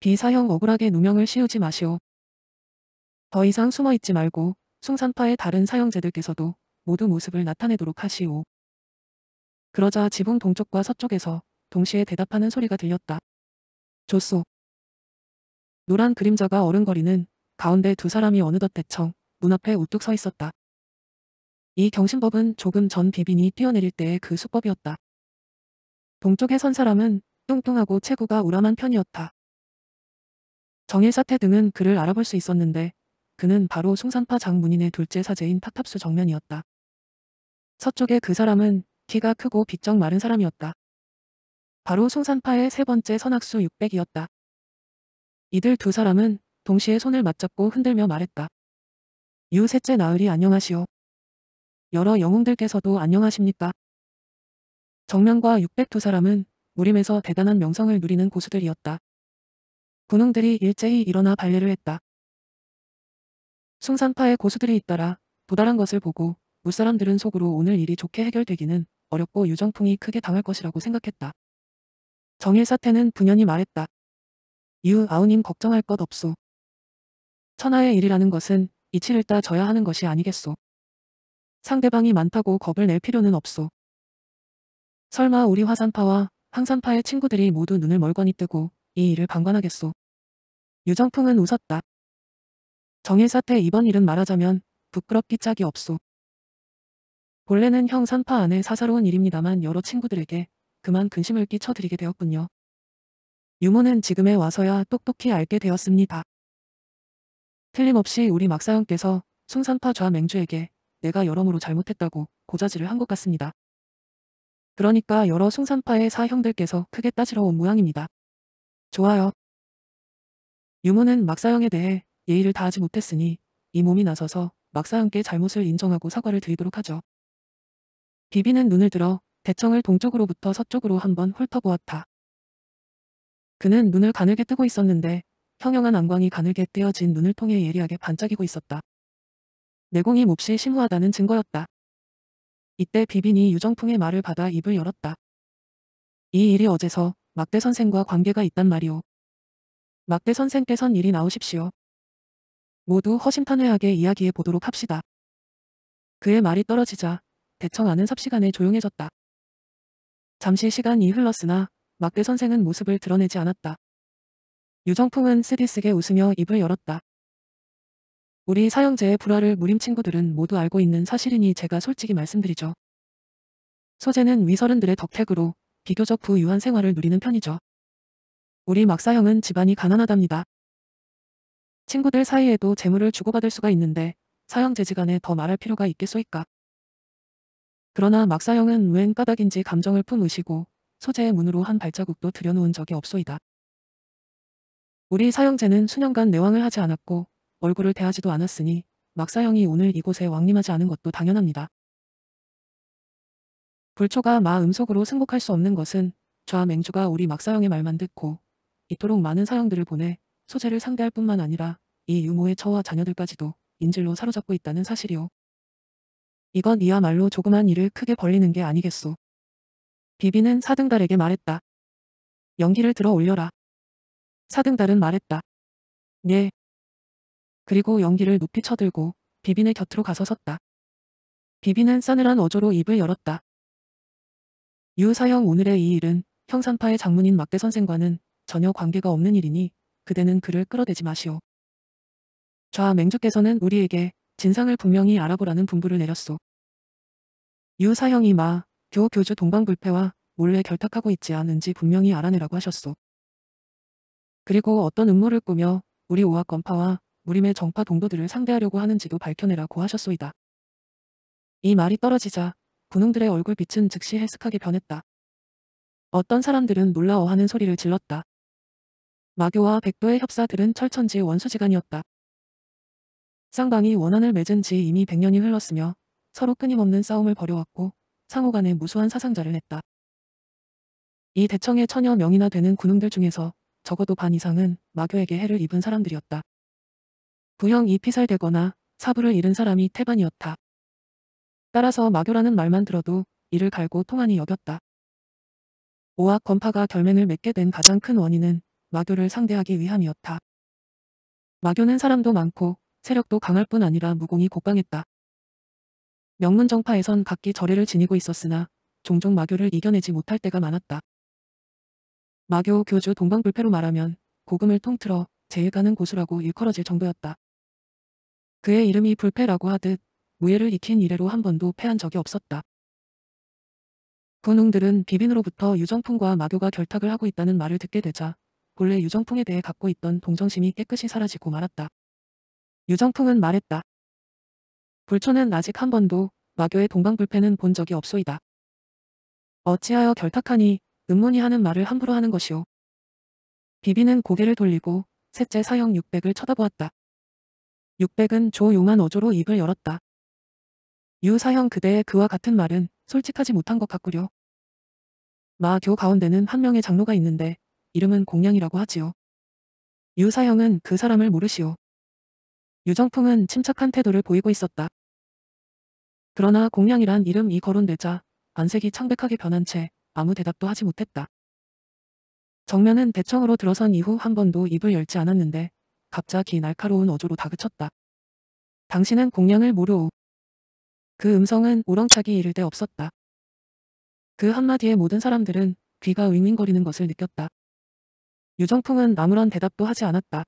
비사형 억울하게 누명을 씌우지 마시오. 더 이상 숨어있지 말고 숭산파의 다른 사형제들께서도 모두 모습을 나타내도록 하시오. 그러자 지붕 동쪽과 서쪽에서 동시에 대답하는 소리가 들렸다. 좋소. 노란 그림자가 어른거리는 가운데 두 사람이 어느덧 대청 문 앞에 우뚝 서 있었다. 이 경신법은 조금 전 비빈이 뛰어내릴 때의 그 수법이었다. 동쪽에 선 사람은 뚱뚱하고 체구가 우람한 편이었다. 정일사태 등은 그를 알아볼 수 있었는데 그는 바로 송산파 장문인의 둘째 사제인 타탑수 정면이었다. 서쪽의 그 사람은 키가 크고 비쩍 마른 사람이었다. 바로 송산파의세 번째 선악수 600이었다. 이들 두 사람은 동시에 손을 맞잡고 흔들며 말했다. 유 셋째 나으리 안녕하시오. 여러 영웅들께서도 안녕하십니까? 정면과 600 두 사람은 무림에서 대단한 명성을 누리는 고수들이었다. 군웅들이 일제히 일어나 발례를 했다. 숭산파의 고수들이 잇따라 도달한 것을 보고 물사람들은 속으로 오늘 일이 좋게 해결되기는 어렵고 유정풍이 크게 당할 것이라고 생각했다. 정일 사태는 분연히 말했다. 이후 아우님 걱정할 것 없소. 천하의 일이라는 것은 이치를 따 져야 하는 것이 아니겠소. 상대방이 많다고 겁을 낼 필요는 없소. 설마 우리 화산파와 항산파의 친구들이 모두 눈을 멀거니 뜨고 이 일을 방관하겠소. 유정풍은 웃었다. 정일 사태 이번 일은 말하자면 부끄럽기 짝이 없소. 본래는 형 산파 안에 사사로운 일입니다만 여러 친구들에게 그만 근심을 끼쳐드리게 되었군요. 유모는 지금에 와서야 똑똑히 알게 되었습니다. 틀림없이 우리 막사형께서 숭산파 좌 맹주에게 내가 여러모로 잘못했다고 고자질을 한 것 같습니다. 그러니까 여러 숭산파의 사형들께서 크게 따지러 온 모양입니다. 좋아요. 유모는 막사형에 대해 예의를 다하지 못했으니 이 몸이 나서서 막사형께 잘못을 인정하고 사과를 드리도록 하죠. 비비는 눈을 들어 대청을 동쪽으로부터 서쪽으로 한번 훑어보았다. 그는 눈을 가늘게 뜨고 있었는데 형형한 안광이 가늘게 떼어진 눈을 통해 예리하게 반짝이고 있었다. 내공이 몹시 심오하다는 증거였다. 이때 비빈이 유정풍의 말을 받아 입을 열었다. 이 일이 어제서 막대 선생과 관계가 있단 말이오. 막대 선생께선 일이 나오십시오. 모두 허심탄회하게 이야기해 보도록 합시다. 그의 말이 떨어지자 대청 아는 삽시간에 조용해졌다. 잠시 시간이 흘렀으나 막대 선생은 모습을 드러내지 않았다. 유정풍은 쓰디쓰게 웃으며 입을 열었다. 우리 사형제의 불화를 무림 친구들은 모두 알고 있는 사실이니 제가 솔직히 말씀드리죠. 소재는 위서른들의 덕택으로 비교적 부유한 생활을 누리는 편이죠. 우리 막사형은 집안이 가난하답니다. 친구들 사이에도 재물을 주고받을 수가 있는데 사형 제지간에더 말할 필요가 있겠소이까. 그러나 막사형은 웬 까닭인지 감정을 품으시고 소재의 문으로 한 발자국도 들여놓은 적이 없소이다. 우리 사형제는 수년간 내왕을 하지 않았고 얼굴을 대하지도 않았으니 막사형이 오늘 이곳에 왕림하지 않은 것도 당연합니다. 불초가 마 음속으로 승복할 수 없는 것은 좌 맹주가 우리 막사형의 말만 듣고 이토록 많은 사형들을 보내 소재를 상대할 뿐만 아니라 이 유모의 처와 자녀들까지도 인질로 사로잡고 있다는 사실이오. 이건 이야말로 조그만 일을 크게 벌리는 게 아니겠소. 비비는 사등달에게 말했다. 연기를 들어 올려라. 사등달은 말했다. 네. 그리고 연기를 높이 쳐들고 비빈의 곁으로 가서 섰다. 비빈은 싸늘한 어조로 입을 열었다. 유사형 오늘의 이 일은 형산파의 장문인 막대 선생과는 전혀 관계가 없는 일이니 그대는 그를 끌어대지 마시오. 좌 맹주께서는 우리에게 진상을 분명히 알아보라는 분부를 내렸소. 유 사형이 마, 교 교주 동방불패와 몰래 결탁하고 있지 않은지 분명히 알아내라고 하셨소. 그리고 어떤 음모를 꾸며 우리 오학 건파와 무림의 정파 동도들을 상대하려고 하는지도 밝혀내라고 하셨소이다. 이 말이 떨어지자 군웅들의 얼굴빛은 즉시 해석하게 변했다. 어떤 사람들은 놀라워하는 소리를 질렀다. 마교와 백도의 협사들은 철천지 원수지간이었다. 쌍방이 원한을 맺은 지 이미 100년이 흘렀으며 서로 끊임없는 싸움을 벌여왔고 상호간에 무수한 사상자를 냈다. 이 대청의 천여 명이나 되는 군웅들 중에서 적어도 반 이상은 마교에게 해를 입은 사람들이었다. 부형이 피살되거나 사부를 잃은 사람이 태반이었다. 따라서 마교라는 말만 들어도 이를 갈고 통한이 여겼다. 오악 건파가 결맹을 맺게 된 가장 큰 원인은 마교를 상대하기 위함이었다. 마교는 사람도 많고 세력도 강할 뿐 아니라 무공이 곡방했다. 명문정파에선 각기 절에를 지니고 있었으나 종종 마교를 이겨내지 못할 때가 많았다. 마교 교주 동방불패로 말하면 고금을 통틀어 제일 가는 고수라고 일컬어질 정도였다. 그의 이름이 불패라고 하듯 무예를 익힌 이래로 한 번도 패한 적이 없었다. 군웅들은 비빈으로부터 유정풍과 마교가 결탁을 하고 있다는 말을 듣게 되자 본래 유정풍에 대해 갖고 있던 동정심이 깨끗이 사라지고 말았다. 유정풍은 말했다. 불초는 아직 한 번도 마교의 동방불패는 본 적이 없소이다. 어찌하여 결탁하니 음문이 하는 말을 함부로 하는 것이오. 비비는 고개를 돌리고 셋째 사형 600을 쳐다보았다. 600은 조용한 어조로 입을 열었다. 유 사형 그대의 그와 같은 말은 솔직하지 못한 것 같구려. 마교 가운데는 한 명의 장로가 있는데 이름은 공양이라고 하지요. 유사형은 그 사람을 모르시오. 유정풍은 침착한 태도를 보이고 있었다. 그러나 공양이란 이름이 거론되자 안색이 창백하게 변한 채 아무 대답도 하지 못했다. 정면은 대청으로 들어선 이후 한 번도 입을 열지 않았는데 갑자기 날카로운 어조로 다그쳤다. 당신은 공양을 모르오. 그 음성은 우렁차기 이를 데 없었다. 그 한마디에 모든 사람들은 귀가 윙윙거리는 것을 느꼈다. 유정풍은 아무런 대답도 하지 않았다.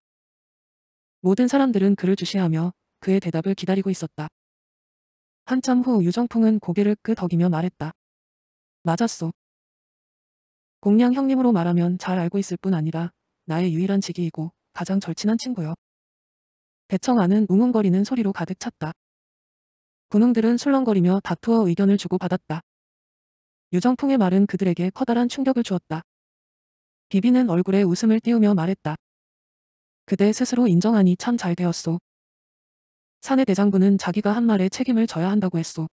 모든 사람들은 그를 주시하며 그의 대답을 기다리고 있었다. 한참 후 유정풍은 고개를 끄덕이며 말했다. 맞았소. 공량 형님으로 말하면 잘 알고 있을 뿐 아니라 나의 유일한 직위이고 가장 절친한 친구요. 대청 아는 웅웅거리는 소리로 가득 찼다. 군웅들은 술렁거리며 다투어 의견을 주고받았다. 유정풍의 말은 그들에게 커다란 충격을 주었다. 비비는 얼굴에 웃음을 띄우며 말했다. 그대 스스로 인정하니 참 잘 되었소. 사내 대장군은 자기가 한 말에 책임을 져야 한다고 했소.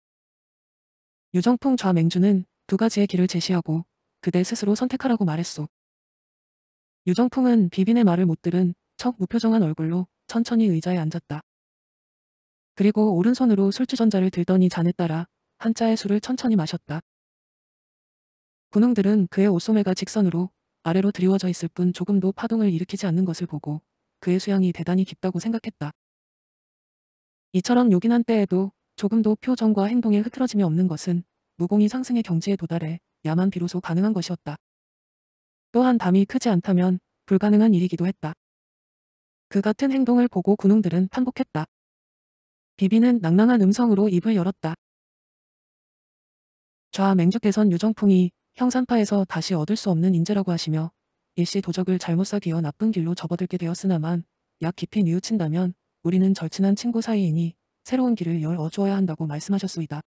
유정풍 좌맹주는 두 가지의 길을 제시하고 그대 스스로 선택하라고 말했소. 유정풍은 비빈의 말을 못 들은 척 무표정한 얼굴로 천천히 의자에 앉았다. 그리고 오른손으로 술주전자를 들더니 잔에 따라 한자의 술을 천천히 마셨다. 군웅들은 그의 옷소매가 직선으로 아래로 드리워져 있을 뿐 조금도 파동을 일으키지 않는 것을 보고 그의 수양이 대단히 깊다고 생각했다. 이처럼 요긴한 때에도 조금도 표정과 행동에 흐트러짐이 없는 것은 무공이 상승의 경지에 도달해 야만 비로소 가능한 것이었다. 또한 담이 크지 않다면 불가능한 일이기도 했다. 그 같은 행동을 보고 군웅들은 탄복했다. 비비는 낭낭한 음성으로 입을 열었다. 좌 맹주께선 유정풍이 형산파에서 다시 얻을 수 없는 인재라고 하시며 일시 도적을 잘못 사기어 나쁜 길로 접어들게 되었으나만 약 깊이 뉘우친다면 우리는 절친한 친구 사이이니 새로운 길을 열 어주어야 한다고 말씀하셨습니다.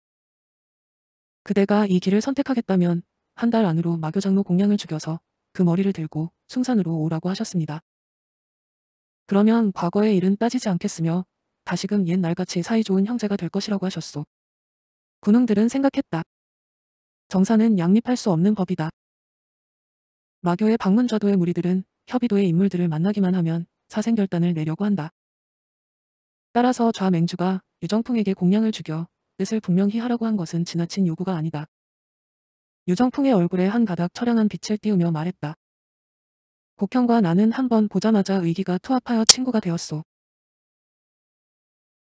그대가 이 길을 선택하겠다면 한 달 안으로 마교장로 공양을 죽여서 그 머리를 들고 숭산으로 오라고 하셨습니다. 그러면 과거의 일은 따지지 않겠으며 다시금 옛날같이 사이좋은 형제가 될 것이라고 하셨소. 군웅들은 생각했다. 정사는 양립할 수 없는 법이다. 마교의 방문자도의 무리들은 협의도의 인물들을 만나기만 하면 사생결단을 내려고 한다. 따라서 좌맹주가 유정풍에게 공양을 죽여 뜻을 분명히 하라고 한 것은 지나친 요구가 아니다. 유정풍의 얼굴에 한 가닥 처량한 빛을 띄우며 말했다. 곡형과 나는 한 번 보자마자 의기가 투합하여 친구가 되었소.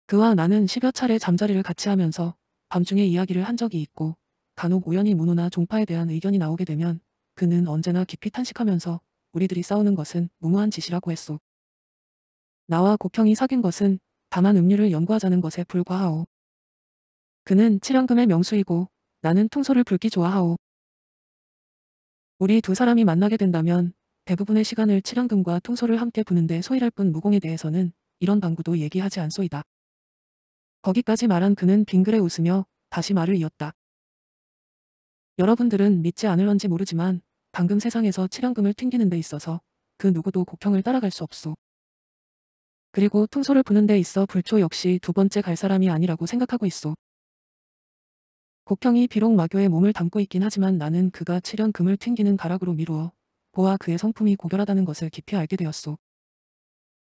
그와 나는 십여 차례 잠자리를 같이 하면서 밤중에 이야기를 한 적이 있고 간혹 우연히 문호나 종파에 대한 의견이 나오게 되면 그는 언제나 깊이 탄식하면서 우리들이 싸우는 것은 무모한 짓이라고 했소. 나와 곡형이 사귄 것은 다만 음률을 연구하자는 것에 불과하오. 그는 칠연금의 명수이고 나는 통솔을 불기 좋아하오. 우리 두 사람이 만나게 된다면 대부분의 시간을 칠연금과 통솔을 함께 부는데 소일할 뿐 무공에 대해서는 이런 방구도 얘기하지 않소이다. 거기까지 말한 그는 빙그레 웃으며 다시 말을 이었다. 여러분들은 믿지 않을런지 모르지만 방금 세상에서 칠연금을 튕기는 데 있어서 그 누구도 고평을 따라갈 수 없소. 그리고 통소를 부는 데 있어 불초 역시 두 번째 갈 사람이 아니라고 생각하고 있소. 곡형이 비록 마교의 몸을 담고 있긴 하지만 나는 그가 칠연금을 튕기는 가락으로 미루어 보아 그의 성품이 고결하다는 것을 깊이 알게 되었소.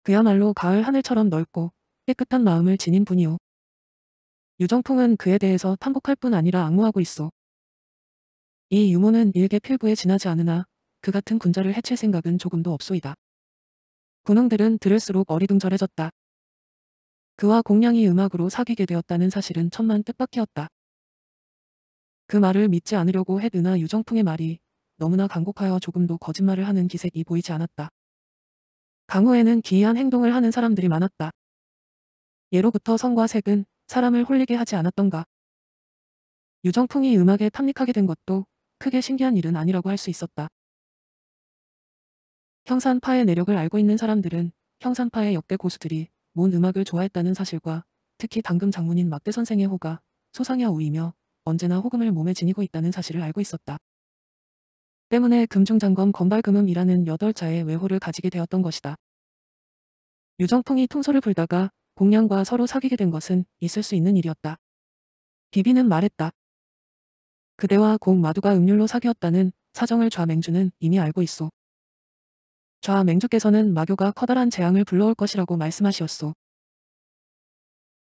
그야말로 가을 하늘처럼 넓고 깨끗한 마음을 지닌 분이오. 유정풍은 그에 대해서 탐복할 뿐 아니라 악무하고 있어. 이 유모는 일개 필부에 지나지 않으나 그 같은 군자를 해칠 생각은 조금도 없소이다. 군왕들은 들을수록 어리둥절해졌다. 그와 공양이 음악으로 사귀게 되었다는 사실은 천만 뜻밖이었다. 그 말을 믿지 않으려고 해드나 유정풍의 말이 너무나 간곡하여 조금도 거짓말을 하는 기색이 보이지 않았다. 강호에는 기이한 행동을 하는 사람들이 많았다. 예로부터 성과 색은 사람을 홀리게 하지 않았던가. 유정풍이 음악에 탐닉하게 된 것도 크게 신기한 일은 아니라고 할 수 있었다. 형산파의 내력을 알고 있는 사람들은 형산파의 역대 고수들이 몬 음악을 좋아했다는 사실과 특히 당금 장문인 막대 선생의 호가 소상야 우이며 언제나 호금을 몸에 지니고 있다는 사실을 알고 있었다. 때문에 금중장검 건발금음이라는 8차의 외호를 가지게 되었던 것이다. 유정풍이 통소를 불다가 공양과 서로 사귀게 된 것은 있을 수 있는 일이었다. 비비는 말했다. 그대와 공 마두가 음률로 사귀었다는 사정을 좌맹주는 이미 알고 있소. 좌맹주께서는 마교가 커다란 재앙을 불러올 것이라고 말씀하시었소.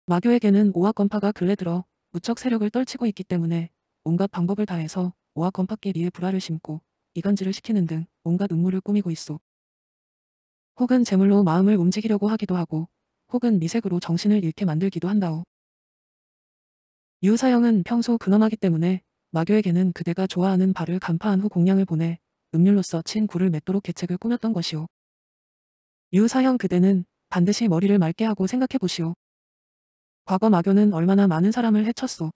마교에게는 오악건파가 근래 들어 무척 세력을 떨치고 있기 때문에 온갖 방법을 다해서 오악건파끼리의 불화를 심고 이간질을 시키는 등 온갖 음모를 꾸미고 있소. 혹은 재물로 마음을 움직이려고 하기도 하고 혹은 미색으로 정신을 잃게 만들기도 한다오. 유사형은 평소 근엄하기 때문에 마교에게는 그대가 좋아하는 발을 간파한 후 공양을 보내 음률로서 친구를 맺도록 계책을 꾸몄던 것이오. 유사형 그대는 반드시 머리를 맑게 하고 생각해 보시오. 과거 마교는 얼마나 많은 사람을 해쳤소.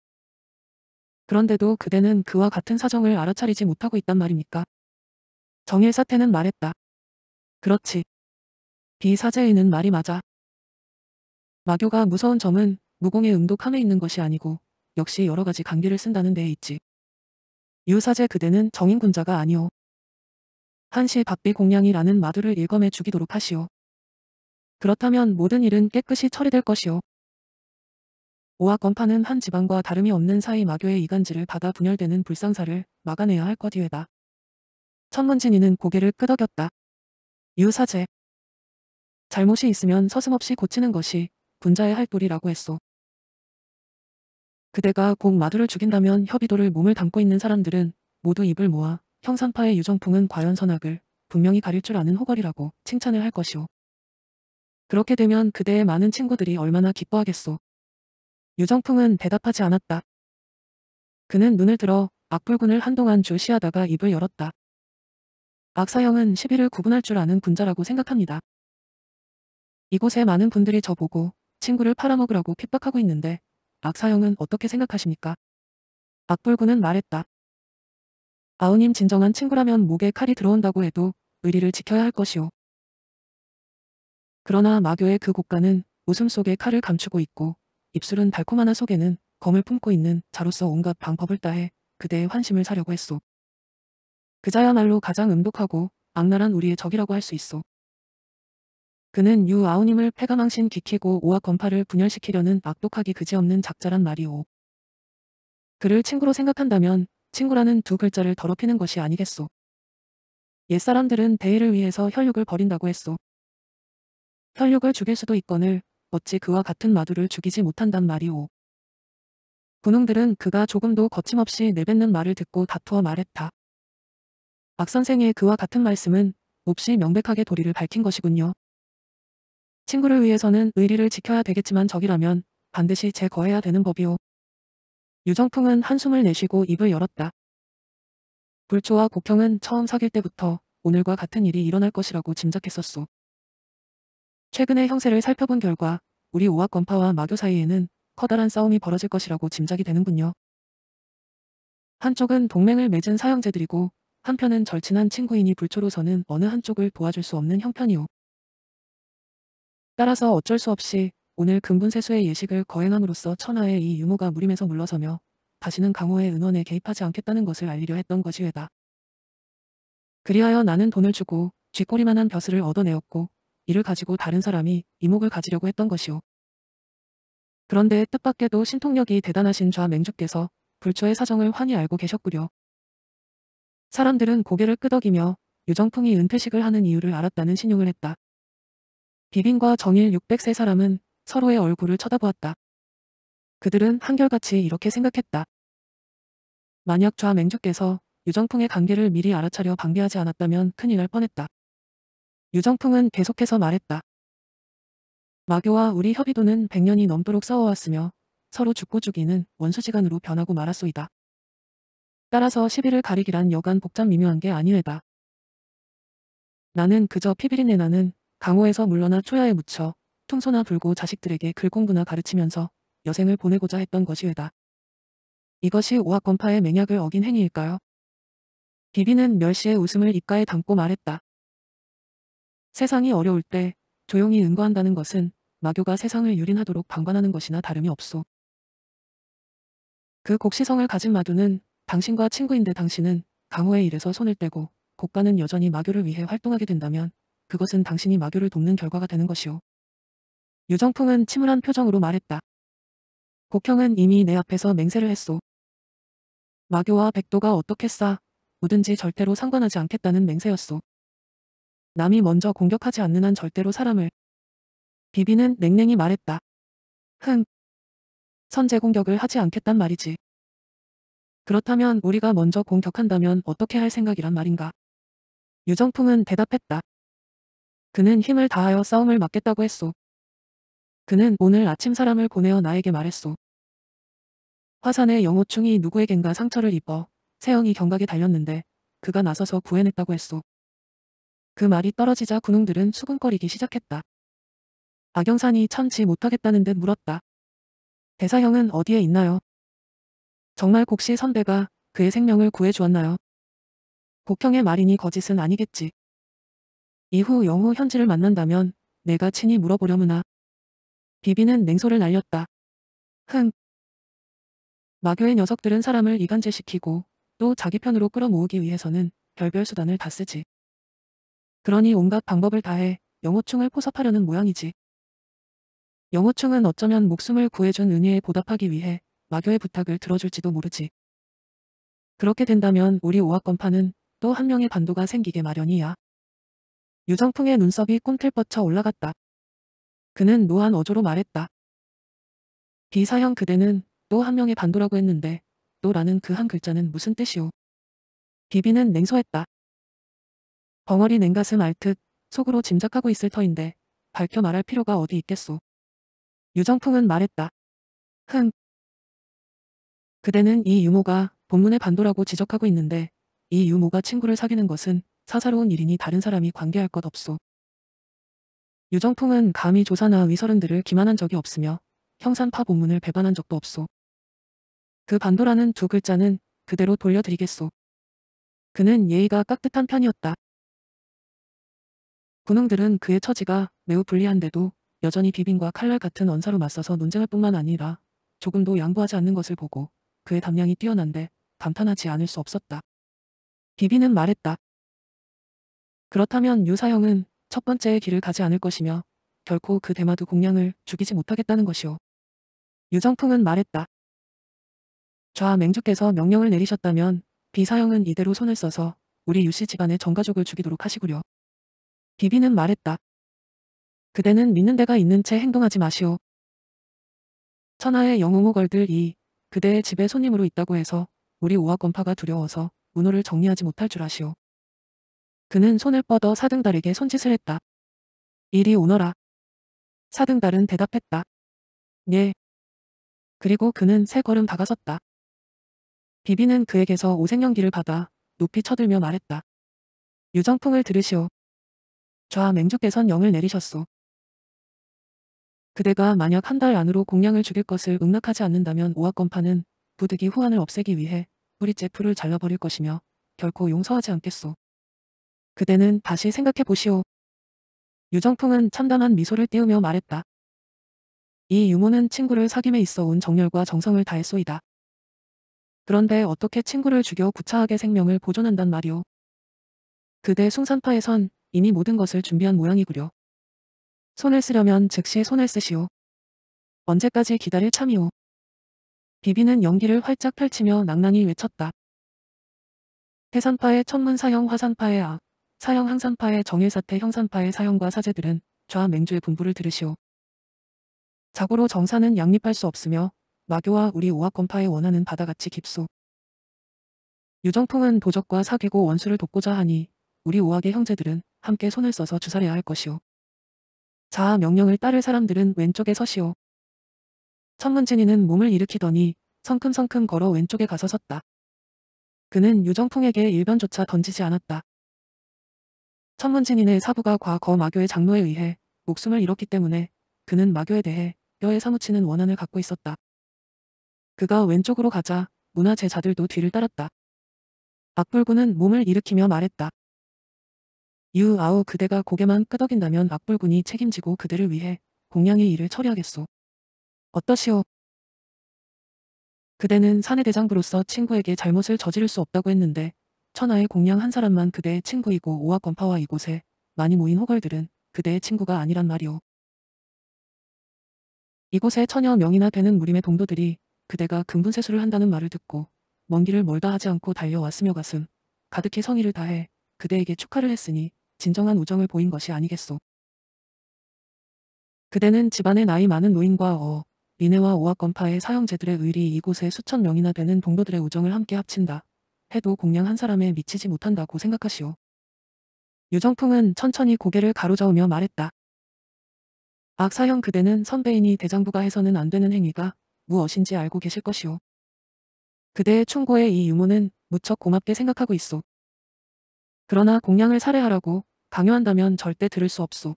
그런데도 그대는 그와 같은 사정을 알아차리지 못하고 있단 말입니까? 정일 사태는 말했다. 그렇지. 비사제인은 말이 맞아. 마교가 무서운 점은 무공의 음독함에 있는 것이 아니고 역시 여러 가지 관기를 쓴다는 데에 있지. 유사제 그대는 정인군자가 아니오. 한시 박비 공양이라는 마두를 일검해 죽이도록 하시오. 그렇다면 모든 일은 깨끗이 처리될 것이오. 오악건파는 한 지방과 다름이 없는 사이 마교의 이간질을 받아 분열되는 불상사를 막아내야 할 것이외다. 천문진이는 고개를 끄덕였다. 유사제. 잘못이 있으면 서슴없이 고치는 것이 군자의할 도리라고 했소. 그대가 곧 마두를 죽인다면 협의도를 몸을 담고 있는 사람들은 모두 입을 모아 형산파의 유정풍은 과연 선악을 분명히 가릴 줄 아는 호걸이라고 칭찬을 할 것이오. 그렇게 되면 그대의 많은 친구들이 얼마나 기뻐하겠소. 유정풍은 대답하지 않았다. 그는 눈을 들어 악불군을 한동안 주시하다가 입을 열었다. 악사형은 시비를 구분할 줄 아는 군자라고 생각합니다. 이곳에 많은 분들이 저보고 친구를 팔아먹으라고 핍박하고 있는데 악사형은 어떻게 생각하십니까? 악불구는 말했다. 아우님 진정한 친구라면 목에 칼이 들어온다고 해도 의리를 지켜야 할 것이오. 그러나 마교의 그 곡가는 웃음 속에 칼을 감추고 있고 입술은 달콤하나 속에는 검을 품고 있는 자로서 온갖 방법을 따해 그대의 환심을 사려고 했소. 그자야말로 가장 음독하고 악랄한 우리의 적이라고 할 수 있어. 그는 유아우님을 패가망신 기키고 오악 건파를 분열시키려는 악독하기 그지없는 작자란 말이오. 그를 친구로 생각한다면 친구라는 두 글자를 더럽히는 것이 아니겠소. 옛사람들은 대의를 위해서 혈육을 버린다고 했소. 혈육을 죽일 수도 있거늘 어찌 그와 같은 마두를 죽이지 못한단 말이오. 군웅들은 그가 조금도 거침없이 내뱉는 말을 듣고 다투어 말했다. 박 선생의 그와 같은 말씀은 몹시 명백하게 도리를 밝힌 것이군요. 친구를 위해서는 의리를 지켜야 되겠지만 적이라면 반드시 제거해야 되는 법이오. 유정풍은 한숨을 내쉬고 입을 열었다. 불초와 곡형은 처음 사귈 때부터 오늘과 같은 일이 일어날 것이라고 짐작했었소. 최근의 형세를 살펴본 결과 우리 오악권파와 마교 사이에는 커다란 싸움이 벌어질 것이라고 짐작이 되는군요. 한쪽은 동맹을 맺은 사형제들이고 한편은 절친한 친구이니 불초로서는 어느 한쪽을 도와줄 수 없는 형편이오. 따라서 어쩔 수 없이 오늘 금분세수의 예식을 거행함으로써 천하의 이 유모가 무림에서 물러서며 다시는 강호의 은원에 개입하지 않겠다는 것을 알리려 했던 것이외다. 그리하여 나는 돈을 주고 쥐꼬리만한 벼슬을 얻어내었고 이를 가지고 다른 사람이 이목을 가지려고 했던 것이오. 그런데 뜻밖에도 신통력이 대단하신 좌맹주께서 불초의 사정을 환히 알고 계셨구려. 사람들은 고개를 끄덕이며 유정풍이 은퇴식을 하는 이유를 알았다는 신용을 했다. 비빈과 정일 600세 사람은 서로의 얼굴을 쳐다보았다. 그들은 한결같이 이렇게 생각했다. 만약 좌맹주께서 유정풍의 관계를 미리 알아차려 방비하지 않았다면 큰일 날 뻔했다. 유정풍은 계속해서 말했다. 마교와 우리 협의도는 100년이 넘도록 싸워왔으며 서로 죽고 죽이는 원수지간으로 변하고 말았소이다. 따라서 시비를 가리기란 여간 복잡 미묘한 게 아니외다. 나는 그저 피비린내 나는 강호에서 물러나 초야에 묻혀 통소나 불고 자식들에게 글공부나 가르치면서 여생을 보내고자 했던 것이외다. 이것이 오학권파의 맹약을 어긴 행위일까요? 비비는 멸시의 웃음을 입가에 담고 말했다. 세상이 어려울 때 조용히 응거한다는 것은 마교가 세상을 유린하도록 방관하는 것이나 다름이 없소. 그 곡시성을 가진 마두는 당신과 친구인데 당신은 강호의 일에서 손을 떼고 곡가는 여전히 마교를 위해 활동하게 된다면 그것은 당신이 마교를 돕는 결과가 되는 것이오. 유정풍은 침울한 표정으로 말했다. 곡형은 이미 내 앞에서 맹세를 했소. 마교와 백도가 어떻게 싸, 뭐든지 절대로 상관하지 않겠다는 맹세였소. 남이 먼저 공격하지 않는 한 절대로 사람을. 비비는 냉랭히 말했다. 흥. 선제 공격을 하지 않겠단 말이지. 그렇다면 우리가 먼저 공격한다면 어떻게 할 생각이란 말인가? 유정풍은 대답했다. 그는 힘을 다하여 싸움을 막겠다고 했소. 그는 오늘 아침 사람을 보내어 나에게 말했소. 화산의 영호충이 누구에겐가 상처를 입어 세영이 경각에 달렸는데 그가 나서서 구해냈다고 했소. 그 말이 떨어지자 군웅들은 수근거리기 시작했다. 박영산이 참지 못하겠다는 듯 물었다. 대사형은 어디에 있나요? 정말 곡시 선배가 그의 생명을 구해주었나요? 곡형의 말이니 거짓은 아니겠지. 이후 영호 현지를 만난다면 내가 친히 물어보려무나. 비비는 냉소를 날렸다. 흥. 마교의 녀석들은 사람을 이간질시키고 또 자기 편으로 끌어모으기 위해서는 별별 수단을 다 쓰지. 그러니 온갖 방법을 다해 영호충을 포섭하려는 모양이지. 영호충은 어쩌면 목숨을 구해준 은혜에 보답하기 위해 마교의 부탁을 들어줄지도 모르지. 그렇게 된다면 우리 오악건파는 또 한 명의 반도가 생기게 마련이야. 유정풍의 눈썹이 꿈틀 뻗쳐 올라갔다. 그는 노한 어조로 말했다. 비사형 그대는 또 한 명의 반도라고 했는데 또라는 그 한 글자는 무슨 뜻이오. 비비는 냉소했다. 벙어리 냉가슴 알 듯 속으로 짐작하고 있을 터인데 밝혀 말할 필요가 어디 있겠소. 유정풍은 말했다. 흥. 그대는 이 유모가 본문의 반도라고 지적하고 있는데 이 유모가 친구를 사귀는 것은 사사로운 일이니 다른 사람이 관계할 것 없소. 유정풍은 감히 조사나 위서른들을 기만한 적이 없으며 형산파 본문을 배반한 적도 없소. 그 반도라는 두 글자는 그대로 돌려드리겠소. 그는 예의가 깍듯한 편이었다. 군웅들은 그의 처지가 매우 불리한데도 여전히 비빈과 칼날 같은 언사로 맞서서 논쟁할 뿐만 아니라 조금도 양보하지 않는 것을 보고 그의 담량이 뛰어난데 감탄하지 않을 수 없었다. 비빈은 말했다. 그렇다면 유사형은 첫 번째의 길을 가지 않을 것이며 결코 그 대마두 공양을 죽이지 못하겠다는 것이오. 유정풍은 말했다. 좌 맹주께서 명령을 내리셨다면 비사형은 이대로 손을 써서 우리 유씨 집안의 전가족을 죽이도록 하시구려. 비비는 말했다. 그대는 믿는 데가 있는 채 행동하지 마시오. 천하의 영웅호걸들이 그대의 집에 손님으로 있다고 해서 우리 오하권파가 두려워서 문호를 정리하지 못할 줄 아시오. 그는 손을 뻗어 사등달에게 손짓을 했다. 이리 오너라. 사등달은 대답했다. 예. 그리고 그는 세 걸음 다가섰다. 비비는 그에게서 오색연기를 받아 높이 쳐들며 말했다. 유정풍을 들으시오. 좌 맹주께선 영을 내리셨소. 그대가 만약 한 달 안으로 공양을 죽일 것을 응낙하지 않는다면 오악건파는 부득이 후한을 없애기 위해 뿌리제 풀을 잘라버릴 것이며 결코 용서하지 않겠소. 그대는 다시 생각해 보시오. 유정풍은 참담한 미소를 띄우며 말했다. 이 유모는 친구를 사귐에 있어 온 정열과 정성을 다했소이다. 그런데 어떻게 친구를 죽여 구차하게 생명을 보존한단 말이오. 그대 숭산파에선 이미 모든 것을 준비한 모양이구려. 손을 쓰려면 즉시 손을 쓰시오. 언제까지 기다릴 참이오. 비비는 연기를 활짝 펼치며 낭낭히 외쳤다. 해산파의 천문사형 화산파의 악, 사형 항산파의 정일사태 형산파의 사형과 사제들은 좌 맹주의 분부를 들으시오. 자고로 정사는 양립할 수 없으며 마교와 우리 오학권파의 원하는 바다같이 깊소. 유정풍은 도적과 사귀고 원수를 돕고자 하니 우리 오학의 형제들은 함께 손을 써서 주사해야 할 것이오. 자하 명령을 따를 사람들은 왼쪽에 서시오. 천문진이는 몸을 일으키더니 성큼성큼 걸어 왼쪽에 가서 섰다. 그는 유정풍에게 일변조차 던지지 않았다. 천문진인의 사부가 과거 마교의 장로에 의해 목숨을 잃었기 때문에 그는 마교에 대해 뼈에 사무치는 원한을 갖고 있었다. 그가 왼쪽으로 가자 문화 제자들도 뒤를 따랐다. 악불군은 몸을 일으키며 말했다. 유 아우 그대가 고개만 끄덕인다면 악불군이 책임지고 그대를 위해 공양의 일을 처리하겠소. 어떠시오? 그대는 사내 대장부로서 친구에게 잘못을 저지를 수 없다고 했는데 천하의 공양 한 사람만 그대의 친구이고 오악권파와 이곳에 많이 모인 호걸들은 그대의 친구가 아니란 말이오. 이곳에 천여 명이나 되는 무림의 동도들이 그대가 금분세수를 한다는 말을 듣고 먼 길을 멀다 하지 않고 달려왔으며 가슴 가득히 성의를 다해 그대에게 축하를 했으니 진정한 우정을 보인 것이 아니겠소. 그대는 집안의 나이 많은 노인과 어민네와 오악건파의 사형제들의 의리 이곳에 수천 명이나 되는 동도들의 우정을 함께 합친다. 해도 공양 한 사람에 미치지 못한다고 생각하시오. 유정풍은 천천히 고개를 가로저으며 말했다. 악사형 그대는 선배인이 대장부가 해서는 안 되는 행위가 무엇인지 알고 계실 것이오. 그대의 충고에 이 유모는 무척 고맙게 생각하고 있소. 그러나 공양을 살해하라고 강요한다면 절대 들을 수 없소.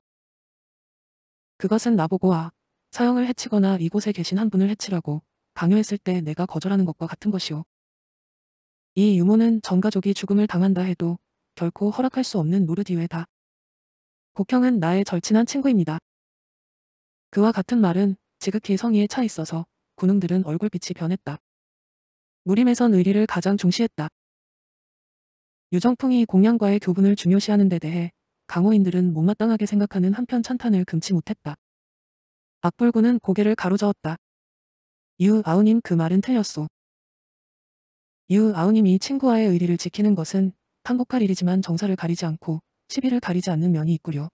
그것은 나보고 아, 사형을 해치거나 이곳에 계신 한 분을 해치라고 강요했을 때 내가 거절하는 것과 같은 것이오. 이 유모는 전 가족이 죽음을 당한다 해도 결코 허락할 수 없는 노르디웨다. 곡형은 나의 절친한 친구입니다. 그와 같은 말은 지극히 성의에 차 있어서 군웅들은 얼굴빛이 변했다. 무림에선 의리를 가장 중시했다. 유정풍이 공양과의 교분을 중요시하는 데 대해 강호인들은 못마땅하게 생각하는 한편 찬탄을 금치 못했다. 악불군은 고개를 가로저었다. 유 아우님 그 말은 틀렸소. 이후 아우님이 친구와의 의리를 지키는 것은 한복할 일이지만 정사를 가리지 않고 시비를 가리지 않는 면이 있구려.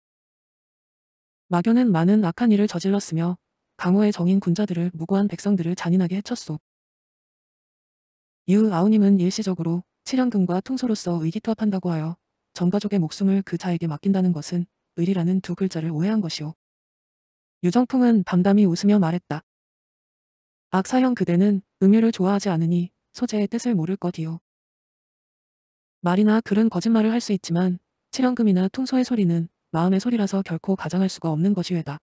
마교는 많은 악한 일을 저질렀으며 강호의 정인 군자들을 무고한 백성들을 잔인하게 해쳤소. 이후 아우님은 일시적으로 칠현금과 통소로서 의기투합한다고 하여 전가족의 목숨을 그 자에게 맡긴다는 것은 의리라는 두 글자를 오해한 것이오. 유정풍은 담담히 웃으며 말했다. 악사형 그대는 음유를 좋아하지 않으니 소재의 뜻을 모를 것이요. 말이나 글은 거짓말을 할 수 있지만 실현금이나 통소의 소리는 마음의 소리라서 결코 가장할 수가 없는 것이외다.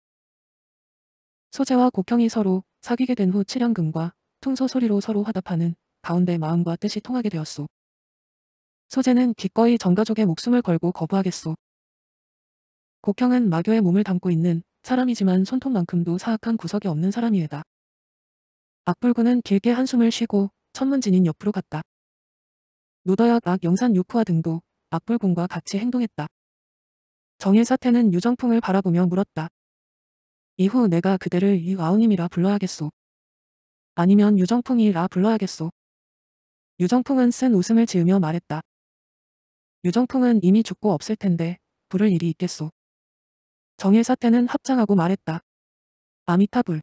소재와 곡형이 서로 사귀게 된 후 칠현금과 통소 소리로 서로 화답하는 가운데 마음과 뜻이 통하게 되었소. 소재는 기꺼이 전가족의 목숨을 걸고 거부하겠소. 곡형은 마교의 몸을 담고 있는 사람이지만 손톱만큼도 사악한 구석이 없는 사람이에다. 악불구는 길게 한숨을 쉬고 천문진인 옆으로 갔다. 노더약 악 영산 유쿠아 등도 악불군과 같이 행동했다. 정일 사태는 유정풍을 바라보며 물었다. 이후 내가 그대를 이 아우님이라 불러야겠소. 아니면 유정풍이라 불러야겠소. 유정풍은 쓴 웃음을 지으며 말했다. 유정풍은 이미 죽고 없을 텐데 부를 일이 있겠소. 정일 사태는 합장하고 말했다. 아미타불.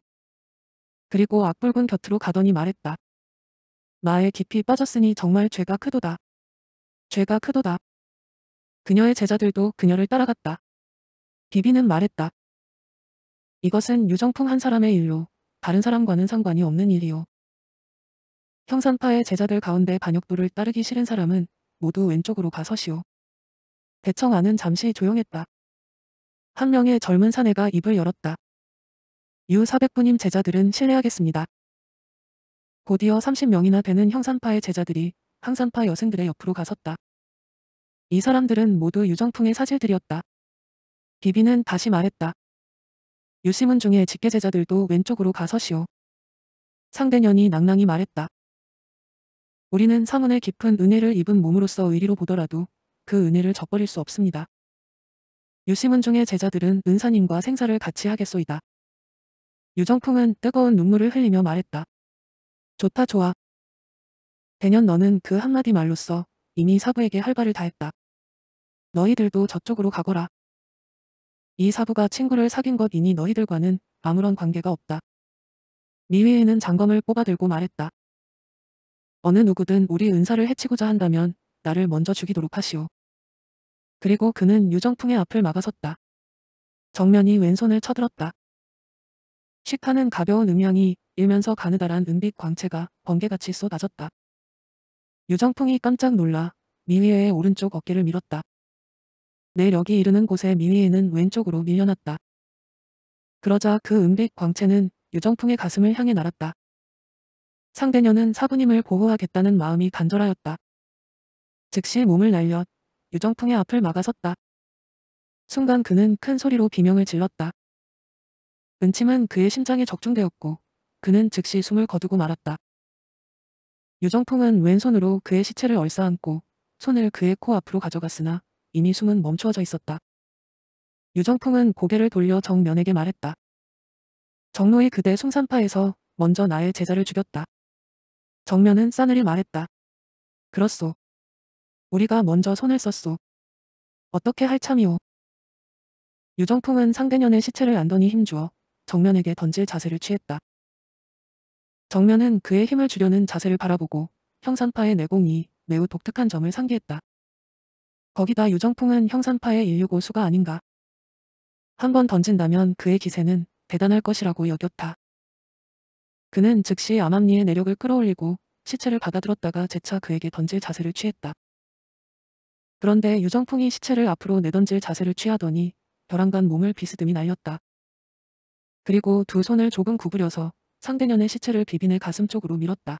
그리고 악불군 곁으로 가더니 말했다. 마에 깊이 빠졌으니 정말 죄가 크도다. 죄가 크도다. 그녀의 제자들도 그녀를 따라갔다. 비비는 말했다. 이것은 유정풍 한 사람의 일로 다른 사람과는 상관이 없는 일이요. 형산파의 제자들 가운데 반역도를 따르기 싫은 사람은 모두 왼쪽으로 가서시오. 대청아는 잠시 조용했다. 한 명의 젊은 사내가 입을 열었다. 유400부님 제자들은 신뢰하겠습니다. 곧이어 30명이나 되는 형산파의 제자들이 항산파 여생들의 옆으로 가섰다. 이 사람들은 모두 유정풍의 사제들이었다. 비비는 다시 말했다. 유시문 중에 직계 제자들도 왼쪽으로 가서시오. 상대년이 낭낭히 말했다. 우리는 사운의 깊은 은혜를 입은 몸으로서 의리로 보더라도 그 은혜를 적버릴수 없습니다. 유시문 중의 제자들은 은사님과 생사를 같이 하겠소이다. 유정풍은 뜨거운 눈물을 흘리며 말했다. 좋다 좋아. 대년 너는 그 한마디 말로써 이미 사부에게 할 바를 다했다. 너희들도 저쪽으로 가거라. 이 사부가 친구를 사귄 것이니 너희들과는 아무런 관계가 없다. 미회에는 장검을 뽑아들고 말했다. 어느 누구든 우리 은사를 해치고자 한다면 나를 먼저 죽이도록 하시오. 그리고 그는 유정풍의 앞을 막아섰다. 정면이 왼손을 쳐들었다. 식하는 가벼운 음향이 일면서 가느다란 은빛 광채가 번개같이 쏟아졌다. 유정풍이 깜짝 놀라 미위의 오른쪽 어깨를 밀었다. 내력이 이르는 곳에 미위에는 왼쪽으로 밀려났다. 그러자 그 은빛 광채는 유정풍의 가슴을 향해 날았다. 상대녀는 사부님을 보호하겠다는 마음이 간절하였다. 즉시 몸을 날려 유정풍의 앞을 막아섰다. 순간 그는 큰 소리로 비명을 질렀다. 은침은 그의 심장에 적중되었고 그는 즉시 숨을 거두고 말았다. 유정풍은 왼손으로 그의 시체를 얼싸안고 손을 그의 코 앞으로 가져갔으나 이미 숨은 멈추어져 있었다. 유정풍은 고개를 돌려 정면에게 말했다. 정로이 그대 송산파에서 먼저 나의 제자를 죽였다. 정면은 싸늘히 말했다. 그렇소. 우리가 먼저 손을 썼소. 어떻게 할 참이오. 유정풍은 상대년의 시체를 안더니 힘주어 정면에게 던질 자세를 취했다. 정면은 그의 힘을 주려는 자세를 바라보고 형산파의 내공이 매우 독특한 점을 상기했다. 거기다 유정풍은 형산파의 165수가 아닌가. 한 번 던진다면 그의 기세는 대단할 것이라고 여겼다. 그는 즉시 암암리의 내력을 끌어올리고 시체를 받아들었다가 재차 그에게 던질 자세를 취했다. 그런데 유정풍이 시체를 앞으로 내던질 자세를 취하더니 벼랑간 몸을 비스듬히 날렸다. 그리고 두 손을 조금 구부려서 상대년의 시체를 비빈의 가슴 쪽으로 밀었다.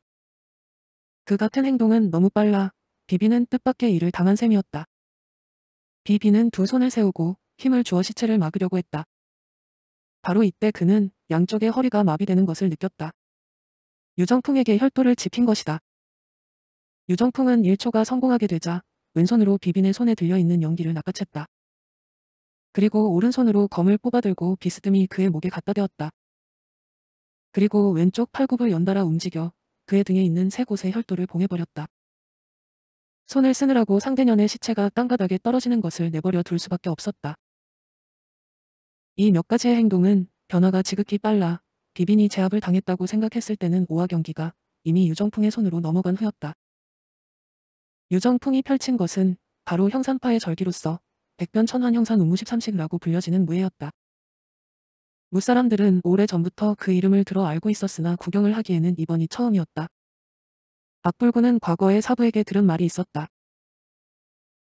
그 같은 행동은 너무 빨라 비빈은 뜻밖의 일을 당한 셈이었다. 비빈은두 손을 세우고 힘을 주어 시체를 막으려고 했다. 바로 이때 그는 양쪽의 허리가 마비되는 것을 느꼈다. 유정풍에게 혈도를 짚힌 것이다. 유정풍은 1초가 성공하게 되자 왼손으로 비빈의 손에 들려있는 연기를 낚아챘다. 그리고 오른손으로 검을 뽑아들고 비스듬히 그의 목에 갖다 대었다. 그리고 왼쪽 팔굽을 연달아 움직여 그의 등에 있는 세 곳의 혈도를 봉해버렸다. 손을 쓰느라고 상대년의 시체가 땅바닥에 떨어지는 것을 내버려 둘 수밖에 없었다. 이 몇 가지의 행동은 변화가 지극히 빨라 비빈이 제압을 당했다고 생각했을 때는 오화경기가 이미 유정풍의 손으로 넘어간 후였다. 유정풍이 펼친 것은 바로 형산파의 절기로서 백변천환 형산 우무 13식라고 불려지는 무예였다. 무사람들은 오래 전부터 그 이름을 들어 알고 있었으나 구경을 하기에는 이번이 처음이었다. 박불구는 과거에 사부에게 들은 말이 있었다.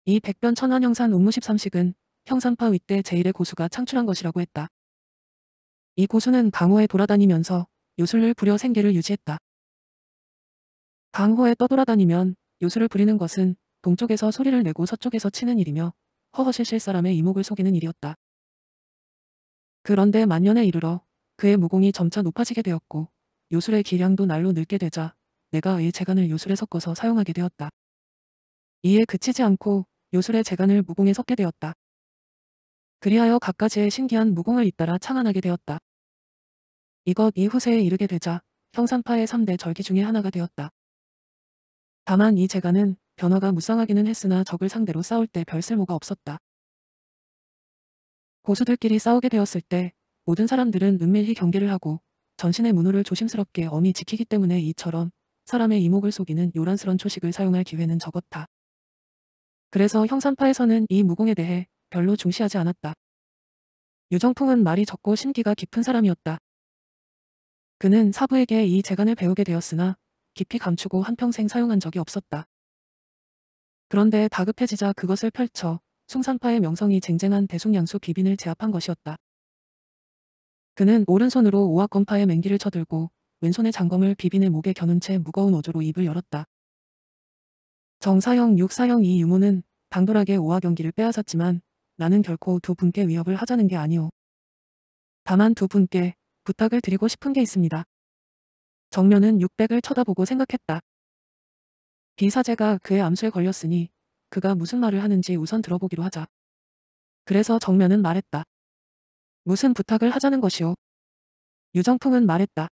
이 백변천안형산 운무십삼식은 형산파 윗대 제일의 고수가 창출한 것이라고 했다. 이 고수는 강호에 돌아다니면서 요술을 부려 생계를 유지했다. 강호에 떠돌아다니면 요술을 부리는 것은 동쪽에서 소리를 내고 서쪽에서 치는 일이며 허허실실 사람의 이목을 속이는 일이었다. 그런데 만년에 이르러 그의 무공이 점차 높아지게 되었고 요술의 기량도 날로 늘게 되자 내가 이 재간을 요술에 섞어서 사용하게 되었다. 이에 그치지 않고 요술의 재간을 무공에 섞게 되었다. 그리하여 각가지의 신기한 무공을 잇따라 창안하게 되었다. 이것 이후세에 이르게 되자 형산파의 3대 절기 중의 하나가 되었다. 다만 이 재간은 변화가 무쌍하기는 했으나 적을 상대로 싸울 때 별 쓸모가 없었다. 고수들끼리 싸우게 되었을 때 모든 사람들은 은밀히 경계를 하고 전신의 문호를 조심스럽게 엄히 지키기 때문에 이처럼 사람의 이목을 속이는 요란스런 초식을 사용할 기회는 적었다. 그래서 형산파에서는 이 무공에 대해 별로 중시하지 않았다. 유정풍은 말이 적고 심기가 깊은 사람이었다. 그는 사부에게 이 재간을 배우게 되었으나 깊이 감추고 한평생 사용한 적이 없었다. 그런데 다급해지자 그것을 펼쳐 숭산파의 명성이 쟁쟁한 대숭양수 비빈을 제압한 것이었다. 그는 오른손으로 오악검파의 맹기를 쳐들고 왼손의 장검을 비빈의 목에 겨눈 채 무거운 어조로 입을 열었다. 정사형 육사형이 유모는 당돌하게 오화 경기를 빼앗았지만 나는 결코 두 분께 위협을 하자는 게 아니오. 다만 두 분께 부탁을 드리고 싶은 게 있습니다. 정면은 600을 쳐다보고 생각했다. 비사제가 그의 암수에 걸렸으니 그가 무슨 말을 하는지 우선 들어보기로 하자. 그래서 정면은 말했다. 무슨 부탁을 하자는 것이오. 유정풍은 말했다.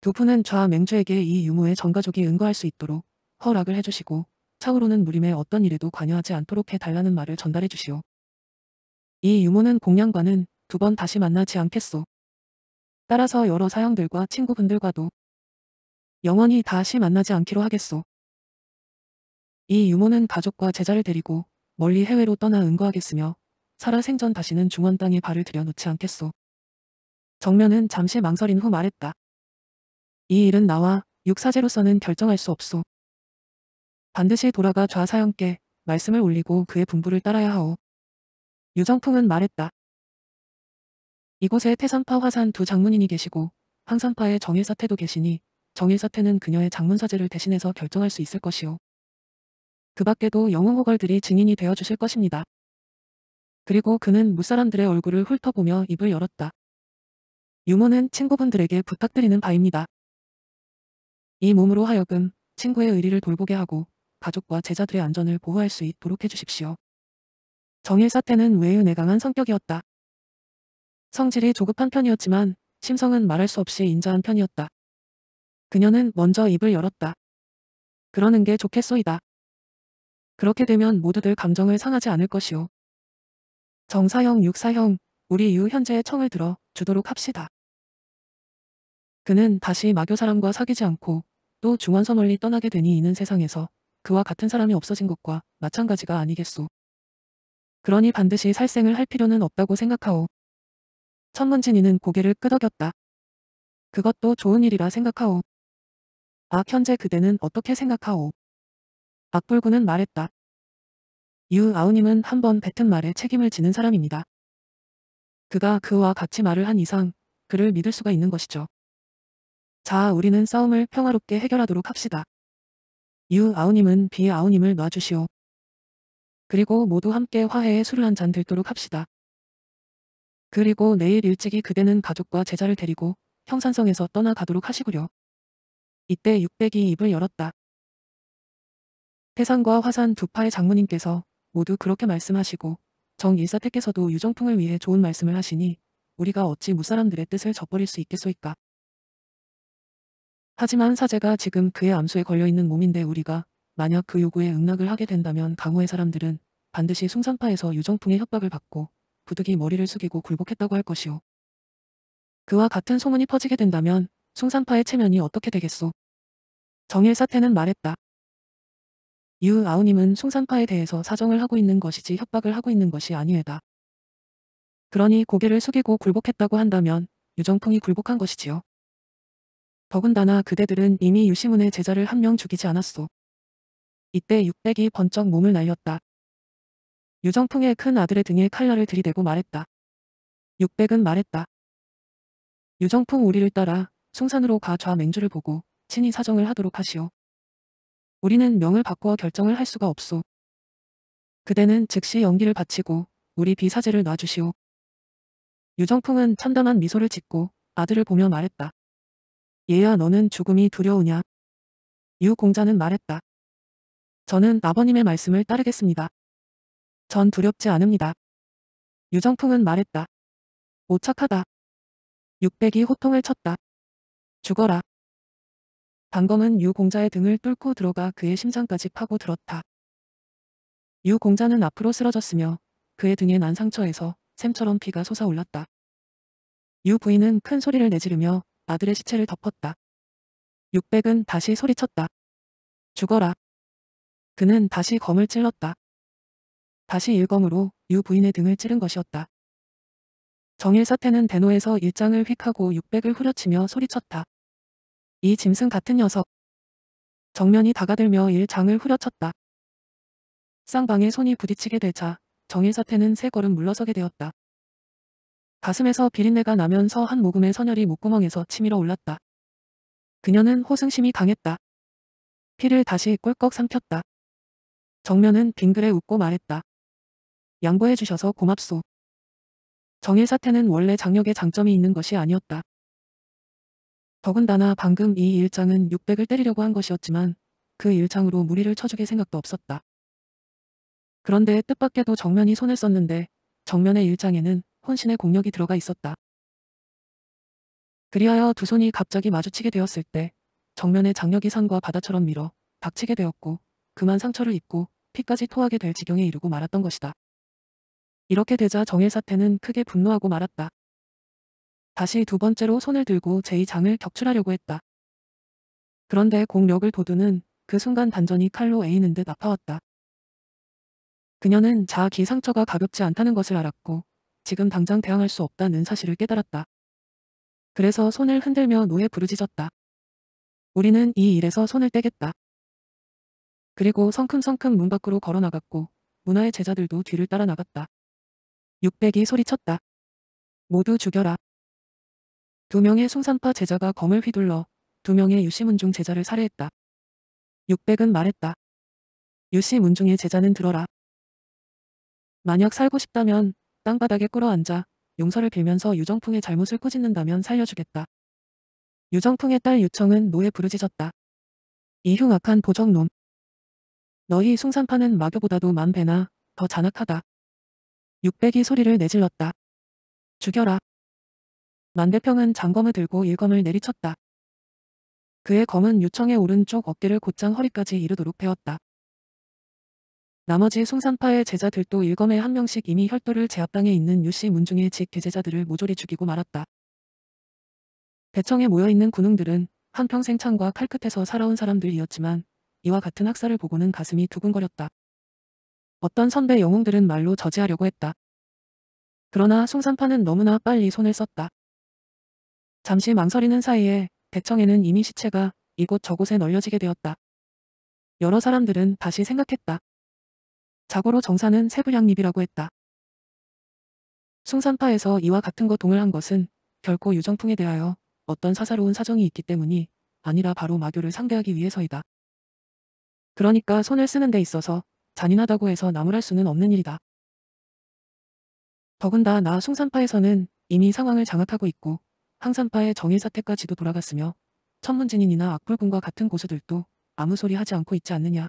두 분은 좌 맹주에게 이 유모의 전가족이 응거할 수 있도록 허락을 해주시고 차후로는 무림의 어떤 일에도 관여하지 않도록 해달라는 말을 전달해 주시오. 이 유모는 공양과는 두 번 다시 만나지 않겠소. 따라서 여러 사형들과 친구분들과도 영원히 다시 만나지 않기로 하겠소. 이 유모는 가족과 제자를 데리고 멀리 해외로 떠나 은거하겠으며 살아생전 다시는 중원 땅에 발을 들여놓지 않겠소. 정면은 잠시 망설인 후 말했다. 이 일은 나와 육사제로서는 결정할 수 없소. 반드시 돌아가 좌사형께 말씀을 올리고 그의 분부를 따라야 하오. 유정풍은 말했다. 이곳에 태산파 화산 두 장문인이 계시고 항산파의 정일사태도 계시니 정일사태는 그녀의 장문사제를 대신해서 결정할 수 있을 것이오. 그 밖에도 영웅호걸들이 증인이 되어 주실 것입니다. 그리고 그는 무사람들의 얼굴을 훑어보며 입을 열었다. 유모는 친구분들에게 부탁드리는 바입니다. 이 몸으로 하여금 친구의 의리를 돌보게 하고 가족과 제자들의 안전을 보호할 수 있도록 해주십시오. 정일 사태는 외유내 강한 성격이었다. 성질이 조급한 편이었지만 심성은 말할 수 없이 인자한 편이었다. 그녀는 먼저 입을 열었다. 그러는 게 좋겠소이다. 그렇게 되면 모두들 감정을 상하지 않을 것이오. 정사형 육사형 우리 유 현재의 청을 들어 주도록 합시다. 그는 다시 마교 사람과 사귀지 않고 또 중원선 멀리 떠나게 되니 이는 세상에서 그와 같은 사람이 없어진 것과 마찬가지가 아니겠소. 그러니 반드시 살생을 할 필요는 없다고 생각하오. 천문진이는 고개를 끄덕였다. 그것도 좋은 일이라 생각하오. 아 현재 그대는 어떻게 생각하오? 박불구는 말했다. 유 아우님은 한번 뱉은 말에 책임을 지는 사람입니다. 그가 그와 같이 말을 한 이상 그를 믿을 수가 있는 것이죠. 자, 우리는 싸움을 평화롭게 해결하도록 합시다. 유 아우님은 비 아우님을 놔주시오. 그리고 모두 함께 화해의 술을 한 잔 들도록 합시다. 그리고 내일 일찍이 그대는 가족과 제자를 데리고 형산성에서 떠나가도록 하시구려. 이때 600이 입을 열었다. 태산과 화산 두 파의 장모님께서 모두 그렇게 말씀하시고 정일사 태께서도 유정풍을 위해 좋은 말씀을 하시니 우리가 어찌 무사람들의 뜻을 져버릴 수 있겠소이까. 하지만 사제가 지금 그의 암수에 걸려있는 몸인데 우리가 만약 그 요구에 응낙을 하게 된다면 강호의 사람들은 반드시 숭산파에서 유정풍의 협박을 받고 부득이 머리를 숙이고 굴복했다고 할 것이오. 그와 같은 소문이 퍼지게 된다면 숭산파의 체면이 어떻게 되겠소. 정일 사태는 말했다. 이후 아우님은 송산파에 대해서 사정을 하고 있는 것이지 협박을 하고 있는 것이 아니에다. 그러니 고개를 숙이고 굴복했다고 한다면 유정풍이 굴복한 것이지요. 더군다나 그대들은 이미 유시문의 제자를 한 명 죽이지 않았소. 이때 육백이 번쩍 몸을 날렸다. 유정풍의 큰 아들의 등에 칼날을 들이대고 말했다. 육백은 말했다. 유정풍 우리를 따라 송산으로 가좌 맹주를 보고 친히 사정을 하도록 하시오. 우리는 명을 바꿔 결정을 할 수가 없소. 그대는 즉시 연기를 바치고 우리 비사제를 놔주시오. 유정풍은 참담한 미소를 짓고 아들을 보며 말했다. 얘야 너는 죽음이 두려우냐? 유공자는 말했다. 저는 아버님의 말씀을 따르겠습니다. 전 두렵지 않습니다. 유정풍은 말했다. 오착하다. 육0이 호통을 쳤다. 죽어라. 방검은 유공자의 등을 뚫고 들어가 그의 심장까지 파고들었다. 유공자는 앞으로 쓰러졌으며 그의 등에 난 상처에서 샘처럼 피가 솟아올랐다. 유 부인은 큰 소리를 내지르며 아들의 시체를 덮었다. 육백은 다시 소리쳤다. 죽어라. 그는 다시 검을 찔렀다. 다시 일검으로 유 부인의 등을 찌른 것이었다. 정일 사태는 대노에서 일장을 휙 하고 육백을 후려치며 소리쳤다. 이 짐승 같은 녀석. 정면이 다가들며 일장을 후려쳤다. 쌍방에 손이 부딪히게 되자 정일사태는 세 걸음 물러서게 되었다. 가슴에서 비린내가 나면서 한 모금의 선혈이 목구멍에서 치밀어 올랐다. 그녀는 호승심이 강했다. 피를 다시 꿀꺽 삼켰다. 정면은 빙그레 웃고 말했다. 양보해 주셔서 고맙소. 정일사태는 원래 장력의 장점이 있는 것이 아니었다. 더군다나 방금 이 일장은 600을 때리려고 한 것이었지만 그 일장으로 무리를 쳐주게 생각도 없었다. 그런데 뜻밖에도 정면이 손을 썼는데 정면의 일장에는 혼신의 공력이 들어가 있었다. 그리하여 두 손이 갑자기 마주치게 되었을 때 정면의 장력이 산과 바다처럼 밀어 닥치게 되었고 그만 상처를 입고 피까지 토하게 될 지경에 이르고 말았던 것이다. 이렇게 되자 정일 사태는 크게 분노하고 말았다. 다시 두 번째로 손을 들고 제2장을 격출하려고 했다. 그런데 공력을 도두는 그 순간 단전이 칼로 에이는 듯 아파왔다. 그녀는 자기 상처가 가볍지 않다는 것을 알았고 지금 당장 대항할 수 없다는 사실을 깨달았다. 그래서 손을 흔들며 노예 부르짖었다. 우리는 이 일에서 손을 떼겠다. 그리고 성큼성큼 문 밖으로 걸어나갔고 문화의 제자들도 뒤를 따라 나갔다. 600이 소리쳤다. 모두 죽여라. 두 명의 숭산파 제자가 검을 휘둘러 두 명의 유시문중 제자를 살해했다. 600은 말했다. 유시문중의 제자는 들어라. 만약 살고 싶다면 땅바닥에 꿇어앉아 용서를 빌면서 유정풍의 잘못을 꾸짖는다면 살려주겠다. 유정풍의 딸 유청은 노에 부르짖었다. 이흉악한 보정놈. 너희 숭산파는 마교보다도 만 배나 더 잔악하다. 600이 소리를 내질렀다. 죽여라. 만배평은 장검을 들고 일검을 내리쳤다. 그의 검은 유청의 오른쪽 어깨를 곧장 허리까지 이르도록 베었다. 나머지 숭산파의 제자들도 일검에 한 명씩 이미 혈도를 제압당해 있는 유씨 문중의 직계제자들을 모조리 죽이고 말았다. 대청에 모여있는 군웅들은 한평생 창과 칼끝에서 살아온 사람들이었지만 이와 같은 학살을 보고는 가슴이 두근거렸다. 어떤 선배 영웅들은 말로 저지하려고 했다. 그러나 송산파는 너무나 빨리 손을 썼다. 잠시 망설이는 사이에 대청에는 이미 시체가 이곳 저곳에 널려지게 되었다. 여러 사람들은 다시 생각했다. 자고로 정사는 세부양립이라고 했다. 숭산파에서 이와 같은 거동을 한 것은 결코 유정풍에 대하여 어떤 사사로운 사정이 있기 때문이 아니라 바로 마교를 상대하기 위해서이다. 그러니까 손을 쓰는 데 있어서 잔인하다고 해서 나무랄 수는 없는 일이다. 더군다나 숭산파에서는 이미 상황을 장악하고 있고 항산파의 정일사태까지도 돌아갔으며 천문진인이나 악불군과 같은 고수들도 아무 소리 하지 않고 있지 않느냐.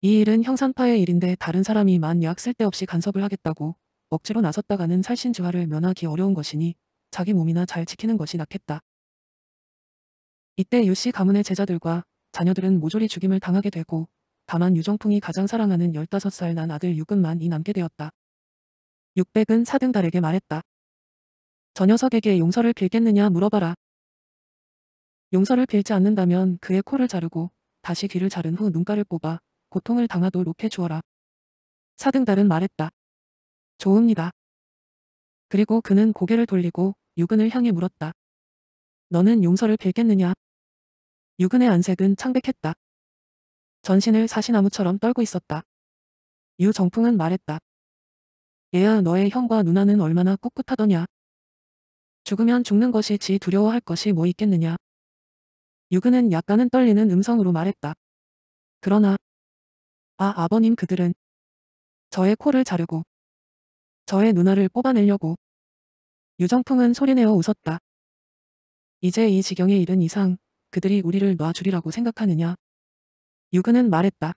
이 일은 형산파의 일인데 다른 사람이 만약 쓸데없이 간섭을 하겠다고 억지로 나섰다가는 살신지화를 면하기 어려운 것이니 자기 몸이나 잘 지키는 것이 낫겠다. 이때 유씨 가문의 제자들과 자녀들은 모조리 죽임을 당하게 되고 다만 유정풍이 가장 사랑하는 15살 난 아들 유근만이 남게 되었다. 육백은 사등달에게 말했다. 저 녀석에게 용서를 빌겠느냐 물어봐라. 용서를 빌지 않는다면 그의 코를 자르고 다시 귀를 자른 후 눈가를 뽑아 고통을 당하도록 해주어라. 사등달은 말했다. 좋습니다. 그리고 그는 고개를 돌리고 유근을 향해 물었다. 너는 용서를 빌겠느냐? 유근의 안색은 창백했다. 전신을 사시나무처럼 떨고 있었다. 유정풍은 말했다. 얘야 너의 형과 누나는 얼마나 꿋꿋하더냐. 죽으면 죽는 것이 지 두려워할 것이 뭐 있겠느냐. 유근은 약간은 떨리는 음성으로 말했다. 그러나 아 아버님 그들은 저의 코를 자르고 저의 누나를 뽑아내려고 유정풍은 소리내어 웃었다. 이제 이 지경에 이른 이상 그들이 우리를 놔주리라고 생각하느냐. 유근은 말했다.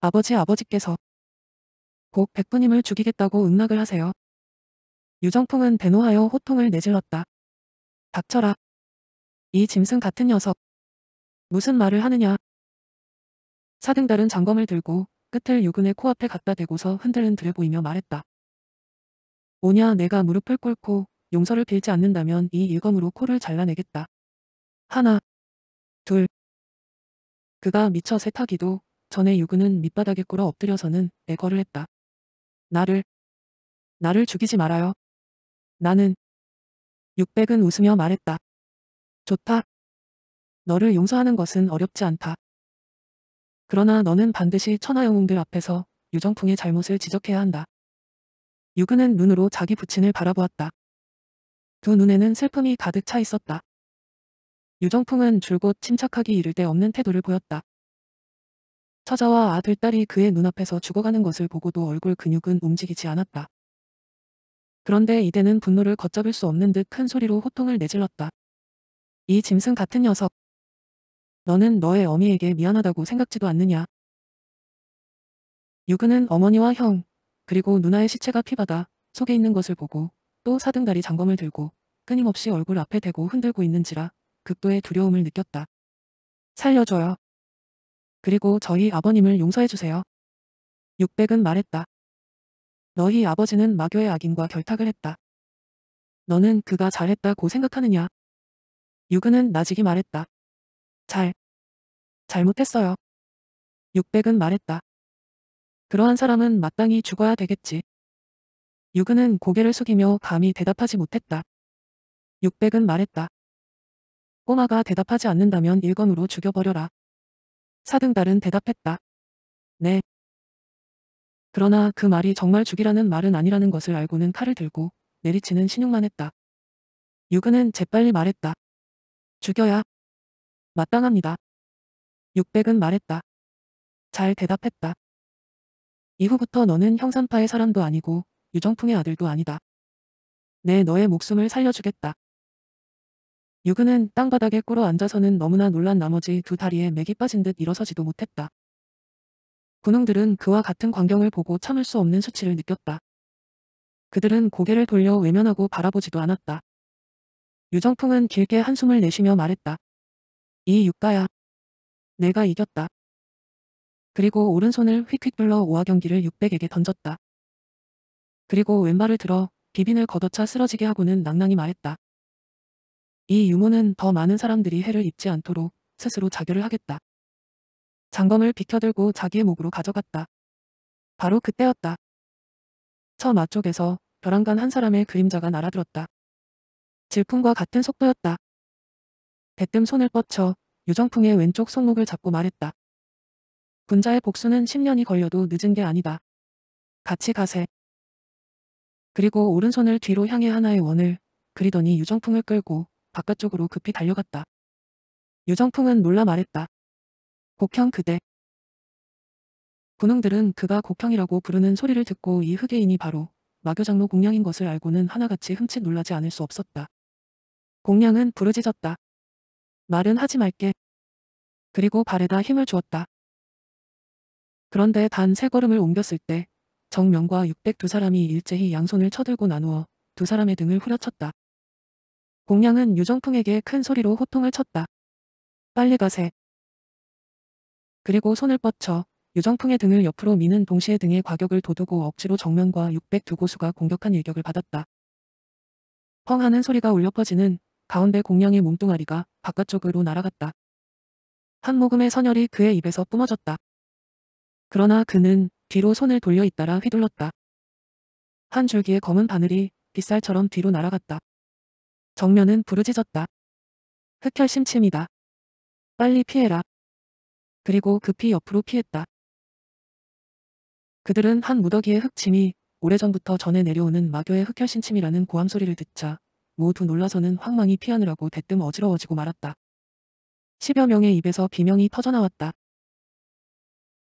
아버지 아버지께서 곧 백부님을 죽이겠다고 응낙을 하세요. 유정풍은 배노하여 호통을 내질렀다. 닥쳐라. 이 짐승 같은 녀석. 무슨 말을 하느냐. 사등달은 장검을 들고 끝을 유근의 코앞에 갖다 대고서 흔들흔들해 보이며 말했다. 오냐 내가 무릎을 꿇고 용서를 빌지 않는다면 이 일검으로 코를 잘라내겠다. 하나, 둘. 그가 미쳐 세타기도 전에 유근은 밑바닥에 꿇어 엎드려서는 애걸을 했다. 나를, 나를 죽이지 말아요. 나는 6 0 0은 웃으며 말했다. 좋다. 너를 용서하는 것은 어렵지 않다. 그러나 너는 반드시 천하영웅들 앞에서 유정풍의 잘못을 지적해야 한다. 유근은 눈으로 자기 부친을 바라보았다. 두 눈에는 슬픔이 가득 차 있었다. 유정풍은 줄곧 침착하기 이를 데 없는 태도를 보였다. 처자와 아들 딸이 그의 눈앞에서 죽어가는 것을 보고도 얼굴 근육은 움직이지 않았다. 그런데 이대는 분노를 걷잡을 수 없는 듯 큰 소리로 호통을 내질렀다. 이 짐승 같은 녀석. 너는 너의 어미에게 미안하다고 생각지도 않느냐. 유근은 어머니와 형, 그리고 누나의 시체가 피바다 속에 있는 것을 보고 또 사등다리 장검을 들고 끊임없이 얼굴 앞에 대고 흔들고 있는지라 극도의 두려움을 느꼈다. 살려줘요. 그리고 저희 아버님을 용서해주세요. 600은 말했다. 너희 아버지는 마교의 악인과 결탁을 했다. 너는 그가 잘했다고 생각하느냐? 유근은 나직이 말했다. 잘. 잘못했어요. 육백은 말했다. 그러한 사람은 마땅히 죽어야 되겠지. 유근은 고개를 숙이며 감히 대답하지 못했다. 육백은 말했다. 꼬마가 대답하지 않는다면 일건으로 죽여버려라. 사등달은 대답했다. 네. 그러나 그 말이 정말 죽이라는 말은 아니라는 것을 알고는 칼을 들고 내리치는 신용만 했다. 유근은 재빨리 말했다. 죽여야 마땅합니다. 육백은 말했다. 잘 대답했다. 이후부터 너는 형산파의 사람도 아니고 유정풍의 아들도 아니다. 내 너의 목숨을 살려주겠다. 유근은 땅바닥에 꿇어 앉아서는 너무나 놀란 나머지 두 다리에 맥이 빠진 듯 일어서지도 못했다. 군웅들은 그와 같은 광경을 보고 참을 수 없는 수치를 느꼈다. 그들은 고개를 돌려 외면하고 바라보지도 않았다. 유정풍은 길게 한숨을 내쉬며 말했다. 이 육가야. 내가 이겼다. 그리고 오른손을 휙휙 불러 오하경기를 600에게 던졌다. 그리고 왼발을 들어 비빈을 걷어차 쓰러지게 하고는 낭낭히 말했다. 이 유모는 더 많은 사람들이 해를 입지 않도록 스스로 자결을 하겠다. 장검을 비켜들고 자기의 목으로 가져갔다. 바로 그때였다. 처마쪽에서 벼랑간 한 사람의 그림자가 날아들었다. 질풍과 같은 속도였다. 대뜸 손을 뻗쳐 유정풍의 왼쪽 손목을 잡고 말했다. 분자의 복수는 10년이 걸려도 늦은 게 아니다. 같이 가세. 그리고 오른손을 뒤로 향해 하나의 원을 그리더니 유정풍을 끌고 바깥쪽으로 급히 달려갔다. 유정풍은 놀라 말했다. 곡형 그대. 군웅들은 그가 곡형이라고 부르는 소리를 듣고 이 흑예인이 바로 마교장로 공량인 것을 알고는 하나같이 흠칫 놀라지 않을 수 없었다. 공량은 부르짖었다. 말은 하지 말게. 그리고 발에다 힘을 주었다. 그런데 단 세 걸음을 옮겼을 때 정명과 6 0 2 사람이 일제히 양손을 쳐들고 나누어 두 사람의 등을 후려쳤다. 공량은 유정풍에게 큰 소리로 호통을 쳤다. 빨리 가세. 그리고 손을 뻗쳐 유정풍의 등을 옆으로 미는 동시에 등에 과격을 도두고 억지로 정면과 6 0 2두 고수가 공격한 일격을 받았다. 펑 하는 소리가 울려 퍼지는 가운데 공룡의 몸뚱아리가 바깥쪽으로 날아갔다. 한 모금의 선열이 그의 입에서 뿜어졌다. 그러나 그는 뒤로 손을 돌려 잇따라 휘둘렀다. 한 줄기의 검은 바늘이 빗살처럼 뒤로 날아갔다. 정면은 부르짖었다. 흑혈심침이다. 빨리 피해라. 그리고 급히 옆으로 피했다. 그들은 한 무더기의 흑침이 오래전부터 전해 내려오는 마교의 흑혈신침이라는 고함 소리를 듣자 모두 놀라서는 황망히 피하느라고 대뜸 어지러워지고 말았다. 십여 명의 입에서 비명이 터져나왔다.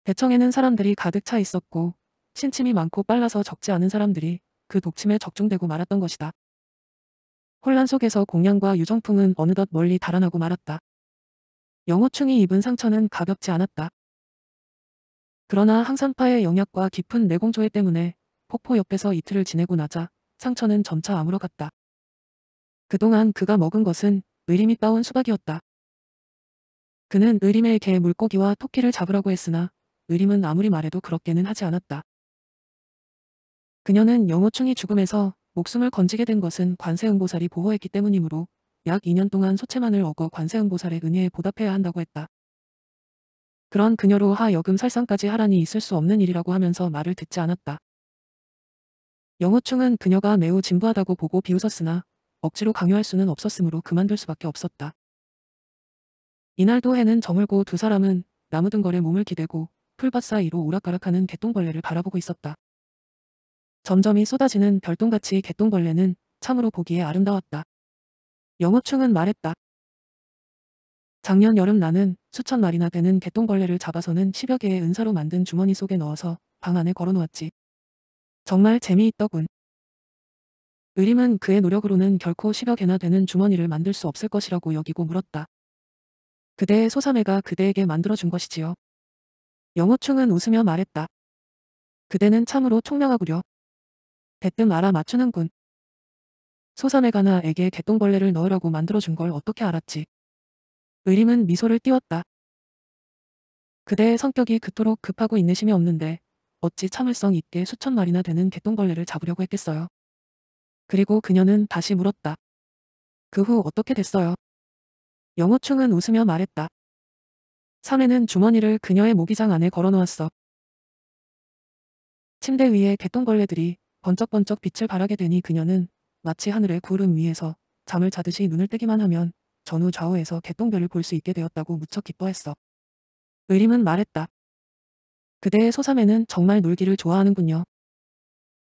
대청에는 사람들이 가득 차 있었고 신침이 많고 빨라서 적지 않은 사람들이 그 독침에 적중되고 말았던 것이다. 혼란 속에서 공양과 유정풍은 어느덧 멀리 달아나고 말았다. 영호충이 입은 상처는 가볍지 않았다. 그러나 항산파의 영약과 깊은 내공조회 때문에 폭포 옆에서 이틀을 지내고 나자 상처는 점차 아물어갔다. 그동안 그가 먹은 것은 의림이 따온 수박이었다. 그는 의림의 개 물고기와 토끼를 잡으라고 했으나 의림은 아무리 말해도 그렇게는 하지 않았다. 그녀는 영호충이 죽음에서 목숨을 건지게 된 것은 관세음보살이 보호했기 때문이므로 약 2년 동안 소채만을 얻어 관세음보살의 은혜에 보답해야 한다고 했다. 그런 그녀로 하여금 살상까지 하라니 있을 수 없는 일이라고 하면서 말을 듣지 않았다. 영호충은 그녀가 매우 진부하다고 보고 비웃었으나 억지로 강요할 수는 없었으므로 그만둘 수밖에 없었다. 이날도 해는 저물고 두 사람은 나무등걸에 몸을 기대고 풀밭 사이로 오락가락하는 개똥벌레를 바라보고 있었다. 점점이 쏟아지는 별똥같이 개똥벌레는 참으로 보기에 아름다웠다. 영업충은 말했다. 작년 여름 나는 수천 마리나 되는 개똥벌레를 잡아서는 10여 개의 은사로 만든 주머니 속에 넣어서 방 안에 걸어놓았지. 정말 재미있더군. 의림은 그의 노력으로는 결코 10여 개나 되는 주머니를 만들 수 없을 것이라고 여기고 물었다. 그대의 소사매가 그대에게 만들어준 것이지요. 영호충은 웃으며 말했다. 그대는 참으로 총명하구려. 대뜸 알아 맞추는군. 소산에 가나 에게 개똥벌레를 넣으라고 만들어준 걸 어떻게 알았지. 의림은 미소를 띄웠다. 그대의 성격이 그토록 급하고 인내심이 없는데 어찌 참을성 있게 수천 마리나 되는 개똥벌레를 잡으려고 했겠어요. 그리고 그녀는 다시 물었다. 그 후 어떻게 됐어요? 영호충은 웃으며 말했다. 사내는 주머니를 그녀의 모기장 안에 걸어놓았어. 침대 위에 개똥벌레들이 번쩍번쩍 빛을 발하게 되니 그녀는 마치 하늘의 구름 위에서 잠을 자듯이 눈을 뜨기만 하면 전후 좌우에서 개똥별을 볼 수 있게 되었다고 무척 기뻐했어. 의림은 말했다. 그대의 소삼에는 정말 놀기를 좋아하는군요.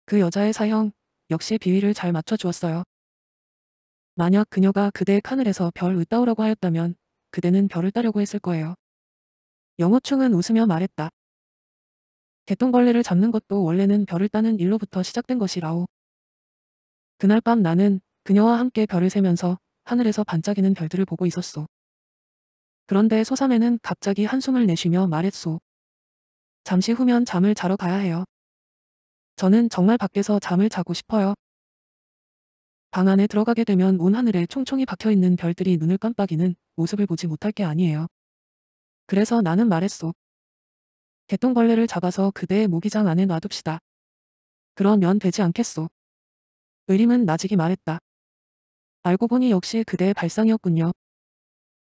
그 여자의 사형 역시 비위를 잘 맞춰주었어요. 만약 그녀가 그대의 카늘에서 별을따오라고 하였다면 그대는 별을 따려고 했을 거예요. 영호충은 웃으며 말했다. 개똥벌레를 잡는 것도 원래는 별을 따는 일로부터 시작된 것이라오. 그날 밤 나는 그녀와 함께 별을 세면서 하늘에서 반짝이는 별들을 보고 있었소. 그런데 소삼에는 갑자기 한숨을 내쉬며 말했소. 잠시 후면 잠을 자러 가야 해요. 저는 정말 밖에서 잠을 자고 싶어요. 방 안에 들어가게 되면 온 하늘에 총총히 박혀있는 별들이 눈을 깜빡이는 모습을 보지 못할 게 아니에요. 그래서 나는 말했소. 개똥벌레를 잡아서 그대의 모기장 안에 놔둡시다. 그러면 되지 않겠소. 의림은 나직이 말했다. 알고 보니 역시 그대의 발상이었군요.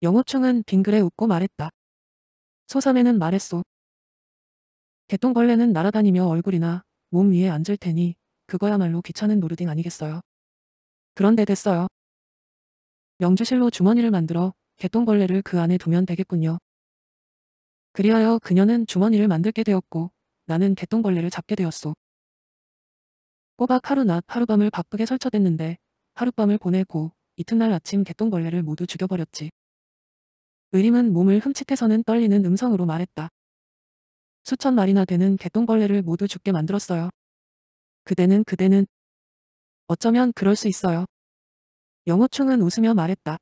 영호충은 빙그레 웃고 말했다. 소삼에는 말했소. 개똥벌레는 날아다니며 얼굴이나 몸 위에 앉을 테니 그거야말로 귀찮은 노르딩 아니겠어요. 그런데 됐어요. 명주실로 주머니를 만들어 개똥벌레를 그 안에 두면 되겠군요. 그리하여 그녀는 주머니를 만들게 되었고 나는 개똥벌레를 잡게 되었소. 꼬박 하루 낮 하룻밤을 바쁘게 설쳐댔는데 하룻밤을 보내고 이튿날 아침 개똥벌레를 모두 죽여버렸지. 의림은 몸을 흠칫해서는 떨리는 음성으로 말했다. 수천 마리나 되는 개똥벌레를 모두 죽게 만들었어요. 그대는 그대는 어쩌면 그럴 수 있어요. 영호충은 웃으며 말했다.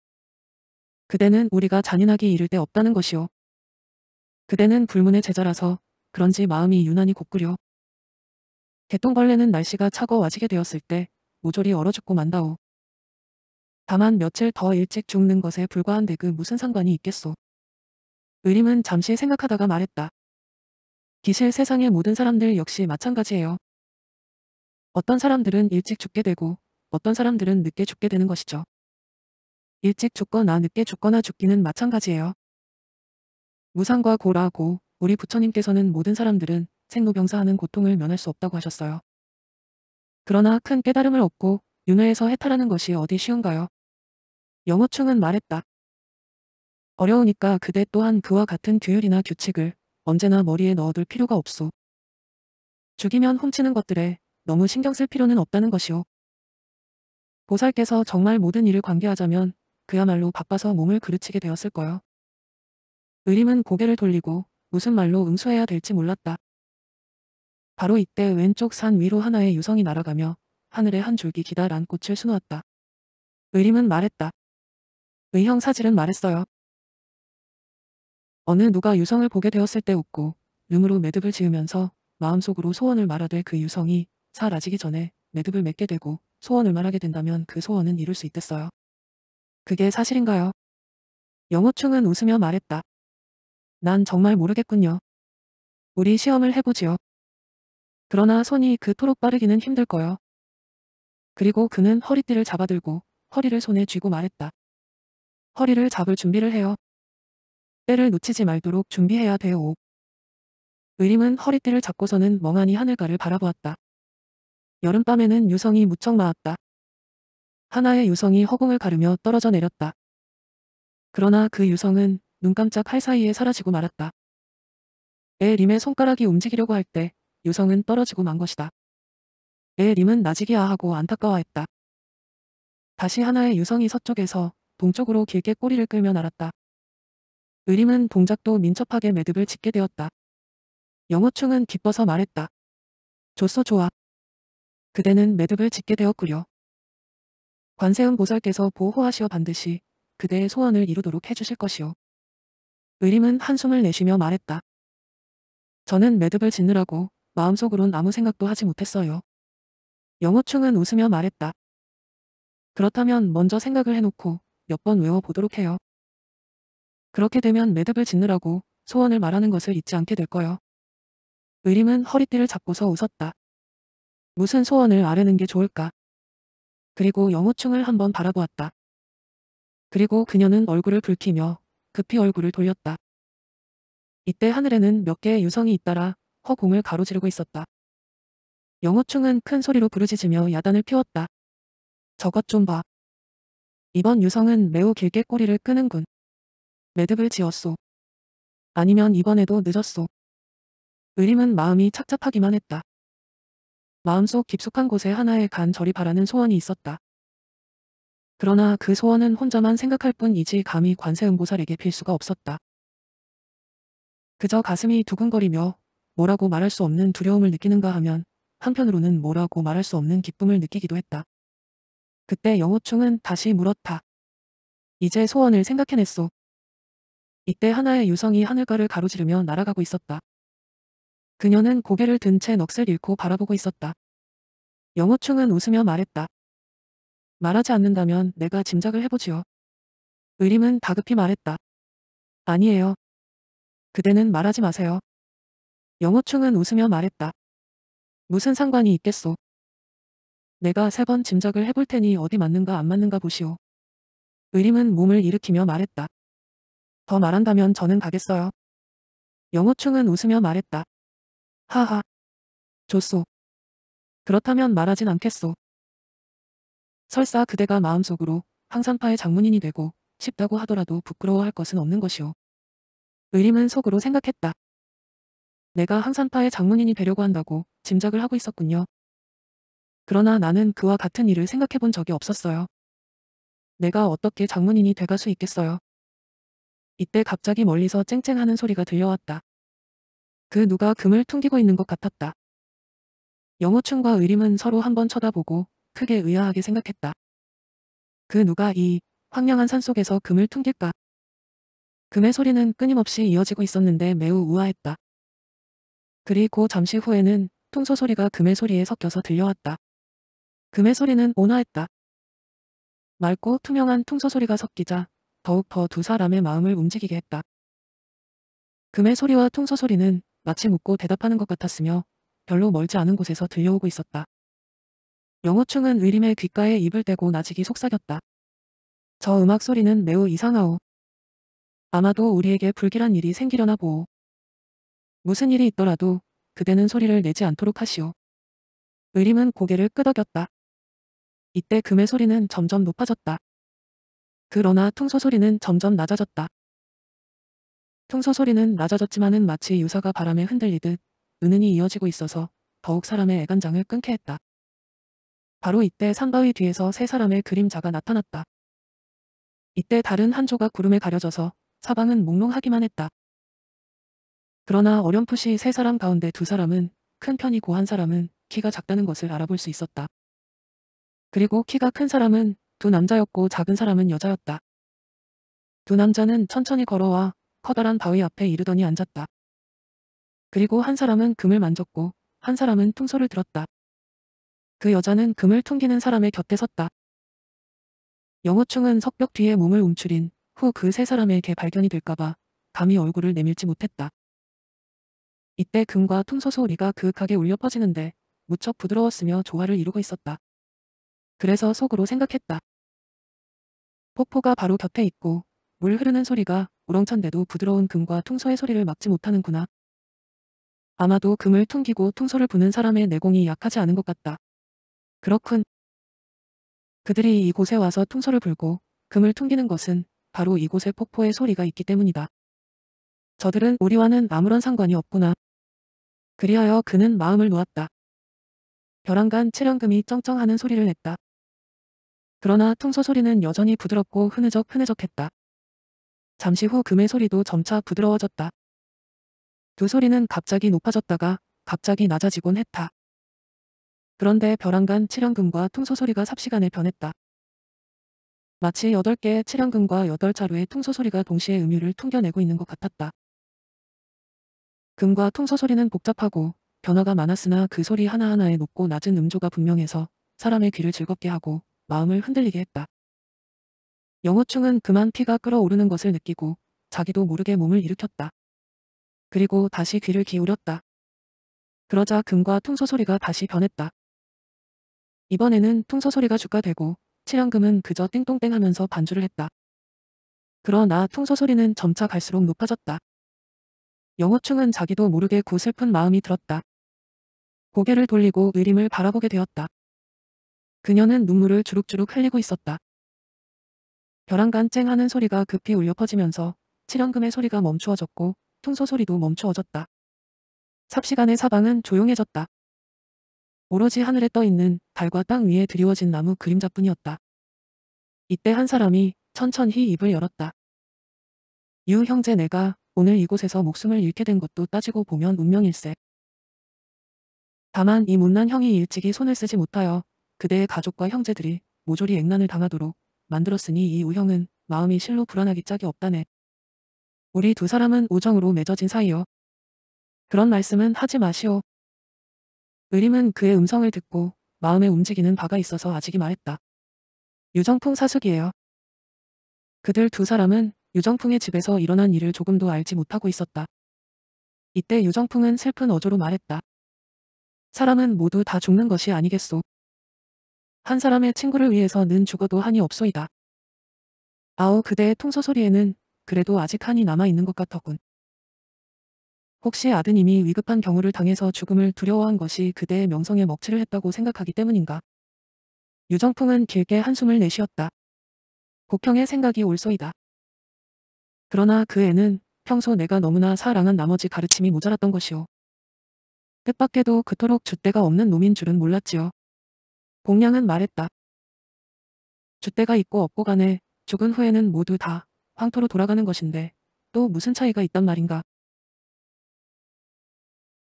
그대는 우리가 잔인하기 이를 데 없다는 것이오. 그대는 불문의 제자라서 그런지 마음이 유난히 고꾸려. 개똥벌레는 날씨가 차고 와지게 되었을 때 모조리 얼어 죽고 만다오. 다만 며칠 더 일찍 죽는 것에 불과한데 그 무슨 상관이 있겠소. 의림은 잠시 생각하다가 말했다. 기실 세상의 모든 사람들 역시 마찬가지예요. 어떤 사람들은 일찍 죽게 되고 어떤 사람들은 늦게 죽게 되는 것이죠. 일찍 죽거나 늦게 죽거나 죽기는 마찬가지예요. 무상과 고라고 우리 부처님께서는 모든 사람들은 생로병사하는 고통을 면할 수 없다고 하셨어요. 그러나 큰 깨달음을 얻고 윤회에서 해탈하는 것이 어디 쉬운가요? 영어충은 말했다. 어려우니까 그대 또한 그와 같은 규율이나 규칙을 언제나 머리에 넣어둘 필요가 없소. 죽이면 훔치는 것들에 너무 신경 쓸 필요는 없다는 것이오. 보살께서 정말 모든 일을 관계하자면 그야말로 바빠서 몸을 그르치게 되었을 거요. 의림은 고개를 돌리고 무슨 말로 응수해야 될지 몰랐다. 바로 이때 왼쪽 산 위로 하나의 유성이 날아가며 하늘에 한 줄기 기다란 꽃을 수놓았다. 의림은 말했다. 의형 사질은 말했어요. 어느 누가 유성을 보게 되었을 때 웃고 눈으로 매듭을 지으면서 마음속으로 소원을 말하되 그 유성이 사라지기 전에 매듭을 맺게 되고 소원을 말하게 된다면 그 소원은 이룰 수 있댔어요. 그게 사실인가요? 영호충은 웃으며 말했다. 난 정말 모르겠군요. 우리 시험을 해보지요. 그러나 손이 그토록 빠르기는 힘들 거요. 그리고 그는 허리띠를 잡아들고 허리를 손에 쥐고 말했다. 허리를 잡을 준비를 해요. 때를 놓치지 말도록 준비해야 돼요. 의림은 허리띠를 잡고서는 멍하니 하늘가를 바라보았다. 여름밤에는 유성이 무척 마았다. 하나의 유성이 허공을 가르며 떨어져 내렸다. 그러나 그 유성은 눈 깜짝 할 사이에 사라지고 말았다. 에림의 손가락이 움직이려고 할때 유성은 떨어지고 만 것이다. 에 님은 나직이야 하고 안타까워했다. 다시 하나의 유성이 서쪽에서 동쪽으로 길게 꼬리를 끌며 날았다. 의림은 동작도 민첩하게 매듭을 짓게 되었다. 영어충은 기뻐서 말했다. 좋소 좋아. 그대는 매듭을 짓게 되었구려. 관세음 보살께서 보호하시어 반드시 그대의 소원을 이루도록 해주실 것이오. 의림은 한숨을 내쉬며 말했다. 저는 매듭을 짓느라고 마음속으론 아무 생각도 하지 못했어요. 영호충은 웃으며 말했다. 그렇다면 먼저 생각을 해놓고 몇 번 외워보도록 해요. 그렇게 되면 매듭을 짓느라고 소원을 말하는 것을 잊지 않게 될 거요. 의림은 허리띠를 잡고서 웃었다. 무슨 소원을 아르는 게 좋을까? 그리고 영호충을 한번 바라보았다. 그리고 그녀는 얼굴을 붉히며 급히 얼굴을 돌렸다. 이때 하늘에는 몇 개의 유성이 잇따라 허공을 가로지르고 있었다. 영호충은 큰 소리로 부르짖으며 야단을 피웠다. 저것 좀 봐. 이번 유성은 매우 길게 꼬리를 끄는군. 매듭을 지었소. 아니면 이번에도 늦었소. 의림은 마음이 착잡하기만 했다. 마음속 깊숙한 곳에 하나의 간절히 바라는 소원이 있었다. 그러나 그 소원은 혼자만 생각할 뿐이지 감히 관세음보살에게 필 수가 없었다. 그저 가슴이 두근거리며 뭐라고 말할 수 없는 두려움을 느끼는가 하면 한편으로는 뭐라고 말할 수 없는 기쁨을 느끼기도 했다. 그때 영호충은 다시 물었다. 이제 소원을 생각해냈소. 이때 하나의 유성이 하늘가를 가로지르며 날아가고 있었다. 그녀는 고개를 든 채 넋을 잃고 바라보고 있었다. 영호충은 웃으며 말했다. 말하지 않는다면 내가 짐작을 해보지요. 의림은 다급히 말했다. 아니에요. 그대는 말하지 마세요. 영호충은 웃으며 말했다. 무슨 상관이 있겠소. 내가 세 번 짐작을 해볼 테니 어디 맞는가 안 맞는가 보시오. 의림은 몸을 일으키며 말했다. 더 말한다면 저는 가겠어요. 영호충은 웃으며 말했다. 하하. 좋소. 그렇다면 말하진 않겠소. 설사 그대가 마음속으로 황산파의 장문인이 되고 싶다고 하더라도 부끄러워할 것은 없는 것이오. 의림은 속으로 생각했다. 내가 항산파의 장문인이 되려고 한다고 짐작을 하고 있었군요. 그러나 나는 그와 같은 일을 생각해 본 적이 없었어요. 내가 어떻게 장문인이 돼갈 수 있겠어요. 이때 갑자기 멀리서 쨍쨍하는 소리가 들려왔다. 그 누가 금을 퉁기고 있는 것 같았다. 영호충과 의림은 서로 한번 쳐다보고 크게 의아하게 생각했다. 그 누가 이 황량한 산속에서 금을 퉁길까? 금의 소리는 끊임없이 이어지고 있었는데 매우 우아했다. 그리고 잠시 후에는 통소 소리가 금의 소리에 섞여서 들려왔다. 금의 소리는 온화했다. 맑고 투명한 통소 소리가 섞이자 더욱 더 두 사람의 마음을 움직이게 했다. 금의 소리와 통소 소리는 마치 묻고 대답하는 것 같았으며 별로 멀지 않은 곳에서 들려오고 있었다. 영호충은 의림의 귓가에 입을 대고 나직이 속삭였다. 저 음악 소리는 매우 이상하오. 아마도 우리에게 불길한 일이 생기려나 보오. 무슨 일이 있더라도 그대는 소리를 내지 않도록 하시오. 의림은 고개를 끄덕였다. 이때 금의 소리는 점점 높아졌다. 그러나 퉁소 소리는 점점 낮아졌다. 퉁소 소리는 낮아졌지만은 마치 유사가 바람에 흔들리듯 은은히 이어지고 있어서 더욱 사람의 애간장을 끊게 했다. 바로 이때 산바위 뒤에서 세 사람의 그림자가 나타났다. 이때 다른 한 조각 구름에 가려져서 사방은 몽롱하기만 했다. 그러나 어렴풋이 세 사람 가운데 두 사람은 큰 편이고 한 사람은 키가 작다는 것을 알아볼 수 있었다. 그리고 키가 큰 사람은 두 남자였고 작은 사람은 여자였다. 두 남자는 천천히 걸어와 커다란 바위 앞에 이르더니 앉았다. 그리고 한 사람은 금을 만졌고 한 사람은 퉁소를 들었다. 그 여자는 금을 퉁기는 사람의 곁에 섰다. 영호충은 석벽 뒤에 몸을 움츠린 후 그 세 사람에게 발견이 될까봐 감히 얼굴을 내밀지 못했다. 이때 금과 통소 소리가 그윽하게 울려 퍼지는데 무척 부드러웠으며 조화를 이루고 있었다. 그래서 속으로 생각했다. 폭포가 바로 곁에 있고 물 흐르는 소리가 우렁찬데도 부드러운 금과 퉁소의 소리를 막지 못하는구나. 아마도 금을 퉁기고 퉁소를 부는 사람의 내공이 약하지 않은 것 같다. 그렇군. 그들이 이곳에 와서 퉁소를 불고 금을 퉁기는 것은 바로 이곳의 폭포의 소리가 있기 때문이다. 저들은 우리와는 아무런 상관이 없구나. 그리하여 그는 마음을 놓았다. 벼랑간 체령금이 쩡쩡하는 소리를 냈다. 그러나 통소 소리는 여전히 부드럽고 흐느적 흐느적했다. 잠시 후 금의 소리도 점차 부드러워졌다. 두 소리는 갑자기 높아졌다가 갑자기 낮아지곤 했다. 그런데 벼랑간 칠연금과 통소 소리가 삽시간에 변했다. 마치 여덟 개의 칠연금과 여덟 자루의 통소 소리가 동시에 음유를 통겨내고 있는 것 같았다. 금과 통서 소리는 복잡하고 변화가 많았으나 그 소리 하나하나에 높고 낮은 음조가 분명해서 사람의 귀를 즐겁게 하고 마음을 흔들리게 했다. 영호충은 그만 피가 끓어오르는 것을 느끼고 자기도 모르게 몸을 일으켰다. 그리고 다시 귀를 기울였다. 그러자 금과 통소 소리가 다시 변했다. 이번에는 통소 소리가 주가 되고 칠량금은 그저 띵똥땡 하면서 반주를 했다. 그러나 통소 소리는 점차 갈수록 높아졌다. 영호충은 자기도 모르게 고 슬픈 마음이 들었다. 고개를 돌리고 의림을 바라보게 되었다. 그녀는 눈물을 주룩주룩 흘리고 있었다. 벼랑간 쨍하는 소리가 급히 울려 퍼지면서 칠연금의 소리가 멈추어졌고 퉁소 소리도 멈추어졌다. 삽시간에 사방은 조용해졌다. 오로지 하늘에 떠있는 달과 땅 위에 드리워진 나무 그림자뿐이었다. 이때 한 사람이 천천히 입을 열었다. 유 형제 내가 오늘 이곳에서 목숨을 잃게 된 것도 따지고 보면 운명일세. 다만 이문난 형이 일찍이 손을 쓰지 못하여 그대의 가족과 형제들이 모조리 액난을 당하도록 만들었으니 이 우형은 마음이 실로 불안하기 짝이 없다네. 우리 두 사람은 우정으로 맺어진 사이요. 그런 말씀은 하지 마시오. 의림은 그의 음성을 듣고 마음에 움직이는 바가 있어서 아직이 말했다. 유정풍 사숙이에요. 그들 두 사람은 유정풍의 집에서 일어난 일을 조금도 알지 못하고 있었다. 이때 유정풍은 슬픈 어조로 말했다. 사람은 모두 다 죽는 것이 아니겠소. 한 사람의 친구를 위해서 는 죽어도 한이 없소이다. 아우 그대의 통소 소리에는 그래도 아직 한이 남아있는 것 같더군. 혹시 아드님이 위급한 경우를 당해서 죽음을 두려워한 것이 그대의 명성에 먹칠을 했다고 생각하기 때문인가. 유정풍은 길게 한숨을 내쉬었다. 복형의 생각이 올소이다. 그러나 그 애는 평소 내가 너무나 사랑한 나머지 가르침이 모자랐던 것이오. 뜻밖에도 그토록 줏대가 없는 놈인 줄은 몰랐지요. 공양은 말했다. 줏대가 있고 없고 간에 죽은 후에는 모두 다 황토로 돌아가는 것인데 또 무슨 차이가 있단 말인가.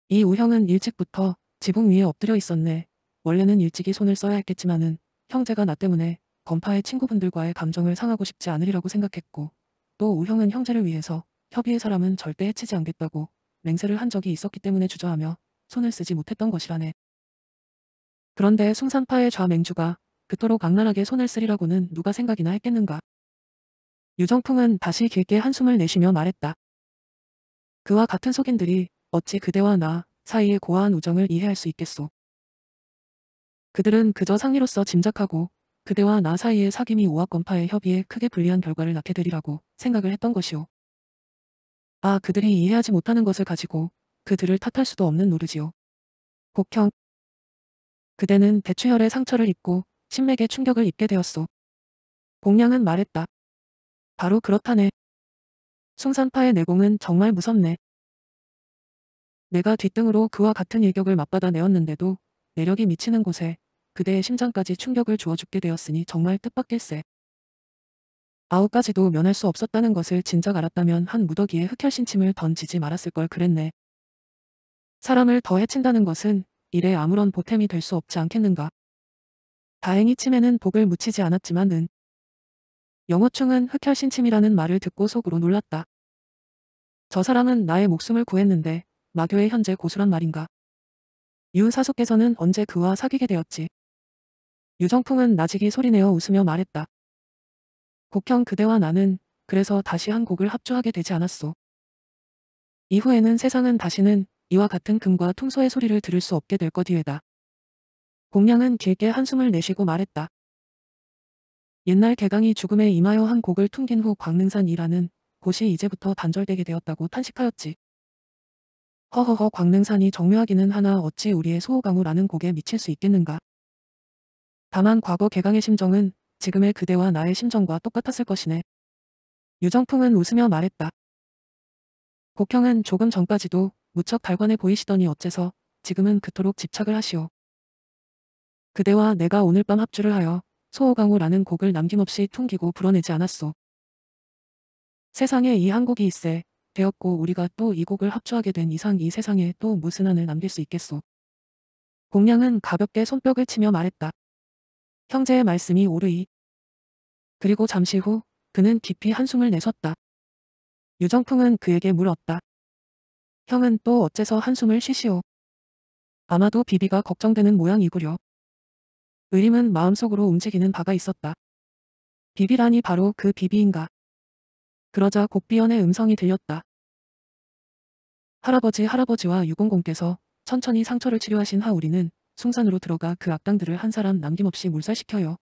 이 우형은 일찍부터 지붕 위에 엎드려 있었네. 원래는 일찍이 손을 써야 했겠지만은 형제가 나 때문에 건파의 친구분들과의 감정을 상하고 싶지 않으리라고 생각했고 또 우형은 형제를 위해서 협의의 사람은 절대 해치지 않겠다고 맹세를 한 적이 있었기 때문에 주저하며 손을 쓰지 못했던 것이라네. 그런데 숭산파의 좌맹주가 그토록 악랄하게 손을 쓰리라고는 누가 생각이나 했겠는가. 유정풍은 다시 길게 한숨을 내쉬며 말했다. 그와 같은 속인들이 어찌 그대와 나 사이의 고아한 우정을 이해할 수 있겠소. 그들은 그저 상리로서 짐작하고 그대와 나 사이의 사귐이 오합권파의 협의에 크게 불리한 결과를 낳게 되리라고 생각을 했던 것이오. 아 그들이 이해하지 못하는 것을 가지고 그들을 탓할 수도 없는 노릇이오. 복형 그대는 대추혈의 상처를 입고 신맥에 충격을 입게 되었소. 공량은 말했다. 바로 그렇다네. 숭산파의 내공은 정말 무섭네. 내가 뒷등으로 그와 같은 일격을 맞받아 내었는데도 내력이 미치는 곳에 그대의 심장까지 충격을 주어 죽게 되었으니 정말 뜻밖일세. 아홉 가지도 면할 수 없었다는 것을 진작 알았다면 한 무더기에 흑혈신침을 던지지 말았을 걸 그랬네. 사람을 더 해친다는 것은 일에 아무런 보탬이 될 수 없지 않겠는가. 다행히 침에는 복을 묻히지 않았지만은 영어충은 흑혈신침이라는 말을 듣고 속으로 놀랐다. 저 사람은 나의 목숨을 구했는데 마교의 현재 고수란 말인가. 유 사숙께서는 언제 그와 사귀게 되었지. 유정풍은 나직이 소리내어 웃으며 말했다. 곡형 그대와 나는 그래서 다시 한 곡을 합주하게 되지 않았소. 이후에는 세상은 다시는 이와 같은 금과 퉁소의 소리를 들을 수 없게 될 것이외다. 공양은 길게 한숨을 내쉬고 말했다. 옛날 개강이 죽음에 임하여 한 곡을 퉁긴 후 광능산이라는 곳이 이제부터 단절되게 되었다고 탄식하였지. 허허허 광능산이 정묘하기는 하나 어찌 우리의 소호강우라는 곡에 미칠 수 있겠는가. 다만 과거 개강의 심정은 지금의 그대와 나의 심정과 똑같았을 것이네. 유정풍은 웃으며 말했다. 곡형은 조금 전까지도 무척 달관해 보이시더니 어째서 지금은 그토록 집착을 하시오. 그대와 내가 오늘 밤 합주를 하여 소호강호라는 곡을 남김없이 퉁기고 불어내지 않았소. 세상에 이 한 곡이 있어 되었고 우리가 또 이 곡을 합주하게 된 이상 이 세상에 또 무슨 한을 남길 수 있겠소. 공양은 가볍게 손뼉을 치며 말했다. 형제의 말씀이 오르이. 그리고 잠시 후 그는 깊이 한숨을 내셨다. 유정풍은 그에게 물었다. 형은 또 어째서 한숨을 쉬시오. 아마도 비비가 걱정되는 모양이구려. 의림은 마음속으로 움직이는 바가 있었다. 비비라니 바로 그 비비인가. 그러자 곡비연의 음성이 들렸다. 할아버지 할아버지와 유공공께서 천천히 상처를 치료하신 하우리는 승산으로 들어가 그 악당들을 한 사람 남김없이 몰살시켜요.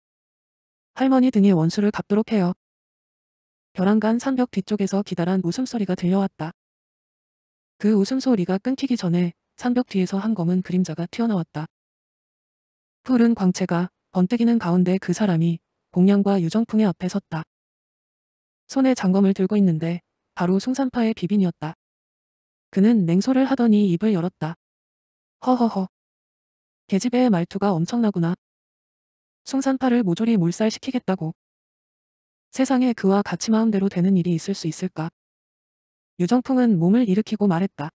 할머니 등의 원수를 갚도록 해요. 벼랑간 산벽 뒤쪽에서 기다란 웃음소리가 들려왔다. 그 웃음소리가 끊기기 전에 산벽 뒤에서 한 검은 그림자가 튀어나왔다. 푸른 광채가 번뜩이는 가운데 그 사람이 공양과 유정풍의 앞에 섰다. 손에 장검을 들고 있는데 바로 숭산파의 비빈이었다. 그는 냉소를 하더니 입을 열었다. 허허허. 계집애의 말투가 엄청나구나. 숭산파를 모조리 몰살시키겠다고. 세상에 그와 같이 마음대로 되는 일이 있을 수 있을까? 유정풍은 몸을 일으키고 말했다.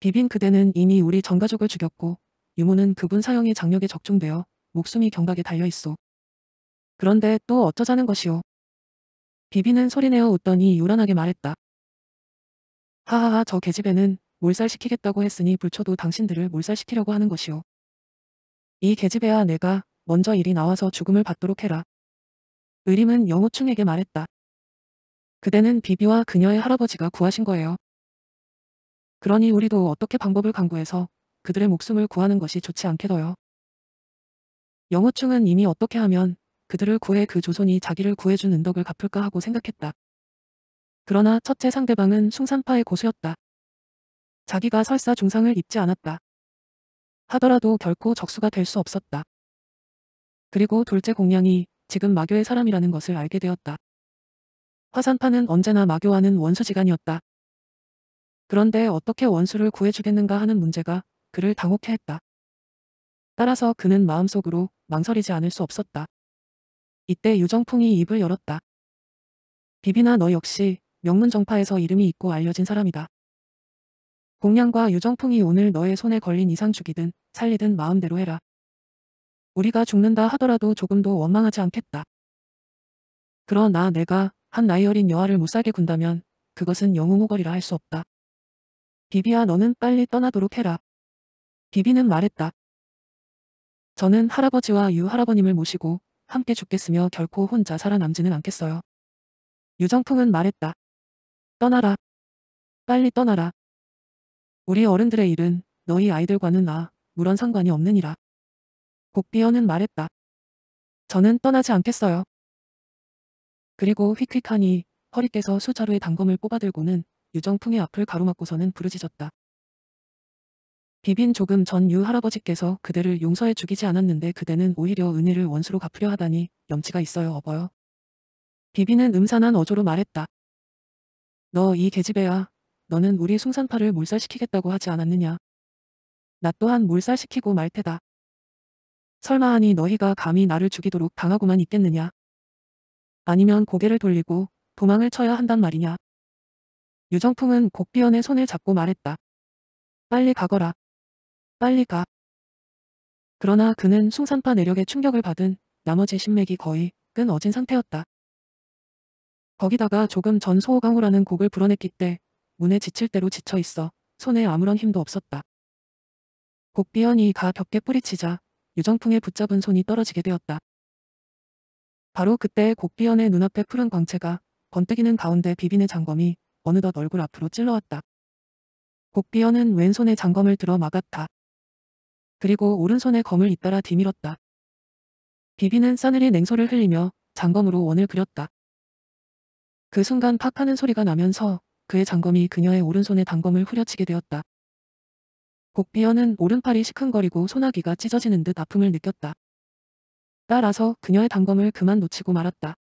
비빈 그대는 이미 우리 전가족을 죽였고 유모는 그분 사형의 장력에 적중되어 목숨이 경각에 달려있소. 그런데 또 어쩌자는 것이오. 비비는 소리내어 웃더니 요란하게 말했다. 하하하 저 계집애는 몰살시키겠다고 했으니 불초도 당신들을 몰살시키려고 하는 것이오. 이 계집애야 내가 먼저 일이 나와서 죽음을 받도록 해라. 의림은 영호충에게 말했다. 그대는 비비와 그녀의 할아버지가 구하신 거예요. 그러니 우리도 어떻게 방법을 강구해서 그들의 목숨을 구하는 것이 좋지 않겠어요. 영호충은 이미 어떻게 하면 그들을 구해 그 조선이 자기를 구해준 은덕을 갚을까 하고 생각했다. 그러나 첫째 상대방은 숭산파의 고수였다. 자기가 설사 중상을 입지 않았다. 하더라도 결코 적수가 될 수 없었다. 그리고 둘째 공양이 지금 마교의 사람이라는 것을 알게 되었다. 화산파는 언제나 마교와는 원수지간이었다. 그런데 어떻게 원수를 구해주겠는가 하는 문제가 그를 당혹해 했다. 따라서 그는 마음속으로 망설이지 않을 수 없었다. 이때 유정풍이 입을 열었다. 비비나 너 역시 명문정파에서 이름이 있고 알려진 사람이다. 공양과 유정풍이 오늘 너의 손에 걸린 이상 죽이든 살리든 마음대로 해라. 우리가 죽는다 하더라도 조금도 원망하지 않겠다. 그러나 내가 한 나이 어린 여아를 못살게 군다면 그것은 영웅호걸이라 할 수 없다. 비비야 너는 빨리 떠나도록 해라. 비비는 말했다. 저는 할아버지와 유할아버님을 모시고 함께 죽겠으며 결코 혼자 살아남지는 않겠어요. 유정풍은 말했다. 떠나라. 빨리 떠나라. 우리 어른들의 일은 너희 아이들과는 나물런 아, 상관이 없느니라. 복비어는 말했다. 저는 떠나지 않겠어요. 그리고 휙휙하니 허리께서 수자루의 단검을 뽑아들고는 유정풍의 앞을 가로막고서는 부르짖었다. 비빈 조금 전 유 할아버지께서 그대를 용서해 죽이지 않았는데 그대는 오히려 은혜를 원수로 갚으려 하다니 염치가 있어요 어버요. 비빈은 음산한 어조로 말했다. 너 이 계집애야 너는 우리 숭산파를 몰살시키겠다고 하지 않았느냐. 나 또한 몰살시키고 말 테다. 설마하니 너희가 감히 나를 죽이도록 당하고만 있겠느냐. 아니면 고개를 돌리고 도망을 쳐야 한단 말이냐. 유정풍은 곡비연의 손을 잡고 말했다. 빨리 가거라. 빨리 가. 그러나 그는 숭산파 내력에 충격을 받은 나머지 신맥이 거의 끈어진 상태였다. 거기다가 조금 전 소호강호라는 곡을 불어냈기 때 문에 지칠 대로 지쳐 있어 손에 아무런 힘도 없었다. 곡비현이가 벽에 뿌리치자 유정풍에 붙잡은 손이 떨어지게 되었다. 바로 그때 곡비현의 눈앞에 푸른 광채가 번뜩이는 가운데 비빈의 장검이 어느덧 얼굴 앞으로 찔러왔다. 곡비현은 왼손에 장검을 들어 막았다. 그리고 오른손에 검을 잇따라 뒤밀었다. 비비는 싸늘히 냉소를 흘리며 장검으로 원을 그렸다. 그 순간 팍 하는 소리가 나면서 그의 장검이 그녀의 오른손에 단검을 후려치게 되었다. 복비연은 오른팔이 시큰거리고 소나기가 찢어지는 듯 아픔을 느꼈다. 따라서 그녀의 단검을 그만 놓치고 말았다.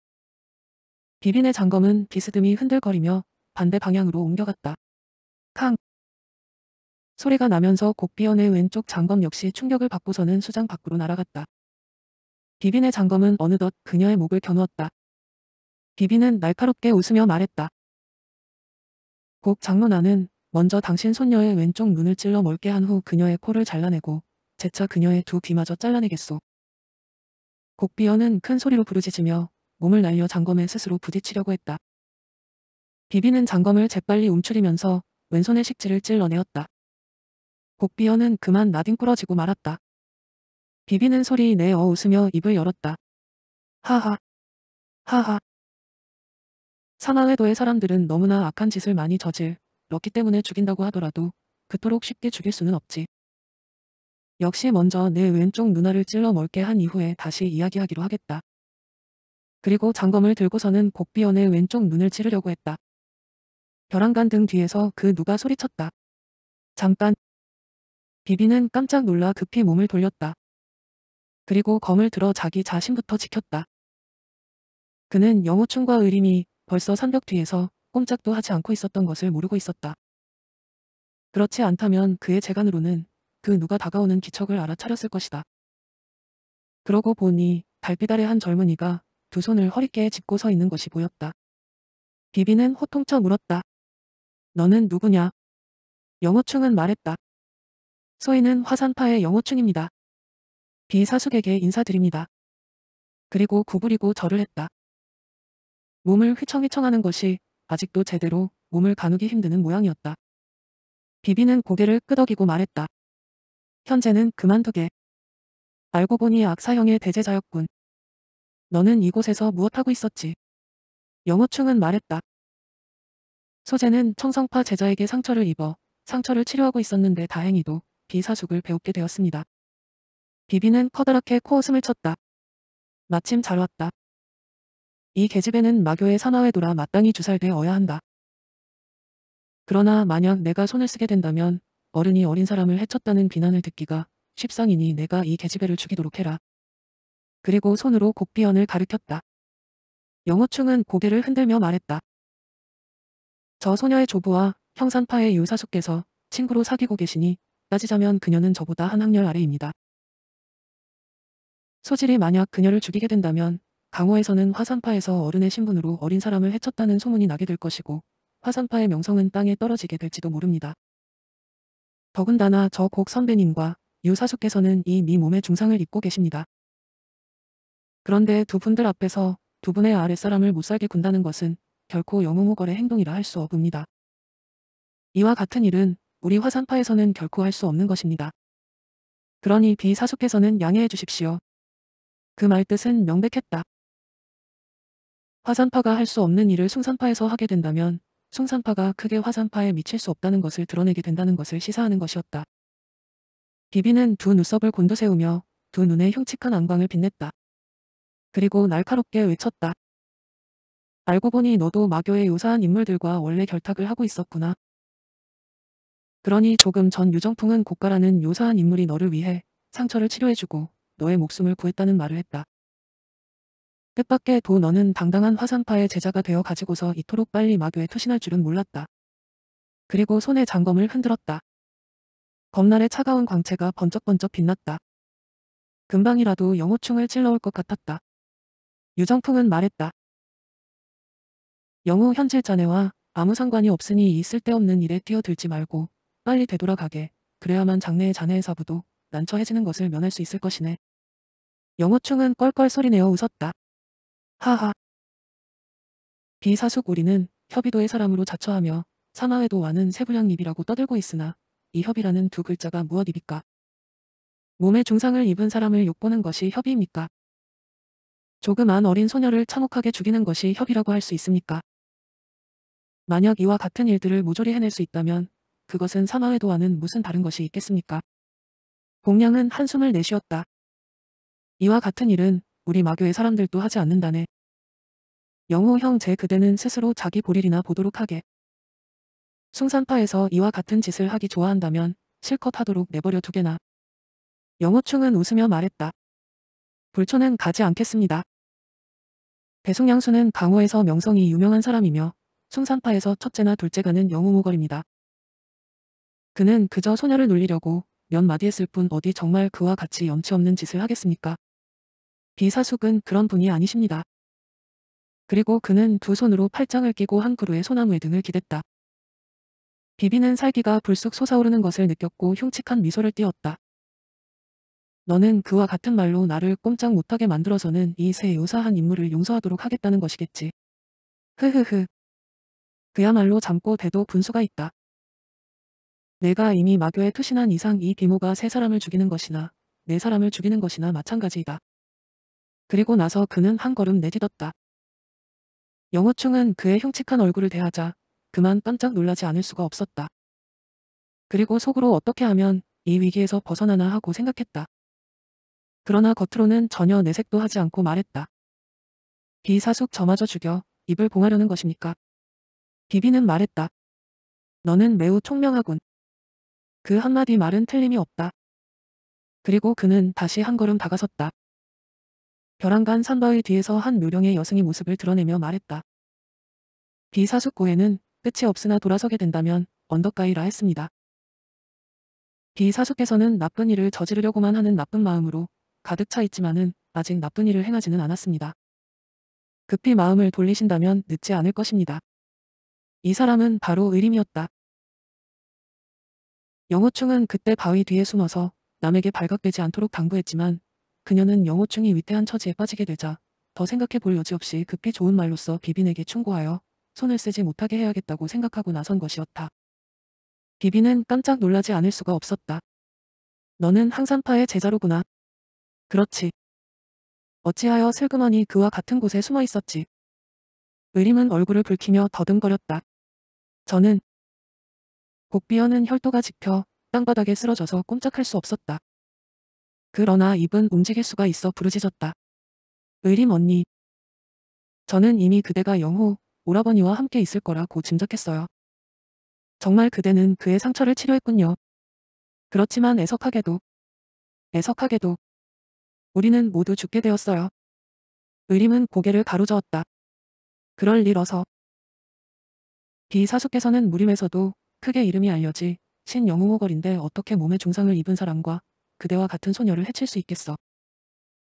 비빈의 장검은 비스듬히 흔들거리며 반대 방향으로 옮겨갔다. 캉! 소리가 나면서 곡비연의 왼쪽 장검 역시 충격을 받고서는 수장 밖으로 날아갔다. 비빈의 장검은 어느덧 그녀의 목을 겨누었다. 비빈은 날카롭게 웃으며 말했다. 곡 장로나는 먼저 당신 손녀의 왼쪽 눈을 찔러 멀게 한 후 그녀의 코를 잘라내고 재차 그녀의 두 귀마저 잘라내겠소. 곡비어는 큰 소리로 부르짖으며 몸을 날려 장검에 스스로 부딪히려고 했다. 비비는 장검을 재빨리 움츠리면서 왼손의 식지를 찔러내었다. 곡비어는 그만 나뒹꾸러지고 말았다. 비비는 소리 내어 웃으며 입을 열었다. 하하. 하하. 산하회도의 사람들은 너무나 악한 짓을 많이 저질 렀기 때문에 죽인다고 하더라도 그토록 쉽게 죽일 수는 없지. 역시 먼저 내 왼쪽 눈알을 찔러 멀게 한 이후에 다시 이야기하기로 하겠다. 그리고 장검을 들고서는 복비연의 왼쪽 눈을 찌르려고 했다. 벼랑간 등 뒤에서 그 누가 소리쳤다. 잠깐. 비비는 깜짝 놀라 급히 몸을 돌렸다. 그리고 검을 들어 자기 자신부터 지켰다. 그는 영호충과 의림이 벌써 산벽 뒤에서 꼼짝도 하지 않고 있었던 것을 모르고 있었다. 그렇지 않다면 그의 재간으로는 그 누가 다가오는 기척을 알아차렸을 것이다. 그러고 보니 달빛 아래 한 젊은이가 두 손을 허리깨에 짚고 서 있는 것이 보였다. 비비는 호통쳐 물었다. 너는 누구냐? 영호충은 말했다. 소희는 화산파의 영호충입니다. 비사숙에게 인사드립니다. 그리고 구부리고 절을 했다. 몸을 휘청휘청하는 것이 아직도 제대로 몸을 가누기 힘드는 모양이었다. 비비는 고개를 끄덕이고 말했다. 현재는 그만두게. 알고 보니 악사형의 대제자였군. 너는 이곳에서 무엇하고 있었지? 영어충은 말했다. 소재는 청성파 제자에게 상처를 입어 상처를 치료하고 있었는데 다행히도 비사숙을 배우게 되었습니다. 비비는 커다랗게 코웃음을 쳤다. 마침 잘 왔다. 이 계집애는 마교의 산하에 돌아 마땅히 주살되어야 한다. 그러나 만약 내가 손을 쓰게 된다면 어른이 어린 사람을 해쳤다는 비난을 듣기가 십상이니 내가 이 계집애를 죽이도록 해라. 그리고 손으로 곡비연을 가르켰다영어충은 고개를 흔들며 말했다. 저 소녀의 조부와 형산파의 유사숙께서 친구로 사귀고 계시니 따지자면 그녀는 저보다 한 학년 아래입니다. 소질이 만약 그녀를 죽이게 된다면 강호에서는 화산파에서 어른의 신분으로 어린 사람을 해쳤다는 소문이 나게 될 것이고 화산파의 명성은 땅에 떨어지게 될지도 모릅니다. 더군다나 저 곡 선배님과 유사숙께서는 이 미 몸의 중상을 입고 계십니다. 그런데 두 분들 앞에서 두 분의 아랫사람을 못살게 군다는 것은 결코 영웅호걸의 행동이라 할 수 없습니다. 이와 같은 일은 우리 화산파에서는 결코 할 수 없는 것입니다. 그러니 비사숙께서는 양해해 주십시오. 그 말뜻은 명백했다. 화산파가 할 수 없는 일을 숭산파에서 하게 된다면 숭산파가 크게 화산파에 미칠 수 없다는 것을 드러내게 된다는 것을 시사하는 것이었다. 비비는 두 눈썹을 곤두세우며 두 눈에 흉측한 안광을 빛냈다. 그리고 날카롭게 외쳤다. 알고 보니 너도 마교의 요사한 인물들과 원래 결탁을 하고 있었구나. 그러니 조금 전 유정풍은 고가라는 요사한 인물이 너를 위해 상처를 치료해주고 너의 목숨을 구했다는 말을 했다. 뜻밖의 도 너는 당당한 화산파의 제자가 되어 가지고서 이토록 빨리 마교에 투신할 줄은 몰랐다. 그리고 손에 장검을 흔들었다. 겁날의 차가운 광채가 번쩍번쩍 빛났다. 금방이라도 영호충을 찔러올 것 같았다. 유정풍은 말했다. 영호 현재 자네와 아무 상관이 없으니 이 쓸데없는 일에 뛰어들지 말고 빨리 되돌아가게. 그래야만 장래의 자네의 사부도 난처해지는 것을 면할 수 있을 것이네. 영호충은 껄껄 소리내어 웃었다. 하하. 비사숙 우리는 협의도의 사람으로 자처하며 상하회도 와는 세부량입이라고 떠들고 있으나 이 협의라는 두 글자가 무엇입니까? 몸에 중상을 입은 사람을 욕보는 것이 협의입니까? 조그만 어린 소녀를 참혹하게 죽이는 것이 협의라고 할 수 있습니까? 만약 이와 같은 일들을 모조리 해낼 수 있다면 그것은 사마회도와는 무슨 다른 것이 있겠습니까? 공양은 한숨을 내쉬었다. 이와 같은 일은 우리 마교의 사람들도 하지 않는다네. 영호 형 제 그대는 스스로 자기 볼일이나 보도록 하게. 숭산파에서 이와 같은 짓을 하기 좋아한다면 실컷 하도록 내버려 두게나. 영호충은 웃으며 말했다. 불초는 가지 않겠습니다. 배송양수는 강호에서 명성이 유명한 사람이며 숭산파에서 첫째나 둘째가는 영호호걸입니다 그는 그저 소녀를 놀리려고 몇 마디 했을 뿐 어디 정말 그와 같이 염치 없는 짓을 하겠습니까? 비사숙은 그런 분이 아니십니다. 그리고 그는 두 손으로 팔짱을 끼고 한 그루의 소나무의 등을 기댔다. 비비는 살기가 불쑥 솟아오르는 것을 느꼈고 흉측한 미소를 띄었다. 너는 그와 같은 말로 나를 꼼짝 못하게 만들어서는 이새요사한 인물을 용서하도록 하겠다는 것이겠지. 흐흐흐. 그야말로 잠꼬 대도 분수가 있다. 내가 이미 마교에 투신한 이상 이 비모가 세 사람을 죽이는 것이나 네 사람을 죽이는 것이나 마찬가지이다. 그리고 나서 그는 한 걸음 내딛었다. 영호충은 그의 흉측한 얼굴을 대하자 그만 깜짝 놀라지 않을 수가 없었다. 그리고 속으로 어떻게 하면 이 위기에서 벗어나나 하고 생각했다. 그러나 겉으로는 전혀 내색도 하지 않고 말했다. 비사숙 저마저 죽여 입을 봉하려는 것입니까? 비비는 말했다. 너는 매우 총명하군. 그 한마디 말은 틀림이 없다. 그리고 그는 다시 한 걸음 다가섰다. 벼랑간 산바위 뒤에서 한 묘령의 여성이 모습을 드러내며 말했다. 비사숙고에는 끝이 없으나 돌아서게 된다면 언덕가이라 했습니다. 비사숙께서는 나쁜 일을 저지르려고만 하는 나쁜 마음으로 가득 차 있지만은 아직 나쁜 일을 행하지는 않았습니다. 급히 마음을 돌리신다면 늦지 않을 것입니다. 이 사람은 바로 의림이었다. 영호충은 그때 바위 뒤에 숨어서 남에게 발각되지 않도록 당부했지만 그녀는 영호충이 위태한 처지에 빠지게 되자 더 생각해 볼 여지 없이 급히 좋은 말로써 비빈에게 충고하여 손을 쓰지 못하게 해야겠다고 생각하고 나선 것이었다. 비빈은 깜짝 놀라지 않을 수가 없었다. 너는 항산파의 제자로구나. 그렇지. 어찌하여 슬그머니 그와 같은 곳에 숨어 있었지. 의림은 얼굴을 붉히며 더듬거렸다. 저는 복비어는 혈도가 지켜 땅바닥에 쓰러져서 꼼짝할 수 없었다. 그러나 입은 움직일 수가 있어 부르짖었다. 의림 언니. 저는 이미 그대가 영호, 오라버니와 함께 있을 거라고 짐작했어요. 정말 그대는 그의 상처를 치료했군요. 그렇지만 애석하게도, 애석하게도 우리는 모두 죽게 되었어요. 의림은 고개를 가로저었다. 그럴 일 어서. 비사숙께서는 무림에서도 크게 이름이 알려지 신영웅호걸인데 어떻게 몸에 중상을 입은 사람과 그대와 같은 소녀를 해칠 수 있겠어.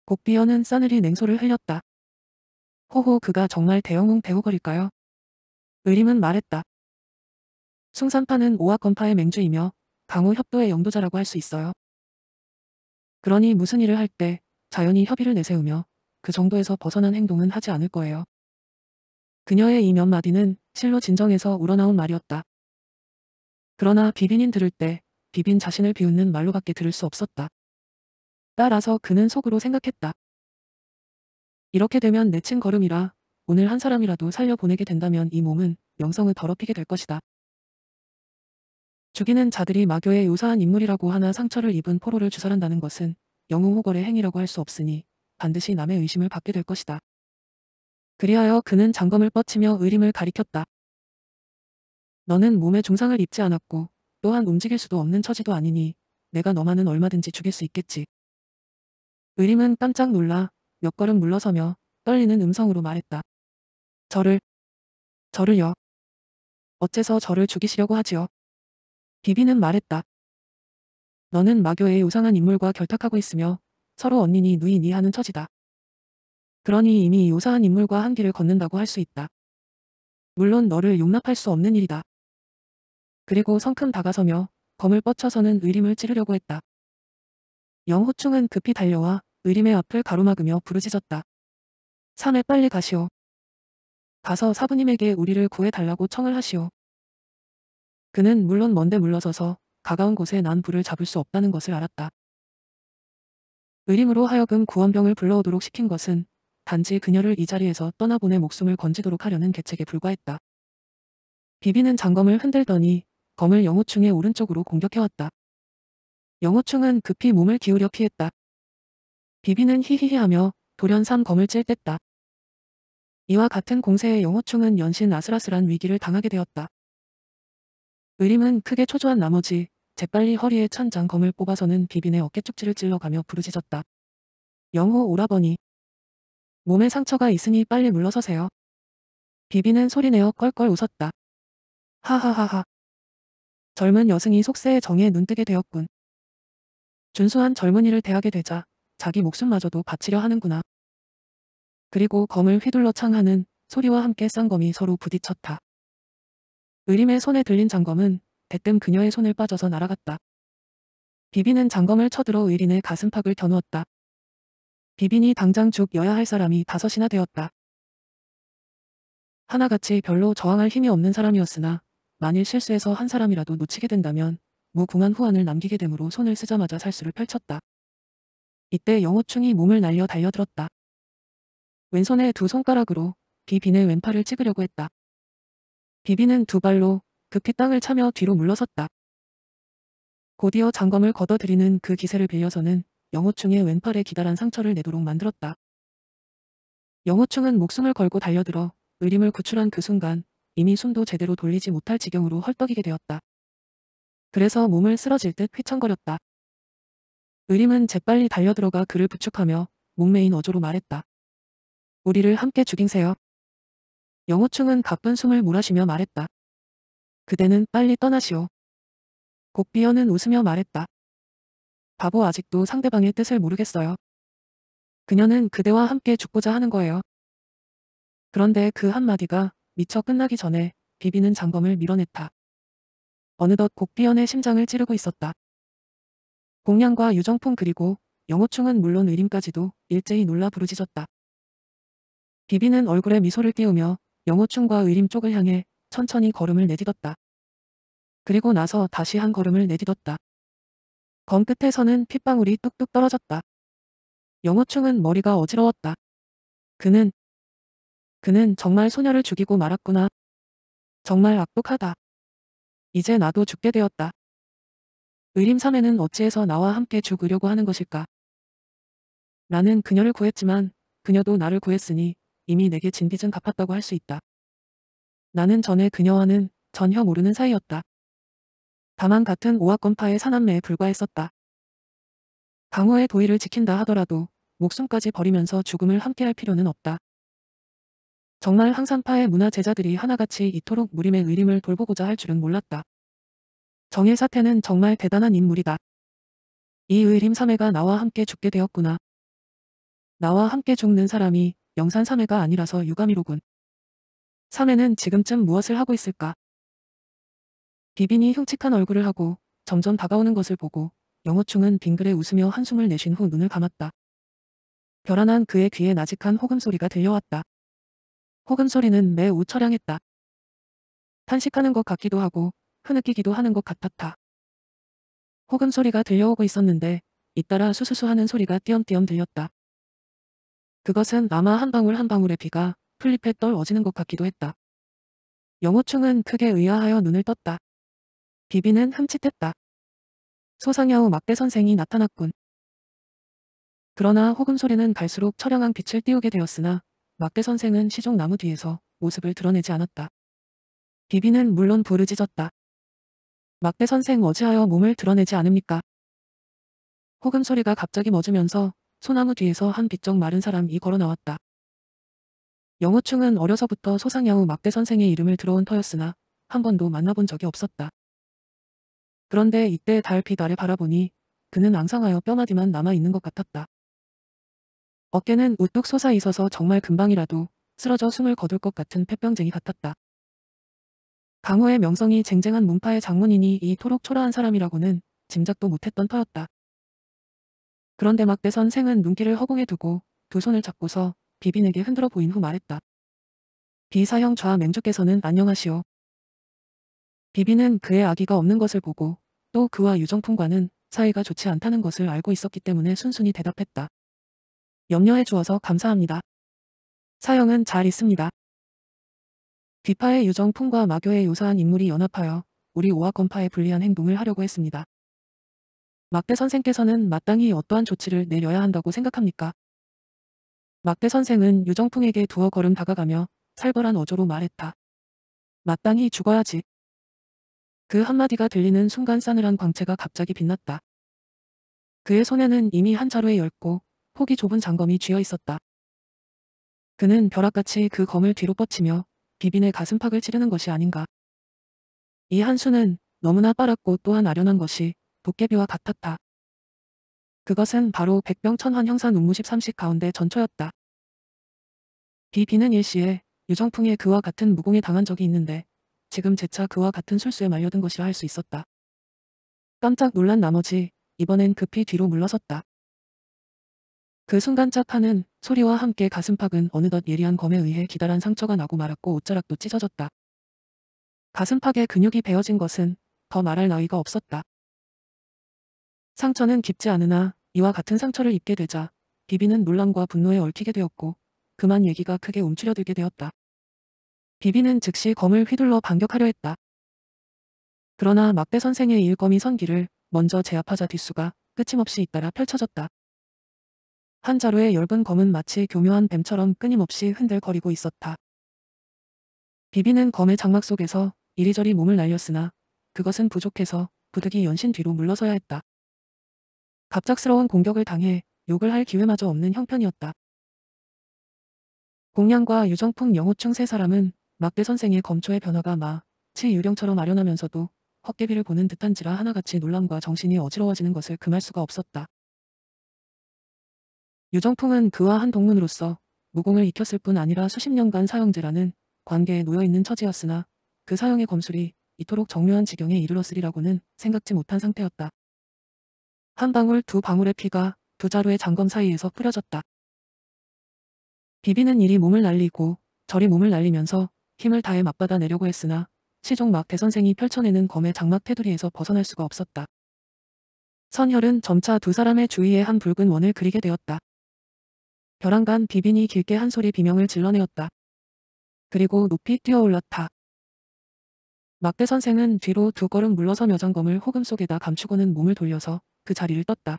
곡비어는 싸늘히 냉소를 흘렸다. 호호 그가 정말 대영웅 배우걸일까요? 의림은 말했다. 승산파는 오악건파의 맹주이며 강우협도의 영도자라고 할 수 있어요. 그러니 무슨 일을 할 때 자연히 협의를 내세우며 그 정도에서 벗어난 행동은 하지 않을 거예요. 그녀의 이몇 마디는 실로 진정해서 우러나온 말이었다. 그러나 비빈인 들을 때 비빈 자신을 비웃는 말로밖에 들을 수 없었다. 따라서 그는 속으로 생각했다. 이렇게 되면 내친 걸음이라 오늘 한 사람이라도 살려보내게 된다면 이 몸은 명성을 더럽히게 될 것이다. 죽이는 자들이 마교의 요사한 인물이라고 하나 상처를 입은 포로를 주살한다는 것은 영웅호걸의 행위라고 할 수 없으니 반드시 남의 의심을 받게 될 것이다. 그리하여 그는 장검을 뻗치며 의림을 가리켰다. 너는 몸에 중상을 입지 않았고 또한 움직일 수도 없는 처지도 아니니 내가 너만은 얼마든지 죽일 수 있겠지. 의림은 깜짝 놀라 몇 걸음 물러서며 떨리는 음성으로 말했다. 저를, 저를요. 어째서 저를 죽이시려고 하지요? 비비는 말했다. 너는 마교의 우상한 인물과 결탁하고 있으며 서로 언니니 누이니 하는 처지다. 그러니 이미 요상한 인물과 한 길을 걷는다고 할 수 있다. 물론 너를 용납할 수 없는 일이다. 그리고 성큼 다가서며 검을 뻗쳐서는 의림을 찌르려고 했다. 영호충은 급히 달려와 의림의 앞을 가로막으며 부르짖었다. 산에 빨리 가시오. 가서 사부님에게 우리를 구해달라고 청을 하시오. 그는 물론 먼데 물러서서 가까운 곳에 난 불을 잡을 수 없다는 것을 알았다. 의림으로 하여금 구원병을 불러오도록 시킨 것은 단지 그녀를 이 자리에서 떠나보내 목숨을 건지도록 하려는 계책에 불과했다. 비비는 장검을 흔들더니 검을 영호충의 오른쪽으로 공격해왔다. 영호충은 급히 몸을 기울여 피했다. 비비는 히히히하며 돌연산 검을 찔댔다 이와 같은 공세에 영호충은 연신 아슬아슬한 위기를 당하게 되었다. 의림은 크게 초조한 나머지 재빨리 허리에 찬 장검을 뽑아서는 비빈의 어깨축지를 찔러가며 부르짖었다. 영호 오라버니. 몸에 상처가 있으니 빨리 물러서세요. 비비는 소리내어 껄껄 웃었다. 하하하하. 젊은 여승이 속세에정해 눈뜨게 되었군. 준수한 젊은이를 대하게 되자 자기 목숨마저도 바치려 하는구나. 그리고 검을 휘둘러 창하는 소리와 함께 쌍검이 서로 부딪혔다. 의림의 손에 들린 장검은 대뜸 그녀의 손을 빠져서 날아갔다. 비비는 장검을 쳐들어 의린의 가슴팍을 겨누었다. 비빈이 당장 죽여야 할 사람이 다섯이나 되었다. 하나같이 별로 저항할 힘이 없는 사람이었으나 만일 실수해서 한 사람이라도 놓치게 된다면 무궁한 후환을 남기게 되므로 손을 쓰자마자 살수를 펼쳤다. 이때 영호충이 몸을 날려 달려들었다. 왼손에두 손가락으로 비빈의 왼팔을 찍으려고 했다. 비빈은두 발로 급히 땅을 차며 뒤로 물러섰다. 곧이어 장검을 걷어들이는 그 기세를 빌려서는 영호충의 왼팔에 기다란 상처를 내도록 만들었다. 영호충은 목숨을 걸고 달려들어 의림을 구출한 그 순간 이미 숨도 제대로 돌리지 못할 지경으로 헐떡이게 되었다. 그래서 몸을 쓰러질 듯 휘청거렸다. 의림은 재빨리 달려들어가 그를 부축하며 목매인 어조로 말했다. 우리를 함께 죽이세요 영호충은 가쁜 숨을 몰아쉬며 말했다. 그대는 빨리 떠나시오. 곡비어는 웃으며 말했다. 바보 아직도 상대방의 뜻을 모르겠어요. 그녀는 그대와 함께 죽고자 하는 거예요. 그런데 그 한마디가 미처 끝나기 전에 비비는 장검을 밀어냈다. 어느덧 곡비연의 심장을 찌르고 있었다. 공양과 유정풍 그리고 영호충은 물론 의림까지도 일제히 놀라 부르짖었다. 비비는 얼굴에 미소를 띄우며 영호충과 의림 쪽을 향해 천천히 걸음을 내딛었다. 그리고 나서 다시 한 걸음을 내딛었다. 검 끝에서는 핏방울이 뚝뚝 떨어졌다. 영호충은 머리가 어지러웠다. 그는 그는 정말 소녀를 죽이고 말았구나. 정말 악독하다. 이제 나도 죽게 되었다. 의림삼매는 어찌해서 나와 함께 죽으려고 하는 것일까? 나는 그녀를 구했지만 그녀도 나를 구했으니 이미 내게 진 빚은 갚았다고 할 수 있다. 나는 전에 그녀와는 전혀 모르는 사이였다. 다만 같은 오악권파의 사남매에 불과했었다. 강호의 도의를 지킨다 하더라도 목숨까지 버리면서 죽음을 함께할 필요는 없다. 정말 항산파의 문화 제자들이 하나같이 이토록 무림의 의림을 돌보고자 할 줄은 몰랐다. 정일 사태는 정말 대단한 인물이다. 이 의림 삼회가 나와 함께 죽게 되었구나. 나와 함께 죽는 사람이 영산 삼회가 아니라서 유감이로군. 삼회는 지금쯤 무엇을 하고 있을까? 비빈이 흉측한 얼굴을 하고 점점 다가오는 것을 보고 영호충은 빙그레 웃으며 한숨을 내쉰 후 눈을 감았다. 별안한 그의 귀에 나직한 호금 소리가 들려왔다. 호금 소리는 매우 처량했다. 탄식하는 것 같기도 하고 흐느끼기도 하는 것 같았다. 호금 소리가 들려오고 있었는데 잇따라 수수수 하는 소리가 띄엄띄엄 들렸다. 그것은 아마 한 방울 한 방울의 비가 풀잎에 떨어지는 것 같기도 했다. 영호충은 크게 의아하여 눈을 떴다. 비비는 흠칫했다. 소상야우 막대 선생이 나타났군. 그러나 호금 소리는 갈수록 처량한 빛을 띄우게 되었으나 막대 선생은 시종 나무 뒤에서 모습을 드러내지 않았다. 비비는 물론 부르짖었다. 막대 선생 어찌하여 몸을 드러내지 않습니까? 호금 소리가 갑자기 멎으면서 소나무 뒤에서 한 비쩍 마른 사람이 걸어 나왔다. 영호충은 어려서부터 소상야후 막대 선생의 이름을 들어온 터였으나 한 번도 만나본 적이 없었다. 그런데 이때 달빛 아래 바라보니 그는 앙상하여 뼈마디만 남아있는 것 같았다. 어깨는 우뚝 솟아 있어서 정말 금방이라도 쓰러져 숨을 거둘 것 같은 폐병쟁이 같았다. 강호의 명성이 쟁쟁한 문파의 장문이니 이토록 초라한 사람이라고는 짐작도 못했던 터였다. 그런데 막대선 생은 눈길을 허공에 두고 두 손을 잡고서 비빈에게 흔들어 보인 후 말했다. 비사형 좌 맹주께서는 안녕하시오. 비비는 그의 아기가 없는 것을 보고 또 그와 유정풍과는 사이가 좋지 않다는 것을 알고 있었기 때문에 순순히 대답했다. 염려해 주어서 감사합니다. 사형은 잘 있습니다. 귀파의 유정풍과 마교의 요사한 인물이 연합하여 우리 오악권파에 불리한 행동을 하려고 했습니다. 막대 선생께서는 마땅히 어떠한 조치를 내려야 한다고 생각합니까? 막대 선생은 유정풍에게 두어 걸음 다가가며 살벌한 어조로 말했다. 마땅히 죽어야지. 그 한마디가 들리는 순간 싸늘한 광채가 갑자기 빛났다. 그의 손에는 이미 한 자루의 열고 폭이 좁은 장검이 쥐어 있었다. 그는 벼락같이 그 검을 뒤로 뻗치며 비빈의 가슴팍을 찌르는 것이 아닌가. 이 한수는 너무나 빠랐고 또한 아련한 것이 도깨비와 같았다. 그것은 바로 백병천환 형사 눈무십 3식 가운데 전초였다. 비빈은 일시에 유정풍의 그와 같은 무공에 당한 적이 있는데 지금 재차 그와 같은 술수에 말려든 것이라 할 수 있었다. 깜짝 놀란 나머지 이번엔 급히 뒤로 물러섰다. 그 순간 짝 타는 소리와 함께 가슴팍은 어느덧 예리한 검에 의해 기다란 상처가 나고 말았고 옷자락도 찢어졌다. 가슴팍에 근육이 베어진 것은 더 말할 나위가 없었다. 상처는 깊지 않으나 이와 같은 상처를 입게 되자 비비는 놀람과 분노에 얽히게 되었고 그만 얘기가 크게 움츠려들게 되었다. 비비는 즉시 검을 휘둘러 반격하려 했다. 그러나 막대 선생의 일검이 선기를 먼저 제압하자 뒷수가 끝임없이 잇따라 펼쳐졌다. 한 자루의 엷은 검은 마치 교묘한 뱀처럼 끊임없이 흔들거리고 있었다. 비비는 검의 장막 속에서 이리저리 몸을 날렸으나 그것은 부족해서 부득이 연신 뒤로 물러서야 했다. 갑작스러운 공격을 당해 욕을 할 기회마저 없는 형편이었다. 공양과 유정풍 영호충 세 사람은 막대 선생의 검초의 변화가 마치 유령처럼 아련하면서도 헛개비를 보는 듯한지라 하나같이 놀람과 정신이 어지러워지는 것을 금할 수가 없었다. 유정풍은 그와 한 동문으로서 무공을 익혔을 뿐 아니라 수십 년간 사형제라는 관계에 놓여있는 처지였으나 그 사형의 검술이 이토록 정묘한 지경에 이르렀으리라고는 생각지 못한 상태였다. 한 방울 두 방울의 피가 두 자루의 장검 사이에서 뿌려졌다. 비비는 일이 몸을 날리고 저리 몸을 날리면서 힘을 다해 맞받아 내려고 했으나 시종 막 대선생이 펼쳐내는 검의 장막 테두리에서 벗어날 수가 없었다. 선혈은 점차 두 사람의 주위에 한 붉은 원을 그리게 되었다. 벼랑간 비빈이 길게 한 소리 비명을 질러내었다. 그리고 높이 뛰어올랐다. 막대 선생은 뒤로 두 걸음 물러서며 장검을 호금 속에다 감추고는 몸을 돌려서 그 자리를 떴다.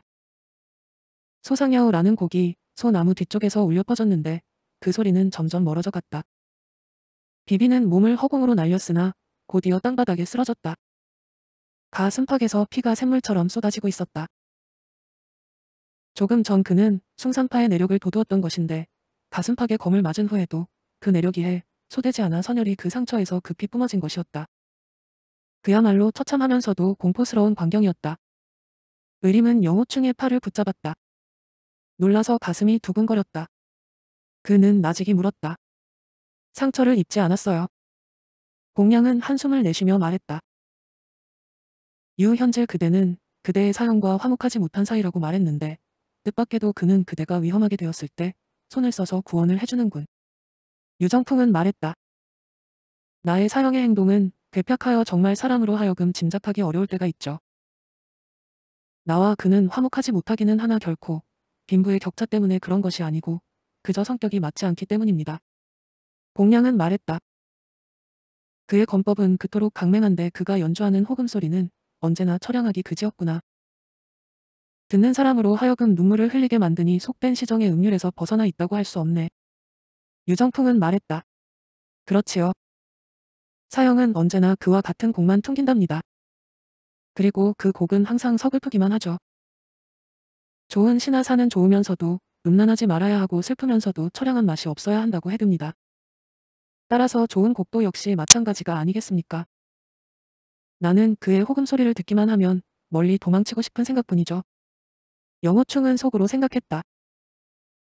소상야우라는 곡이 소나무 뒤쪽에서 울려 퍼졌는데 그 소리는 점점 멀어져 갔다. 비비는 몸을 허공으로 날렸으나 곧이어 땅바닥에 쓰러졌다. 가슴팍에서 피가 샘물처럼 쏟아지고 있었다. 조금 전 그는 승산파의 내력을 도두었던 것인데 가슴팍에 검을 맞은 후에도 그 내력이 해 소되지 않아 선열이 그 상처에서 급히 뿜어진 것이었다. 그야말로 처참하면서도 공포스러운 광경이었다. 의림은 영호충의 팔을 붙잡았다. 놀라서 가슴이 두근거렸다. 그는 나직이 물었다. 상처를 입지 않았어요. 공양은 한숨을 내쉬며 말했다. 이후 현재 그대는 그대의 사형과 화목하지 못한 사이라고 말했는데 뜻밖에도 그는 그대가 위험하게 되었을 때 손을 써서 구원을 해주는군. 유정풍은 말했다. 나의 사형의 행동은 괴팍하여 정말 사람으로 하여금 짐작하기 어려울 때가 있죠. 나와 그는 화목하지 못하기는 하나 결코 빈부의 격차 때문에 그런 것이 아니고 그저 성격이 맞지 않기 때문입니다. 공양은 말했다. 그의 건법은 그토록 강맹한데 그가 연주하는 호금 소리는 언제나 처량하기 그지없구나. 듣는 사람으로 하여금 눈물을 흘리게 만드니 속된 시정의 음률에서 벗어나 있다고 할 수 없네. 유정풍은 말했다. 그렇지요. 사형은 언제나 그와 같은 곡만 퉁긴답니다. 그리고 그 곡은 항상 서글프기만 하죠. 좋은 신화사는 좋으면서도 음란하지 말아야 하고 슬프면서도 처량한 맛이 없어야 한다고 해둡니다. 따라서 좋은 곡도 역시 마찬가지가 아니겠습니까? 나는 그의 호금 소리를 듣기만 하면 멀리 도망치고 싶은 생각뿐이죠. 영어충은 속으로 생각했다.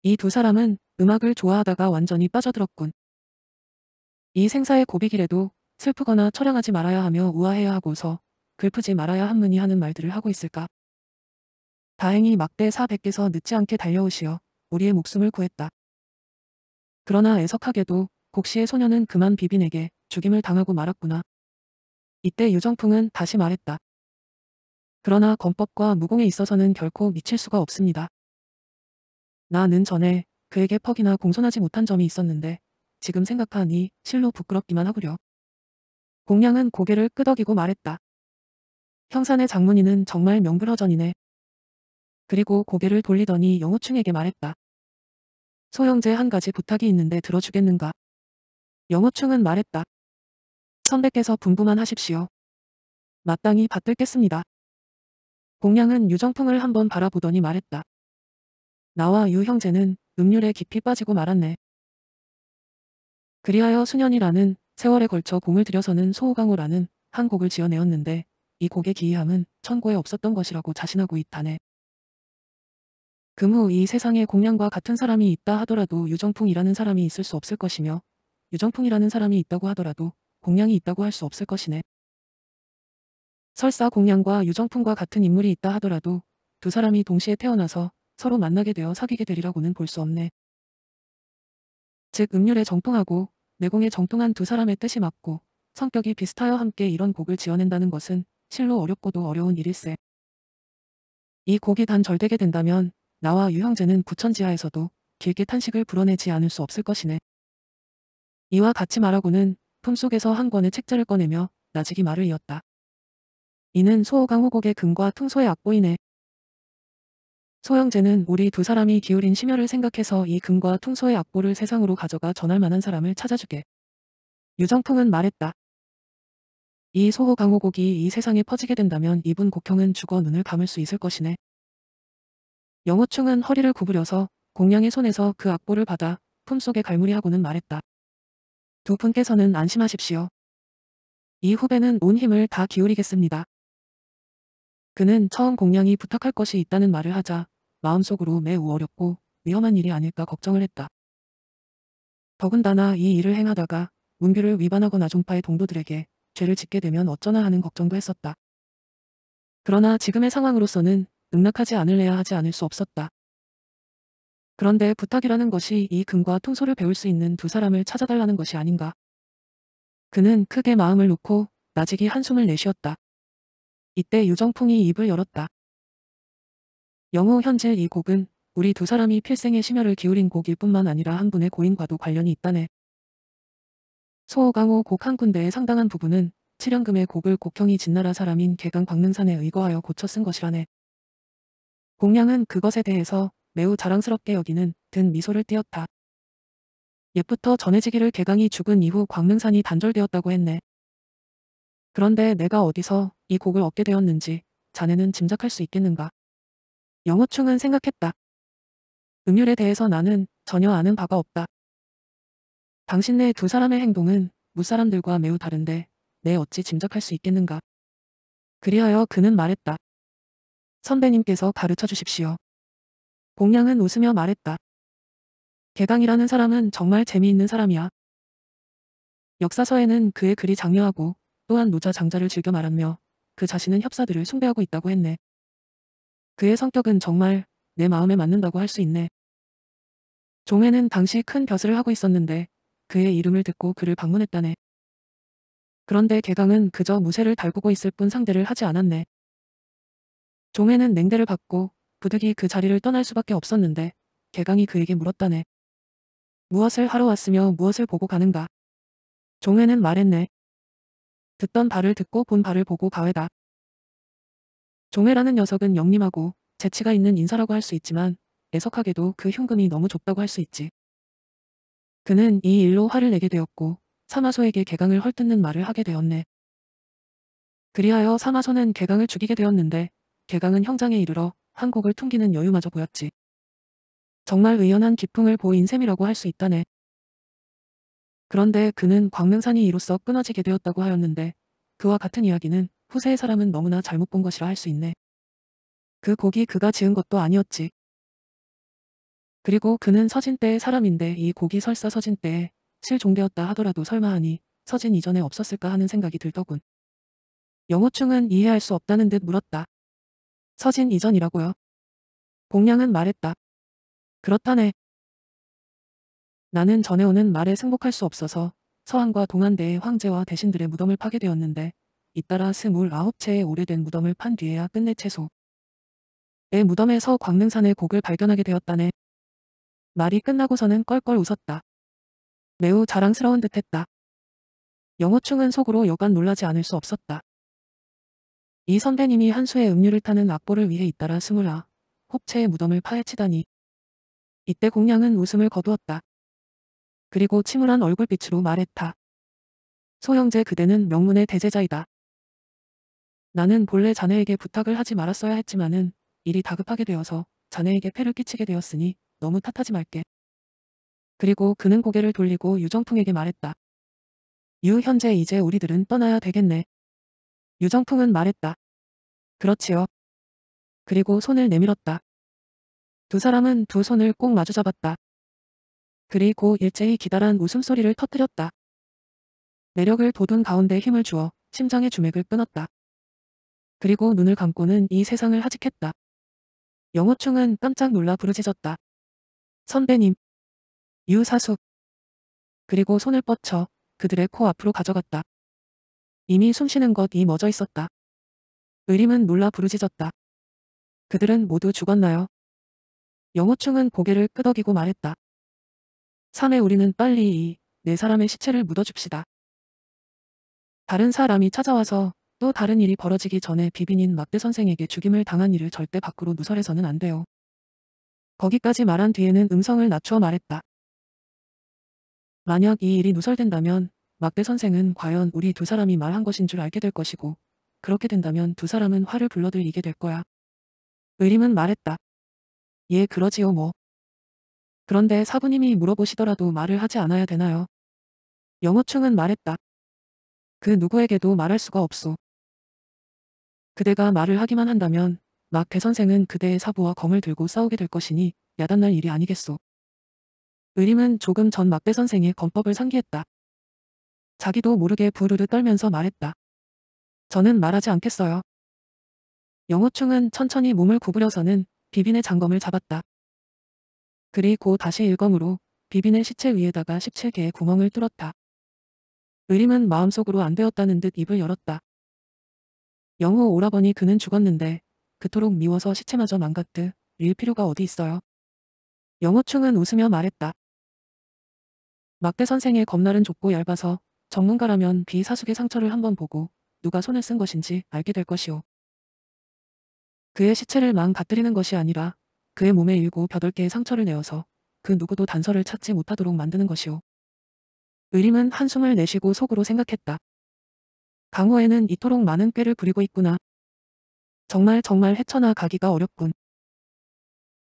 이 두 사람은 음악을 좋아하다가 완전히 빠져들었군. 이 생사의 고비길에도 슬프거나 처량하지 말아야 하며 우아해야 하고서 글프지 말아야 한문이 하는 말들을 하고 있을까. 다행히 막대 사백께서 늦지 않게 달려오시어 우리의 목숨을 구했다. 그러나 애석하게도 곡시의 소녀는 그만 비빈에게 죽임을 당하고 말았구나. 이때 유정풍은 다시 말했다. 그러나 건법과 무공에 있어서는 결코 미칠 수가 없습니다. 나는 전에 그에게 퍽이나 공손하지 못한 점이 있었는데 지금 생각하니 실로 부끄럽기만 하구려. 공양은 고개를 끄덕이고 말했다. 형산의 장문이는 정말 명불허전이네. 그리고 고개를 돌리더니 영호충에게 말했다. 소형제 한 가지 부탁이 있는데 들어주겠는가? 영호충은 말했다. 선배께서 분부만 하십시오. 마땅히 받들겠습니다. 공양은 유정풍을 한번 바라보더니 말했다. 나와 유 형제는 음률에 깊이 빠지고 말았네. 그리하여 수년이라는 세월에 걸쳐 공을 들여서는 소호강호라는 한 곡을 지어내었는데 이 곡의 기이함은 천고에 없었던 것이라고 자신하고 있다네. 금후 이 세상에 공양과 같은 사람이 있다 하더라도 유정풍이라는 사람이 있을 수 없을 것이며 유정풍이라는 사람이 있다고 하더라도 공양이 있다고 할 수 없을 것이네. 설사 공양과 유정품과 같은 인물이 있다 하더라도 두 사람이 동시에 태어나서 서로 만나게 되어 사귀게 되리라고는 볼 수 없네. 즉 음률에 정통하고 내공에 정통한 두 사람의 뜻이 맞고 성격이 비슷하여 함께 이런 곡을 지어낸다는 것은 실로 어렵고도 어려운 일일세. 이 곡이 단절되게 된다면 나와 유형제는 구천지하에서도 길게 탄식을 불어내지 않을 수 없을 것이네. 이와 같이 말하고는 품속에서 한 권의 책자를 꺼내며 나직이 말을 이었다. 이는 소호강 호곡의 금과 퉁소의 악보이네. 소영재는 우리 두 사람이 기울인 심혈을 생각해서 이 금과 퉁소의 악보를 세상으로 가져가 전할 만한 사람을 찾아주게. 유정통은 말했다. 이 소호 강호곡이 이 세상에 퍼지게 된다면 이분 곡형은 죽어 눈을 감을 수 있을 것이네. 영호충은 허리를 구부려서 공양의 손에서 그 악보를 받아 품속에 갈무리하고는 말했다. 두 분께서는 안심하십시오. 이 후배는 온 힘을 다 기울이겠습니다. 그는 처음 공양이 부탁할 것이 있다는 말을 하자 마음속으로 매우 어렵고 위험한 일이 아닐까 걱정을 했다. 더군다나 이 일을 행하다가 문규를 위반하거나 종파의 동도들에게 죄를 짓게 되면 어쩌나 하는 걱정도 했었다. 그러나 지금의 상황으로서는 능락하지 않을래야 하지 않을 수 없었다. 그런데 부탁이라는 것이 이 금과 통소를 배울 수 있는 두 사람을 찾아달라는 것이 아닌가. 그는 크게 마음을 놓고 나직이 한숨을 내쉬었다. 이때 유정풍이 입을 열었다. 영호현재이 곡은 우리 두 사람이 필생의 심혈을 기울인 곡일 뿐만 아니라 한 분의 고인과도 관련이 있다네. 소호강호 곡 한 군데의 상당한 부분은 칠연금의 곡을 곡형이 진나라 사람인 개강 광능산에 의거하여 고쳐 쓴 것이라네. 공양은 그것에 대해서 매우 자랑스럽게 여기는 든 미소를 띄었다. 옛부터 전해지기를 개강이 죽은 이후 광능산이 단절되었다고 했네. 그런데 내가 어디서 이 곡을 얻게 되었는지 자네는 짐작할 수 있겠는가. 영어충은 생각했다. 음률에 대해서 나는 전혀 아는 바가 없다. 당신네 두 사람의 행동은 무사람들과 매우 다른데 내 어찌 짐작할 수 있겠는가. 그리하여 그는 말했다. 선배님께서 가르쳐 주십시오. 공양은 웃으며 말했다. 개강이라는 사람은 정말 재미있는 사람이야. 역사서에는 그의 글이 장려하고 또한 노자 장자를 즐겨 말하며 그 자신은 협사들을 숭배하고 있다고 했네. 그의 성격은 정말 내 마음에 맞는다고 할 수 있네. 종해는 당시 큰 벼슬을 하고 있었는데 그의 이름을 듣고 그를 방문했다네. 그런데 개강은 그저 무쇠를 달구고 있을 뿐 상대를 하지 않았네. 종해는 냉대를 받고 부득이 그 자리를 떠날 수밖에 없었는데 개강이 그에게 물었다네. 무엇을 하러 왔으며 무엇을 보고 가는가. 종해는 말했네. 듣던 발을 듣고 본 발을 보고 가외다. 종회라는 녀석은 영림하고 재치가 있는 인사라고 할 수 있지만 애석하게도 그 흉금이 너무 좁다고 할 수 있지. 그는 이 일로 화를 내게 되었고 사마소에게 개강을 헐뜯는 말을 하게 되었네. 그리하여 사마소는 개강을 죽이게 되었는데 개강은 형장에 이르러 한곡을 퉁기는 여유마저 보였지. 정말 의연한 기풍을 보인 셈이라고 할 수 있다네. 그런데 그는 광명산이 이로써 끊어지게 되었다고 하였는데 그와 같은 이야기는 후세의 사람은 너무나 잘못 본 것이라 할 수 있네. 그 곡이 그가 지은 것도 아니었지. 그리고 그는 서진 때의 사람인데 이 곡이 설사 서진 때에 실종되었다 하더라도 설마하니 서진 이전에 없었을까 하는 생각이 들더군. 영호충은 이해할 수 없다는 듯 물었다. 서진 이전이라고요. 공량은 말했다. 그렇다네. 나는 전해오는 말에 승복할 수 없어서 서한과 동한대의 황제와 대신들의 무덤을 파게 되었는데 잇따라 스물아홉 채의 오래된 무덤을 판 뒤에야 끝내 채소 내 무덤에서 광릉산의 곡을 발견하게 되었다네. 말이 끝나고서는 껄껄 웃었다. 매우 자랑스러운 듯했다. 영호충은 속으로 여간 놀라지 않을 수 없었다. 이 선배님이 한수의 음료를 타는 악보를 위해 잇따라 스물아 홉채의 무덤을 파헤치다니. 이때 공양은 웃음을 거두었다. 그리고 침울한 얼굴빛으로 말했다. 소형제 그대는 명문의 대제자이다. 나는 본래 자네에게 부탁을 하지 말았어야 했지만은 일이 다급하게 되어서 자네에게 폐를 끼치게 되었으니 너무 탓하지 말게. 그리고 그는 고개를 돌리고 유정풍에게 말했다. 유 현재 이제 우리들은 떠나야 되겠네. 유정풍은 말했다. 그렇지요. 그리고 손을 내밀었다. 두 사람은 두 손을 꼭 마주잡았다. 그리고 일제히 기다란 웃음소리를 터뜨렸다. 매력을 돋운 가운데 힘을 주어 심장의 주맥을 끊었다. 그리고 눈을 감고는 이 세상을 하직했다. 영호충은 깜짝 놀라 부르짖었다. 선배님. 유사숙. 그리고 손을 뻗쳐 그들의 코 앞으로 가져갔다. 이미 숨쉬는 것이 멎어 있었다. 의림은 놀라 부르짖었다. 그들은 모두 죽었나요? 영호충은 고개를 끄덕이고 말했다. 3에 우리는 빨리 이 네 사람의 시체를 묻어줍시다. 다른 사람이 찾아와서 또 다른 일이 벌어지기 전에 비빈인 막대 선생에게 죽임을 당한 일을 절대 밖으로 누설해서는 안 돼요. 거기까지 말한 뒤에는 음성을 낮추어 말했다. 만약 이 일이 누설된다면 막대 선생은 과연 우리 두 사람이 말한 것인 줄 알게 될 것이고 그렇게 된다면 두 사람은 화를 불러들이게 될 거야. 의림은 말했다. 예 그러지요 뭐. 그런데 사부님이 물어보시더라도 말을 하지 않아야 되나요? 영호충은 말했다. 그 누구에게도 말할 수가 없소. 그대가 말을 하기만 한다면 막 대선생은 그대의 사부와 검을 들고 싸우게 될 것이니 야단날 일이 아니겠소. 의림은 조금 전 막대 선생의 검법을 상기했다. 자기도 모르게 부르르 떨면서 말했다. 저는 말하지 않겠어요. 영호충은 천천히 몸을 구부려서는 비빈의 장검을 잡았다. 그리고 다시 일검으로 비빈의 시체 위에다가 17개의 구멍을 뚫었다. 의림은 마음속으로 안 되었다는 듯 입을 열었다. 영호 오라버니 그는 죽었는데 그토록 미워서 시체마저 망갔듯밀 필요가 어디 있어요. 영호충은 웃으며 말했다. 막대 선생의 겁날은 좁고 얇아서 전문가라면 비사숙의 상처를 한번 보고 누가 손을 쓴 것인지 알게 될 것이오. 그의 시체를 망 가뜨리는 것이 아니라 그의 몸에 일곱 여덟 개의 상처를 내어서 그 누구도 단서를 찾지 못하도록 만드는 것이오. 의림은 한숨을 내쉬고 속으로 생각했다. 강호에는 이토록 많은 꾀를 부리고 있구나. 정말 정말 헤쳐나 가기가 어렵군.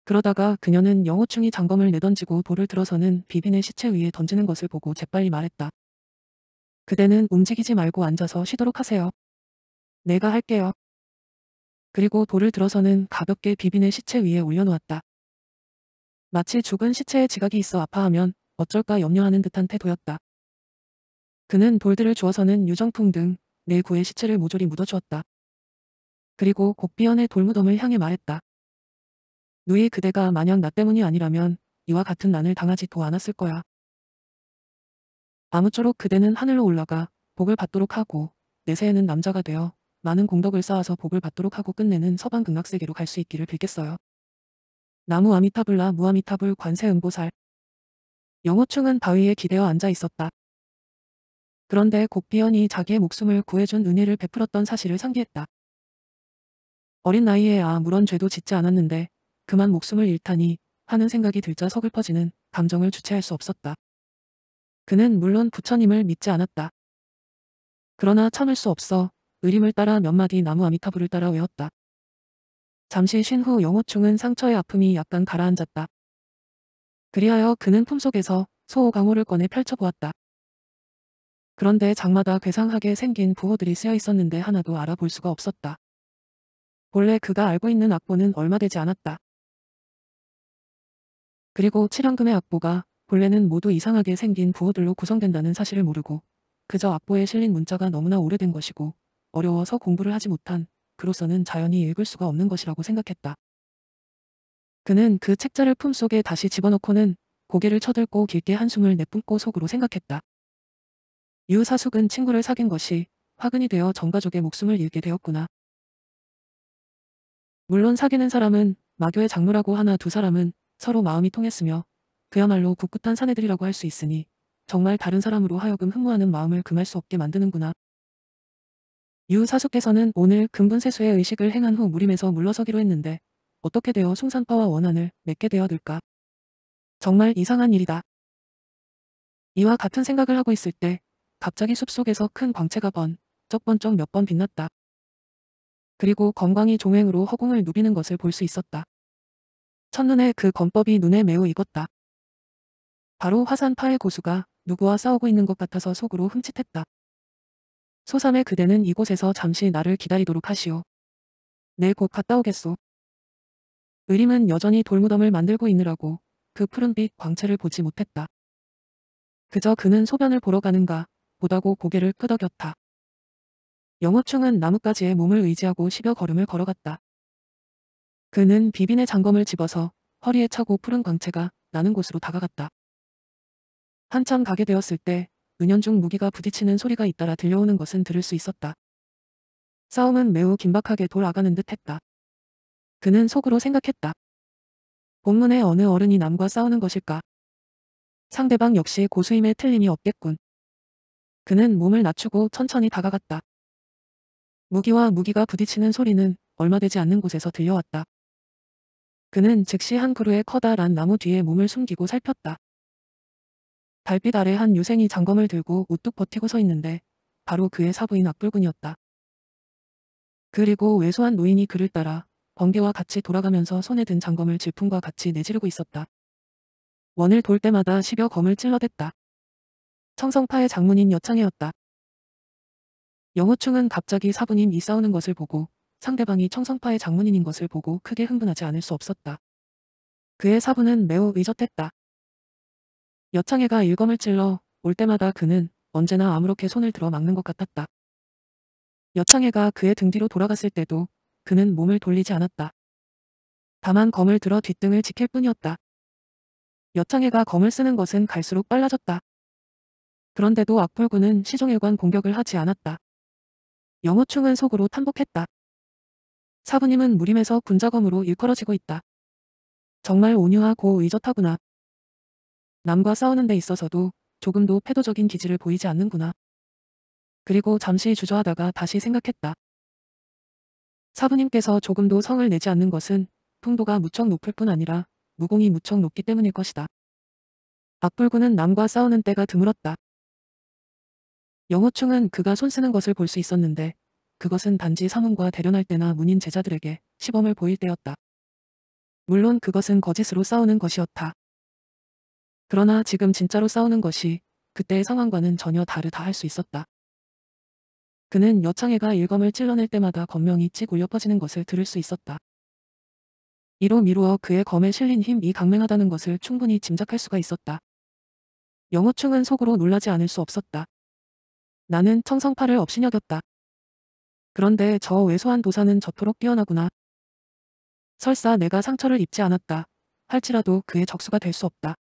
그러다가 그녀는 영호충이 장검을 내던지고 돌을 들어서는 비빈의 시체 위에 던지는 것을 보고 재빨리 말했다. 그대는 움직이지 말고 앉아서 쉬도록 하세요. 내가 할게요. 그리고 돌을 들어서는 가볍게 비빈의 시체 위에 올려놓았다. 마치 죽은 시체에 지각이 있어 아파하면 어쩔까 염려하는 듯한 태도였다. 그는 돌들을 주어서는 유정풍 등 내구의 네 시체를 모조리 묻어주었다. 그리고 곡비연의 돌무덤을 향해 말했다. 누이 그대가 마냥 나 때문이 아니라면 이와 같은 난을 당하지도 않았을 거야. 아무쪼록 그대는 하늘로 올라가 복을 받도록 하고 내세에는 남자가 되어 많은 공덕을 쌓아서 복을 받도록 하고 끝내는 서방 극락세계로 갈 수 있기를 빌겠어요. 나무 아미타불라 무아미타불 관세음보살 영호충은 바위에 기대어 앉아 있었다. 그런데 곡비연이 자기의 목숨을 구해준 은혜를 베풀었던 사실을 상기했다. 어린 나이에 아 물론 죄도 짓지 않았는데 그만 목숨을 잃다니 하는 생각이 들자 서글퍼지는 감정을 주체할 수 없었다. 그는 물론 부처님을 믿지 않았다. 그러나 참을 수 없어 의림을 따라 몇 마디 나무 아미타불을 따라 외웠다. 잠시 쉰 후 영호충은 상처의 아픔이 약간 가라앉았다. 그리하여 그는 품속에서 소호강호를 꺼내 펼쳐보았다. 그런데 장마다 괴상하게 생긴 부호들이 쓰여 있었는데 하나도 알아볼 수가 없었다. 본래 그가 알고 있는 악보는 얼마 되지 않았다. 그리고 칠양금의 악보가 본래는 모두 이상하게 생긴 부호들로 구성된다는 사실을 모르고 그저 악보에 실린 문자가 너무나 오래된 것이고 어려워서 공부를 하지 못한 그로서는 자연히 읽을 수가 없는 것이라고 생각했다. 그는 그 책자를 품속에 다시 집어넣고는 고개를 쳐들고 길게 한숨을 내뿜고 속으로 생각했다. 유사숙은 친구를 사귄 것이 화근이 되어 전가족의 목숨을 잃게 되었구나. 물론 사귀는 사람은 마교의 장로라고 하나 두 사람은 서로 마음이 통했으며 그야말로 굳굳한 사내들이라고 할 수 있으니 정말 다른 사람으로 하여금 흠무하는 마음을 금할 수 없게 만드는구나. 유 사숙께서는 오늘 금분세수의 의식을 행한 후 무림에서 물러서기로 했는데 어떻게 되어 송산파와 원한을 맺게 되어들까? 정말 이상한 일이다. 이와 같은 생각을 하고 있을 때 갑자기 숲속에서 큰 광채가 번쩍번쩍 몇 번 빛났다. 그리고 건광이 종횡으로 허공을 누비는 것을 볼 수 있었다. 첫눈에 그 건법이 눈에 매우 익었다. 바로 화산파의 고수가 누구와 싸우고 있는 것 같아서 속으로 흠칫했다. 소삼의 그대는 이곳에서 잠시 나를 기다리도록 하시오. 내곧 네, 갔다 오겠소. 의림은 여전히 돌무덤을 만들고 있느라고 그 푸른빛 광채를 보지 못했다. 그저 그는 소변을 보러 가는가 보다고 고개를 끄덕였다. 영호충은 나뭇가지에 몸을 의지하고 십여 걸음을 걸어갔다. 그는 비빈의 장검을 집어서 허리에 차고 푸른 광채가 나는 곳으로 다가갔다. 한참 가게 되었을 때 은연중 무기가 부딪히는 소리가 잇따라 들려오는 것은 들을 수 있었다. 싸움은 매우 긴박하게 돌아가는 듯 했다. 그는 속으로 생각했다. 본문에 어느 어른이 남과 싸우는 것일까? 상대방 역시 고수임에 틀림이 없겠군. 그는 몸을 낮추고 천천히 다가갔다. 무기와 무기가 부딪히는 소리는 얼마 되지 않는 곳에서 들려왔다. 그는 즉시 한 그루의 커다란 나무 뒤에 몸을 숨기고 살폈다. 달빛 아래 한 유생이 장검을 들고 우뚝 버티고 서 있는데 바로 그의 사부인 악불군이었다. 그리고 외소한 노인이 그를 따라 번개와 같이 돌아가면서 손에 든 장검을 질풍과 같이 내지르고 있었다. 원을 돌 때마다 10여 검을 찔러댔다. 청성파의 장문인 여창이었다. 영호충은 갑자기 사부님 이 싸우는 것을 보고 상대방이 청성파의 장문인인 것을 보고 크게 흥분하지 않을 수 없었다. 그의 사부는 매우 의젓했다. 여창해가 일검을 찔러 올 때마다 그는 언제나 아무렇게 손을 들어 막는 것 같았다. 여창해가 그의 등 뒤로 돌아갔을 때도 그는 몸을 돌리지 않았다. 다만 검을 들어 뒷등을 지킬 뿐이었다. 여창해가 검을 쓰는 것은 갈수록 빨라졌다. 그런데도 악풀군은 시종일관 공격을 하지 않았다. 영호충은 속으로 탄복했다. 사부님은 무림에서 군자검으로 일컬어지고 있다. 정말 온유하고 의젓하구나. 남과 싸우는 데 있어서도 조금도 패도적인 기질을 보이지 않는구나. 그리고 잠시 주저하다가 다시 생각했다. 사부님께서 조금도 성을 내지 않는 것은 풍도가 무척 높을 뿐 아니라 무공이 무척 높기 때문일 것이다. 악불구는 남과 싸우는 때가 드물었다. 영호충은 그가 손쓰는 것을 볼 수 있었는데 그것은 단지 사문과 대련할 때나 문인 제자들에게 시범을 보일 때였다. 물론 그것은 거짓으로 싸우는 것이었다. 그러나 지금 진짜로 싸우는 것이 그때의 상황과는 전혀 다르다 할 수 있었다. 그는 여창애가 일검을 찔러낼 때마다 건명이 찌 울려 퍼지는 것을 들을 수 있었다. 이로 미루어 그의 검에 실린 힘이 강맹하다는 것을 충분히 짐작할 수가 있었다. 영호충은 속으로 놀라지 않을 수 없었다. 나는 청성파를 업신여겼다. 그런데 저 외소한 도사는 저토록 뛰어나구나. 설사 내가 상처를 입지 않았다. 할지라도 그의 적수가 될 수 없다.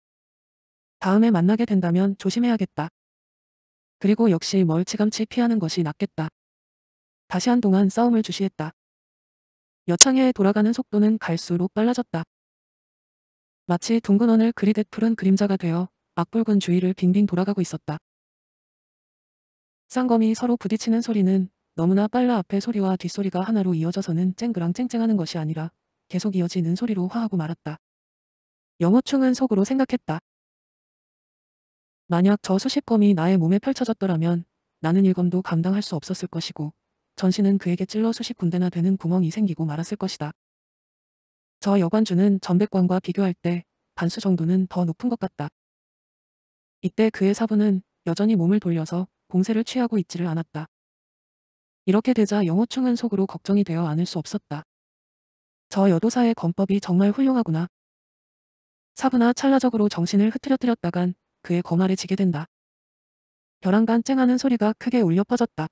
다음에 만나게 된다면 조심해야겠다. 그리고 역시 멀찌감치 피하는 것이 낫겠다. 다시 한동안 싸움을 주시했다. 여창해에 돌아가는 속도는 갈수록 빨라졌다. 마치 둥근 원을 그리듯 푸른 그림자가 되어 악불군 주위를 빙빙 돌아가고 있었다. 쌍검이 서로 부딪히는 소리는 너무나 빨라 앞에 소리와 뒷소리가 하나로 이어져서는 쨍그랑 쨍쨍하는 것이 아니라 계속 이어지는 소리로 화하고 말았다. 영어충은 속으로 생각했다. 만약 저 수십검이 나의 몸에 펼쳐졌더라면 나는 일검도 감당할 수 없었을 것이고 전신은 그에게 찔러 수십 군데나 되는 구멍이 생기고 말았을 것이다. 저 여관주는 전백관과 비교할 때 반수 정도는 더 높은 것 같다. 이때 그의 사부는 여전히 몸을 돌려서 공세를 취하고 있지를 않았다. 이렇게 되자 영호충은 속으로 걱정이 되어 안을 수 없었다. 저 여도사의 검법이 정말 훌륭하구나. 사부나 찰나적으로 정신을 흐트려뜨렸다간 그의 거말에지게 된다. 벼랑간 쨍하는 소리가 크게 울려 퍼졌다.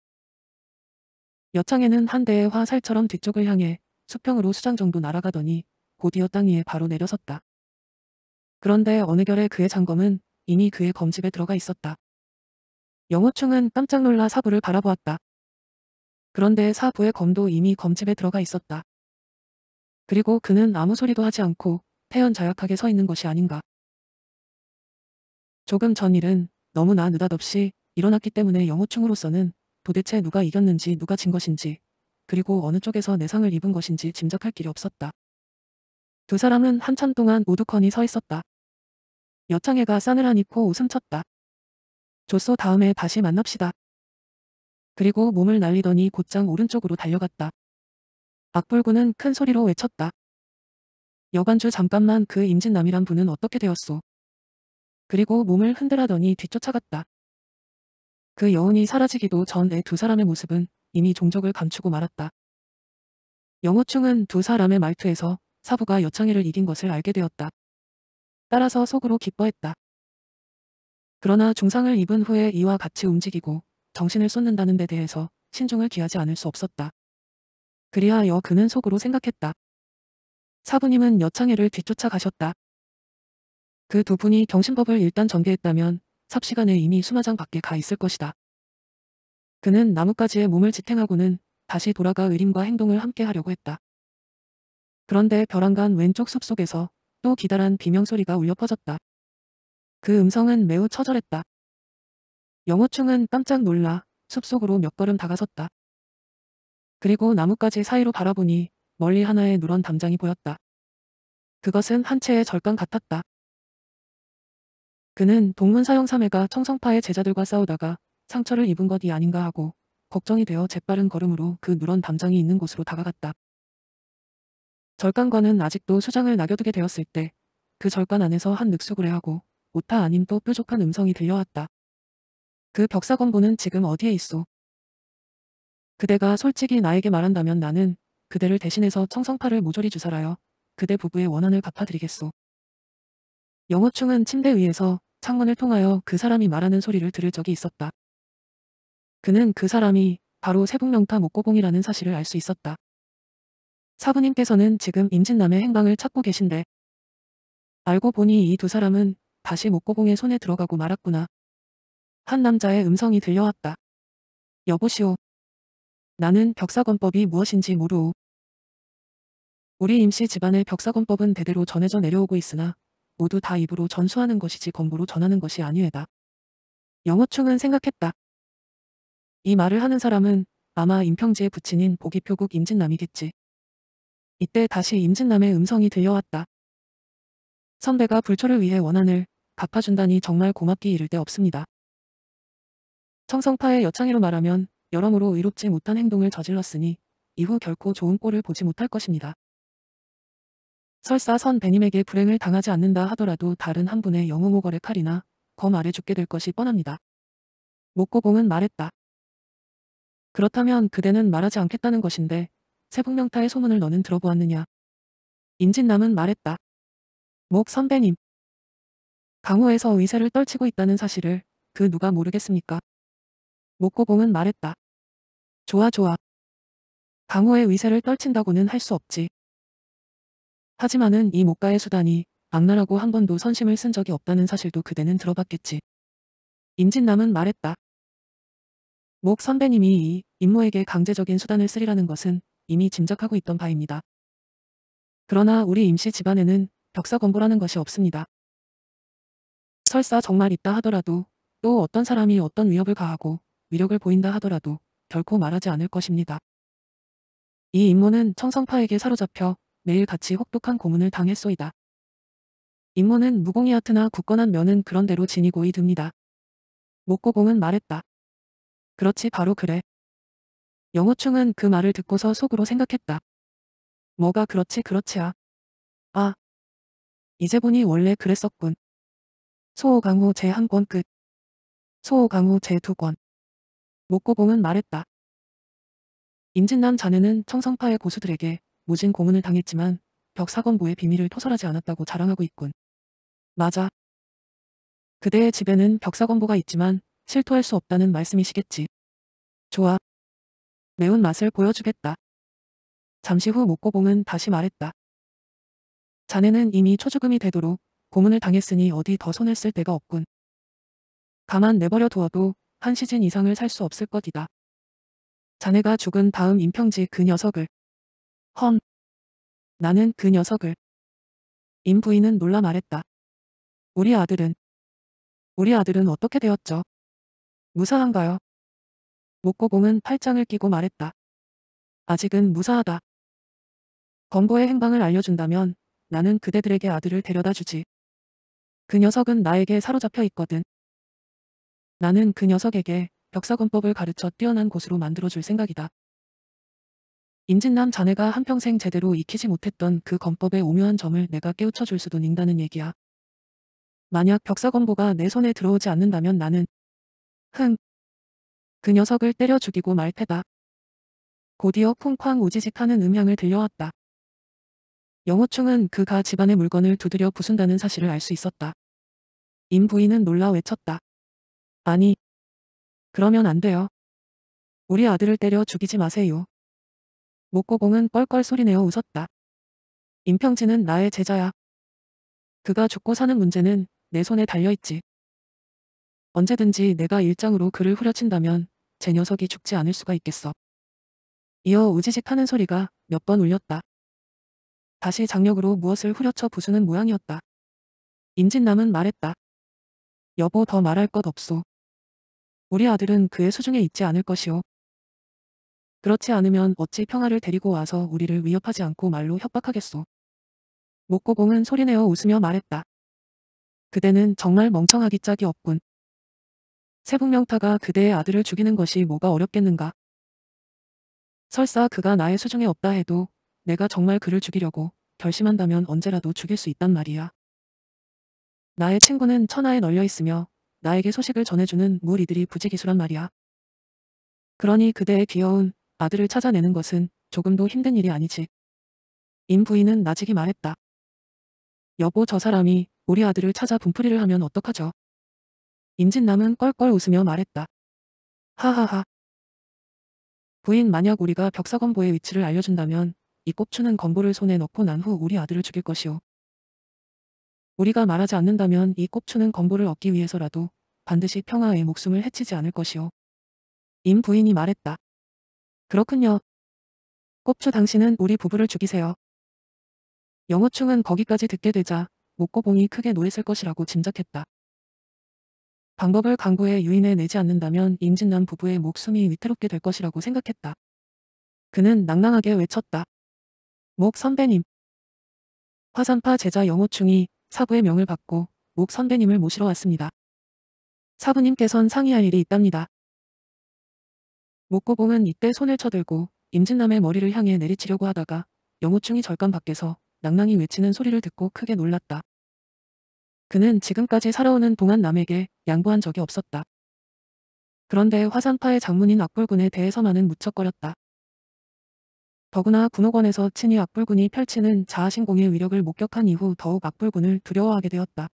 여창에는 한 대의 화살처럼 뒤쪽을 향해 수평으로 수장 정도 날아가더니 곧이어 땅 위에 바로 내려섰다. 그런데 어느 결에 그의 장검은 이미 그의 검집에 들어가 있었다. 영호충은 깜짝 놀라 사부를 바라보았다. 그런데 사부의 검도 이미 검집에 들어가 있었다. 그리고 그는 아무 소리도 하지 않고 태연자약하게 서 있는 것이 아닌가. 조금 전 일은 너무나 느닷없이 일어났기 때문에 영호충으로서는 도대체 누가 이겼는지 누가 진 것인지 그리고 어느 쪽에서 내상을 입은 것인지 짐작할 길이 없었다. 두 사람은 한참 동안 오두커니 서 있었다. 여창해가 싸늘한 입고 웃음쳤다. 조소 다음에 다시 만납시다. 그리고 몸을 날리더니 곧장 오른쪽으로 달려갔다. 악불구는 큰 소리로 외쳤다. 여관주 잠깐만 그 임진남이란 분은 어떻게 되었소? 그리고 몸을 흔들하더니 뒤쫓아갔다. 그 여운이 사라지기도 전에 두 사람의 모습은 이미 종적을 감추고 말았다. 영호충은 두 사람의 말투에서 사부가 여창이를 이긴 것을 알게 되었다. 따라서 속으로 기뻐했다. 그러나 중상을 입은 후에 이와 같이 움직이고 정신을 쏟는다는 데 대해서 신중을 기하지 않을 수 없었다. 그리하여 그는 속으로 생각했다. 사부님은 여창이를 뒤쫓아 가셨다. 그두 분이 경신법을 일단 전개했다면 삽시간에 이미 수마장 밖에 가 있을 것이다. 그는 나뭇가지에 몸을 지탱하고는 다시 돌아가 의림과 행동을 함께 하려고 했다. 그런데 벼랑간 왼쪽 숲속에서 또 기다란 비명소리가 울려 퍼졌다. 그 음성은 매우 처절했다. 영호충은 깜짝 놀라 숲속으로 몇 걸음 다가섰다. 그리고 나뭇가지 사이로 바라보니 멀리 하나의 누런 담장이 보였다. 그것은 한 채의 절간 같았다. 그는 동문사형 3회가 청성파의 제자들과 싸우다가 상처를 입은 것이 아닌가 하고 걱정이 되어 재빠른 걸음으로 그 누런 담장이 있는 곳으로 다가갔다. 절간관은 아직도 수장을 낙여두게 되었을 때 그 절간 안에서 한 늑수구레하고 오타 아님 또 뾰족한 음성이 들려왔다. 그벽사건부는 지금 어디에 있소? 그대가 솔직히 나에게 말한다면 나는 그대를 대신해서 청성파를 모조리 주살하여 그대 부부의 원한을 갚아드리겠소. 영호충은 침대 위에서 창문을 통하여 그 사람이 말하는 소리를 들을 적이 있었다. 그는 그 사람이 바로 세북명타 목고봉이라는 사실을 알 수 있었다. 사부님께서는 지금 임진남의 행방을 찾고 계신데 알고 보니 이 두 사람은 다시 목고봉의 손에 들어가고 말았구나. 한 남자의 음성이 들려왔다. 여보시오. 나는 벽사건법이 무엇인지 모르오. 우리 임씨 집안의 벽사건법은 대대로 전해져 내려오고 있으나 모두 다 입으로 전수하는 것이지 공부로 전하는 것이 아니에다. 영어충은 생각했다. 이 말을 하는 사람은 아마 임평지의 부친인 보기표국 임진남이겠지. 이때 다시 임진남의 음성이 들려왔다. 선배가 불초를 위해 원한을 갚아준다니 정말 고맙기 이를 데 없습니다. 청성파의 여창이로 말하면 여러모로 의롭지 못한 행동을 저질렀으니 이후 결코 좋은 꼴을 보지 못할 것입니다. 설사 선 배님에게 불행을 당하지 않는다 하더라도 다른 한 분의 영웅오거의 칼이나 검 아래 죽게 될 것이 뻔합니다. 목고공은 말했다. 그렇다면 그대는 말하지 않겠다는 것인데 세북명타의 소문을 너는 들어보았느냐. 임진남은 말했다. 목 선배님. 강호에서 의세를 떨치고 있다는 사실을 그 누가 모르겠습니까? 목고공은 말했다. 좋아 좋아. 강호의 의세를 떨친다고는 할 수 없지. 하지만은 이 목가의 수단이 악랄하고 한 번도 선심을 쓴 적이 없다는 사실도 그대는 들어봤겠지. 임진남은 말했다. 목 선배님이 이 임모에게 강제적인 수단을 쓰리라는 것은 이미 짐작하고 있던 바입니다. 그러나 우리 임씨 집안에는 벽사 건보라는 것이 없습니다. 설사 정말 있다 하더라도 또 어떤 사람이 어떤 위협을 가하고 위력을 보인다 하더라도 결코 말하지 않을 것입니다. 이 임모는 청성파에게 사로잡혀 매일같이 혹독한 고문을 당했소이다. 임무는 무공이었으나 굳건한 면은 그런대로 지니고이 듭니다. 목고공은 말했다. 그렇지 바로 그래. 영호충은 그 말을 듣고서 속으로 생각했다. 뭐가 그렇지 그렇지야. 아. 이제 보니 원래 그랬었군. 소호강호 제한 권 끝. 소호강호 제두 권. 목고공은 말했다. 임진남 자네는 청성파의 고수들에게 무진 고문을 당했지만 벽사건부의 비밀을 토설하지 않았다고 자랑하고 있군. 맞아. 그대의 집에는 벽사건부가 있지만 실토할 수 없다는 말씀이시겠지. 좋아. 매운 맛을 보여주겠다. 잠시 후 목고봉은 다시 말했다. 자네는 이미 초주금이 되도록 고문을 당했으니 어디 더 손을 쓸 데가 없군. 가만 내버려 두어도 한 시즌 이상을 살 수 없을 것이다. 자네가 죽은 다음 임평지 그 녀석을 헌. 나는 그 녀석을. 임 부인은 놀라 말했다. 우리 아들은. 우리 아들은 어떻게 되었죠? 무사한가요? 목고공은 팔짱을 끼고 말했다. 아직은 무사하다. 범고의 행방을 알려준다면 나는 그대들에게 아들을 데려다 주지. 그 녀석은 나에게 사로잡혀 있거든. 나는 그 녀석에게 벽사군법을 가르쳐 뛰어난 곳으로 만들어줄 생각이다. 임진남 자네가 한평생 제대로 익히지 못했던 그 검법의 오묘한 점을 내가 깨우쳐 줄 수도 있다는 얘기야. 만약 벽사검보가 내 손에 들어오지 않는다면 나는 흥, 그 녀석을 때려 죽이고 말 테다. 곧이어 쿵쾅 우지직하는 음향을 들려왔다. 영호충은 그가 집안의 물건을 두드려 부순다는 사실을 알 수 있었다. 임 부인은 놀라 외쳤다. 아니, 그러면 안 돼요. 우리 아들을 때려 죽이지 마세요. 목고공은 껄껄 소리내어 웃었다. 임평진은 나의 제자야. 그가 죽고 사는 문제는 내 손에 달려있지. 언제든지 내가 일장으로 그를 후려친다면 제 녀석이 죽지 않을 수가 있겠어. 이어 우지직 하는 소리가 몇 번 울렸다. 다시 장력으로 무엇을 후려쳐 부수는 모양이었다. 임진남은 말했다. 여보 더 말할 것 없소. 우리 아들은 그의 수중에 있지 않을 것이오. 그렇지 않으면 어찌 평화를 데리고 와서 우리를 위협하지 않고 말로 협박하겠소. 목고공은 소리내어 웃으며 말했다. 그대는 정말 멍청하기 짝이 없군. 세북명타가 그대의 아들을 죽이는 것이 뭐가 어렵겠는가. 설사 그가 나의 수중에 없다 해도 내가 정말 그를 죽이려고 결심한다면 언제라도 죽일 수 있단 말이야. 나의 친구는 천하에 널려 있으며 나에게 소식을 전해주는 무리들이 부지기수란 말이야. 그러니 그대의 귀여운 아들을 찾아내는 것은 조금도 힘든 일이 아니지. 임 부인은 나직이 말했다. 여보 저 사람이 우리 아들을 찾아 분풀이를 하면 어떡하죠? 임진남은 껄껄 웃으며 말했다. 하하하. 부인 만약 우리가 벽사건보의 위치를 알려준다면 이 꼽추는 건보를 손에 넣고 난 후 우리 아들을 죽일 것이오. 우리가 말하지 않는다면 이 꼽추는 건보를 얻기 위해서라도 반드시 평화의 목숨을 해치지 않을 것이오. 임 부인이 말했다. 그렇군요. 꼽초 당신은 우리 부부를 죽이세요. 영어충은 거기까지 듣게 되자 목고봉이 크게 노했을 것이라고 짐작했다. 방법을 강구해 유인해 내지 않는다면 임진남 부부의 목숨이 위태롭게 될 것이라고 생각했다. 그는 낭낭하게 외쳤다. 목 선배님. 화산파 제자 영호충이 사부의 명을 받고 목 선배님을 모시러 왔습니다. 사부님께선 상의할 일이 있답니다. 목구봉은 이때 손을 쳐들고 임진남의 머리를 향해 내리치려고 하다가 영호충이 절간 밖에서 낭낭이 외치는 소리를 듣고 크게 놀랐다. 그는 지금까지 살아오는 동안 남에게 양보한 적이 없었다. 그런데 화산파의 장문인 악불군에 대해서만은 무척거렸다. 더구나 군옥원에서 친히 악불군이 펼치는 자아신공의 위력을 목격한 이후 더욱 악불군을 두려워하게 되었다.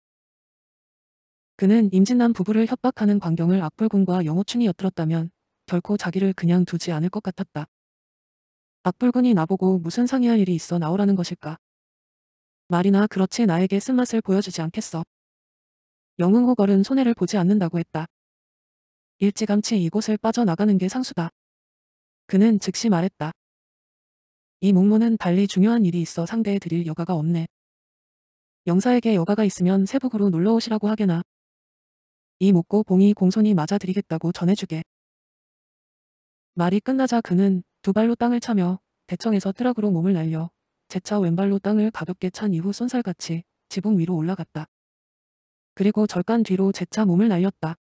그는 임진남 부부를 협박하는 광경을 악불군과 영호충이 엿들었다면 결코 자기를 그냥 두지 않을 것 같았다. 박불근이 나보고 무슨 상의할 일이 있어 나오라는 것일까. 말이나 그렇지 나에게 쓴맛을 보여주지 않겠어. 영웅호걸은 손해를 보지 않는다고 했다. 일찌감치 이곳을 빠져나가는 게 상수다. 그는 즉시 말했다. 이 목모는 달리 중요한 일이 있어 상대해 드릴 여가가 없네. 영사에게 여가가 있으면 세북으로 놀러오시라고 하게나. 이 목고 봉이 공손히 맞아드리겠다고 전해주게. 말이 끝나자 그는 두 발로 땅을 차며 대청에서 트럭으로 몸을 날려 제차 왼발로 땅을 가볍게 찬 이후 손살같이 지붕 위로 올라갔다. 그리고 절간 뒤로 제차 몸을 날렸다.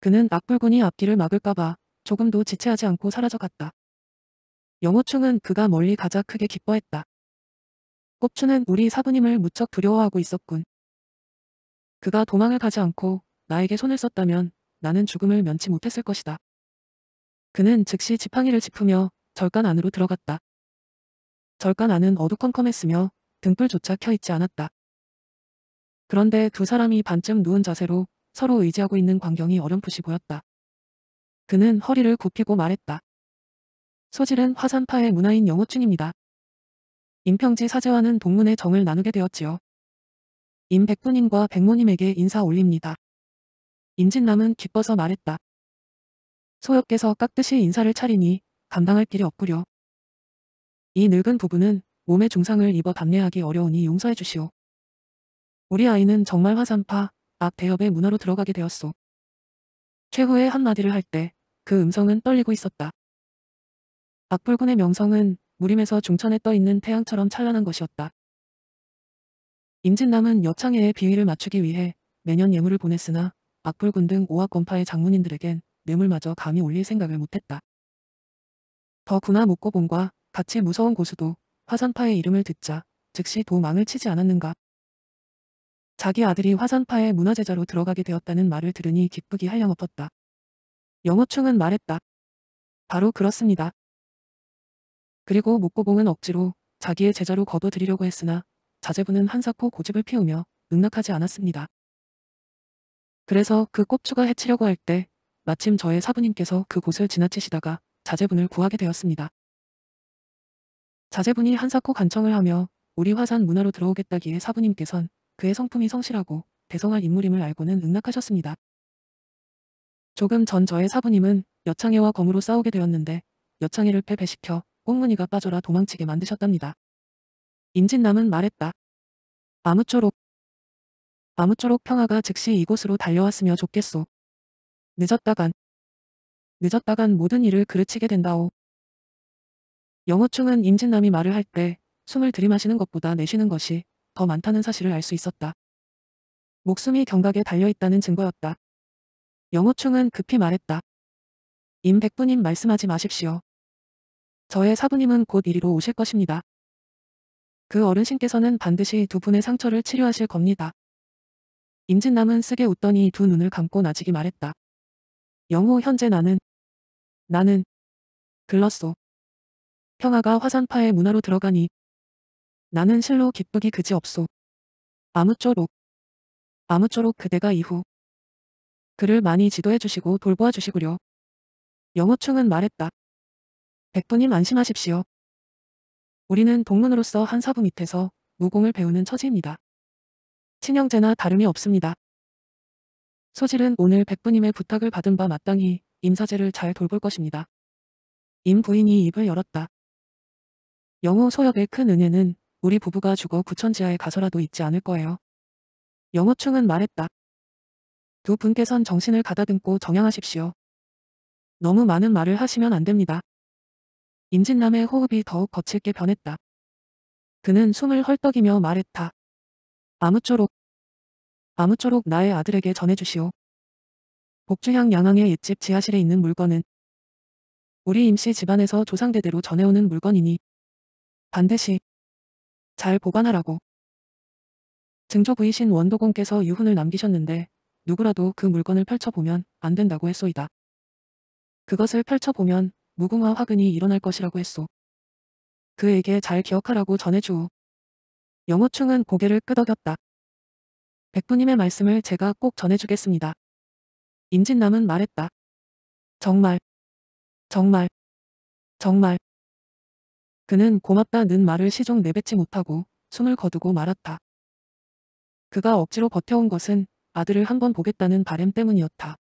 그는 악불군이 앞길을 막을까봐 조금도 지체하지 않고 사라져갔다. 영호충은 그가 멀리 가자 크게 기뻐했다. 꼽추는 우리 사부님을 무척 두려워하고 있었군. 그가 도망을 가지 않고 나에게 손을 썼다면 나는 죽음을 면치 못했을 것이다. 그는 즉시 지팡이를 짚으며 절간 안으로 들어갔다. 절간 안은 어두컴컴했으며 등불조차 켜있지 않았다. 그런데 두 사람이 반쯤 누운 자세로 서로 의지하고 있는 광경이 어렴풋이 보였다. 그는 허리를 굽히고 말했다. 소질은 화산파의 문화인 영호충입니다. 임평지 사제와는 동문의 정을 나누게 되었지요. 임백군님과 백모님에게 인사 올립니다. 임진남은 기뻐서 말했다. 소엽께서 깍듯이 인사를 차리니 감당할 길이 없구려. 이 늙은 부부는 몸에 중상을 입어 답례하기 어려우니 용서해 주시오. 우리 아이는 정말 화산파, 악 대협의 문화로 들어가게 되었소. 최후의 한마디를 할 때 그 음성은 떨리고 있었다. 악불군의 명성은 무림에서 중천에 떠있는 태양처럼 찬란한 것이었다. 임진남은 여창해의 비위를 맞추기 위해 매년 예물을 보냈으나 악불군 등 오악권파의 장문인들에겐 뇌물마저 감히 올릴 생각을 못했다. 더 구나 묵고봉과 같이 무서운 고수도 화산파의 이름을 듣자 즉시 도망을 치지 않았는가. 자기 아들이 화산파의 문화제자로 들어가게 되었다는 말을 들으니 기쁘기 할령엎었다. 영어충은 말했다. 바로 그렇습니다. 그리고 목고봉은 억지로 자기의 제자로 거둬들이려고 했으나 자제부는 한사코 고집을 피우며 능락하지 않았습니다. 그래서 그 꼽추가 해치려고 할때 마침 저의 사부님께서 그곳을 지나치시다가 자제분을 구하게 되었습니다. 자제분이 한사코 간청을 하며 우리 화산 문화로 들어오겠다기에 사부님께선 그의 성품이 성실하고 배성할 인물임을 알고는 응낙하셨습니다. 조금 전 저의 사부님은 여창해와 검으로 싸우게 되었는데 여창해를 패배시켜 꽁무니가 빠져라 도망치게 만드셨답니다. 임진남은 말했다. 아무쪼록 아무쪼록 평화가 즉시 이곳으로 달려왔으며 좋겠소. 늦었다간 늦었다간 모든 일을 그르치게 된다오. 영어충은 임진남이 말을 할 때 숨을 들이마시는 것보다 내쉬는 것이 더 많다는 사실을 알 수 있었다. 목숨이 경각에 달려있다는 증거였다. 영호충은 급히 말했다. 임 백부님 말씀하지 마십시오. 저의 사부님은 곧 이리로 오실 것입니다. 그어르신께서는 반드시 두 분의 상처를 치료하실 겁니다. 임진남은 쓰게 웃더니 두 눈을 감고 나지기 말했다. 영호 현재 나는 나는 글렀소. 평화가 화산파의 문화로 들어가니 나는 실로 기쁘기 그지없소. 아무쪼록 아무쪼록 그대가 이후 그를 많이 지도해 주시고 돌보아 주시구려. 영호충은 말했다. 백분님 안심하십시오. 우리는 동문으로서 한 사부 밑에서 무공을 배우는 처지입니다. 친형제나 다름이 없습니다. 소실은 오늘 백부님의 부탁을 받은 바 마땅히 임사제를 잘 돌볼 것입니다. 임 부인이 입을 열었다. 영호 소엽의 큰 은혜는 우리 부부가 죽어 구천지하에 가서라도 있지 않을 거예요. 영호충은 말했다. 두 분께선 정신을 가다듬고 정양하십시오. 너무 많은 말을 하시면 안 됩니다. 임진남의 호흡이 더욱 거칠게 변했다. 그는 숨을 헐떡이며 말했다. 아무쪼록 아무쪼록 나의 아들에게 전해주시오. 복주향 양항의 옛집 지하실에 있는 물건은 우리 임씨 집안에서 조상대대로 전해오는 물건이니 반드시 잘 보관하라고. 증조부이신 원도공께서 유훈을 남기셨는데 누구라도 그 물건을 펼쳐보면 안 된다고 했소이다. 그것을 펼쳐보면 무궁화 화근이 일어날 것이라고 했소. 그에게 잘 기억하라고 전해주오. 영호충은 고개를 끄덕였다. 백부님의 말씀을 제가 꼭 전해주겠습니다. 임진남은 말했다. 정말, 정말, 정말. 그는 고맙다는 말을 시종 내뱉지 못하고 숨을 거두고 말았다. 그가 억지로 버텨온 것은 아들을 한 번 보겠다는 바램 때문이었다.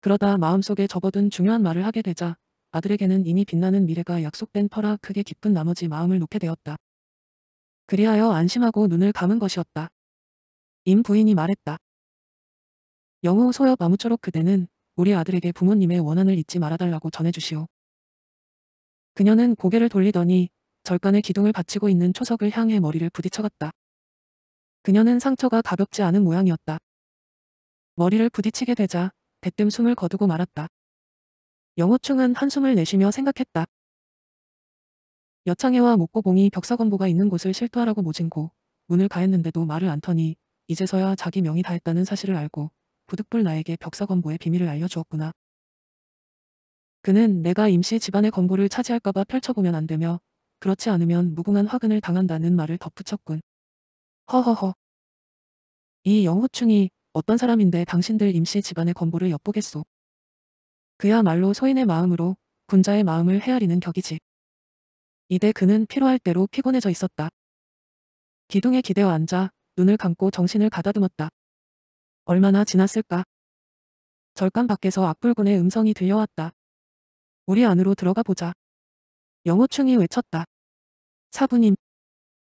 그러다 마음속에 접어둔 중요한 말을 하게 되자 아들에게는 이미 빛나는 미래가 약속된 터라 크게 기쁜 나머지 마음을 놓게 되었다. 그리하여 안심하고 눈을 감은 것이었다. 임 부인이 말했다. 영호 소엽 아무쪼록 그대는 우리 아들에게 부모님의 원한을 잊지 말아달라고 전해주시오. 그녀는 고개를 돌리더니 절간의 기둥을 받치고 있는 초석을 향해 머리를 부딪혀갔다. 그녀는 상처가 가볍지 않은 모양이었다. 머리를 부딪히게 되자 대뜸 숨을 거두고 말았다. 영호충은 한숨을 내쉬며 생각했다. 여창해와 목고봉이 벽사건보가 있는 곳을 실토하라고 모진고 문을 가했는데도 말을 안 터니 이제서야 자기 명이 다했다는 사실을 알고 부득불 나에게 벽사 건보의 비밀을 알려주었구나. 그는 내가 임시 집안의 건보를 차지할까봐 펼쳐보면 안 되며 그렇지 않으면 무궁한 화근을 당한다는 말을 덧붙였군. 허허허. 이 영호충이 어떤 사람인데 당신들 임시 집안의 건보를 엿보겠소. 그야말로 소인의 마음으로 군자의 마음을 헤아리는 격이지. 이대 그는 필요할 대로 피곤해져 있었다. 기둥에 기대어 앉아 눈을 감고 정신을 가다듬었다. 얼마나 지났을까? 절간 밖에서 악불군의 음성이 들려왔다. 우리 안으로 들어가 보자. 영호충이 외쳤다. 사부님.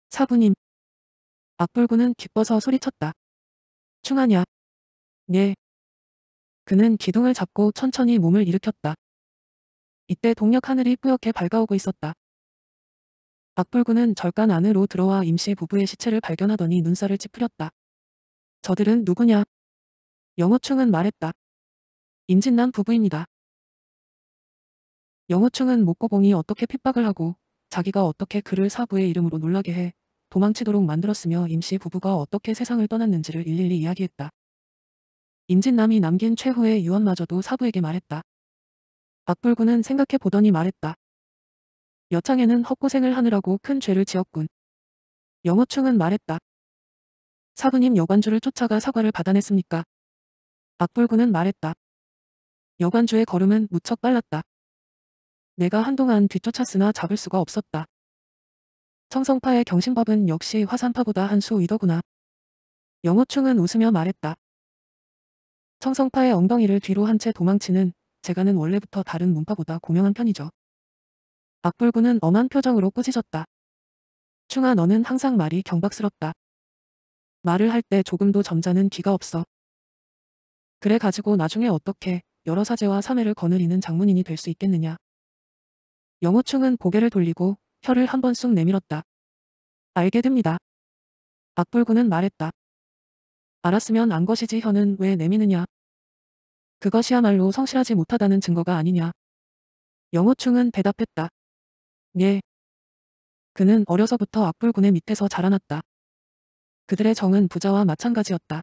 사부님. 악불군은 기뻐서 소리쳤다. 충하냐? 예. 그는 기둥을 잡고 천천히 몸을 일으켰다. 이때 동력 하늘이 뿌옇게 밝아오고 있었다. 악불구는 절간 안으로 들어와 임시 부부의 시체를 발견하더니 눈살을 찌푸렸다. 저들은 누구냐? 영호충은 말했다. 임진난 부부입니다. 영호충은 목고봉이 어떻게 핍박을 하고 자기가 어떻게 그를 사부의 이름으로 놀라게 해 도망치도록 만들었으며 임시 부부가 어떻게 세상을 떠났는지를 일일이 이야기했다. 임진남이 남긴 최후의 유언마저도 사부에게 말했다. 박불구는 생각해 보더니 말했다. 여창에는 헛고생을 하느라고 큰 죄를 지었군. 영어충은 말했다. 사부님 여관주를 쫓아가 사과를 받아냈습니까? 악불구는 말했다. 여관주의 걸음은 무척 빨랐다. 내가 한동안 뒤쫓았으나 잡을 수가 없었다. 청성파의 경신법은 역시 화산파보다 한 수 위더구나. 영어충은 웃으며 말했다. 청성파의 엉덩이를 뒤로 한 채 도망치는 제가는 원래부터 다른 문파보다 고명한 편이죠. 악불구는 엄한 표정으로 꾸짖었다. 충아 너는 항상 말이 경박스럽다. 말을 할 때 조금도 점잖은 기가 없어. 그래 가지고 나중에 어떻게 여러 사제와 사매를 거느리는 장문인이 될 수 있겠느냐. 영호충은 고개를 돌리고 혀를 한 번 쑥 내밀었다. 알게 됩니다. 악불구는 말했다. 알았으면 안 것이지 혀는 왜 내미느냐. 그것이야말로 성실하지 못하다는 증거가 아니냐. 영호충은 대답했다. 예. 그는 어려서부터 악불군의 밑에서 자라났다. 그들의 정은 부자와 마찬가지였다.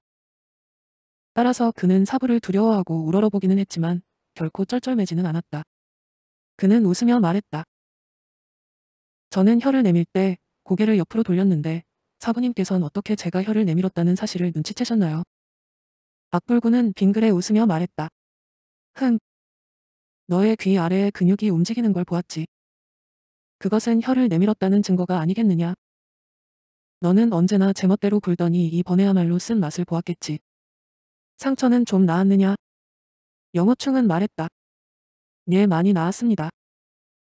따라서 그는 사부를 두려워하고 우러러보기는 했지만 결코 쩔쩔매지는 않았다. 그는 웃으며 말했다. 저는 혀를 내밀 때 고개를 옆으로 돌렸는데 사부님께선 어떻게 제가 혀를 내밀었다는 사실을 눈치채셨나요? 악불군은 빙그레 웃으며 말했다. 흥. 너의 귀 아래의 근육이 움직이는 걸 보았지. 그것은 혀를 내밀었다는 증거가 아니겠느냐. 너는 언제나 제멋대로 굴더니 이번에야말로 쓴 맛을 보았겠지. 상처는 좀 나았느냐? 영어충은 말했다. 예, 많이 나았습니다.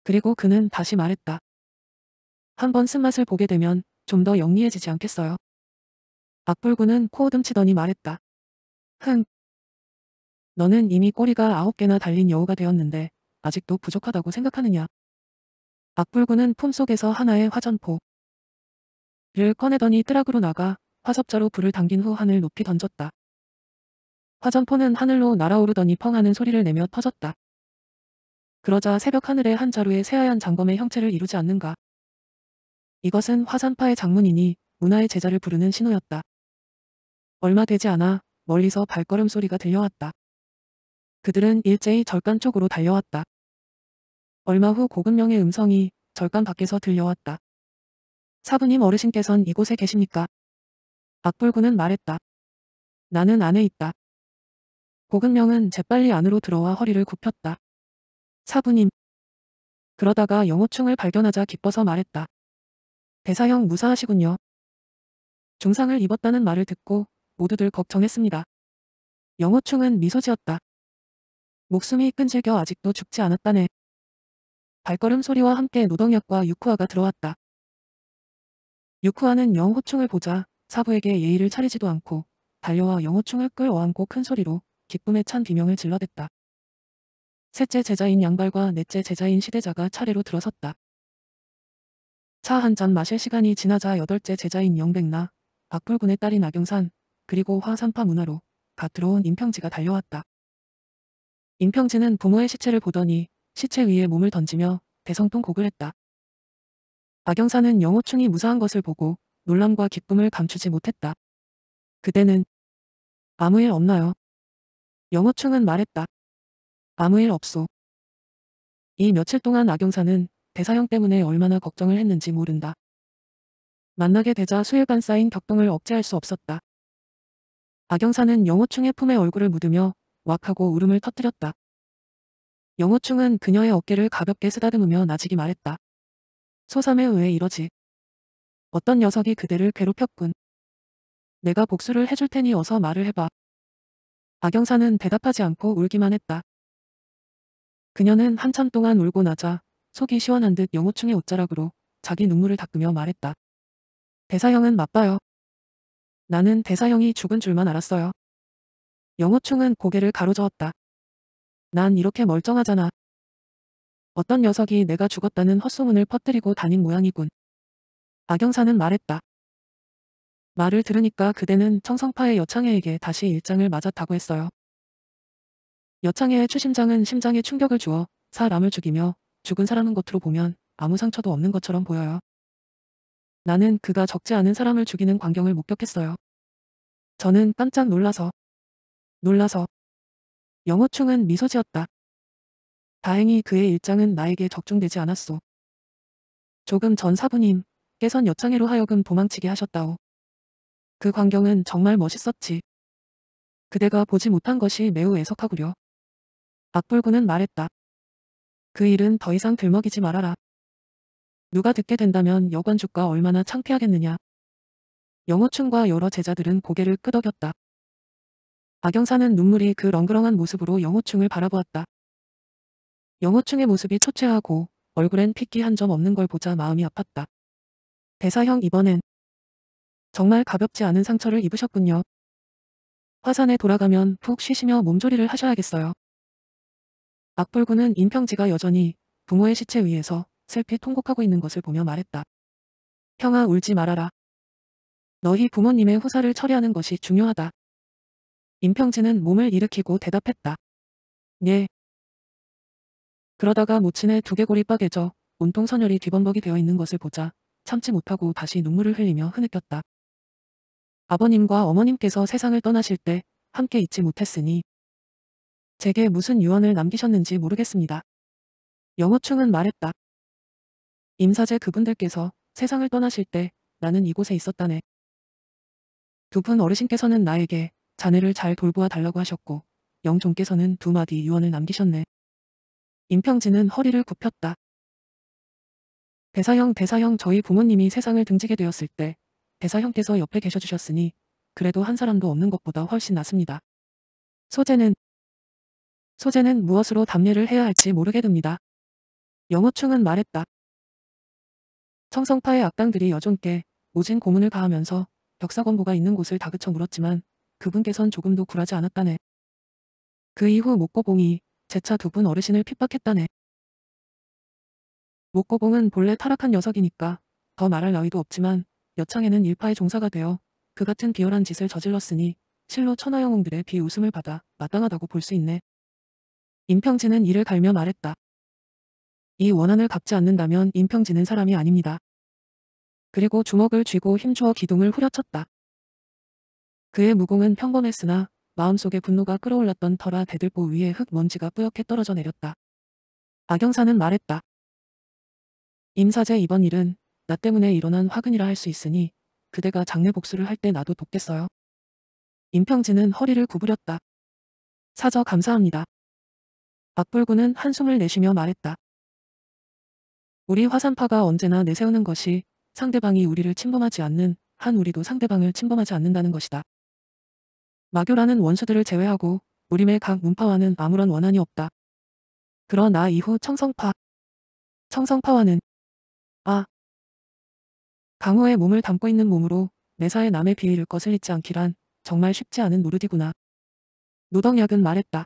그리고 그는 다시 말했다. 한 번 쓴맛을 보게 되면 좀 더 영리해지지 않겠어요. 악불구는 코오듬치더니 말했다. 흥. 너는 이미 꼬리가 아홉 개나 달린 여우가 되었는데 아직도 부족하다고 생각하느냐? 악불구는 품 속에서 하나의 화전포를 꺼내더니 뜨락으로 나가 화섭자로 불을 당긴 후 하늘 높이 던졌다. 화전포는 하늘로 날아오르더니 펑하는 소리를 내며 터졌다. 그러자 새벽 하늘의한 자루의 새하얀 장검의 형체를 이루지 않는가. 이것은 화산파의 장문이니 문화의 제자를 부르는 신호였다. 얼마 되지 않아 멀리서 발걸음 소리가 들려왔다. 그들은 일제히 절간 쪽으로 달려왔다. 얼마 후 고금령의 음성이 절간 밖에서 들려왔다. 사부님 어르신께선 이곳에 계십니까? 박불구는 말했다. 나는 안에 있다. 고금령은 재빨리 안으로 들어와 허리를 굽혔다. 사부님. 그러다가 영호충을 발견하자 기뻐서 말했다. 대사형 무사하시군요. 중상을 입었다는 말을 듣고 모두들 걱정했습니다. 영호충은 미소 지었다. 목숨이 끈질겨 아직도 죽지 않았다네. 발걸음 소리와 함께 노동약과 유쿠아가 들어왔다. 유쿠아는 영호충을 보자 사부에게 예의를 차리지도 않고 달려와 영호충을 끌어안고 큰 소리로 기쁨에 찬 비명을 질러댔다. 셋째 제자인 양발과 넷째 제자인 시대자가 차례로 들어섰다. 차 한 잔 마실 시간이 지나자 여덟째 제자인 영백나, 박불군의 딸인 악영산, 그리고 화산파 문화로 갓 들어온 임평지가 달려왔다. 임평지는 부모의 시체를 보더니 시체 위에 몸을 던지며 대성통 곡을 했다. 박영사는 영호충이 무사한 것을 보고 놀람과 기쁨을 감추지 못했다. 그대는 아무 일 없나요? 영호충은 말했다. 아무 일 없소. 이 며칠 동안 악영사는 대사형 때문에 얼마나 걱정을 했는지 모른다. 만나게 되자 수일간 쌓인 격동을 억제할 수 없었다. 악영사는 영호충의 품에 얼굴을 묻으며 왁하고 울음을 터뜨렸다. 영호충은 그녀의 어깨를 가볍게 쓰다듬으며 나직이 말했다. 소삼에 의해 이러지. 어떤 녀석이 그대를 괴롭혔군. 내가 복수를 해줄 테니 어서 말을 해봐. 박영사는 대답하지 않고 울기만 했다. 그녀는 한참 동안 울고 나자 속이 시원한 듯 영호충의 옷자락으로 자기 눈물을 닦으며 말했다. 대사형은 맞봐요. 나는 대사형이 죽은 줄만 알았어요. 영호충은 고개를 가로저었다. 난 이렇게 멀쩡하잖아. 어떤 녀석이 내가 죽었다는 헛소문을 퍼뜨리고 다닌 모양이군. 박영사는 말했다. 말을 들으니까 그대는 청성파의 여창해에게 다시 일장을 맞았다고 했어요. 여창해의 추심장은 심장에 충격을 주어 사람을 죽이며 죽은 사람은 겉으로 보면 아무 상처도 없는 것처럼 보여요. 나는 그가 적지 않은 사람을 죽이는 광경을 목격했어요. 저는 깜짝 놀라서 놀라서 영호충은 미소 지었다. 다행히 그의 일장은 나에게 적중되지 않았소. 조금 전 사부님, 깨선 여창해로 하여금 도망치게 하셨다오. 그 광경은 정말 멋있었지. 그대가 보지 못한 것이 매우 애석하구려. 악불구는 말했다. 그 일은 더 이상 들먹이지 말아라. 누가 듣게 된다면 여관주가 얼마나 창피하겠느냐. 영호충과 여러 제자들은 고개를 끄덕였다. 박영사는 눈물이 그 렁그렁한 모습으로 영호충을 바라보았다. 영호충의 모습이 초췌하고 얼굴엔 핏기 한 점 없는 걸 보자 마음이 아팠다. 대사형 이번엔 정말 가볍지 않은 상처를 입으셨군요. 화산에 돌아가면 푹 쉬시며 몸조리를 하셔야겠어요. 악불군은 임평지가 여전히 부모의 시체 위에서 슬피 통곡하고 있는 것을 보며 말했다. 평아 울지 말아라. 너희 부모님의 후사를 처리하는 것이 중요하다. 임평진은 몸을 일으키고 대답했다. 예. 그러다가 모친의 두개골이 빠개져 온통 선열이 뒤범벅이 되어 있는 것을 보자 참지 못하고 다시 눈물을 흘리며 흐느꼈다. 아버님과 어머님께서 세상을 떠나실 때 함께 있지 못했으니 제게 무슨 유언을 남기셨는지 모르겠습니다. 영어충은 말했다. 임사제 그분들께서 세상을 떠나실 때 나는 이곳에 있었다네. 두 분 어르신께서는 나에게 자네를 잘 돌보아 달라고 하셨고 영종께서는 두 마디 유언을 남기셨네. 임평진은 허리를 굽혔다. 대사형 대사형 저희 부모님이 세상을 등지게 되었을 때 대사형께서 옆에 계셔주셨으니 그래도 한 사람도 없는 것보다 훨씬 낫습니다. 소재는 소재는 무엇으로 답례를 해야 할지 모르게 됩니다. 영어충은 말했다. 청성파의 악당들이 여종께 오진 고문을 가하면서 벽사건보가 있는 곳을 다그쳐 물었지만 그분께선 조금도 굴하지 않았다네. 그 이후 목고봉이 재차 두 분 어르신을 핍박했다네. 목고봉은 본래 타락한 녀석이니까 더 말할 나위도 없지만 여창에는 일파의 종사가 되어 그 같은 비열한 짓을 저질렀으니 실로 천하영웅들의 비웃음을 받아 마땅하다고 볼 수 있네. 임평진은 이를 갈며 말했다. 이 원한을 갚지 않는다면 임평진은 사람이 아닙니다. 그리고 주먹을 쥐고 힘주어 기둥을 후려쳤다. 그의 무공은 평범했으나 마음속에 분노가 끌어올랐던 터라 대들보 위에 흙 먼지가 뿌옇게 떨어져 내렸다. 악영사는 말했다. 임사제 이번 일은 나 때문에 일어난 화근이라 할 수 있으니 그대가 장례 복수를 할 때 나도 돕겠어요. 임평진은 허리를 구부렸다. 사저 감사합니다. 박불구는 한숨을 내쉬며 말했다. 우리 화산파가 언제나 내세우는 것이 상대방이 우리를 침범하지 않는 한 우리도 상대방을 침범하지 않는다는 것이다. 마교라는 원수들을 제외하고 우리매각 문파와는 아무런 원한이 없다. 그러나 이후 청성파, 청성파와는 아, 강호의 몸을 담고 있는 몸으로 내사의 남의 비위를 것을 잊지 않기란 정말 쉽지 않은 노릇이구나. 노덕약은 말했다.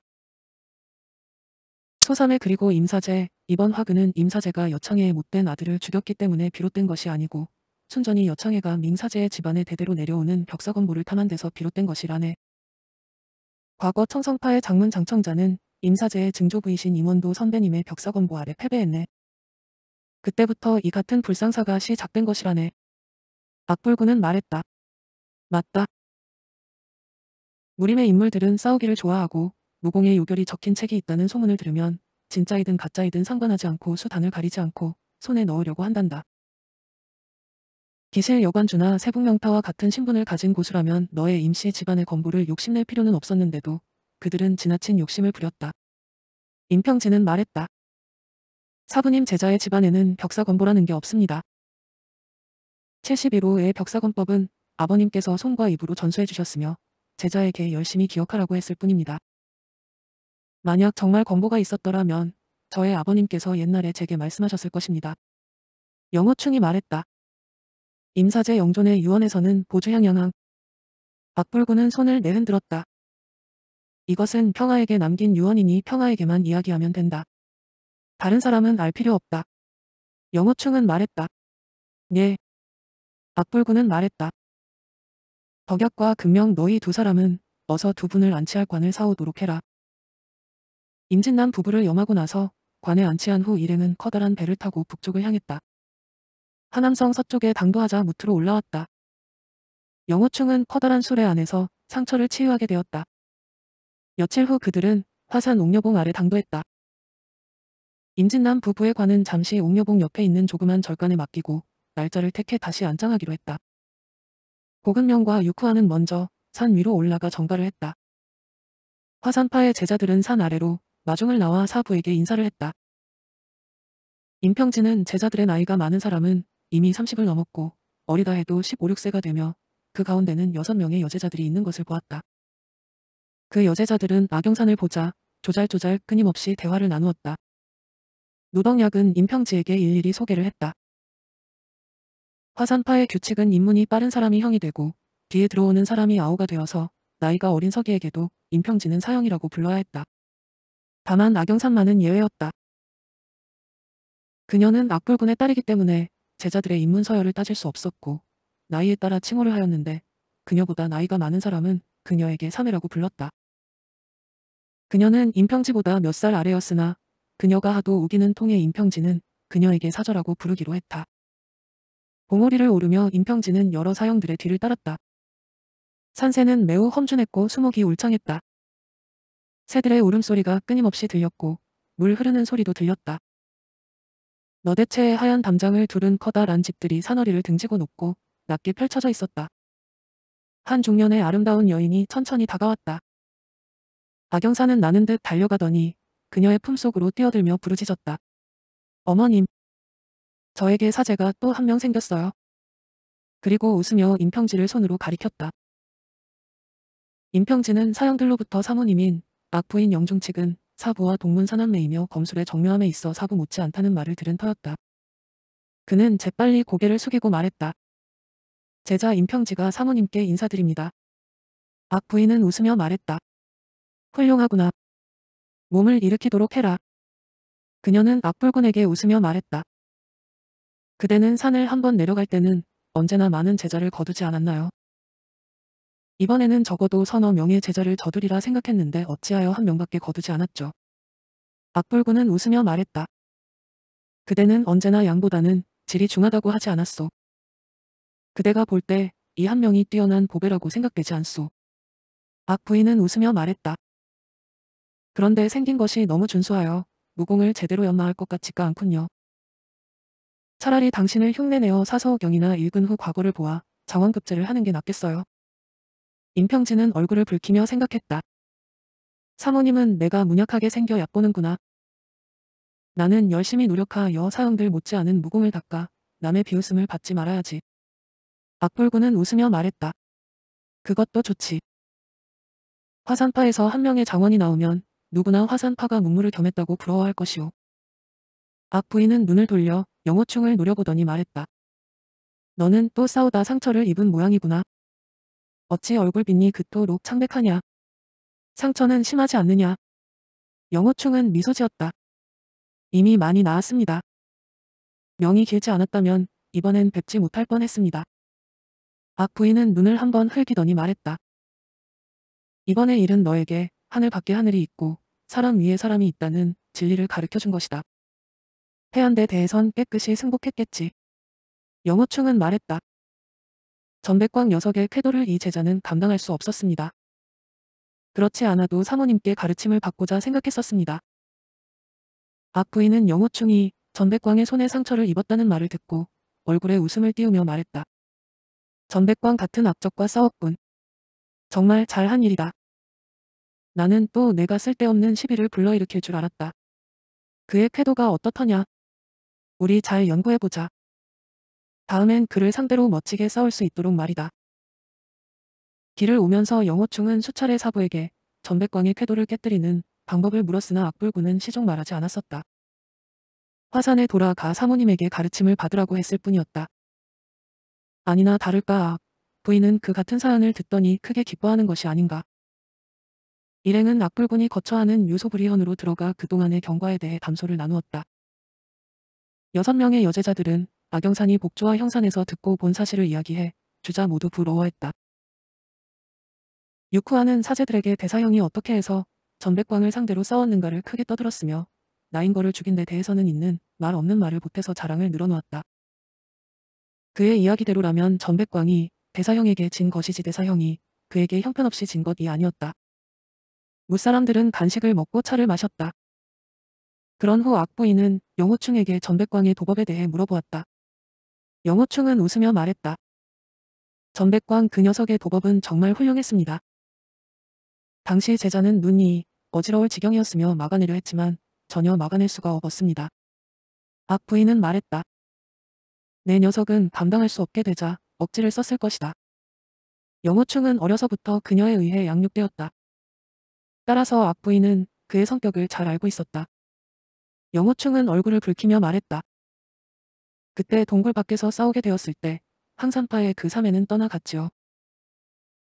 소삼의 그리고 임사제, 이번 화근은 임사제가 여창해의 못된 아들을 죽였기 때문에 비롯된 것이 아니고 순전히 여창해가 민사제의 집안에 대대로 내려오는 벽사건보를 탐한 데서 비롯된 것이라네. 과거 청성파의 장문 장청자는 임사제의 증조부이신 임원도 선배님의 벽사건보 아래 패배했네. 그때부터 이 같은 불상사가 시작된 것이라네. 악불구는 말했다. 맞다. 무림의 인물들은 싸우기를 좋아하고 무공의 요결이 적힌 책이 있다는 소문을 들으면 진짜이든 가짜이든 상관하지 않고 수단을 가리지 않고 손에 넣으려고 한단다. 기실 여관주나 세북명파와 같은 신분을 가진 고수라면 너의 임시 집안의 건부를 욕심낼 필요는 없었는데도 그들은 지나친 욕심을 부렸다. 임평진은 말했다. 사부님 제자의 집안에는 벽사건보라는 게 없습니다. 71호의 벽사건법은 아버님께서 손과 입으로 전수해 주셨으며 제자에게 열심히 기억하라고 했을 뿐입니다. 만약 정말 건보가 있었더라면 저의 아버님께서 옛날에 제게 말씀하셨을 것입니다. 영호충이 말했다. 임사제 영존의 유언에서는 보주향영황 박불구는 손을 내흔들었다. 이것은 평화에게 남긴 유언이니 평화에게만 이야기하면 된다. 다른 사람은 알 필요 없다. 영호충은 말했다. 네. 박불구는 말했다. 덕약과 금명 너희 두 사람은 어서 두 분을 안치할 관을 사오도록 해라. 임진남 부부를 염하고 나서 관에 안치한 후 일행은 커다란 배를 타고 북쪽을 향했다. 하남성 서쪽에 당도하자 무트로 올라왔다. 영호충은 커다란 수레 안에서 상처를 치유하게 되었다. 며칠 후 그들은 화산 옥녀봉 아래 당도했다. 임진남 부부의 관은 잠시 옥녀봉 옆에 있는 조그만 절간에 맡기고 날짜를 택해 다시 안장하기로 했다. 고금명과 육쿠아는 먼저 산 위로 올라가 정발을 했다. 화산파의 제자들은 산 아래로 마중을 나와 사부에게 인사를 했다. 임평진은 제자들의 나이가 많은 사람은 이미 30을 넘었고 어리다 해도 15, 6세가 되며 그 가운데는 6명의 여제자들이 있는 것을 보았다. 그 여제자들은 악영산을 보자 조잘조잘 끊임없이 대화를 나누었다. 노덕약은 임평지에게 일일이 소개를 했다. 화산파의 규칙은 입문이 빠른 사람이 형이 되고 뒤에 들어오는 사람이 아우가 되어서 나이가 어린 서기에게도 임평지는 사형이라고 불러야 했다. 다만 악영산만은 예외였다. 그녀는 악불군의 딸이기 때문에 제자들의 입문서열을 따질 수 없었고 나이에 따라 칭호를 하였는데 그녀보다 나이가 많은 사람은 그녀에게 사내라고 불렀다. 그녀는 임평지보다 몇 살 아래였으나 그녀가 하도 우기는 통해 임평지는 그녀에게 사절하고 부르기로 했다. 봉오리를 오르며 임평지는 여러 사형들의 뒤를 따랐다. 산새는 매우 험준했고 수목이 울창했다. 새들의 울음소리가 끊임없이 들렸고 물 흐르는 소리도 들렸다. 너대체의 하얀 담장을 두른 커다란 집들이 산허리를 등지고 높고 낮게 펼쳐져 있었다. 한 중년의 아름다운 여인이 천천히 다가왔다. 박영사는 나는 듯 달려가더니 그녀의 품속으로 뛰어들며 부르짖었다. 어머님. 저에게 사제가 또 한 명 생겼어요. 그리고 웃으며 임평지를 손으로 가리켰다. 임평지는 사형들로부터 사모님인 악부인 영종 측은 사부와 동문산안매이며 검술의 정묘함에 있어 사부 못지않다는 말을 들은 터였다. 그는 재빨리 고개를 숙이고 말했다. 제자 임평지가 사모님께 인사드립니다. 박 부인은 웃으며 말했다. 훌륭하구나. 몸을 일으키도록 해라. 그녀는 악불군에게 웃으며 말했다. 그대는 산을 한번 내려갈 때는 언제나 많은 제자를 거두지 않았나요? 이번에는 적어도 서너 명의 제자를 저두리라 생각했는데 어찌하여 한 명밖에 거두지 않았죠. 박불구는 웃으며 말했다. 그대는 언제나 양보다는 질이 중하다고 하지 않았소. 그대가 볼 때 이 한 명이 뛰어난 보배라고 생각되지 않소. 박 부인은 웃으며 말했다. 그런데 생긴 것이 너무 준수하여 무공을 제대로 연마할 것 같지가 않군요. 차라리 당신을 흉내내어 사서경이나 읽은 후 과거를 보아 장원급제를 하는 게 낫겠어요. 임평진은 얼굴을 붉히며 생각했다. 사모님은 내가 문약하게 생겨 약보는구나 나는 열심히 노력하여 사형들 못지않은 무공을 닦아 남의 비웃음을 받지 말아야지. 악불군은 웃으며 말했다. 그것도 좋지. 화산파에서 한 명의 장원이 나오면 누구나 화산파가 문물을 겸했다고 부러워할 것이오. 악 부인은 눈을 돌려 영호충을 노려보더니 말했다. 너는 또 싸우다 상처를 입은 모양이구나. 어찌 얼굴 빛이 그토록 창백하냐. 상처는 심하지 않느냐. 영호충은 미소 지었다. 이미 많이 나았습니다. 명이 길지 않았다면 이번엔 뵙지 못할 뻔했습니다. 악 부인은 눈을 한번 흘기더니 말했다. 이번의 일은 너에게 하늘 밖에 하늘이 있고 사람 위에 사람이 있다는 진리를 가르쳐준 것이다. 해안대 대해선 깨끗이 승복했겠지. 영호충은 말했다. 전백광 녀석의 쾌도를 이 제자는 감당할 수 없었습니다. 그렇지 않아도 사모님께 가르침을 받고자 생각했었습니다. 악 부인은 영호충이 전백광의 손에 상처를 입었다는 말을 듣고 얼굴에 웃음을 띄우며 말했다. 전백광 같은 악적과 싸웠군. 정말 잘한 일이다. 나는 또 내가 쓸데없는 시비를 불러일으킬 줄 알았다. 그의 쾌도가 어떻더냐? 우리 잘 연구해보자. 다음엔 그를 상대로 멋지게 싸울 수 있도록 말이다. 길을 오면서 영호충은 수차례 사부에게 전백광의 쾌도를 깨뜨리는 방법을 물었으나 악불군은 시종 말하지 않았었다. 화산에 돌아가 사모님에게 가르침을 받으라고 했을 뿐이었다. 아니나 다를까 부인은 그 같은 사연을 듣더니 크게 기뻐하는 것이 아닌가. 일행은 악불군이 거처하는 유소불이현으로 들어가 그동안의 경과에 대해 담소를 나누었다. 여섯 명의 여제자들은 박영산이 복조와 형산에서 듣고 본 사실을 이야기해 주자 모두 부러워했다. 유쿠아는 사제들에게 대사형이 어떻게 해서 전백광을 상대로 싸웠는가를 크게 떠들었으며 나인거를 죽인 데 대해서는 있는 말 없는 말을 보태서 자랑을 늘어놓았다. 그의 이야기대로라면 전백광이 대사형에게 진 것이지 대사형이 그에게 형편없이 진 것이 아니었다. 무사람들은 간식을 먹고 차를 마셨다. 그런 후 악부인은 영호충에게 전백광의 도법에 대해 물어보았다. 영호충은 웃으며 말했다. 전백광 그 녀석의 도법은 정말 훌륭했습니다. 당시 제자는 눈이 어지러울 지경이었으며 막아내려 했지만 전혀 막아낼 수가 없었습니다. 악 부인은 말했다. 내 녀석은 감당할 수 없게 되자 억지를 썼을 것이다. 영호충은 어려서부터 그녀에 의해 양육되었다. 따라서 악 부인은 그의 성격을 잘 알고 있었다. 영호충은 얼굴을 붉히며 말했다. 그때 동굴 밖에서 싸우게 되었을 때 항산파의 그 사매는 떠나갔지요.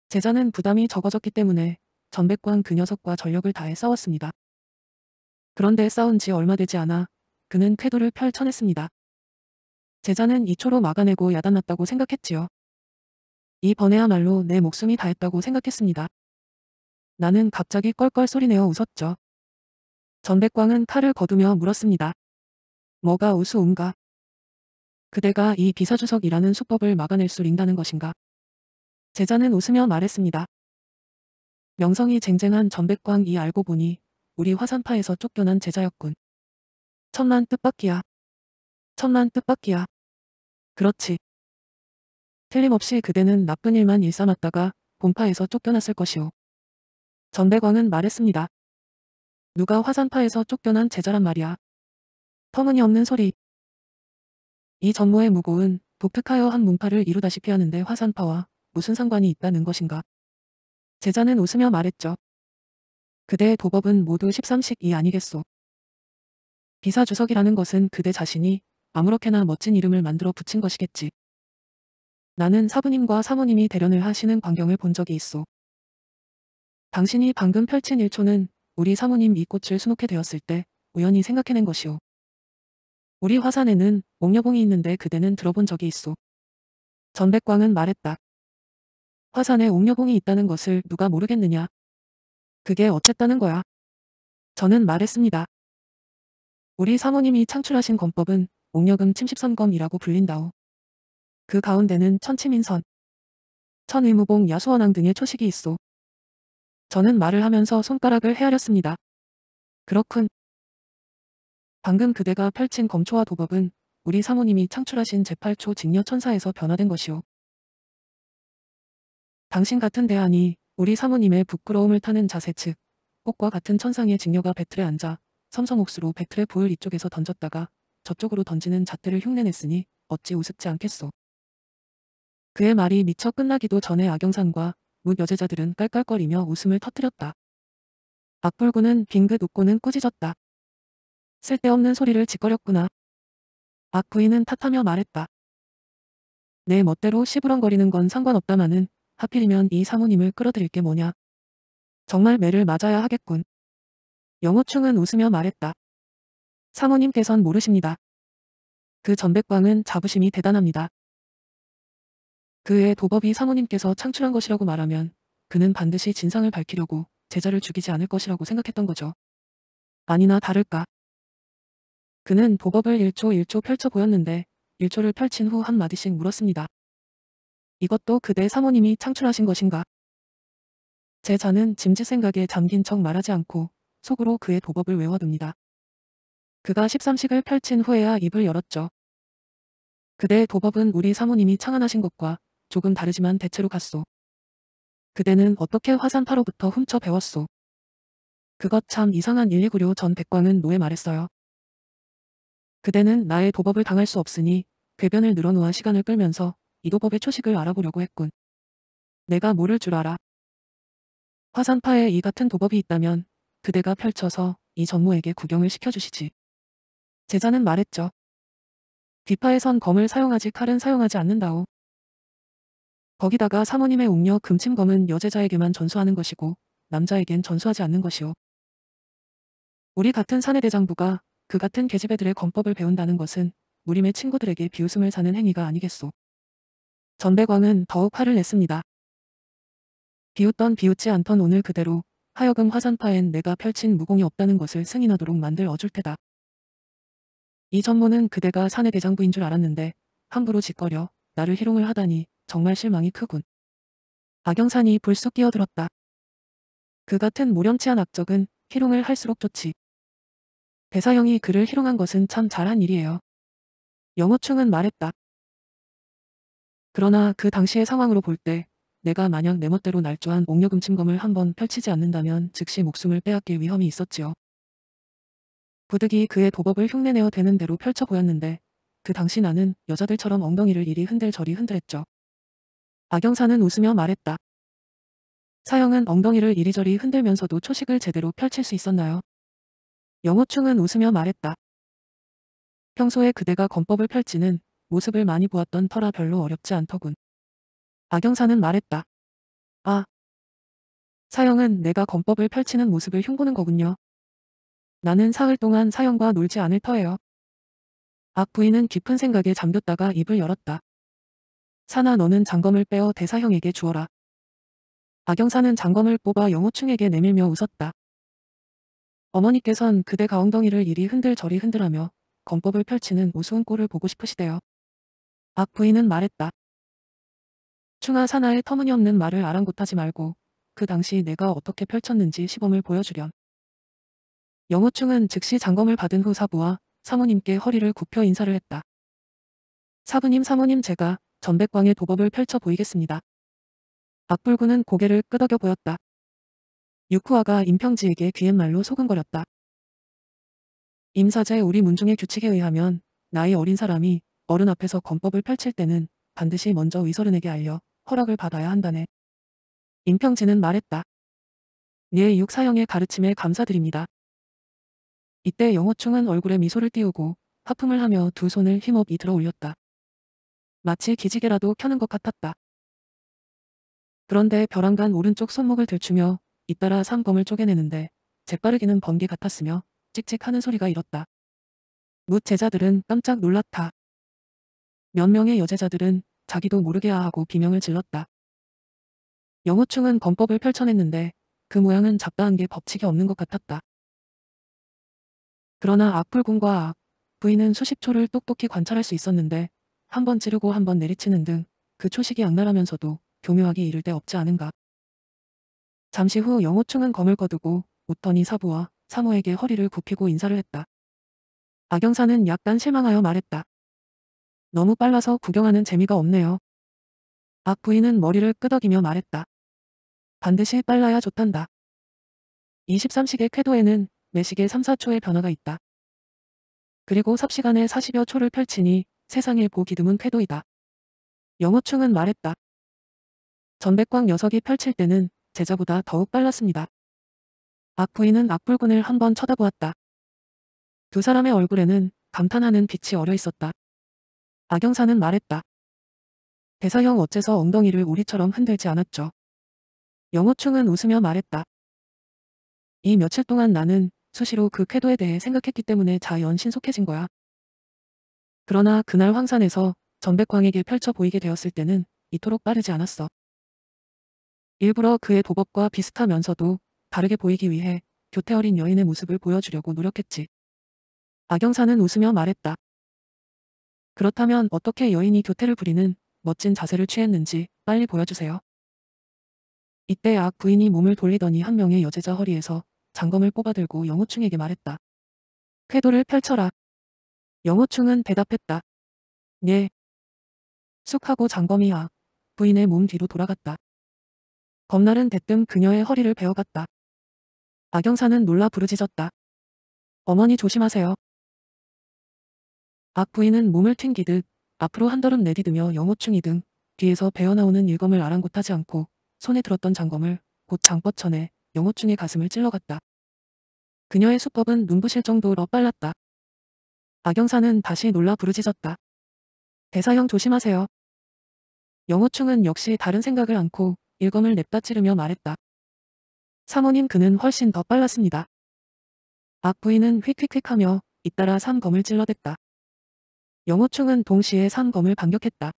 제자는 부담이 적어졌기 때문에 전백관 그 녀석과 전력을 다해 싸웠습니다. 그런데 싸운 지 얼마 되지 않아 그는 쾌도를 펼쳐냈습니다. 제자는 2초로 막아내고 야단났다고 생각했지요. 이번에야말로 내 목숨이 다했다고 생각했습니다. 나는 갑자기 껄껄 소리내어 웃었죠. 전백광은 칼을 거두며 물었습니다. 뭐가 우수운가 그대가 이 비서주석이라는 수법을 막아낼 수 있다는 것인가. 제자는 웃으며 말했습니다. 명성이 쟁쟁한 전백광이 알고 보니 우리 화산파에서 쫓겨난 제자였군. 천만 뜻밖이야. 천만 뜻밖이야. 그렇지. 틀림없이 그대는 나쁜 일만 일삼았다가 본파에서 쫓겨났을 것이오. 전백광은 말했습니다. 누가 화산파에서 쫓겨난 제자란 말이야. 터무니없는 소리. 이 전모의 무고은 독특하여 한 문파를 이루다시피 하는데 화산파와 무슨 상관이 있다는 것인가. 제자는 웃으며 말했죠. 그대의 도법은 모두 13식이 아니겠소. 비사주석이라는 것은 그대 자신이 아무렇게나 멋진 이름을 만들어 붙인 것이겠지. 나는 사부님과 사모님이 대련을 하시는 광경을 본 적이 있어. 당신이 방금 펼친 일초는 우리 사모님 이 꽃을 수놓게 되었을 때 우연히 생각해낸 것이오. 우리 화산에는 옥녀봉이 있는데 그대는 들어본 적이 있소. 전백광은 말했다. 화산에 옥녀봉이 있다는 것을 누가 모르겠느냐. 그게 어쨌다는 거야. 저는 말했습니다. 우리 사모님이 창출하신 검법은 옥녀금 침십선검이라고 불린다오. 그 가운데는 천치민선, 천의무봉 야수원왕 등의 초식이 있소. 저는 말을 하면서 손가락을 헤아렸습니다. 그렇군, 방금 그대가 펼친 검초와 도법은 우리 사모님이 창출하신 제8초 직녀 천사에서 변화된 것이오. 당신 같은 대안이 우리 사모님의 부끄러움을 타는 자세 측 꽃과 같은 천상의 직녀가 배틀에 앉아 섬성옥수로 배틀의 보일 이쪽에서 던졌다가 저쪽으로 던지는 잣대를 흉내냈으니 어찌 우습지 않겠소. 그의 말이 미처 끝나기도 전에 악영상과문 여제자들은 깔깔거리며 웃음을 터뜨렸다. 악불구는 빙긋 웃고는 꾸짖었다. 쓸데없는 소리를 짓거렸구나. 박 아, 부인은 탓하며 말했다. 내 멋대로 시부렁거리는 건 상관없다마는 하필이면 이 사모님을 끌어들일 게 뭐냐. 정말 매를 맞아야 하겠군. 영호충은 웃으며 말했다. 사모님께선 모르십니다. 그 전백광은 자부심이 대단합니다. 그의 도법이 사모님께서 창출한 것이라고 말하면 그는 반드시 진상을 밝히려고 제자를 죽이지 않을 것이라고 생각했던 거죠. 아니나 다를까 그는 복업을 1초 1초 펼쳐 보였는데 1초를 펼친 후 한마디씩 물었습니다. 이것도 그대 사모님이 창출하신 것인가? 제 자는 짐짓 생각에 잠긴 척 말하지 않고 속으로 그의 도법을 외워둡니다. 그가 13식을 펼친 후에야 입을 열었죠. 그대의 도법은 우리 사모님이 창안하신 것과 조금 다르지만 대체로 갔소 그대는 어떻게 화산파로부터 훔쳐 배웠소. 그것 참 이상한 119료 전 백광은 노에 말했어요. 그대는 나의 도법을 당할 수 없으니 궤변을 늘어놓아 시간을 끌면서 이 도법의 초식을 알아보려고 했군. 내가 모를 줄 알아. 화산파에 이 같은 도법이 있다면 그대가 펼쳐서 이 전무에게 구경을 시켜주시지. 제자는 말했죠. 귀파에선 검을 사용하지 칼은 사용하지 않는다오. 거기다가 사모님의 옥녀 금침검은 여제자에게만 전수하는 것이고 남자에겐 전수하지 않는 것이오. 우리 같은 사내 대장부가 그 같은 계집애들의 권법을 배운다는 것은 무림의 친구들에게 비웃음을 사는 행위가 아니겠소. 전백왕은 더욱 화를 냈습니다. 비웃던 비웃지 않던 오늘 그대로 하여금 화산파엔 내가 펼친 무공이 없다는 것을 승인하도록 만들 어줄 테다. 이 전모는 그대가 사내 대장부인 줄 알았는데 함부로 짓거려 나를 희롱을 하다니 정말 실망이 크군. 박영산이 불쑥 끼어들었다. 그 같은 모련치한 악적은 희롱을 할수록 좋지. 대사형이 그를 희롱한 것은 참 잘한 일이에요. 영어충은 말했다. 그러나 그 당시의 상황으로 볼 때 내가 만약 내 멋대로 날조한 옥녀금침검을 한번 펼치지 않는다면 즉시 목숨을 빼앗길 위험이 있었지요. 부득이 그의 도법을 흉내내어 되는 대로 펼쳐 보였는데 그 당시 나는 여자들처럼 엉덩이를 이리 흔들저리 흔들했죠. 박영사는 웃으며 말했다. 사형은 엉덩이를 이리저리 흔들면서도 초식을 제대로 펼칠 수 있었나요? 영호충은 웃으며 말했다. 평소에 그대가 건법을 펼치는 모습을 많이 보았던 터라 별로 어렵지 않더군. 박영사는 말했다. 아, 사형은 내가 건법을 펼치는 모습을 흉보는 거군요. 나는 사흘 동안 사형과 놀지 않을 터예요. 악 부인은 깊은 생각에 잠겼다가 입을 열었다. 사나 너는 장검을 빼어 대사형에게 주어라. 박영사는 장검을 뽑아 영호충에게 내밀며 웃었다. 어머니께선 그대가 엉덩이를 이리 흔들 저리 흔들하며 검법을 펼치는 우스운 꼴을 보고 싶으시대요. 박 아, 부인은 말했다. 충하 사나의 터무니없는 말을 아랑곳하지 말고 그 당시 내가 어떻게 펼쳤는지 시범을 보여주렴. 영호충은 즉시 장검을 받은 후 사부와 사모님께 허리를 굽혀 인사를 했다. 사부님 사모님 제가 전백광의 도법을 펼쳐 보이겠습니다. 박불구는 고개를 끄덕여 보였다. 유쿠아가 임평지에게 귀한말로 소근거렸다. 임사제 우리 문중의 규칙에 의하면 나이 어린 사람이 어른 앞에서 건법을 펼칠 때는 반드시 먼저 위설은에게 알려 허락을 받아야 한다네. 임평지는 말했다. 네 육사형의 가르침에 감사드립니다. 이때 영호충은 얼굴에 미소를 띄우고 하품을 하며 두 손을 힘없이 들어 올렸다. 마치 기지개라도 켜는 것 같았다. 그런데 벼랑간 오른쪽 손목을 들추며 잇따라 상검을 쪼개내는데 재빠르기는 번개 같았으며 찍찍하는 소리가 일었다. 묻 제자들은 깜짝 놀랐다. 몇 명의 여제자들은 자기도 모르게 아하고 비명을 질렀다. 영호충은 범법을 펼쳐냈는데 그 모양은 잡다한 게 법칙이 없는 것 같았다. 그러나 악불군과 악, 부인은 수십 초를 똑똑히 관찰할 수 있었는데 한 번 찌르고 한 번 내리치는 등 그 초식이 악랄하면서도 교묘하게 이를 데 없지 않은가. 잠시 후 영호충은 검을 거두고 웃더니 사부와 사모에게 허리를 굽히고 인사를 했다. 박영사는 약간 실망하여 말했다. 너무 빨라서 구경하는 재미가 없네요. 박 부인은 머리를 끄덕이며 말했다. 반드시 빨라야 좋단다. 23식의 쾌도에는 매식의 3, 4초의 변화가 있다. 그리고 섭시간에 40여 초를 펼치니 세상의 보기드문 쾌도이다. 영호충은 말했다. 전백광 녀석이 펼칠 때는 제자보다 더욱 빨랐습니다. 악 아 부인은 악불군을 아 한번 쳐다보았다. 두 사람의 얼굴에는 감탄하는 빛이 어려 있었다. 악영사는 말했다. 대사형 어째서 엉덩이를 우리처럼 흔들지 않았죠. 영호충은 웃으며 말했다. 이 며칠 동안 나는 수시로 그 쾌도에 대해 생각했기 때문에 자연 신속해진 거야. 그러나 그날 황산에서 전백광에게 펼쳐 보이게 되었을 때는 이토록 빠르지 않았어. 일부러 그의 도법과 비슷하면서도 다르게 보이기 위해 교태 어린 여인의 모습을 보여주려고 노력했지. 박영사는 웃으며 말했다. 그렇다면 어떻게 여인이 교태를 부리는 멋진 자세를 취했는지 빨리 보여주세요. 이때 악 부인이 몸을 돌리더니 한 명의 여제자 허리에서 장검을 뽑아들고 영호충에게 말했다. 쾌도를 펼쳐라. 영호충은 대답했다. 네. 예. 쑥 하고 장검이 악 부인의 몸 뒤로 돌아갔다. 법날은 대뜸 그녀의 허리를 베어갔다. 악영사는 놀라 부르짖었다. 어머니 조심하세요. 악 부인은 몸을 튕기듯 앞으로 한 걸음 내디디며 영호충이 등 뒤에서 베어나오는 일검을 아랑곳하지 않고 손에 들었던 장검을 곧 장뻗쳐내 영호충의 가슴을 찔러갔다. 그녀의 수법은 눈부실 정도로 빨랐다. 악영사는 다시 놀라 부르짖었다. 대사형 조심하세요. 영호충은 역시 다른 생각을 않고 일검을 냅다 치르며 말했다. 사모님 그는 훨씬 더 빨랐습니다. 악부인은 휙휙휙하며 잇따라 산검을 찔러댔다. 영호충은 동시에 산검을 반격했다.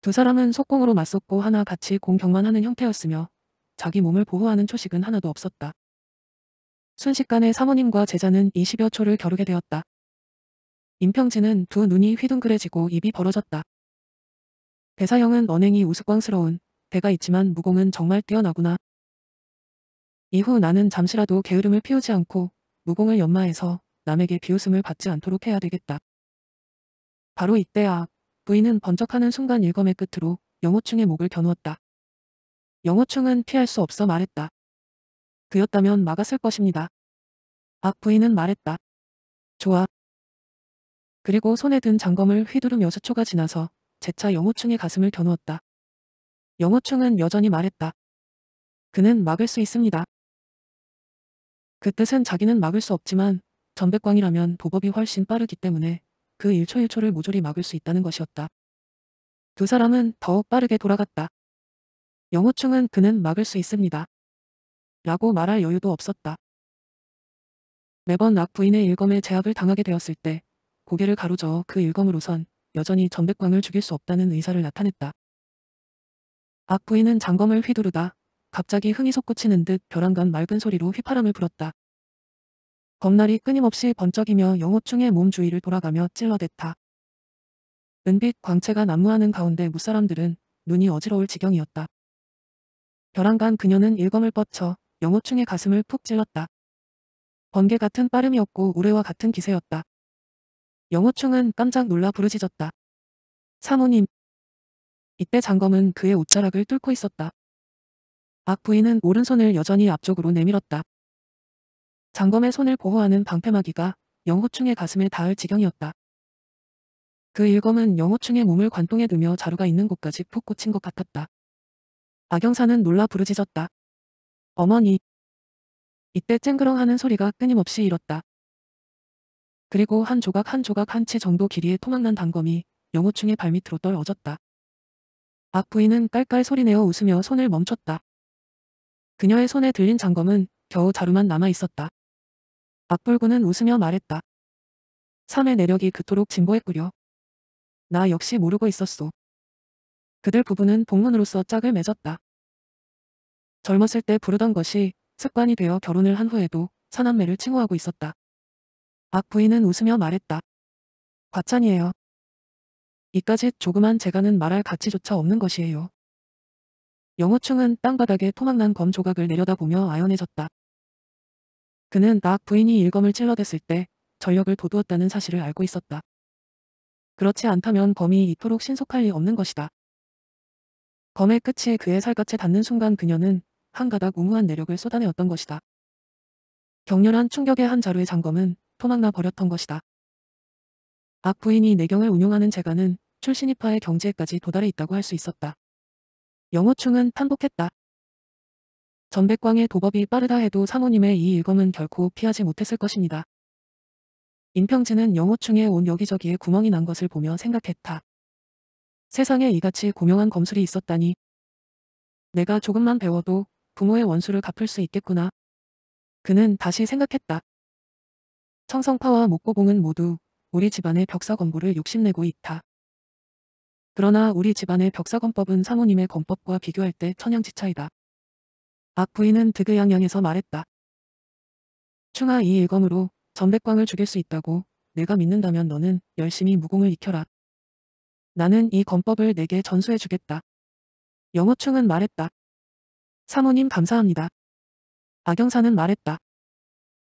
두 사람은 속공으로 맞섰고 하나 같이 공격만 하는 형태였으며 자기 몸을 보호하는 초식은 하나도 없었다. 순식간에 사모님과 제자는 20여 초를 겨루게 되었다. 임평진은 두 눈이 휘둥그레지고 입이 벌어졌다. 배사형은 언행이 우스꽝스러운 배가 있지만 무공은 정말 뛰어나구나. 이후 나는 잠시라도 게으름을 피우지 않고 무공을 연마해서 남에게 비웃음을 받지 않도록 해야 되겠다. 바로 이때야 아, 부인은 번쩍하는 순간 일검의 끝으로 영호충의 목을 겨누었다. 영호충은 피할 수 없어 말했다. 그였다면 막았을 것입니다. 악 아, 부인은 말했다. 좋아. 그리고 손에 든 장검을 휘두르며 수초가 지나서 재차 영호충의 가슴을 겨누었다. 영호충은 여전히 말했다. 그는 막을 수 있습니다. 그 뜻은 자기는 막을 수 없지만 전백광이라면 도법이 훨씬 빠르기 때문에 그 1초 1초를 모조리 막을 수 있다는 것이었다. 두 그 사람은 더욱 빠르게 돌아갔다. 영호충은 그는 막을 수 있습니다. 라고 말할 여유도 없었다. 매번 악 부인의 일검에 제압을 당하게 되었을 때 고개를 가로저어 그 일검으로선 여전히 전백광을 죽일 수 없다는 의사를 나타냈다. 악부인은 장검을 휘두르다 갑자기 흥이 솟구치는 듯 벼랑간 맑은 소리로 휘파람을 불었다. 겁날이 끊임없이 번쩍이며 영호충의 몸 주위를 돌아가며 찔러댔다. 은빛 광채가 난무하는 가운데 무사람들은 눈이 어지러울 지경이었다. 벼랑간 그녀는 일검을 뻗쳐 영호충의 가슴을 푹 찔렀다. 번개 같은 빠름이었고 우레와 같은 기세였다. 영호충은 깜짝 놀라 부르짖었다. 사모님. 이때 장검은 그의 옷자락을 뚫고 있었다. 박 부인은 오른손을 여전히 앞쪽으로 내밀었다. 장검의 손을 보호하는 방패막이가 영호충의 가슴에 닿을 지경이었다. 그 일검은 영호충의 몸을 관통에 두며 자루가 있는 곳까지 푹 꽂힌 것 같았다. 박영사는 놀라 부르짖었다. 어머니. 이때 쨍그렁하는 소리가 끊임없이 일었다. 그리고 한 조각 한 조각 한 채 정도 길이의 토막난 단검이 영호충의 발밑으로 떨어졌다. 앞부인은 깔깔 소리내어 웃으며 손을 멈췄다. 그녀의 손에 들린 장검은 겨우 자루만 남아있었다. 앞불구는 웃으며 말했다. 삶의 내력이 그토록 진보했구려. 나 역시 모르고 있었소. 그들 부부는 복문으로서 짝을 맺었다. 젊었을 때 부르던 것이 습관이 되어 결혼을 한 후에도 사남매를 칭호하고 있었다. 악 부인은 웃으며 말했다. 과찬이에요. 이까지 조그만 재간은 말할 가치조차 없는 것이에요. 영호충은 땅바닥에 토막난 검 조각을 내려다보며 아연해졌다. 그는 딱 부인이 일검을 찔러댔을 때 전력을 도두었다는 사실을 알고 있었다. 그렇지 않다면 범이 이토록 신속할 리 없는 것이다. 검의 끝이 그의 살갗에 닿는 순간 그녀는 한 가닥 우무한 내력을 쏟아내었던 것이다. 격렬한 충격의 한 자루의 장검은 토막나 버렸던 것이다. 악 부인이 내경을 운용하는 재간은 출신입파의 경지에까지 도달해 있다고 할 수 있었다. 영호충은 탄복했다. 전백광의 도법이 빠르다 해도 사모님의 이 일검은 결코 피하지 못했을 것입니다. 인평진은 영호충의 온 여기저기에 구멍이 난 것을 보며 생각했다. 세상에 이같이 고명한 검술이 있었다니. 내가 조금만 배워도 부모의 원수를 갚을 수 있겠구나. 그는 다시 생각했다. 청성파와 목고봉은 모두 우리 집안의 벽사 건보를 욕심내고 있다. 그러나 우리 집안의 벽사건법은 사모님의 건법과 비교할 때 천양지차이다. 악 부인은 득의양양에서 말했다. 충하이 일검으로 전백광을 죽일 수 있다고 내가 믿는다면 너는 열심히 무공을 익혀라. 나는 이 건법을 내게 전수해주겠다. 영호충은 말했다. 사모님 감사합니다. 악영사는 말했다.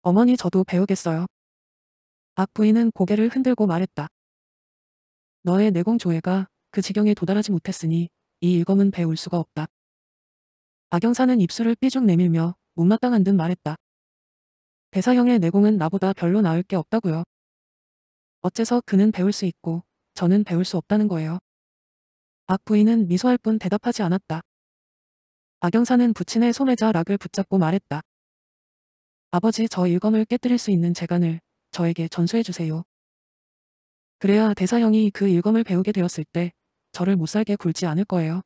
어머니 저도 배우겠어요. 악 부인은 고개를 흔들고 말했다. 너의 내공 조예가 그 지경에 도달하지 못했으니 이 일검은 배울 수가 없다. 박영사는 입술을 삐죽 내밀며 못마땅한 듯 말했다. 대사형의 내공은 나보다 별로 나을 게 없다고요. 어째서 그는 배울 수 있고 저는 배울 수 없다는 거예요. 박 부인은 미소할 뿐 대답하지 않았다. 박영사는 부친의 소매자 락을 붙잡고 말했다. 아버지 저 일검을 깨뜨릴 수 있는 재간을 저에게 전수해 주세요. 그래야 대사형이 그 일검을 배우게 되었을 때 저를 못살게 굴지 않을 거예요.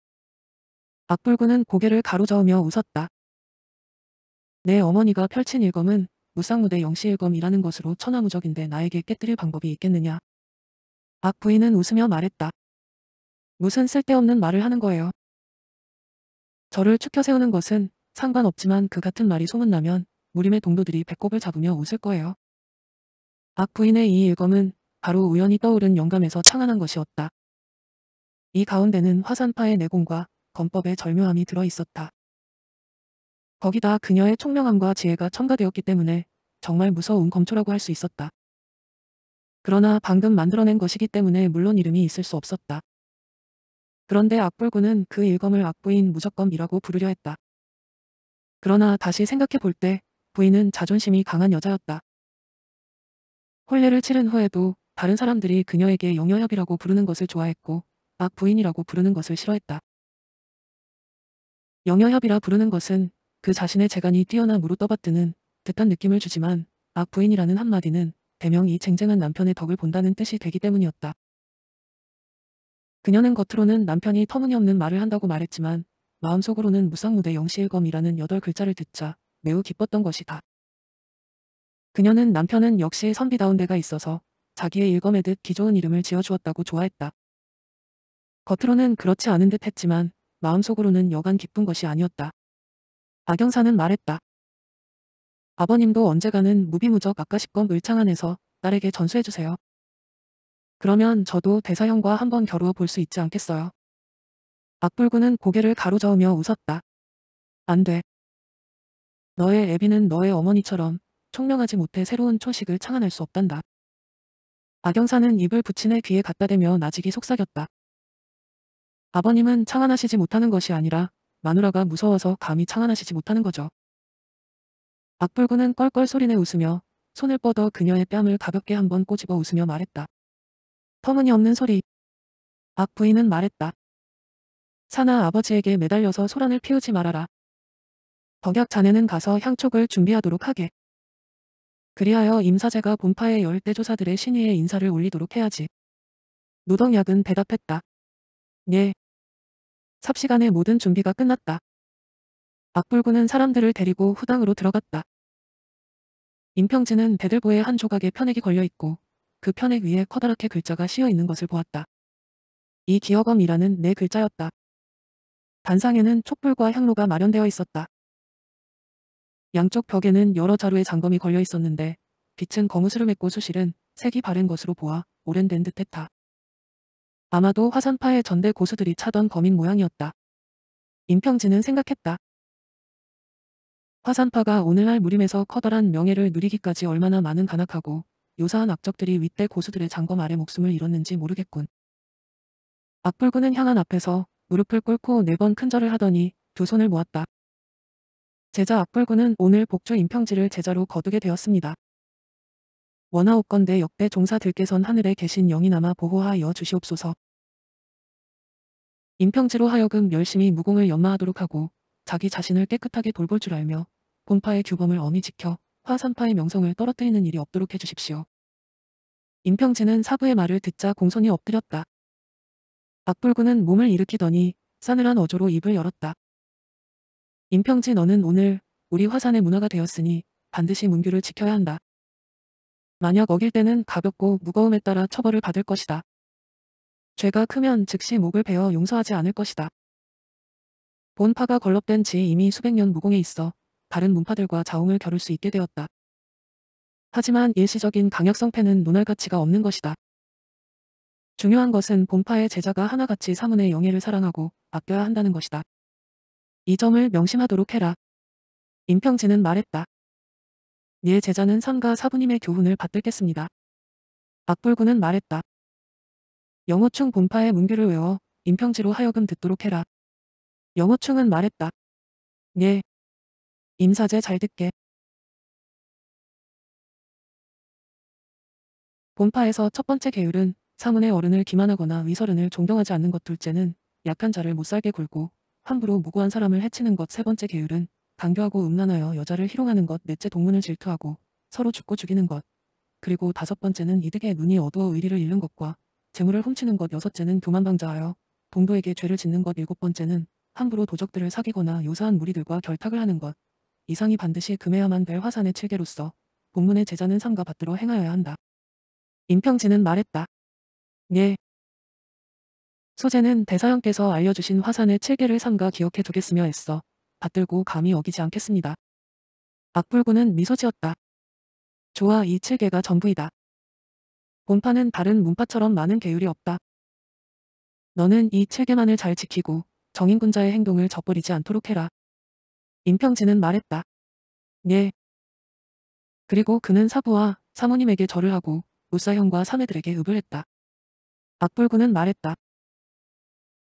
악불구는 고개를 가로저으며 웃었다. 내 어머니가 펼친 일검은 무상무대 영시일검이라는 것으로 천하무적인데 나에게 깨뜨릴 방법이 있겠느냐. 악 부인은 웃으며 말했다. 무슨 쓸데없는 말을 하는 거예요. 저를 추켜세우는 것은 상관없지만 그 같은 말이 소문나면 무림의 동도들이 배꼽을 잡으며 웃을 거예요. 악 부인의 이 일검은 바로 우연히 떠오른 영감에서 창안한 것이었다. 이 가운데는 화산파의 내공과 건법의 절묘함이 들어 있었다. 거기다 그녀의 총명함과 지혜가 첨가되었기 때문에 정말 무서운 검초라고 할 수 있었다. 그러나 방금 만들어낸 것이기 때문에 물론 이름이 있을 수 없었다. 그런데 악불군은그 일검을 악부인 무적검이라고 부르려 했다. 그러나 다시 생각해 볼 때 부인은 자존심이 강한 여자였다. 혼례를 치른 후에도 다른 사람들이 그녀에게 영여협이라고 부르는 것을 좋아했고 악부인이라고 부르는 것을 싫어했다. 영여협이라 부르는 것은 그 자신의 재간이 뛰어남으로 떠받드는 듯한 느낌을 주지만 악부인이라는 한마디는 대명이 쟁쟁한 남편의 덕을 본다는 뜻이 되기 때문이었다. 그녀는 겉으로는 남편이 터무니없는 말을 한다고 말했지만 마음속으로는 무상무대 영시일검이라는 여덟 글자를 듣자 매우 기뻤던 것이다. 그녀는 남편은 역시 선비다운 데가 있어서 자기의 일검에듯 기좋은 이름을 지어주었다고 좋아했다. 겉으로는 그렇지 않은 듯 했지만 마음속으로는 여간 기쁜 것이 아니었다. 박영사는 말했다. 아버님도 언제가는 무비무적 아까시권 을창안에서 딸에게 전수해주세요. 그러면 저도 대사형과 한번 겨루어 볼 수 있지 않겠어요. 악불구는 고개를 가로저으며 웃었다. 안 돼. 너의 애비는 너의 어머니처럼 총명하지 못해 새로운 초식을 창안할 수 없단다. 박영사는 입을 부친의 귀에 갖다 대며 나직이 속삭였다. 아버님은 창안하시지 못하는 것이 아니라 마누라가 무서워서 감히 창안하시지 못하는 거죠. 악불구는 껄껄 소리내 웃으며 손을 뻗어 그녀의 뺨을 가볍게 한번 꼬집어 웃으며 말했다. 터무니없는 소리. 악 부인은 말했다. 사나 아버지에게 매달려서 소란을 피우지 말아라. 덕약 자네는 가서 향촉을 준비하도록 하게. 그리하여 임사제가 본파의 열대조사들의 신의에 인사를 올리도록 해야지. 노덕약은 대답했다. 예, 삽시간에 모든 준비가 끝났다. 악불구는 사람들을 데리고 후당으로 들어갔다. 임평진은 베들보의 한 조각에 편액이 걸려있고 그 편액 위에 커다랗게 글자가 씌어있는 것을 보았다. 이 기어검이라는 내 네 글자였다. 단상에는 촛불과 향로가 마련되어 있었다. 양쪽 벽에는 여러 자루의 장검이 걸려 있었는데 빛은 거무스름했고 수실은 색이 바른 것으로 보아 오랜된 듯했다. 아마도 화산파의 전대 고수들이 차던 범인 모양이었다. 임평진은 생각했다. 화산파가 오늘날 무림에서 커다란 명예를 누리기까지 얼마나 많은 간악하고 요사한 악적들이 윗대 고수들의 장검 아래 목숨을 잃었는지 모르겠군. 악불군은 향한 앞에서 무릎을 꿇고 네 번 큰절을 하더니 두 손을 모았다. 제자 악불군은 오늘 복주 임평지를 제자로 거두게 되었습니다. 원하옵건대 역대 종사들께선 하늘에 계신 영이 남아 보호하여 주시옵소서. 임평지로 하여금 열심히 무공을 연마하도록 하고 자기 자신을 깨끗하게 돌볼 줄 알며 본파의 규범을 엄히 지켜 화산파의 명성을 떨어뜨리는 일이 없도록 해주십시오. 임평지는 사부의 말을 듣자 공손히 엎드렸다. 박불구는 몸을 일으키더니 싸늘한 어조로 입을 열었다. 임평지 너는 오늘 우리 화산의 문화가 되었으니 반드시 문규를 지켜야 한다. 만약 어길 때는 가볍고 무거움에 따라 처벌을 받을 것이다. 죄가 크면 즉시 목을 베어 용서하지 않을 것이다. 본파가 건립된 지 이미 수백 년 무공에 있어 다른 문파들과 자웅을 겨룰 수 있게 되었다. 하지만 일시적인 강약성패는 논할 가치가 없는 것이다. 중요한 것은 본파의 제자가 하나같이 사문의 영예를 사랑하고 아껴야 한다는 것이다. 이 점을 명심하도록 해라. 임평진은 말했다. 네 예, 제자는 선과 사부님의 교훈을 받들겠습니다. 박불구는 말했다. 영어충 본파의 문교를 외워 임평지로 하여금 듣도록 해라. 영어충은 말했다. 네. 임사제 잘 듣게. 본파에서 첫 번째 계율은 사문의 어른을 기만하거나 위서른을 존경하지 않는 것 둘째는 약한 자를 못살게 굴고 함부로 무고한 사람을 해치는 것 세 번째 계율은 강교하고 음란하여 여자를 희롱하는 것, 넷째 동문을 질투하고 서로 죽고 죽이는 것, 그리고 다섯 번째는 이득에 눈이 어두워 의리를 잃는 것과 재물을 훔치는 것, 여섯째는 교만방자하여 동도에게 죄를 짓는 것, 일곱 번째는 함부로 도적들을 사귀거나 요사한 무리들과 결탁을 하는 것, 이상이 반드시 금해야만 될 화산의 칠계로서 본문의 제자는 삼가 받들어 행하여야 한다. 임평진은 말했다. 예. 소재는 대사형께서 알려주신 화산의 칠계를 삼가 기억해 두겠으며 애써 받들고 감히 어기지 않겠습니다. 악불구는 미소 지었다. 좋아 이 7개가 전부이다. 본판은 다른 문파처럼 많은 계율이 없다. 너는 이 7개만을 잘 지키고 정인군자의 행동을 저버리지 않도록 해라. 임평진은 말했다. 예. 그리고 그는 사부와 사모님에게 절을 하고 무사형과 사매들에게 읍을 했다. 악불구는 말했다.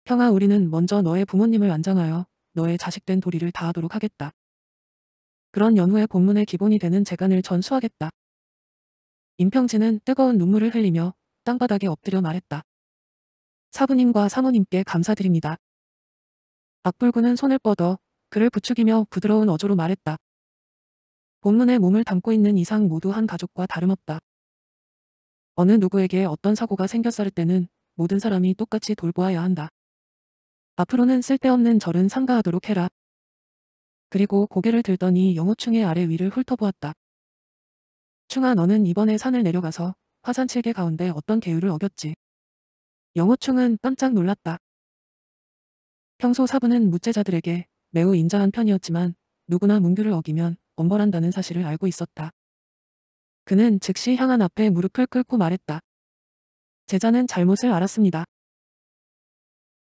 평아 우리는 먼저 너의 부모님을 완장하여 너의 자식된 도리를 다하도록 하겠다. 그런 연후에 본문의 기본이 되는 재간을 전수하겠다. 임평진은 뜨거운 눈물을 흘리며 땅바닥에 엎드려 말했다. 사부님과 사모님께 감사드립니다. 박불구는 손을 뻗어 그를 부추기며 부드러운 어조로 말했다. 본문에 몸을 담고 있는 이상 모두 한 가족과 다름없다. 어느 누구에게 어떤 사고가 생겼을 때는 모든 사람이 똑같이 돌보아야 한다. 앞으로는 쓸데없는 절은 삼가하도록 해라. 그리고 고개를 들더니 영호충의 아래 위를 훑어보았다. 충아 너는 이번에 산을 내려가서 화산 칠개 가운데 어떤 개유를 어겼지. 영호충은 깜짝 놀랐다. 평소 사부는 무죄자들에게 매우 인자한 편이었지만 누구나 문규를 어기면 엄벌한다는 사실을 알고 있었다. 그는 즉시 향한 앞에 무릎을 꿇고 말했다. 제자는 잘못을 알았습니다.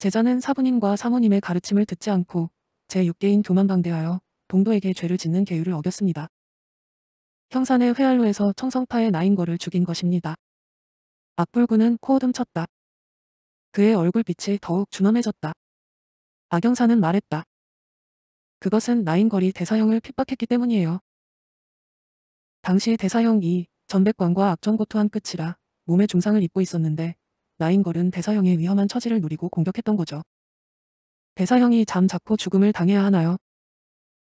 제자는 사부님과 사모님의 가르침을 듣지 않고 제6개인 교만방대하여 동도에게 죄를 짓는 계율을 어겼습니다. 형산의 회알로에서 청성파의 나인거를 죽인 것입니다. 악불군은 코어듬쳤다. 그의 얼굴빛이 더욱 준엄해졌다. 악영사는 말했다. 그것은 나인거리 대사형을 핍박했기 때문이에요. 당시 대사형 이 전백관과 악전고토한 끝이라 몸에 중상을 입고 있었는데 나인걸은 대사형의 위험한 처지를 누리고 공격했던 거죠. 대사형이 잠자코 죽음을 당해야 하나요?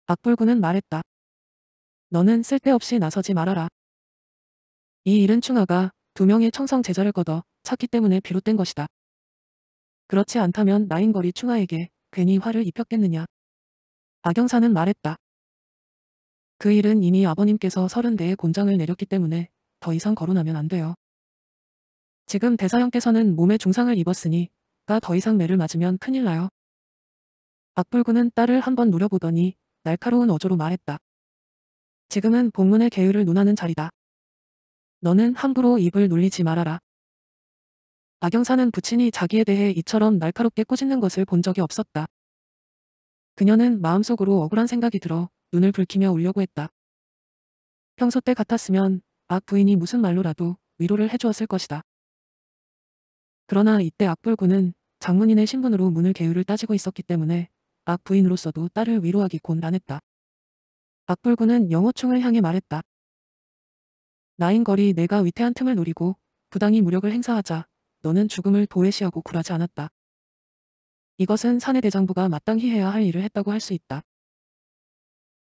악불군은 말했다. 너는 쓸데없이 나서지 말아라. 이 일은 충하가두 명의 청성 제자를 걷어 찾기 때문에 비롯된 것이다. 그렇지 않다면 나인걸이 충하에게 괜히 화를 입혔겠느냐. 악영사는 말했다. 그 일은 이미 아버님께서 서른대에 곤장을 내렸기 때문에 더 이상 거론하면 안 돼요. 지금 대사형께서는 몸에 중상을 입었으니 가 더 이상 매를 맞으면 큰일 나요. 박불구는 딸을 한번 노려보더니 날카로운 어조로 말했다. 지금은 복문의 계율을 논하는 자리다. 너는 함부로 입을 놀리지 말아라. 박영사는 부친이 자기에 대해 이처럼 날카롭게 꾸짖는 것을 본 적이 없었다. 그녀는 마음속으로 억울한 생각이 들어 눈을 붉히며 울려고 했다. 평소 때 같았으면 박 부인이 무슨 말로라도 위로를 해주었을 것이다. 그러나 이때 악불군은 장문인의 신분으로 문을 개율을 따지고 있었기 때문에 악부인으로서도 딸을 위로하기 곤란했다. 악불군은 영어충을 향해 말했다. 나인거리 내가 위태한 틈을 노리고 부당히 무력을 행사하자 너는 죽음을 도외시하고 굴하지 않았다. 이것은 사내 대장부가 마땅히 해야 할 일을 했다고 할 수 있다.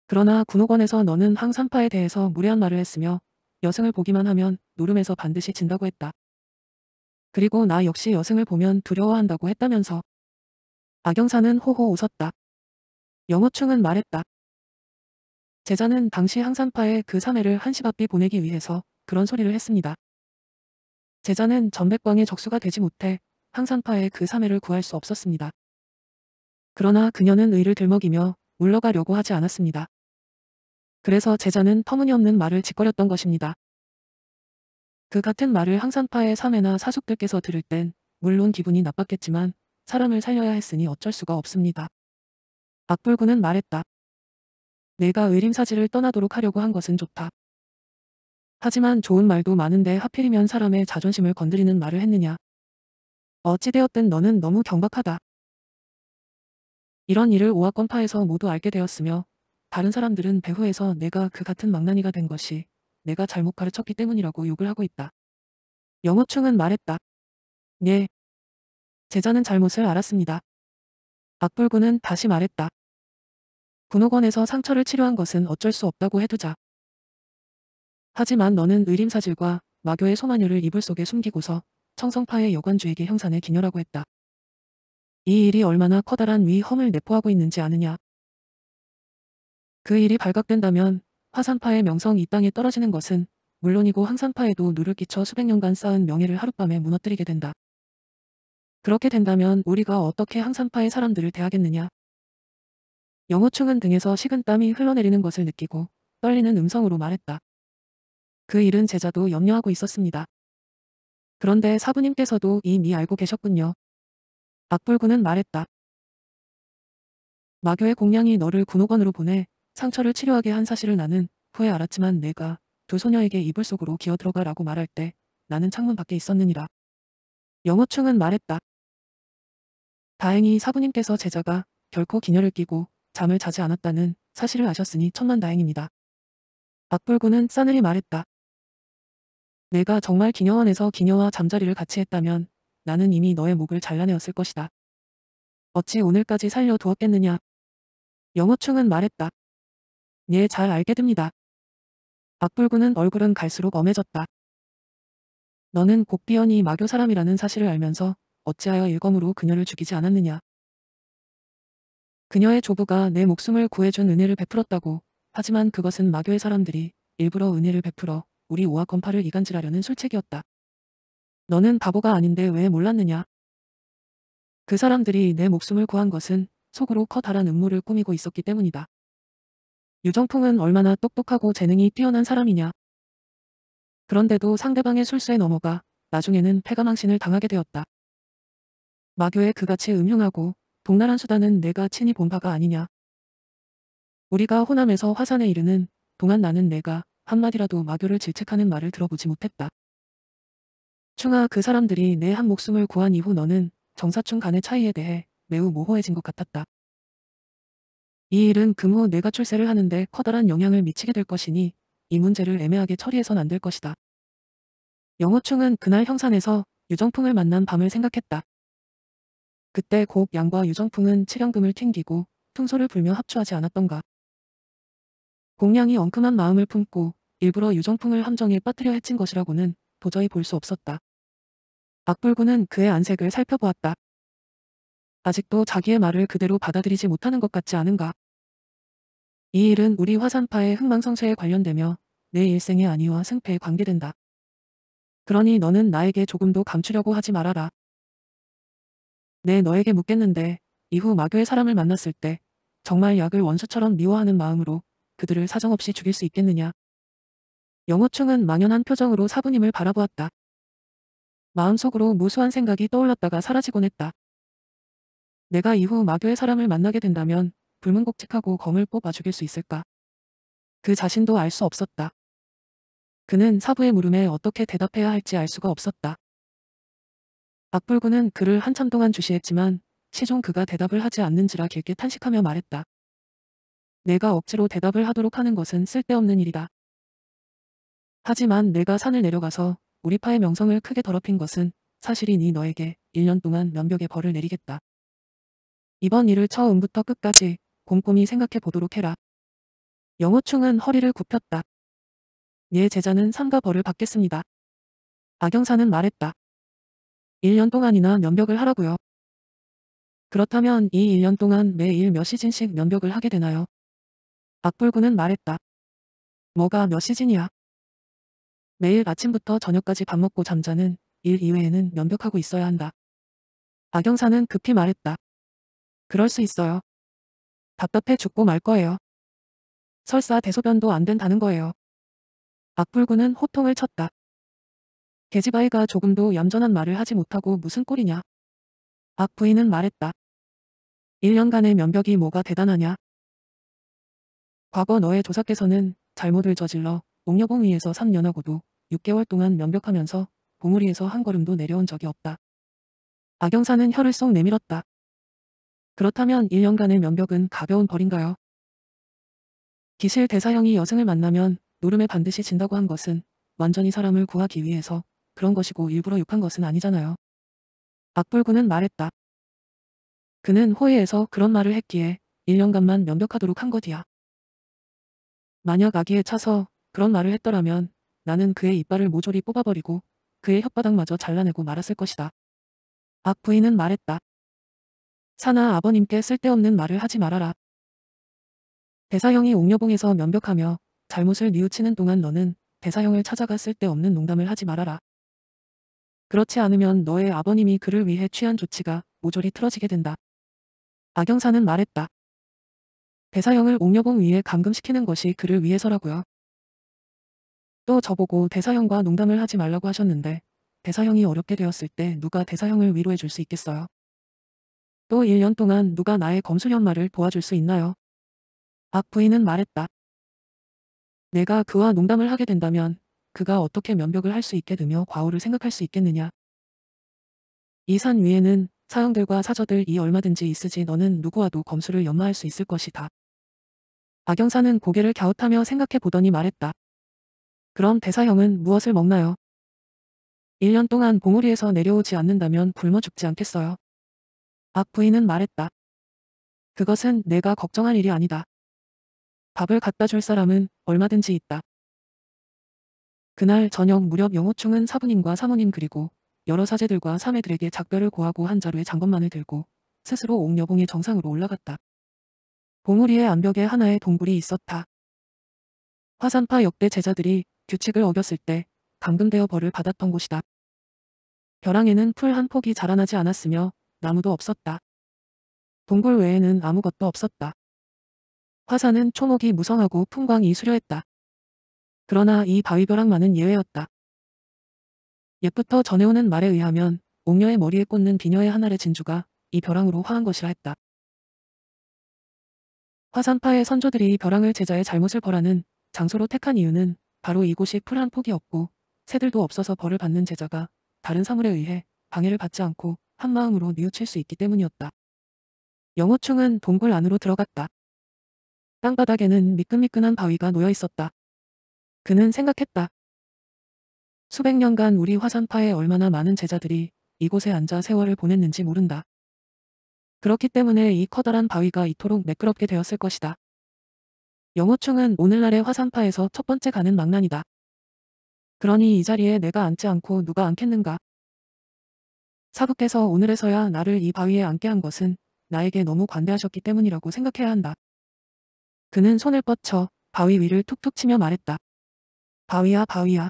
그러나 군호관에서 너는 황산파에 대해서 무례한 말을 했으며 여승을 보기만 하면 노름에서 반드시 진다고 했다. 그리고 나 역시 여승을 보면 두려워한다고 했다면서. 박영사는 호호 웃었다. 영어충은 말했다. 제자는 당시 항산파의 그 사내를 한시바삐 보내기 위해서 그런 소리를 했습니다. 제자는 전백광의 적수가 되지 못해 항산파의 그 사매를 구할 수 없었습니다. 그러나 그녀는 의를 들먹이며 물러가려고 하지 않았습니다. 그래서 제자는 터무니없는 말을 짓거렸던 것입니다. 그 같은 말을 항산파의 사매나 사숙들께서 들을 땐 물론 기분이 나빴겠지만 사람을 살려야 했으니 어쩔 수가 없습니다. 박불구는 말했다. 내가 의림사지를 떠나도록 하려고 한 것은 좋다. 하지만 좋은 말도 많은데 하필이면 사람의 자존심을 건드리는 말을 했느냐. 어찌되었든 너는 너무 경박하다. 이런 일을 오학권파에서 모두 알게 되었으며 다른 사람들은 배후에서 내가 그 같은 망나니가 된 것이 내가 잘못 가르쳤기 때문이라고 욕을 하고 있다. 영업충은 말했다. 예. 제자는 잘못을 알았습니다. 악불구는 다시 말했다. 군옥원에서 상처를 치료한 것은 어쩔 수 없다고 해두자. 하지만 너는 의림사질과 마교의 소마녀를 이불 속에 숨기고서 청성파의 여관주에게 형산에 기녀라고 했다. 이 일이 얼마나 커다란 위험을 내포하고 있는지 아느냐. 그 일이 발각된다면 화산파의 명성이 이 땅에 떨어지는 것은 물론이고 항산파에도 누를 끼쳐 수백 년간 쌓은 명예를 하룻밤에 무너뜨리게 된다. 그렇게 된다면 우리가 어떻게 항산파의 사람들을 대하겠느냐. 영호충은 등에서 식은 땀이 흘러내리는 것을 느끼고 떨리는 음성으로 말했다. 그 일은 제자도 염려하고 있었습니다. 그런데 사부님께서도 이 미 알고 계셨군요. 악불군은 말했다. 마교의 공양이 너를 군옥관으로 보내 상처를 치료하게 한 사실을 나는 후에 알았지만 내가 두 소녀에게 이불 속으로 기어들어가라고 말할 때 나는 창문 밖에 있었느니라. 영호충은 말했다. 다행히 사부님께서 제자가 결코 기녀를 끼고 잠을 자지 않았다는 사실을 아셨으니 천만다행입니다. 박불구는 싸늘히 말했다. 내가 정말 기녀원에서 기녀와 잠자리를 같이 했다면 나는 이미 너의 목을 잘라내었을 것이다. 어찌 오늘까지 살려두었겠느냐. 영호충은 말했다. 예, 잘 알게 됩니다. 악불구는 얼굴은 갈수록 엄해졌다. 너는 곡비연이 마교 사람이라는 사실을 알면서 어찌하여 일검으로 그녀를 죽이지 않았느냐. 그녀의 조부가 내 목숨을 구해준 은혜를 베풀었다고 하지만 그것은 마교의 사람들이 일부러 은혜를 베풀어 우리 오아 건파를 이간질하려는 술책이었다. 너는 바보가 아닌데 왜 몰랐느냐. 그 사람들이 내 목숨을 구한 것은 속으로 커다란 음모를 꾸미고 있었기 때문이다. 유정풍은 얼마나 똑똑하고 재능이 뛰어난 사람이냐. 그런데도 상대방의 술수에 넘어가 나중에는 패가망신을 당하게 되었다. 마교에 그같이 음흉하고 동나란 수단은 내가 친히 본 바가 아니냐. 우리가 호남에서 화산에 이르는 동안 나는 내가 한마디라도 마교를 질책하는 말을 들어보지 못했다. 충아 그 사람들이 내 한 목숨을 구한 이후 너는 정사충 간의 차이에 대해 매우 모호해진 것 같았다. 이 일은 금후 내가 출세를 하는데 커다란 영향을 미치게 될 것이니 이 문제를 애매하게 처리해선 안 될 것이다. 영호충은 그날 형산에서 유정풍을 만난 밤을 생각했다. 그때 곡 양과 유정풍은 칠연금을 튕기고 풍소를 불며 합주하지 않았던가. 공양이 엉큼한 마음을 품고 일부러 유정풍을 함정에 빠뜨려 해친 것이라고는 도저히 볼 수 없었다. 박불구는 그의 안색을 살펴보았다. 아직도 자기의 말을 그대로 받아들이지 못하는 것 같지 않은가. 이 일은 우리 화산파의 흥망성쇠에 관련되며 내 일생의 안위와 승패에 관계된다. 그러니 너는 나에게 조금도 감추려고 하지 말아라. 내 너에게 묻겠는데 이후 마교의 사람을 만났을 때 정말 약을 원수처럼 미워하는 마음으로 그들을 사정없이 죽일 수 있겠느냐. 영호충은 망연한 표정으로 사부님을 바라보았다. 마음속으로 무수한 생각이 떠올랐다가 사라지곤 했다. 내가 이후 마교의 사람을 만나게 된다면 불문곡직하고 검을 뽑아 죽일 수 있을까? 그 자신도 알 수 없었다. 그는 사부의 물음에 어떻게 대답해야 할지 알 수가 없었다. 악불구는 그를 한참 동안 주시했지만 시종 그가 대답을 하지 않는지라 길게 탄식하며 말했다. 내가 억지로 대답을 하도록 하는 것은 쓸데없는 일이다. 하지만 내가 산을 내려가서 우리 파의 명성을 크게 더럽힌 것은 사실이니 네 너에게 1년 동안 면벽에 벌을 내리겠다. 이번 일을 처음부터 끝까지 곰곰이 생각해 보도록 해라. 영호충은 허리를 굽혔다. 네 제자는 상과 벌을 받겠습니다. 악영사는 말했다. 1년 동안이나 면벽을 하라고요. 그렇다면 이 1년 동안 매일 몇 시즌씩 면벽을 하게 되나요? 악불구는 말했다. 뭐가 몇 시즌이야? 매일 아침부터 저녁까지 밥 먹고 잠자는 일 이외에는 면벽하고 있어야 한다. 악영사는 급히 말했다. 그럴 수 있어요. 답답해 죽고 말 거예요. 설사 대소변도 안 된다는 거예요. 악불구는 호통을 쳤다. 개지바이가 조금도 얌전한 말을 하지 못하고 무슨 꼴이냐. 악 부인은 말했다. 1년간의 면벽이 뭐가 대단하냐. 과거 너의 조사께서는 잘못을 저질러 옥녀봉 위에서 3년하고도 6개월 동안 면벽하면서 보물리에서한 걸음도 내려온 적이 없다. 악영사는 혀를 쏙 내밀었다. 그렇다면 1년간의 면벽은 가벼운 벌인가요? 기실 대사형이 여승을 만나면 노름에 반드시 진다고 한 것은 완전히 사람을 구하기 위해서 그런 것이고 일부러 욕한 것은 아니잖아요. 악불구는 말했다. 그는 호의에서 그런 말을 했기에 1년간만 면벽하도록 한것이야 만약 아기에 차서 그런 말을 했더라면 나는 그의 이빨을 모조리 뽑아버리고 그의 혓바닥마저 잘라내고 말았을 것이다. 악 부인은 말했다. 사나 아버님께 쓸데없는 말을 하지 말아라. 대사형이 옥녀봉에서 면벽하며 잘못을 뉘우치는 동안 너는 대사형을 찾아가 쓸데없는 농담을 하지 말아라. 그렇지 않으면 너의 아버님이 그를 위해 취한 조치가 모조리 틀어지게 된다. 악영사는 말했다. 대사형을 옥녀봉 위에 감금시키는 것이 그를 위해서라고요. 또 저보고 대사형과 농담을 하지 말라고 하셨는데 대사형이 어렵게 되었을 때 누가 대사형을 위로해 줄 수 있겠어요. 또 1년 동안 누가 나의 검수련말을 도와줄 수 있나요? 박 아, 부인은 말했다. 내가 그와 농담을 하게 된다면 그가 어떻게 면벽을 할 수 있게 되며 과오를 생각할 수 있겠느냐. 이 산 위에는 사형들과 사저들이 얼마든지 있으지 너는 누구와도 검수를 연마할 수 있을 것이다. 박영사는 고개를 갸웃하며 생각해 보더니 말했다. 그럼 대사형은 무엇을 먹나요? 1년 동안 봉우리에서 내려오지 않는다면 굶어 죽지 않겠어요. 박 부인은 말했다. 그것은 내가 걱정할 일이 아니다. 밥을 갖다 줄 사람은 얼마든지 있다. 그날 저녁 무렵 영호충은 사부님과 사모님 그리고 여러 사제들과 사매들에게 작별을 고하고 한 자루의 장건만을 들고 스스로 옥녀봉의 정상으로 올라갔다. 봉우리의 암벽에 하나의 동굴이 있었다. 화산파 역대 제자들이 규칙을 어겼을 때 감금되어 벌을 받았던 곳이다. 벼랑에는 풀 한 폭이 자라나지 않았으며 나무도 없었다. 동굴 외에는 아무것도 없었다. 화산은 초목이 무성하고 풍광이 수려했다. 그러나 이 바위벼락만은 예외였다. 옛부터 전해오는 말에 의하면 옥녀의 머리에 꽂는 비녀의 하나의 진주가 이 벼랑으로 화한 것이라 했다. 화산파의 선조들이 이 벼랑을 제자의 잘못을 벌하는 장소로 택한 이유는 바로 이곳이 풀한폭이없고 새들도 없어서 벌을 받는 제자가 다른 사물에 의해 방해를 받지 않고 한마음으로 뉘우칠 수 있기 때문이었다. 영호충은 동굴 안으로 들어갔다. 땅바닥에는 미끈미끈한 바위가 놓여 있었다. 그는 생각했다. 수백 년간 우리 화산파에 얼마나 많은 제자들이 이곳에 앉아 세월을 보냈는지 모른다. 그렇기 때문에 이 커다란 바위가 이토록 매끄럽게 되었을 것이다. 영호충은 오늘날의 화산파에서 첫 번째 가는 망난이다. 그러니 이 자리에 내가 앉지 않고 누가 앉겠는가? 사부께서 오늘에서야 나를 이 바위에 앉게 한 것은 나에게 너무 관대하셨기 때문이라고 생각해야 한다. 그는 손을 뻗쳐 바위 위를 툭툭 치며 말했다. 바위야 바위야.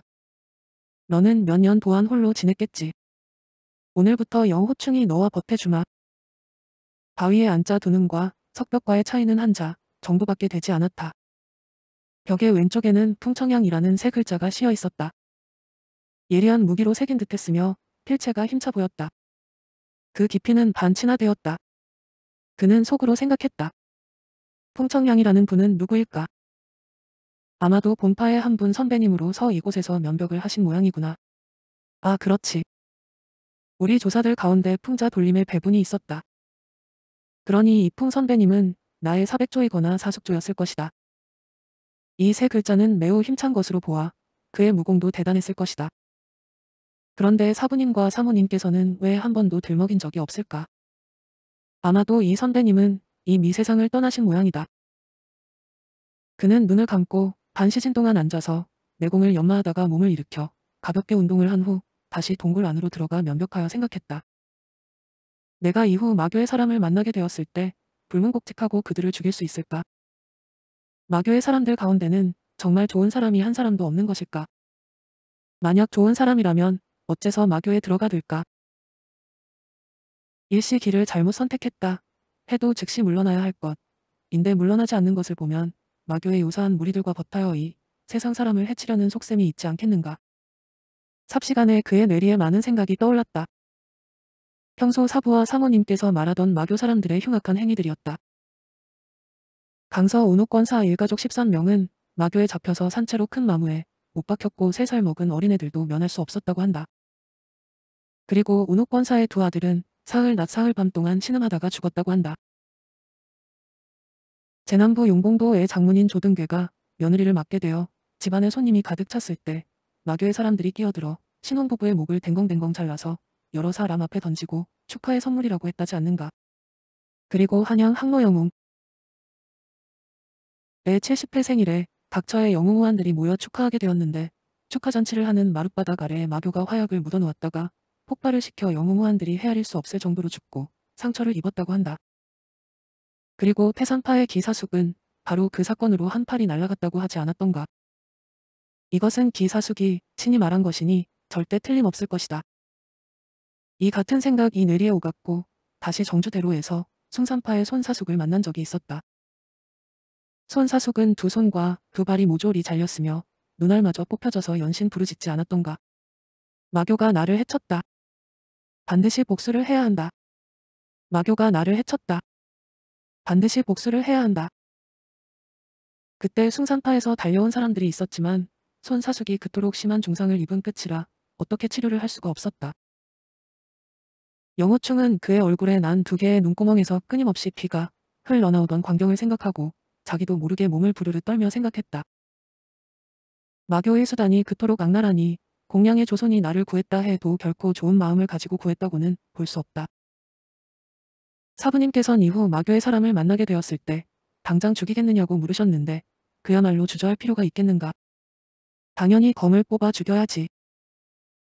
너는 몇 년보안 홀로 지냈겠지. 오늘부터 영호충이 너와 버텨주마. 바위에 앉자 두눈과 석벽과의 차이는 한 자, 정도밖에 되지 않았다. 벽의 왼쪽에는 풍청향이라는 세 글자가 씌어 있었다. 예리한 무기로 새긴 듯했으며 필체가 힘차 보였다. 그 깊이는 반치나 되었다. 그는 속으로 생각했다. 풍청량이라는 분은 누구일까? 아마도 본파의 한 분 선배님으로서 이곳에서 면벽을 하신 모양이구나. 아 그렇지. 우리 조사들 가운데 풍자 돌림의 배분이 있었다. 그러니 이 풍 선배님은 나의 사백조이거나 사숙조였을 것이다. 이 세 글자는 매우 힘찬 것으로 보아 그의 무공도 대단했을 것이다. 그런데 사부님과 사모님께서는 왜 한 번도 들먹인 적이 없을까? 아마도 이 선배님은 이 미세상을 떠나신 모양이다. 그는 눈을 감고 반시즌 동안 앉아서 내공을 연마하다가 몸을 일으켜 가볍게 운동을 한 후 다시 동굴 안으로 들어가 면벽하여 생각했다. 내가 이후 마교의 사람을 만나게 되었을 때 불문곡직하고 그들을 죽일 수 있을까? 마교의 사람들 가운데는 정말 좋은 사람이 한 사람도 없는 것일까? 만약 좋은 사람이라면 어째서 마교에 들어가둘까? 일시 길을 잘못 선택했다. 해도 즉시 물러나야 할 것. 인데 물러나지 않는 것을 보면 마교의 요사한 무리들과 버타여 이 세상 사람을 해치려는 속셈이 있지 않겠는가. 삽시간에 그의 뇌리에 많은 생각이 떠올랐다. 평소 사부와 사모님께서 말하던 마교 사람들의 흉악한 행위들이었다. 강서 운호권사 일가족 13명은 마교에 잡혀서 산채로 큰 마무에 못 박혔고 3살 먹은 어린애들도 면할 수 없었다고 한다. 그리고 운옥 권사의 두 아들은 사흘 낮 사흘 밤 동안 신음하다가 죽었다고 한다. 재남부 용봉도의 장문인 조등괴가 며느리를 맡게 되어 집안에 손님이 가득 찼을 때 마교의 사람들이 끼어들어 신혼부부의 목을 댕겅댕겅 잘라서 여러 사람 앞에 던지고 축하의 선물이라고 했다지 않는가. 그리고 한양 항로영웅 의 70회 생일에 각처의 영웅 후한들이 모여 축하하게 되었는데 축하 잔치를 하는 마룻바닥 아래에 마교가 화약을 묻어놓았다가 폭발을 시켜 영웅호한들이 헤아릴 수 없을 정도로 죽고 상처를 입었다고 한다. 그리고 태산파의 기사숙은 바로 그 사건으로 한 팔이 날아갔다고 하지 않았던가. 이것은 기사숙이 친히 말한 것이니 절대 틀림없을 것이다. 이 같은 생각이 느리에 오갔고 다시 정주대로에서 승산파의 손사숙을 만난 적이 있었다. 손사숙은 두 손과 두 발이 모조리 잘렸으며 눈알마저 뽑혀져서 연신 부르짖지 않았던가. 마교가 나를 해쳤다. 반드시 복수를 해야 한다. 마교가 나를 해쳤다. 반드시 복수를 해야 한다. 그때 숭산파에서 달려온 사람들이 있었지만 손 사숙이 그토록 심한 중상을 입은 끝이라 어떻게 치료를 할 수가 없었다. 영호충은 그의 얼굴에 난 두 개의 눈구멍에서 끊임없이 피가 흘러나오던 광경을 생각하고 자기도 모르게 몸을 부르르 떨며 생각했다. 마교의 수단이 그토록 악랄하니 공양의 조선이 나를 구했다 해도 결코 좋은 마음을 가지고 구했다고는 볼 수 없다. 사부님께선 이후 마교의 사람을 만나게 되었을 때 당장 죽이겠느냐고 물으셨는데 그야말로 주저할 필요가 있겠는가. 당연히 검을 뽑아 죽여야지.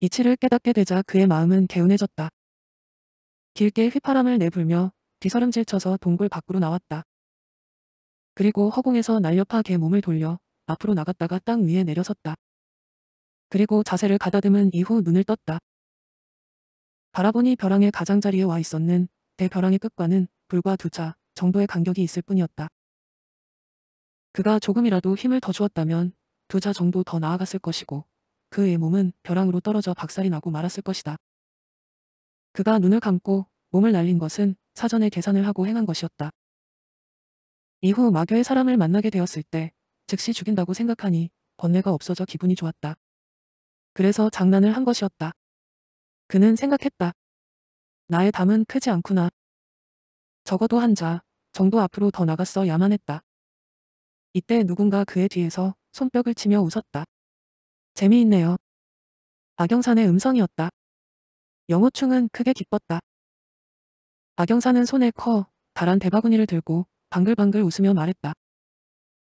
이치를 깨닫게 되자 그의 마음은 개운해졌다. 길게 휘파람을 내불며 뒤서름질쳐서 동굴 밖으로 나왔다. 그리고 허공에서 날렵하게 몸을 돌려 앞으로 나갔다가 땅 위에 내려섰다. 그리고 자세를 가다듬은 이후 눈을 떴다. 바라보니 벼랑의 가장자리에 와 있었는 대벼랑의 끝과는 불과 두 차 정도의 간격이 있을 뿐이었다. 그가 조금이라도 힘을 더 주었다면 두 차 정도 더 나아갔을 것이고 그의 몸은 벼랑으로 떨어져 박살이 나고 말았을 것이다. 그가 눈을 감고 몸을 날린 것은 사전에 계산을 하고 행한 것이었다. 이후 마교의 사람을 만나게 되었을 때 즉시 죽인다고 생각하니 번뇌가 없어져 기분이 좋았다. 그래서 장난을 한 것이었다. 그는 생각했다. 나의 담은 크지 않구나. 적어도 한 자 정도 앞으로 더 나갔어야만 했다. 이때 누군가 그의 뒤에서 손뼉을 치며 웃었다. 재미있네요. 박영산의 음성이었다. 영호충은 크게 기뻤다. 박영산은 손에 커 다란 대바구니를 들고 방글방글 웃으며 말했다.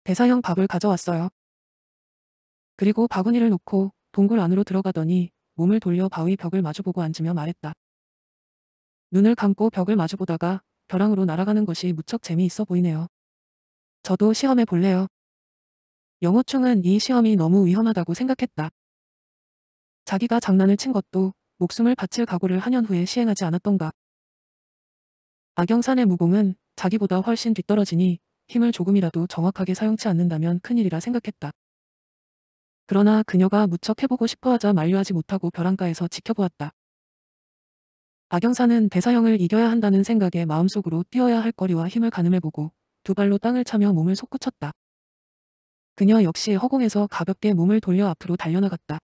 대사형 밥을 가져왔어요. 그리고 바구니를 놓고 동굴 안으로 들어가더니 몸을 돌려 바위 벽을 마주보고 앉으며 말했다. 눈을 감고 벽을 마주보다가 벼랑으로 날아가는 것이 무척 재미있어 보이네요. 저도 시험해 볼래요. 영호충은 이 시험이 너무 위험하다고 생각했다. 자기가 장난을 친 것도 목숨을 바칠 각오를 한년 후에 시행하지 않았던가. 악영산의 무공은 자기보다 훨씬 뒤떨어지니 힘을 조금이라도 정확하게 사용치 않는다면 큰일이라 생각했다. 그러나 그녀가 무척 해보고 싶어하자 만류하지 못하고 벼랑가에서 지켜보았다. 박영사는 대사형을 이겨야 한다는 생각에 마음속으로 뛰어야 할 거리와 힘을 가늠해보고 두 발로 땅을 차며 몸을 솟구쳤다. 그녀 역시 허공에서 가볍게 몸을 돌려 앞으로 달려나갔다.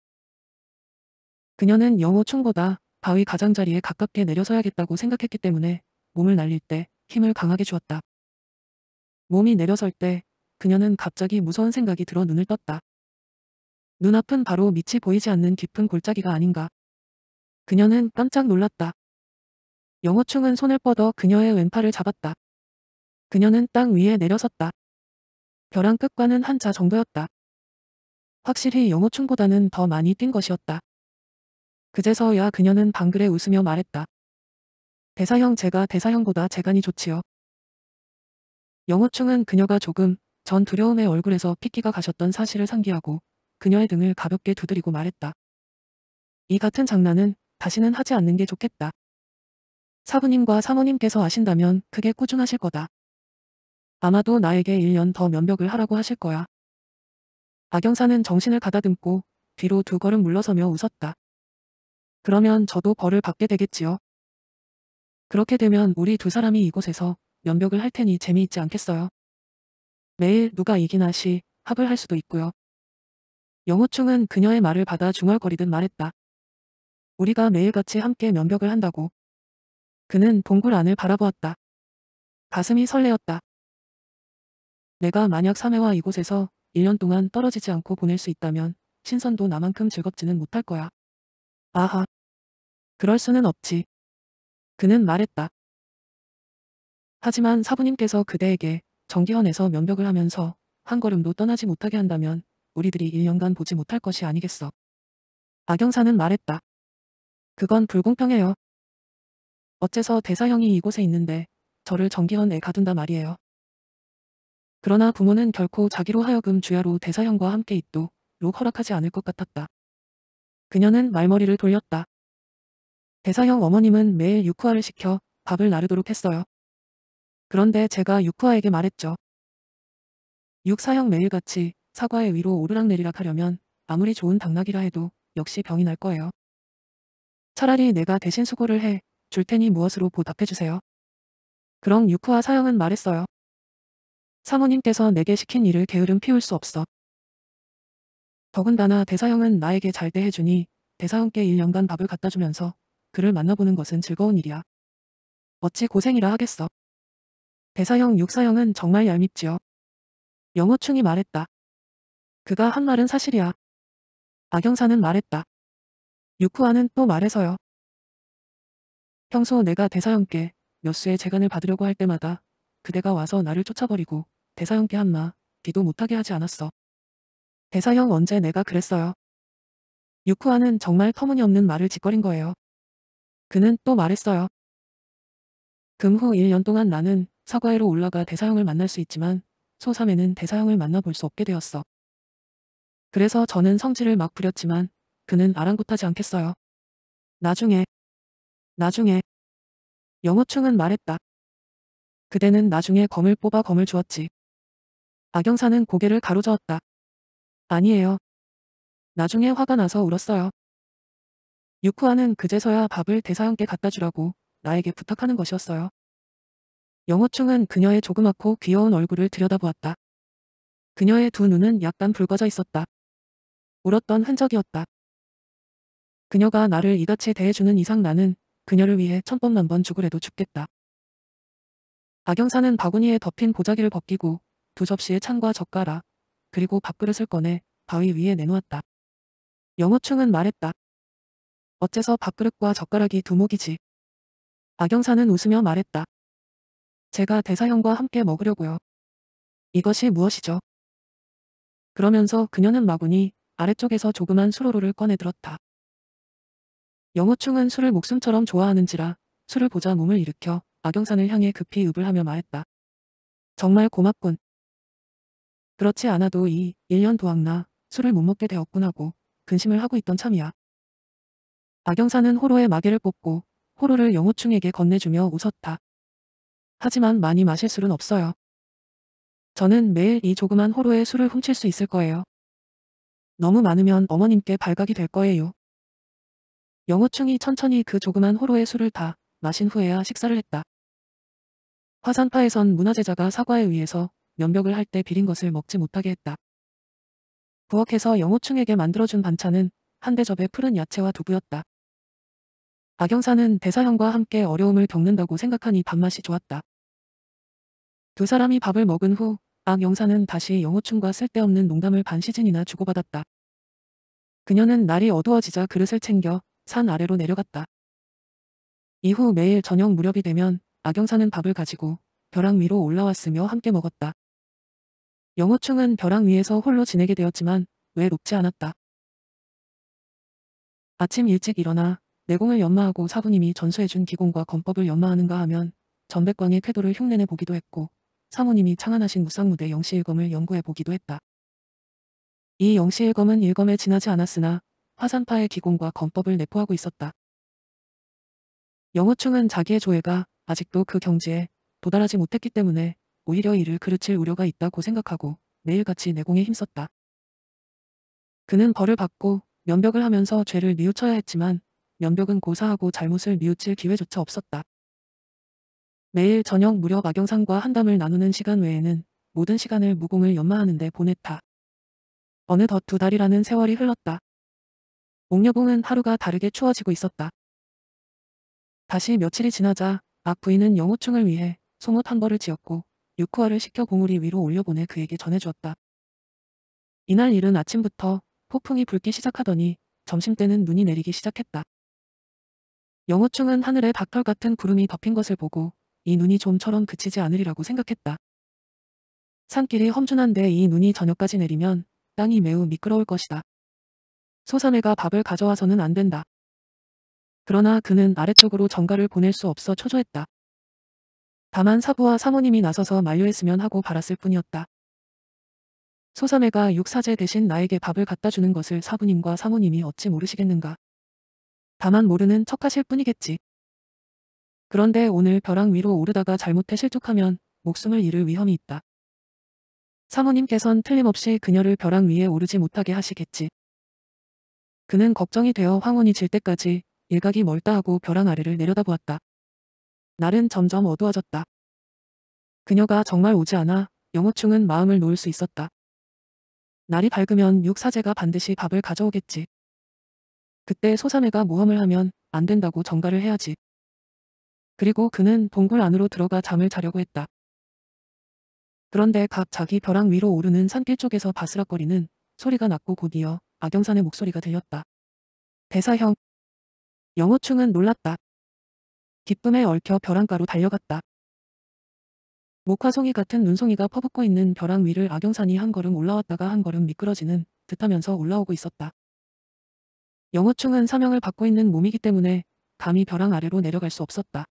그녀는 영호 충보다 바위 가장자리에 가깝게 내려서야겠다고 생각했기 때문에 몸을 날릴 때 힘을 강하게 주었다. 몸이 내려설 때 그녀는 갑자기 무서운 생각이 들어 눈을 떴다. 눈앞은 바로 밑이 보이지 않는 깊은 골짜기가 아닌가. 그녀는 깜짝 놀랐다. 영호충은 손을 뻗어 그녀의 왼팔을 잡았다. 그녀는 땅 위에 내려섰다. 벼랑 끝과는 한자 정도였다. 확실히 영호충보다는 더 많이 뛴 것이었다. 그제서야 그녀는 방글에 웃으며 말했다. 대사형 제가 대사형보다 재간이 좋지요. 영호충은 그녀가 조금 전 두려움의 얼굴에서 핏기가 가셨던 사실을 상기하고 그녀의 등을 가볍게 두드리고 말했다. 이 같은 장난은 다시는 하지 않는 게 좋겠다. 사부님과 사모님께서 아신다면 그게 꾸준하실 거다. 아마도 나에게 1년 더 면벽을 하라고 하실 거야. 박영사는 정신을 가다듬고 뒤로 두 걸음 물러서며 웃었다. 그러면 저도 벌을 받게 되겠지요. 그렇게 되면 우리 두 사람이 이곳에서 면벽을 할 테니 재미있지 않겠어요. 매일 누가 이기나 시 합을 할 수도 있고요. 영호충은 그녀의 말을 받아 중얼거리듯 말했다. 우리가 매일같이 함께 면벽을 한다고. 그는 동굴 안을 바라보았다. 가슴이 설레었다. 내가 만약 3회와 이곳에서 1년 동안 떨어지지 않고 보낼 수 있다면 신선도 나만큼 즐겁지는 못할 거야. 아하. 그럴 수는 없지. 그는 말했다. 하지만 사부님께서 그대에게 정기현에서 면벽을 하면서 한 걸음도 떠나지 못하게 한다면 우리들이 1년간 보지 못할 것이 아니겠어. 박영사는 말했다. 그건 불공평해요. 어째서 대사형이 이곳에 있는데 저를 정기현에 가둔다 말이에요. 그러나 부모는 결코 자기로 하여금 주야로 대사형과 함께 있도록 허락하지 않을 것 같았다. 그녀는 말머리를 돌렸다. 대사형 어머님은 매일 육화를 시켜 밥을 나르도록 했어요. 그런데 제가 육화에게 말했죠. 육사형 매일같이 사과의 위로 오르락내리락 하려면 아무리 좋은 당락이라 해도 역시 병이 날 거예요. 차라리 내가 대신 수고를 해 줄 테니 무엇으로 보답해주세요. 그럼 유쿠와 사형은 말했어요. 사모님께서 내게 시킨 일을 게으름 피울 수 없어. 더군다나 대사형은 나에게 잘 대해주니 대사형께 1년간 밥을 갖다 주면서 그를 만나보는 것은 즐거운 일이야. 어찌 고생이라 하겠어. 대사형 육사형은 정말 얄밉지요. 영호충이 말했다. 그가 한 말은 사실이야. 박영사는 말했다. 유쿠아는 또 말해서요. 평소 내가 대사형께 몇 수의 재간을 받으려고 할 때마다 그대가 와서 나를 쫓아버리고 대사형께 한마 비도 못하게 하지 않았어. 대사형 언제 내가 그랬어요. 유쿠아는 정말 터무니없는 말을 짓거린 거예요. 그는 또 말했어요. 금후 1년 동안 나는 사과회로 올라가 대사형을 만날 수 있지만 소삼에는 대사형을 만나볼 수 없게 되었어. 그래서 저는 성질을 막 부렸지만 그는 아랑곳하지 않겠어요. 나중에 나중에 영호충은 말했다. 그대는 나중에 검을 뽑아 검을 주었지. 악영사는 고개를 가로저었다. 아니에요. 나중에 화가 나서 울었어요. 유쿠아는 그제서야 밥을 대사형께 갖다 주라고 나에게 부탁하는 것이었어요. 영호충은 그녀의 조그맣고 귀여운 얼굴을 들여다보았다. 그녀의 두 눈은 약간 붉어져 있었다. 울었던 흔적이었다. 그녀가 나를 이같이 대해주는 이상 나는 그녀를 위해 천 번 만 번 죽으래도 죽겠다. 박영사는 바구니에 덮인 보자기를 벗기고 두 접시에 찬과 젓가락 그리고 밥그릇을 꺼내 바위 위에 내놓았다. 영호충은 말했다. 어째서 밥그릇과 젓가락이 두목이지. 박영사는 웃으며 말했다. 제가 대사형과 함께 먹으려고요. 이것이 무엇이죠? 그러면서 그녀는 마구니 아래쪽에서 조그만 수로로를 꺼내들었다. 영호충은 술을 목숨처럼 좋아하는지라 술을 보자 몸을 일으켜 악영산을 향해 급히 읍을 하며 말했다 정말 고맙군. 그렇지 않아도 이 1년 도학나 술을 못 먹게 되었군 하고 근심을 하고 있던 참이야. 악영산은 호로의 마개를 뽑고 호로를 영호충에게 건네주며 웃었다. 하지만 많이 마실 술은 없어요. 저는 매일 이 조그만 호로의 술을 훔칠 수 있을 거예요. 너무 많으면 어머님께 발각이 될 거예요. 영호충이 천천히 그 조그만 호로의 술을 다 마신 후에야 식사를 했다. 화산파에선 문화제자가 사과에 의해서 면벽을 할 때 비린 것을 먹지 못하게 했다. 부엌에서 영호충에게 만들어준 반찬은 한 대접의 푸른 야채와 두부였다. 박영사는 대사형과 함께 어려움을 겪는다고 생각하니 밥맛이 좋았다. 두 사람이 밥을 먹은 후악 아, 영사는 다시 영호충과 쓸데없는 농담을 반 시즌이나 주고받았다. 그녀는 날이 어두워지자 그릇을 챙겨 산 아래로 내려갔다. 이후 매일 저녁 무렵이 되면 악영사는 밥을 가지고 벼랑 위로 올라왔으며 함께 먹었다. 영호충은 벼랑 위에서 홀로 지내게 되었지만 왜 높지 않았다. 아침 일찍 일어나 내공을 연마하고 사부님이 전수해준 기공과 검법을 연마하는가 하면 전백광의 쾌도를 흉내내 보기도 했고 사모님이 창안하신 무쌍무대 영시일검을 연구해보기도 했다. 이 영시일검은 일검에 지나지 않았으나 화산파의 기공과 검법을 내포하고 있었다. 영호충은 자기의 조예가 아직도 그 경지에 도달하지 못했기 때문에 오히려 이를 그르칠 우려가 있다고 생각하고 매일같이 내공에 힘썼다. 그는 벌을 받고 면벽을 하면서 죄를 뉘우쳐야 했지만 면벽은 고사하고 잘못을 뉘우칠 기회조차 없었다. 매일 저녁 무렵 악영상과 한담을 나누는 시간 외에는 모든 시간을 무공을 연마하는데 보냈다. 어느덧 두 달이라는 세월이 흘렀다. 옥녀궁은 하루가 다르게 추워지고 있었다. 다시 며칠이 지나자 악 아 부인은 영호충을 위해 소못 한 벌을 지었고 육화를 시켜 공우리 위로 올려보내 그에게 전해주었다. 이날 이른 아침부터 폭풍이 불기 시작하더니 점심때는 눈이 내리기 시작했다. 영호충은 하늘에 닭털 같은 구름이 덮인 것을 보고 이 눈이 좀처럼 그치지 않으리라고 생각했다. 산길이 험준한데 이 눈이 저녁까지 내리면 땅이 매우 미끄러울 것이다. 소산회가 밥을 가져와서는 안 된다. 그러나 그는 아래쪽으로 정가를 보낼 수 없어 초조했다. 다만 사부와 사모님이 나서서 만료했으면 하고 바랐을 뿐이었다. 소사회가 육사제 대신 나에게 밥을 갖다 주는 것을 사부님과 사모님이 어찌 모르시겠는가. 다만 모르는 척하실 뿐이겠지. 그런데 오늘 벼랑 위로 오르다가 잘못해 실족하면 목숨을 잃을 위험이 있다. 사모님께선 틀림없이 그녀를 벼랑 위에 오르지 못하게 하시겠지. 그는 걱정이 되어 황혼이 질 때까지 일각이 멀다 하고 벼랑 아래를 내려다보았다. 날은 점점 어두워졌다. 그녀가 정말 오지 않아 영호충은 마음을 놓을 수 있었다. 날이 밝으면 육사제가 반드시 밥을 가져오겠지. 그때 소삼회가 모험을 하면 안 된다고 정가를 해야지. 그리고 그는 동굴 안으로 들어가 잠을 자려고 했다. 그런데 각 자기 벼랑 위로 오르는 산길 쪽에서 바스락거리는 소리가 났고 곧이어 악영산의 목소리가 들렸다. 대사형. 영호충은 놀랐다. 기쁨에 얽혀 벼랑가로 달려갔다. 목화송이 같은 눈송이가 퍼붓고 있는 벼랑 위를 악영산이 한 걸음 올라왔다가 한 걸음 미끄러지는 듯하면서 올라오고 있었다. 영호충은 사명을 받고 있는 몸이기 때문에 감히 벼랑 아래로 내려갈 수 없었다.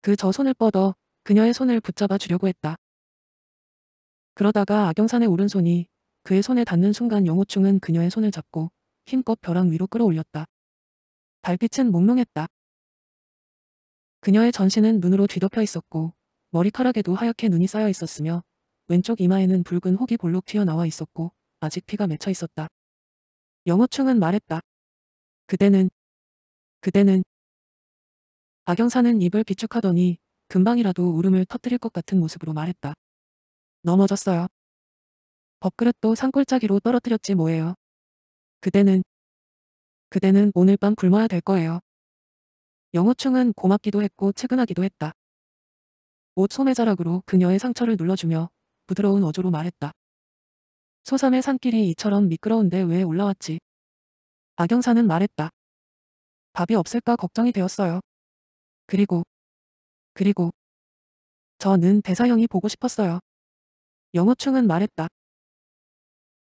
그저 손을 뻗어 그녀의 손을 붙잡아 주려고 했다. 그러다가 악영산의 오른손이 그의 손에 닿는 순간 영호충은 그녀의 손을 잡고 힘껏 벼랑 위로 끌어올렸다. 달빛은 몽롱했다. 그녀의 전신은 눈으로 뒤덮여 있었고 머리카락에도 하얗게 눈이 쌓여 있었으며 왼쪽 이마에는 붉은 혹이 볼록 튀어나와 있었고 아직 피가 맺혀 있었다. 영호충은 말했다. 그대는 그대는 박영사는 입을 비축하더니 금방이라도 울음을 터뜨릴 것 같은 모습으로 말했다. 넘어졌어요. 밥그릇도 산골짜기로 떨어뜨렸지 뭐예요. 그대는 그대는 오늘 밤 굶어야 될 거예요. 영호충은 고맙기도 했고 측은하기도 했다. 옷 소매자락으로 그녀의 상처를 눌러주며 부드러운 어조로 말했다. 소삼의 산길이 이처럼 미끄러운데 왜 올라왔지? 박영사는 말했다. 밥이 없을까 걱정이 되었어요. 그리고 그리고 저는 대사형이 보고 싶었어요. 영호충은 말했다.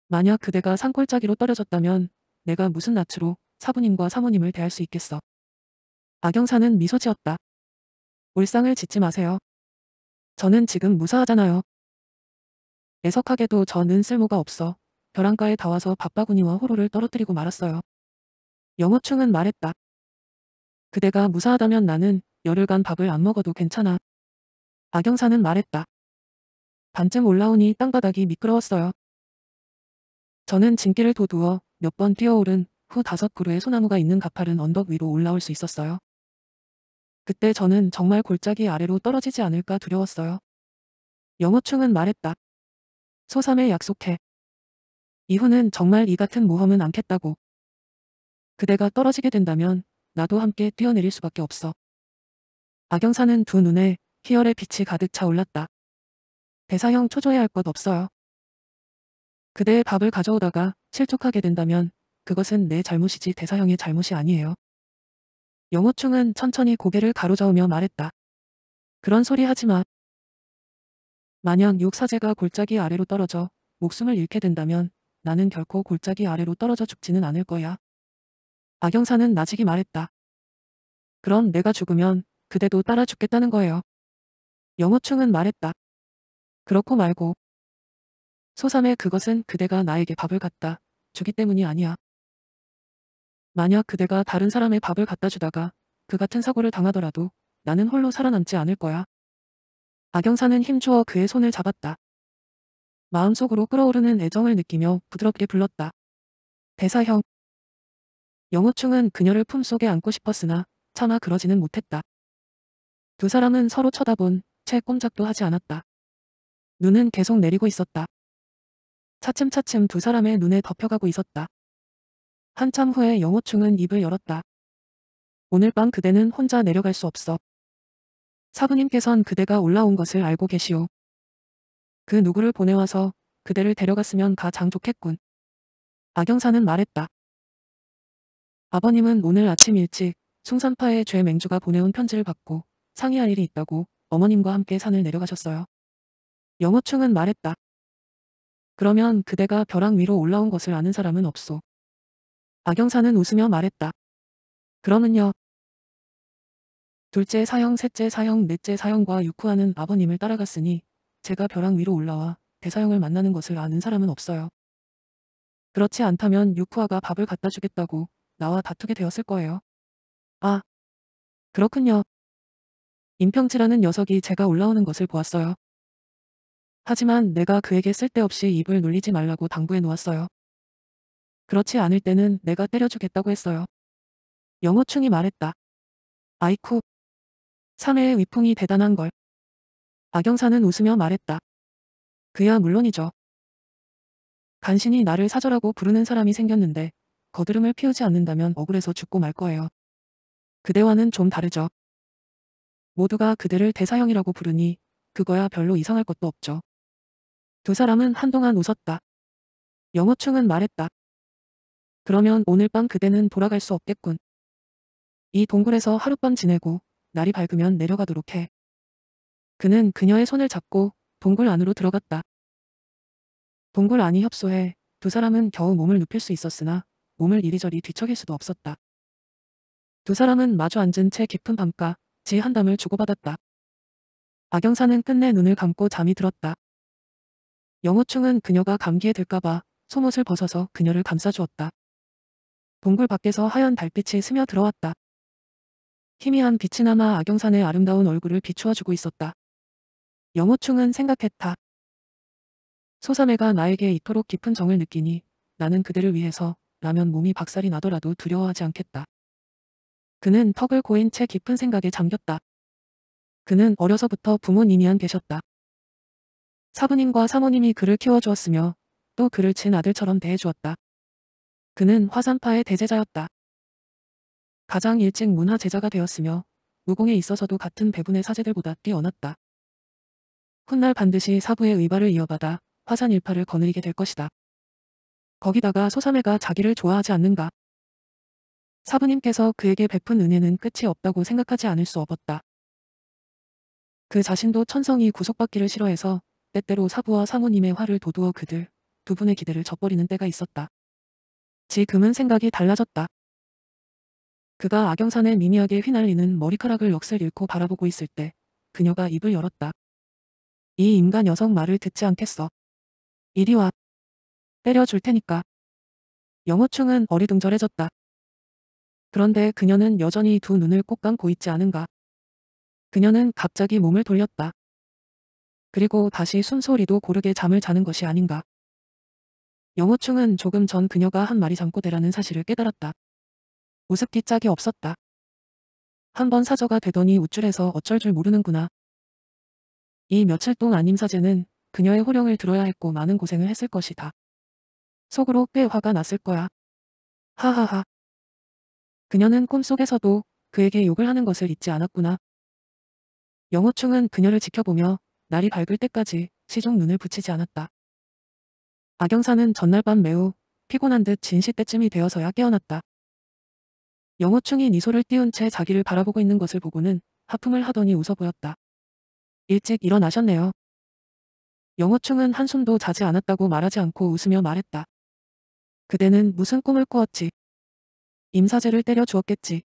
만약 그대가 산골짜기로 떨어졌다면 내가 무슨 낯으로 사부님과 사모님을 대할 수 있겠어. 악영사는 미소 지었다. 울상을 짓지 마세요. 저는 지금 무사하잖아요. 애석하게도 저는 쓸모가 없어 벼랑가에 다와서 밥바구니와 호로를 떨어뜨리고 말았어요. 영호충은 말했다. 그대가 무사하다면 나는 열흘간 밥을 안 먹어도 괜찮아. 박영사는 말했다. 반쯤 올라오니 땅바닥이 미끄러웠어요. 저는 진기를 도두어 몇 번 뛰어오른 후 다섯 그루의 소나무가 있는 가파른 언덕 위로 올라올 수 있었어요. 그때 저는 정말 골짜기 아래로 떨어지지 않을까 두려웠어요. 영어충은 말했다. 소삼에 약속해. 이후는 정말 이 같은 모험은 않겠다고. 그대가 떨어지게 된다면 나도 함께 뛰어내릴 수밖에 없어. 박영사는 두 눈에 희열의 빛이 가득 차올랐다. 대사형 초조해 할것 없어요. 그대의 밥을 가져오다가 실족하게 된다면 그것은 내 잘못이지 대사형의 잘못이 아니에요. 영호충은 천천히 고개를 가로저으며 말했다. 그런 소리 하지 마. 만약 육사제가 골짜기 아래로 떨어져 목숨을 잃게 된다면 나는 결코 골짜기 아래로 떨어져 죽지는 않을 거야. 악영사는 나직이 말했다. 그럼 내가 죽으면 그대도 따라 죽겠다는 거예요. 영호충은 말했다. 그렇고 말고. 소삼의 그것은 그대가 나에게 밥을 갖다 주기 때문이 아니야. 만약 그대가 다른 사람의 밥을 갖다 주다가 그 같은 사고를 당하더라도 나는 홀로 살아남지 않을 거야. 악영사는 힘주어 그의 손을 잡았다. 마음속으로 끓어오르는 애정을 느끼며 부드럽게 불렀다. 대사형. 영호충은 그녀를 품속에 안고 싶었으나 차마 그러지는 못했다. 두 사람은 서로 쳐다본 채 꼼짝도 하지 않았다. 눈은 계속 내리고 있었다. 차츰차츰 두 사람의 눈에 덮여가고 있었다. 한참 후에 영호충은 입을 열었다. 오늘 밤 그대는 혼자 내려갈 수 없어. 사부님께선 그대가 올라온 것을 알고 계시오. 그 누구를 보내와서 그대를 데려갔으면 가장 좋겠군. 악영사는 말했다. 아버님은 오늘 아침 일찍 송산파의 죄 맹주가 보내온 편지를 받고 상의할 일이 있다고 어머님과 함께 산을 내려가셨어요. 영어충은 말했다. 그러면 그대가 벼랑 위로 올라온 것을 아는 사람은 없소. 박영사는 웃으며 말했다. 그러면요. 둘째 사형, 셋째 사형, 넷째 사형과 육후하는 아버님을 따라갔으니 제가 벼랑 위로 올라와 대사형을 만나는 것을 아는 사람은 없어요. 그렇지 않다면 육후아가 밥을 갖다 주겠다고 나와 다투게 되었을 거예요. 아, 그렇군요. 임평치라는 녀석이 제가 올라오는 것을 보았어요. 하지만 내가 그에게 쓸데없이 입을 놀리지 말라고 당부해 놓았어요. 그렇지 않을 때는 내가 때려주겠다고 했어요. 영어충이 말했다. 아이쿠. 사내의 위풍이 대단한 걸. 악영사는 웃으며 말했다. 그야 물론이죠. 간신히 나를 사절하고 부르는 사람이 생겼는데 거드름을 피우지 않는다면 억울해서 죽고 말 거예요. 그대와는 좀 다르죠. 모두가 그들을 대사형이라고 부르니 그거야 별로 이상할 것도 없죠. 두 사람은 한동안 웃었다. 영어충은 말했다. 그러면 오늘 밤 그대는 돌아갈 수 없겠군. 이 동굴에서 하룻밤 지내고 날이 밝으면 내려가도록 해. 그는 그녀의 손을 잡고 동굴 안으로 들어갔다. 동굴 안이 협소해 두 사람은 겨우 몸을 눕힐 수 있었으나 몸을 이리저리 뒤척일 수도 없었다. 두 사람은 마주 앉은 채 깊은 밤가 같이 한담을 주고받았다. 박영사는 끝내 눈을 감고 잠이 들었다. 영호충은 그녀가 감기에 들까봐 속옷을 벗어서 그녀를 감싸주었다. 동굴 밖에서 하얀 달빛이 스며 들어왔다. 희미한 빛이 남아 악영산의 아름다운 얼굴을 비추어주고 있었다. 영호충은 생각했다. 소삼애가 나에게 이토록 깊은 정을 느끼니 나는 그대를 위해서 라면 몸이 박살이 나더라도 두려워하지 않겠다. 그는 턱을 고인 채 깊은 생각에 잠겼다. 그는 어려서부터 부모님이 안 계셨다. 사부님과 사모님이 그를 키워주었으며 또 그를 친 아들처럼 대해주었다. 그는 화산파의 대제자였다. 가장 일찍 문화 제자가 되었으며 무공에 있어서도 같은 배분의 사제들보다 뛰어났다. 훗날 반드시 사부의 의발을 이어받아 화산 일파를 거느리게 될 것이다. 거기다가 소삼회가 자기를 좋아하지 않는가 사부님께서 그에게 베푼 은혜는 끝이 없다고 생각하지 않을 수 없었다. 그 자신도 천성이 구속받기를 싫어해서 때때로 사부와 사모님의 화를 도두어 그들 두 분의 기대를 접버리는 때가 있었다. 지금은 생각이 달라졌다. 그가 악영산의 미미하게 휘날리는 머리카락을 역을 잃고 바라보고 있을 때 그녀가 입을 열었다. 이 인간 여성 말을 듣지 않겠어. 이리 와. 때려줄 테니까. 영호충은 어리둥절해졌다. 그런데 그녀는 여전히 두 눈을 꼭 감고 있지 않은가. 그녀는 갑자기 몸을 돌렸다. 그리고 다시 숨소리도 고르게 잠을 자는 것이 아닌가. 영호충은 조금 전 그녀가 한 말이 잠꼬대라는 사실을 깨달았다. 우습기 짝이 없었다. 한 번 사저가 되더니 우쭐해서 어쩔 줄 모르는구나. 이 며칠 동안 임사제는 그녀의 호령을 들어야 했고 많은 고생을 했을 것이다. 속으로 꽤 화가 났을 거야. 하하하. 그녀는 꿈속에서도 그에게 욕을 하는 것을 잊지 않았구나. 영호충은 그녀를 지켜보며 날이 밝을 때까지 시종 눈을 붙이지 않았다. 박영사는 전날 밤 매우 피곤한 듯 진시 때쯤이 되어서야 깨어났다. 영호충이 니소를 띄운 채 자기를 바라보고 있는 것을 보고는 하품을 하더니 웃어 보였다. 일찍 일어나셨네요. 영호충은 한숨도 자지 않았다고 말하지 않고 웃으며 말했다. 그대는 무슨 꿈을 꾸었지? 임사제를 때려 주었겠지.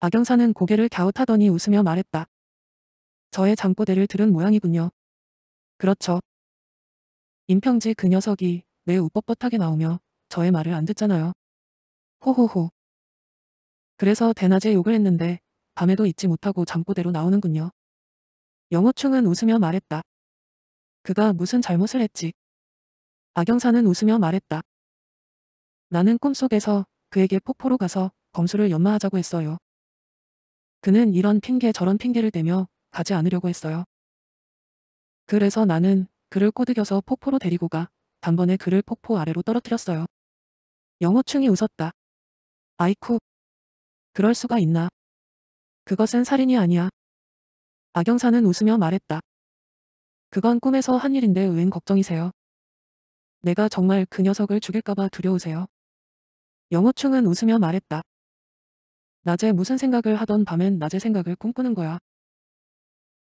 박영사는 고개를 갸웃하더니 웃으며 말했다. 저의 장꼬대를 들은 모양이군요. 그렇죠. 임평지 그 녀석이 매 우뻣뻣하게 나오며 저의 말을 안 듣잖아요. 호호호. 그래서 대낮에 욕을 했는데 밤에도 잊지 못하고 장꼬대로 나오는군요. 영호충은 웃으며 말했다. 그가 무슨 잘못을 했지. 박영사는 웃으며 말했다. 나는 꿈속에서 그에게 폭포로 가서 검수를 연마하자고 했어요. 그는 이런 핑계 저런 핑계를 대며 가지 않으려고 했어요. 그래서 나는 그를 꼬드겨서 폭포로 데리고 가 단번에 그를 폭포 아래로 떨어뜨렸어요. 영어충이 웃었다. 아이쿠. 그럴 수가 있나. 그것은 살인이 아니야. 악영사는 웃으며 말했다. 그건 꿈에서 한 일인데 웬 걱정이세요. 내가 정말 그 녀석을 죽일까봐 두려우세요. 영호충은 웃으며 말했다. 낮에 무슨 생각을 하던 밤엔 낮의 생각을 꿈꾸는 거야.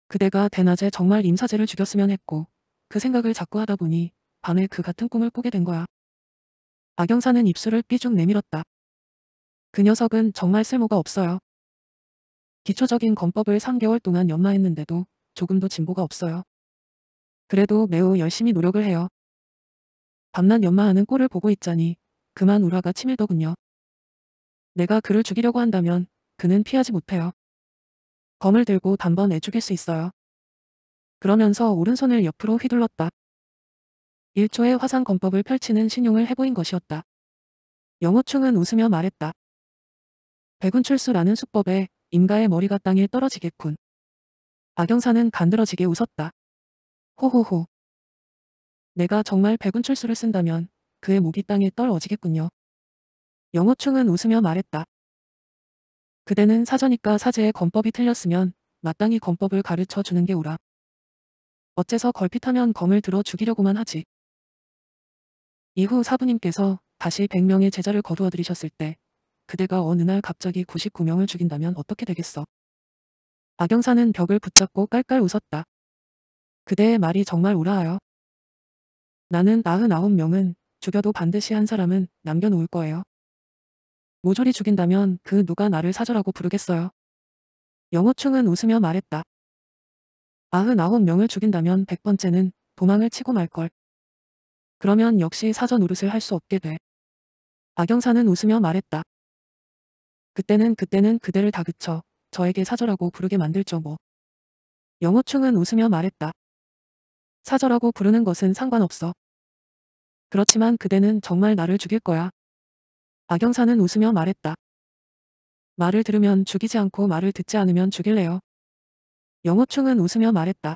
그대가 대낮에 정말 임사제를 죽였으면 했고 그 생각을 자꾸 하다 보니 밤에 그 같은 꿈을 꾸게 된 거야. 박영사는 입술을 삐죽 내밀었다. 그 녀석은 정말 쓸모가 없어요. 기초적인 검법을 3개월 동안 연마했는데도 조금도 진보가 없어요. 그래도 매우 열심히 노력을 해요. 밤낮 연마하는 꼴을 보고 있자니 그만 우라가 치밀더군요. 내가 그를 죽이려고 한다면 그는 피하지 못해요. 검을 들고 단번에 죽일 수 있어요. 그러면서 오른손을 옆으로 휘둘렀다. 1초의 화상검법을 펼치는 신용을 해보인 것이었다. 영호충은 웃으며 말했다. 백운출수라는 수법에 임가의 머리가 땅에 떨어지겠군. 박영사는 간드러지게 웃었다. 호호호. 내가 정말 백운출수를 쓴다면 그의 목이 땅에 떨어지겠군요. 영호충은 웃으며 말했다. 그대는 사저니까 사제의 검법이 틀렸으면 마땅히 검법을 가르쳐 주는 게 옳아. 어째서 걸핏하면 검을 들어 죽이려고만 하지. 이후 사부님께서 다시 100명의 제자를 거두어 들이셨을 때 그대가 어느 날 갑자기 99명을 죽인다면 어떻게 되겠어. 박영사는 벽을 붙잡고 깔깔 웃었다. 그대의 말이 정말 우라하여. 나는 99명은 죽여도 반드시 한 사람은 남겨놓을 거예요. 모조리 죽인다면 그 누가 나를 사절하고 부르겠어요. 영호충은 웃으며 말했다. 아흔아홉 명을 죽인다면 백 번째는 도망을 치고 말걸. 그러면 역시 사전 우릇을할 수 없게 돼. 악영사는 웃으며 말했다. 그때는 그때는 그대를 다 그쳐 저에게 사절하고 부르게 만들죠 뭐. 영호충은 웃으며 말했다. 사절하고 부르는 것은 상관없어. 그렇지만 그대는 정말 나를 죽일 거야. 박영사는 웃으며 말했다. 말을 들으면 죽이지 않고 말을 듣지 않으면 죽일래요. 영호충은 웃으며 말했다.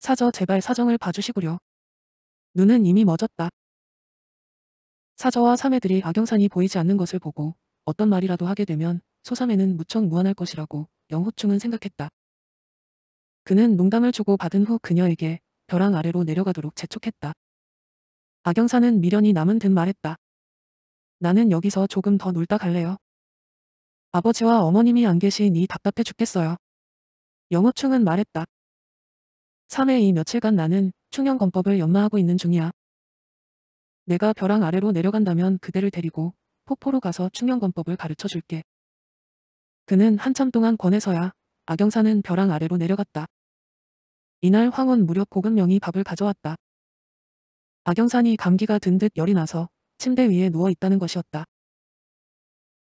사저 제발 사정을 봐주시구려. 눈은 이미 멎었다. 사저와 사매들이 악영산이 보이지 않는 것을 보고 어떤 말이라도 하게 되면 소삼에는 무척 무한할 것이라고 영호충은 생각했다. 그는 농담을 주고 받은 후 그녀에게 벼랑 아래로 내려가도록 재촉했다. 박영사는 미련이 남은 듯 말했다. 나는 여기서 조금 더 놀다 갈래요. 아버지와 어머님이 안 계시니 답답해 죽겠어요. 영호충은 말했다. 3회 이 며칠간 나는 충영검법을 연마하고 있는 중이야. 내가 벼랑 아래로 내려간다면 그대를 데리고 폭포로 가서 충영검법을 가르쳐 줄게. 그는 한참 동안 권해서야 악영사는 벼랑 아래로 내려갔다. 이날 황혼 무렵 고금명이 밥을 가져왔다. 박영산이 감기가 든 듯 열이 나서 침대 위에 누워 있다는 것이었다.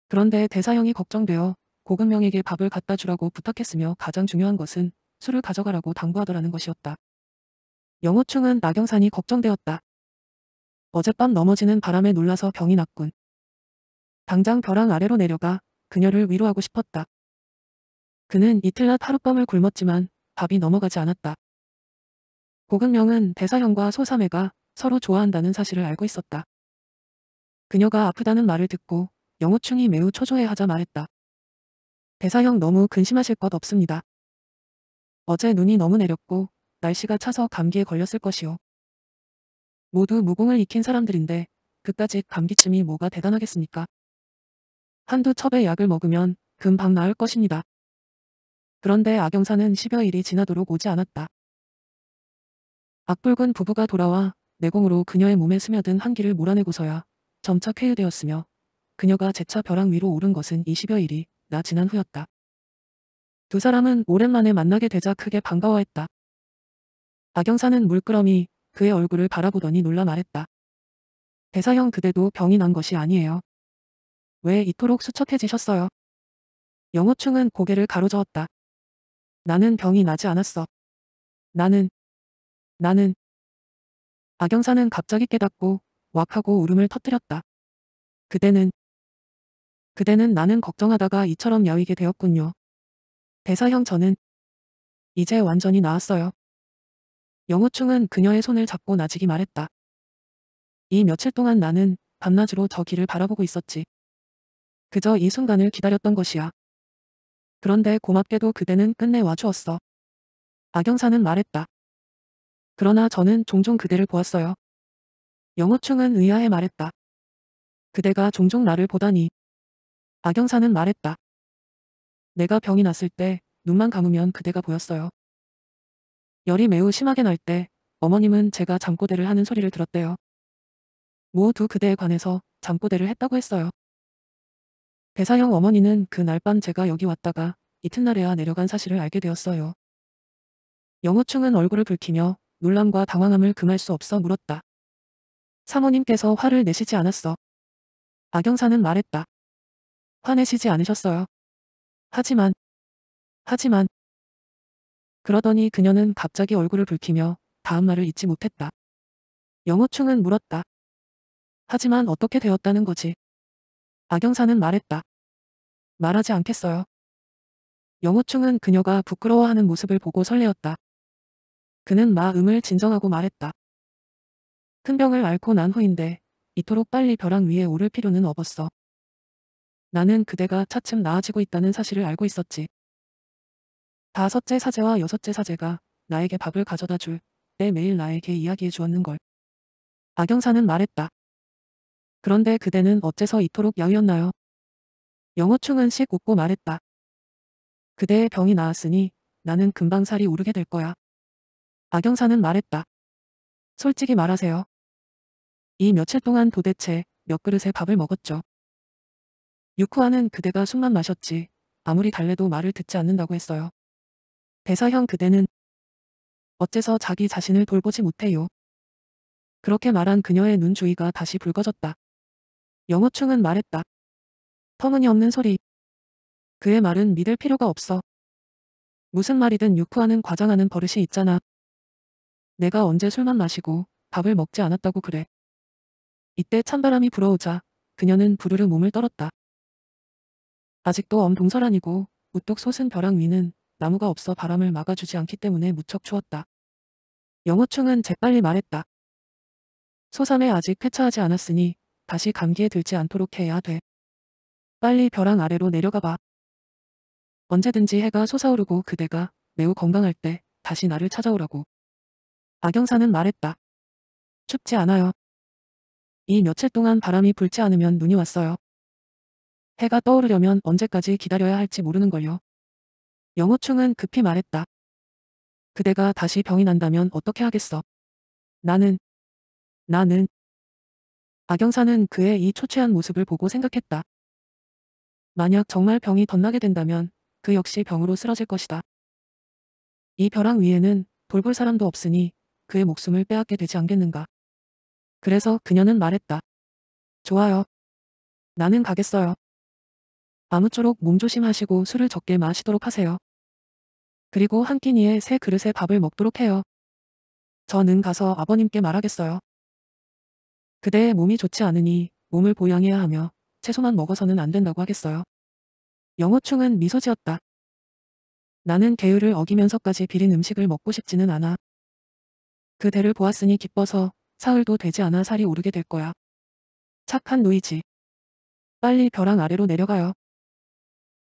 그런데 대사형이 걱정되어 고금명에게 밥을 갖다 주라고 부탁했으며 가장 중요한 것은 술을 가져가라고 당부하더라는 것이었다. 영호충은 나경산이 걱정되었다. 어젯밤 넘어지는 바람에 놀라서 병이 났군. 당장 벼랑 아래로 내려가 그녀를 위로하고 싶었다. 그는 이틀낮 하룻밤을 굶었지만 밥이 넘어가지 않았다. 고금명은 대사형과 소삼회가 서로 좋아한다는 사실을 알고 있었다. 그녀가 아프다는 말을 듣고 영호충이 매우 초조해하자 말했다. 대사형 너무 근심하실 것 없습니다. 어제 눈이 너무 내렸고 날씨가 차서 감기에 걸렸을 것이오. 모두 무공을 익힌 사람들인데 그까지 감기쯤이 뭐가 대단하겠습니까? 한두 첩의 약을 먹으면 금방 나을 것입니다. 그런데 악영사는 10여일이 지나도록 오지 않았다. 악불은 부부가 돌아와 내공으로 그녀의 몸에 스며든 한기를 몰아내고서야 점차 쾌유되었으며 그녀가 재차 벼랑 위로 오른 것은 20여일이 나 지난 후였다. 두 사람은 오랜만에 만나게 되자 크게 반가워했다. 박영사는 물끄러미 그의 얼굴을 바라보더니 놀라 말했다. 대사형 그대도 병이 난 것이 아니에요. 왜 이토록 수척해지셨어요? 영호충은 고개를 가로저었다. 나는 병이 나지 않았어. 나는, 나는, 박영사는 갑자기 깨닫고 왁하고 울음을 터뜨렸다. 그대는 그대는 나는 걱정하다가 이처럼 야위게 되었군요. 대사형 저는 이제 완전히 나았어요. 영호충은 그녀의 손을 잡고 나지기 말했다. 이 며칠 동안 나는 밤낮으로 저 길을 바라보고 있었지. 그저 이 순간을 기다렸던 것이야. 그런데 고맙게도 그대는 끝내 와주었어. 악영사는 말했다. 그러나 저는 종종 그대를 보았어요. 영호충은 의아해 말했다. 그대가 종종 나를 보다니. 악영사는 말했다. 내가 병이 났을 때 눈만 감으면 그대가 보였어요. 열이 매우 심하게 날 때 어머님은 제가 잠꼬대를 하는 소리를 들었대요. 모두 그대에 관해서 잠꼬대를 했다고 했어요. 대사형 어머니는 그날 밤 제가 여기 왔다가 이튿날에야 내려간 사실을 알게 되었어요. 영호충은 얼굴을 붉히며 놀람과 당황함을 금할 수 없어 물었다. 사모님께서 화를 내시지 않았어. 악영사는 말했다. 화내시지 않으셨어요. 하지만, 하지만, 그러더니 그녀는 갑자기 얼굴을 붉히며 다음 말을 잊지 못했다. 영호충은 물었다. 하지만 어떻게 되었다는 거지? 악영사는 말했다. 말하지 않겠어요. 영호충은 그녀가 부끄러워하는 모습을 보고 설레었다. 그는 마음을 진정하고 말했다. 큰 병을 앓고 난 후인데 이토록 빨리 벼랑 위에 오를 필요는 없었어. 나는 그대가 차츰 나아지고 있다는 사실을 알고 있었지. 다섯째 사제와 여섯째 사제가 나에게 밥을 가져다 줄 때 매일 나에게 이야기해 주었는 걸. 박영사는 말했다. 그런데 그대는 어째서 이토록 야위었나요? 영어충은씩 웃고 말했다. 그대의 병이 나았으니 나는 금방 살이 오르게 될 거야. 박영사는 말했다. 솔직히 말하세요. 이 며칠 동안 도대체 몇 그릇의 밥을 먹었죠. 유쿠아는 그대가 술만 마셨지 아무리 달래도 말을 듣지 않는다고 했어요. 대사형 그대는 어째서 자기 자신을 돌보지 못해요. 그렇게 말한 그녀의 눈 주위가 다시 붉어졌다. 영호충은 말했다. 터무니없는 소리. 그의 말은 믿을 필요가 없어. 무슨 말이든 유쿠아는 과장하는 버릇이 있잖아. 내가 언제 술만 마시고 밥을 먹지 않았다고 그래. 이때 찬바람이 불어오자 그녀는 부르르 몸을 떨었다. 아직도 엄동설 안이고 우뚝 솟은 벼랑 위는 나무가 없어 바람을 막아주지 않기 때문에 무척 추웠다. 영호충은 재빨리 말했다. 소삼에 아직 쾌차하지 않았으니 다시 감기에 들지 않도록 해야 돼. 빨리 벼랑 아래로 내려가봐. 언제든지 해가 솟아오르고 그대가 매우 건강할 때 다시 나를 찾아오라고. 박영사는 말했다. 춥지 않아요. 이 며칠 동안 바람이 불지 않으면 눈이 왔어요. 해가 떠오르려면 언제까지 기다려야 할지 모르는걸요. 영호충은 급히 말했다. 그대가 다시 병이 난다면 어떻게 하겠어? 나는, 나는. 박영사는 그의 이 초췌한 모습을 보고 생각했다. 만약 정말 병이 덧나게 된다면 그 역시 병으로 쓰러질 것이다. 이 벼랑 위에는 돌볼 사람도 없으니 그의 목숨을 빼앗게 되지 않겠는가. 그래서 그녀는 말했다. 좋아요. 나는 가겠어요. 아무쪼록 몸조심하시고 술을 적게 마시도록 하세요. 그리고 한 끼니에 새그릇에 밥을 먹도록 해요. 저는 가서 아버님께 말하겠어요. 그대의 몸이 좋지 않으니 몸을 보양해야 하며 채소만 먹어서는 안 된다고 하겠어요. 영어충은 미소 지었다. 나는 계율을 어기면서까지 비린 음식을 먹고 싶지는 않아. 그대를 보았으니 기뻐서 사흘도 되지 않아 살이 오르게 될 거야. 착한 누이지 빨리 벼랑 아래로 내려가요.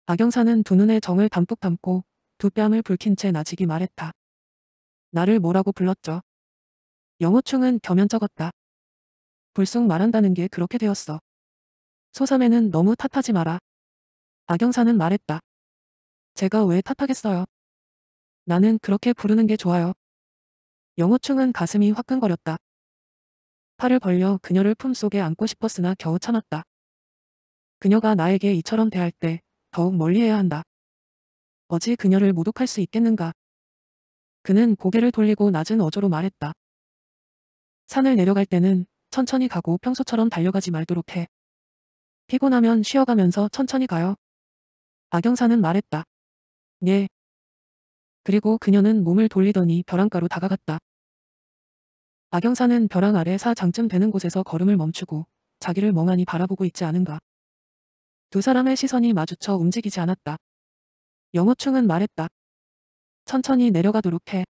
박영사는 두 눈에 정을 담뿍 담고 두 뺨을 불킨 채 나지기 말했다. 나를 뭐라고 불렀죠? 영호충은 겸연쩍었다. 불쑥 말한다는 게 그렇게 되었어. 소삼에는 너무 탓하지 마라. 박영사는 말했다. 제가 왜 탓하겠어요? 나는 그렇게 부르는 게 좋아요. 영호충은 가슴이 화끈거렸다. 팔을 벌려 그녀를 품속에 안고 싶었으나 겨우 참았다. 그녀가 나에게 이처럼 대할 때 더욱 멀리해야 한다. 어찌 그녀를 모독할 수 있겠는가. 그는 고개를 돌리고 낮은 어조로 말했다. 산을 내려갈 때는 천천히 가고 평소처럼 달려가지 말도록 해. 피곤하면 쉬어가면서 천천히 가요. 악영사는 말했다. 예, 그리고 그녀는 몸을 돌리더니 벼랑가로 다가갔다. 악영사는 벼랑 아래 사장쯤 되는 곳에서 걸음을 멈추고 자기를 멍하니 바라보고 있지 않은가. 두 사람의 시선이 마주쳐 움직이지 않았다. 영호충은 말했다. 천천히 내려가도록 해.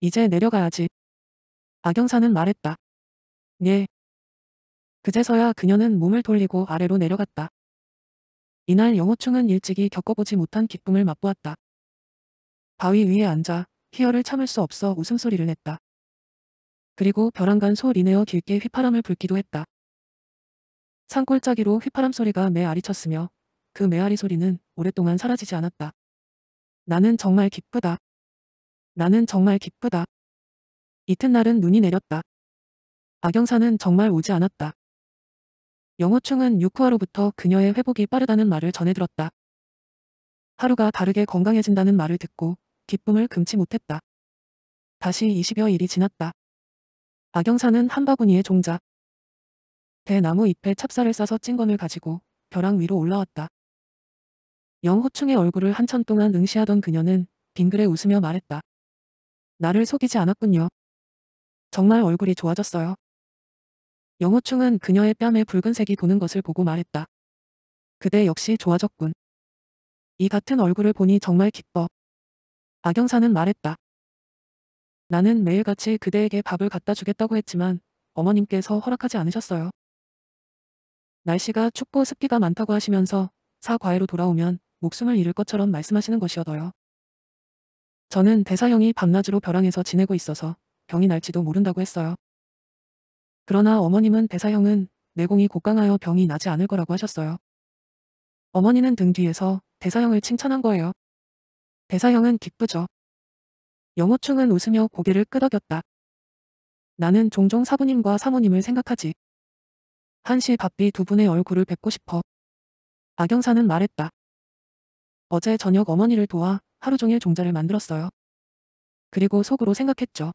이제 내려가야지. 악영사는 말했다. 네. 그제서야 그녀는 몸을 돌리고 아래로 내려갔다. 이날 영호충은 일찍이 겪어보지 못한 기쁨을 맛보았다. 바위 위에 앉아 희열을 참을 수 없어 웃음소리를 냈다. 그리고 벼랑간 소 리네어 길게 휘파람을 불기도 했다. 산골짜기로 휘파람 소리가 메아리쳤으며 그 메아리 소리는 오랫동안 사라지지 않았다. 나는 정말 기쁘다. 나는 정말 기쁘다. 이튿날은 눈이 내렸다. 악영사는 정말 오지 않았다. 영호충은 유화로부터 그녀의 회복이 빠르다는 말을 전해들었다. 하루가 다르게 건강해진다는 말을 듣고 기쁨을 금치 못했다. 다시 20여일이 지났다. 박영사는한 바구니의 종자, 대나무 잎에 찹쌀을 싸서 찐건을 가지고 벼랑 위로 올라왔다. 영호충의 얼굴을 한참 동안 응시하던 그녀는 빙글에 웃으며 말했다. 나를 속이지 않았군요. 정말 얼굴이 좋아졌어요. 영호충은 그녀의 뺨에 붉은색이 도는 것을 보고 말했다. 그대 역시 좋아졌군. 이 같은 얼굴을 보니 정말 기뻐. 박영사는 말했다. 나는 매일같이 그대에게 밥을 갖다 주겠다고 했지만 어머님께서 허락하지 않으셨어요. 날씨가 춥고 습기가 많다고 하시면서 사과해로 돌아오면 목숨을 잃을 것처럼 말씀하시는 것이어더요. 저는 대사형이 밤낮으로 벼랑에서 지내고 있어서 병이 날지도 모른다고 했어요. 그러나 어머님은 대사형은 내공이 곡강하여 병이 나지 않을 거라고 하셨어요. 어머니는 등 뒤에서 대사형을 칭찬한 거예요. 대사형은 기쁘죠. 영호충은 웃으며 고개를 끄덕였다. 나는 종종 사부님과 사모님을 생각하지. 한시 바삐 두 분의 얼굴을 뵙고 싶어. 박영사는 말했다. 어제 저녁 어머니를 도와 하루 종일 종자를 만들었어요. 그리고 속으로 생각했죠.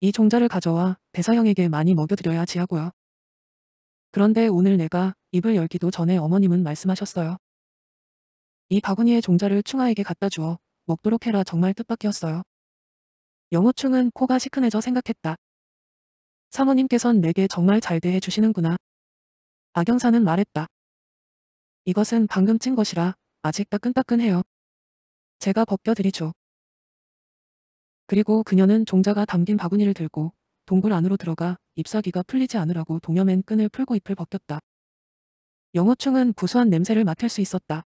이 종자를 가져와 대사형에게 많이 먹여드려야 지하고요. 그런데 오늘 내가 입을 열기도 전에 어머님은 말씀하셨어요. 이바구니에 종자를 충아에게 갖다 주어 먹도록 해라 정말 뜻밖이었어요. 영호충은 코가 시큰해져 생각했다. 사모님께선 내게 정말 잘 대해 주시는구나. 악영사는 말했다. 이것은 방금 찐 것이라 아직 따끈따끈해요. 제가 벗겨드리죠. 그리고 그녀는 종자가 담긴 바구니를 들고 동굴 안으로 들어가 잎사귀가 풀리지 않으라고 동여맨 끈을 풀고 잎을 벗겼다. 영호충은 구수한 냄새를 맡을 수 있었다.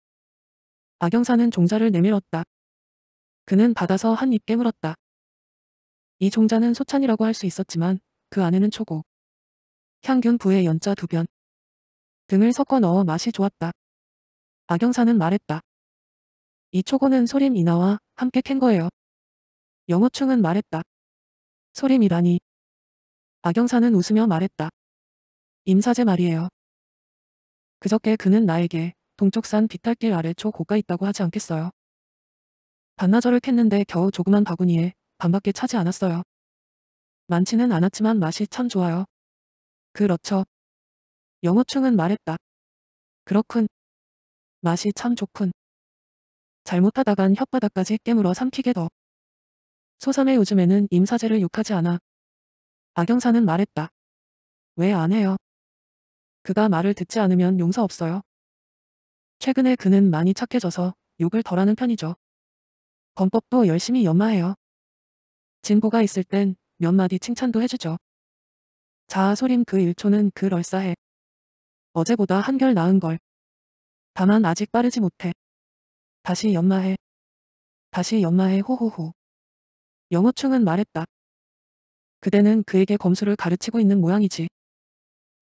박영사는 종자를 내밀었다. 그는 받아서 한 입 깨물었다. 이 종자는 소찬이라고 할 수 있었지만 그 안에는 초고, 향균 부의 연자 두 변 등을 섞어 넣어 맛이 좋았다. 박영사는 말했다. 이 초고는 소림 이나와 함께 캔 거예요. 영호충은 말했다. 소림이라니. 박영사는 웃으며 말했다. 임사제 말이에요. 그저께 그는 나에게 동쪽 산 비탈길 아래 초고가 있다고 하지 않겠어요. 반나절을 캤는데 겨우 조그만 바구니에 반밖에 차지 않았어요. 많지는 않았지만 맛이 참 좋아요. 그렇죠. 영어충은 말했다. 그렇군. 맛이 참 좋군. 잘못하다간 혓바닥까지 깨물어 삼키게 더. 소삼의 요즘에는 임사제를 욕하지 않아. 악영사는 말했다. 왜 안 해요? 그가 말을 듣지 않으면 용서 없어요. 최근에 그는 많이 착해져서 욕을 덜하는 편이죠. 범법도 열심히 연마해요. 진보가 있을 땐 몇 마디 칭찬도 해주죠. 자아소림 그 1초는 그럴싸해. 어제보다 한결 나은 걸. 다만 아직 빠르지 못해. 다시 연마해. 다시 연마해 호호호. 영호충은 말했다. 그대는 그에게 검수를 가르치고 있는 모양이지.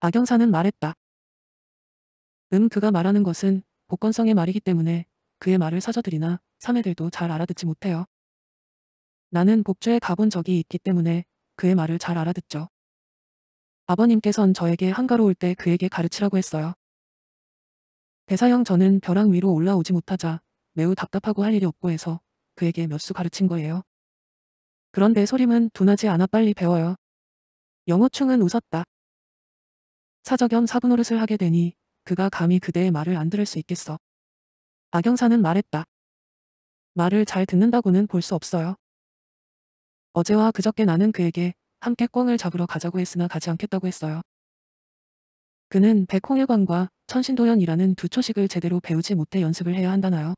악영사는 말했다. 음 그가 말하는 것은 복건성의 말이기 때문에 그의 말을 사저들이나 사내들도 잘 알아듣지 못해요. 나는 복주에 가본 적이 있기 때문에 그의 말을 잘 알아듣죠. 아버님께선 저에게 한가로 울때 그에게 가르치라고 했어요. 대사형 저는 벼랑 위로 올라오지 못하자 매우 답답하고 할 일이 없고 해서 그에게 몇 수 가르친 거예요. 그런데 소림은 둔하지 않아 빨리 배워요. 영어충은 웃었다. 사저겸 사분노릇을 하게 되니 그가 감히 그대의 말을 안 들을 수 있겠어. 악영사는 말했다. 말을 잘 듣는다고는 볼 수 없어요. 어제와 그저께 나는 그에게 함께 꿩을 잡으러 가자고 했으나 가지 않겠다고 했어요. 그는 백홍일관과 천신도연이라는 두 초식을 제대로 배우지 못해 연습을 해야 한다나요.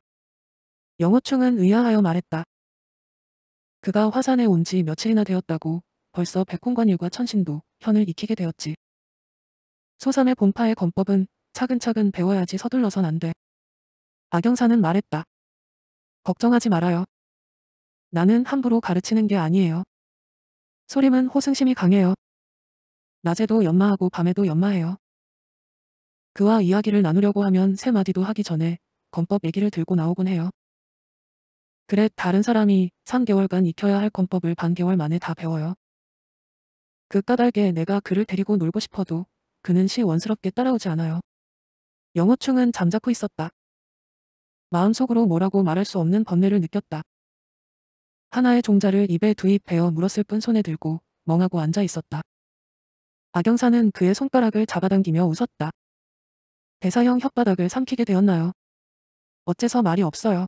영호충은 의아하여 말했다. 그가 화산에 온 지 며칠이나 되었다고 벌써 백홍관일과 천신도 현을 익히게 되었지. 소삼의 본파의 권법은 차근차근 배워야지 서둘러선 안 돼. 악영사는 말했다. 걱정하지 말아요. 나는 함부로 가르치는 게 아니에요. 소림은 호승심이 강해요. 낮에도 연마하고 밤에도 연마해요. 그와 이야기를 나누려고 하면 세 마디도 하기 전에 건법 얘기를 들고 나오곤 해요. 그래 다른 사람이 3개월간 익혀야 할 건법을 반개월 만에 다 배워요. 그 까닭에 내가 그를 데리고 놀고 싶어도 그는 시 원스럽게 따라오지 않아요. 영호충은 잠자코 있었다. 마음속으로 뭐라고 말할 수 없는 번뇌를 느꼈다. 하나의 종자를 입에 두입베어 물었을 뿐 손에 들고 멍하고 앉아 있었다. 박영사는 그의 손가락을 잡아당기며 웃었다. 대사형 혓바닥을 삼키게 되었나요? 어째서 말이 없어요.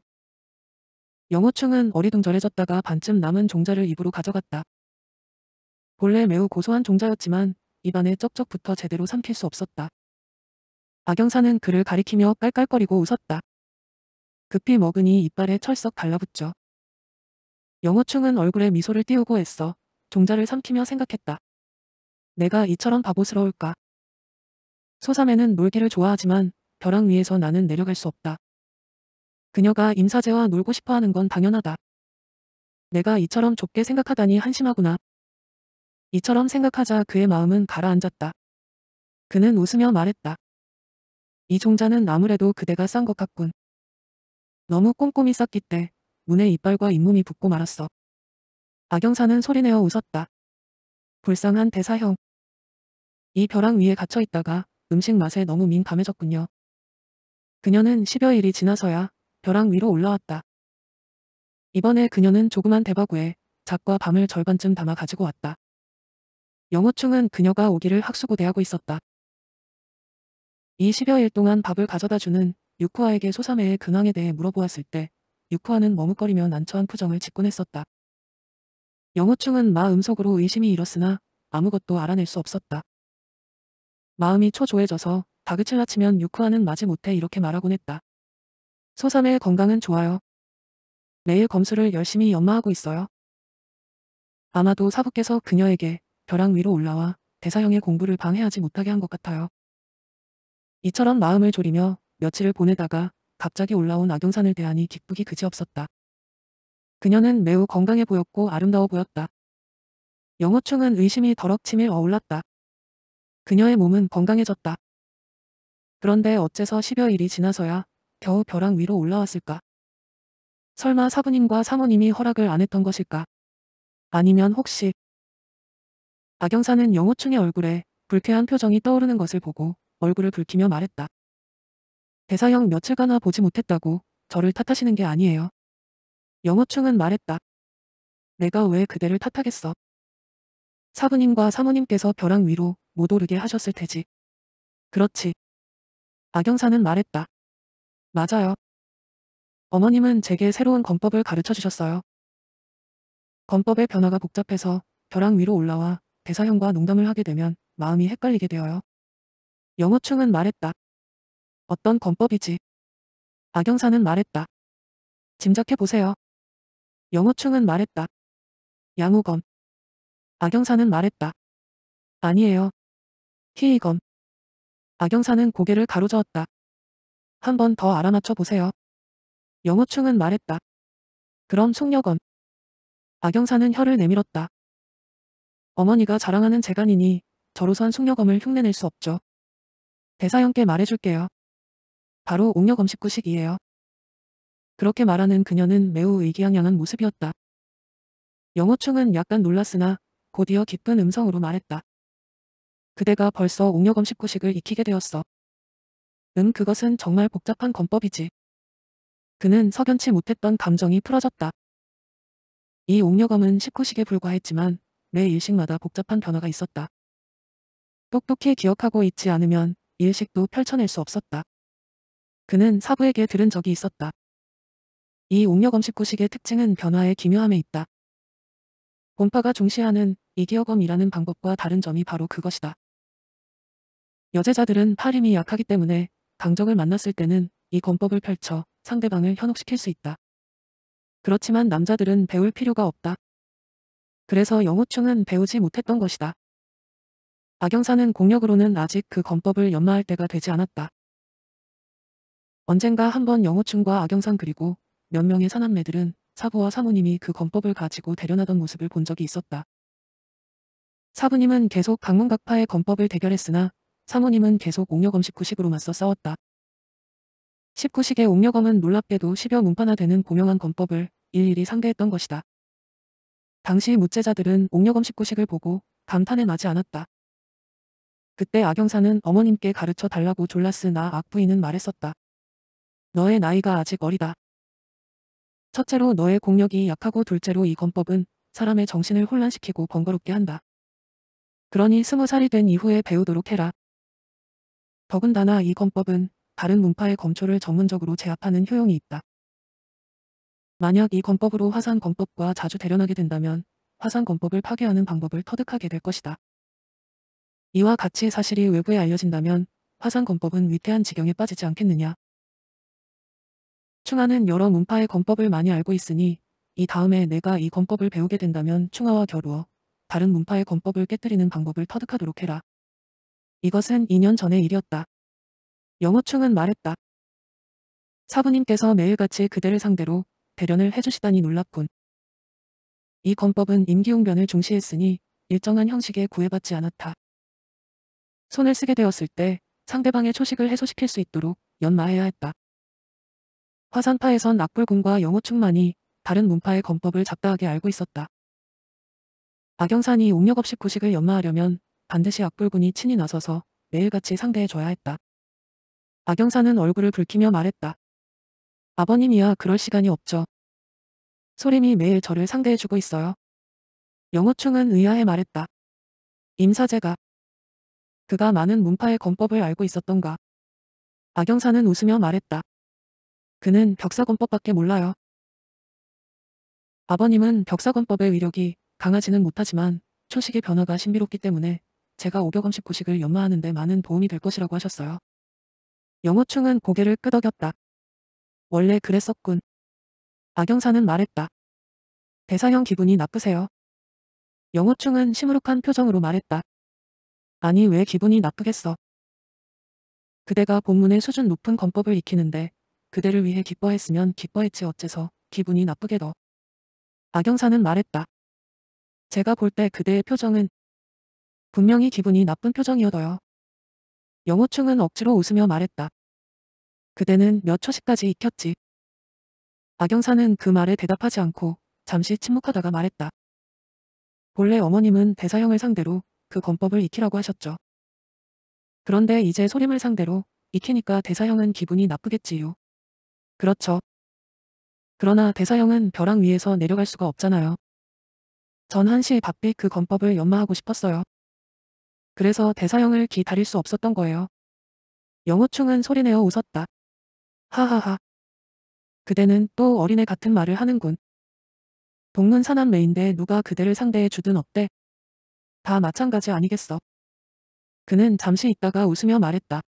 영호충은 어리둥절해졌다가 반쯤 남은 종자를 입으로 가져갔다. 본래 매우 고소한 종자였지만 입안에 쩍쩍 붙어 제대로 삼킬 수 없었다. 박영사는 그를 가리키며 깔깔거리고 웃었다. 급히 먹으니 이빨에 철썩 달라붙죠. 영호충은 얼굴에 미소를 띄우고 애써 종자를 삼키며 생각했다. 내가 이처럼 바보스러울까. 소삼에는 놀기를 좋아하지만 벼랑 위에서 나는 내려갈 수 없다. 그녀가 임사제와 놀고 싶어하는 건 당연하다. 내가 이처럼 좁게 생각하다니 한심하구나. 이처럼 생각하자 그의 마음은 가라앉았다. 그는 웃으며 말했다. 이 종자는 아무래도 그대가 싼 것 같군. 너무 꼼꼼히 쌌기 때문에 이빨과 잇몸이 붓고 말았어. 악영사는 소리내어 웃었다. 불쌍한 대사형. 이 벼랑 위에 갇혀 있다가 음식 맛에 너무 민감해졌군요. 그녀는 10여일이 지나서야 벼랑 위로 올라왔다. 이번에 그녀는 조그만 대바구에 잣과 밤을 절반쯤 담아 가지고 왔다. 영호충은 그녀가 오기를 학수고대하고 있었다. 이0여일 동안 밥을 가져다 주는 육아에게 소삼회의 근황에 대해 물어보았을 때육아는 머뭇거리며 난처한 표정을 짓곤 했었다. 영호충은 마음속으로 의심이 일었으나 아무것도 알아낼 수 없었다. 마음이 초조해져서 다그칠라 치면 육아는 마지못해 이렇게 말하곤 했다. 소삼의 건강은 좋아요. 매일 검수를 열심히 연마하고 있어요. 아마도 사부께서 그녀에게 벼랑 위로 올라와 대사형의 공부를 방해하지 못하게 한 것 같아요. 이처럼 마음을 졸이며 며칠을 보내다가 갑자기 올라온 악용산을 대하니 기쁘기 그지없었다. 그녀는 매우 건강해 보였고 아름다워 보였다. 영호충은 의심이 더럽 치밀 어올랐다. 그녀의 몸은 건강해졌다. 그런데 어째서 10여일이 지나서야 겨우 벼랑 위로 올라왔을까? 설마 사부님과 사모님이 허락을 안 했던 것일까? 아니면 혹시 악영사는 영호충의 얼굴에 불쾌한 표정이 떠오르는 것을 보고 얼굴을 붉히며 말했다. 대사형 며칠가나 보지 못했다고 저를 탓하시는 게 아니에요. 영어충은 말했다. 내가 왜 그대를 탓하겠어. 사부님과 사모님께서 벼랑 위로 못 오르게 하셨을 테지. 그렇지. 악영사는 말했다. 맞아요. 어머님은 제게 새로운 건법을 가르쳐 주셨어요. 건법의 변화가 복잡해서 벼랑 위로 올라와 대사형과 농담을 하게 되면 마음이 헷갈리게 되어요. 영호충은 말했다. 어떤 건법이지 박영사는 말했다. 짐작해보세요. 영호충은 말했다. 양우건 박영사는 말했다. 아니에요. 희이건 박영사는 고개를 가로저었다. 한 번 더 알아맞혀 보세요. 영호충은 말했다. 그럼 속녀검. 박영사는 혀를 내밀었다. 어머니가 자랑하는 재간이니 저로선 속녀검을 흉내낼 수 없죠. 대사형께 말해줄게요. 바로 옥녀검식구식이에요. 그렇게 말하는 그녀는 매우 의기양양한 모습이었다. 영호충은 약간 놀랐으나 곧이어 깊은 음성으로 말했다. 그대가 벌써 옥녀검식구식을 익히게 되었어. 음 그것은 정말 복잡한 건법이지 그는 석연치 못했던 감정이 풀어졌다. 이 옥녀검은 19식에 불과했지만 매 일식마다 복잡한 변화가 있었다. 똑똑히 기억하고 있지 않으면 일식도 펼쳐낼 수 없었다. 그는 사부에게 들은 적이 있었다. 이 옥녀검 식구식의 특징은 변화의 기묘함에 있다. 본파가 중시하는 이기어검이라는 방법과 다른 점이 바로 그것이다. 여제자들은 팔힘이 약하기 때문에 강적을 만났을 때는 이 검법을 펼쳐 상대방을 현혹시킬 수 있다. 그렇지만 남자들은 배울 필요가 없다. 그래서 영호충은 배우지 못했던 것이다. 박영사는 공력으로는 아직 그 검법을 연마할 때가 되지 않았다. 언젠가 한 번 영호충과 악영산 그리고 몇 명의 사남매들은 사부와 사모님이 그 검법을 가지고 대련하던 모습을 본 적이 있었다. 사부님은 계속 강문각파의 검법을 대결했으나 사모님은 계속 옥녀검 19식으로 맞서 싸웠다. 19식의 옥녀검은 놀랍게도 10여 문파나 되는 고명한 검법을 일일이 상대했던 것이다. 당시 무죄자들은 옥녀검 19식을 보고 감탄에 마지 않았다. 그때 악영사는 어머님께 가르쳐 달라고 졸랐으나 악부인은 말했었다. 너의 나이가 아직 어리다. 첫째로 너의 공력이 약하고 둘째로 이건법은 사람의 정신을 혼란시키고 번거롭게 한다. 그러니 스무 살이 된 이후에 배우도록 해라. 더군다나 이건법은 다른 문파의 검초를 전문적으로 제압하는 효용이 있다. 만약 이건법으로 화산 건법과 자주 대련하게 된다면 화산 건법을 파괴하는 방법을 터득하게 될 것이다. 이와 같이 사실이 외부에 알려진다면 화산검법은 위태한 지경에 빠지지 않겠느냐. 충하는 여러 문파의 검법을 많이 알고 있으니 이 다음에 내가 이 검법을 배우게 된다면 충하와 겨루어 다른 문파의 검법을 깨뜨리는 방법을 터득하도록 해라. 이것은 2년 전의 일이었다. 영호충은 말했다. 사부님께서 매일같이 그대를 상대로 대련을 해주시다니 놀랍군. 이 검법은 임기용변을 중시했으니 일정한 형식에 구애받지 않았다. 손을 쓰게 되었을 때 상대방의 초식을 해소시킬 수 있도록 연마해야 했다. 화산파에선 악불군과 영호충만이 다른 문파의 검법을 잡다하게 알고 있었다. 박영산이 옹력 없이 구식을 연마하려면 반드시 악불군이 친히 나서서 매일같이 상대해줘야 했다. 박영산은 얼굴을 붉히며 말했다. 아버님이야 그럴 시간이 없죠. 소림이 매일 저를 상대해주고 있어요. 영호충은 의아해 말했다. 임사제가 그가 많은 문파의 건법을 알고 있었던가. 박영사는 웃으며 말했다. 그는 벽사건법밖에 몰라요. 아버님은 벽사건법의 위력이 강하지는 못하지만 초식의 변화가 신비롭기 때문에 제가 오0 0식 고식을 연마하는 데 많은 도움이 될 것이라고 하셨어요. 영호충은 고개를 끄덕였다. 원래 그랬었군. 박영사는 말했다. 대사형 기분이 나쁘세요. 영호충은 시무룩한 표정으로 말했다. 아니 왜 기분이 나쁘겠어. 그대가 본문의 수준 높은 건법을 익히는데 그대를 위해 기뻐했으면 기뻐했지 어째서 기분이 나쁘게 도 악영사는 말했다. 제가 볼 때 그대의 표정은 분명히 기분이 나쁜 표정이어더요. 영호충은 억지로 웃으며 말했다. 그대는 몇 초씩까지 익혔지. 악영사는 그 말에 대답하지 않고 잠시 침묵하다가 말했다. 본래 어머님은 대사형을 상대로 그 권법을 익히라고 하셨죠. 그런데 이제 소림을 상대로 익히니까 대사형은 기분이 나쁘겠지요. 그렇죠. 그러나 대사형은 벼랑 위에서 내려갈 수가 없잖아요. 전 한시 바삐 그 권법을 연마하고 싶었어요. 그래서 대사형을 기다릴 수 없었던 거예요. 영호충은 소리내어 웃었다. 하하하. 그대는 또 어린애 같은 말을 하는군. 동문 사남매인데 누가 그대를 상대해 주든 어때? 다 마찬가지 아니겠어. 그는 잠시 있다가 웃으며 말했다.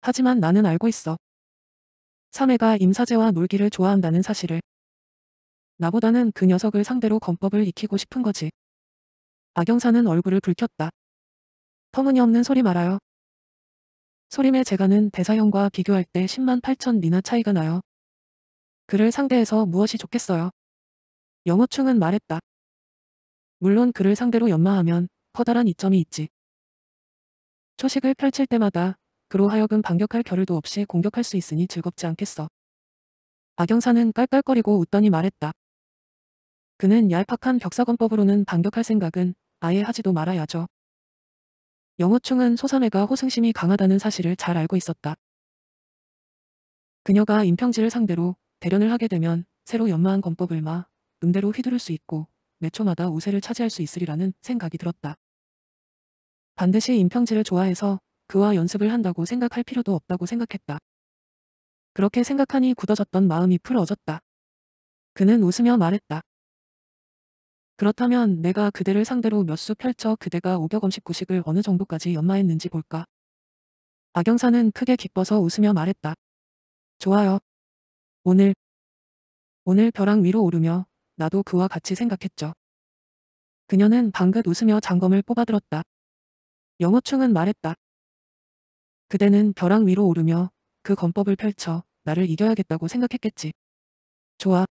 하지만 나는 알고 있어. 사내가 임사제와 놀기를 좋아한다는 사실을. 나보다는 그 녀석을 상대로 건법을 익히고 싶은 거지. 악영사는 얼굴을 붉혔다. 터무니없는 소리 말아요. 소림의 재가는 대사형과 비교할 때 10만 8천 리나 차이가 나요. 그를 상대해서 무엇이 좋겠어요. 영호충은 말했다. 물론 그를 상대로 연마하면 커다란 이점이 있지. 초식을 펼칠 때마다 그로 하여금 반격할 겨를도 없이 공격할 수 있으니 즐겁지 않겠어. 박영사는 깔깔거리고 웃더니 말했다. 그는 얄팍한 벽사건법으로는 반격할 생각은 아예 하지도 말아야죠. 영호충은 소삼회가 호승심이 강하다는 사실을 잘 알고 있었다. 그녀가 임평지를 상대로 대련을 하게 되면 새로 연마한 건법을 마 음대로 휘두를 수 있고 매초마다 우세를 차지할 수 있으리라는 생각이 들었다. 반드시 임평지를 좋아해서 그와 연습을 한다고 생각할 필요도 없다고 생각했다. 그렇게 생각하니 굳어졌던 마음이 풀어졌다. 그는 웃으며 말했다. 그렇다면 내가 그대를 상대로 몇 수 펼쳐 그대가 5 0 0식씩9식을 어느 정도까지 연마했는지 볼까. 박영사는 크게 기뻐서 웃으며 말했다. 좋아요. 오늘 오늘 벼랑 위로 오르며 나도 그와 같이 생각했죠. 그녀는 방긋 웃으며 장검을 뽑아들었다. 영어충은 말했다. 그대는 벼랑 위로 오르며 그 검법을 펼쳐 나를 이겨야겠다고 생각했겠지. 좋아.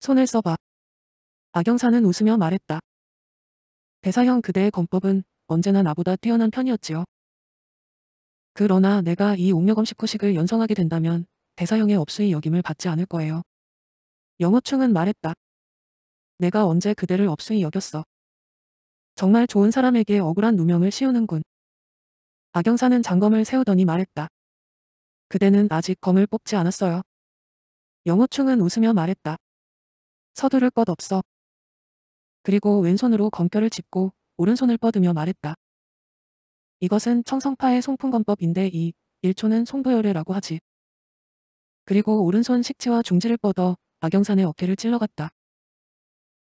손을 써봐. 박영사는 웃으며 말했다. 대사형 그대의 검법은 언제나 나보다 뛰어난 편이었지요. 그러나 내가 이 옥녀검 19식을 연성하게 된다면 대사형의 업수의 역임을 받지 않을 거예요. 영어충은 말했다. 내가 언제 그대를 업수히 여겼어. 정말 좋은 사람에게 억울한 누명을 씌우는군. 박영사는 장검을 세우더니 말했다. 그대는 아직 검을 뽑지 않았어요. 영호충은 웃으며 말했다. 서두를 것 없어. 그리고 왼손으로 검결을 짚고 오른손을 뻗으며 말했다. 이것은 청성파의 송풍검법인데 이 1초는 송도열애라고 하지. 그리고 오른손 식지와 중지를 뻗어 박영산의 어깨를 찔러갔다.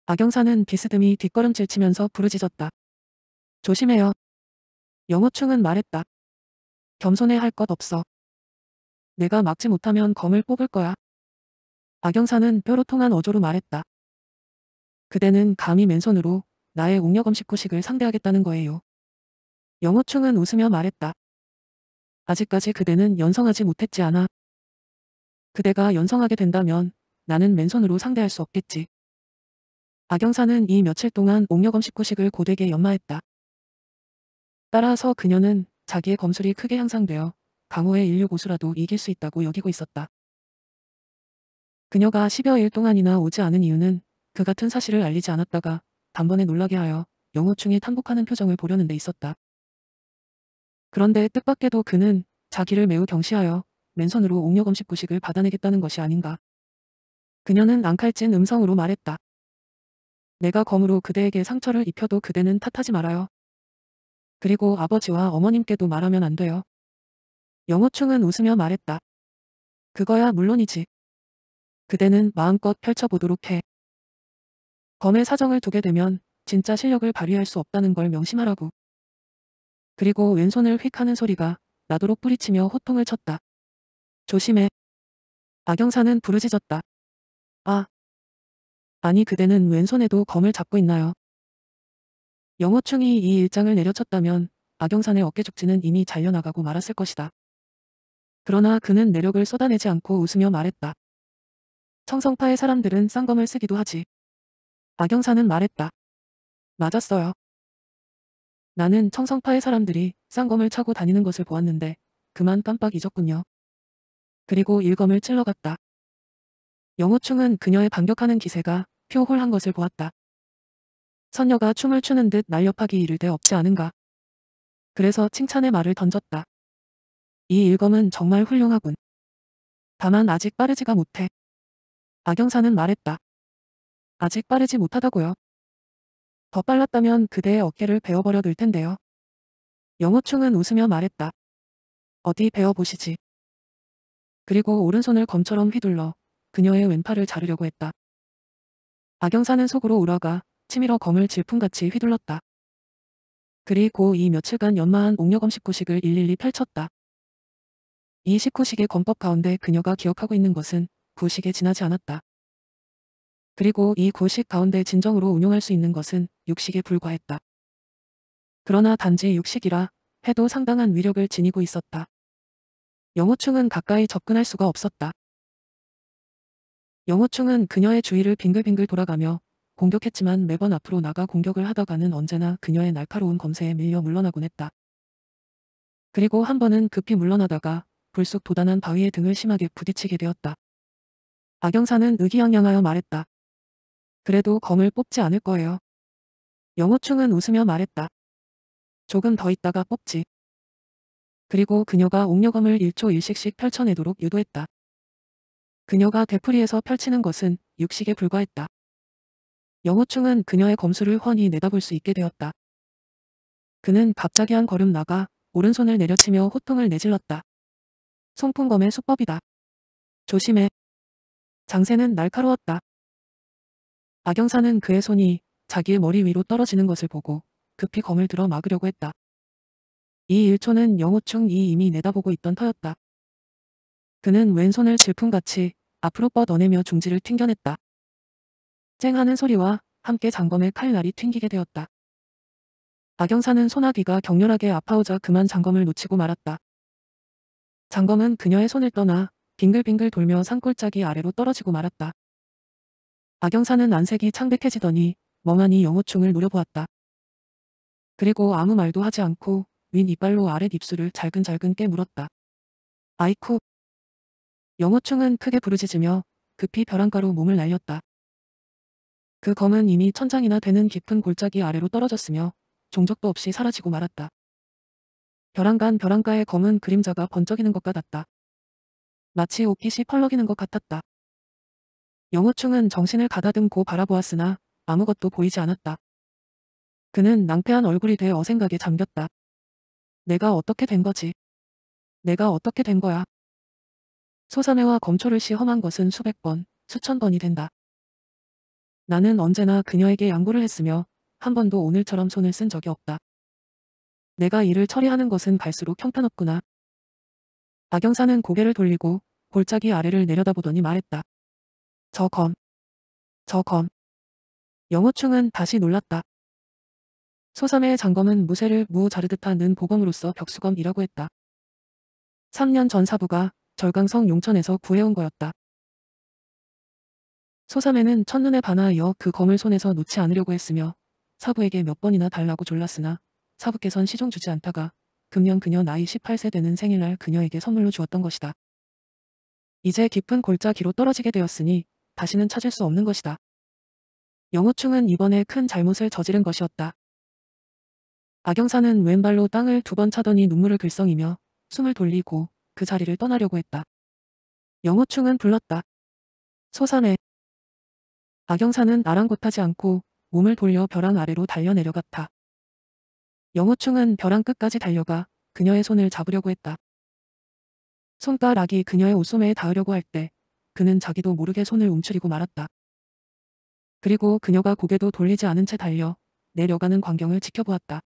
박영사는 비스듬히 뒷걸음질 치면서 부르짖었다. 조심해요. 영호충은 말했다. 겸손해 할 것 없어. 내가 막지 못하면 검을 뽑을 거야. 박영사는 뼈로 통한 어조로 말했다. 그대는 감히 맨손으로 나의 옥녀검식구식을 상대하겠다는 거예요. 영호충은 웃으며 말했다. 아직까지 그대는 연성하지 못했지 않아. 그대가 연성하게 된다면 나는 맨손으로 상대할 수 없겠지. 박영사는 이 며칠 동안 옥녀검 식구식을 고되게 연마했다. 따라서 그녀는 자기의 검술이 크게 향상되어 강호의 인류 고수라도 이길 수 있다고 여기고 있었다. 그녀가 10여 일 동안이나 오지 않은 이유는 그 같은 사실을 알리지 않았다가 단번에 놀라게 하여 영호충이 탄복하는 표정을 보려는 데 있었다. 그런데 뜻밖에도 그는 자기를 매우 경시하여 맨손으로 옥녀검 식구식을 받아내겠다는 것이 아닌가. 그녀는 앙칼진 음성으로 말했다. 내가 검으로 그대에게 상처를 입혀도 그대는 탓하지 말아요. 그리고 아버지와 어머님께도 말하면 안 돼요. 영호충은 웃으며 말했다. 그거야 물론이지. 그대는 마음껏 펼쳐보도록 해. 검의 사정을 두게 되면 진짜 실력을 발휘할 수 없다는 걸 명심하라고. 그리고 왼손을 휙 하는 소리가 나도록 뿌리치며 호통을 쳤다. 조심해. 악영사는 부르짖었다. 아, 아니 그대는 왼손에도 검을 잡고 있나요? 영어충이이 일장을 내려쳤다면 악영산의 어깨죽지는 이미 잘려나가고 말았을 것이다. 그러나 그는 내력을 쏟아내지 않고 웃으며 말했다. 청성파의 사람들은 쌍검을 쓰기도 하지. 악영산은 말했다. 맞았어요. 나는 청성파의 사람들이 쌍검을 차고 다니는 것을 보았는데 그만 깜빡 잊었군요. 그리고 일검을 찔러 갔다. 영호충은 그녀의 반격하는 기세가 표홀한 것을 보았다. 선녀가 춤을 추는 듯 날렵하기 이를데 없지 않은가. 그래서 칭찬의 말을 던졌다. 이 일검은 정말 훌륭하군. 다만 아직 빠르지가 못해. 악영사는 말했다. 아직 빠르지 못하다고요. 더 빨랐다면 그대의 어깨를 베어버려 둘 텐데요. 영호충은 웃으며 말했다. 어디 베어보시지. 그리고 오른손을 검처럼 휘둘러 그녀의 왼팔을 자르려고 했다. 박영사는 속으로 울어가 치밀어 검을 질풍같이 휘둘렀다. 그리고 이 며칠간 연마한 옥녀검 식구식을 일일이 펼쳤다. 이식구식의 검법 가운데 그녀가 기억하고 있는 것은 구식에 지나지 않았다. 그리고 이구식 가운데 진정으로 운용할 수 있는 것은 육식에 불과했다. 그러나 단지 육식이라 해도 상당한 위력을 지니고 있었다. 영호충은 가까이 접근할 수가 없었다. 영호충은 그녀의 주위를 빙글빙글 돌아가며 공격했지만 매번 앞으로 나가 공격을 하다가는 언제나 그녀의 날카로운 검세에 밀려 물러나곤 했다. 그리고 한 번은 급히 물러나다가 불쑥 도단한 바위의 등을 심하게 부딪히게 되었다. 박영사는 의기양양하여 말했다. 그래도 검을 뽑지 않을 거예요. 영호충은 웃으며 말했다. 조금 더 있다가 뽑지. 그리고 그녀가 옥녀검을 1초 1식씩 펼쳐내도록 유도했다. 그녀가 대풀이에서 펼치는 것은 육식에 불과했다. 영호충은 그녀의 검술을 훤히 내다볼 수 있게 되었다. 그는 갑자기 한 걸음 나가 오른손을 내려치며 호통을 내질렀다. 송풍검의 수법이다. 조심해. 장세는 날카로웠다. 악영사는 그의 손이 자기의 머리 위로 떨어지는 것을 보고 급히 검을 들어 막으려고 했다. 이 일초는 영호충이 이미 내다보고 있던 터였다. 그는 왼손을 질풍같이 앞으로 뻗어내며 중지를 튕겨냈다. 쨍하는 소리와 함께 장검의 칼날이 튕기게 되었다. 박영사는 소나기가 격렬하게 아파오자 그만 장검을 놓치고 말았다. 장검은 그녀의 손을 떠나 빙글빙글 돌며 산골짜기 아래로 떨어지고 말았다. 박영사는 안색이 창백해지더니 멍하니 영호충을 노려보았다. 그리고 아무 말도 하지 않고 윗 이빨로 아랫 입술을 잘근잘근 깨물었다. 아이쿠 영호충은 크게 부르짖으며 급히 벼랑가로 몸을 날렸다. 그 검은 이미 천장이나 되는 깊은 골짜기 아래로 떨어졌으며 종적도 없이 사라지고 말았다. 벼랑간 벼랑가에 검은 그림자가 번쩍이는 것 같았다. 마치 옷깃이 펄럭이는 것 같았다. 영호충은 정신을 가다듬고 바라보았으나 아무것도 보이지 않았다. 그는 낭패한 얼굴이 돼 어생각에 잠겼다. 내가 어떻게 된 거지? 내가 어떻게 된 거야? 소선회와 검초를 시험한 것은 수백 번, 수천 번이 된다. 나는 언제나 그녀에게 양보를 했으며 한 번도 오늘처럼 손을 쓴 적이 없다. 내가 일을 처리하는 것은 갈수록 형편없구나. 박영사는 고개를 돌리고 골짜기 아래를 내려다보더니 말했다. 저 검. 저 검. 영어충은 다시 놀랐다. 소삼의 장검은 무쇠를 무 자르듯 하는 보검으로서 벽수검이라고 했다. 3년 전 사부가 절강성 용천에서 구해온 거였다. 소삼에는 첫눈에 반하여 그 검을 손에서 놓지 않으려고 했으며 사부에게 몇 번이나 달라고 졸랐으나 사부께선 시종 주지 않다가 금년 그녀 나이 18세 되는 생일날 그녀에게 선물로 주었던 것이다. 이제 깊은 골짜기로 떨어지게 되었으니 다시는 찾을 수 없는 것이다. 영호충은 이번에 큰 잘못을 저지른 것이었다. 악영사는 왼발로 땅을 두 번 차더니 눈물을 글썽이며 숨을 돌리고 그 자리를 떠나려고 했다. 영호충은 불렀다. 소산해. 박영사는 아랑곳하지 않고 몸을 돌려 벼랑 아래로 달려 내려갔다. 영호충은 벼랑 끝까지 달려가 그녀의 손을 잡으려고 했다. 손가락이 그녀의 옷소매에 닿으려고 할 때 그는 자기도 모르게 손을 움츠리고 말았다. 그리고 그녀가 고개도 돌리지 않은 채 달려 내려가는 광경을 지켜보았다.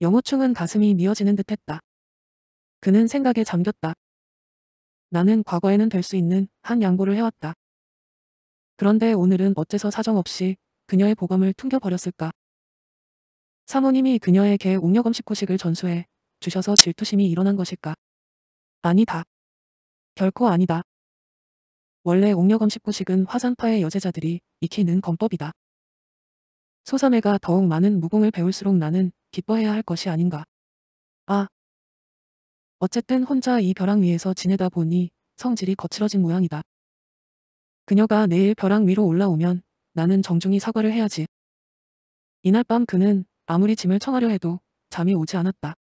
영호충은 가슴이 미어지는 듯했다. 그는 생각에 잠겼다. 나는 과거에는 될 수 있는 한 양보를 해왔다. 그런데 오늘은 어째서 사정없이 그녀의 보검을 퉁겨버렸을까? 사모님이 그녀에게 옥녀검식구식을 전수해 주셔서 질투심이 일어난 것일까? 아니다. 결코 아니다. 원래 옥녀검식구식은 화산파의 여제자들이 익히는 검법이다. 소삼회가 더욱 많은 무공을 배울수록 나는 기뻐해야 할 것이 아닌가. 아, 어쨌든 혼자 이 벼랑 위에서 지내다 보니 성질이 거칠어진 모양이다. 그녀가 내일 벼랑 위로 올라오면 나는 정중히 사과를 해야지. 이날 밤 그는 아무리 짐을 청하려 해도 잠이 오지 않았다.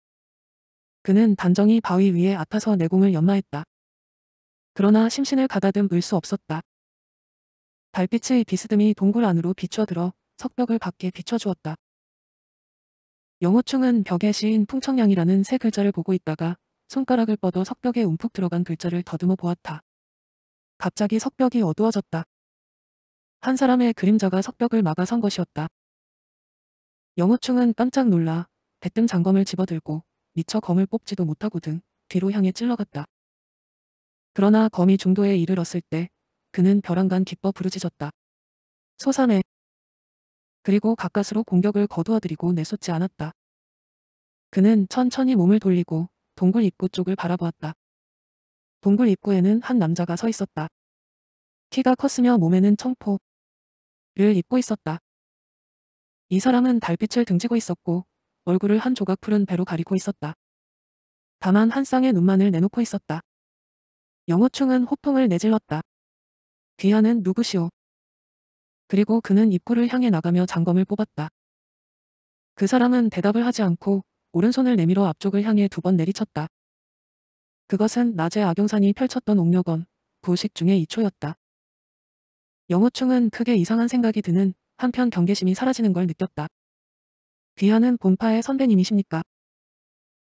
그는 단정히 바위 위에 아파서 내공을 연마했다. 그러나 심신을 가다듬 을수 없었다. 달빛의 비스듬히 동굴 안으로 비춰들어 석벽을 밖에 비춰주었다. 영호충은 벽에 시인 풍청량이라는 세 글자를 보고 있다가 손가락을 뻗어 석벽에 움푹 들어간 글자를 더듬어 보았다. 갑자기 석벽이 어두워졌다. 한 사람의 그림자가 석벽을 막아선 것이었다. 영호충은 깜짝 놀라 대뜸 장검을 집어들고 미처 검을 뽑지도 못하고등 뒤로 향해 찔러갔다. 그러나 검이 중도에 이르렀을 때 그는 벼랑간 기뻐 부르짖었다. 소산해. 그리고 가까스로 공격을 거두어들이고 내쏟지 않았다. 그는 천천히 몸을 돌리고 동굴 입구 쪽을 바라보았다. 동굴 입구에는 한 남자가 서 있었다. 키가 컸으며 몸에는 청포를 입고 있었다. 이 사람은 달빛을 등지고 있었고 얼굴을 한 조각 푸른 배로 가리고 있었다. 다만 한 쌍의 눈만을 내놓고 있었다. 영호충은 호풍을 내질렀다. 귀하는 누구시오? 그리고 그는 입구를 향해 나가며 장검을 뽑았다. 그 사람은 대답을 하지 않고 오른손을 내밀어 앞쪽을 향해 두 번 내리쳤다. 그것은 낮에 악용산이 펼쳤던 옥녀건, 부식 중의 2초였다 영호충은 크게 이상한 생각이 드는 한편 경계심이 사라지는 걸 느꼈다. 귀하는 본파의 선배님이십니까?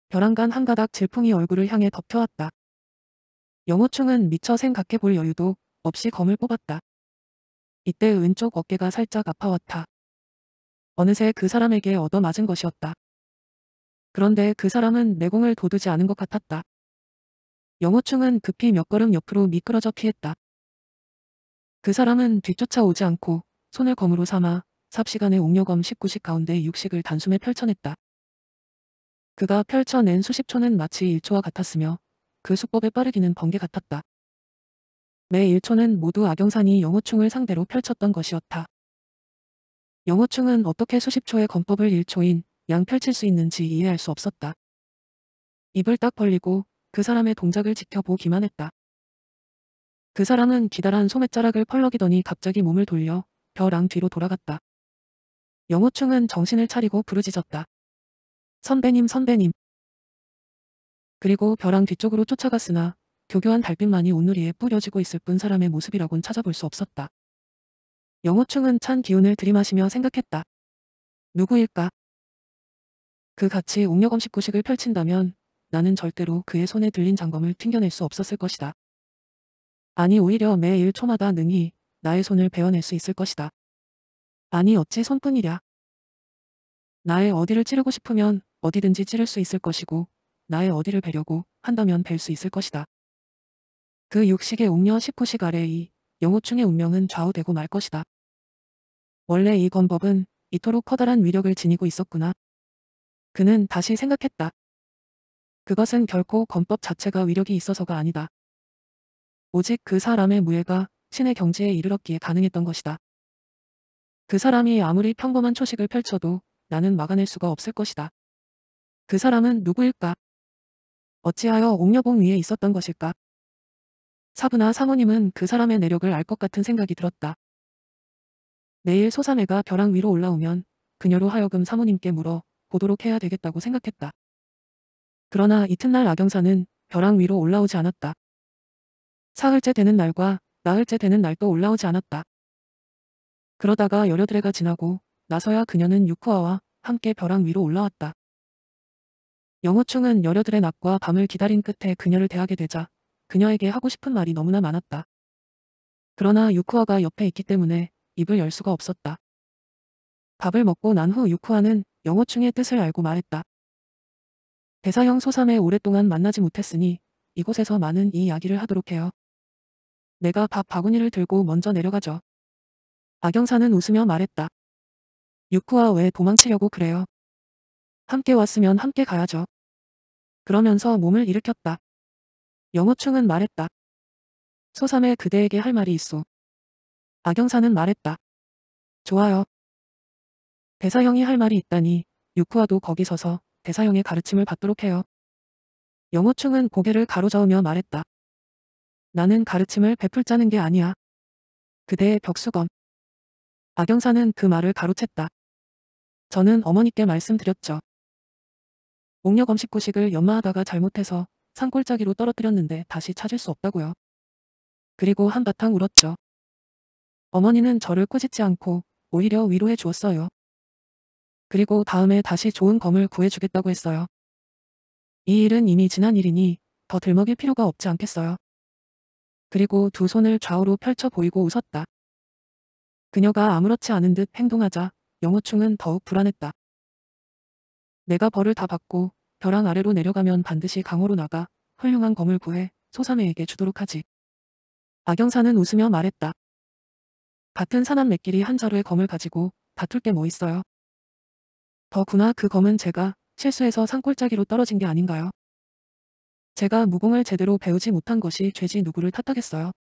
벼랑간 한 가닥 질풍이 얼굴을 향해 덮여왔다. 영호충은 미처 생각해 볼 여유도 없이 검을 뽑았다. 이때 왼쪽 어깨가 살짝 아파왔다. 어느새 그 사람에게 얻어맞은 것이었다. 그런데 그 사람은 내공을 도두지 않은 것 같았다. 영호충은 급히 몇 걸음 옆으로 미끄러져 피했다. 그 사람은 뒤쫓아오지 않고 손을 검으로 삼아 삽시간에 옥녀검 19식 가운데 6식을 단숨에 펼쳐냈다. 그가 펼쳐낸 수십 초는 마치 1초와 같았으며 그 수법의 빠르기는 번개 같았다. 매 1초는 모두 악영산이 영호충을 상대로 펼쳤던 것이었다. 영호충은 어떻게 수십 초의 검법을 1초인 양 펼칠 수 있는지 이해할 수 없었다. 입을 딱 벌리고 그 사람의 동작을 지켜보기만 했다. 그 사람은 기다란 소매자락을 펄럭이더니 갑자기 몸을 돌려 벼랑 뒤로 돌아갔다. 영호충은 정신을 차리고 부르짖었다. 선배님 선배님. 그리고 벼랑 뒤쪽으로 쫓아갔으나 교교한 달빛만이 온누리에 뿌려지고 있을 뿐 사람의 모습이라곤 찾아볼 수 없었다. 영호충은 찬 기운을 들이마시며 생각했다. 누구일까? 그 같이 옥녀검식구식을 펼친다면 나는 절대로 그의 손에 들린 장검을 튕겨낼 수 없었을 것이다. 아니 오히려 매일 초마다 능히 나의 손을 베어낼 수 있을 것이다. 아니 어찌 손뿐이랴. 나의 어디를 찌르고 싶으면 어디든지 찌를 수 있을 것이고 나의 어디를 베려고 한다면 벨 수 있을 것이다. 그 육식의 옥녀 식구식 아래의 영호충의 운명은 좌우되고 말 것이다. 원래 이 건법은 이토록 커다란 위력을 지니고 있었구나. 그는 다시 생각했다. 그것은 결코 건법 자체가 위력이 있어서가 아니다. 오직 그 사람의 무예가 신의 경지에 이르렀기에 가능했던 것이다. 그 사람이 아무리 평범한 초식을 펼쳐도 나는 막아낼 수가 없을 것이다. 그 사람은 누구일까? 어찌하여 옥녀봉 위에 있었던 것일까? 사부나 사모님은 그 사람의 내력을 알 것 같은 생각이 들었다. 내일 소사내가 벼랑 위로 올라오면 그녀로 하여금 사모님께 물어 보도록 해야 되겠다고 생각했다. 그러나 이튿날 악영사는 벼랑 위로 올라오지 않았다. 사흘째 되는 날과 나흘째 되는 날도 올라오지 않았다. 그러다가 여려들레가 지나고 나서야 그녀는 유쿠아와 함께 벼랑 위로 올라왔다. 영호충은 여려들의 낮과 밤을 기다린 끝에 그녀를 대하게 되자 그녀에게 하고 싶은 말이 너무나 많았다. 그러나 유쿠아가 옆에 있기 때문에 입을 열 수가 없었다. 밥을 먹고 난 후 유쿠아는 영호충의 뜻을 알고 말했다. 대사형 소삼에 오랫동안 만나지 못했으니 이곳에서 많은 이 이야기를 하도록 해요. 내가 밥 바구니를 들고 먼저 내려가죠. 박영사는 웃으며 말했다. 육구와 왜 도망치려고 그래요? 함께 왔으면 함께 가야죠. 그러면서 몸을 일으켰다. 영호충은 말했다. 소삼에 그대에게 할 말이 있어. 박영사는 말했다. 좋아요. 대사형이 할 말이 있다니 유쿠아도 거기 서서 대사형의 가르침을 받도록 해요. 영호충은 고개를 가로저으며 말했다. 나는 가르침을 베풀자는 게 아니야. 그대의 벽수건. 박영사는그 말을 가로챘다. 저는 어머니께 말씀드렸죠. 옥녀 검식구식을 연마하다가 잘못해서 산골짜기로 떨어뜨렸는데 다시 찾을 수 없다고요. 그리고 한바탕 울었죠. 어머니는 저를 꾸짖지 않고 오히려 위로해 주었어요. 그리고 다음에 다시 좋은 검을 구해주겠다고 했어요. 이 일은 이미 지난 일이니 더 들먹일 필요가 없지 않겠어요. 그리고 두 손을 좌우로 펼쳐 보이고 웃었다. 그녀가 아무렇지 않은 듯 행동하자 영호충은 더욱 불안했다. 내가 벌을 다 받고 벼랑 아래로 내려가면 반드시 강호로 나가 훌륭한 검을 구해 소삼에에게 주도록 하지. 악영사는 웃으며 말했다. 같은 사남 맥끼리 한 자루의 검을 가지고 다툴 게 뭐 있어요. 더구나 그 검은 제가 실수해서 산골짜기로 떨어진 게 아닌가요? 제가 무공을 제대로 배우지 못한 것이 죄지 누구를 탓하겠어요.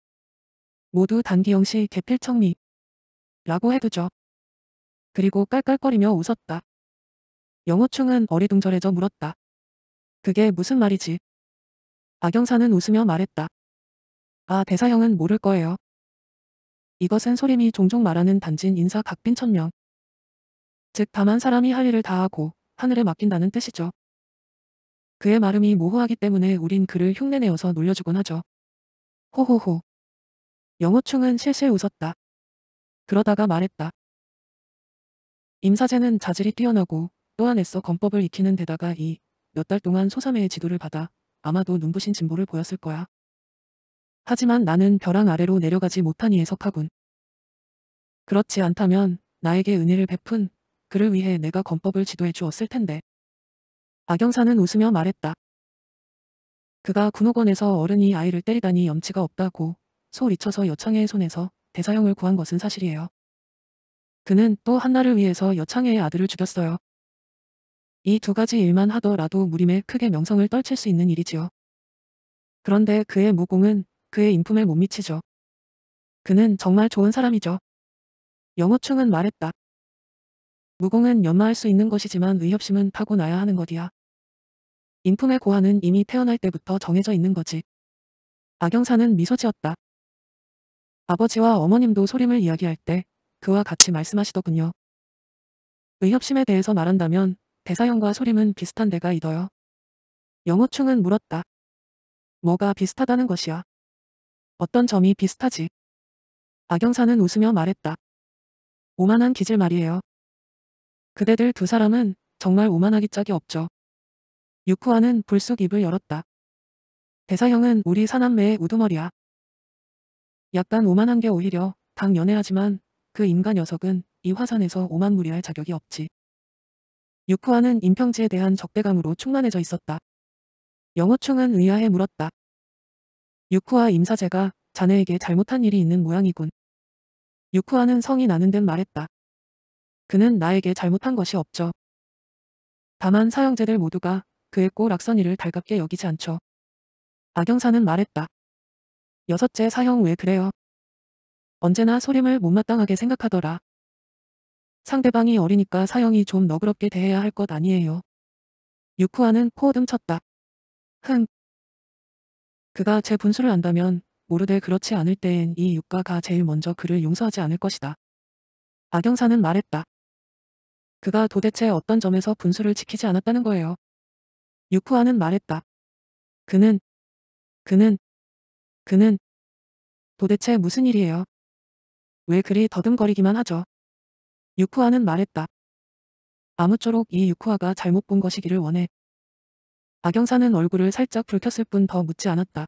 모두 단기영씨 개필청미 라고 해두죠. 그리고 깔깔거리며 웃었다. 영호충은 어리둥절해져 물었다. 그게 무슨 말이지? 악영사는 웃으며 말했다. 아 대사형은 모를 거예요. 이것은 소림이 종종 말하는 단진 인사 각빈 천명. 즉 다만 사람이 할 일을 다하고 하늘에 맡긴다는 뜻이죠. 그의 마름이 모호하기 때문에 우린 그를 흉내내어서 놀려주곤 하죠. 호호호. 영호충은 실실 웃었다. 그러다가 말했다. 임사제는 자질이 뛰어나고 또한 애써 건법을 익히는 데다가 이 몇 달 동안 소삼회의 지도를 받아 아마도 눈부신 진보를 보였을 거야. 하지만 나는 벼랑 아래로 내려가지 못하니 해석하군. 그렇지 않다면 나에게 은혜를 베푼 그를 위해 내가 건법을 지도해 주었을 텐데. 박영사는 웃으며 말했다. 그가 군옥원에서 어른이 아이를 때리다니 염치가 없다고 소리쳐서 여창의 손에서 대사형을 구한 것은 사실이에요. 그는 또 한나를 위해서 여창의 아들을 죽였어요. 이 두 가지 일만 하더라도 무림에 크게 명성을 떨칠 수 있는 일이지요. 그런데 그의 무공은 그의 인품에 못 미치죠. 그는 정말 좋은 사람이죠. 영호충은 말했다. 무공은 연마할 수 있는 것이지만 의협심은 타고나야 하는 것이야. 인품의 고하는 이미 태어날 때부터 정해져 있는 거지. 악영사는 미소 지었다. 아버지와 어머님도 소림을 이야기할 때 그와 같이 말씀하시더군요. 의협심에 대해서 말한다면 대사형과 소림은 비슷한 데가 있어요. 영호충은 물었다. 뭐가 비슷하다는 것이야. 어떤 점이 비슷하지? 악영사는 웃으며 말했다. 오만한 기질 말이에요. 그대들 두 사람은 정말 오만하기 짝이 없죠. 유쿠아는 불쑥 입을 열었다. 대사형은 우리 사남매의 우두머리야. 약간 오만한 게 오히려 당 연애하지만 그 인간 녀석은 이 화산에서 오만 무리할 자격이 없지. 유쿠아는 임평지에 대한 적대감으로 충만해져 있었다. 영호충은 의아해 물었다. 유쿠아 임사제가 자네에게 잘못한 일이 있는 모양이군. 유쿠아는 성이 나는 듯 말했다. 그는 나에게 잘못한 것이 없죠. 다만 사형제들 모두가 그의 꼬락선이를 달갑게 여기지 않죠. 박영사는 말했다. 여섯째 사형 왜 그래요? 언제나 소림을 못마땅하게 생각하더라. 상대방이 어리니까 사형이 좀 너그럽게 대해야 할 것 아니에요. 유쿠아는 코어듬쳤다. 흥. 그가 제 분수를 안다면 모르되 그렇지 않을 때엔 이 육가가 제일 먼저 그를 용서하지 않을 것이다. 박영사는 말했다. 그가 도대체 어떤 점에서 분수를 지키지 않았다는 거예요. 유쿠아는 말했다. 그는, 그는, 그는 도대체 무슨 일이에요? 왜 그리 더듬거리기만 하죠? 유쿠아는 말했다. 아무쪼록 이 유쿠아가 잘못 본 것이기를 원해. 박영사는 얼굴을 살짝 붉혔을 뿐 더 묻지 않았다.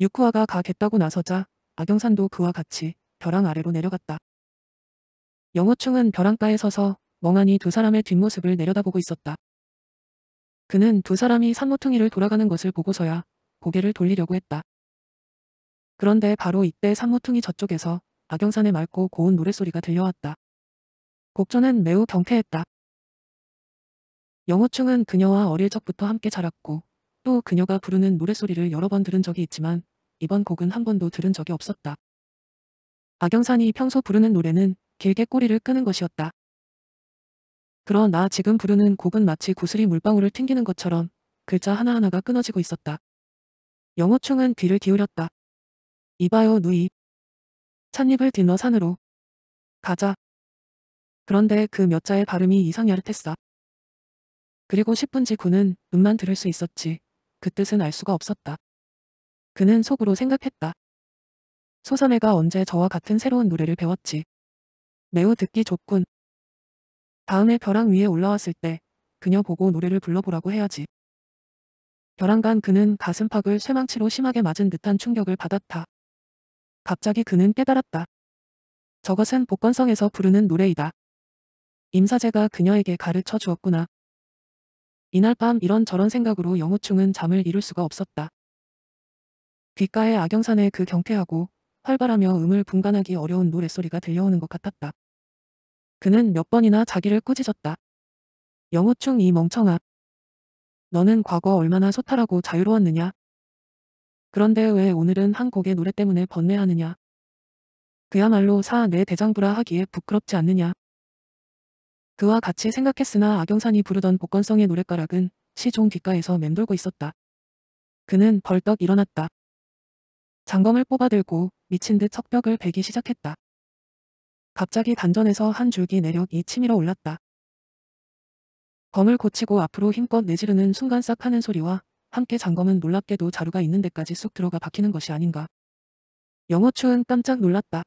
유쿠아가 가겠다고 나서자 악영산도 그와 같이 벼랑 아래로 내려갔다. 영호충은 벼랑가에 서서 멍하니 두 사람의 뒷모습을 내려다보고 있었다. 그는 두 사람이 산모퉁이를 돌아가는 것을 보고서야 고개를 돌리려고 했다. 그런데 바로 이때 산모퉁이 저쪽에서 박영산의 맑고 고운 노랫소리가 들려왔다. 곡조는 매우 경쾌했다. 영호충은 그녀와 어릴 적부터 함께 자랐고 또 그녀가 부르는 노랫소리를 여러 번 들은 적이 있지만 이번 곡은 한 번도 들은 적이 없었다. 박영산이 평소 부르는 노래는 길게 꼬리를 끄는 것이었다. 그러나 지금 부르는 곡은 마치 구슬이 물방울을 튕기는 것처럼 글자 하나하나가 끊어지고 있었다. 영호충은 귀를 기울였다. 이봐요 누이. 찻잎을 딜러 산으로. 가자. 그런데 그 몇 자의 발음이 이상 야릇했어. 그리고 10분 지 구는 음만 들을 수 있었지 그 뜻은 알 수가 없었다. 그는 속으로 생각했다. 소선애가 언제 저와 같은 새로운 노래를 배웠지. 매우 듣기 좋군. 다음에 벼랑 위에 올라왔을 때 그녀 보고 노래를 불러보라고 해야지. 벼랑간 그는 가슴팍을 쇠망치로 심하게 맞은 듯한 충격을 받았다. 갑자기 그는 깨달았다. 저것은 복권성에서 부르는 노래이다. 임사제가 그녀에게 가르쳐 주었구나. 이날 밤 이런저런 생각으로 영호충은 잠을 이룰 수가 없었다. 귓가에 악영산의 그 경쾌하고 활발하며 음을 분간하기 어려운 노랫소리가 들려오는 것 같았다. 그는 몇 번이나 자기를 꾸짖었다. 영호충 이 멍청아. 너는 과거 얼마나 소탈하고 자유로웠느냐. 그런데 왜 오늘은 한 곡의 노래 때문에 번뇌하느냐. 그야말로 사내 네 대장부라 하기에 부끄럽지 않느냐. 그와 같이 생각했으나 악영산이 부르던 복건성의 노래가락은 시종 귓가에서 맴돌고 있었다. 그는 벌떡 일어났다. 장검을 뽑아들고 미친 듯 석벽을 베기 시작했다. 갑자기 단전에서 한 줄기 내력이 치밀어 올랐다. 검을 고치고 앞으로 힘껏 내지르는 순간 싹 하는 소리와 함께 장검은 놀랍게도 자루가 있는 데까지 쑥 들어가 박히는 것이 아닌가. 영어추은 깜짝 놀랐다.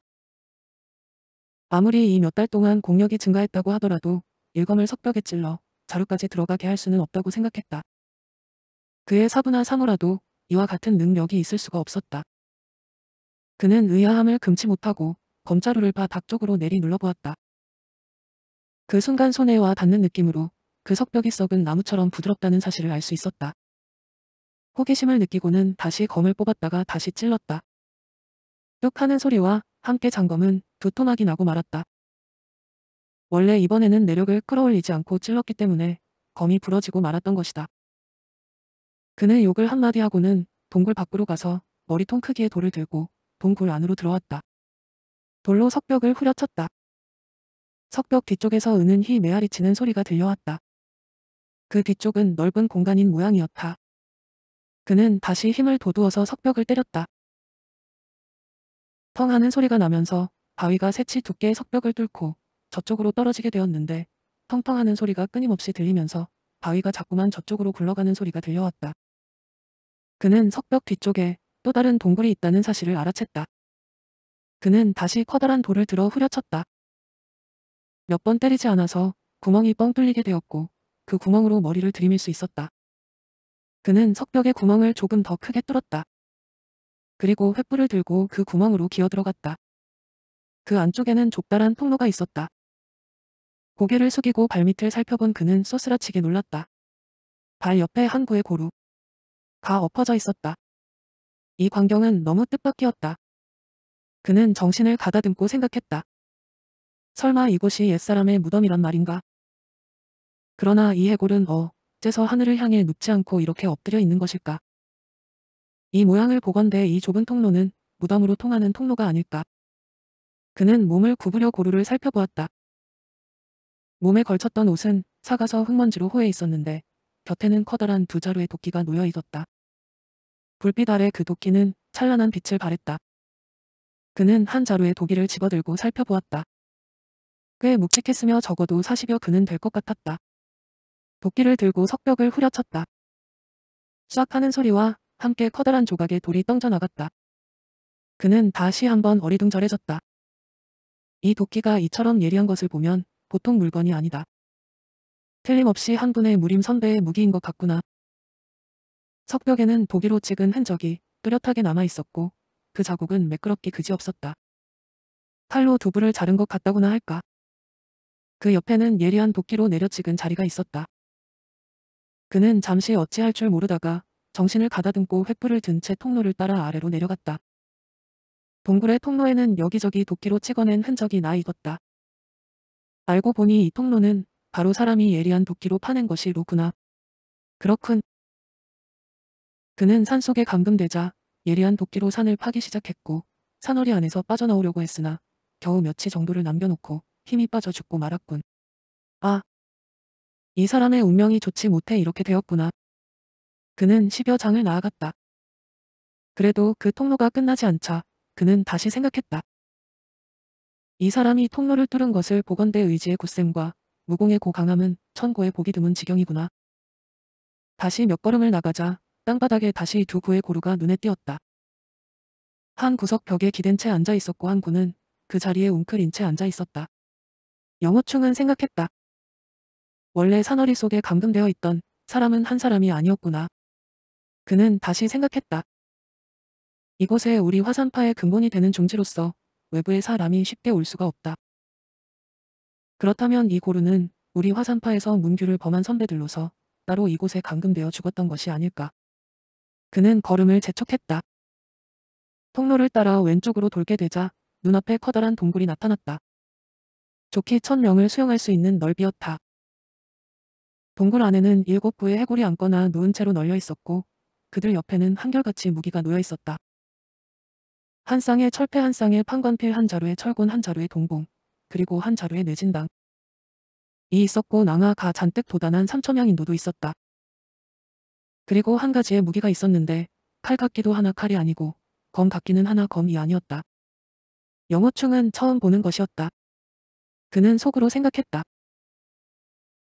아무리 이 몇 달 동안 공력이 증가했다고 하더라도 일검을 석벽에 찔러 자루까지 들어가게 할 수는 없다고 생각했다. 그의 사부나 사모라도 이와 같은 능력이 있을 수가 없었다. 그는 의아함을 금치 못하고 검자루를 바닥 쪽으로 내리 눌러보았다. 그 순간 손에 와 닿는 느낌으로 그 석벽이 썩은 나무처럼 부드럽다는 사실을 알 수 있었다. 호기심을 느끼고는 다시 검을 뽑았다가 다시 찔렀다. 뚝 하는 소리와 함께 장검은 두통하기 나고 말았다. 원래 이번에는 내력을 끌어올리지 않고 찔렀기 때문에 검이 부러지고 말았던 것이다. 그는 욕을 한마디 하고는 동굴 밖으로 가서 머리통 크기의 돌을 들고 동굴 안으로 들어왔다. 돌로 석벽을 후려쳤다. 석벽 뒤쪽에서 은은 히 메아리치는 소리가 들려왔다. 그 뒤쪽은 넓은 공간인 모양이었다. 그는 다시 힘을 도두어서 석벽을 때렸다. 펑 하는 소리가 나면서 바위가 새치 두께의 석벽을 뚫고 저쪽으로 떨어지게 되었는데 텅텅 하는 소리가 끊임없이 들리면서 바위가 자꾸만 저쪽으로 굴러가는 소리가 들려왔다. 그는 석벽 뒤쪽에 또 다른 동굴이 있다는 사실을 알아챘다. 그는 다시 커다란 돌을 들어 후려쳤다. 몇 번 때리지 않아서 구멍이 뻥 뚫리게 되었고 그 구멍으로 머리를 들이밀 수 있었다. 그는 석벽의 구멍을 조금 더 크게 뚫었다. 그리고 횃불을 들고 그 구멍으로 기어 들어갔다. 그 안쪽에는 좁다란 통로가 있었다. 고개를 숙이고 발밑을 살펴본 그는 쏘스라치게 놀랐다. 발 옆에 한 구의 고루. 가 엎어져 있었다. 이 광경은 너무 뜻밖이었다. 그는 정신을 가다듬고 생각했다. 설마 이곳이 옛사람의 무덤이란 말인가? 그러나 이 해골은 어째서 하늘을 향해 눕지 않고 이렇게 엎드려 있는 것일까? 이 모양을 보건대 이 좁은 통로는 무덤으로 통하는 통로가 아닐까? 그는 몸을 구부려 고루를 살펴보았다. 몸에 걸쳤던 옷은 사가서 흙먼지로 호해 있었는데 곁에는 커다란 두 자루의 도끼가 놓여 있었다. 불빛 아래 그 도끼는 찬란한 빛을 발했다. 그는 한 자루의 도기를 집어들고 살펴보았다. 꽤 묵직했으며 적어도 40여 근은 될 것 같았다. 도끼를 들고 석벽을 후려쳤다. 쫙 하는 소리와 함께 커다란 조각의 돌이 떵져나갔다. 그는 다시 한번 어리둥절해졌다. 이 도끼가 이처럼 예리한 것을 보면 보통 물건이 아니다. 틀림없이 한 분의 무림 선배의 무기인 것 같구나. 석벽에는 도기로 찍은 흔적이 뚜렷하게 남아있었고 그 자국은 매끄럽기 그지없었다. 칼로 두부를 자른 것 같다고나 할까. 그 옆에는 예리한 도끼로 내려찍은 자리가 있었다. 그는 잠시 어찌할 줄 모르다가 정신을 가다듬고 횃불을 든 채 통로를 따라 아래로 내려갔다. 동굴의 통로에는 여기저기 도끼로 찍어낸 흔적이 나 있었다. 알고 보니 이 통로는 바로 사람이 예리한 도끼로 파낸 것이 로구나. 그렇군. 그는 산속에 감금되자 예리한 도끼로 산을 파기 시작했고 산허리 안에서 빠져나오려고 했으나 겨우 며칠 정도를 남겨놓고 힘이 빠져 죽고 말았군. 아, 이 사람의 운명이 좋지 못해 이렇게 되었구나. 그는 10여 장을 나아갔다. 그래도 그 통로가 끝나지 않자 그는 다시 생각했다. 이 사람이 통로를 뚫은 것을 보건대 의지의 굳셈과 무공의 고강함은 천고에 보기 드문 지경이구나. 다시 몇 걸음을 나가자 땅바닥에 다시 두 구의 고루가 눈에 띄었다. 한 구석 벽에 기댄 채 앉아 있었고 한 구는 그 자리에 웅크린 채 앉아 있었다. 영호충은 생각했다. 원래 사너리 속에 감금되어 있던 사람은 한 사람이 아니었구나. 그는 다시 생각했다. 이곳에 우리 화산파의 근본이 되는 종지로서 외부의 사람이 쉽게 올 수가 없다. 그렇다면 이 고루는 우리 화산파에서 문규를 범한 선배들로서 따로 이곳에 감금되어 죽었던 것이 아닐까. 그는 걸음을 재촉했다. 통로를 따라 왼쪽으로 돌게 되자 눈앞에 커다란 동굴이 나타났다. 좋게 천 명을 수용할 수 있는 넓이였다. 동굴 안에는 일곱 부의 해골이 앉거나 누운 채로 널려 있었고 그들 옆에는 한결같이 무기가 놓여 있었다. 한 쌍의 철폐한 쌍의 판관필 한 자루의 철곤 한 자루의 동봉 그리고 한 자루의 뇌진당 이 있었고 낭아가 잔뜩 도단한 삼천향 인도도 있었다. 그리고 한 가지의 무기가 있었는데 칼 같기도 하나 칼이 아니고 검 같기는 하나 검이 아니었다. 영어충은 처음 보는 것이었다. 그는 속으로 생각했다.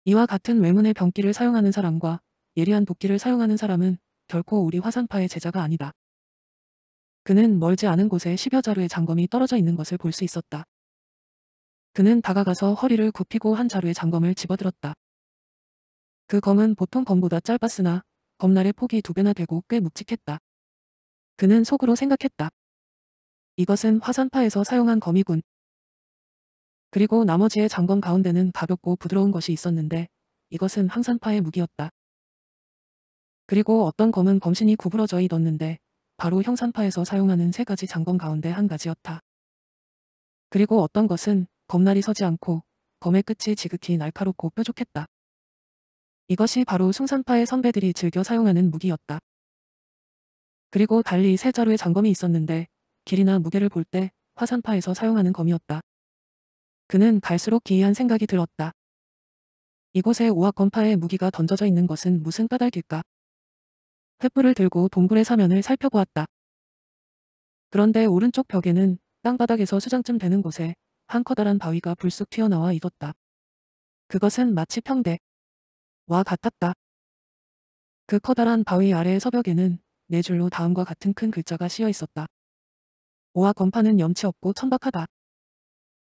이와 같은 외문의 병기를 사용하는 사람과 예리한 도끼를 사용하는 사람은 결코 우리 화산파의 제자가 아니다. 그는 멀지 않은 곳에 10여 자루의 장검이 떨어져 있는 것을 볼 수 있었다. 그는 다가가서 허리를 굽히고 한 자루의 장검을 집어들었다. 그 검은 보통 검보다 짧았으나 겁날의 폭이 두 배나 되고 꽤 묵직했다. 그는 속으로 생각했다. 이것은 화산파에서 사용한 검이군. 그리고 나머지의 장검 가운데는 가볍고 부드러운 것이 있었는데 이것은 항산파의 무기였다. 그리고 어떤 검은 검신이 구부러져 있었는데 바로 형산파에서 사용하는 세 가지 장검 가운데 한 가지였다. 그리고 어떤 것은 검날이 서지 않고 검의 끝이 지극히 날카롭고 뾰족했다. 이것이 바로 숭산파의 선배들이 즐겨 사용하는 무기였다. 그리고 달리 세 자루의 장검이 있었는데 길이나 무게를 볼 때 화산파에서 사용하는 검이었다. 그는 갈수록 기이한 생각이 들었다. 이곳에 오악검파의 무기가 던져져 있는 것은 무슨 까닭일까? 횃불을 들고 동굴의 사면을 살펴보았다. 그런데 오른쪽 벽에는 땅바닥에서 수장쯤 되는 곳에 한 커다란 바위가 불쑥 튀어나와 있었다. 그것은 마치 평대, 와 같았다. 그 커다란 바위 아래의 서벽에는 네 줄로 다음과 같은 큰 글자가 씌어 있었다. 오와 건파는 염치 없고 천박하다.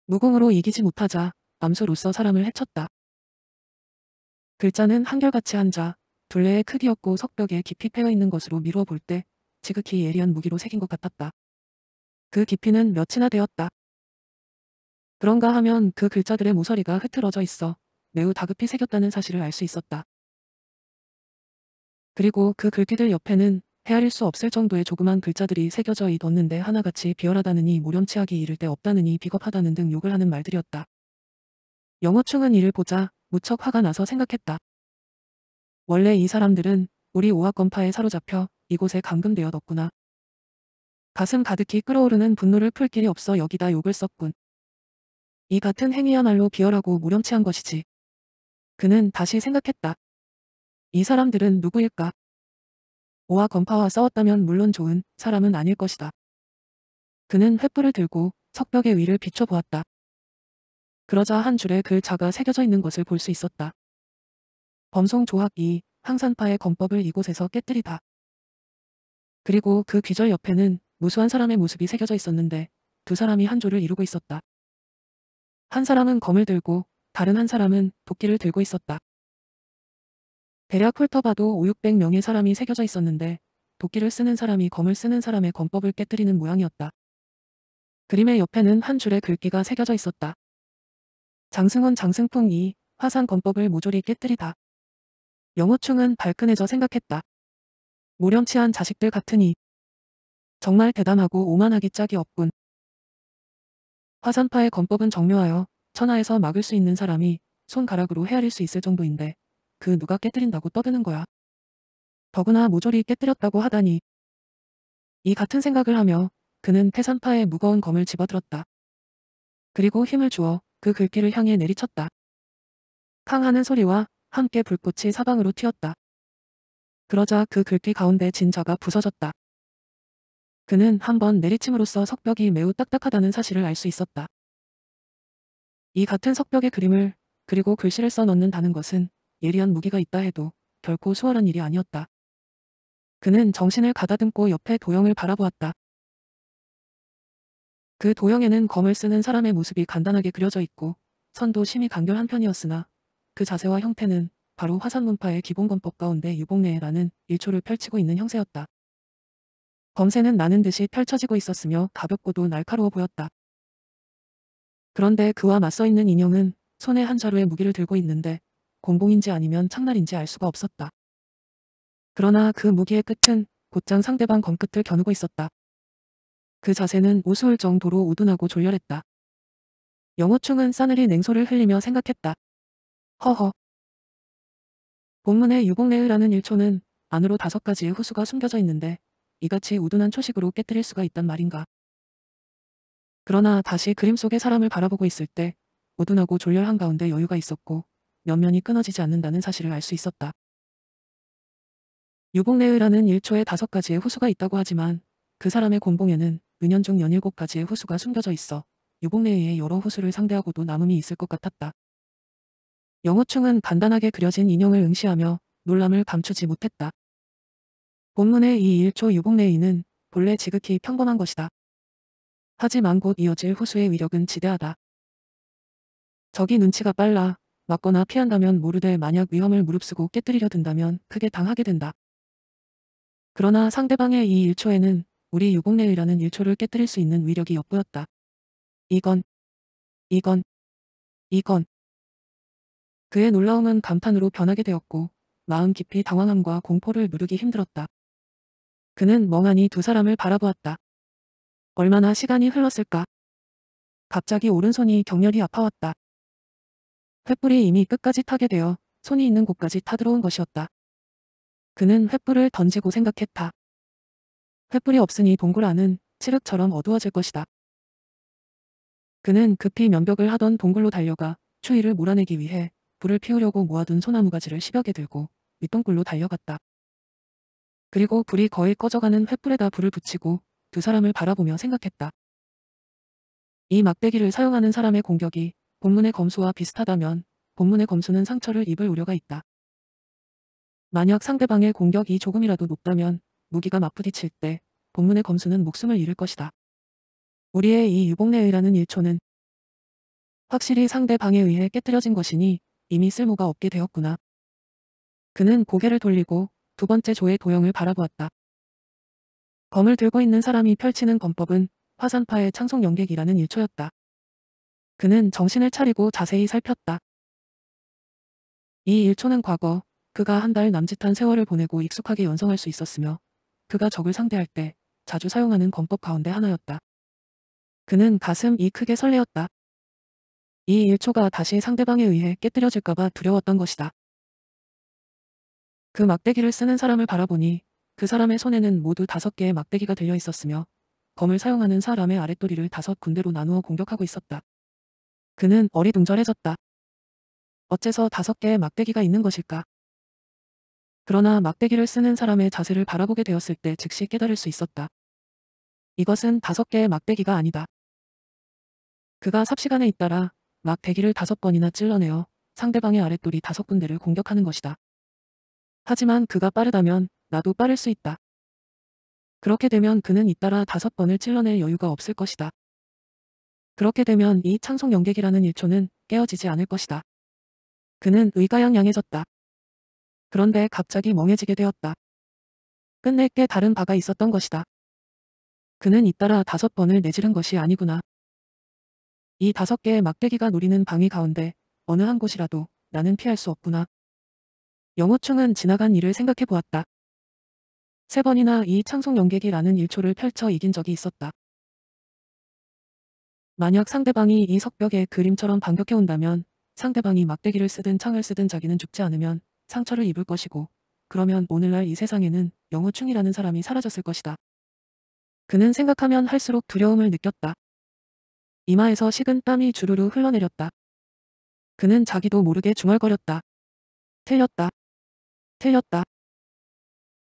무공으로 이기지 못하자 암수로서 사람을 해쳤다. 글자는 한결같이 앉아 둘레의 크기였고 석벽에 깊이 패여있는 것으로 미루어 볼 때 지극히 예리한 무기로 새긴 것 같았다. 그 깊이는 몇이나 되었다. 그런가 하면 그 글자들의 모서리가 흐트러져 있어 매우 다급히 새겼다는 사실을 알 수 있었다. 그리고 그 글귀들 옆에는 헤아릴 수 없을 정도의 조그만 글자들이 새겨져 있었는데 하나같이 비열하다느니 모렴치하기 이를 데 없다느니 비겁하다는 등 욕을 하는 말들이었다. 영어충은 이를 보자 무척 화가 나서 생각했다. 원래 이 사람들은 우리 오학건파에 사로잡혀 이곳에 감금되어뒀구나. 가슴 가득히 끓어오르는 분노를 풀 길이 없어 여기다 욕을 썼군. 이 같은 행위야말로 비열하고 무렴치한 것이지. 그는 다시 생각했다. 이 사람들은 누구일까? 오와 건파와 싸웠다면 물론 좋은 사람은 아닐 것이다. 그는 횃불을 들고 석벽의 위를 비춰보았다. 그러자 한 줄의 글자가 새겨져 있는 것을 볼 수 있었다. 범송 조학 2, 항산파의 검법을 이곳에서 깨뜨리다. 그리고 그 귀절 옆에는 무수한 사람의 모습이 새겨져 있었는데 두 사람이 한 조를 이루고 있었다. 한 사람은 검을 들고 다른 한 사람은 도끼를 들고 있었다. 대략 훑어봐도 5,600명의 사람이 새겨져 있었는데 도끼를 쓰는 사람이 검을 쓰는 사람의 검법을 깨뜨리는 모양이었다. 그림의 옆에는 한 줄의 글귀가 새겨져 있었다. 장승훈 장승풍이 화산 검법을 모조리 깨뜨리다. 영호충은 발끈해져 생각했다. 모렴치한 자식들 같으니 정말 대단하고 오만하기 짝이 없군. 화산파의 검법은 정묘하여 천하에서 막을 수 있는 사람이 손가락으로 헤아릴 수 있을 정도인데 그 누가 깨뜨린다고 떠드는 거야. 더구나 모조리 깨뜨렸다고 하다니. 이 같은 생각을 하며 그는 태산파의 무거운 검을 집어들었다. 그리고 힘을 주어 그 글귀를 향해 내리쳤다. 팡 하는 소리와 함께 불꽃이 사방으로 튀었다. 그러자 그 글귀 가운데 진자가 부서졌다. 그는 한 번 내리침으로써 석벽이 매우 딱딱하다는 사실을 알 수 있었다. 이 같은 석벽에 그림을 그리고 글씨를 써 넣는다는 것은 예리한 무기가 있다 해도 결코 수월한 일이 아니었다. 그는 정신을 가다듬고 옆에 도형을 바라보았다. 그 도형에는 검을 쓰는 사람의 모습이 간단하게 그려져 있고 선도 심히 간결한 편이었으나 그 자세와 형태는 바로 화산문파의 기본검법 가운데 유복내라는 일초를 펼치고 있는 형세였다. 검새는 나는 듯이 펼쳐지고 있었으며 가볍고도 날카로워 보였다. 그런데 그와 맞서 있는 인형은 손에 한 자루의 무기를 들고 있는데 공봉인지 아니면 창날인지 알 수가 없었다. 그러나 그 무기의 끝은 곧장 상대방 검끝을 겨누고 있었다. 그 자세는 우스울 정도로 우둔하고 졸렬했다. 영호충은 싸늘히 냉소를 흘리며 생각했다. 허허. 본문의 유공레의라는 일초는 안으로 다섯 가지의 호수가 숨겨져 있는데 이같이 우둔한 초식으로 깨뜨릴 수가 있단 말인가. 그러나 다시 그림 속의 사람을 바라보고 있을 때 우둔하고 졸렬 한가운데 여유가 있었고 면면이 끊어지지 않는다는 사실을 알 수 있었다. 유복내의라는 1초에 5가지의 호수가 있다고 하지만 그 사람의 곤봉에는 은연중 연일곱가지의 호수가 숨겨져 있어 유복내의의 여러 호수를 상대하고도 남음이 있을 것 같았다. 영호충은 간단하게 그려진 인형을 응시하며 놀람을 감추지 못했다. 본문의 이 1초 유복내의는 본래 지극히 평범한 것이다. 하지만 곧 이어질 호수의 위력은 지대하다. 적이 눈치가 빨라 맞거나 피한다면 모르되 만약 위험을 무릅쓰고 깨뜨리려 든다면 크게 당하게 된다. 그러나 상대방의 이 1초에는 우리 유곡내의라는 1초를 깨뜨릴 수 있는 위력이 엿보였다. 이건 이건 이건 그의 놀라움은 감탄으로 변하게 되었고 마음 깊이 당황함과 공포를 누르기 힘들었다. 그는 멍하니 두 사람을 바라보았다. 얼마나 시간이 흘렀을까. 갑자기 오른손이 격렬히 아파왔다. 횃불이 이미 끝까지 타게 되어 손이 있는 곳까지 타들어온 것이었다. 그는 횃불을 던지고 생각했다. 횃불이 없으니 동굴 안은 칠흑처럼 어두워질 것이다. 그는 급히 면벽을 하던 동굴로 달려가 추위를 몰아내기 위해 불을 피우려고 모아둔 소나무 가지를 십여 개 들고 윗동굴로 달려갔다. 그리고 불이 거의 꺼져가는 횃불에다 불을 붙이고 그 사람을 바라보며 생각했다. 이 막대기를 사용하는 사람의 공격이 본문의 검수와 비슷하다면 본문의 검수는 상처를 입을 우려가 있다. 만약 상대방의 공격이 조금이라도 높다면 무기가 맞부딪힐 때 본문의 검수는 목숨을 잃을 것이다. 우리의 이 유복내의라는 1초는 확실히 상대방에 의해 깨뜨려진 것이니 이미 쓸모가 없게 되었구나. 그는 고개를 돌리고 두 번째 조의 도형을 바라보았다. 검을 들고 있는 사람이 펼치는 검법은 화산파의 창속 연객이라는 일초였다. 그는 정신을 차리고 자세히 살폈다. 이 일초는 과거 그가 한 달 남짓한 세월을 보내고 익숙하게 연성할 수 있었으며 그가 적을 상대할 때 자주 사용하는 검법 가운데 하나였다. 그는 가슴이 크게 설레었다. 이 일초가 다시 상대방에 의해 깨뜨려질까봐 두려웠던 것이다. 그 막대기를 쓰는 사람을 바라보니 그 사람의 손에는 모두 다섯 개의 막대기가 들려 있었으며 검을 사용하는 사람의 아랫도리를 다섯 군데로 나누어 공격하고 있었다. 그는 어리둥절해졌다. 어째서 다섯 개의 막대기가 있는 것일까? 그러나 막대기를 쓰는 사람의 자세를 바라보게 되었을 때 즉시 깨달을 수 있었다. 이것은 다섯 개의 막대기가 아니다. 그가 삽시간에 잇따라 막대기를 다섯 번이나 찔러내어 상대방의 아랫돌이 다섯 군데를 공격하는 것이다. 하지만 그가 빠르다면 나도 빠를 수 있다. 그렇게 되면 그는 잇따라 다섯 번을 찔러낼 여유가 없을 것이다. 그렇게 되면 이 찬송 연객이라는 일초는 깨어지지 않을 것이다. 그는 의가양양해졌다. 그런데 갑자기 멍해지게 되었다. 끝내 꽤 다른 바가 있었던 것이다. 그는 잇따라 다섯 번을 내지른 것이 아니구나. 이 다섯 개의 막대기가 노리는 방위 가운데 어느 한 곳이라도 나는 피할 수 없구나. 영호충은 지나간 일을 생각해 보았다. 세 번이나 이 창송 연객이라는 일초를 펼쳐 이긴 적이 있었다. 만약 상대방이 이 석벽에 그림처럼 반격해온다면 상대방이 막대기를 쓰든 창을 쓰든 자기는 죽지 않으면 상처를 입을 것이고 그러면 오늘날 이 세상에는 영호충이라는 사람이 사라졌을 것이다. 그는 생각하면 할수록 두려움을 느꼈다. 이마에서 식은 땀이 주르르 흘러내렸다. 그는 자기도 모르게 중얼거렸다. 틀렸다. 틀렸다.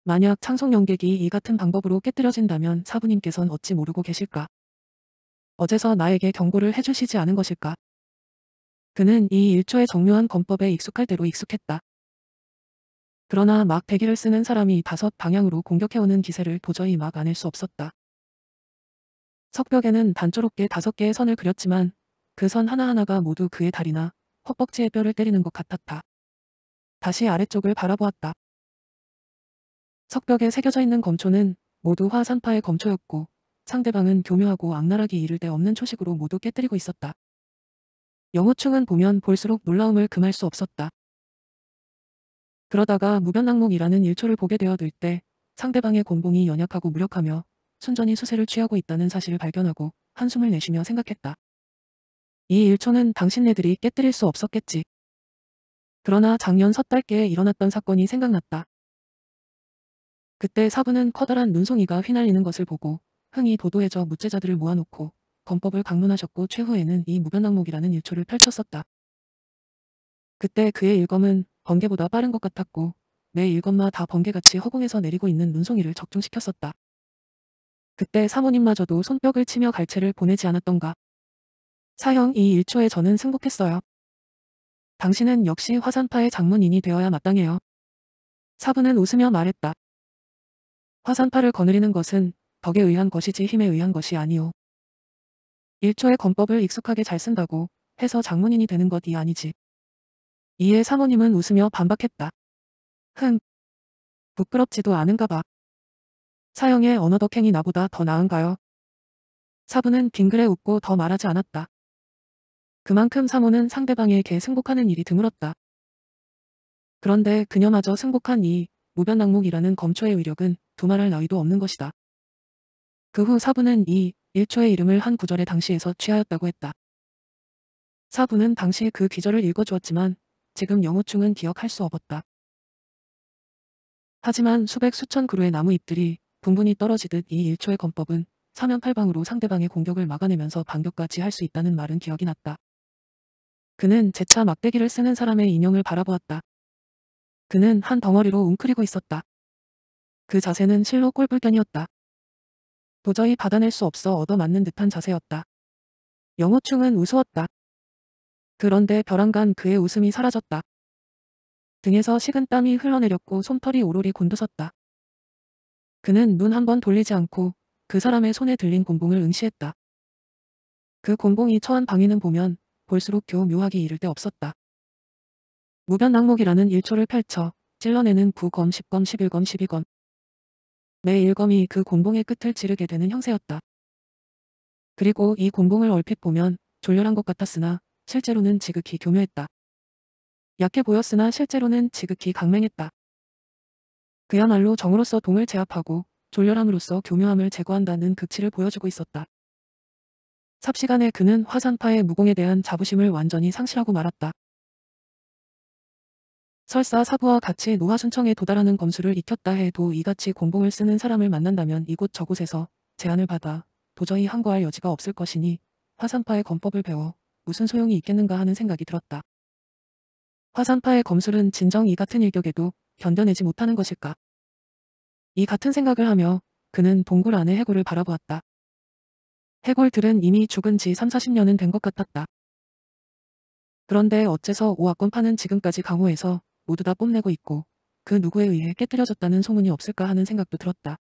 만약 창성 연객이 이 같은 방법으로 깨뜨려진다면 사부님께선 어찌 모르고 계실까? 어제서 나에게 경고를 해주시지 않은 것일까? 그는 이일초의 정묘한 권법에 익숙할 대로 익숙했다. 그러나 막대기를 쓰는 사람이 다섯 방향으로 공격해오는 기세를 도저히 막아낼수 없었다. 석벽에는 단조롭게 다섯 개의 선을 그렸지만 그 선 하나하나가 모두 그의 다리나 헛벅지의 뼈를 때리는 것 같았다. 다시 아래쪽을 바라보았다. 석벽에 새겨져 있는 검초는 모두 화산파의 검초였고 상대방은 교묘하고 악랄하게 이를 데 없는 초식으로 모두 깨뜨리고 있었다. 영호충은 보면 볼수록 놀라움을 금할 수 없었다. 그러다가 무변낙목이라는 일초를 보게 되어들 때 상대방의 곤봉이 연약하고 무력하며 순전히 수세를 취하고 있다는 사실을 발견하고 한숨을 내쉬며 생각했다. 이 일초는 당신네들이 깨뜨릴 수 없었겠지. 그러나 작년 섣달께 일어났던 사건이 생각났다. 그때 사부는 커다란 눈송이가 휘날리는 것을 보고 흥이 도도해져 무죄자들을 모아놓고 검법을 강문하셨고 최후에는 이 무변항목이라는 일초를 펼쳤었다. 그때 그의 일검은 번개보다 빠른 것 같았고 내 일검마 다 번개같이 허공에서 내리고 있는 눈송이를 적중시켰었다. 그때 사모님마저도 손뼉을 치며 갈채를 보내지 않았던가. 사형 이 일초에 저는 승복했어요. 당신은 역시 화산파의 장문인이 되어야 마땅해요. 사부는 웃으며 말했다. 화산파를 거느리는 것은 덕에 의한 것이지 힘에 의한 것이 아니오. 일초의 건법을 익숙하게 잘 쓴다고 해서 장문인이 되는 것이 아니지. 이에 사모님은 웃으며 반박했다. 흥. 부끄럽지도 않은가 봐. 사형의 언어덕행이 나보다 더 나은가요? 사부는 빙그레 웃고 더 말하지 않았다. 그만큼 사모는 상대방에게 승복하는 일이 드물었다. 그런데 그녀마저 승복한 이 무변낙목이라는 검초의 위력은 두말할 나위도 없는 것이다. 그 후 사부는 이 일초의 이름을 한 구절의 당시에서 취하였다고 했다. 사부는 당시 그 기절을 읽어주었지만 지금 영호충은 기억할 수 없었다. 하지만 수백 수천 그루의 나무 잎들이 분분히 떨어지듯 이 일초의 건법은 사면팔방으로 상대방의 공격을 막아내면서 반격까지 할 수 있다는 말은 기억이 났다. 그는 재차 막대기를 쓰는 사람의 인형을 바라보았다. 그는 한 덩어리로 웅크리고 있었다. 그 자세는 실로 꼴불견이었다. 도저히 받아낼 수 없어 얻어맞는 듯한 자세였다. 영어충은 우스웠다. 그런데 벼랑간 그의 웃음이 사라졌다. 등에서 식은 땀이 흘러내렸고 솜털이 오로리 곤두섰다. 그는 눈 한 번 돌리지 않고 그 사람의 손에 들린 공봉을 응시했다. 그 공봉이 처한 방위는 보면 볼수록 교묘하기 이를 데 없었다. 무변낙목이라는 일초를 펼쳐 찔러내는 9검, 10검, 11검, 12검. 매 일검이 그공봉의 끝을 지르게 되는 형세였다. 그리고 이공봉을 얼핏 보면 졸렬한 것 같았으나 실제로는 지극히 교묘했다. 약해 보였으나 실제로는 지극히 강맹했다. 그야말로 정으로서 동을 제압하고 졸렬함으로써 교묘함을 제거한다는 극치를 보여주고 있었다. 삽시간에 그는 화산파의 무공에 대한 자부심을 완전히 상실하고 말았다. 설사 사부와 같이 노화 순청에 도달하는 검수를 익혔다 해도 이같이 공봉을 쓰는 사람을 만난다면 이곳 저곳에서 제안을 받아 도저히 항거할 여지가 없을 것이니 화산파의 검법을 배워 무슨 소용이 있겠는가 하는 생각이 들었다. 화산파의 검술은 진정 이 같은 일격에도 견뎌내지 못하는 것일까. 이 같은 생각을 하며 그는 동굴 안의 해골을 바라보았다. 해골들은 이미 죽은 지 3, 40년은 된 것 같았다. 그런데 어째서 오악권 파는 지금까지 강호에서 모두 다 뽐내고 있고 그 누구에 의해 깨뜨려졌다는 소문이 없을까 하는 생각도 들었다.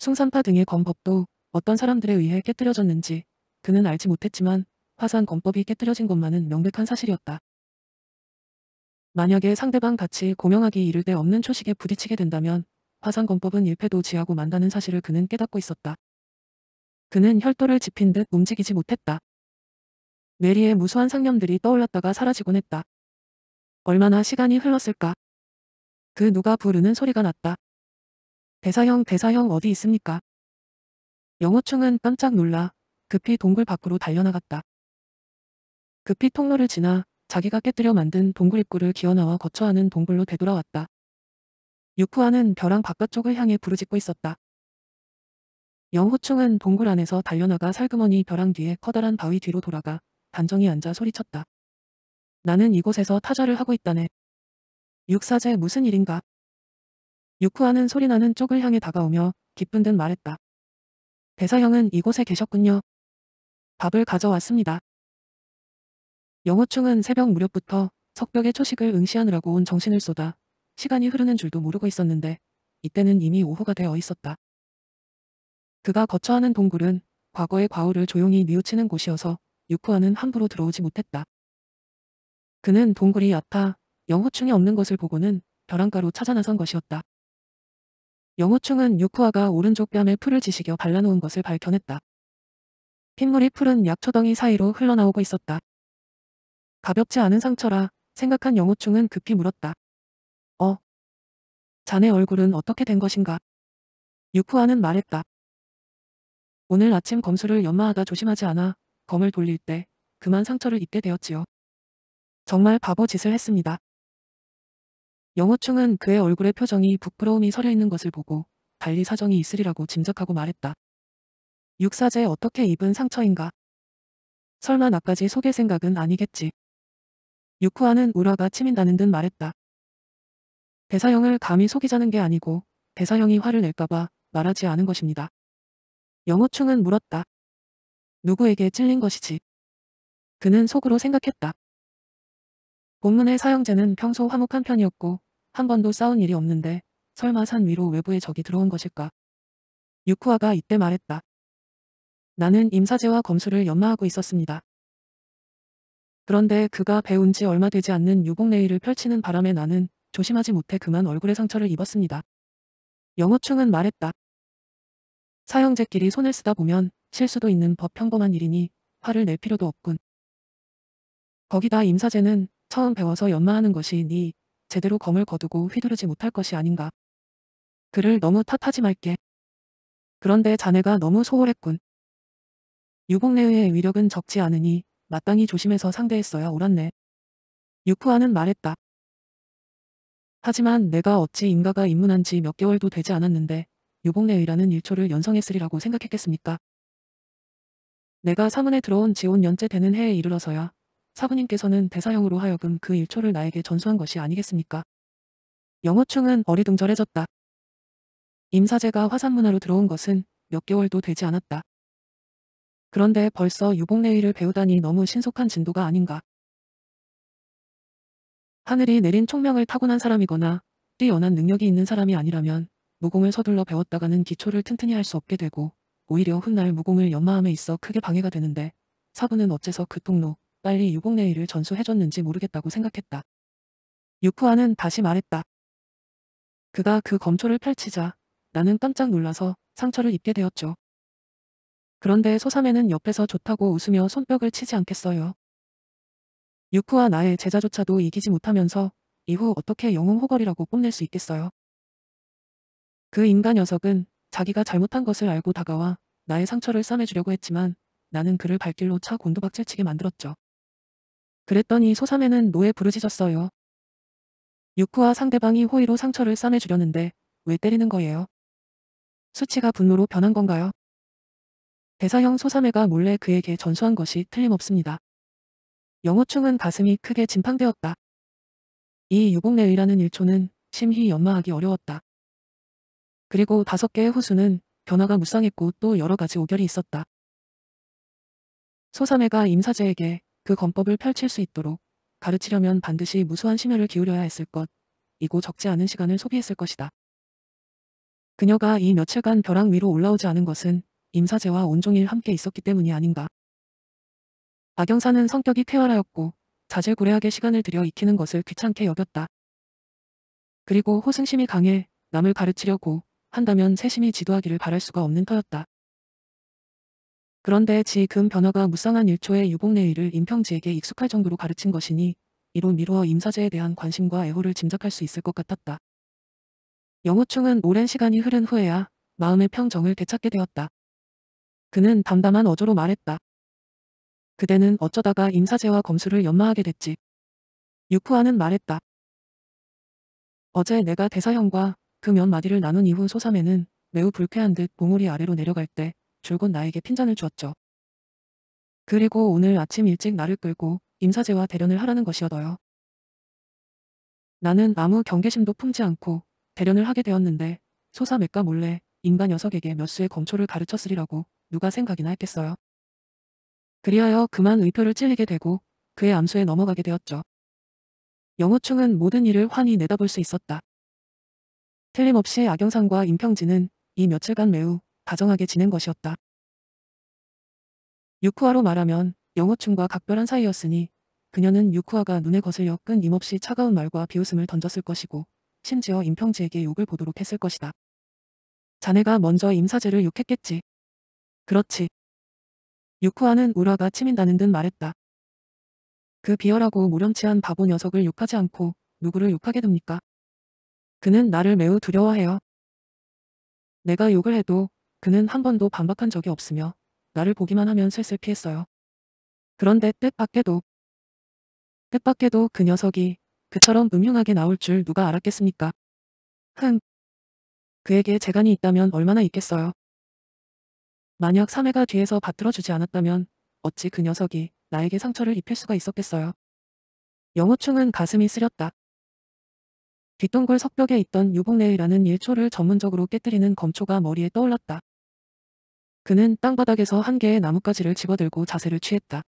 숭산파 등의 검법도 어떤 사람들에 의해 깨뜨려졌는지 그는 알지 못했지만 화산 검법이 깨뜨려진 것만은 명백한 사실이었다. 만약에 상대방 같이 고명하기 이를 데 없는 초식에 부딪히게 된다면 화산 검법은 일패도 지하고 만다는 사실을 그는 깨닫고 있었다. 그는 혈도를 짚힌 듯 움직이지 못했다. 뇌리에 무수한 상념들이 떠올랐다가 사라지곤 했다. 얼마나 시간이 흘렀을까. 그 누가 부르는 소리가 났다. 대사형 대사형 어디 있습니까? 영호충은 깜짝 놀라 급히 동굴 밖으로 달려나갔다. 급히 통로를 지나 자기가 깨뜨려 만든 동굴 입구를 기어나와 거처하는 동굴로 되돌아왔다. 육부아는 벼랑 바깥쪽을 향해 부르짖고 있었다. 영호충은 동굴 안에서 달려나가 살그머니 벼랑 뒤에 커다란 바위 뒤로 돌아가 단정히 앉아 소리쳤다. 나는 이곳에서 타자를 하고 있다네. 육사제 무슨 일인가? 육후아는 소리나는 쪽을 향해 다가오며 기쁜 듯 말했다. 대사형은 이곳에 계셨군요. 밥을 가져왔습니다. 영호충은 새벽 무렵부터 석벽의 초식을 응시하느라고 온 정신을 쏟아 시간이 흐르는 줄도 모르고 있었는데 이때는 이미 오후가 되어 있었다. 그가 거처하는 동굴은 과거의 과오를 조용히 뉘우치는 곳이어서 육후아는 함부로 들어오지 못했다. 그는 동굴이 아파 영호충이 없는 것을 보고는 벼랑가로 찾아 나선 것이었다. 영호충은 유쿠아가 오른쪽 뺨에 풀을 지시겨 발라놓은 것을 밝혀냈다. 핏물이 푸른 약초덩이 사이로 흘러나오고 있었다. 가볍지 않은 상처라 생각한 영호충은 급히 물었다. 어? 자네 얼굴은 어떻게 된 것인가? 유쿠아는 말했다. 오늘 아침 검수를 연마하다 조심하지 않아 검을 돌릴 때 그만 상처를 입게 되었지요. 정말 바보 짓을 했습니다. 영호충은 그의 얼굴의 표정이 부끄러움이 서려 있는 것을 보고 달리 사정이 있으리라고 짐작하고 말했다. 육사제 어떻게 입은 상처인가? 설마 나까지 속일 생각은 아니겠지. 육후아는 우라가 치민다는 듯 말했다. 대사형을 감히 속이자는 게 아니고 대사형이 화를 낼까봐 말하지 않은 것입니다. 영호충은 물었다. 누구에게 찔린 것이지? 그는 속으로 생각했다. 본문의 사형제는 평소 화목한 편이었고 한 번도 싸운 일이 없는데 설마 산 위로 외부의 적이 들어온 것일까? 유쿠아가 이때 말했다. 나는 임사제와 검수를 연마하고 있었습니다. 그런데 그가 배운 지 얼마 되지 않는 유복레이를 펼치는 바람에 나는 조심하지 못해 그만 얼굴에 상처를 입었습니다. 영어충은 말했다. 사형제끼리 손을 쓰다 보면 실수도 있는 법 평범한 일이니 화를 낼 필요도 없군. 거기다 임사제는 처음 배워서 연마하는 것이니 네 제대로 검을 거두고 휘두르지 못할 것이 아닌가. 그를 너무 탓하지 말게. 그런데 자네가 너무 소홀했군. 유복내의 위력은 적지 않으니 마땅히 조심해서 상대했어야 옳았네. 유쿠아는 말했다. 하지만 내가 어찌 인가가 입문한 지 몇 개월도 되지 않았는데 유복내의라는 일초를 연성했으리라고 생각했겠습니까? 내가 사문에 들어온 지온연째 되는 해에 이르러서야 사부님께서는 대사형으로 하여금 그 일초를 나에게 전수한 것이 아니겠습니까? 영어충은 어리둥절해졌다. 임사제가 화산문화로 들어온 것은 몇 개월도 되지 않았다. 그런데 벌써 유복내위를 배우다니 너무 신속한 진도가 아닌가. 하늘이 내린 총명을 타고난 사람이거나 뛰어난 능력이 있는 사람이 아니라면 무공을 서둘러 배웠다가는 기초를 튼튼히 할 수 없게 되고 오히려 훗날 무공을 연마함에 있어 크게 방해가 되는데 사부는 어째서 그 통로 빨리 유곡내일을 전수해줬는지 모르겠다고 생각했다. 유쿠아는 다시 말했다. 그가 그 검초를 펼치자 나는 깜짝 놀라서 상처를 입게 되었죠. 그런데 소삼에는 옆에서 좋다고 웃으며 손뼉을 치지 않겠어요. 유쿠와 나의 제자조차도 이기지 못하면서 이후 어떻게 영웅 호걸이라고 뽐낼 수 있겠어요. 그 인간 녀석은 자기가 잘못한 것을 알고 다가와 나의 상처를 싸매주려고 했지만 나는 그를 발길로 차 곤두박질치게 만들었죠. 그랬더니 소삼에는 노에 부르짖었어요. 육구와 상대방이 호의로 상처를 싸매주려는데 왜 때리는 거예요? 수치가 분노로 변한 건가요? 대사형 소삼애가 몰래 그에게 전수한 것이 틀림없습니다. 영호충은 가슴이 크게 진팡되었다. 이 유곡내의라는 일초는 심히 연마하기 어려웠다. 그리고 다섯 개의 후수는 변화가 무쌍했고 또 여러 가지 오결이 있었다. 소삼애가 임사제에게 그권법을 펼칠 수 있도록 가르치려면 반드시 무수한 심혈을 기울여야 했을 것, 이고 적지 않은 시간을 소비했을 것이다. 그녀가 이 며칠간 벼랑 위로 올라오지 않은 것은 임사제와 온종일 함께 있었기 때문이 아닌가. 박영사는 성격이 쾌활하였고 자질구레하게 시간을 들여 익히는 것을 귀찮게 여겼다. 그리고 호승심이 강해 남을 가르치려고 한다면 세심히 지도하기를 바랄 수가 없는 터였다. 그런데 지금 변화가 무쌍한 일초의 유복내일을 임평지에게 익숙할 정도로 가르친 것이니 이로 미루어 임사제에 대한 관심과 애호를 짐작할 수 있을 것 같았다. 영호충은 오랜 시간이 흐른 후에야 마음의 평정을 되찾게 되었다. 그는 담담한 어조로 말했다. 그대는 어쩌다가 임사제와 검수를 연마하게 됐지. 육후아는 말했다. 어제 내가 대사형과 그 몇 마디를 나눈 이후 소삼에는 매우 불쾌한 듯 봉우리 아래로 내려갈 때 줄곧 나에게 핀잔을 주었죠. 그리고 오늘 아침 일찍 나를 끌고 임사제와 대련을 하라는 것이어더요. 나는 아무 경계심도 품지 않고 대련을 하게 되었는데 소사맥과 몰래 인간 녀석에게 몇 수의 검초를 가르쳤으리라고 누가 생각이나 했겠어요. 그리하여 그만 의표를 찔리게 되고 그의 암수에 넘어가게 되었죠. 영호충은 모든 일을 환히 내다볼 수 있었다. 틀림없이 악영상과 임평진은 이 며칠간 매우 다정하게 지낸 것이었다. 유쿠아로 말하면 영어충과 각별한 사이였으니 그녀는 유쿠아가 눈에 거슬려 끊임없이 차가운 말과 비웃음을 던졌을 것이고 심지어 임평지에게 욕을 보도록 했을 것이다. 자네가 먼저 임사제를 욕했겠지. 그렇지. 유쿠아는 우라가 치민다는 듯 말했다. 그 비열하고 모렴치한 바보 녀석을 욕하지 않고 누구를 욕하게 됩니까? 그는 나를 매우 두려워해요. 내가 욕을 해도 그는 한 번도 반박한 적이 없으며 나를 보기만 하면 슬슬 피했어요. 그런데 뜻밖에도 뜻밖에도 그 녀석이 그처럼 음흉하게 나올 줄 누가 알았겠습니까? 흥. 그에게 재간이 있다면 얼마나 있겠어요. 만약 사매가 뒤에서 받들어주지 않았다면 어찌 그 녀석이 나에게 상처를 입힐 수가 있었겠어요. 영호충은 가슴이 쓰렸다. 뒷동굴 석벽에 있던 유봉내이라는 일초를 전문적으로 깨뜨리는 검초가 머리에 떠올랐다. 그는 땅바닥에서 한 개의 나뭇가지를 집어들고 자세를 취했다.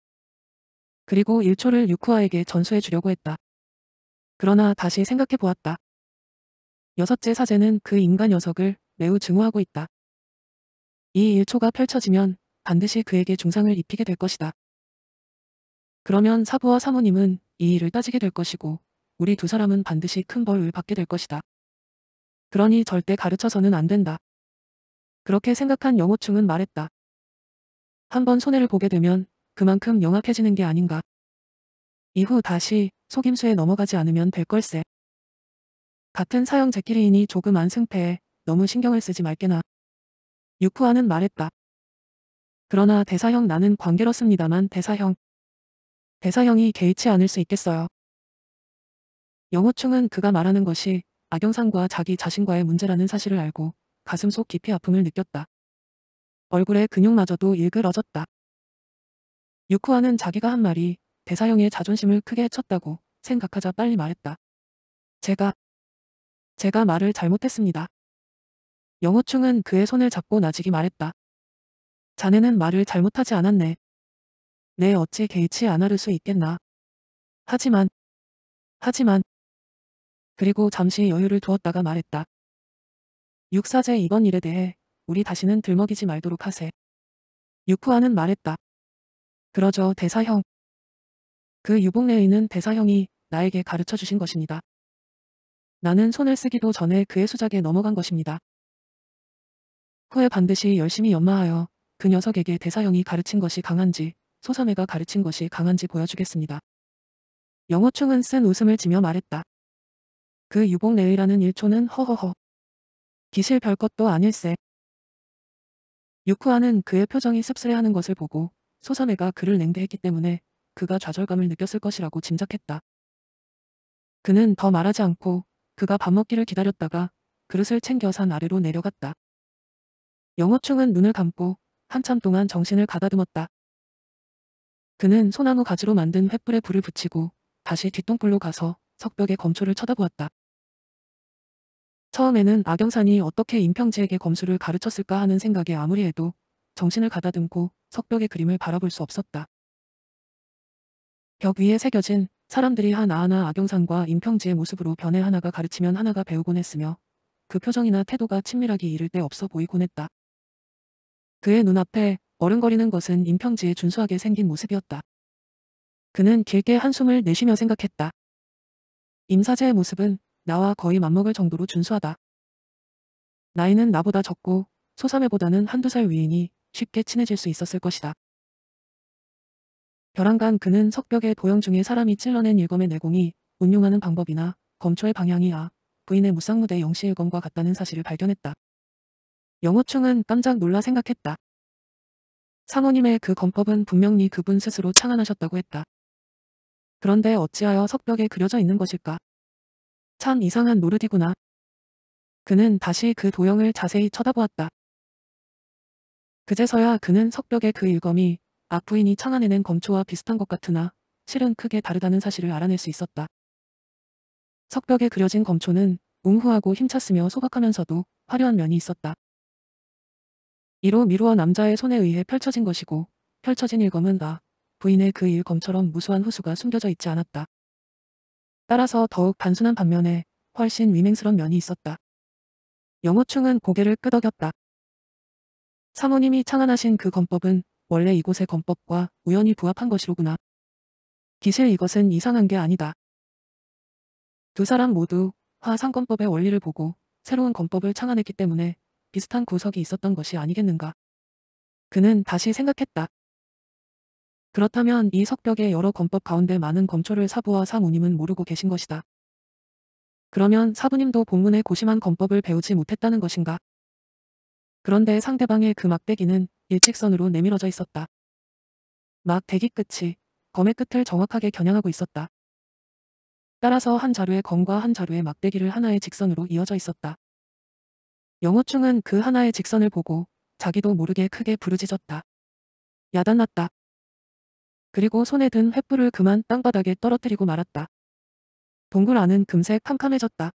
그리고 1초를 유쿠아에게 전수해 주려고 했다. 그러나 다시 생각해 보았다. 여섯째 사제는 그 인간 녀석을 매우 증오하고 있다. 이 1초가 펼쳐지면 반드시 그에게 중상을 입히게 될 것이다. 그러면 사부와 사모님은 이 일을 따지게 될 것이고 우리 두 사람은 반드시 큰 벌을 받게 될 것이다. 그러니 절대 가르쳐서는 안 된다. 그렇게 생각한 영호충은 말했다. 한번 손해를 보게 되면 그만큼 영악해지는 게 아닌가. 이후 다시 속임수에 넘어가지 않으면 될 걸세. 같은 사형 제끼리이니 조금 안 승패해 너무 신경을 쓰지 말게나. 유쿠아는 말했다. 그러나 대사형 나는 관계롭습니다만 대사형. 대사형이 개의치 않을 수 있겠어요. 영호충은 그가 말하는 것이 악영상과 자기 자신과의 문제라는 사실을 알고 가슴 속 깊이 아픔을 느꼈다. 얼굴의 근육마저도 일그러졌다. 유쿠아는 자기가 한 말이 대사형의 자존심을 크게 해쳤다고 생각하자 빨리 말했다. 제가, 제가 말을 잘못했습니다. 영호충은 그의 손을 잡고 나지기 말했다. 자네는 말을 잘못하지 않았네. 내 어찌 개의치 않아를 수 있겠나. 하지만, 하지만, 그리고 잠시 여유를 두었다가 말했다. 육사제 이번 일에 대해 우리 다시는 들먹이지 말도록 하세. 육후아는 말했다. 그러죠 대사형. 그유복레이는 대사형이 나에게 가르쳐 주신 것입니다. 나는 손을 쓰기도 전에 그의 수작에 넘어간 것입니다. 후에 반드시 열심히 연마하여 그 녀석에게 대사형이 가르친 것이 강한지 소삼회가 가르친 것이 강한지 보여주겠습니다. 영어충은쓴 웃음을 지며 말했다. 그유복레이라는 일초는 허허허. 기실 별것도 아닐세. 유쿠아는 그의 표정이 씁쓸해하는 것을 보고 소사메가 그를 냉대했기 때문에 그가 좌절감을 느꼈을 것이라고 짐작했다. 그는 더 말하지 않고 그가 밥 먹기를 기다렸다가 그릇을 챙겨 산 아래로 내려갔다. 영어충은 눈을 감고 한참 동안 정신을 가다듬었다. 그는 소나무 가지로 만든 횃불에 불을 붙이고 다시 뒷동굴로 가서 석벽에 검초를 쳐다보았다. 처음에는 악영산이 어떻게 임평지에게 검수를 가르쳤을까 하는 생각에 아무리 해도 정신을 가다듬고 석벽의 그림을 바라볼 수 없었다. 벽 위에 새겨진 사람들이 한아하나 악영산과 임평지의 모습으로 변해 하나가 가르치면 하나가 배우곤 했으며 그 표정이나 태도가 친밀하기 이를 데 없어 보이곤 했다. 그의 눈앞에 어른거리는 것은 임평지의 준수하게 생긴 모습이었다. 그는 길게 한숨을 내쉬며 생각했다. 임사제의 모습은 나와 거의 맞먹을 정도로 준수하다. 나이는 나보다 적고 소삼해보다는 한두 살 위이니 쉽게 친해질 수 있었을 것이다. 벼랑간 그는 석벽에 도형 중에 사람이 찔러낸 일검의 내공이 운용하는 방법이나 검초의 방향이야 아 부인의 무쌍무대 영시일검과 같다는 사실을 발견했다. 영호충은 깜짝 놀라 생각했다. 상호님의 그 검법은 분명히 그분 스스로 창안하셨다고 했다. 그런데 어찌하여 석벽에 그려져 있는 것일까? 참 이상한 노릇이구나. 그는 다시 그 도형을 자세히 쳐다보았다. 그제서야 그는 석벽의 그 일검이 악부인이 창안에는 검초와 비슷한 것 같으나 실은 크게 다르다는 사실을 알아낼 수 있었다. 석벽에 그려진 검초는 웅후하고 힘찼으며 소박하면서도 화려한 면이 있었다. 이로 미루어 남자의 손에 의해 펼쳐진 것이고 펼쳐진 일검은 나 아, 부인의 그 일검처럼 무수한 호수가 숨겨져 있지 않았다. 따라서 더욱 단순한 반면에 훨씬 위맹스런 면이 있었다. 영호충은 고개를 끄덕였다. 사모님이 창안하신 그 건법은 원래 이곳의 건법과 우연히 부합한 것이로구나. 기실 이것은 이상한 게 아니다. 두 사람 모두 화상건법의 원리를 보고 새로운 건법을 창안했기 때문에 비슷한 구석이 있었던 것이 아니겠는가. 그는 다시 생각했다. 그렇다면 이 석벽의 여러 검법 가운데 많은 검초를 사부와 사우님은 모르고 계신 것이다. 그러면 사부님도 본문의 고심한 검법을 배우지 못했다는 것인가? 그런데 상대방의 그 막대기는 일직선으로 내밀어져 있었다. 막대기 끝이 검의 끝을 정확하게 겨냥하고 있었다. 따라서 한 자루의 검과 한 자루의 막대기를 하나의 직선으로 이어져 있었다. 영어충은그 하나의 직선을 보고 자기도 모르게 크게 부르짖었다. 야단났다. 그리고 손에 든 횃불을 그만 땅바닥에 떨어뜨리고 말았다. 동굴 안은 금세 캄캄해졌다.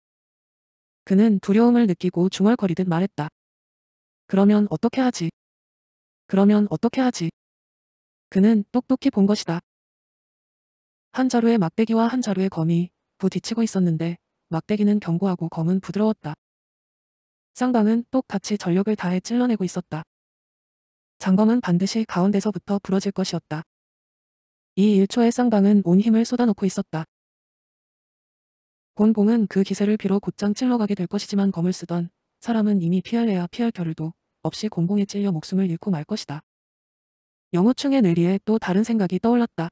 그는 두려움을 느끼고 중얼거리듯 말했다. 그러면 어떻게 하지? 그러면 어떻게 하지? 그는 똑똑히 본 것이다. 한 자루의 막대기와 한 자루의 검이 부딪히고 있었는데 막대기는 견고하고 검은 부드러웠다. 쌍방은 똑같이 전력을 다해 찔러내고 있었다. 장검은 반드시 가운데서부터 부러질 것이었다. 이 일초에 쌍방은 온 힘을 쏟아놓고 있었다. 곤봉은 그 기세를 빌어 곧장 찔러가게 될 것이지만 검을 쓰던 사람은 이미 피할래야 피할 겨를도 없이 곤봉에 찔려 목숨을 잃고 말 것이다. 영호충의 내리에 또 다른 생각이 떠올랐다.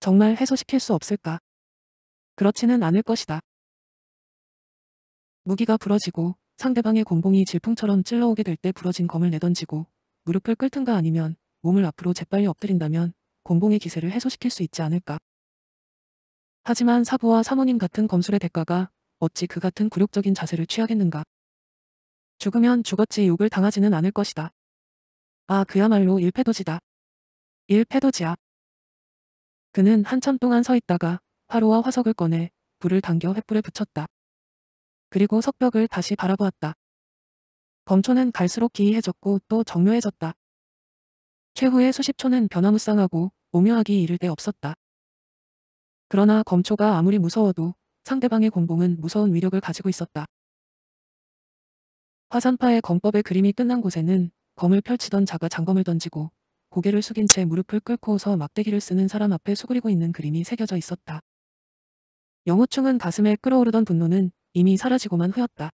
정말 해소시킬 수 없을까? 그렇지는 않을 것이다. 무기가 부러지고 상대방의 곤봉이 질풍처럼 찔러오게 될 때 부러진 검을 내던지고 무릎을 꿇든가 아니면 몸을 앞으로 재빨리 엎드린다면 공봉의 기세를 해소시킬 수 있지 않을까. 하지만 사부와 사모님 같은 검술의 대가가 어찌 그 같은 굴욕적인 자세를 취하겠는가. 죽으면 죽었지 욕을 당하지는 않을 것이다. 아 그야말로 일패도지다. 일패도지야. 그는 한참 동안 서 있다가 화로와 화석을 꺼내 불을 당겨 횃불에 붙였다. 그리고 석벽을 다시 바라보았다. 검초는 갈수록 기이해졌고 또 정묘해졌다. 최후의 수십 초는 변화무쌍하고 오묘하기 이를 데 없었다. 그러나 검초가 아무리 무서워도 상대방의 공봉은 무서운 위력을 가지고 있었다. 화산파의 검법의 그림이 끝난 곳에는 검을 펼치던 자가 장검을 던지고 고개를 숙인 채 무릎을 꿇고서 막대기를 쓰는 사람 앞에 수그리고 있는 그림이 새겨져 있었다. 영호충은 가슴에 끓어오르던 분노는 이미 사라지고만 후였다.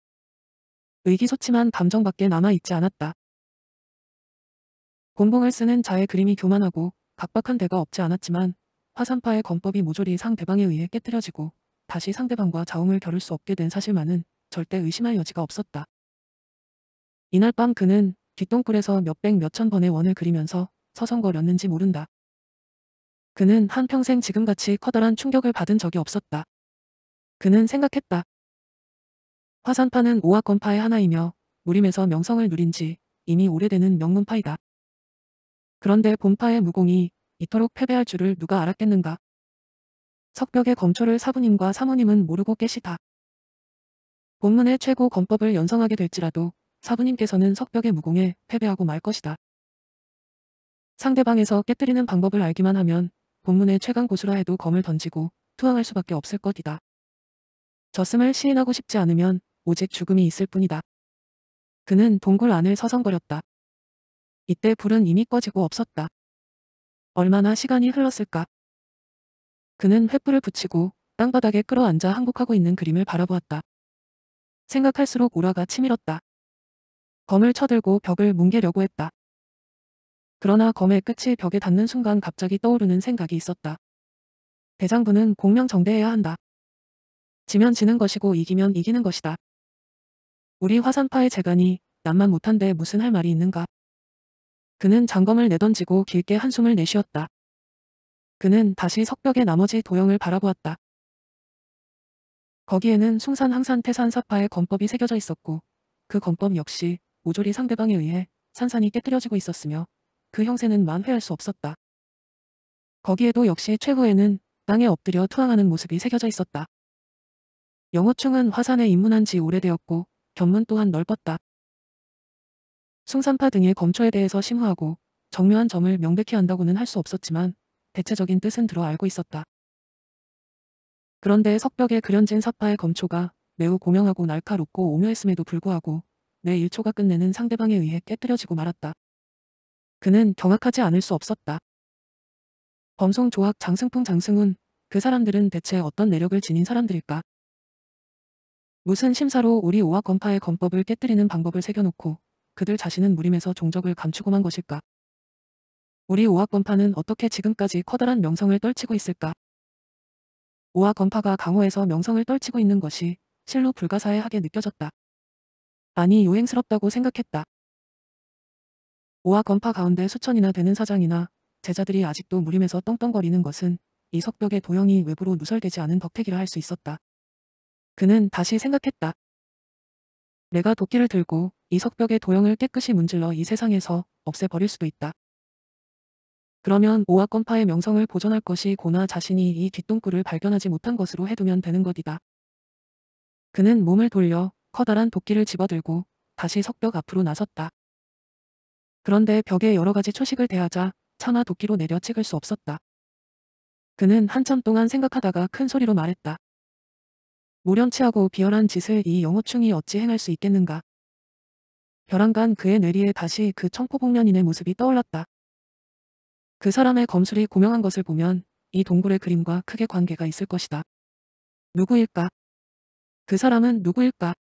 의기소침한 감정밖에 남아있지 않았다. 곤봉을 쓰는 자의 그림이 교만하고 각박한 데가 없지 않았지만 화산파의 건법이 모조리 상대방에 의해 깨뜨려지고 다시 상대방과 자웅을 겨룰 수 없게 된 사실만은 절대 의심할 여지가 없었다. 이날 밤 그는 뒷동굴에서 몇 백 몇천 번의 원을 그리면서 서성거렸는지 모른다. 그는 한평생 지금같이 커다란 충격을 받은 적이 없었다. 그는 생각했다. 화산파는 오악권파의 하나이며 무림에서 명성을 누린 지 이미 오래되는 명문파이다. 그런데 본파의 무공이 이토록 패배할 줄을 누가 알았겠는가. 석벽의 검초를 사부님과 사모님은 모르고 깨시다. 본문의 최고 검법을 연성하게 될지라도 사부님께서는 석벽의 무공에 패배하고 말 것이다. 상대방에서 깨뜨리는 방법을 알기만 하면 본문의 최강 고수라 해도 검을 던지고 투항할 수밖에 없을 것이다. 졌음을 시인하고 싶지 않으면 오직 죽음이 있을 뿐이다. 그는 동굴 안을 서성거렸다. 이때 불은 이미 꺼지고 없었다. 얼마나 시간이 흘렀을까. 그는 횃불을 붙이고 땅바닥에 끌어앉아 항복하고 있는 그림을 바라보았다. 생각할수록 우라가 치밀었다. 검을 쳐들고 벽을 뭉개려고 했다. 그러나 검의 끝이 벽에 닿는 순간 갑자기 떠오르는 생각이 있었다. 대장부는 공명정대해야 한다. 지면 지는 것이고 이기면 이기는 것이다. 우리 화산파의 재간이 남만 못한데 무슨 할 말이 있는가. 그는 장검을 내던지고 길게 한숨을 내쉬었다. 그는 다시 석벽의 나머지 도형을 바라보았다. 거기에는 숭산 항산 태산 사파의 검법이 새겨져 있었고 그 검법 역시 오조리 상대방에 의해 산산이 깨뜨려지고 있었으며 그 형세는 만회할 수 없었다. 거기에도 역시 최후에는 땅에 엎드려 투항하는 모습이 새겨져 있었다. 영어충은 화산에 입문한 지 오래되었고 견문 또한 넓었다. 승산파 등의 검초에 대해서 심화하고 정묘한 점을 명백히 한다고는 할 수 없었지만 대체적인 뜻은 들어 알고 있었다. 그런데 석벽에 그려진 사파의 검초가 매우 고명하고 날카롭고 오묘했음에도 불구하고 내 일초가 끝내는 상대방에 의해 깨뜨려지고 말았다. 그는 경악하지 않을 수 없었다. 범송 조학 장승풍 장승훈 그 사람들은 대체 어떤 내력을 지닌 사람들일까? 무슨 심사로 우리 오학 검파의 검법을 깨뜨리는 방법을 새겨놓고 그들 자신은 무림에서 종적을 감추고만 것일까? 우리 오악권파는 어떻게 지금까지 커다란 명성을 떨치고 있을까? 오악권파가 강호에서 명성을 떨치고 있는 것이 실로 불가사의하게 느껴졌다. 아니 요행스럽다고 생각했다. 오악권파 가운데 수천이나 되는 사장이나 제자들이 아직도 무림에서 떵떵거리는 것은 이 석벽의 도형이 외부로 누설되지 않은 덕택이라 할 수 있었다. 그는 다시 생각했다. 내가 도끼를 들고 이 석벽의 도형을 깨끗이 문질러 이 세상에서 없애버릴 수도 있다. 그러면 오아권파의 명성을 보존할 것이 고나 자신이 이 뒷동굴을 발견하지 못한 것으로 해두면 되는 것이다. 그는 몸을 돌려 커다란 도끼를 집어들고 다시 석벽 앞으로 나섰다. 그런데 벽에 여러 가지 초식을 대하자 차마 도끼로 내려 찍을 수 없었다. 그는 한참 동안 생각하다가 큰 소리로 말했다. 노련치하고 비열한 짓을 이 영호충이 어찌 행할 수 있겠는가. 벼랑간 그의 뇌리에 다시 그 청포복면인의 모습이 떠올랐다. 그 사람의 검술이 고명한 것을 보면 이 동굴의 그림과 크게 관계가 있을 것이다. 누구일까? 그 사람은 누구일까?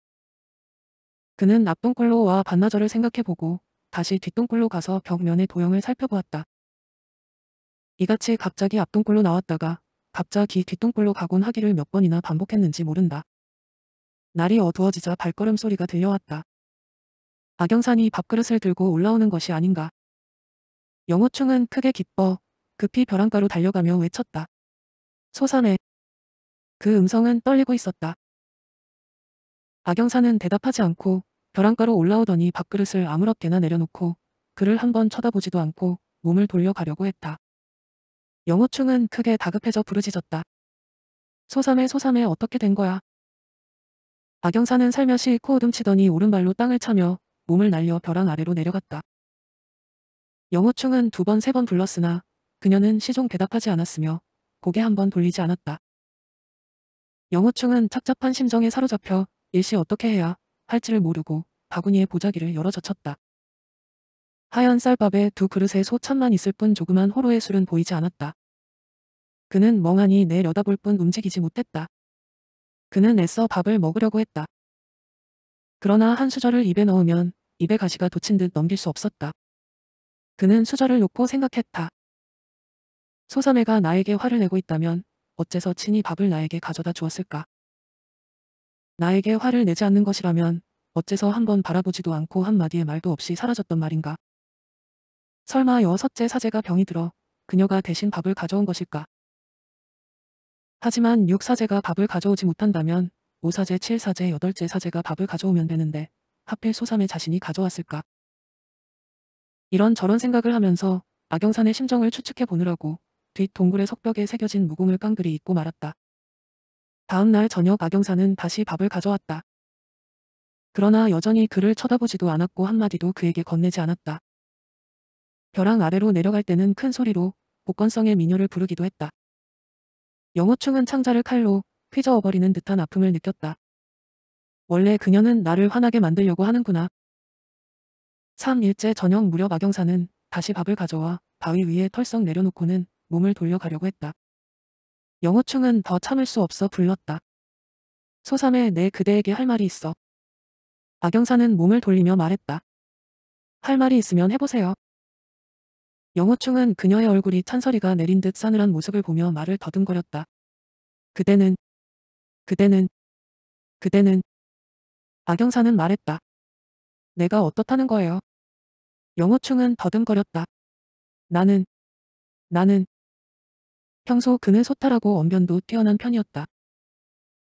그는 앞동굴로와 반나절을 생각해보고 다시 뒷동굴로 가서 벽면의 도형을 살펴보았다. 이같이 갑자기 앞동굴로 나왔다가 갑자기 귓똥골로 가곤 하기를 몇 번이나 반복했는지 모른다. 날이 어두워지자 발걸음 소리가 들려왔다. 박영산이 밥그릇을 들고 올라오는 것이 아닌가. 영호충은 크게 기뻐 급히 벼랑가로 달려가며 외쳤다. 소산해. 그 음성은 떨리고 있었다. 박영산은 대답하지 않고 벼랑가로 올라오더니 밥그릇을 아무렇게나 내려놓고 그를 한 번 쳐다보지도 않고 몸을 돌려가려고 했다. 영호충은 크게 다급해져 부르짖었다. 소삼에 소삼에 어떻게 된 거야? 박영사는 살며시 코어름치더니 오른발로 땅을 차며 몸을 날려 벼랑 아래로 내려갔다. 영호충은 두 번 세 번 불렀으나 그녀는 시종 대답하지 않았으며 고개 한 번 돌리지 않았다. 영호충은 착잡한 심정에 사로잡혀 일시 어떻게 해야 할지를 모르고 바구니에 보자기를 열어 젖혔다. 하얀 쌀밥에 두 그릇에 소천만 있을 뿐 조그만 호로의 술은 보이지 않았다. 그는 멍하니 내려다볼 뿐 움직이지 못했다. 그는 애써 밥을 먹으려고 했다. 그러나 한 수저를 입에 넣으면 입에 가시가 돋친 듯 넘길 수 없었다. 그는 수저를 놓고 생각했다. 소삼애가 나에게 화를 내고 있다면 어째서 친히 밥을 나에게 가져다 주었을까? 나에게 화를 내지 않는 것이라면 어째서 한 번 바라보지도 않고 한마디의 말도 없이 사라졌던 말인가? 설마 여섯째 사제가 병이 들어 그녀가 대신 밥을 가져온 것일까? 하지만 6사제가 밥을 가져오지 못한다면 5사제, 7사제, 8째 사제가 밥을 가져오면 되는데 하필 소삼의 자신이 가져왔을까? 이런 저런 생각을 하면서 악영산의 심정을 추측해 보느라고 뒷 동굴의 석벽에 새겨진 무공을 깡그리 잊고 말았다. 다음 날 저녁 악영산은 다시 밥을 가져왔다. 그러나 여전히 그를 쳐다보지도 않았고 한마디도 그에게 건네지 않았다. 벼랑 아래로 내려갈 때는 큰 소리로 복권성의 미녀를 부르기도 했다. 영호충은 창자를 칼로 휘저어버리는 듯한 아픔을 느꼈다. 원래 그녀는 나를 화나게 만들려고 하는구나. 3일째 저녁 무렵 악영사는 다시 밥을 가져와 바위 위에 털썩 내려놓고는 몸을 돌려가려고 했다. 영호충은 더 참을 수 없어 불렀다. 소삼에 내 그대에게 할 말이 있어. 악영사는 몸을 돌리며 말했다. 할 말이 있으면 해보세요. 영호충은 그녀의 얼굴이 찬서리가 내린 듯 싸늘한 모습을 보며 말을 더듬거렸다. 그대는 그대는 그대는 박영사는 말했다. 내가 어떻다는 거예요? 영호충은 더듬거렸다. 나는 나는 평소 그는 소탈하고 언변도 뛰어난 편이었다.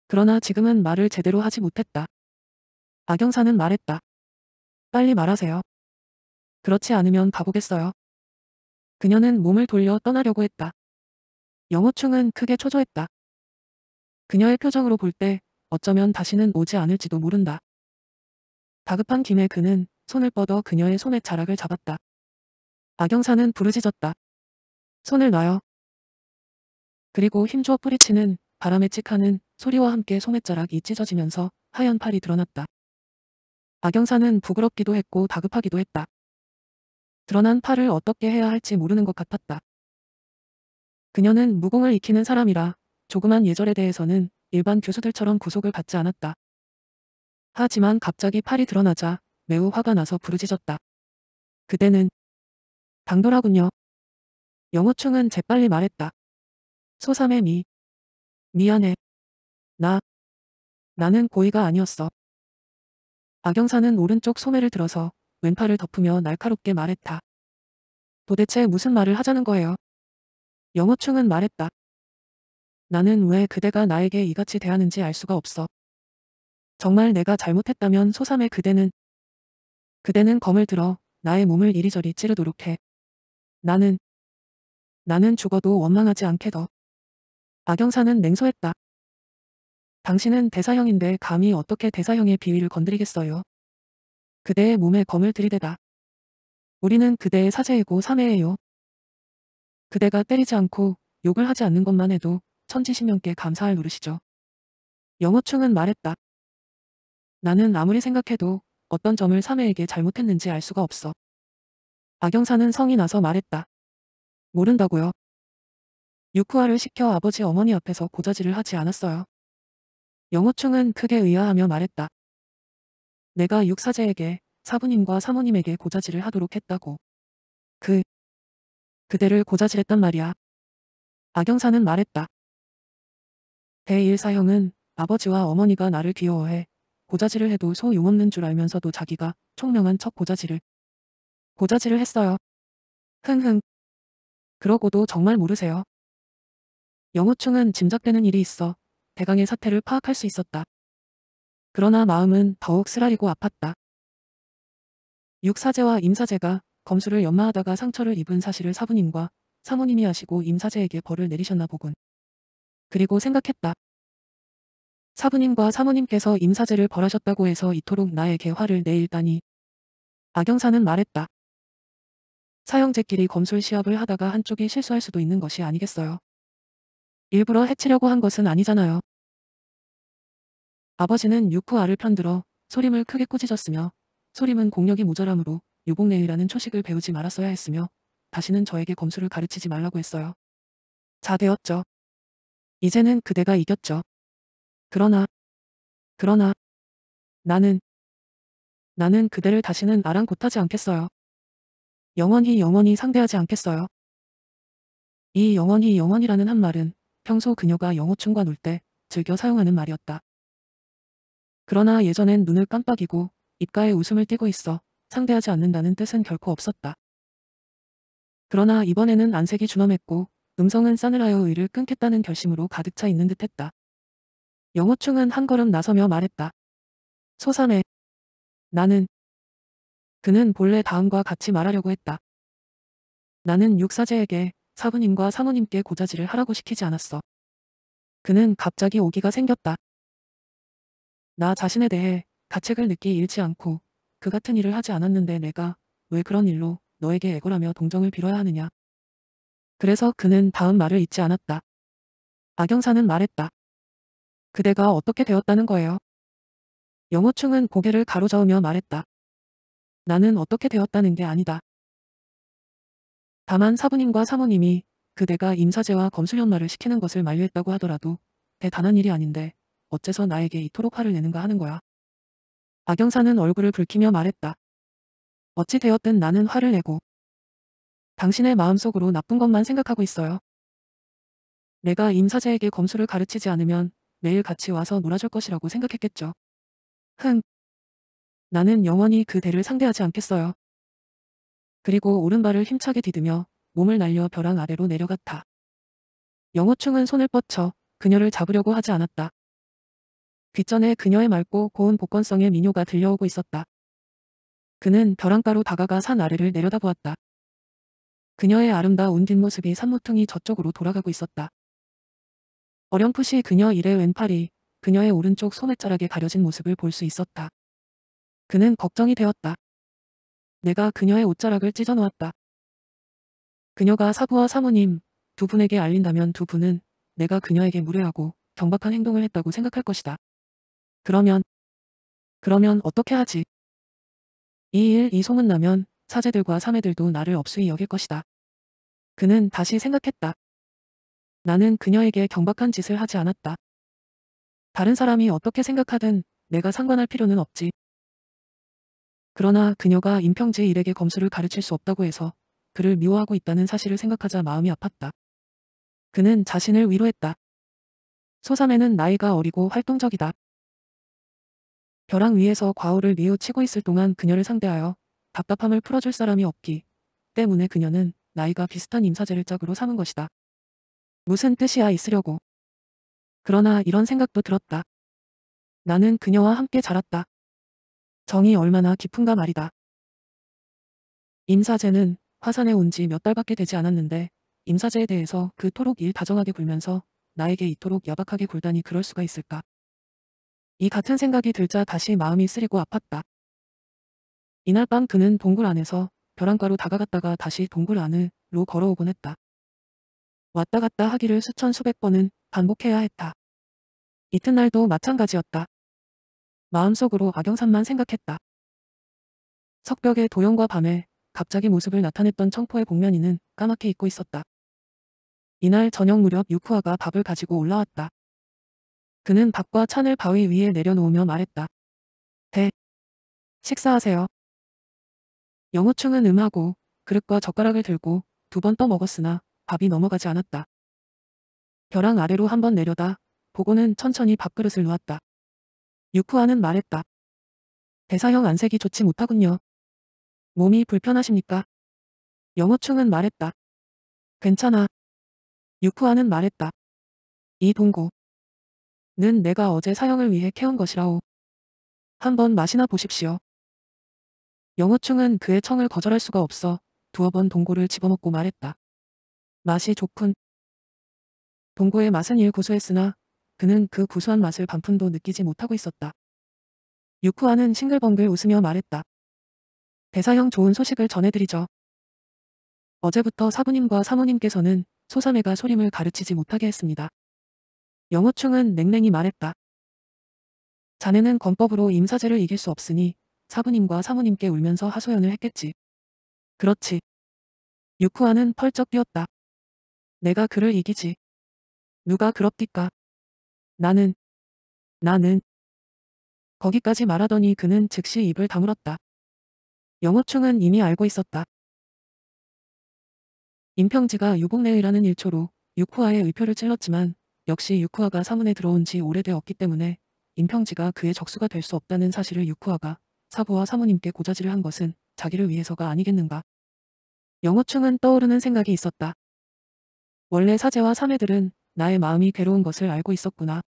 그러나 지금은 말을 제대로 하지 못했다. 박영사는 말했다. 빨리 말하세요. 그렇지 않으면 가보겠어요. 그녀는 몸을 돌려 떠나려고 했다. 영어충은 크게 초조했다. 그녀의 표정으로 볼 때 어쩌면 다시는 오지 않을지도 모른다. 다급한 김에 그는 손을 뻗어 그녀의 손에 자락을 잡았다. 악영사는 부르짖었다. 손을 놔요. 그리고 힘주어 뿌리치는 바람에 찍하는 소리와 함께 손의 자락이 찢어지면서 하얀 팔이 드러났다. 악영사는 부끄럽기도 했고 다급하기도 했다. 드러난 팔을 어떻게 해야 할지 모르는 것 같았다. 그녀는 무공을 익히는 사람이라 조그만 예절에 대해서는 일반 교수들처럼 구속을 받지 않았다. 하지만 갑자기 팔이 드러나자 매우 화가 나서 부르짖었다. 그대는 당돌하군요. 영호충은 재빨리 말했다. 소삼의 미. 미안해. 나. 나는 고의가 아니었어. 박영사는 오른쪽 소매를 들어서 왼팔을 덮으며 날카롭게 말했다. 도대체 무슨 말을 하자는 거예요? 영호충은 말했다. 나는 왜 그대가 나에게 이같이 대하는지 알 수가 없어. 정말 내가 잘못했다면 소삼의 그대는 그대는 검을 들어 나의 몸을 이리저리 찌르도록 해. 나는 나는 죽어도 원망하지 않게 더. 박영사는 냉소했다. 당신은 대사형인데 감히 어떻게 대사형의 비위를 건드리겠어요. 그대의 몸에 검을 들이대다. 우리는 그대의 사제이고 사내예요. 그대가 때리지 않고 욕을 하지 않는 것만 해도 천지신명께 감사할 노릇이죠. 영어충은 말했다. 나는 아무리 생각해도 어떤 점을 사내에게 잘못했는지 알 수가 없어. 박영사는 성이 나서 말했다. 모른다고요. 육후아를 시켜 아버지 어머니 앞에서 고자질을 하지 않았어요. 영호충은 크게 의아하며 말했다. 내가 육사제에게 사부님과 사모님에게 고자질을 하도록 했다고. 그 그대를 고자질했단 말이야. 악영사는 말했다. 대일사형은 아버지와 어머니가 나를 귀여워해 고자질을 해도 소용없는 줄 알면서도 자기가 총명한 척 고자질을 고자질을 했어요. 흥흥. 그러고도 정말 모르세요. 영호충은 짐작되는 일이 있어 대강의 사태를 파악할 수 있었다. 그러나 마음은 더욱 쓰라리고 아팠다. 육사제와 임사제가 검수를 연마하다가 상처를 입은 사실을 사부님과 사모님이 아시고 임사제에게 벌을 내리셨나 보군. 그리고 생각했다. 사부님과 사모님께서 임사제를 벌하셨다고 해서 이토록 나에게 화를 내일다니. 악영사는 말했다. 사형제끼리 검술 시합을 하다가 한쪽이 실수할 수도 있는 것이 아니겠어요. 일부러 해치려고 한 것은 아니잖아요. 아버지는 육후아를 편들어 소림을 크게 꾸짖었으며 소림은 공력이 모자라므로 유복내이라는 초식을 배우지 말았어야 했으며 다시는 저에게 검수를 가르치지 말라고 했어요. 자 되었죠. 이제는 그대가 이겼죠. 그러나 그러나 나는 나는 그대를 다시는 아랑곳하지 않겠어요. 영원히 영원히 상대하지 않겠어요. 이 영원히 영원이라는 한 말은 평소 그녀가 영호충과 놀 때 즐겨 사용하는 말이었다. 그러나 예전엔 눈을 깜빡이고 입가에 웃음을 띠고 있어 상대하지 않는다는 뜻은 결코 없었다. 그러나 이번에는 안색이 준엄했고 음성은 싸늘하여 의를 끊겠다는 결심으로 가득 차 있는 듯했다. 영호충은 한 걸음 나서며 말했다. 소산해. 나는. 그는 본래 다음과 같이 말하려고 했다. 나는 육사제에게 사부님과 사모님께 고자질을 하라고 시키지 않았어. 그는 갑자기 오기가 생겼다. 나 자신에 대해 가책을 느끼 잃지 않고 그 같은 일을 하지 않았는데 내가 왜 그런 일로 너에게 애고라며 동정을 빌어야 하느냐. 그래서 그는 다음 말을 잊지 않았다. 악영사는 말했다. 그대가 어떻게 되었다는 거예요? 영호충은 고개를 가로저으며 말했다. 나는 어떻게 되었다는 게 아니다. 다만 사부님과 사모님이 그대가 임사제와 검수련마를 시키는 것을 만류했다고 하더라도 대단한 일이 아닌데 어째서 나에게 이토록 화를 내는가 하는 거야. 박영사는 얼굴을 붉히며 말했다. 어찌 되었든 나는 화를 내고 당신의 마음속으로 나쁜 것만 생각하고 있어요. 내가 임사제에게 검수를 가르치지 않으면 매일 같이 와서 놀아줄 것이라고 생각했겠죠. 흥. 나는 영원히 그 대를 상대하지 않겠어요. 그리고 오른발을 힘차게 디디며 몸을 날려 벼랑 아래로 내려갔다. 영호충은 손을 뻗쳐 그녀를 잡으려고 하지 않았다. 귓전에 그녀의 맑고 고운 복권성의민요가 들려오고 있었다. 그는 벼랑가로 다가가 산 아래를 내려다보았다. 그녀의 아름다운 뒷모습이 산모퉁이 저쪽으로 돌아가고 있었다. 어렴풋이 그녀 일의 왼팔이 그녀의 오른쪽 소매자락에 가려진 모습을 볼 수 있었다. 그는 걱정이 되었다. 내가 그녀의 옷자락을 찢어놓았다. 그녀가 사부와 사모님 두 분에게 알린다면 두 분은 내가 그녀에게 무례하고 경박한 행동을 했다고 생각할 것이다. 그러면 그러면 어떻게 하지? 이 일이송은나면 사제들과 사매들도 나를 업수히 여길 것이다. 그는 다시 생각했다. 나는 그녀에게 경박한 짓을 하지 않았다. 다른 사람이 어떻게 생각하든 내가 상관할 필요는 없지. 그러나 그녀가 임평지 일에게 검수를 가르칠 수 없다고 해서 그를 미워하고 있다는 사실을 생각하자 마음이 아팠다. 그는 자신을 위로했다. 소삼에는 나이가 어리고 활동적이다. 벼랑 위에서 과오를 뉘우치고 있을 동안 그녀를 상대하여 답답함을 풀어줄 사람이 없기 때문에 그녀는 나이가 비슷한 임사제를 짝으로 삼은 것이다. 무슨 뜻이야 있으려고. 그러나 이런 생각도 들었다. 나는 그녀와 함께 자랐다. 정이 얼마나 깊은가 말이다. 임사제는 화산에 온 지 몇 달밖에 되지 않았는데 임사제에 대해서 그토록 일 다정하게 굴면서 나에게 이토록 야박하게 굴다니 그럴 수가 있을까. 이 같은 생각이 들자 다시 마음이 쓰리고 아팠다. 이날 밤 그는 동굴 안에서 벼랑가로 다가갔다가 다시 동굴 안으로 걸어오곤 했다. 왔다 갔다 하기를 수천 수백 번은 반복해야 했다. 이튿날도 마찬가지였다. 마음속으로 악영산만 생각했다. 석벽의 도형과 밤에 갑자기 모습을 나타냈던 청포의 복면이는 까맣게 잊고 있었다. 이날 저녁 무렵 유쿠아가 밥을 가지고 올라왔다. 그는 밥과 찬을 바위 위에 내려놓으며 말했다. 대. 식사하세요. 영호충은 음하고 그릇과 젓가락을 들고 두 번 떠먹었으나 밥이 넘어가지 않았다. 벼랑 아래로 한 번 내려다 보고는 천천히 밥그릇을 놓았다. 유쿠아는 말했다. 대사형 안색이 좋지 못하군요. 몸이 불편하십니까? 영호충은 말했다. 괜찮아. 유쿠아는 말했다. 이 동고. 는 내가 어제 사형을 위해 캐온 것이라오. 한번 마시나 보십시오. 영호충은 그의 청을 거절할 수가 없어 두어 번 동고를 집어먹고 말했다. 맛이 좋군. 동고의 맛은 일구수했으나 그는 그 구수한 맛을 반푼도 느끼지 못하고 있었다. 유쿠아는 싱글벙글 웃으며 말했다. 대사형 좋은 소식을 전해드리죠. 어제부터 사부님과 사모님께서는 소삼회가 소림을 가르치지 못하게 했습니다. 영호충은 냉랭히 말했다. 자네는 건법으로 임사제를 이길 수 없으니 사부님과 사모님께 울면서 하소연을 했겠지. 그렇지. 유쿠아는 펄쩍 뛰었다. 내가 그를 이기지. 누가 그럽디까? 나는. 나는. 거기까지 말하더니 그는 즉시 입을 다물었다. 영호충은 이미 알고 있었다. 임평지가 유복내의라는 일초로 유쿠아의 의표를 찔렀지만 역시 유쿠아가 사문에 들어온 지 오래되었기 때문에 임평지가 그의 적수가 될 수 없다는 사실을 유쿠아가 사부와 사모님께 고자질을 한 것은 자기를 위해서가 아니겠는가. 영어충은 떠오르는 생각이 있었다. 원래 사제와 사내들은 나의 마음이 괴로운 것을 알고 있었구나.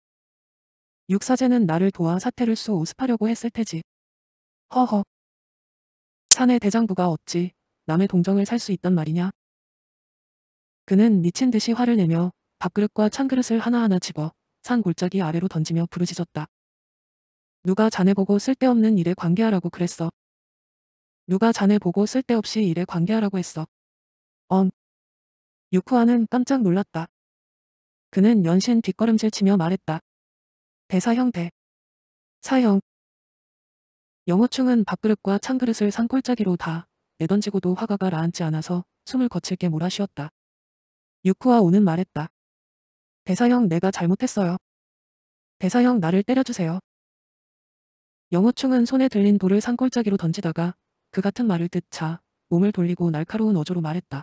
육사제는 나를 도와 사태를 수오습하려고 했을 테지. 허허. 사내 대장부가 어찌 남의 동정을 살 수 있단 말이냐. 그는 미친 듯이 화를 내며 밥그릇과 찬그릇을 하나하나 집어 산 골짜기 아래로 던지며 부르짖었다. 누가 자네 보고 쓸데없는 일에 관계하라고 그랬어. 누가 자네 보고 쓸데없이 일에 관계하라고 했어. 엉. 유쿠아는 깜짝 놀랐다. 그는 연신 뒷걸음질 치며 말했다. 대사형 대. 사형. 영어충은 밥그릇과 찬그릇을 산골짜기로 다 내던지고도 화가가 라앉지 않아서 숨을 거칠게 몰아쉬었다. 유쿠아 오는 말했다. 대사형 내가 잘못했어요. 대사형 나를 때려주세요. 영호충은 손에 들린 돌을 산골짜기로 던지다가 그 같은 말을 듣자 몸을 돌리고 날카로운 어조로 말했다.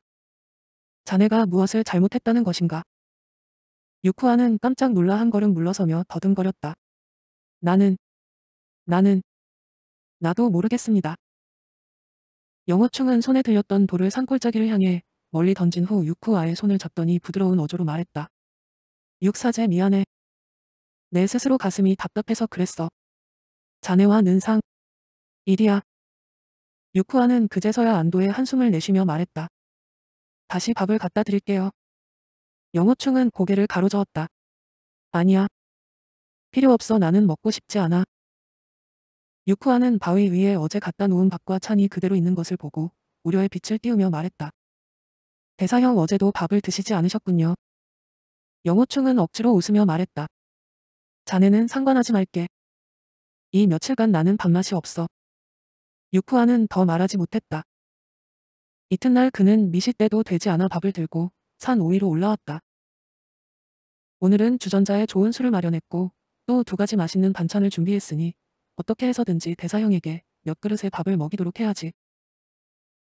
자네가 무엇을 잘못했다는 것인가? 유쿠아는 깜짝 놀라 한 걸음 물러서며 더듬거렸다. 나는, 나는, 나도 모르겠습니다. 영호충은 손에 들렸던 돌을 산골짜기를 향해 멀리 던진 후 유쿠아의 손을 잡더니 부드러운 어조로 말했다. 육사제 미안해. 내 스스로 가슴이 답답해서 그랬어. 자네와 는상. 일이야. 육후아는 그제서야 안도의 한숨을 내쉬며 말했다. 다시 밥을 갖다 드릴게요. 영호충은 고개를 가로저었다. 아니야. 필요 없어 나는 먹고 싶지 않아. 육후아는 바위 위에 어제 갖다 놓은 밥과 찬이 그대로 있는 것을 보고 우려의 빛을 띄우며 말했다. 대사형 어제도 밥을 드시지 않으셨군요. 영호충은 억지로 웃으며 말했다. 자네는 상관하지 말게. 이 며칠간 나는 밥맛이 없어. 유후아는더 말하지 못했다. 이튿날 그는 미시때도 되지 않아 밥을 들고 산 오이로 올라왔다. 오늘은 주전자에 좋은 술을 마련했고 또 두 가지 맛있는 반찬을 준비했으니 어떻게 해서든지 대사형에게 몇 그릇의 밥을 먹이도록 해야지.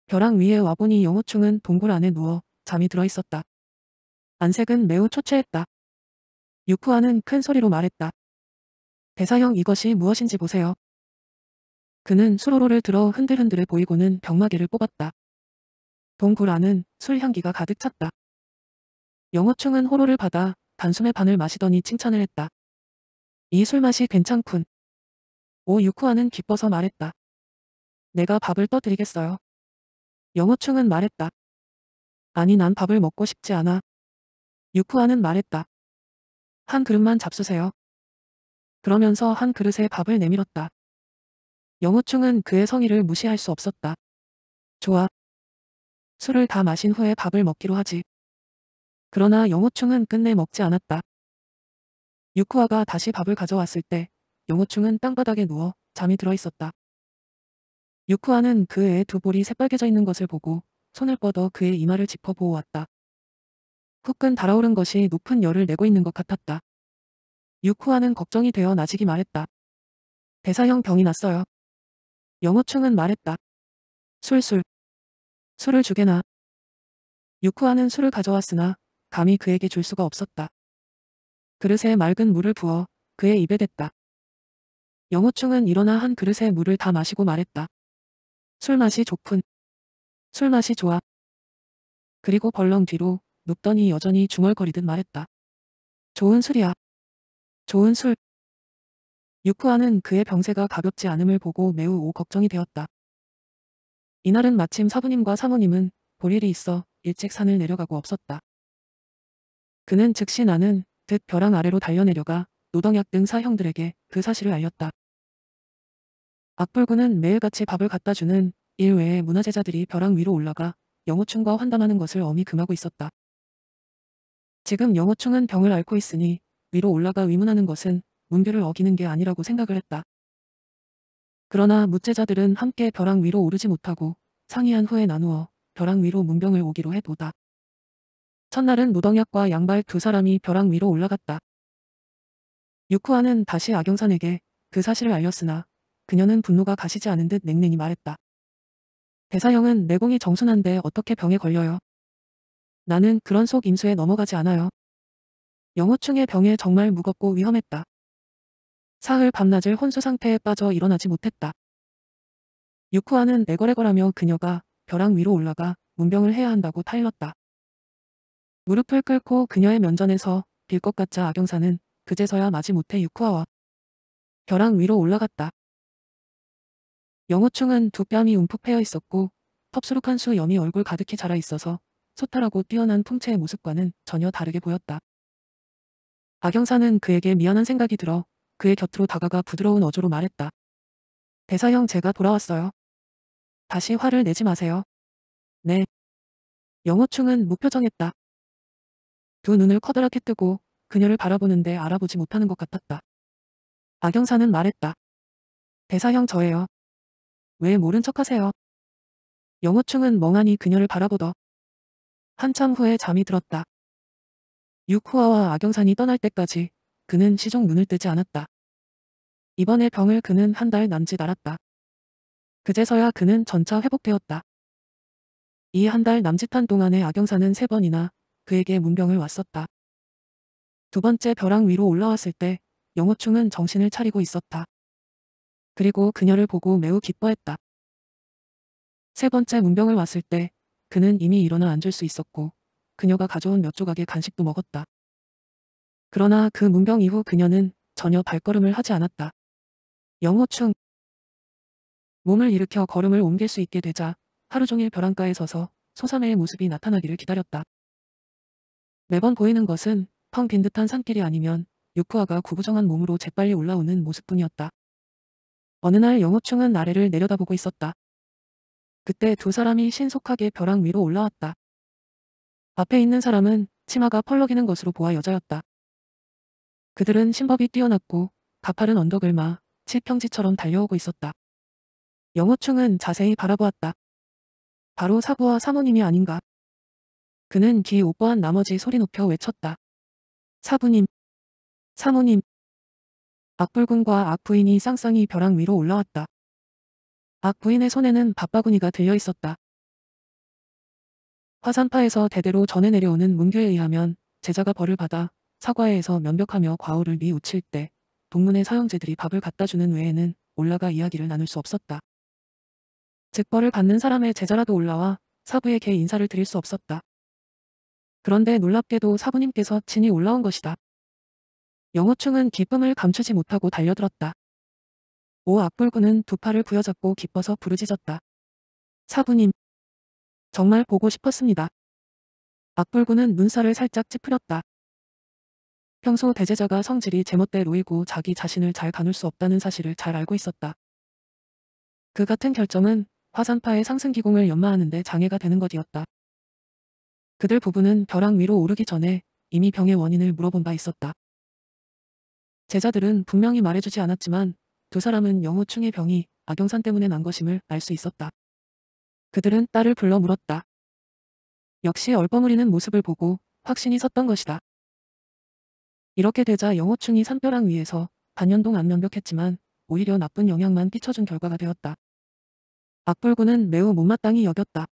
벼랑 위에 와보니 영호충은 동굴 안에 누워 잠이 들어있었다. 안색은 매우 초췌했다. 유쿠아는 큰 소리로 말했다. 대사형 이것이 무엇인지 보세요. 그는 수로로를 들어 흔들흔들해 보이고는 병마개를 뽑았다. 동구라는 술 향기가 가득 찼다. 영어충은 호로를 받아 단숨에 반을 마시더니 칭찬을 했다. 이 술맛이 괜찮군. 오 유쿠아는 기뻐서 말했다. 내가 밥을 떠드리겠어요. 영어충은 말했다. 아니 난 밥을 먹고 싶지 않아. 유쿠아는 말했다. 한 그릇만 잡수세요. 그러면서 한 그릇에 밥을 내밀었다. 영호충은 그의 성의를 무시할 수 없었다. 좋아. 술을 다 마신 후에 밥을 먹기로 하지. 그러나 영호충은 끝내 먹지 않았다. 유쿠아가 다시 밥을 가져왔을 때 영호충은 땅바닥에 누워 잠이 들어 있었다. 유쿠아는 그의 두 볼이 새빨개져 있는 것을 보고 손을 뻗어 그의 이마를 짚어 보았왔다 후끈 달아오른 것이 높은 열을 내고 있는 것 같았다. 유쿠아는 걱정이 되어 나지기 말했다. 대사형 병이 났어요. 영호충은 말했다. 술술. 술을 주게나. 유쿠아는 술을 가져왔으나 감히 그에게 줄 수가 없었다. 그릇에 맑은 물을 부어 그의 입에 댔다. 영호충은 일어나 한 그릇에 물을 다 마시고 말했다. 술맛이 좋군. 술맛이 좋아. 그리고 벌렁 뒤로 눕더니 여전히 중얼거리듯 말했다. 좋은 술이야. 좋은 술. 유쿠아는 그의 병세가 가볍지 않음을 보고 매우 오 걱정이 되었다. 이날은 마침 사부님과 사모님은 볼일이 있어 일찍 산을 내려가고 없었다. 그는 즉시 나는 듯 벼랑 아래로 달려내려가 노덕약 등 사형들에게 그 사실을 알렸다. 악불군은 매일같이 밥을 갖다 주는 일외의 문화제자들이 벼랑 위로 올라가 영호충과 환담하는 것을 어미 금하고 있었다. 지금 영호충은 병을 앓고 있으니 위로 올라가 의문하는 것은 문교를 어기는 게 아니라고 생각을 했다. 그러나 무제자들은 함께 벼랑 위로 오르지 못하고 상의한 후에 나누어 벼랑 위로 문병을 오기로 해보다 첫날은 무덕약과 양발 두 사람이 벼랑 위로 올라갔다. 육후아는 다시 악영산에게 그 사실을 알렸으나 그녀는 분노가 가시지 않은 듯 냉랭히 말했다. 대사형은 내공이 정순한데 어떻게 병에 걸려요? 나는 그런 속임수에 넘어가지 않아요. 영호충의 병에 정말 무겁고 위험했다. 사흘 밤낮을 혼수 상태에 빠져 일어나지 못했다. 유쿠아는 내거래거하며 그녀가 벼랑 위로 올라가 문병을 해야 한다고 타일렀다. 무릎을 꿇고 그녀의 면전에서 빌 것 같자 악영사는 그제서야 마지못해 유쿠아와 벼랑 위로 올라갔다. 영호충은 두 뺨이 움푹 패여 있었고 텁수룩한 수 염이 얼굴 가득히 자라 있어서 소탈하고 뛰어난 풍채의 모습과는 전혀 다르게 보였다. 악영사는 그에게 미안한 생각이 들어 그의 곁으로 다가가 부드러운 어조로 말했다. 대사형 제가 돌아왔어요. 다시 화를 내지 마세요. 네. 영호충은 무표정했다. 두 눈을 커다랗게 뜨고 그녀를 바라보는데 알아보지 못하는 것 같았다. 악영사는 말했다. 대사형 저예요. 왜 모른 척하세요? 영호충은 멍하니 그녀를 바라보더 한참 후에 잠이 들었다. 유쿠아와 악영산이 떠날 때까지 그는 시종 눈을 뜨지 않았다. 이번에 병을 그는 한 달 남짓 알았다. 그제서야 그는 전차 회복되었다. 이 한 달 남짓한 동안에 악영산은 세 번이나 그에게 문병을 왔었다. 두 번째 벼랑 위로 올라왔을 때 영호충은 정신을 차리고 있었다. 그리고 그녀를 보고 매우 기뻐했다. 세 번째 문병을 왔을 때 그는 이미 일어나 앉을 수 있었고 그녀가 가져온 몇 조각의 간식도 먹었다. 그러나 그 문병 이후 그녀는 전혀 발걸음을 하지 않았다. 영호충 몸을 일으켜 걸음을 옮길 수 있게 되자 하루 종일 벼랑가에 서서 소삼의 모습이 나타나기를 기다렸다. 매번 보이는 것은 펑 빈 듯한 산길이 아니면 육구아가 구부정한 몸으로 재빨리 올라오는 모습뿐이었다. 어느 날 영호충은 아래를 내려다보고 있었다. 그때 두 사람이 신속하게 벼랑 위로 올라왔다. 앞에 있는 사람은 치마가 펄럭이는 것으로 보아 여자였다. 그들은 신법이 뛰어났고 가파른 언덕을 마 칠평지처럼 달려오고 있었다. 영호충은 자세히 바라보았다. 바로 사부와 사모님이 아닌가. 그는 귀 오버한 나머지 소리 높여 외쳤다. 사부님, 사모님. 악불군과 악부인이 쌍쌍이 벼랑 위로 올라왔다. 박 아, 부인의 손에는 밥바구니가 들려 있었다. 화산파에서 대대로 전해 내려오는 문규에 의하면 제자가 벌을 받아 사과회에서 면벽하며 과오를 미우칠 때 동문의 사형제들이 밥을 갖다 주는 외에는 올라가 이야기를 나눌 수 없었다. 즉벌을 받는 사람의 제자라도 올라와 사부에게 인사를 드릴 수 없었다. 그런데 놀랍게도 사부님께서 친히 올라온 것이다. 영어충은 기쁨을 감추지 못하고 달려들었다. 오 악불구는 두 팔을 부여잡고 기뻐서 부르짖었다. 사부님. 정말 보고 싶었습니다. 악불구는 눈살을 살짝 찌푸렸다. 평소 대제자가 성질이 제멋대로이고 자기 자신을 잘 가눌 수 없다는 사실을 잘 알고 있었다. 그 같은 결정은 화산파의 상승기공을 연마하는데 장애가 되는 것이었다. 그들 부부는 벼랑 위로 오르기 전에 이미 병의 원인을 물어본 바 있었다. 제자들은 분명히 말해주지 않았지만 두 사람은 영호충의 병이 악영산 때문에 난 것임을 알 수 있었다. 그들은 딸을 불러 물었다. 역시 얼버무리는 모습을 보고 확신이 섰던 것이다. 이렇게 되자 영호충이 산벼랑 위에서 반년 동안 면벽했지만 오히려 나쁜 영향만 끼쳐준 결과가 되었다. 악불군은 매우 못마땅히 여겼다.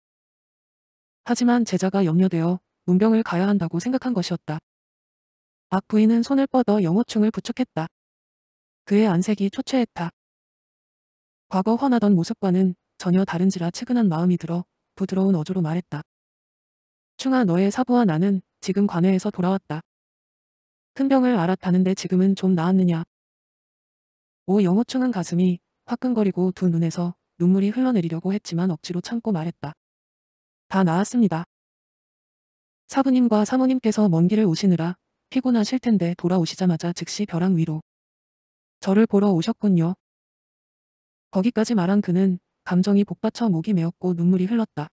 하지만 제자가 염려되어 문병을 가야 한다고 생각한 것이었다. 악 부인은 손을 뻗어 영호충을 부축했다. 그의 안색이 초췌했다. 과거 화나던 모습과는 전혀 다른지라 측은한 마음이 들어 부드러운 어조로 말했다. 충아 너의 사부와 나는 지금 관외에서 돌아왔다. 큰 병을 앓았다는데 지금은 좀 나았느냐. 오 영호충은 가슴이 화끈거리고 두 눈에서 눈물이 흘러내리려고 했지만 억지로 참고 말했다. 다 나았습니다. 사부님과 사모님께서 먼 길을 오시느라 피곤하실 텐데 돌아오시자마자 즉시 벼랑 위로 저를 보러 오셨군요. 거기까지 말한 그는 감정이 복받쳐 목이 메었고 눈물이 흘렀다.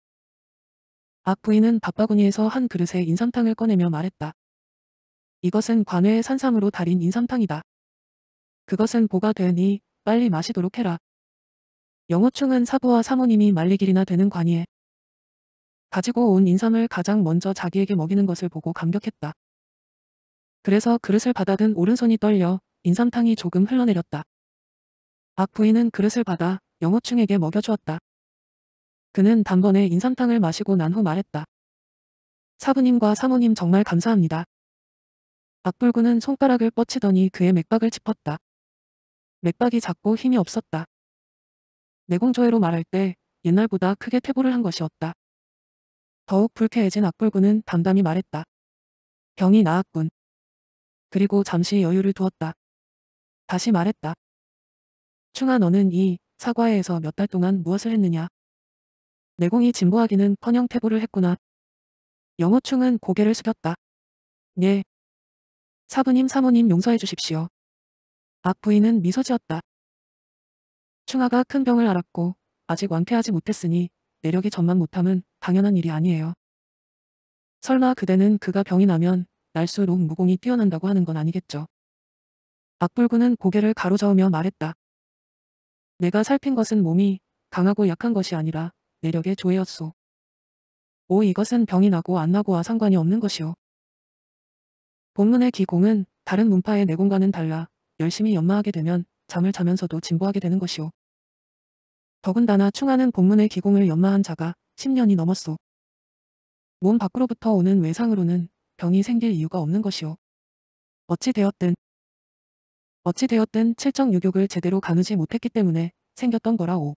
악 부인은 밥바구니에서 한 그릇에 인삼탕을 꺼내며 말했다. 이것은 관외의 산삼으로 달인 인삼탕이다. 그것은 보가 되니 빨리 마시도록 해라. 영호충은 사부와 사모님이 말리길이나 되는 관이에 가지고 온 인삼을 가장 먼저 자기에게 먹이는 것을 보고 감격했다. 그래서 그릇을 받아든 오른손이 떨려 인삼탕이 조금 흘러내렸다. 박 부인은 그릇을 받아 영어충에게 먹여주었다. 그는 단번에 인삼탕을 마시고 난 후 말했다. 사부님과 사모님 정말 감사합니다. 박불구는 손가락을 뻗치더니 그의 맥박을 짚었다. 맥박이 작고 힘이 없었다. 내공조회로 말할 때 옛날보다 크게 퇴보를 한 것이었다. 더욱 불쾌해진 악불구는 담담히 말했다. 병이 나았군. 그리고 잠시 여유를 두었다. 다시 말했다. 충아 너는 이 사과회에서 몇 달 동안 무엇을 했느냐. 내공이 진보하기는 커녕 태보를 했구나. 영호충은 고개를 숙였다. 예. 사부님 사모님 용서해 주십시오. 악부인은 미소 지었다. 충아가 큰 병을 앓았고 아직 완쾌하지 못했으니 내력이 전만 못함은 당연한 일이 아니에요. 설마 그대는 그가 병이 나면 날수록 무공이 뛰어난다고 하는 건 아니겠죠. 박불구는 고개를 가로저으며 말했다. 내가 살핀 것은 몸이 강하고 약한 것이 아니라 내력의 조예였소. 오 이것은 병이 나고 안 나고와 상관이 없는 것이오. 본문의 기공은 다른 문파의 내공과는 달라 열심히 연마하게 되면 잠을 자면서도 진보하게 되는 것이오. 더군다나 충하는 본문의 기공을 연마한 자가 10년이 넘었소. 몸 밖으로부터 오는 외상으로는 병이 생길 이유가 없는 것이오. 어찌 되었든 어찌되었든 칠정 유격을 제대로 가누지 못했기 때문에 생겼던 거라오.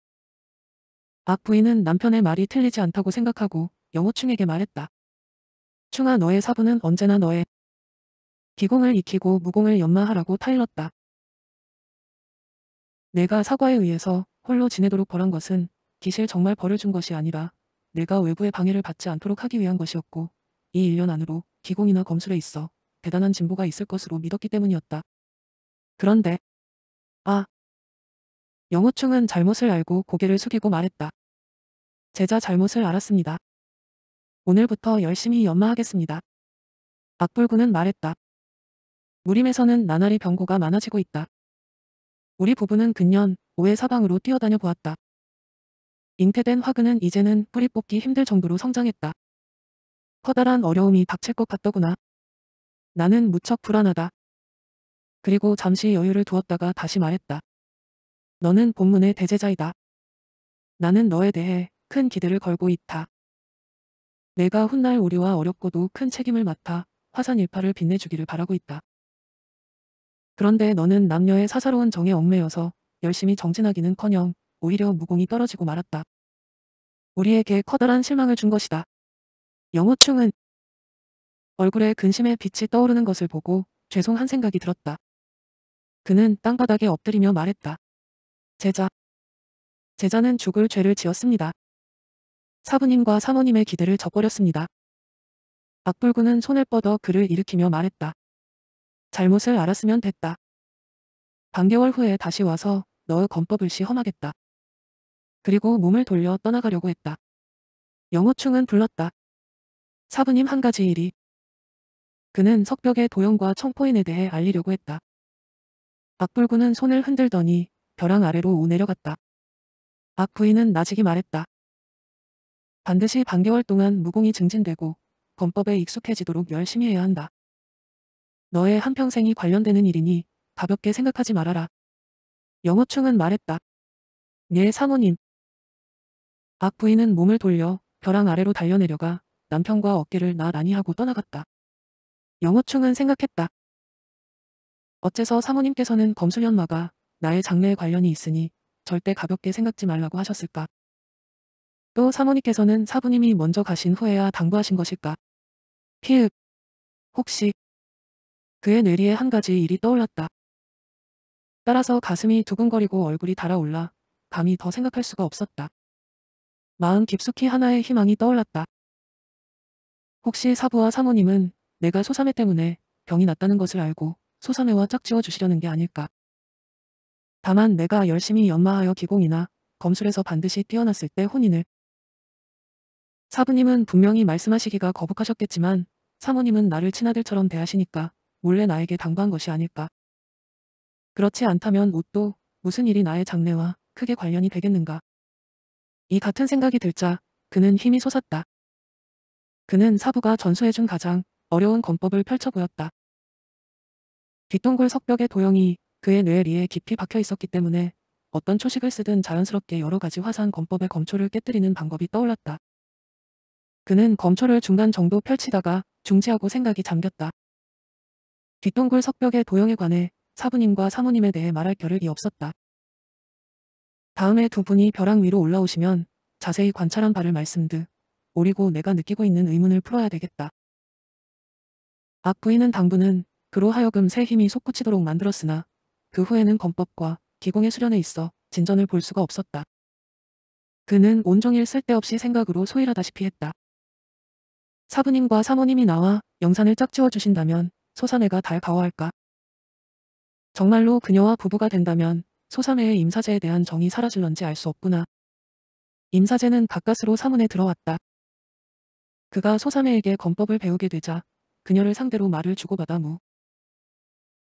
박 부인은 남편의 말이 틀리지 않다고 생각하고 영호충에게 말했다. 충아 너의 사부는 언제나 너의 기공을 익히고 무공을 연마하라고 타일렀다. 내가 사과에 의해서 홀로 지내도록 벌한 것은 기실 정말 벌을 준 것이 아니라 내가 외부의 방해를 받지 않도록 하기 위한 것이었고 이 1년 안으로 기공이나 검술에 있어 대단한 진보가 있을 것으로 믿었기 때문이었다. 그런데 아 영호충은 잘못을 알고 고개를 숙이고 말했다. 제자 잘못을 알았습니다. 오늘부터 열심히 연마하겠습니다. 박불구는 말했다. 무림에서는 나날이 병고가 많아지고 있다. 우리 부부는 근년 오해 사방으로 뛰어다녀 보았다. 잉태된 화근은 이제는 뿌리 뽑기 힘들 정도로 성장했다. 커다란 어려움이 닥칠 것 같더구나. 나는 무척 불안하다. 그리고 잠시 여유를 두었다가 다시 말했다. 너는 본문의 대제자이다. 나는 너에 대해 큰 기대를 걸고 있다. 내가 훗날 우리와 어렵고도 큰 책임을 맡아 화산 일파를 빛내주기를 바라고 있다. 그런데 너는 남녀의 사사로운 정에 얽매여서 열심히 정진하기는커녕 오히려 무공이 떨어지고 말았다. 우리에게 커다란 실망을 준 것이다. 영호충은 얼굴에 근심의 빛이 떠오르는 것을 보고 죄송한 생각이 들었다. 그는 땅바닥에 엎드리며 말했다. 제자. 제자는 죽을 죄를 지었습니다. 사부님과 사모님의 기대를 저버렸습니다. 악불구는 손을 뻗어 그를 일으키며 말했다. 잘못을 알았으면 됐다. 반개월 후에 다시 와서 너의 건법을 시험하겠다. 그리고 몸을 돌려 떠나가려고 했다. 영호충은 불렀다. 사부님 한 가지 일이. 그는 석벽의 도형과 청포인에 대해 알리려고 했다. 박불구는 손을 흔들더니 벼랑 아래로 우내려갔다. 박 부인은 나직이 말했다. 반드시 반개월 동안 무공이 증진되고 범법에 익숙해지도록 열심히 해야 한다. 너의 한평생이 관련되는 일이니 가볍게 생각하지 말아라. 영호충은 말했다. 네 사모님. 박 부인은 몸을 돌려 벼랑 아래로 달려내려가 남편과 어깨를 나란히 하고 떠나갔다. 영호충은 생각했다. 어째서 사모님께서는 검수연마가 나의 장래에 관련이 있으니 절대 가볍게 생각지 말라고 하셨을까? 또 사모님께서는 사부님이 먼저 가신 후에야 당부하신 것일까? 히읍 혹시 그의 뇌리에 한 가지 일이 떠올랐다. 따라서 가슴이 두근거리고 얼굴이 달아올라 감히 더 생각할 수가 없었다. 마음 깊숙이 하나의 희망이 떠올랐다. 혹시 사부와 사모님은 내가 소삼해 때문에 병이 났다는 것을 알고 소삼회와 짝지어 주시려는 게 아닐까. 다만 내가 열심히 연마하여 기공이나 검술에서 반드시 뛰어났을 때 혼인을 사부님은 분명히 말씀하시기가 거북하셨겠지만 사모님은 나를 친아들처럼 대하시니까 몰래 나에게 당부한 것이 아닐까. 그렇지 않다면 옷도 무슨 일이 나의 장래와 크게 관련이 되겠는가. 이 같은 생각이 들자 그는 힘이 솟았다. 그는 사부가 전수해준 가장 어려운 검법을 펼쳐 보였다. 뒤통굴 석벽의 도형이 그의 뇌리에 깊이 박혀 있었기 때문에 어떤 초식을 쓰든 자연스럽게 여러 가지 화산 검법의 검초를 깨뜨리는 방법이 떠올랐다. 그는 검초를 중간 정도 펼치다가 중지하고 생각이 잠겼다. 뒤통굴 석벽의 도형에 관해 사부님과 사모님에 대해 말할 겨를이 없었다. 다음에 두 분이 벼랑 위로 올라오시면 자세히 관찰한 바를 말씀듯 오리고 내가 느끼고 있는 의문을 풀어야 되겠다. 악 부인은 당부는 그로 하여금 새 힘이 솟구치도록 만들었으나 그 후에는 건법과 기공의 수련에 있어 진전을 볼 수가 없었다. 그는 온종일 쓸데없이 생각으로 소일하다시피 했다. 사부님과 사모님이 나와 영산을 짝지워 주신다면 소산회가 달 가워할까? 정말로 그녀와 부부가 된다면 소산회의 임사제에 대한 정이 사라질런지 알 수 없구나. 임사제는 가까스로 사문에 들어왔다. 그가 소산회에게 건법을 배우게 되자 그녀를 상대로 말을 주고받아 무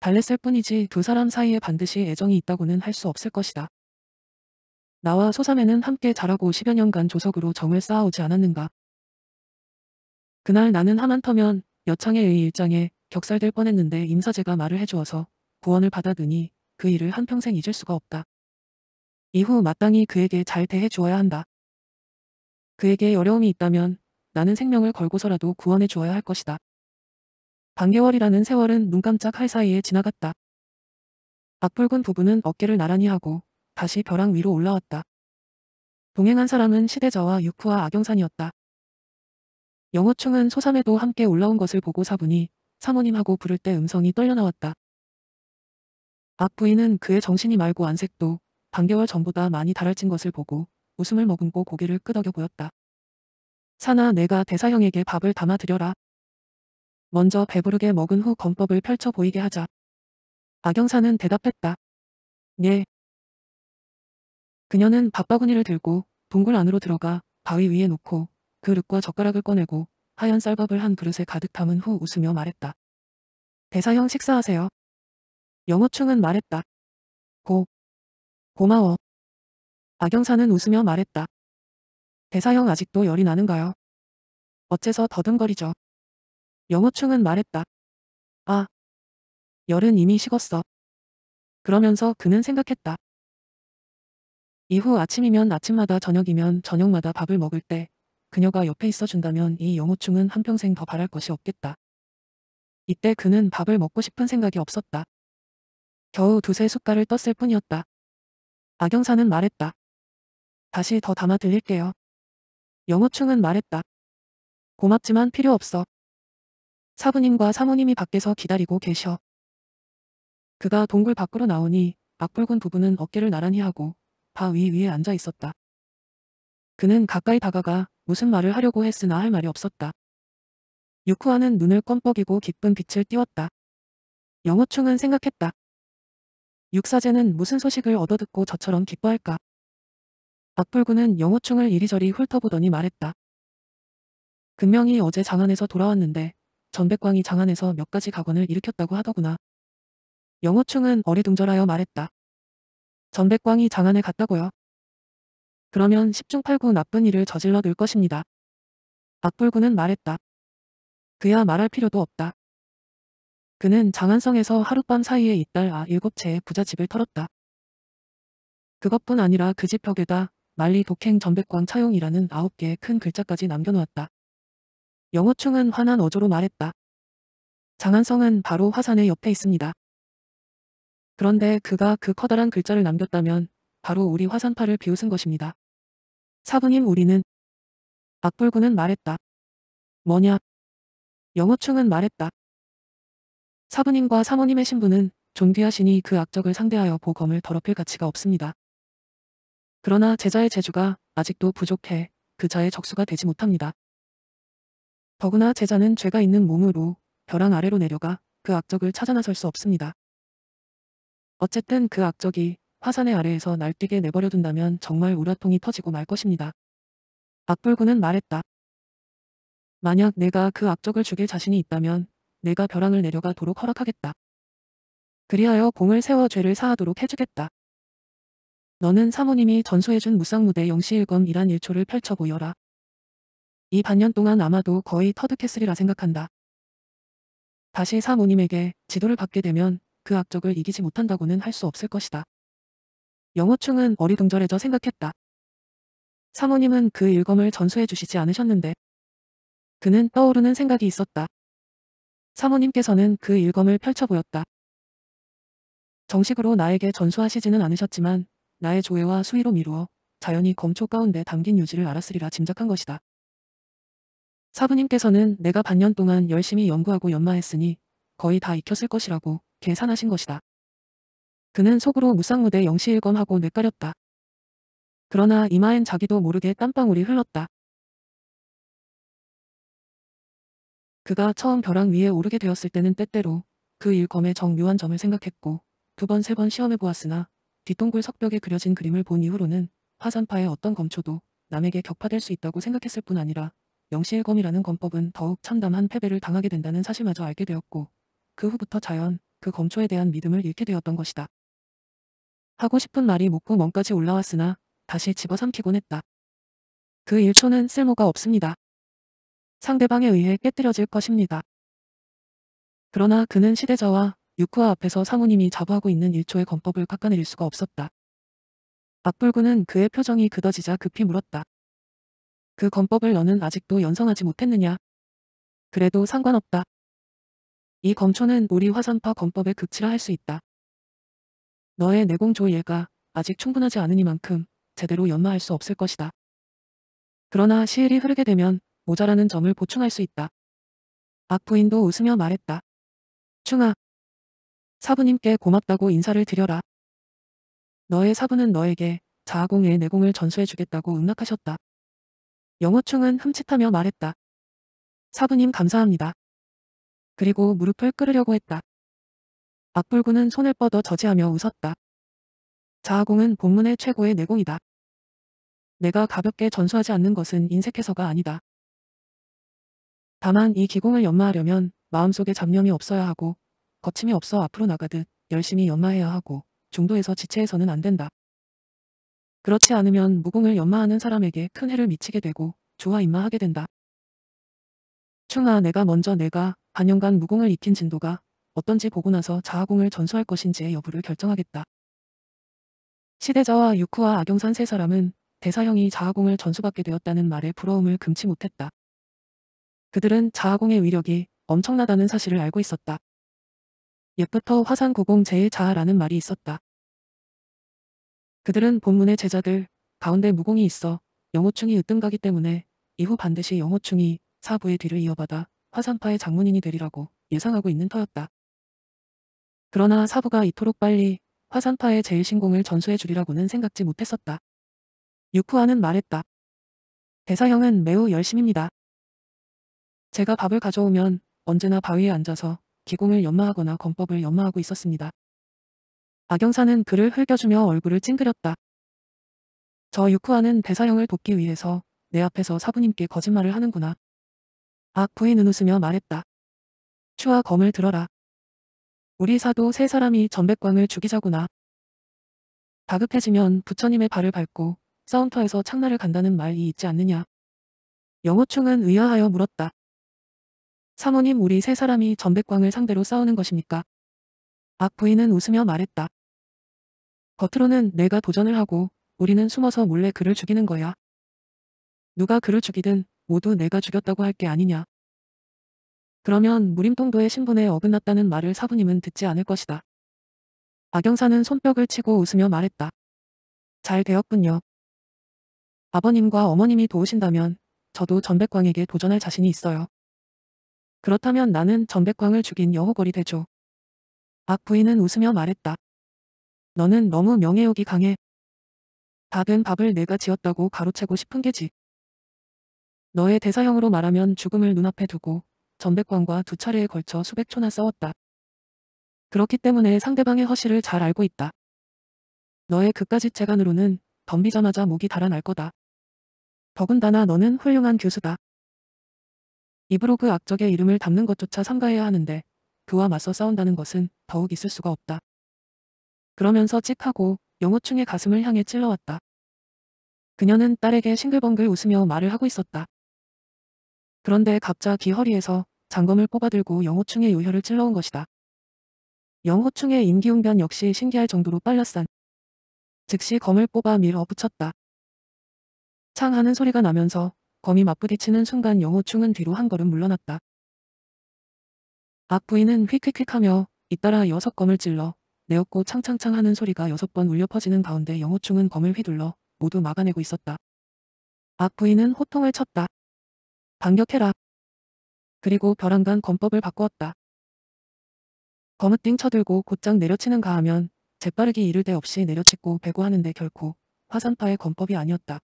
달랬을 뿐이지 두 사람 사이에 반드시 애정이 있다고는 할 수 없을 것이다. 나와 소삼에는 함께 자라고 10여 년간 조석으로 정을 쌓아오지 않았는가. 그날 나는 하만터면 여창의 의 일장에 격살될 뻔했는데 임사제가 말을 해주어서 구원을 받아드니 그 일을 한평생 잊을 수가 없다. 이후 마땅히 그에게 잘 대해 주어야 한다. 그에게 어려움이 있다면 나는 생명을 걸고서라도 구원해 주어야 할 것이다. 반개월이라는 세월은 눈 깜짝 할 사이에 지나갔다. 악불군 부부는 어깨를 나란히 하고 다시 벼랑 위로 올라왔다. 동행한 사람은 시대저와 유쿠와 악영산이었다. 영호충은 소삼에도 함께 올라온 것을 보고 사분이 사모님하고 부를 때 음성이 떨려나왔다. 악 부인은 그의 정신이 말고 안색도 반개월 전보다 많이 달아진 것을 보고 웃음을 머금고 고개를 끄덕여 보였다. 사나 내가 대사형에게 밥을 담아드려라. 먼저 배부르게 먹은 후 건법을 펼쳐 보이게 하자. 박영사는 대답했다. 네. 그녀는 밥바구니를 들고 동굴 안으로 들어가 바위 위에 놓고 그룩과 젓가락을 꺼내고 하얀 쌀밥을 한 그릇에 가득 담은 후 웃으며 말했다. 대사형 식사하세요. 영어충은 말했다. 고. 고마워. 박영사는 웃으며 말했다. 대사형 아직도 열이 나는가요? 어째서 더듬거리죠. 영호충은 말했다. 아, 열은 이미 식었어. 그러면서 그는 생각했다. 이후 아침이면 아침마다 저녁이면 저녁마다 밥을 먹을 때 그녀가 옆에 있어준다면 이 영호충은 한평생 더 바랄 것이 없겠다. 이때 그는 밥을 먹고 싶은 생각이 없었다. 겨우 두세 숟갈을 떴을 뿐이었다. 악영사는 말했다. 다시 더 담아 들릴게요. 영호충은 말했다. 고맙지만 필요 없어. 사부님과 사모님이 밖에서 기다리고 계셔. 그가 동굴 밖으로 나오니 악불군 부부는 어깨를 나란히 하고 바위 위에 앉아 있었다. 그는 가까이 다가가 무슨 말을 하려고 했으나 할 말이 없었다. 유쿠아는 눈을 껌뻑이고 기쁜 빛을 띄웠다. 영호충은 생각했다. 육사제는 무슨 소식을 얻어듣고 저처럼 기뻐할까? 악불군은 영호충을 이리저리 훑어보더니 말했다. 금명이 어제 장안에서 돌아왔는데 전백광이 장안에서 몇 가지 각원을 일으켰다고 하더구나. 영어충은 어리둥절하여 말했다. 전백광이 장안을 갔다고요. 그러면 10중 8구 나쁜 일을 저질러 둘 것입니다. 악불구는 말했다. 그야 말할 필요도 없다. 그는 장안성에서 하룻밤 사이에 이딸 아 일곱 채의 부자집을 털었다. 그것뿐 아니라 그 집 벽에다 말리 독행 전백광 차용이라는 아홉 개의 큰 글자까지 남겨놓았다. 영호충은 화난 어조로 말했다. 장한성은 바로 화산의 옆에 있습니다. 그런데 그가 그 커다란 글자를 남겼다면 바로 우리 화산파를 비웃은 것입니다. 사부님 우리는 악불군은 말했다. 뭐냐? 영호충은 말했다. 사부님과 사모님의 신분은 존귀하시니 그 악적을 상대하여 보검을 더럽힐 가치가 없습니다. 그러나 제자의 재주가 아직도 부족해 그 자의 적수가 되지 못합니다. 더구나 제자는 죄가 있는 몸으로 벼랑 아래로 내려가 그 악적을 찾아 나설 수 없습니다. 어쨌든 그 악적이 화산의 아래에서 날뛰게 내버려둔다면 정말 우라통이 터지고 말 것입니다. 악불구는 말했다. 만약 내가 그 악적을 죽일 자신이 있다면 내가 벼랑을 내려가도록 허락하겠다. 그리하여 공을 세워 죄를 사하도록 해주겠다. 너는 사모님이 전수해준 무쌍무대 영시일검이란 일초를 펼쳐보여라. 이 반년 동안 아마도 거의 터득했으리라 생각한다. 다시 사모님에게 지도를 받게 되면 그 악적을 이기지 못한다고는 할 수 없을 것이다. 영어충은 어리둥절해져 생각했다. 사모님은 그 일검을 전수해 주시지 않으셨는데 그는 떠오르는 생각이 있었다. 사모님께서는 그 일검을 펼쳐 보였다. 정식으로 나에게 전수하시지는 않으셨지만 나의 조회와 수위로 미루어 자연히 검초 가운데 담긴 유지를 알았으리라 짐작한 것이다. 사부님께서는 내가 반년 동안 열심히 연구하고 연마했으니 거의 다 익혔을 것이라고 계산하신 것이다. 그는 속으로 무쌍무대 영시일검하고 뇌까렸다. 그러나 이마엔 자기도 모르게 땀방울이 흘렀다. 그가 처음 벼랑 위에 오르게 되었을 때는 때때로 그 일검의 정묘한 점을 생각했고 두 번 세 번 시험해 보았으나 뒤통굴 석벽에 그려진 그림을 본 이후로는 화산파의 어떤 검초도 남에게 격파될 수 있다고 생각했을 뿐 아니라 영시일검이라는 검법은 더욱 참담한 패배를 당하게 된다는 사실마저 알게 되었고 그 후부터 자연 그 검초에 대한 믿음을 잃게 되었던 것이다. 하고 싶은 말이 목구멍까지 올라왔으나 다시 집어삼키곤 했다. 그 1초는 쓸모가 없습니다. 상대방에 의해 깨뜨려질 것입니다. 그러나 그는 시대자와 육후화 앞에서 사모님이 자부하고 있는 1초의 검법을 깎아내릴 수가 없었다. 박불구는 그의 표정이 그어지자 급히 물었다. 그 검법을 너는 아직도 연성하지 못했느냐. 그래도 상관없다. 이 검초는 우리 화산파 검법의 극치라 할 수 있다. 너의 내공조 예가 아직 충분하지 않으니만큼 제대로 연마할 수 없을 것이다. 그러나 시일이 흐르게 되면 모자라는 점을 보충할 수 있다. 악부인도 웃으며 말했다. 충아, 사부님께 고맙다고 인사를 드려라. 너의 사부는 너에게 자아공의 내공을 전수해주겠다고 응낙하셨다. 영어충은 흠칫하며 말했다. 사부님 감사합니다. 그리고 무릎을 꿇으려고 했다. 악불구는 손을 뻗어 저지하며 웃었다. 자아공은 본문의 최고의 내공이다. 내가 가볍게 전수하지 않는 것은 인색해서가 아니다. 다만 이 기공을 연마하려면 마음속에 잡념이 없어야 하고 거침이 없어 앞으로 나가듯 열심히 연마해야 하고 중도에서 지체해서는 안 된다. 그렇지 않으면 무공을 연마하는 사람에게 큰 해를 미치게 되고 좋아 임마 하게 된다. 충아 내가 먼저 내가 반년간 무공을 익힌 진도가 어떤지 보고 나서 자아공을 전수할 것인지의 여부를 결정하겠다. 시대자와 유쿠와 악영산 세 사람은 대사형이 자아공을 전수받게 되었다는 말에 부러움을 금치 못했다. 그들은 자아공의 위력이 엄청나다는 사실을 알고 있었다. 옛부터 화산고공 제일 자아라는 말이 있었다. 그들은 본문의 제자들 가운데 무공이 있어 영호충이 으뜸가기 때문에 이후 반드시 영호충이 사부의 뒤를 이어받아 화산파의 장문인이 되리라고 예상하고 있는 터였다. 그러나 사부가 이토록 빨리 화산파의 제일신공을 전수해 주리라고는 생각지 못했었다. 유후아는 말했다. 대사형은 매우 열심입니다. 제가 밥을 가져오면 언제나 바위에 앉아서 기공을 연마하거나 건법을 연마하고 있었습니다. 박영사는 그를 흘겨주며 얼굴을 찡그렸다. 저 유쿠아는 대사형을 돕기 위해서 내 앞에서 사부님께 거짓말을 하는구나. 악 부인은 웃으며 말했다. 추와 검을 들어라. 우리 사도 세 사람이 전백광을 죽이자구나. 다급해지면 부처님의 발을 밟고 싸움터에서 창나를 간다는 말이 있지 않느냐. 영호충은 의아하여 물었다. 사모님 우리 세 사람이 전백광을 상대로 싸우는 것입니까? 악 부인은 웃으며 말했다. 겉으로는 내가 도전을 하고 우리는 숨어서 몰래 그를 죽이는 거야. 누가 그를 죽이든 모두 내가 죽였다고 할 게 아니냐. 그러면 무림통도의 신분에 어긋났다는 말을 사부님은 듣지 않을 것이다. 박영사는 손뼉을 치고 웃으며 말했다. 잘 되었군요. 아버님과 어머님이 도우신다면 저도 전백광에게 도전할 자신이 있어요. 그렇다면 나는 전백광을 죽인 여호걸이 되죠. 박 부인은 웃으며 말했다. 너는 너무 명예욕이 강해. 밥은 밥을 내가 지었다고 가로채고 싶은 게지. 너의 대사형으로 말하면 죽음을 눈앞에 두고 전백광과 두 차례에 걸쳐 수백 초나 싸웠다. 그렇기 때문에 상대방의 허실을 잘 알고 있다. 너의 그까지 재간으로는 덤비자마자 목이 달아날 거다. 더군다나 너는 훌륭한 교수다. 입으로 그 악적의 이름을 담는 것조차 삼가해야 하는데 그와 맞서 싸운다는 것은 더욱 있을 수가 없다. 그러면서 찍하고 영호충의 가슴을 향해 찔러왔다. 그녀는 딸에게 싱글벙글 웃으며 말을 하고 있었다. 그런데 갑자기 허리에서 장검을 뽑아들고 영호충의 요혈을 찔러온 것이다. 영호충의 임기응변 역시 신기할 정도로 빨랐산. 즉시 검을 뽑아 밀어 붙였다. 창 하는 소리가 나면서 검이 맞부딪히는 순간 영호충은 뒤로 한 걸음 물러났다. 앞부인은 휙휙휙하며 잇따라 여섯 검을 찔러 내었고 창창창 하는 소리가 여섯 번 울려 퍼지는 가운데 영호충은 검을 휘둘러 모두 막아내고 있었다. 악 부인은 호통을 쳤다. 반격해라. 그리고 벼랑간 검법을 바꾸었다. 거무띵 쳐들고 곧장 내려치는가 하면 재빠르기 이를 데 없이 내려치고 배구하는데 결코 화산파의 검법이 아니었다.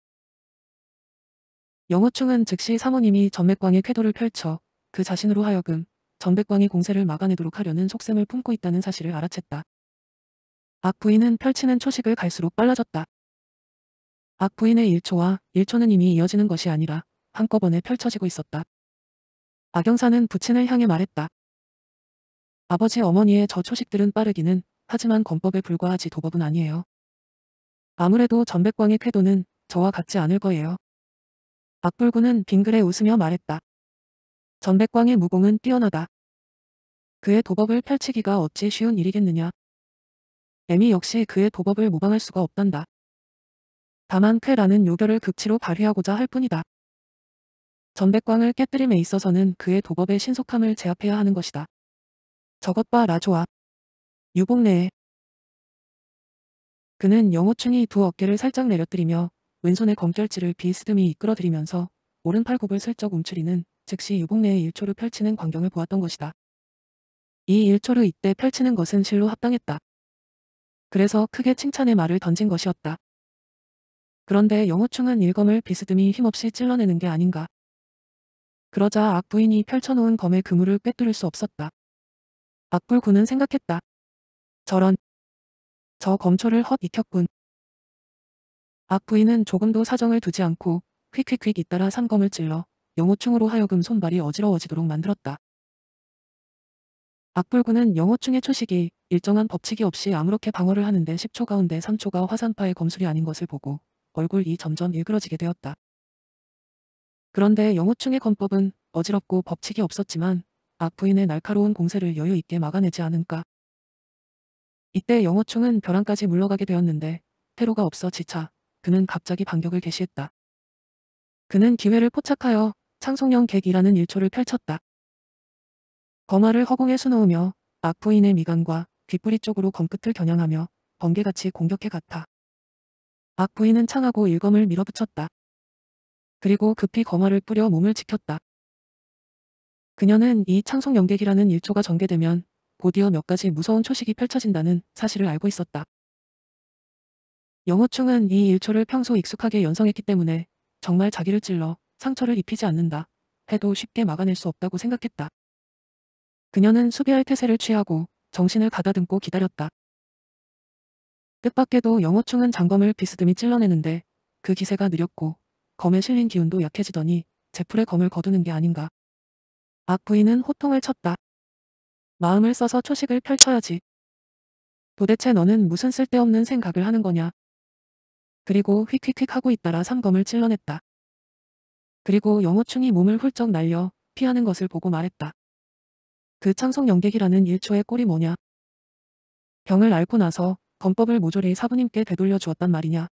영호충은 즉시 사모님이 전맥광의 쾌도를 펼쳐 그 자신으로 하여금 전백광이 공세를 막아내도록 하려는 속셈을 품고 있다는 사실을 알아챘다. 악 부인은 펼치는 초식을 갈수록 빨라졌다. 악 부인의 1초와 1초는 이미 이어지는 것이 아니라 한꺼번에 펼쳐지고 있었다. 악영사는 부친을 향해 말했다. 아버지 어머니의 저 초식들은 빠르기는 하지만 권법에 불과하지 도법은 아니에요. 아무래도 전백광의 쾌도는 저와 같지 않을 거예요. 악불구는 빙글에 웃으며 말했다. 전백광의 무공은 뛰어나다. 그의 도법을 펼치기가 어찌 쉬운 일이겠느냐. 에미 역시 그의 도법을 모방할 수가 없단다. 다만 쾌라는 요결을 극치로 발휘하고자 할 뿐이다. 전백광을 깨뜨림에 있어서는 그의 도법의 신속함을 제압해야 하는 것이다. 저것 봐 라조아. 유복내에 그는 영호충이 두 어깨를 살짝 내려뜨리며 왼손의 검결지를 비스듬히 이끌어들이면서 오른 팔굽을 슬쩍 움츠리는 즉시 유복내의 일초를 펼치는 광경을 보았던 것이다. 이 일초를 이때 펼치는 것은 실로 합당했다. 그래서 크게 칭찬의 말을 던진 것이었다. 그런데 영호충은 일검을 비스듬히 힘없이 찔러내는 게 아닌가. 그러자 악부인이 펼쳐놓은 검의 그물을 꿰뚫을 수 없었다. 악불군은 생각했다. 저런. 저 검초를 헛 익혔군. 악부인은 조금도 사정을 두지 않고 휙휙휙 잇따라 산검을 찔러 영호충으로 하여금 손발이 어지러워지도록 만들었다. 악불구는 영어충의 초식이 일정한 법칙이 없이 아무렇게 방어를 하는데 10초 가운데 3초가 화산파의 검술이 아닌 것을 보고 얼굴이 점점 일그러지게 되었다. 그런데 영어충의건법은 어지럽고 법칙이 없었지만 악부인의 날카로운 공세를 여유 있게 막아내지 않을까 이때 영어충은 벼랑까지 물러가게 되었는데 테로가 없어 지차 그는 갑자기 반격을 개시했다. 그는 기회를 포착하여 창송령 객이라는 일초를 펼쳤다. 거마를 허공에 수놓으며 악부인의 미간과 귀뿌리 쪽으로 검끝을 겨냥하며 번개같이 공격해 갔다. 악부인은 창하고 일검을 밀어붙였다. 그리고 급히 거마를 뿌려 몸을 지켰다. 그녀는 이창성 연객이라는 일초가 전개되면 곧이어 몇 가지 무서운 초식이 펼쳐진다는 사실을 알고 있었다. 영호충은 이 일초를 평소 익숙하게 연성했기 때문에 정말 자기를 찔러 상처를 입히지 않는다 해도 쉽게 막아낼 수 없다고 생각했다. 그녀는 수비할 태세를 취하고 정신을 가다듬고 기다렸다. 뜻밖에도 영호충은 장검을 비스듬히 찔러내는데 그 기세가 느렸고 검에 실린 기운도 약해지더니 제풀의 검을 거두는 게 아닌가. 악부인은 호통을 쳤다. 마음을 써서 초식을 펼쳐야지. 도대체 너는 무슨 쓸데없는 생각을 하는 거냐. 그리고 휙휙휙 하고 잇따라 삼검을 찔러냈다. 그리고 영호충이 몸을 훌쩍 날려 피하는 것을 보고 말했다. 그 창성 연객이라는 일초의 꼴이 뭐냐. 병을 앓고 나서 건법을 모조리 사부님께 되돌려 주었단 말이냐.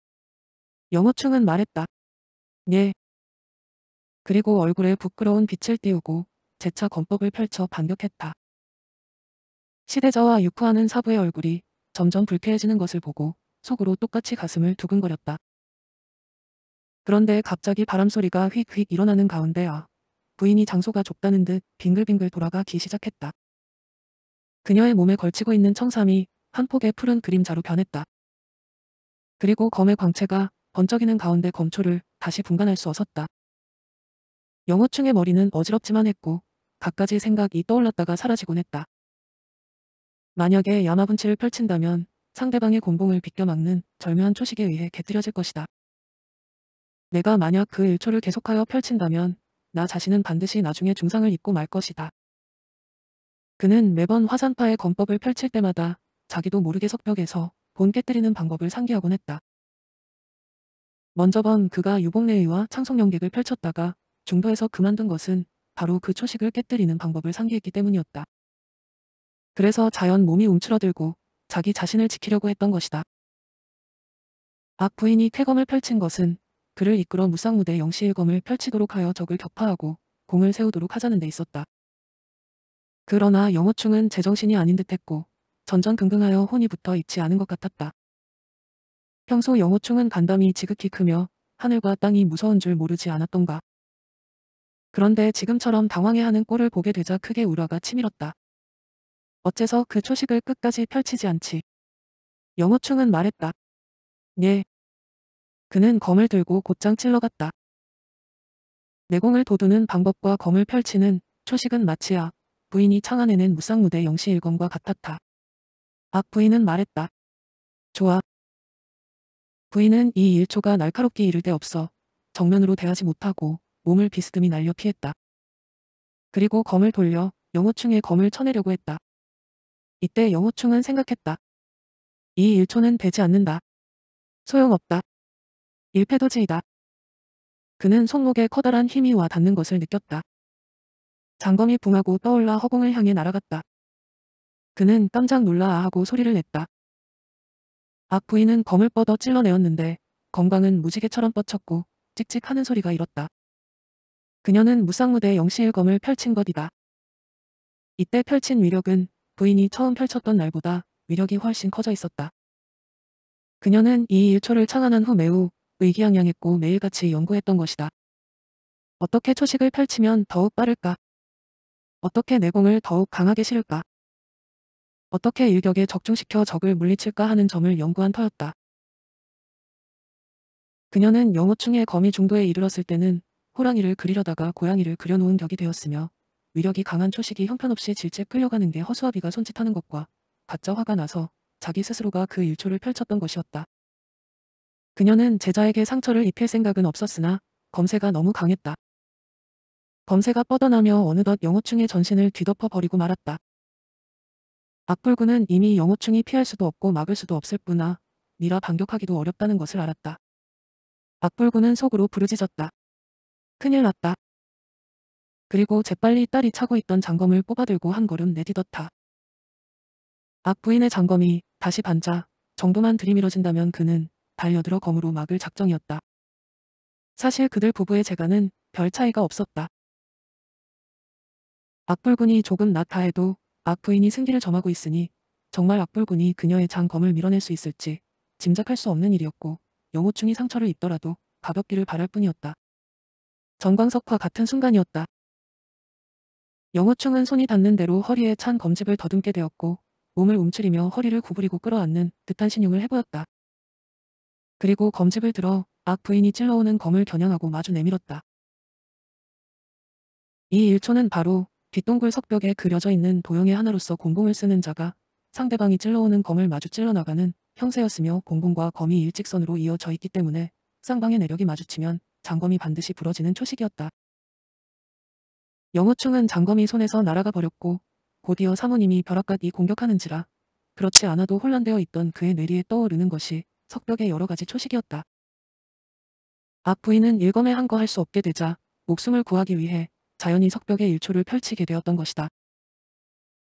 영호충은 말했다. 예. 그리고 얼굴에 부끄러운 빛을 띄우고 재차 건법을 펼쳐 반격했다. 시대자와 유쿠하는 사부의 얼굴이 점점 불쾌해지는 것을 보고 속으로 똑같이 가슴을 두근거렸다. 그런데 갑자기 바람소리가 휙휙 일어나는 가운데 아. 부인이 장소가 좁다는 듯 빙글빙글 돌아가기 시작했다. 그녀의 몸에 걸치고 있는 청삼이 한 폭의 푸른 그림자로 변했다. 그리고 검의 광채가 번쩍이는 가운데 검초를 다시 분간할 수 없었다. 영어충의 머리는 어지럽지만 했고 갖가지 생각이 떠올랐다가 사라지곤 했다. 만약에 야마분치를 펼친다면 상대방의 곤봉을 비껴막는 절묘한 초식에 의해 깨뜨려질 것이다. 내가 만약 그 일초를 계속하여 펼친다면 나 자신은 반드시 나중에 중상을 입고 말 것이다. 그는 매번 화산파의 권법을 펼칠 때마다 자기도 모르게 석벽에서 본 깨뜨리는 방법을 상기하곤 했다. 먼저 번 그가 유복내의와창성연객을 펼쳤다가 중도에서 그만둔 것은 바로 그 초식을 깨뜨리는 방법을 상기했기 때문이었다. 그래서 자연 몸이 움츠러들고 자기 자신을 지키려고 했던 것이다. 악 부인이 쾌검을 펼친 것은 그를 이끌어 무쌍무대 영시일검을 펼치도록 하여 적을 격파하고 공을 세우도록 하자는 데 있었다. 그러나 영호충은 제정신이 아닌 듯했고 전전긍긍하여 혼이 붙어 있지 않은 것 같았다. 평소 영호충은 간담이 지극히 크며 하늘과 땅이 무서운 줄 모르지 않았던가. 그런데 지금처럼 당황해하는 꼴을 보게 되자 크게 우라가 치밀었다. 어째서 그 초식을 끝까지 펼치지 않지. 영호충은 말했다. 예, 그는 검을 들고 곧장 찔러 갔다. 내공을 도두는 방법과 검을 펼치는 초식은 마치야 부인이 창안에는 무쌍무대 영시일검과 같았다. 악 부인은 말했다. 좋아. 부인은 이 일초가 날카롭게 이를 데 없어 정면으로 대하지 못하고 몸을 비스듬히 날려 피했다. 그리고 검을 돌려 영호충의 검을 쳐내려고 했다. 이때 영호충은 생각했다. 이 일초는 되지 않는다. 소용없다. 일패도지이다. 그는 손목에 커다란 힘이 와 닿는 것을 느꼈다. 장검이 붕하고 떠올라 허공을 향해 날아갔다. 그는 깜짝 놀라 아 하고 소리를 냈다. 앞 부인은 검을 뻗어 찔러내었는데 건강은 무지개처럼 뻗쳤고 찍찍하는 소리가 일었다. 그녀는 무쌍무대 영시일검을 펼친 것이다. 이때 펼친 위력은 부인이 처음 펼쳤던 날보다 위력이 훨씬 커져 있었다. 그녀는 이 일초를 창안한 후 매우 의기양양했고 매일같이 연구했던 것이다. 어떻게 초식을 펼치면 더욱 빠를까? 어떻게 내공을 더욱 강하게 실을까? 어떻게 일격에 적중시켜 적을 물리칠까 하는 점을 연구한 터였다. 그녀는 영어충의 거미 중도에 이르렀을 때는 호랑이를 그리려다가 고양이를 그려놓은 격이 되었으며 위력이 강한 초식이 형편없이 질질 끌려가는 게 허수아비가 손짓하는 것과 가짜 화가 나서 자기 스스로가 그 일초를 펼쳤던 것이었다. 그녀는 제자에게 상처를 입힐 생각은 없었으나 검새가 너무 강했다. 검새가 뻗어나며 어느덧 영호충의 전신을 뒤덮어버리고 말았다. 악불군은 이미 영호충이 피할 수도 없고 막을 수도 없을 뿐아 니라 반격하기도 어렵다는 것을 알았다. 악불군은 속으로 부르짖었다. 큰일 났다. 그리고 재빨리 딸이 차고 있던 장검을 뽑아들고 한 걸음 내딛었다. 악 부인의 장검이 다시 반자 정도만 들이밀어진다면 그는 달려들어 검으로 막을 작정이었다. 사실 그들 부부의 재간은 별 차이가 없었다. 악불군이 조금 낮다 해도 악부인이 승기를 점하고 있으니 정말 악불군이 그녀의 장검을 밀어낼 수 있을지 짐작할 수 없는 일이었고 영호충이 상처를 입더라도 가볍기를 바랄 뿐이었다. 전광석과 같은 순간이었다. 영호충은 손이 닿는 대로 허리에 찬 검집을 더듬게 되었고 몸을 움츠리며 허리를 구부리고 끌어안는 듯한 신용을 해보였다. 그리고 검집을 들어 악 부인이 찔러오는 검을 겨냥하고 마주 내밀었다. 이 일초는 바로 뒷동굴 석벽에 그려져 있는 도형의 하나로서 공공을 쓰는 자가 상대방이 찔러오는 검을 마주 찔러나가는 형세였으며 공공과 검이 일직선으로 이어져 있기 때문에 쌍방의 내력이 마주치면 장검이 반드시 부러지는 초식이었다. 영호충은 장검이 손에서 날아가 버렸고 곧이어 사모님이 벼락까지 공격하는지라 그렇지 않아도 혼란되어 있던 그의 뇌리에 떠오르는 것이 석벽의 여러 가지 초식이었다. 악 부인은 일검에 한 거 할 수 없게 되자 목숨을 구하기 위해 자연히 석벽에 일초를 펼치게 되었던 것이다.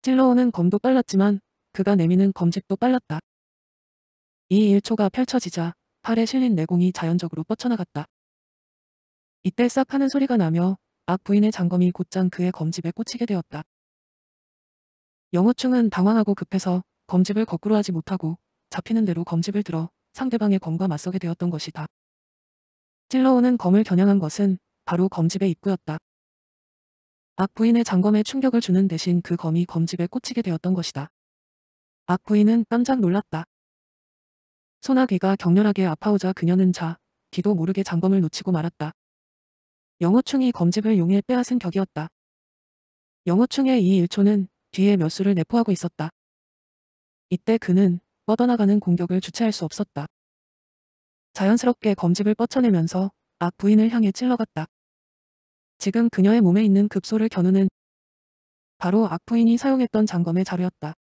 찔러오는 검도 빨랐지만 그가 내미는 검집도 빨랐다. 이 일초가 펼쳐지자 팔에 실린 내공이 자연적으로 뻗쳐나갔다. 이때 싹 하는 소리가 나며 악 부인의 장검이 곧장 그의 검집에 꽂히게 되었다. 영호충은 당황하고 급해서 검집을 거꾸로 하지 못하고 잡히는 대로 검집을 들어 상대방의 검과 맞서게 되었던 것이다. 찔러오는 검을 겨냥한 것은 바로 검집의 입구였다. 악부인의 장검에 충격을 주는 대신 그 검이 검집에 꽂히게 되었던 것이다. 악부인은 깜짝 놀랐다. 소나귀가 격렬하게 아파오자 그녀는 자, 기도 모르게 장검을 놓치고 말았다. 영호충이 검집을 용해 빼앗은 격이었다. 영호충의 이 일초는 뒤에 몇 수를 내포하고 있었다. 이때 그는 뻗어나가는 공격을 주체할 수 없었다. 자연스럽게 검집을 뻗쳐내면서 악 부인을 향해 찔러갔다. 지금 그녀의 몸에 있는 급소를 겨누는 바로 악 부인이 사용했던 장검의 자루였다.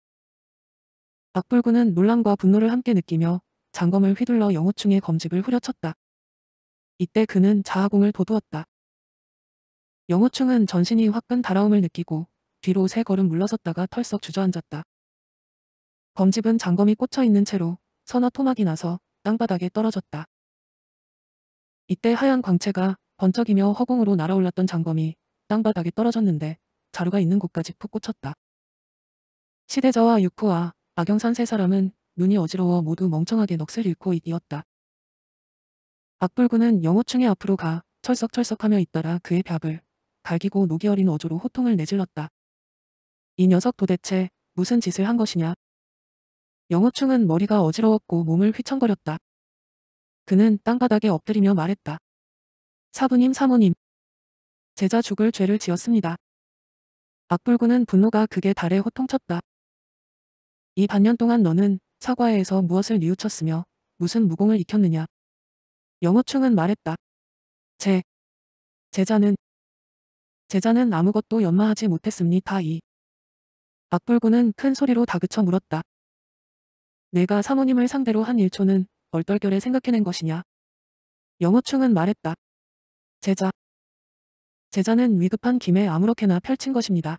악불구는 놀람과 분노를 함께 느끼며 장검을 휘둘러 영호충의 검집을 후려쳤다. 이때 그는 자아공을 도두었다. 영호충은 전신이 화끈 달아움을 느끼고 뒤로 세 걸음 물러섰다가 털썩 주저앉았다. 검집은 장검이 꽂혀있는 채로 서너 토막이 나서 땅바닥에 떨어졌다. 이때 하얀 광채가 번쩍이며 허공으로 날아올랐던 장검이 땅바닥에 떨어졌는데 자루가 있는 곳까지 푹 꽂혔다. 시대자와 육호와 악영산 세 사람은 눈이 어지러워 모두 멍청하게 넋을 잃고 이었다. 악불구는 영호충의 앞으로 가 철석철석하며 잇따라 그의 벽을 갈기고 녹이 어린 어조로 호통을 내질렀다. 이 녀석 도대체 무슨 짓을 한 것이냐 영호충은 머리가 어지러웠고 몸을 휘청거렸다. 그는 땅바닥에 엎드리며 말했다. 사부님 사모님. 제자 죽을 죄를 지었습니다. 악불구는 분노가 극에 달해 호통쳤다. 이 반년 동안 너는 사과회에서 무엇을 뉘우쳤으며 무슨 무공을 익혔느냐. 영호충은 말했다. 제. 제자는. 제자는 아무것도 연마하지 못했습니다. 이. 악불구는 큰 소리로 다그쳐 물었다. 내가 사모님을 상대로 한 1초는 얼떨결에 생각해낸 것이냐. 영호충은 말했다. 제자. 제자는 위급한 김에 아무렇게나 펼친 것입니다.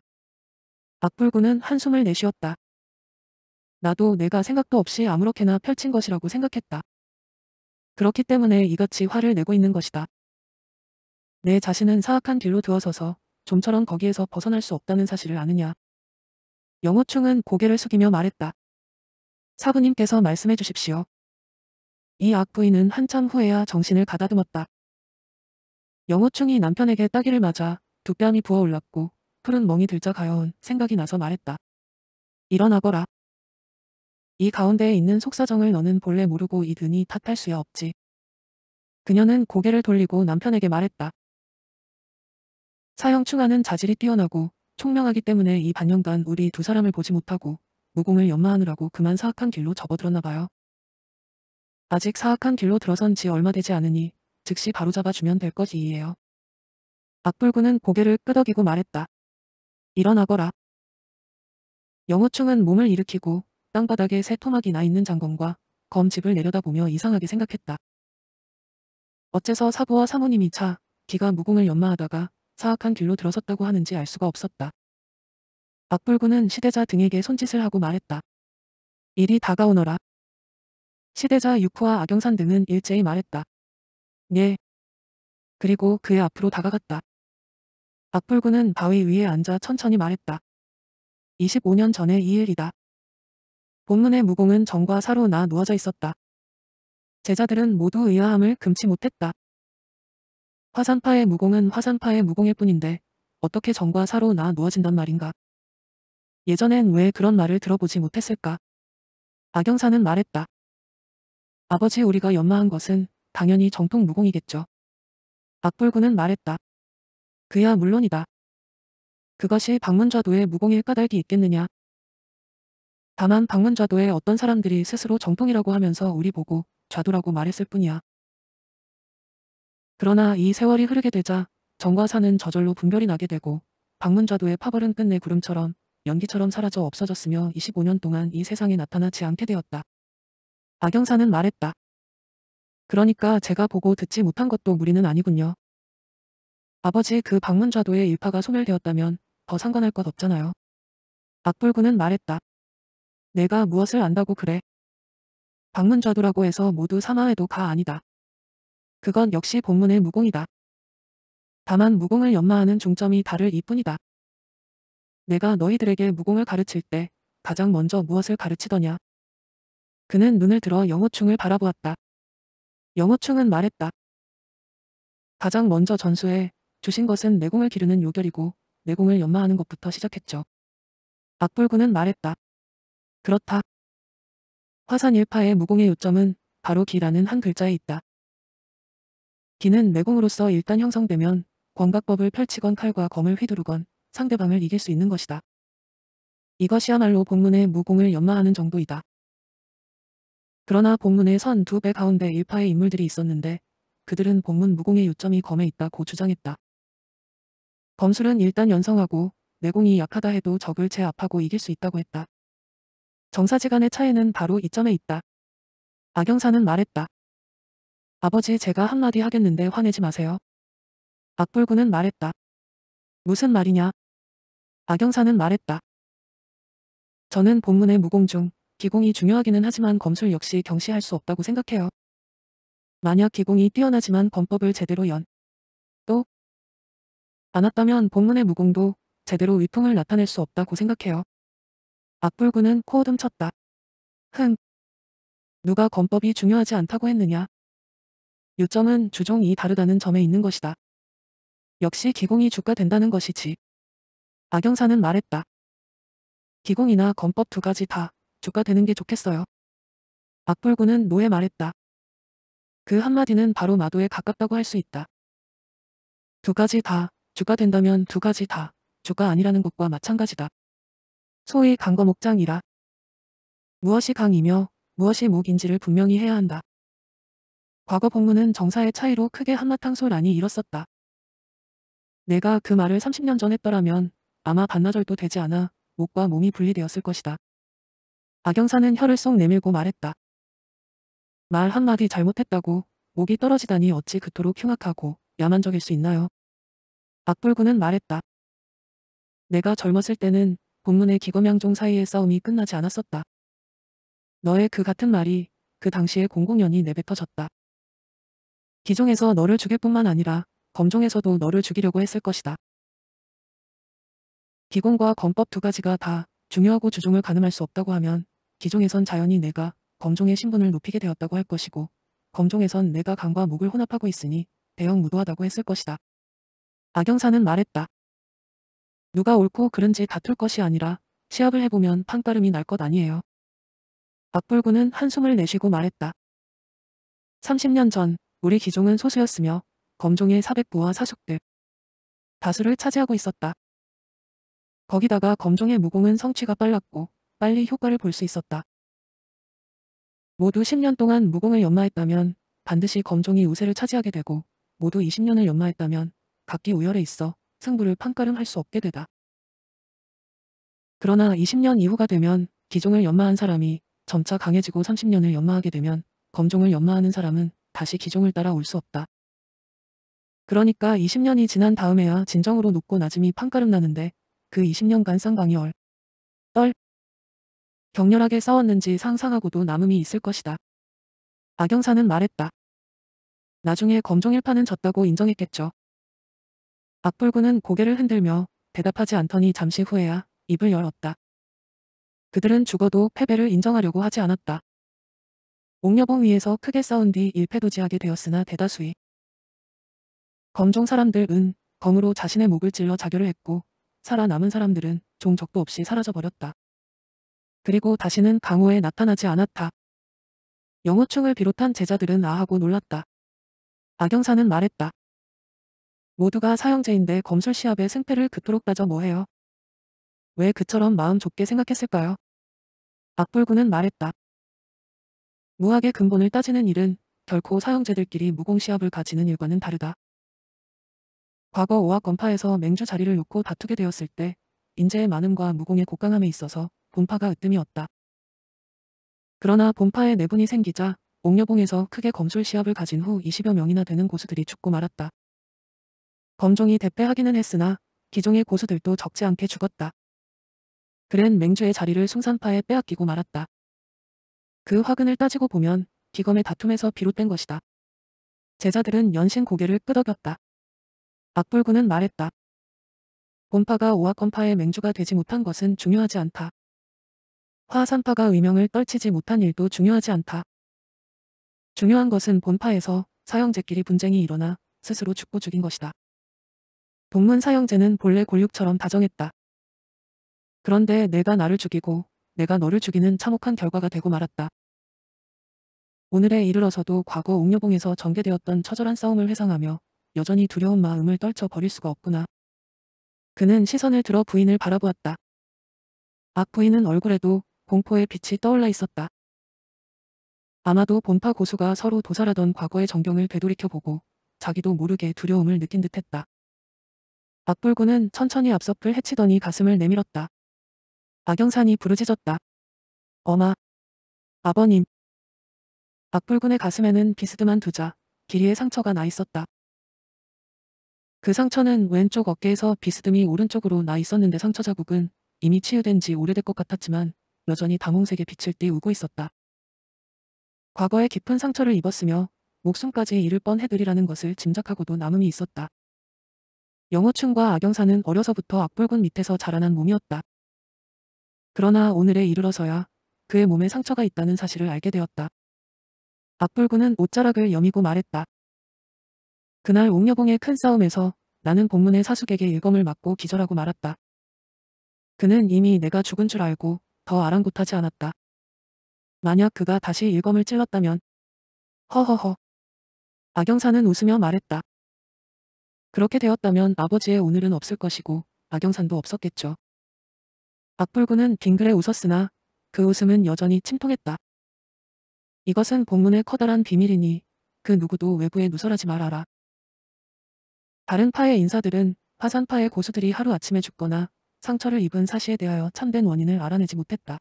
박불구는 한숨을 내쉬었다. 나도 내가 생각도 없이 아무렇게나 펼친 것이라고 생각했다. 그렇기 때문에 이같이 화를 내고 있는 것이다. 내 자신은 사악한 길로 들어서서 좀처럼 거기에서 벗어날 수 없다는 사실을 아느냐. 영호충은 고개를 숙이며 말했다. 사부님께서 말씀해 주십시오. 이 악부인은 한참 후에야 정신을 가다듬었다. 영호충이 남편에게 따기를 맞아 두 뺨이 부어올랐고 푸른 멍이 들자 가여운 생각이 나서 말했다. 일어나거라. 이 가운데에 있는 속사정을 너는 본래 모르고 이드니 탓할 수야 없지. 그녀는 고개를 돌리고 남편에게 말했다. 사형 충아는 자질이 뛰어나고 총명하기 때문에 이 반년간 우리 두 사람을 보지 못하고 무공을 연마하느라고 그만 사악한 길로 접어들었나 봐요. 아직 사악한 길로 들어선 지 얼마 되지 않으니 즉시 바로잡아주면 될 것이에요. 악불구는 고개를 끄덕이고 말했다. 일어나거라. 영호충은 몸을 일으키고 땅바닥에 새 토막이 나 있는 장검과 검집을 내려다보며 이상하게 생각했다. 어째서 사부와 사모님이 차 기가 무공을 연마하다가 사악한 길로 들어섰다고 하는지 알 수가 없었다. 박불구는 시대자 등에게 손짓을 하고 말했다. 일이 다가오너라. 시대자 육후와 악영산 등은 일제히 말했다. 예. 그리고 그의 앞으로 다가갔다. 박불구는 바위 위에 앉아 천천히 말했다. 25년 전의 이 일이다. 본문의 무공은 정과 사로 나 누워져 있었다. 제자들은 모두 의아함을 금치 못했다. 화산파의 무공은 화산파의 무공일 뿐인데 어떻게 정과 사로 나 누워진단 말인가. 예전엔 왜 그런 말을 들어보지 못했을까? 박영사는 말했다. 아버지 우리가 연마한 것은 당연히 정통 무공이겠죠. 박불구는 말했다. 그야 물론이다. 그것이 방문자도의 무공일 까닭이 있겠느냐. 다만 방문자도의 어떤 사람들이 스스로 정통이라고 하면서 우리 보고 좌도라고 말했을 뿐이야. 그러나 이 세월이 흐르게 되자 정과사는 저절로 분별이 나게 되고 방문자도의 파벌은 끝내 구름처럼 연기처럼 사라져 없어졌으며 25년 동안 이 세상에 나타나지 않게 되었다. 박영사는 말했다. 그러니까 제가 보고 듣지 못한 것도 무리는 아니군요. 아버지 그 방문좌도의 일파가 소멸되었다면 더 상관할 것 없잖아요. 박불구는 말했다. 내가 무엇을 안다고 그래. 방문좌도라고 해서 모두 사마해도 가 아니다. 그건 역시 본문의 무공이다. 다만 무공을 연마하는 중점이 다를 이뿐이다. 내가 너희들에게 무공을 가르칠 때 가장 먼저 무엇을 가르치더냐. 그는 눈을 들어 영어충을 바라보았다. 영어충은 말했다. 가장 먼저 전수해 주신 것은 내공을 기르는 요결이고 내공을 연마하는 것부터 시작했죠. 박불구는 말했다. 그렇다. 화산 일파의 무공의 요점은 바로 기라는 한 글자에 있다. 기는 내공으로서 일단 형성되면 권각법을 펼치건 칼과 검을 휘두르건 상대방을 이길 수 있는 것이다. 이것이야말로 복문의 무공을 연마하는 정도이다. 그러나 복문의 선 두 배 가운데 일파의 인물들이 있었는데 그들은 복문 무공의 요점이 검에 있다고 주장했다. 검술은 일단 연성하고 내공이 약하다 해도 적을 제압하고 이길 수 있다고 했다. 정사지 간의 차이는 바로 이 점에 있다. 악영사는 말했다. 아버지 제가 한마디 하겠는데 화내지 마세요. 악불구는 말했다. 무슨 말이냐 박영사는 말했다. 저는 본문의 무공중, 기공이 중요하기는 하지만 검술 역시 경시할 수 없다고 생각해요. 만약 기공이 뛰어나지만 범법을 제대로 연, 또, 않았다면 본문의 무공도 제대로 위풍을 나타낼 수 없다고 생각해요. 악불구는 코어듬 쳤다. 흥. 누가 검법이 중요하지 않다고 했느냐. 요점은 주종이 다르다는 점에 있는 것이다. 역시 기공이 주가 된다는 것이지. 박영사는 말했다. 기공이나 검법두 가지 다 주가 되는 게 좋겠어요. 박불구는 노에 말했다. 그 한마디는 바로 마도에 가깝다고 할 수 있다. 두 가지 다 주가 된다면 두 가지 다 주가 아니라는 것과 마찬가지다. 소위 강거목장이라. 무엇이 강이며 무엇이 목인지를 분명히 해야 한다. 과거 복문은 정사의 차이로 크게 한마탕 소란이 일었었다. 내가 그 말을 30년 전 했더라면 아마 반나절도 되지 않아 목과 몸이 분리되었을 것이다. 박영사는 혀를 쏙 내밀고 말했다. 말 한마디 잘못했다고 목이 떨어지다니 어찌 그토록 흉악하고 야만적일 수 있나요? 박불구는 말했다. 내가 젊었을 때는 본문의 기검양종 사이의 싸움이 끝나지 않았었다. 너의 그 같은 말이 그 당시에 공공연히 내뱉어졌다. 기종에서 너를 죽일 뿐만 아니라 검종에서도 너를 죽이려고 했을 것이다. 기공과 검법 두 가지가 다 중요하고 주종을 가늠할 수 없다고 하면 기종에선 자연히 내가 검종의 신분을 높이게 되었다고 할 것이고 검종에선 내가 강과 목을 혼합하고 있으니 대형 무도하다고 했을 것이다. 악영사는 말했다. 누가 옳고 그른지 다툴 것이 아니라 시합을 해보면 판가름이 날 것 아니에요. 박불구는 한숨을 내쉬고 말했다. 30년 전 우리 기종은 소수였으며 검종의 400부와 사숙들 다수를 차지하고 있었다. 거기다가 검종의 무공은 성취가 빨랐고 빨리 효과를 볼 수 있었다. 모두 10년 동안 무공을 연마했다면 반드시 검종이 우세를 차지하게 되고 모두 20년을 연마했다면 각기 우열에 있어 승부를 판가름할 수 없게 되다. 그러나 20년 이후가 되면 기종을 연마한 사람이 점차 강해지고 30년을 연마하게 되면 검종을 연마하는 사람은 다시 기종을 따라올 수 없다. 그러니까 20년이 지난 다음에야 진정으로 높고 낮음이 판가름 나는데 그 20년간 쌍방이 얼, 떨, 격렬하게 싸웠는지 상상하고도 남음이 있을 것이다. 악영사는 말했다. 나중에 검종일파는 졌다고 인정했겠죠. 악불구는 고개를 흔들며 대답하지 않더니 잠시 후에야 입을 열었다. 그들은 죽어도 패배를 인정하려고 하지 않았다. 옥녀봉 위에서 크게 싸운 뒤 일패도지하게 되었으나 대다수의 검종 사람들은 검으로 자신의 목을 찔러 자결을 했고 살아남은 사람들은 종적도 없이 사라져버렸다. 그리고 다시는 강호에 나타나지 않았다. 영호충을 비롯한 제자들은 아하고 놀랐다. 악영사는 말했다. 모두가 사형제인데 검술 시합의 승패를 그토록 따져 뭐해요? 왜 그처럼 마음 좁게 생각했을까요? 악불구는 말했다. 무학의 근본을 따지는 일은 결코 사형제들끼리 무공시합을 가지는 일과는 다르다. 과거 오학 건파에서 맹주 자리를 놓고 다투게 되었을 때 인재의 많음과 무공의 곡강함에 있어서 본파가 으뜸이었다. 그러나 본파의 내분이 생기자 옥녀봉에서 크게 검술 시합을 가진 후 20여 명이나 되는 고수들이 죽고 말았다. 검종이 대패하기는 했으나 기종의 고수들도 적지 않게 죽었다. 그랜 맹주의 자리를 숭산파에 빼앗기고 말았다. 그 화근을 따지고 보면 기검의 다툼에서 비롯된 것이다. 제자들은 연신 고개를 끄덕였다. 악불구는 말했다. 본파가 오악검파의 맹주가 되지 못한 것은 중요하지 않다. 화산파가 의명을 떨치지 못한 일도 중요하지 않다. 중요한 것은 본파에서 사형제끼리 분쟁이 일어나 스스로 죽고 죽인 것이다. 동문 사형제는 본래 골육처럼 다정했다. 그런데 내가 나를 죽이고 내가 너를 죽이는 참혹한 결과가 되고 말았다. 오늘에 이르러서도 과거 옥녀봉에서 전개되었던 처절한 싸움을 회상하며 여전히 두려운 마음을 떨쳐 버릴 수가 없구나. 그는 시선을 들어 부인을 바라보았다. 악 아, 부인은 얼굴에도 공포의 빛이 떠올라 있었다. 아마도 본파 고수가 서로 도살하던 과거의 전경을 되돌이켜보고 자기도 모르게 두려움을 느낀 듯했다. 악불구는 천천히 앞섭을 해치더니 가슴을 내밀었다. 악영산이 부르짖었다. 어마 아버님. 악불군의 가슴에는 비스듬한 두자, 길이의 상처가 나 있었다. 그 상처는 왼쪽 어깨에서 비스듬히 오른쪽으로 나 있었는데 상처 자국은 이미 치유된 지 오래될 것 같았지만 여전히 당홍색의 빛을 띠우고 있었다. 과거에 깊은 상처를 입었으며 목숨까지 잃을 뻔해들이라는 것을 짐작하고도 남음이 있었다. 영호충과 악영사는 어려서부터 악불군 밑에서 자라난 몸이었다. 그러나 오늘에 이르러서야 그의 몸에 상처가 있다는 사실을 알게 되었다. 악불군은 옷자락을 여미고 말했다. 그날 옥녀봉의 큰 싸움에서 나는 본문의 사숙에게 일검을 맞고 기절하고 말았다. 그는 이미 내가 죽은 줄 알고 더 아랑곳하지 않았다. 만약 그가 다시 일검을 찔렀다면 허허허 악영사는 웃으며 말했다. 그렇게 되었다면 아버지의 오늘은 없을 것이고 악영산도 없었겠죠. 악불구는 빙그레 웃었으나 그 웃음은 여전히 침통했다. 이것은 본문의 커다란 비밀이니 그 누구도 외부에 누설하지 말아라. 다른 파의 인사들은 파산파의 고수들이 하루아침에 죽거나 상처를 입은 사실에 대하여 참된 원인을 알아내지 못했다.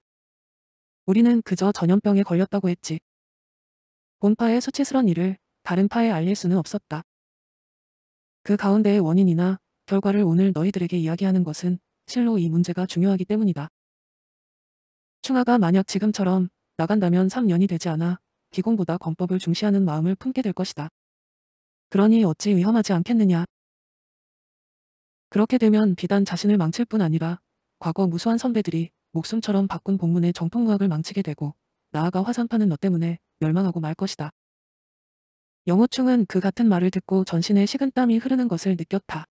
우리는 그저 전염병에 걸렸다고 했지. 본파의 수치스런 일을 다른 파에 알릴 수는 없었다. 그 가운데의 원인이나 결과를 오늘 너희들에게 이야기하는 것은 실로 이 문제가 중요하기 때문이다. 충하가 만약 지금처럼 나간다면 3년이 되지 않아 기공보다 권법을 중시하는 마음을 품게 될 것이다. 그러니 어찌 위험하지 않겠느냐. 그렇게 되면 비단 자신을 망칠 뿐 아니라 과거 무수한 선배들이 목숨처럼 바꾼 본문의 정통무학을 망치게 되고 나아가 화산파는 너 때문에 멸망하고 말 것이다. 영호충은 그 같은 말을 듣고 전신에 식은땀이 흐르는 것을 느꼈다.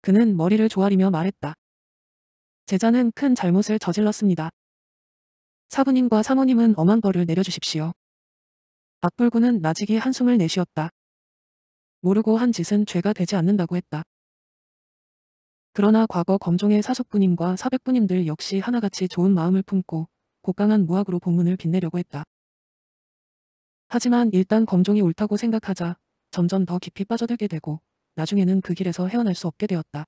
그는 머리를 조아리며 말했다. 제자는 큰 잘못을 저질렀습니다. 사부님과 사모님은 엄한 벌을 내려주십시오. 박불구는 나직이 한숨을 내쉬었다. 모르고 한 짓은 죄가 되지 않는다고 했다. 그러나 과거 검종의 사석부님과사백부님들 역시 하나같이 좋은 마음을 품고 고강한 무학으로 본문을 빛내려고 했다. 하지만 일단 검종이 옳다고 생각하자 점점 더 깊이 빠져들게 되고 나중에는 그 길에서 헤어날 수 없게 되었다.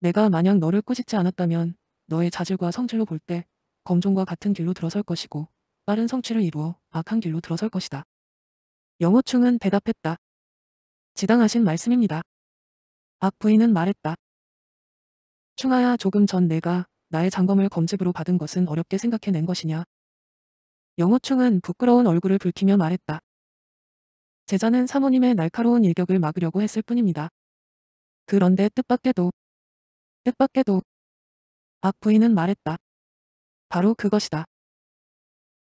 내가 만약 너를 꾸짖지 않았다면 너의 자질과 성질로 볼 때 검종과 같은 길로 들어설 것이고 빠른 성취를 이루어 악한 길로 들어설 것이다. 영어충은 대답했다. 지당하신 말씀입니다. 박 부인은 말했다. 충아야 조금 전 내가 나의 장검을 검집으로 받은 것은 어렵게 생각해낸 것이냐. 영호충은 부끄러운 얼굴을 붉히며 말했다. 제자는 사모님의 날카로운 일격을 막으려고 했을 뿐입니다. 그런데 뜻밖에도 뜻밖에도 박 부인은 말했다. 바로 그것이다.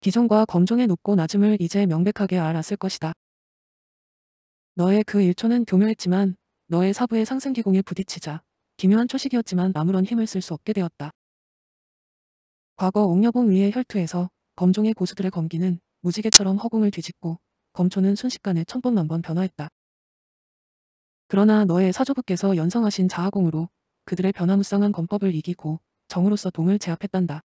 기존과 검종의 높고 낮음을 이제 명백하게 알았을 것이다. 너의 그 일초는 교묘했지만 너의 사부의 상승기공에 부딪히자 기묘한 초식이었지만 아무런 힘을 쓸 수 없게 되었다. 과거 옥녀봉 위의 혈투에서 검종의 고수들의 검기는 무지개처럼 허공을 뒤집고 검초는 순식간에 천번만 번 변화했다. 그러나 너의 사조부께서 연성하신 자하공으로 그들의 변화무쌍한 검법을 이기고 정으로서 동을 제압했단다.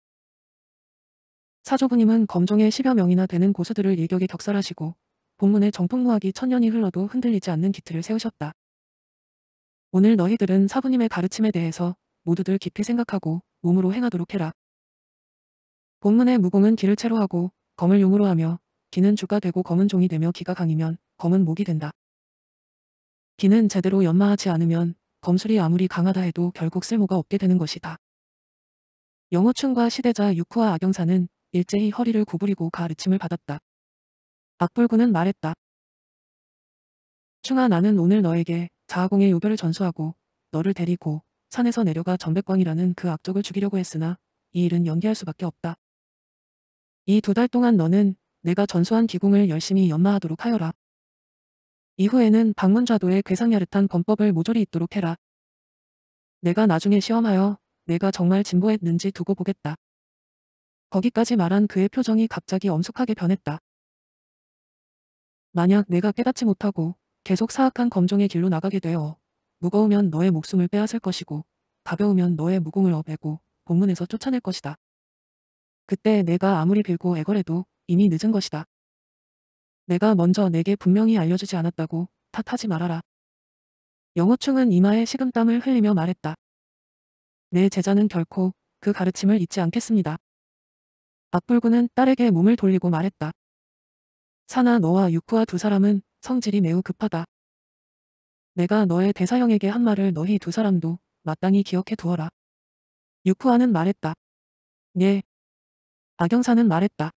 사조부님은 검종의 10여 명이나 되는 고수들을 일격에 격살하시고 본문의 정통무학이 천년이 흘러도 흔들리지 않는 기틀을 세우셨다. 오늘 너희들은 사부님의 가르침에 대해서 모두들 깊이 생각하고 몸으로 행하도록 해라. 본문의 무공은 기를 채로 하고 검을 용으로 하며 기는 주가 되고 검은 종이 되며 기가 강이면 검은 목이 된다. 기는 제대로 연마하지 않으면 검술이 아무리 강하다 해도 결국 쓸모가 없게 되는 것이다. 영호충과 시대자 육후와 악영사는 일제히 허리를 구부리고 가르침을 받았다. 악불구는 말했다. 충아 나는 오늘 너에게 자아공의 요별을 전수하고 너를 데리고 산에서 내려가 전백광이라는 그 악적을 죽이려고 했으나 이 일은 연기할 수밖에 없다. 이 두 달 동안 너는 내가 전수한 기공을 열심히 연마하도록 하여라. 이후에는 방문자도의 괴상야릇한 범법을 모조리 있도록 해라. 내가 나중에 시험하여 내가 정말 진보했는지 두고 보겠다. 거기까지 말한 그의 표정이 갑자기 엄숙하게 변했다. 만약 내가 깨닫지 못하고 계속 사악한 검정의 길로 나가게 되어 무거우면 너의 목숨을 빼앗을 것이고 가벼우면 너의 무공을 업애고 본문에서 쫓아낼 것이다. 그때 내가 아무리 빌고 애걸해도 이미 늦은 것이다. 내가 먼저 내게 분명히 알려주지 않았다고 탓하지 말아라. 영호충은 이마에 식은땀을 흘리며 말했다. 내 제자는 결코 그 가르침을 잊지 않겠습니다. 악불구는 딸에게 몸을 돌리고 말했다. 사나 너와 육구와 두 사람은 성질이 매우 급하다. 내가 너의 대사형에게 한 말을 너희 두 사람도 마땅히 기억해 두어라. 유후아는 말했다. 예. 박영사는 말했다.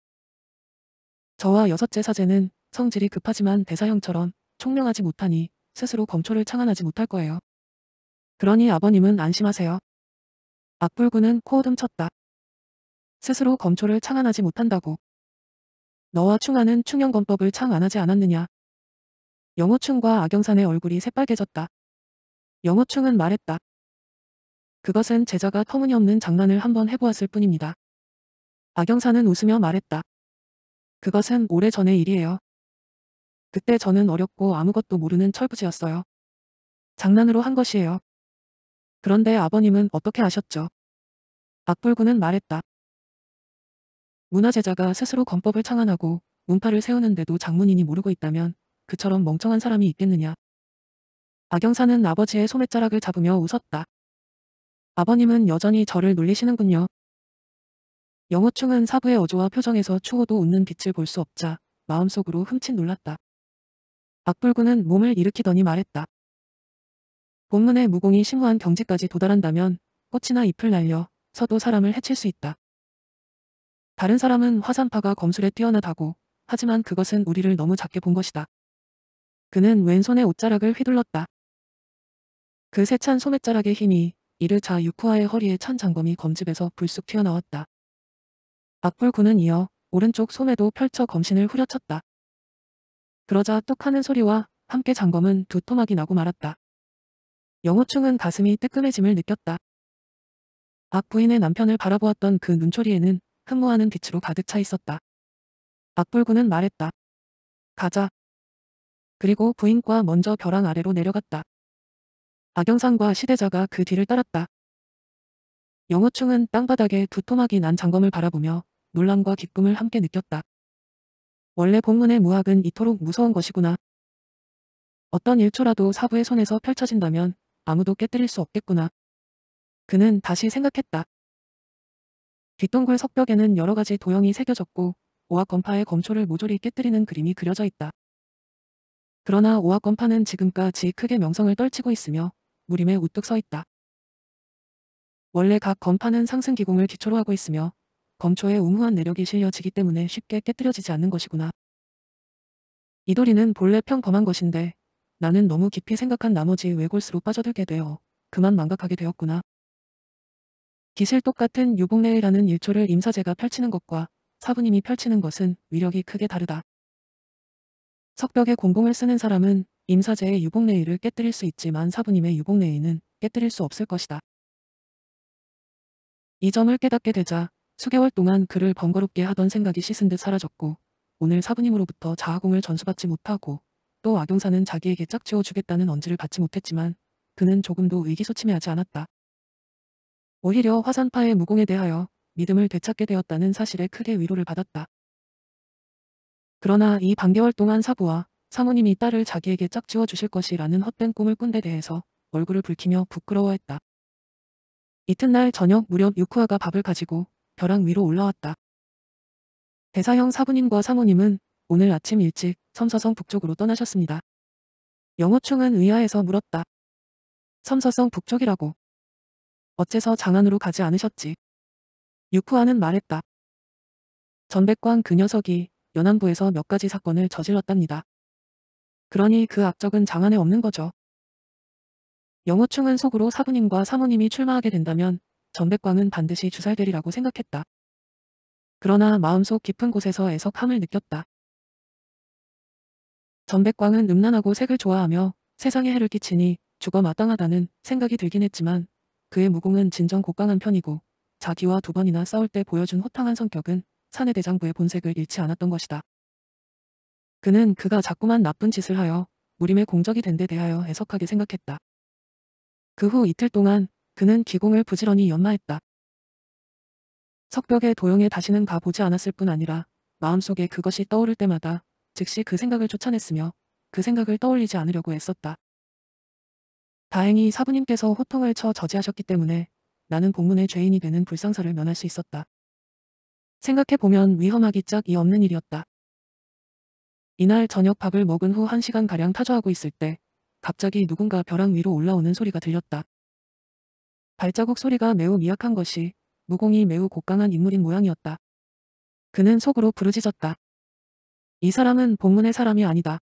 저와 여섯째 사제는 성질이 급하지만 대사형처럼 총명하지 못하니 스스로 검초를 창안하지 못할 거예요. 그러니 아버님은 안심하세요. 악불구는 코어듬쳤다. 스스로 검초를 창안하지 못한다고. 너와 충아는 충영검법을 창안하지 않았느냐. 영호충과 악영산의 얼굴이 새빨개졌다. 영호충은 말했다. 그것은 제자가 터무니없는 장난을 한번 해보았을 뿐입니다. 악영산은 웃으며 말했다. 그것은 오래전의 일이에요. 그때 저는 어렵고 아무것도 모르는 철부지였어요. 장난으로 한 것이에요. 그런데 아버님은 어떻게 아셨죠? 악불구는 말했다. 문화제자가 스스로 건법을 창안하고 문파를 세우는데도 장문인이 모르고 있다면 그처럼 멍청한 사람이 있겠느냐. 박영사는 아버지의 소매자락을 잡으며 웃었다. 아버님은 여전히 저를 놀리시는군요. 영호충은 사부의 어조와 표정에서 추호도 웃는 빛을 볼 수 없자 마음속으로 흠칫 놀랐다. 박불구는 몸을 일으키더니 말했다. 본문의 무공이 심오한 경지까지 도달한다면 꽃이나 잎을 날려 서도 사람을 해칠 수 있다. 다른 사람은 화산파가 검술에 뛰어나다고 하지만 그것은 우리를 너무 작게 본 것이다. 그는 왼손에 옷자락을 휘둘렀다. 그 세찬 소맷자락의 힘이 이를 자 유쿠아의 허리에 찬 장검이 검집에서 불쑥 튀어나왔다. 박불구는 이어 오른쪽 소매도 펼쳐 검신을 후려쳤다. 그러자 뚝 하는 소리와 함께 장검은 두토막이 나고 말았다. 영호충은 가슴이 뜨끔해짐을 느꼈다. 박 부인의 남편을 바라보았던 그 눈초리에는 흠모하는 빛으로 가득 차 있었다. 박불구는 말했다. 가자. 그리고 부인과 먼저 벼랑 아래로 내려갔다. 박영상과 시대자가 그 뒤를 따랐다. 영호충은 땅바닥에 두토막이 난 장검을 바라보며 놀람과 기쁨을 함께 느꼈다. 원래 본문의 무학은 이토록 무서운 것이구나. 어떤 일초라도 사부의 손에서 펼쳐진다면 아무도 깨뜨릴 수 없겠구나. 그는 다시 생각했다. 뒷동굴 석벽에는 여러 가지 도형이 새겨졌고 오악 건파의 검초를 모조리 깨뜨리는 그림이 그려져 있다. 그러나 오악건파는 지금까지 크게 명성을 떨치고 있으며 무림에 우뚝 서 있다. 원래 각 건파는 상승 기공을 기초로 하고 있으며 검초의 우무한 내력이 실려지기 때문에 쉽게 깨뜨려지지 않는 것이구나. 이도리는 본래 평범한 것인데 나는 너무 깊이 생각한 나머지 외골수로 빠져들게 되어 그만 망각하게 되었구나. 기실 똑같은 유복내라는 일초를 임사제가 펼치는 것과 사부님이 펼치는 것은 위력이 크게 다르다. 석벽에 공공을 쓰는 사람은 임사제의 유복내의를 깨뜨릴 수 있지만 사부님의 유복내의는 깨뜨릴 수 없을 것이다. 이 점을 깨닫게 되자 수개월 동안 그를 번거롭게 하던 생각이 씻은 듯 사라졌고 오늘 사부님으로부터 자아공을 전수받지 못하고 또 악용사는 자기에게 짝지어 주겠다는 언지를 받지 못했지만 그는 조금도 의기소침해하지 않았다. 오히려 화산파의 무공에 대하여 믿음을 되찾게 되었다는 사실에 크게 위로를 받았다. 그러나 이 반개월 동안 사부와 사모님이 딸을 자기에게 짝지어 주실 것이라는 헛된 꿈을 꾼 데 대해서 얼굴을 붉히며 부끄러워했다. 이튿날 저녁 무렵 유쿠아가 밥을 가지고 벼랑 위로 올라왔다. 대사형 사부님과 사모님은 오늘 아침 일찍 섬서성 북쪽으로 떠나셨습니다. 영호충은 의아해서 물었다. 섬서성 북쪽이라고. 어째서 장안으로 가지 않으셨지? 유쿠아는 말했다. 전백광 그 녀석이 연안부에서 몇 가지 사건을 저질렀답니다. 그러니 그 악적은 장안에 없는 거죠. 영호충은 속으로 사부님과 사모님이 출마하게 된다면 전백광은 반드시 주살되리라고 생각했다. 그러나 마음속 깊은 곳에서 애석함을 느꼈다. 전백광은 음란하고 색을 좋아하며 세상에 해를 끼치니 죽어 마땅하다는 생각이 들긴 했지만 그의 무공은 진정 곡강한 편이고 자기와 두 번이나 싸울 때 보여준 호탕한 성격은 사내 대장부의 본색을 잃지 않았던 것이다. 그는 그가 자꾸만 나쁜 짓을 하여 무림의 공적이 된 데 대하여 애석하게 생각했다. 그 후 이틀 동안 그는 기공을 부지런히 연마했다. 석벽의 도형에 다시는 가보지 않았을 뿐 아니라 마음속에 그것이 떠오를 때마다 즉시 그 생각을 쫓아냈으며 그 생각을 떠올리지 않으려고 애썼다. 다행히 사부님께서 호통을 쳐 저지하셨기 때문에 나는 본문의 죄인이 되는 불상사를 면할 수 있었다. 생각해보면 위험하기 짝이 없는 일이었다. 이날 저녁 밥을 먹은 후 1시간가량 타조하고 있을 때 갑자기 누군가 벼랑 위로 올라오는 소리가 들렸다. 발자국 소리가 매우 미약한 것이 무공이 매우 곡강한 인물인 모양이었다. 그는 속으로 부르짖었다. 이 사람은 본문의 사람이 아니다.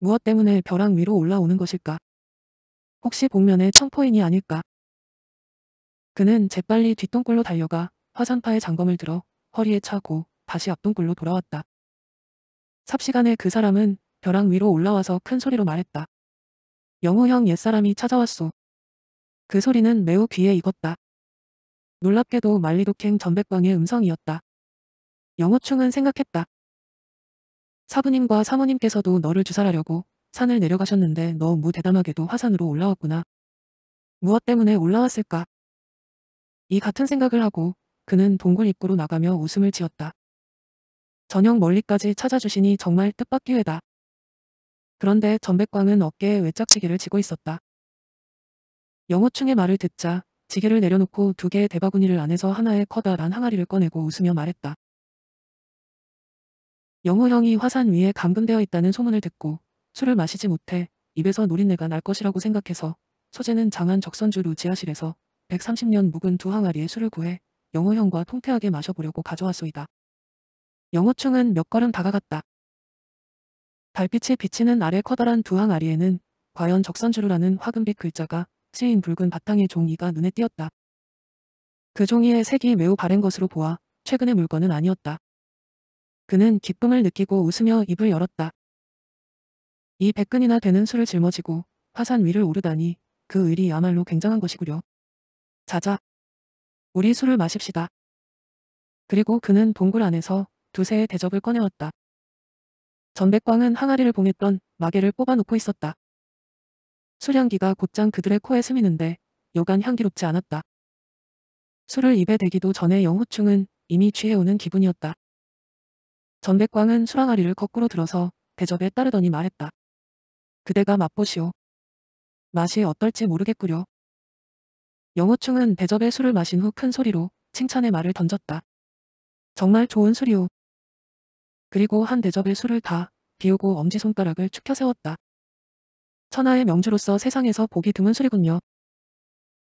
무엇 때문에 벼랑 위로 올라오는 것일까? 혹시 복면의 청포인이 아닐까? 그는 재빨리 뒷동굴로 달려가 화산파의 장검을 들어 허리에 차고 다시 앞동굴로 돌아왔다. 삽시간에 그 사람은 벼랑 위로 올라와서 큰 소리로 말했다. 영호형 옛사람이 찾아왔소. 그 소리는 매우 귀에 익었다. 놀랍게도 말리독행 전백광의 음성이었다. 영호충은 생각했다. 사부님과 사모님께서도 너를 주살하려고 산을 내려가셨는데 너 무대담하게도 화산으로 올라왔구나. 무엇 때문에 올라왔을까? 이 같은 생각을 하고 그는 동굴 입구로 나가며 웃음을 지었다. 저녁 멀리까지 찾아주시니 정말 뜻밖의 회다. 그런데 전백광은 어깨에 외짝지게를 지고 있었다. 영호충의 말을 듣자 지게를 내려놓고 두 개의 대바구니를 안에서 하나의 커다란 항아리를 꺼내고 웃으며 말했다. 영호형이 화산 위에 감금되어 있다는 소문을 듣고 술을 마시지 못해 입에서 노린내가 날 것이라고 생각해서 소재는 장안 적선주 루지아실에서 130년 묵은 두항아리의 술을 구해 영호형과 통쾌하게 마셔보려고 가져왔소이다. 영호충은 몇 걸음 다가갔다. 달빛이 비치는 아래 커다란 두 항아리에는 과연 적선주루라는 화금빛 글자가 쓰인 붉은 바탕의 종이가 눈에 띄었다. 그 종이의 색이 매우 바랜 것으로 보아 최근의 물건은 아니었다. 그는 기쁨을 느끼고 웃으며 입을 열었다. 이 백근이나 되는 수를 짊어지고 화산 위를 오르다니 그 의리야말로 굉장한 것이구려. 자자. 우리 술을 마십시다. 그리고 그는 동굴 안에서 두세의 대접을 꺼내왔다. 전백광은 항아리를 봉했던 마개를 뽑아놓고 있었다. 술향기가 곧장 그들의 코에 스미는데 여간 향기롭지 않았다. 술을 입에 대기도 전에 영호충은 이미 취해오는 기분이었다. 전백광은 술항아리를 거꾸로 들어서 대접에 따르더니 말했다. 그대가 맛보시오. 맛이 어떨지 모르겠구려. 영호충은 대접의 술을 마신 후 큰 소리로 칭찬의 말을 던졌다. 정말 좋은 술이오. 그리고 한 대접의 술을 다 비우고 엄지손가락을 축혀 세웠다. 천하의 명주로서 세상에서 보기 드문 술이군요.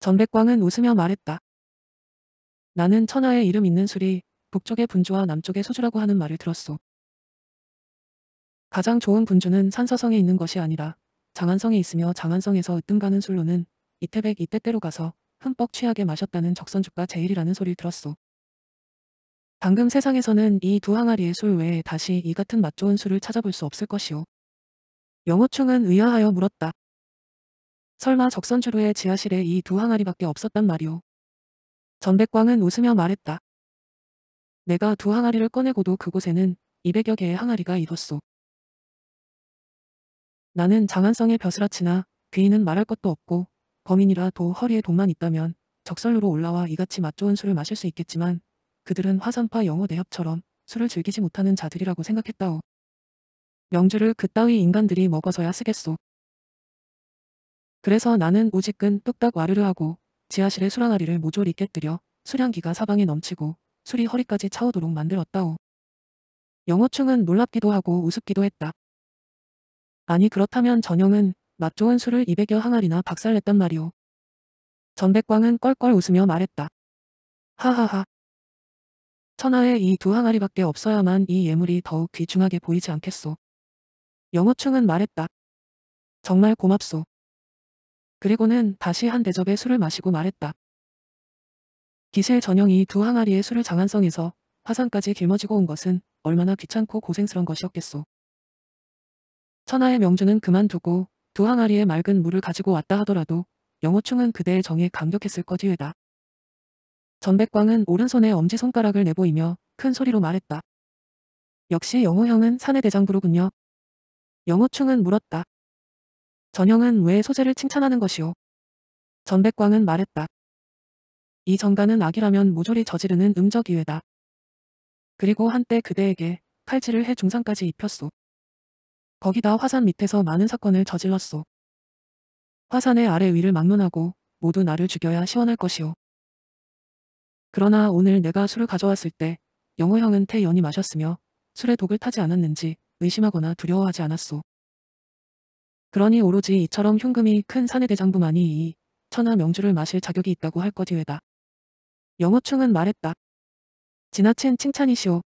전백광은 웃으며 말했다. 나는 천하의 이름 있는 술이 북쪽의 분주와 남쪽의 소주라고 하는 말을 들었소. 가장 좋은 분주는 산서성에 있는 것이 아니라 장안성에 있으며 장안성에서 으뜸 가는 술로는 이태백 이때때로 가서 흠뻑 취하게 마셨다는 적선주가 제일이라는 소리를 들었소. 방금 세상에서는 이 두 항아리의 술 외에 다시 이 같은 맛 좋은 술을 찾아볼 수 없을 것이오. 영호충은 의아하여 물었다. 설마 적선주로의 지하실에 이 두 항아리밖에 없었단 말이오. 전백광은 웃으며 말했다. 내가 두 항아리를 꺼내고도 그곳에는 200여 개의 항아리가 있었소. 나는 장안성의 벼슬아치나 귀인은 말할 것도 없고 범인이라 도 허리에 돈만 있다면 적설로로 올라와 이같이 맛좋은 술을 마실 수 있겠지만 그들은 화산파 영어 대협처럼 술을 즐기지 못하는 자들이라고 생각했다오. 명주를 그따위 인간들이 먹어서야 쓰겠소. 그래서 나는 오직은 뚝딱 와르르 하고 지하실의 수랑아리를 모조리 깨뜨려 수량기가 사방에 넘치고 술이 허리까지 차오도록 만들었다오. 영어충은 놀랍기도 하고 우습기도 했다. 아니 그렇다면 전형은 맛 좋은 술을 200여 항아리나 박살냈단 말이오. 전백광은 껄껄 웃으며 말했다. 하하하. 천하에 이 두 항아리밖에 없어야만 이 예물이 더욱 귀중하게 보이지 않겠소. 영어충은 말했다. 정말 고맙소. 그리고는 다시 한 대접의 술을 마시고 말했다. 기세 전형이 두 항아리의 술을 장안성에서 화산까지 길머지고 온 것은 얼마나 귀찮고 고생스런 것이었겠소. 천하의 명주는 그만두고 두 항아리의 맑은 물을 가지고 왔다 하더라도 영호충은 그대의 정에 감격했을 것이외다. 전백광은 오른손에 엄지손가락을 내보이며 큰 소리로 말했다. 역시 영호형은 사내 대장부로군요. 영호충은 물었다. 전형은 왜 소재를 칭찬하는 것이오? 전백광은 말했다. 이 정가는 악이라면 모조리 저지르는 음적이외다. 그리고 한때 그대에게 칼질을 해 중상까지 입혔소. 거기다 화산 밑에서 많은 사건을 저질렀소. 화산의 아래 위를 막론하고 모두 나를 죽여야 시원할 것이오. 그러나 오늘 내가 술을 가져왔을 때 영호 형은 태연히 마셨으며 술에 독을 타지 않았는지 의심하거나 두려워하지 않았소. 그러니 오로지 이처럼 흉금이 큰 사내 대장부만이 이 천하 명주를 마실 자격이 있다고 할 것이외다. 영호충은 말했다. 지나친 칭찬이시오.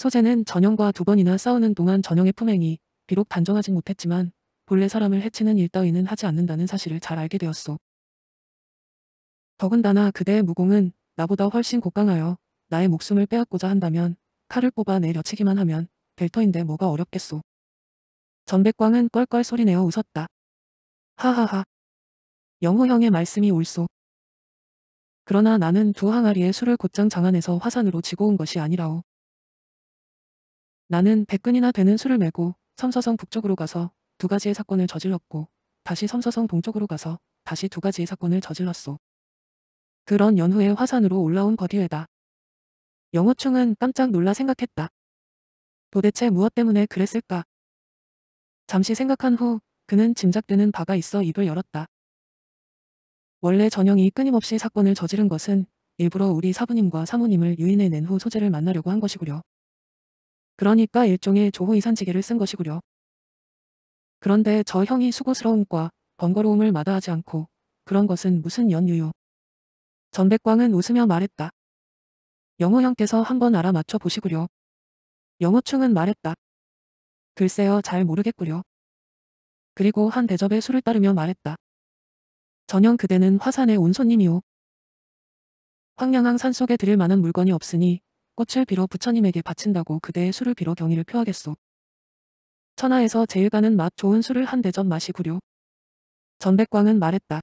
서재는 전영과 두 번이나 싸우는 동안 전영의 품행이 비록 단정하진 못했지만 본래 사람을 해치는 일 따위는 하지 않는다는 사실을 잘 알게 되었소. 더군다나 그대의 무공은 나보다 훨씬 고강하여 나의 목숨을 빼앗고자 한다면 칼을 뽑아 내려치기만 하면 벨터인데 뭐가 어렵겠소. 전백광은 껄껄 소리내어 웃었다. 하하하. 영호 형의 말씀이 옳소. 그러나 나는 두 항아리의 술을 곧장 장안에서 화산으로 지고 온 것이 아니라오. 나는 백근이나 되는 술을 메고 섬서성 북쪽으로 가서 두 가지의 사건을 저질렀고 다시 섬서성 동쪽으로 가서 다시 두 가지의 사건을 저질렀소. 그런 연후에 화산으로 올라온 버디웨다. 영호충은 깜짝 놀라 생각했다. 도대체 무엇 때문에 그랬을까? 잠시 생각한 후 그는 짐작되는 바가 있어 입을 열었다. 원래 전형이 끊임없이 사건을 저지른 것은 일부러 우리 사부님과 사모님을 유인해낸 후 소재를 만나려고 한 것이구려. 그러니까 일종의 조호이산지계를 쓴 것이구려. 그런데 저 형이 수고스러움과 번거로움을 마다하지 않고 그런 것은 무슨 연유요. 전백광은 웃으며 말했다. 영호 형께서 한번 알아맞혀 보시구려. 영호충은 말했다. 글쎄요 잘 모르겠구려. 그리고 한 대접의 술을 따르며 말했다. 전형 그대는 화산에 온 손님이오. 황량항 산속에 들일 만한 물건이 없으니 꽃을 빌어 부처님에게 바친다고 그대의 술을 빌어 경의를 표하겠소. 천하에서 제일 가는 맛 좋은 술을 한 대접 마시구려. 전백광은 말했다.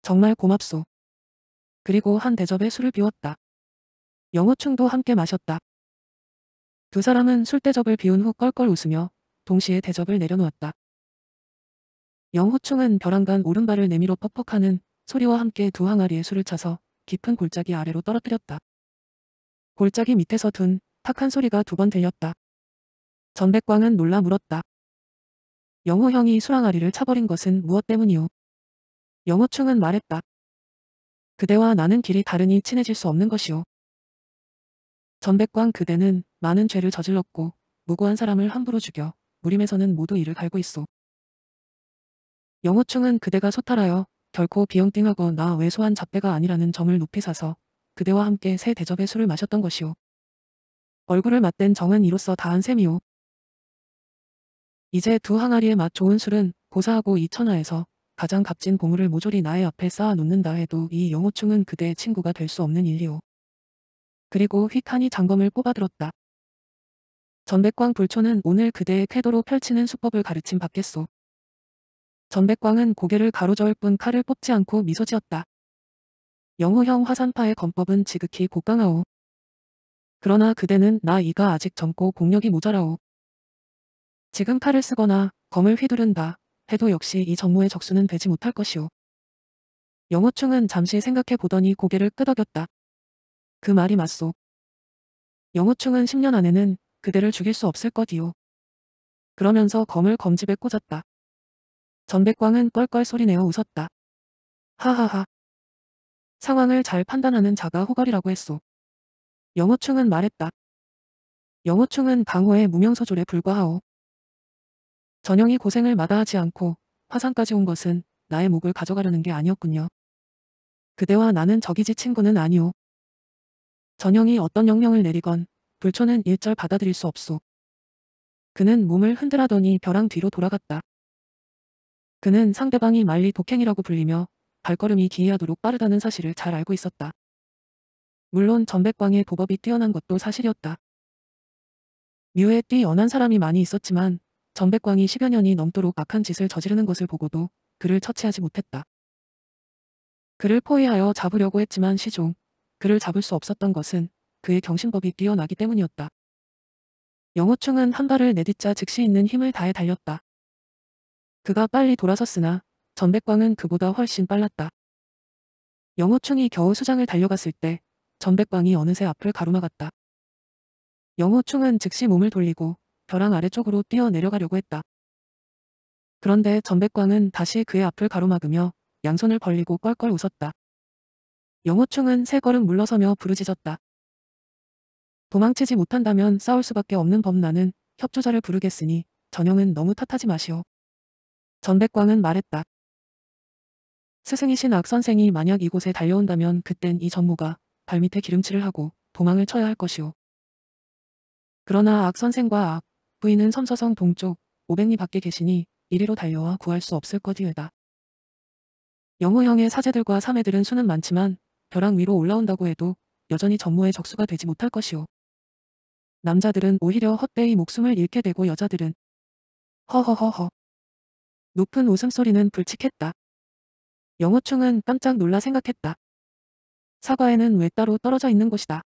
정말 고맙소. 그리고 한 대접의 술을 비웠다. 영호충도 함께 마셨다. 두 사람은 술대접을 비운 후 껄껄 웃으며 동시에 대접을 내려놓았다. 영호충은 벼랑간 오른발을 내밀어 퍽퍽하는 소리와 함께 두 항아리의 술을 차서 깊은 골짜기 아래로 떨어뜨렸다. 골짜기 밑에서 둔 탁한 소리가 두 번 들렸다. 전백광은 놀라 물었다. 영호 형이 수랑아리를 차버린 것은 무엇 때문이오? 영호충은 말했다. 그대와 나는 길이 다르니 친해질 수 없는 것이오. 전백광 그대는 많은 죄를 저질렀고 무고한 사람을 함부로 죽여 무림에서는 모두 이를 갈고 있소. 영호충은 그대가 소탈하여 결코 비영띵하고 나 외소한 잡배가 아니라는 점을 높이 사서 그대와 함께 새 대접의 술을 마셨던 것이오. 얼굴을 맞댄 정은 이로써 다한 셈이오. 이제 두 항아리의 맛 좋은 술은 고사하고 이천하에서 가장 값진 보물을 모조리 나의 앞에 쌓아 놓는다 해도 이 영호충은 그대의 친구가 될 수 없는 일이오. 그리고 휘칸이 장검을 뽑아들었다. 전백광 불초는 오늘 그대의 쾌도로 펼치는 수법을 가르침 받겠소. 전백광은 고개를 가로저을 뿐 칼을 뽑지 않고 미소 지었다. 영호형 화산파의 건법은 지극히 고강하오. 그러나 그대는 나이가 아직 젊고 공력이 모자라오. 지금 칼을 쓰거나 검을 휘두른다 해도 역시 이정무의 적수는 되지 못할 것이오. 영호충은 잠시 생각해 보더니 고개를 끄덕였다. 그 말이 맞소. 영호충은 10년 안에는 그대를 죽일 수 없을 것이오. 그러면서 검을 검집에 꽂았다. 전백광은 껄껄 소리내어 웃었다. 하하하. 상황을 잘 판단하는 자가 호걸이라고 했소. 영호충은 말했다. 영호충은 강호의 무명서졸에 불과하오. 전영이 고생을 마다하지 않고 화산까지 온 것은 나의 목을 가져가려는 게 아니었군요. 그대와 나는 적이지 친구는 아니오. 전영이 어떤 영령을 내리건 불초는 일절 받아들일 수 없소. 그는 몸을 흔들하더니 벼랑 뒤로 돌아갔다. 그는 상대방이 말리 독행이라고 불리며 발걸음이 기이하도록 빠르다는 사실을 잘 알고 있었다. 물론 전백광의 도법이 뛰어난 것도 사실이었다. 뮤에 뛰어난 사람이 많이 있었지만 전백광이 10여 년이 넘도록 악한 짓을 저지르는 것을 보고도 그를 처치하지 못했다. 그를 포위하여 잡으려고 했지만 시종, 그를 잡을 수 없었던 것은 그의 경신법이 뛰어나기 때문이었다. 영호충은 한 발을 내딛자 즉시 있는 힘을 다해 달렸다. 그가 빨리 돌아섰으나 전백광은 그보다 훨씬 빨랐다. 영호충이 겨우 수장을 달려갔을 때 전백광이 어느새 앞을 가로막았다. 영호충은 즉시 몸을 돌리고 벼랑 아래쪽으로 뛰어내려가려고 했다. 그런데 전백광은 다시 그의 앞을 가로막으며 양손을 벌리고 껄껄 웃었다. 영호충은 세 걸음 물러서며 부르짖었다. 도망치지 못한다면 싸울 수밖에 없는 범나는 협조자를 부르겠으니 전형은 너무 탓하지 마시오. 전백광은 말했다. 스승이신 악 선생이 만약 이곳에 달려온다면 그땐 이 전무가 발밑에 기름칠을 하고 도망을 쳐야 할 것이오. 그러나 악 선생과 악 부인은 섬서성 동쪽 500리 밖에 계시니 이리로 달려와 구할 수 없을 것이다. 영호형의 사제들과 사매들은 수는 많지만 벼랑 위로 올라온다고 해도 여전히 전무의 적수가 되지 못할 것이오. 남자들은 오히려 헛되이 목숨을 잃게 되고 여자들은 허허허허 높은 웃음소리는 불칙했다. 영호충은 깜짝 놀라 생각했다. 사과에는 왜 따로 떨어져 있는 것이다.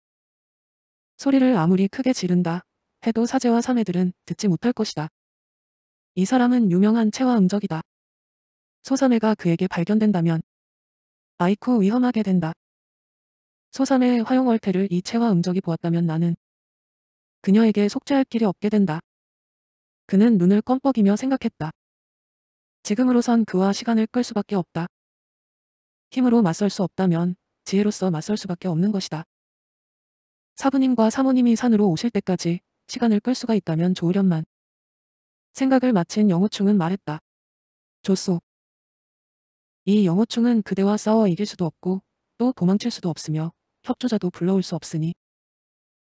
소리를 아무리 크게 지른다 해도 사제와 사내들은 듣지 못할 것이다. 이 사람은 유명한 체화 음적이다. 소사해가 그에게 발견된다면 아이쿠 위험하게 된다. 소사해의화용얼태를이체화 음적이 보았다면 나는 그녀에게 속죄할 길이 없게 된다. 그는 눈을 껌뻑이며 생각했다. 지금으로선 그와 시간을 끌 수밖에 없다. 힘으로 맞설 수 없다면 지혜로서 맞설 수밖에 없는 것이다. 사부님과 사모님이 산으로 오실 때까지 시간을 끌 수가 있다면 좋으련만. 생각을 마친 영호충은 말했다. 좋소이 영호충은 그대와 싸워 이길 수도 없고 또 도망칠 수도 없으며 협조자도 불러올 수 없으니.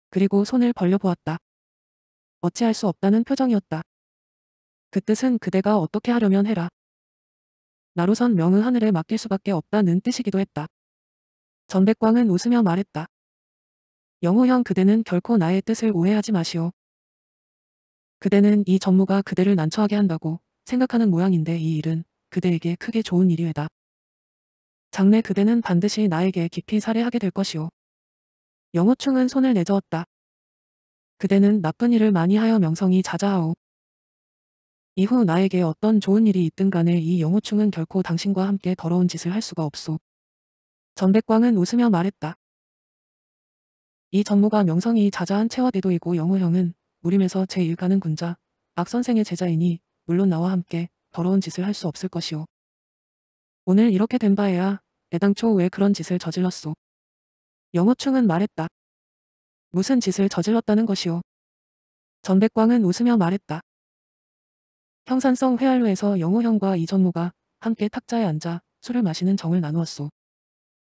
그리고 손을 벌려보았다. 어찌할 수 없다는 표정이었다. 그 뜻은 그대가 어떻게 하려면 해라. 나로선 명은 하늘에 맡길 수밖에 없다는 뜻이기도 했다. 전백광은 웃으며 말했다. 영호형 그대는 결코 나의 뜻을 오해하지 마시오. 그대는 이 전무가 그대를 난처하게 한다고 생각하는 모양인데 이 일은 그대에게 크게 좋은 일이외다. 장래 그대는 반드시 나에게 깊이 살해하게 될 것이오. 영호충은 손을 내저었다. 그대는 나쁜 일을 많이 하여 명성이 자자하오. 이후 나에게 어떤 좋은 일이 있든 간에 이 영호충은 결코 당신과 함께 더러운 짓을 할 수가 없소. 전백광은 웃으며 말했다. 이 전무가 명성이 자자한 체화대도이고 영호형은 무림에서 제일가는 군자, 악선생의 제자이니 물론 나와 함께 더러운 짓을 할 수 없을 것이오. 오늘 이렇게 된 바에야 애당초 왜 그런 짓을 저질렀소. 영호충은 말했다. 무슨 짓을 저질렀다는 것이오. 전백광은 웃으며 말했다. 평산성 회알로에서 영호형과 이전모가 함께 탁자에 앉아 술을 마시는 정을 나누었소.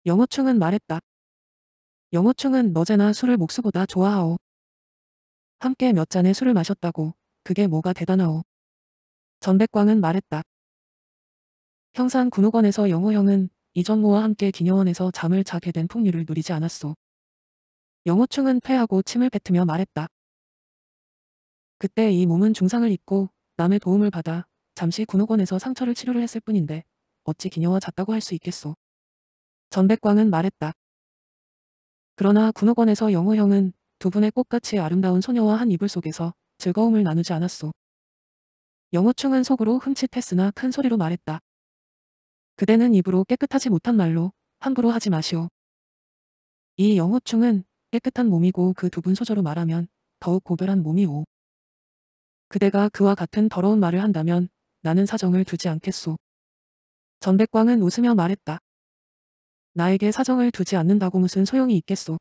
영호충은 말했다. 영호충은 너제나 술을 목수보다 좋아하오. 함께 몇 잔의 술을 마셨다고 그게 뭐가 대단하오. 전백광은 말했다. 평산군우관에서 영호형은 이전모와 함께 기녀원에서 잠을 자게 된 풍류를 누리지 않았소. 영호충은 패하고 침을 뱉으며 말했다. 그때 이 몸은 중상을 입고 남의 도움을 받아 잠시 군옥원에서 상처를 치료를 했을 뿐인데 어찌 기녀와 잤다고 할 수 있겠소. 전백광은 말했다. 그러나 군옥원에서 영호형은 두 분의 꽃같이 아름다운 소녀와 한 이불 속에서 즐거움을 나누지 않았소. 영호충은 속으로 흠칫했으나 큰 소리로 말했다. 그대는 입으로 깨끗하지 못한 말로 함부로 하지 마시오. 이 영호충은 깨끗한 몸이고 그 두 분 소저로 말하면 더욱 고별한 몸이오. 그대가 그와 같은 더러운 말을 한다면 나는 사정을 두지 않겠소. 전백광은 웃으며 말했다. 나에게 사정을 두지 않는다고 무슨 소용이 있겠소.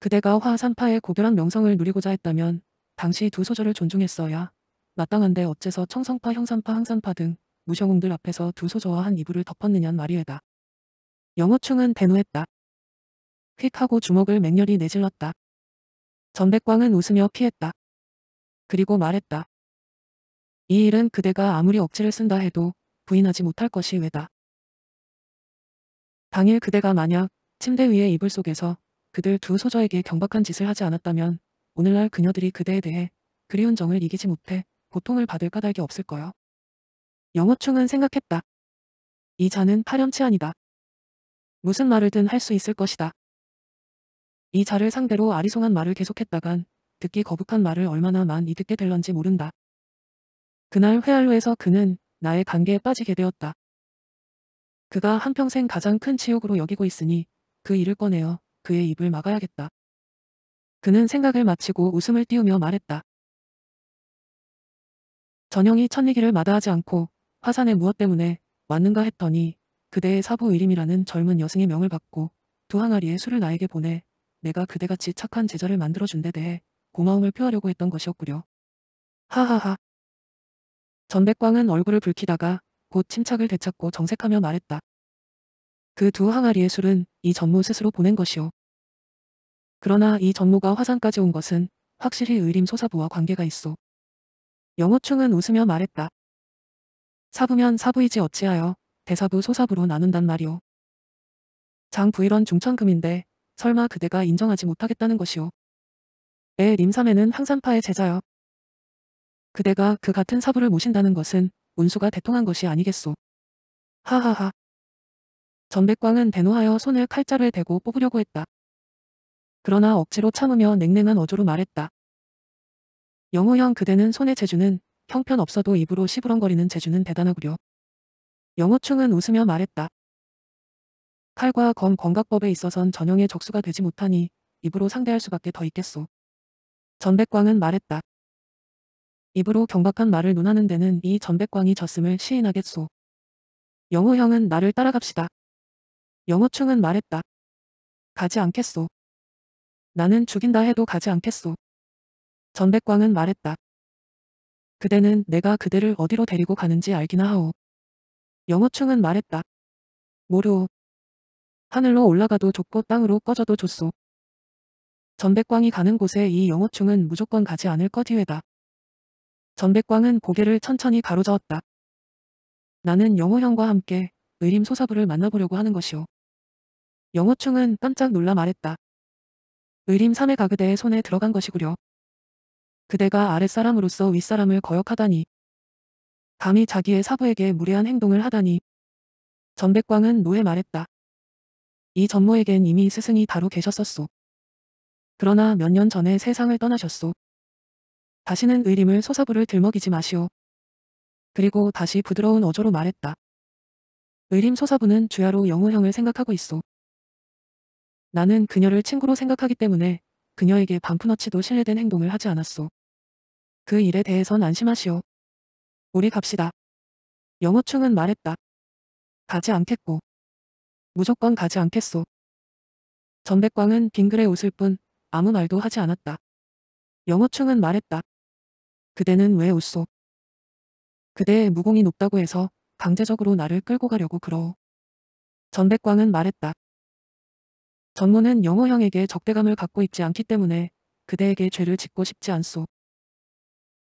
그대가 화산파의 고결한 명성을 누리고자 했다면 당시 두 소절을 존중했어야 마땅한데 어째서 청성파, 형산파, 항산파 등 무셔공들 앞에서 두 소저와 한 이불을 덮었느냐는 말이에다. 영어충은 대노했다. 휙 하고 주먹을 맹렬히 내질렀다. 전백광은 웃으며 피했다. 그리고 말했다. 이 일은 그대가 아무리 억지를 쓴다 해도 부인하지 못할 것이 외다. 당일 그대가 만약 침대 위의 이불 속에서 그들 두 소저에게 경박한 짓을 하지 않았다면 오늘날 그녀들이 그대에 대해 그리운 정을 이기지 못해 고통을 받을 까닭이 없을 거요. 영어충은 생각했다. 이 자는 파렴치한이다. 무슨 말을든 할 수 있을 것이다. 이 자를 상대로 아리송한 말을 계속했다간 듣기 거북한 말을 얼마나 많이 듣게 될런지 모른다. 그날 회알로에서 그는 나의 관계에 빠지게 되었다. 그가 한평생 가장 큰 치욕으로 여기고 있으니 그 일을 꺼내어 그의 입을 막아야겠다. 그는 생각을 마치고 웃음을 띄우며 말했다. 전영이 천리기를 마다하지 않고 화산의 무엇 때문에 왔는가 했더니 그대의 사부 의림이라는 젊은 여승의 명을 받고 두 항아리의 술을 나에게 보내 내가 그대같이 착한 제자를 만들어준 데 대해 고마움을 표하려고 했던 것이었구려. 하하하. 전백광은 얼굴을 붉히다가 곧 침착을 되찾고 정색하며 말했다. 그 두 항아리의 술은 이 전무 스스로 보낸 것이오. 그러나 이 전무가 화산까지 온 것은 확실히 의림 소사부와 관계가 있어. 영호충은 웃으며 말했다. 사부면 사부이지 어찌하여 대사부 소사부로 나눈단 말이오. 장 부일원 중천금인데 설마 그대가 인정하지 못하겠다는 것이오. 에 림삼에는 항산파의 제자여. 그대가 그 같은 사부를 모신다는 것은 운수가 대통한 것이 아니겠소. 하하하. 전백광은 대노하여 손을 칼자를 대고 뽑으려고 했다. 그러나 억지로 참으며 냉랭한 어조로 말했다. 영호형 그대는 손에 재주는 형편없어도 입으로 시부렁거리는 재주는 대단하구려. 영호충은 웃으며 말했다. 칼과 검 건각법에 있어선 전형의 적수가 되지 못하니 입으로 상대할 수밖에 더 있겠소. 전백광은 말했다. 입으로 경박한 말을 논하는 데는 이 전백광이 졌음을 시인하겠소. 영호형은 나를 따라갑시다. 영호충은 말했다. 가지 않겠소. 나는 죽인다 해도 가지 않겠소. 전백광은 말했다. 그대는 내가 그대를 어디로 데리고 가는지 알기나 하오. 영호충은 말했다. 모르오. 하늘로 올라가도 좋고 땅으로 꺼져도 좋소. 전백광이 가는 곳에 이 영호충은 무조건 가지 않을 것 이외다. 전백광은 고개를 천천히 가로저었다. 나는 영호형과 함께 의림소사부를 만나보려고 하는 것이오. 영호충은 깜짝 놀라 말했다. 의림 3의 가그대의 손에 들어간 것이구려. 그대가 아랫사람으로서 윗사람을 거역하다니. 감히 자기의 사부에게 무례한 행동을 하다니. 전백광은 노에 말했다. 이 전모에겐 이미 스승이 바로 계셨었소. 그러나 몇 년 전에 세상을 떠나셨소. 다시는 의림을 소사부를 들먹이지 마시오. 그리고 다시 부드러운 어조로 말했다. 의림 소사부는 주야로 영우형을 생각하고 있어. 나는 그녀를 친구로 생각하기 때문에 그녀에게 반푼어치도 신뢰된 행동을 하지 않았소. 그 일에 대해선 안심하시오. 우리 갑시다. 영호충은 말했다. 가지 않겠고. 무조건 가지 않겠소. 전백광은 빙그레 웃을 뿐 아무 말도 하지 않았다. 영어충은 말했다. 그대는 왜 웃소? 그대의 무공이 높다고 해서 강제적으로 나를 끌고 가려고 그러오. 전백광은 말했다. 전모는 영어형에게 적대감을 갖고 있지 않기 때문에 그대에게 죄를 짓고 싶지 않소.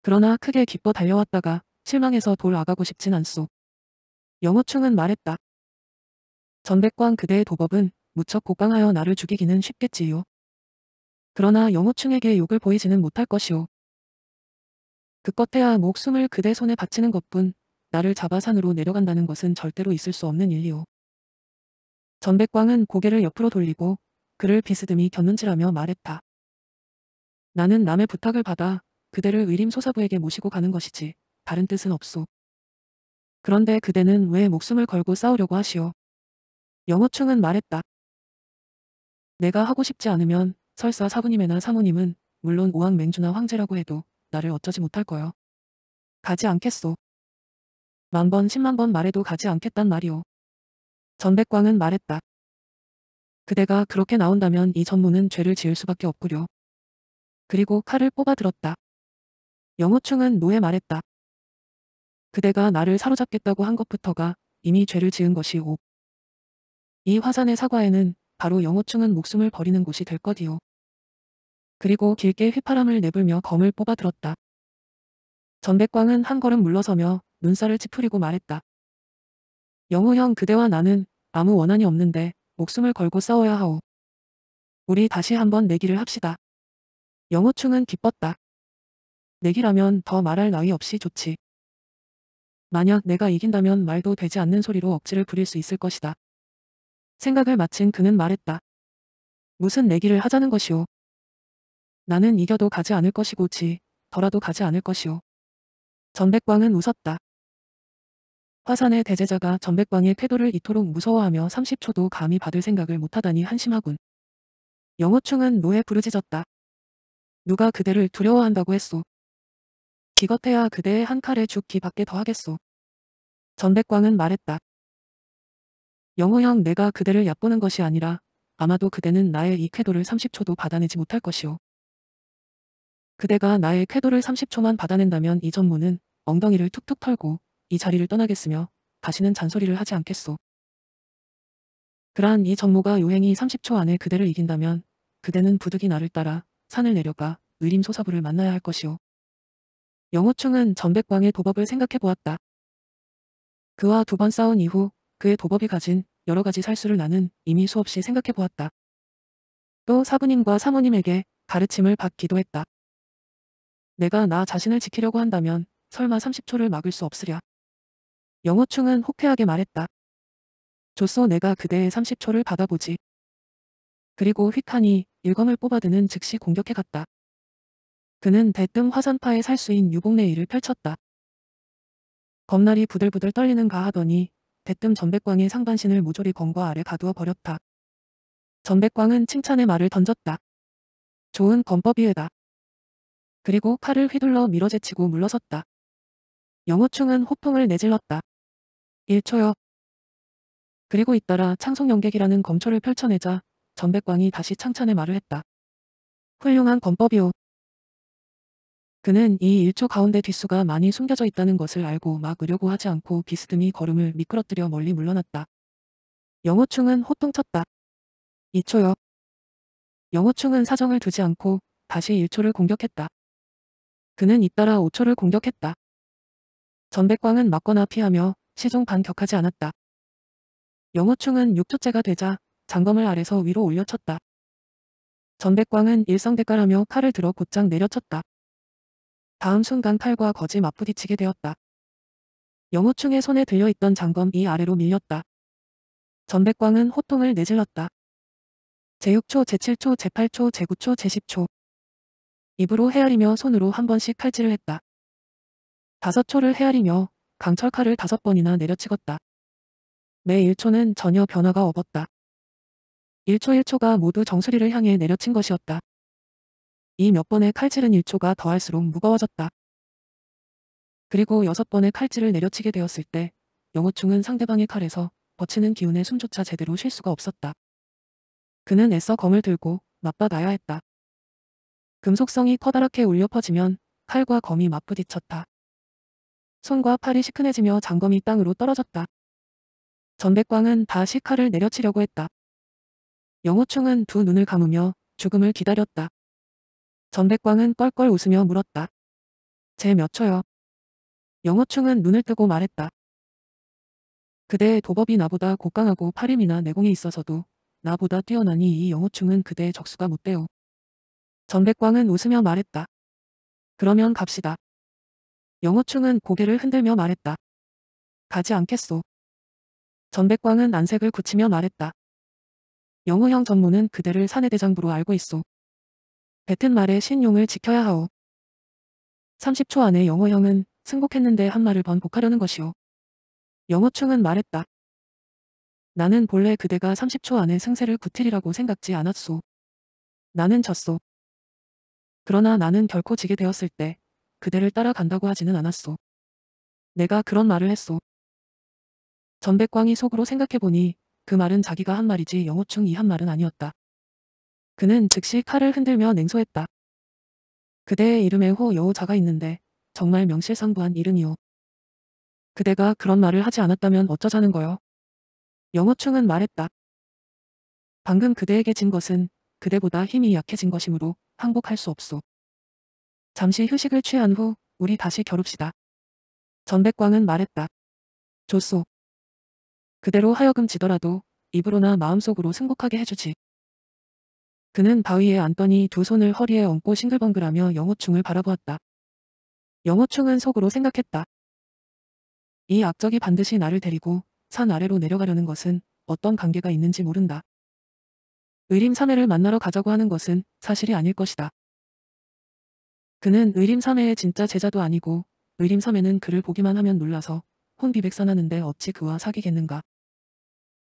그러나 크게 기뻐 달려왔다가 실망해서 돌아가고 싶진 않소. 영어충은 말했다. 전백광 그대의 도법은 무척 고강하여 나를 죽이기는 쉽겠지요. 그러나 영호충에게 욕을 보이지는 못할 것이오. 그껏해야 목숨을 그대 손에 바치는 것뿐 나를 잡아 산으로 내려간다는 것은 절대로 있을 수 없는 일이오. 전백광은 고개를 옆으로 돌리고 그를 비스듬히 곁눈질하며 말했다. 나는 남의 부탁을 받아 그대를 의림소사부에게 모시고 가는 것이지 다른 뜻은 없소. 그런데 그대는 왜 목숨을 걸고 싸우려고 하시오? 영호충은 말했다. 내가 하고 싶지 않으면 설사 사부님이나 사모님은 물론 우왕맹주나 황제라고 해도 나를 어쩌지 못할 거요. 가지 않겠소. 만번 십만번 말해도 가지 않겠단 말이오. 전백광은 말했다. 그대가 그렇게 나온다면 이 전무는 죄를 지을 수밖에 없구려. 그리고 칼을 뽑아들었다. 영호충은 노에 말했다. 그대가 나를 사로잡겠다고 한 것부터가 이미 죄를 지은 것이오. 이 화산의 사과에는 바로 영호충은 목숨을 버리는 곳이 될 것이오. 그리고 길게 휘파람을 내불며 검을 뽑아들었다. 전백광은 한 걸음 물러서며 눈살을 찌푸리고 말했다. 영호형 그대와 나는 아무 원한이 없는데 목숨을 걸고 싸워야 하오. 우리 다시 한번 내기를 합시다. 영호충은 기뻤다. 내기라면 더 말할 나위 없이 좋지. 만약 내가 이긴다면 말도 되지 않는 소리로 억지를 부릴 수 있을 것이다. 생각을 마친 그는 말했다. 무슨 내기를 하자는 것이오. 나는 이겨도 가지 않을 것이고 지, 더라도 가지 않을 것이오. 전백광은 웃었다. 화산의 대제자가 전백광의 쾌도를 이토록 무서워하며 30초도 감히 받을 생각을 못하다니 한심하군. 영호충은 노에 부르짖었다. 누가 그대를 두려워한다고 했소. 기껏해야 그대의 한 칼에 죽기 밖에 더하겠소. 전백광은 말했다. 영호형 내가 그대를 얕보는 것이 아니라 아마도 그대는 나의 이 쾌도를 30초도 받아내지 못할 것이오. 그대가 나의 쾌도를 30초만 받아낸다면 이 전무는 엉덩이를 툭툭 털고 이 자리를 떠나겠으며 다시는 잔소리를 하지 않겠소. 그러한 이 전무가 요행이 30초 안에 그대를 이긴다면 그대는 부득이 나를 따라 산을 내려가 의림소사부를 만나야 할 것이오. 영호충은 전백광의 도법을 생각해 보았다. 그와 두 번 싸운 이후 그의 도법이 가진 여러 가지 살수를 나는 이미 수없이 생각해 보았다. 또 사부님과 사모님에게 가르침을 받기도 했다. 내가 나 자신을 지키려고 한다면 설마 30초를 막을 수 없으랴. 영어충은 호쾌하게 말했다. 줬소 내가 그대의 30초를 받아보지. 그리고 휘탄이 일광을 뽑아드는 즉시 공격해갔다. 그는 대뜸 화산파의 살수인 유복내일을 펼쳤다. 겁날이 부들부들 떨리는가 하더니 대뜸 전백광의 상반신을 모조리 검과 아래 가두어 버렸다. 전백광은 칭찬의 말을 던졌다. 좋은 검법이에다. 그리고 팔을 휘둘러 밀어제치고 물러섰다. 영호충은 호통을 내질렀다. 1초여. 그리고 잇따라 창성연객이라는 검초를 펼쳐내자 전백광이 다시 창찬의 말을 했다. 훌륭한 권법이오. 그는 이 1초 가운데 뒷수가 많이 숨겨져 있다는 것을 알고 막으려고 하지 않고 비스듬히 걸음을 미끄러뜨려 멀리 물러났다. 영호충은 호통쳤다. 2초여. 영호충은 사정을 두지 않고 다시 1초를 공격했다. 그는 잇따라 오초를 공격했다. 전백광은 맞거나 피하며 시종 반격하지 않았다. 영호충은 6초째가 되자 장검을 아래서 위로 올려쳤다. 전백광은 일성대가라며 칼을 들어 곧장 내려쳤다. 다음 순간 칼과 거지 맞부딪히게 되었다. 영호충의 손에 들려있던 장검이 아래로 밀렸다. 전백광은 호통을 내질렀다. 제6초, 제7초, 제8초, 제9초, 제10초. 입으로 헤아리며 손으로 한 번씩 칼질을 했다. 다섯 초를 헤아리며 강철 칼을 다섯 번이나 내려치었다. 매 1초는 전혀 변화가 없었다. 1초 1초가 모두 정수리를 향해 내려친 것이었다. 이 몇 번의 칼질은 1초가 더할수록 무거워졌다. 그리고 여섯 번의 칼질을 내려치게 되었을 때 영호충은 상대방의 칼에서 버치는 기운의 숨조차 제대로 쉴 수가 없었다. 그는 애써 검을 들고 맞받아야 했다. 금속성이 커다랗게 울려 퍼지면 칼과 검이 맞부딪혔다. 손과 팔이 시큰해지며 장검이 땅으로 떨어졌다. 전백광은 다시 칼을 내려치려고 했다. 영호충은 두 눈을 감으며 죽음을 기다렸다. 전백광은 껄껄 웃으며 물었다. 제몇 초요? 영호충은 눈을 뜨고 말했다. 그대의 도법이 나보다 곡강하고 팔힘이나 내공이 있어서도 나보다 뛰어나니 이 영호충은 그대의 적수가 못돼요. 전백광은 웃으며 말했다. 그러면 갑시다. 영어충은 고개를 흔들며 말했다. 가지 않겠소. 전백광은 난색을 굳히며 말했다. 영호형 전무는 그대를 사내대장부로 알고 있소. 뱉은 말에 신용을 지켜야 하오. 30초 안에 영호형은 승복했는데 한 말을 번복하려는 것이오. 영호충은 말했다. 나는 본래 그대가 30초 안에 승세를 굳히리라고 생각지 않았소. 나는 졌소. 그러나 나는 결코 지게 되었을 때 그대를 따라간다고 하지는 않았소. 내가 그런 말을 했소. 전백광이 속으로 생각해보니 그 말은 자기가 한 말이지 영호충이 한 말은 아니었다. 그는 즉시 칼을 흔들며 냉소했다. 그대의 이름에 호여우자가 있는데 정말 명실상부한 이름이오. 그대가 그런 말을 하지 않았다면 어쩌자는 거요. 영호충은 말했다. 방금 그대에게 진 것은 그대보다 힘이 약해진 것이므로 항복할 수 없소. 잠시 휴식을 취한 후 우리 다시 겨룹시다. 전백광은 말했다. 좋소. 그대로 하여금 지더라도 입으로나 마음속으로 승복하게 해주지. 그는 바위에 앉더니 두 손을 허리에 얹고 싱글벙글하며 영호충을 바라보았다. 영호충은 속으로 생각했다. 이 악적이 반드시 나를 데리고 산 아래로 내려가려는 것은 어떤 관계가 있는지 모른다. 의림삼회를 만나러 가자고 하는 것은 사실이 아닐 것이다. 그는 의림삼회의 진짜 제자도 아니고 의림삼회는 그를 보기만 하면 놀라서 혼비백산하는데 어찌 그와 사귀겠는가.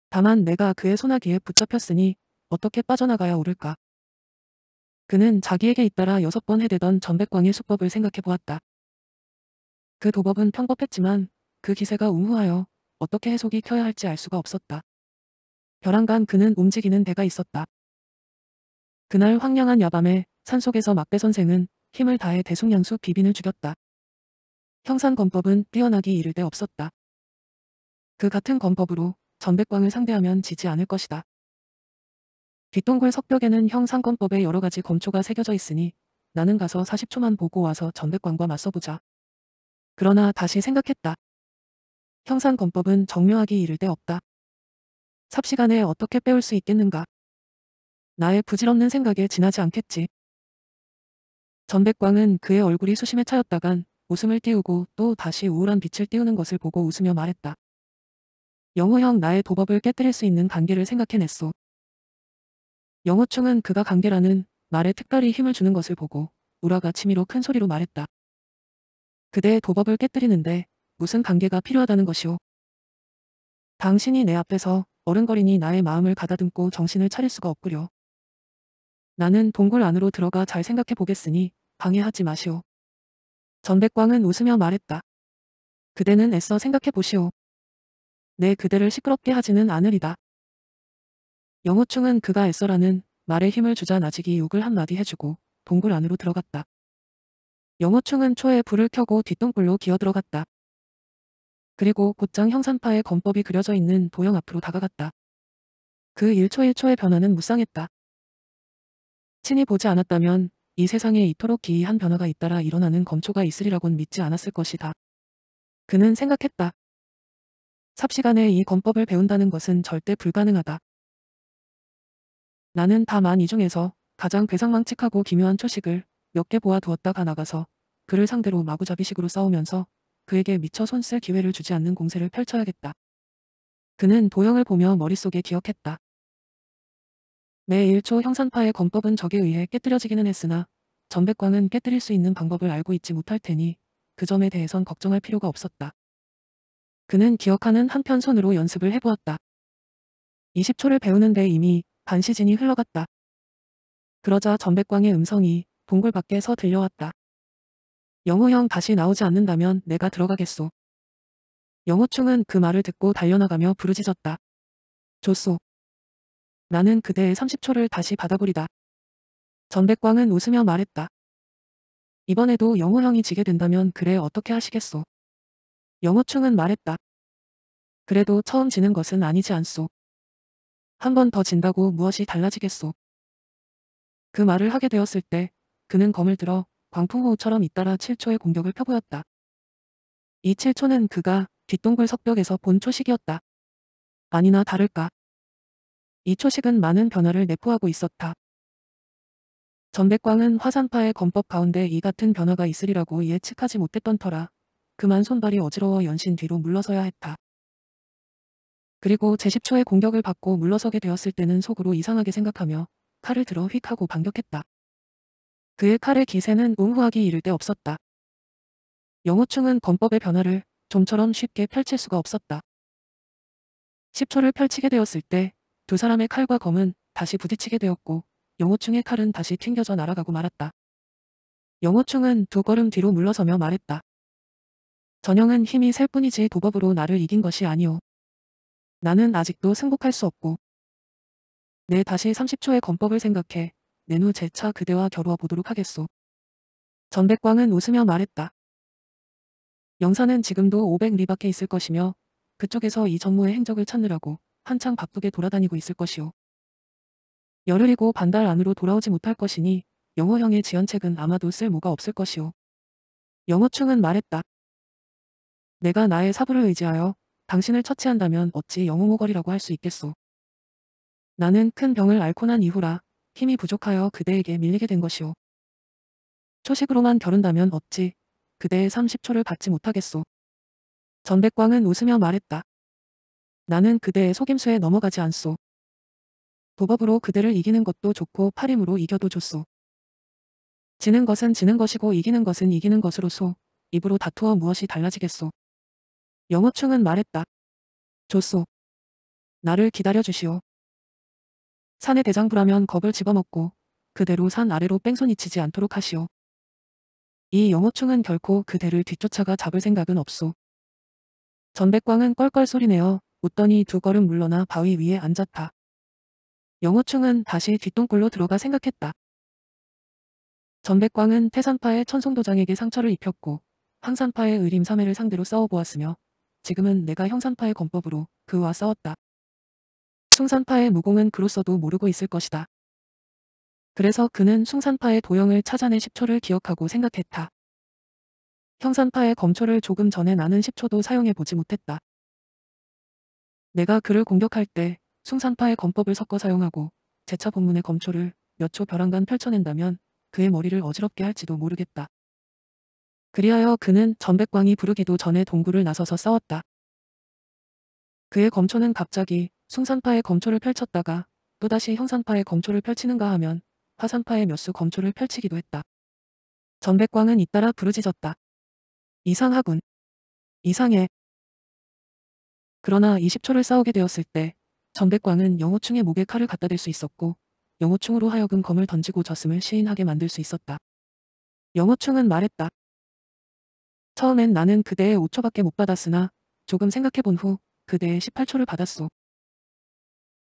다만 내가 그의 소나기에 붙잡혔으니 어떻게 빠져나가야 옳을까. 그는 자기에게 잇따라 여섯 번 해대던 전백광의 수법을 생각해 보았다. 그 도법은 평범했지만 그 기세가 우무하여 어떻게 해석이 켜야 할지 알 수가 없었다. 벼랑간 그는 움직이는 데가 있었다. 그날 황량한 야밤에 산속에서 막배 선생은 힘을 다해 대숭양수 비빈을 죽였다. 형산검법은 뛰어나기 이를 데 없었다. 그 같은 검법으로 전백광을 상대하면 지지 않을 것이다. 뒷동굴 석벽에는 형상검법의 여러 가지 검초가 새겨져 있으니 나는 가서 40초만 보고 와서 전백광과 맞서보자. 그러나 다시 생각했다. 형상검법은 정묘하기 이를 데 없다. 삽시간에 어떻게 빼올 수 있겠는가. 나의 부질없는 생각에 지나지 않겠지. 전백광은 그의 얼굴이 수심에 차였다간 웃음을 띄우고 또 다시 우울한 빛을 띄우는 것을 보고 웃으며 말했다. 영호형 나의 도법을 깨뜨릴 수 있는 관계를 생각해냈소. 영호충은 그가 관계라는 말에 특별히 힘을 주는 것을 보고 우라가 치미로 큰 소리로 말했다. 그대의 도법을 깨뜨리는데 무슨 관계가 필요하다는 것이오. 당신이 내 앞에서 어른거리니 나의 마음을 가다듬고 정신을 차릴 수가 없구려. 나는 동굴 안으로 들어가 잘 생각해 보겠으니 방해하지 마시오. 전백광은 웃으며 말했다. 그대는 애써 생각해 보시오. 내 네, 그대를 시끄럽게 하지는 않으리다. 영호충은 그가 애써라는 말에 힘을 주자 나직이 욕을 한마디 해주고 동굴 안으로 들어갔다. 영호충은 초에 불을 켜고 뒷동굴로 기어들어갔다. 그리고 곧장 형산파의 검법이 그려져 있는 도형 앞으로 다가갔다. 그 1초 1초의 변화는 무쌍했다. 친히 보지 않았다면 이 세상에 이토록 기이한 변화가 잇따라 일어나는 검초가 있으리라곤 믿지 않았을 것이다. 그는 생각했다. 삽시간에 이 검법을 배운다는 것은 절대 불가능하다. 나는 다만이 중에서 가장 괴상망측하고 기묘한 초식을 몇 개 보아두었다가 나가서 그를 상대로 마구잡이식으로 싸우면서 그에게 미처 손 쓸 기회를 주지 않는 공세를 펼쳐야겠다. 그는 도형을 보며 머릿속에 기억했다. 매 1초 형산파의 검법은 적에 의해 깨뜨려지기는 했으나 전백광은 깨뜨릴 수 있는 방법을 알고 있지 못할 테니 그 점에 대해선 걱정할 필요가 없었다. 그는 기억하는 한편 손으로 연습을 해보았다. 20초를 배우는데 이미 반시진이 흘러갔다. 그러자 전백광의 음성이 동굴 밖에서 들려왔다. 영호형 다시 나오지 않는다면 내가 들어가겠소. 영호충은 그 말을 듣고 달려나가며 부르짖었다. 좋소. 나는 그대의 30초를 다시 받아보리다. 전백광은 웃으며 말했다. 이번에도 영호형이 지게 된다면 그래 어떻게 하시겠소. 영호충은 말했다. 그래도 처음 지는 것은 아니지 않소. 한 번 더 진다고 무엇이 달라지겠소. 그 말을 하게 되었을 때 그는 검을 들어 광풍호우처럼 잇따라 7초의 공격을 펴보였다. 이 7초는 그가 뒷동굴 석벽에서 본 초식이었다. 아니나 다를까. 이 초식은 많은 변화를 내포하고 있었다. 전백광은 화산파의 검법 가운데 이 같은 변화가 있으리라고 예측하지 못했던 터라 그만 손발이 어지러워 연신 뒤로 물러서야 했다. 그리고 제10초의 공격을 받고 물러서게 되었을 때는 속으로 이상하게 생각하며 칼을 들어 휙 하고 반격했다. 그의 칼의 기세는 응후하기 이를 데 없었다. 영호충은 권법의 변화를 좀처럼 쉽게 펼칠 수가 없었다. 10초를 펼치게 되었을 때 두 사람의 칼과 검은 다시 부딪히게 되었고 영호충의 칼은 다시 튕겨져 날아가고 말았다. 영호충은 두 걸음 뒤로 물러서며 말했다. 전형은 힘이 셀 뿐이지 도법으로 나를 이긴 것이 아니오. 나는 아직도 승복할 수 없고 내 다시 30초의 검법을 생각해 내후 재차 그대와 겨루어 보도록 하겠소. 전백광은 웃으며 말했다. 영사는 지금도 500리밖에 있을 것이며 그쪽에서 이전무의 행적을 찾느라고 한창 바쁘게 돌아다니고 있을 것이오. 열흘이고 반달 안으로 돌아오지 못할 것이니 영호형의 지연책은 아마도 쓸모가 없을 것이오. 영호충은 말했다. 내가 나의 사부를 의지하여 당신을 처치한다면 어찌 영호모걸이라고할 수 있겠소. 나는 큰 병을 앓고 난 이후라 힘이 부족하여 그대에게 밀리게 된 것이오. 초식으로만 겨룬다면 어찌 그대의 30초를 받지 못하겠소. 전백광은 웃으며 말했다. 나는 그대의 속임수에 넘어가지 않소. 도법으로 그대를 이기는 것도 좋고 팔임으로 이겨도 좋소. 지는 것은 지는 것이고 이기는 것은 이기는 것으로소. 입으로 다투어 무엇이 달라지겠소. 영어충은 말했다. 좋소. 나를 기다려 주시오. 산의 대장부라면 겁을 집어먹고 그대로 산 아래로 뺑소니 치지 않도록 하시오. 이 영호충은 결코 그대를 뒤쫓아가 잡을 생각은 없소. 전백광은 껄껄 소리내어 웃더니 두 걸음 물러나 바위 위에 앉았다. 영호충은 다시 뒷동굴로 들어가 생각했다. 전백광은 태산파의 천송도장에게 상처를 입혔고 항산파의 의림삼해를 상대로 싸워보았으며 지금은 내가 형산파의 권법으로 그와 싸웠다. 숭산파의 무공은 그로서도 모르고 있을 것이다. 그래서 그는 숭산파의 도형을 찾아낸 10초를 기억하고 생각했다. 형산파의 검초를 조금 전에 나는 10초도 사용해보지 못했다. 내가 그를 공격할 때 숭산파의 검법을 섞어 사용하고 제차 본문의 검초를 몇 초 벼랑간 펼쳐낸다면 그의 머리를 어지럽게 할지도 모르겠다. 그리하여 그는 전백광이 부르기도 전에 동굴을 나서서 싸웠다. 그의 검초는 갑자기 승산파의 검초를 펼쳤다가 또다시 형산파의 검초를 펼치는가 하면 화산파의 몇 수 검초를 펼치기도 했다. 전백광은 잇따라 부르짖었다. 이상하군. 이상해. 그러나 20초를 싸우게 되었을 때 전백광은 영호충의 목에 칼을 갖다 댈 수 있었고 영호충으로 하여금 검을 던지고 졌음을 시인하게 만들 수 있었다. 영호충은 말했다. 처음엔 나는 그대의 5초밖에 못 받았으나 조금 생각해본 후 그대의 18초를 받았소.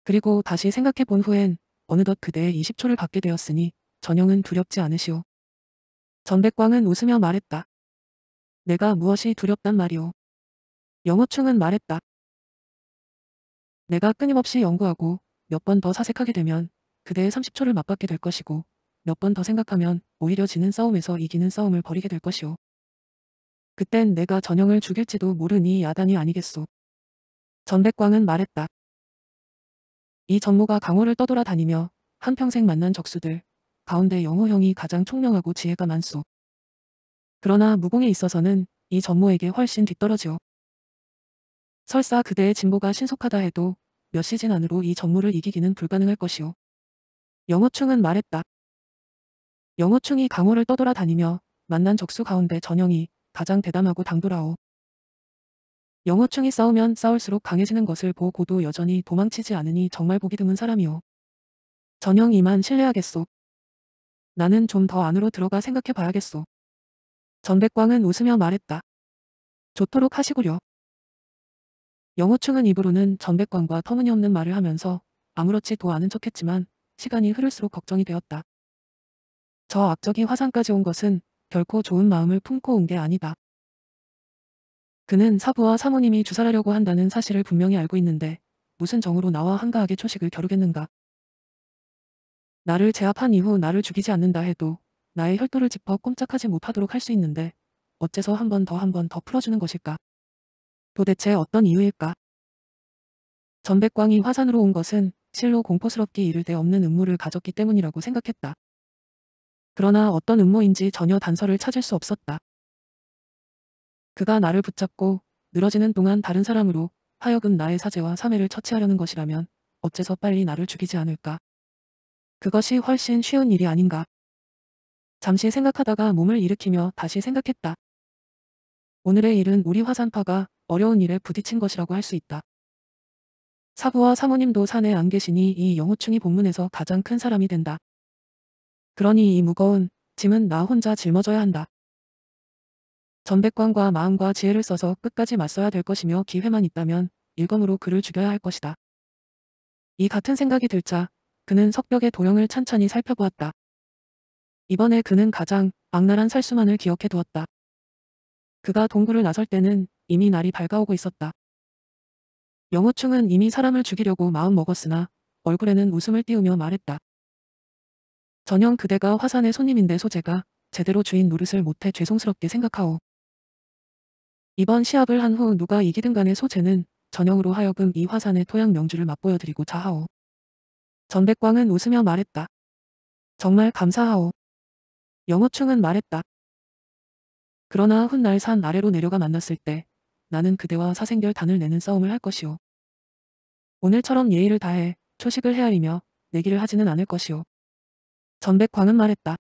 그리고 다시 생각해 본 후엔 어느덧 그대의 20초를 받게 되었으니 전형은 두렵지 않으시오. 전백광은 웃으며 말했다. 내가 무엇이 두렵단 말이오. 영어충은 말했다. 내가 끊임없이 연구하고 몇 번 더 사색하게 되면 그대의 30초를 맞받게 될 것이고 몇 번 더 생각하면 오히려 지는 싸움에서 이기는 싸움을 벌이게 될 것이오. 그땐 내가 전형을 죽일지도 모르니 야단이 아니겠소. 전백광은 말했다. 이 전무가 강호를 떠돌아 다니며 한평생 만난 적수들 가운데 영호 형이 가장 총명하고 지혜가 많소. 그러나 무공에 있어서는 이 전무에게 훨씬 뒤떨어지오. 설사 그대의 진보가 신속하다 해도 몇 시즌 안으로 이 전무를 이기기는 불가능할 것이오. 영호충은 말했다. 영호충이 강호를 떠돌아 다니며 만난 적수 가운데 전형이 가장 대담하고 당돌하오. 영호충이 싸우면 싸울수록 강해지는 것을 보고도 여전히 도망치지 않으니 정말 보기 드문 사람이오. 전형 이만 신뢰하겠소 나는 좀 더 안으로 들어가 생각해 봐야겠소. 전백광은 웃으며 말했다. 좋도록 하시구려. 영호충은 입으로는 전백광과 터무니없는 말을 하면서 아무렇지도 않은 척했지만 시간이 흐를수록 걱정이 되었다. 저 악적이 화산까지 온 것은 결코 좋은 마음을 품고 온 게 아니다. 그는 사부와 사모님이 주살하려고 한다는 사실을 분명히 알고 있는데 무슨 정으로 나와 한가하게 초식을 겨루겠는가. 나를 제압한 이후 나를 죽이지 않는다 해도 나의 혈도를 짚어 꼼짝하지 못하도록 할 수 있는데 어째서 한 번 더 한 번 더 풀어주는 것일까? 도대체 어떤 이유일까? 전백광이 화산으로 온 것은 실로 공포스럽게 이를 데 없는 음모를 가졌기 때문이라고 생각했다. 그러나 어떤 음모인지 전혀 단서를 찾을 수 없었다. 그가 나를 붙잡고 늘어지는 동안 다른 사람으로 하여금 나의 사제와 사매를 처치하려는 것이라면 어째서 빨리 나를 죽이지 않을까? 그것이 훨씬 쉬운 일이 아닌가? 잠시 생각하다가 몸을 일으키며 다시 생각했다. 오늘의 일은 우리 화산파가 어려운 일에 부딪힌 것이라고 할 수 있다. 사부와 사모님도 산에 안 계시니 이 영호충이 본문에서 가장 큰 사람이 된다. 그러니 이 무거운 짐은 나 혼자 짊어져야 한다. 전백관과 마음과 지혜를 써서 끝까지 맞서야 될 것이며 기회만 있다면 일검으로 그를 죽여야 할 것이다. 이 같은 생각이 들자 그는 석벽의 도형을 찬찬히 살펴보았다. 이번에 그는 가장 악랄한 살수만을 기억해 두었다. 그가 동굴을 나설 때는 이미 날이 밝아오고 있었다. 영호충은 이미 사람을 죽이려고 마음먹었으나 얼굴에는 웃음을 띄우며 말했다. 전형 그대가 화산의 손님인데 소재가 제대로 주인 노릇을 못해 죄송스럽게 생각하오. 이번 시합을 한 후 누가 이기든 간의 소재는 전형으로 하여금 이 화산의 토양 명주를 맛보여드리고 자하오. 전백광은 웃으며 말했다. 정말 감사하오. 영호충은 말했다. 그러나 훗날 산 아래로 내려가 만났을 때 나는 그대와 사생결 단을 내는 싸움을 할 것이오. 오늘처럼 예의를 다해 초식을 헤아리며 내기를 하지는 않을 것이오. 전백광은 말했다.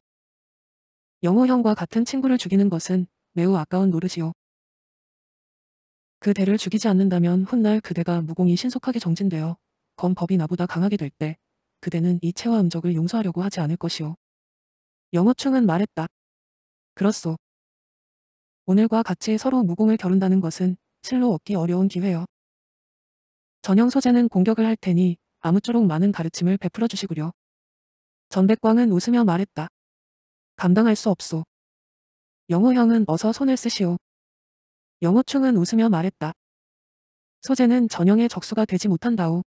영호 형과 같은 친구를 죽이는 것은 매우 아까운 노릇이오. 그 대를 죽이지 않는다면 훗날 그대가 무공이 신속하게 정진되어 건 법이 나보다 강하게 될 때 그대는 이 체와 음적을 용서하려고 하지 않을 것이오. 영어충은 말했다. 그렇소. 오늘과 같이 서로 무공을 겨룬다는 것은 실로 얻기 어려운 기회요 전형 소재는 공격을 할 테니 아무쪼록 많은 가르침을 베풀어 주시구려. 전백광은 웃으며 말했다. 감당할 수 없소. 영호형은 어서 손을 쓰시오. 영호충은 웃으며 말했다. 소재는 전형의 적수가 되지 못한다오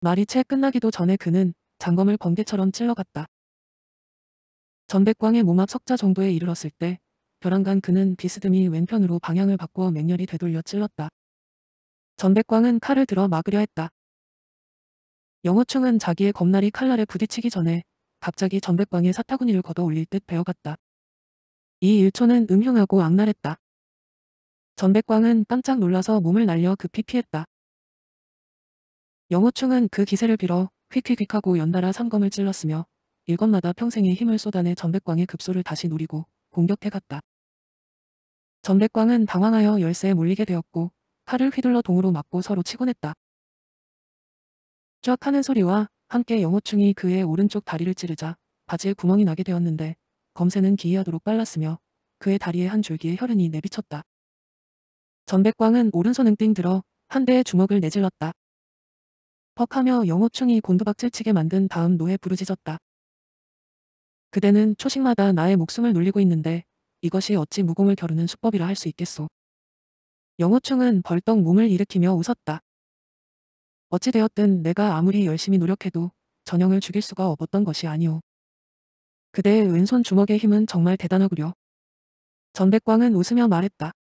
말이 채 끝나기도 전에 그는 장검을 번개처럼 찔러갔다. 전백광의 몸앞 석자 정도에 이르렀을 때 벼랑간 그는 비스듬히 왼편으로 방향을 바꾸어 맹렬히 되돌려 찔렀다. 전백광은 칼을 들어 막으려 했다. 영호충은 자기의 겁날이 칼날에 부딪히기 전에 갑자기 전백광의 사타구니를 걷어 올릴 듯 베어갔다. 이 일초는 음흉하고 악랄했다. 전백광은 깜짝 놀라서 몸을 날려 급히 피했다. 영호충은 그 기세를 빌어 휙휙휙하고 연달아 삼검을 찔렀으며 일검마다 평생의 힘을 쏟아내 전백광의 급소를 다시 누리고 공격해갔다. 전백광은 당황하여 열쇠에 몰리게 되었고 칼을 휘둘러 동으로 맞고 서로 치곤 했다. 쫙 하는 소리와 함께 영호충이 그의 오른쪽 다리를 찌르자 바지에 구멍이 나게 되었는데 검새는 기이하도록 빨랐으며 그의 다리에 한 줄기의 혈흔이 내비쳤다. 전백광은 오른손 응띵 들어 한 대의 주먹을 내질렀다. 퍽하며 영호충이 곤두박질 치게 만든 다음 노에 부르짖었다. 그대는 초식마다 나의 목숨을 놀리고 있는데 이것이 어찌 무공을 겨루는 수법이라 할 수 있겠소. 영호충은 벌떡 몸을 일으키며 웃었다. 어찌되었든 내가 아무리 열심히 노력해도 전형을 죽일 수가 없었던 것이 아니오. 그대의 왼손 주먹의 힘은 정말 대단하구려. 전백광은 웃으며 말했다.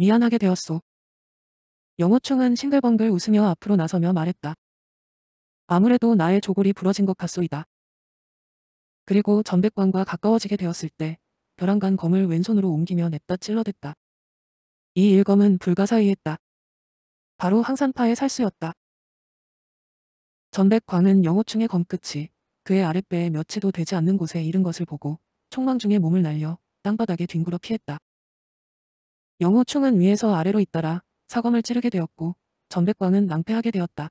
미안하게 되었소. 영호충은 싱글벙글 웃으며 앞으로 나서며 말했다. 아무래도 나의 조골이 부러진 것 같소이다. 그리고 전백관과 가까워지게 되었을 때 벼랑간 검을 왼손으로 옮기며 냅다 찔러댔다. 이 일검은 불가사의했다. 바로 항산파의 살수였다. 전백광은 영호충의 검끝이 그의 아랫배에 며치도 되지 않는 곳에 이른 것을 보고 총망 중에 몸을 날려 땅바닥에 뒹굴어 피했다. 영호충은 위에서 아래로 잇따라 사검을 치르게 되었고 전백광은 낭패하게 되었다.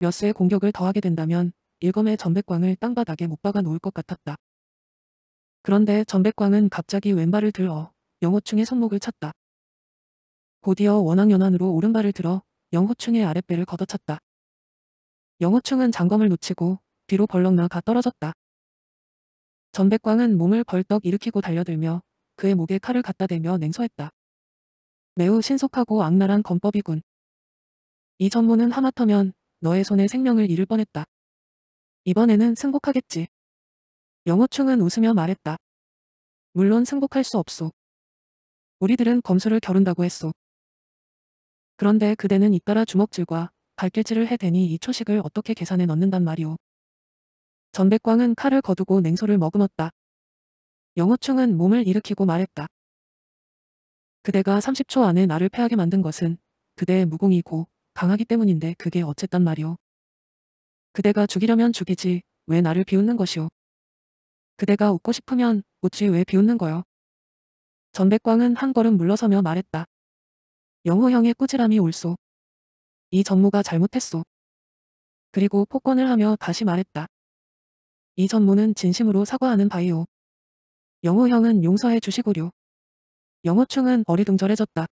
몇 수의 공격을 더하게 된다면 일검의 전백광을 땅바닥에 못 박아 놓을 것 같았다. 그런데 전백광은 갑자기 왼발을 들어 영호충의 손목을 찼다. 곧이어 원앙연안으로 오른발을 들어 영호충의 아랫배를 걷어찼다. 영호충은 장검을 놓치고 뒤로 벌렁 나가 떨어졌다. 전백광은 몸을 벌떡 일으키고 달려들며 그의 목에 칼을 갖다 대며 냉소했다. 매우 신속하고 악랄한 검법이군. 이 전문은 하마터면 너의 손에 생명을 잃을 뻔했다. 이번에는 승복하겠지. 영호충은 웃으며 말했다. 물론 승복할 수 없소. 우리들은 검수를 겨룬다고 했소. 그런데 그대는 잇따라 주먹질과 발길질을 해대니 이 초식을 어떻게 계산해 넣는단 말이오. 전백광은 칼을 거두고 냉소를 머금었다. 영호충은 몸을 일으키고 말했다. 그대가 30초 안에 나를 패하게 만든 것은 그대의 무공이고 강하기 때문인데 그게 어쨌단 말이오. 그대가 죽이려면 죽이지 왜 나를 비웃는 것이오. 그대가 웃고 싶으면 웃지 왜 비웃는 거요. 전백광은 한 걸음 물러서며 말했다. 영호형의 꾸지람이 옳소. 이 전무가 잘못했소. 그리고 폭언을 하며 다시 말했다. 이 전무는 진심으로 사과하는 바이오. 영호형은 용서해 주시고요. 영호충은 어리둥절해졌다.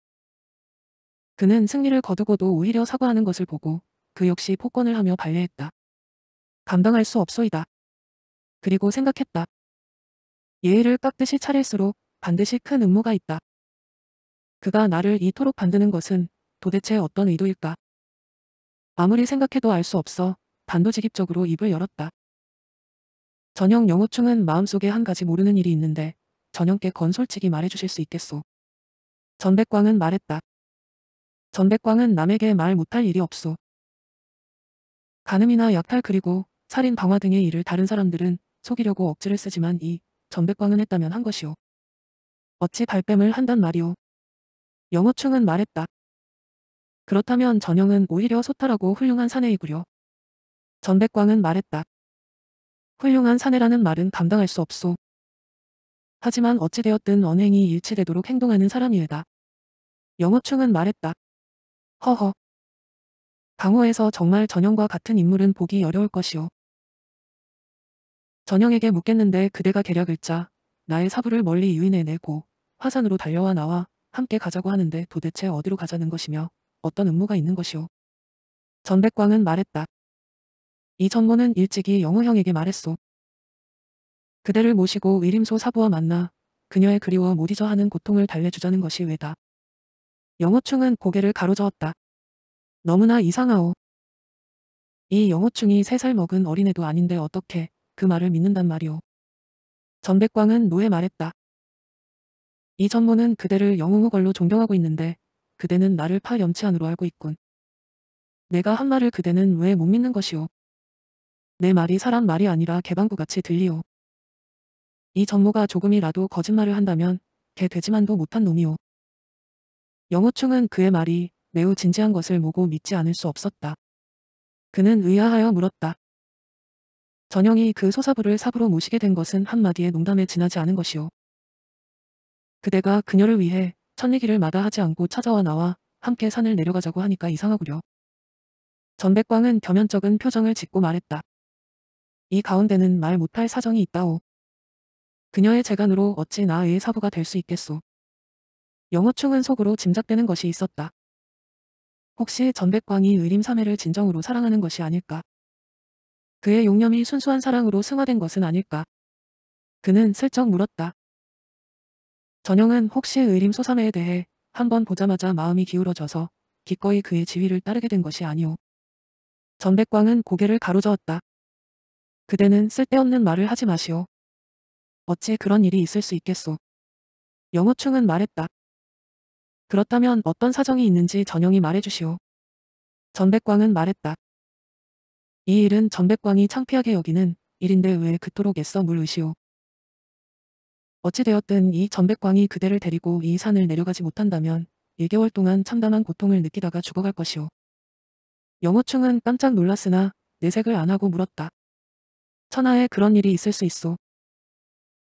그는 승리를 거두고도 오히려 사과하는 것을 보고 그 역시 폭권을 하며 발례했다. 감당할 수 없소이다. 그리고 생각했다. 예의를 깍듯이 차릴수록 반드시 큰 음모가 있다. 그가 나를 이토록 반드는 것은 도대체 어떤 의도일까? 아무리 생각해도 알 수 없어 반도직입적으로 입을 열었다. 전영 영호충은 마음속에 한 가지 모르는 일이 있는데 전영께 건 솔직히 말해주실 수 있겠소. 전백광은 말했다. 전백광은 남에게 말 못할 일이 없소. 가늠이나 약탈 그리고 살인 방화 등의 일을 다른 사람들은 속이려고 억지를 쓰지만 이 전백광은 했다면 한 것이오. 어찌 발뺌을 한단 말이오. 영호충은 말했다. 그렇다면 전영은 오히려 소탈하고 훌륭한 사내이구려. 전백광은 말했다. 훌륭한 사내라는 말은 감당할 수 없소. 하지만 어찌되었든 언행이 일치되도록 행동하는 사람이에다. 영호충은 말했다. 허허. 강호에서 정말 전형과 같은 인물은 보기 어려울 것이오. 전형에게 묻겠는데 그대가 계략을 짜 나의 사부를 멀리 유인해내고 화산으로 달려와 나와 함께 가자고 하는데 도대체 어디로 가자는 것이며 어떤 음모가 있는 것이오. 전백광은 말했다. 이 전모는 일찍이 영우형에게 말했소. 그대를 모시고 의림소 사부와 만나 그녀의 그리워 못 잊어 하는 고통을 달래주자는 것이 왜다. 영호충은 고개를 가로저었다. 너무나 이상하오. 이 영호충이 세 살 먹은 어린애도 아닌데 어떻게 그 말을 믿는단 말이오. 전백광은 노에 말했다. 이 전모는 그대를 영웅후걸로 존경하고 있는데 그대는 나를 파염치안으로 알고 있군. 내가 한 말을 그대는 왜 못 믿는 것이오. 내 말이 사람 말이 아니라 개방구같이 들리오. 이 전모가 조금이라도 거짓말을 한다면 개 되지만도 못한 놈이오. 영호충은 그의 말이 매우 진지한 것을 보고 믿지 않을 수 없었다. 그는 의아하여 물었다. 전영이 그 소사부를 사부로 모시게 된 것은 한마디의 농담에 지나지 않은 것이오. 그대가 그녀를 위해 천리기를 마다하지 않고 찾아와 나와 함께 산을 내려가자고 하니까 이상하구려. 전백광은 겸연쩍은 표정을 짓고 말했다. 이 가운데는 말 못할 사정이 있다오. 그녀의 재간으로 어찌 나의 사부가 될 수 있겠소. 영어충은 속으로 짐작되는 것이 있었다. 혹시 전백광이 의림삼해를 진정으로 사랑하는 것이 아닐까? 그의 용념이 순수한 사랑으로 승화된 것은 아닐까? 그는 슬쩍 물었다. 전영은 혹시 의림소삼해에 대해 한 번 보자마자 마음이 기울어져서 기꺼이 그의 지위를 따르게 된 것이 아니오. 전백광은 고개를 가로저었다. 그대는 쓸데없는 말을 하지 마시오. 어찌 그런 일이 있을 수 있겠소. 영호충은 말했다. 그렇다면 어떤 사정이 있는지 전영이 말해주시오. 전백광은 말했다. 이 일은 전백광이 창피하게 여기는 일인데 왜 그토록 애써 물으시오. 어찌되었든 이 전백광이 그대를 데리고 이 산을 내려가지 못한다면 1개월 동안 참담한 고통을 느끼다가 죽어갈 것이오. 영호충은 깜짝 놀랐으나 내색을 안 하고 물었다. 천하에 그런 일이 있을 수있어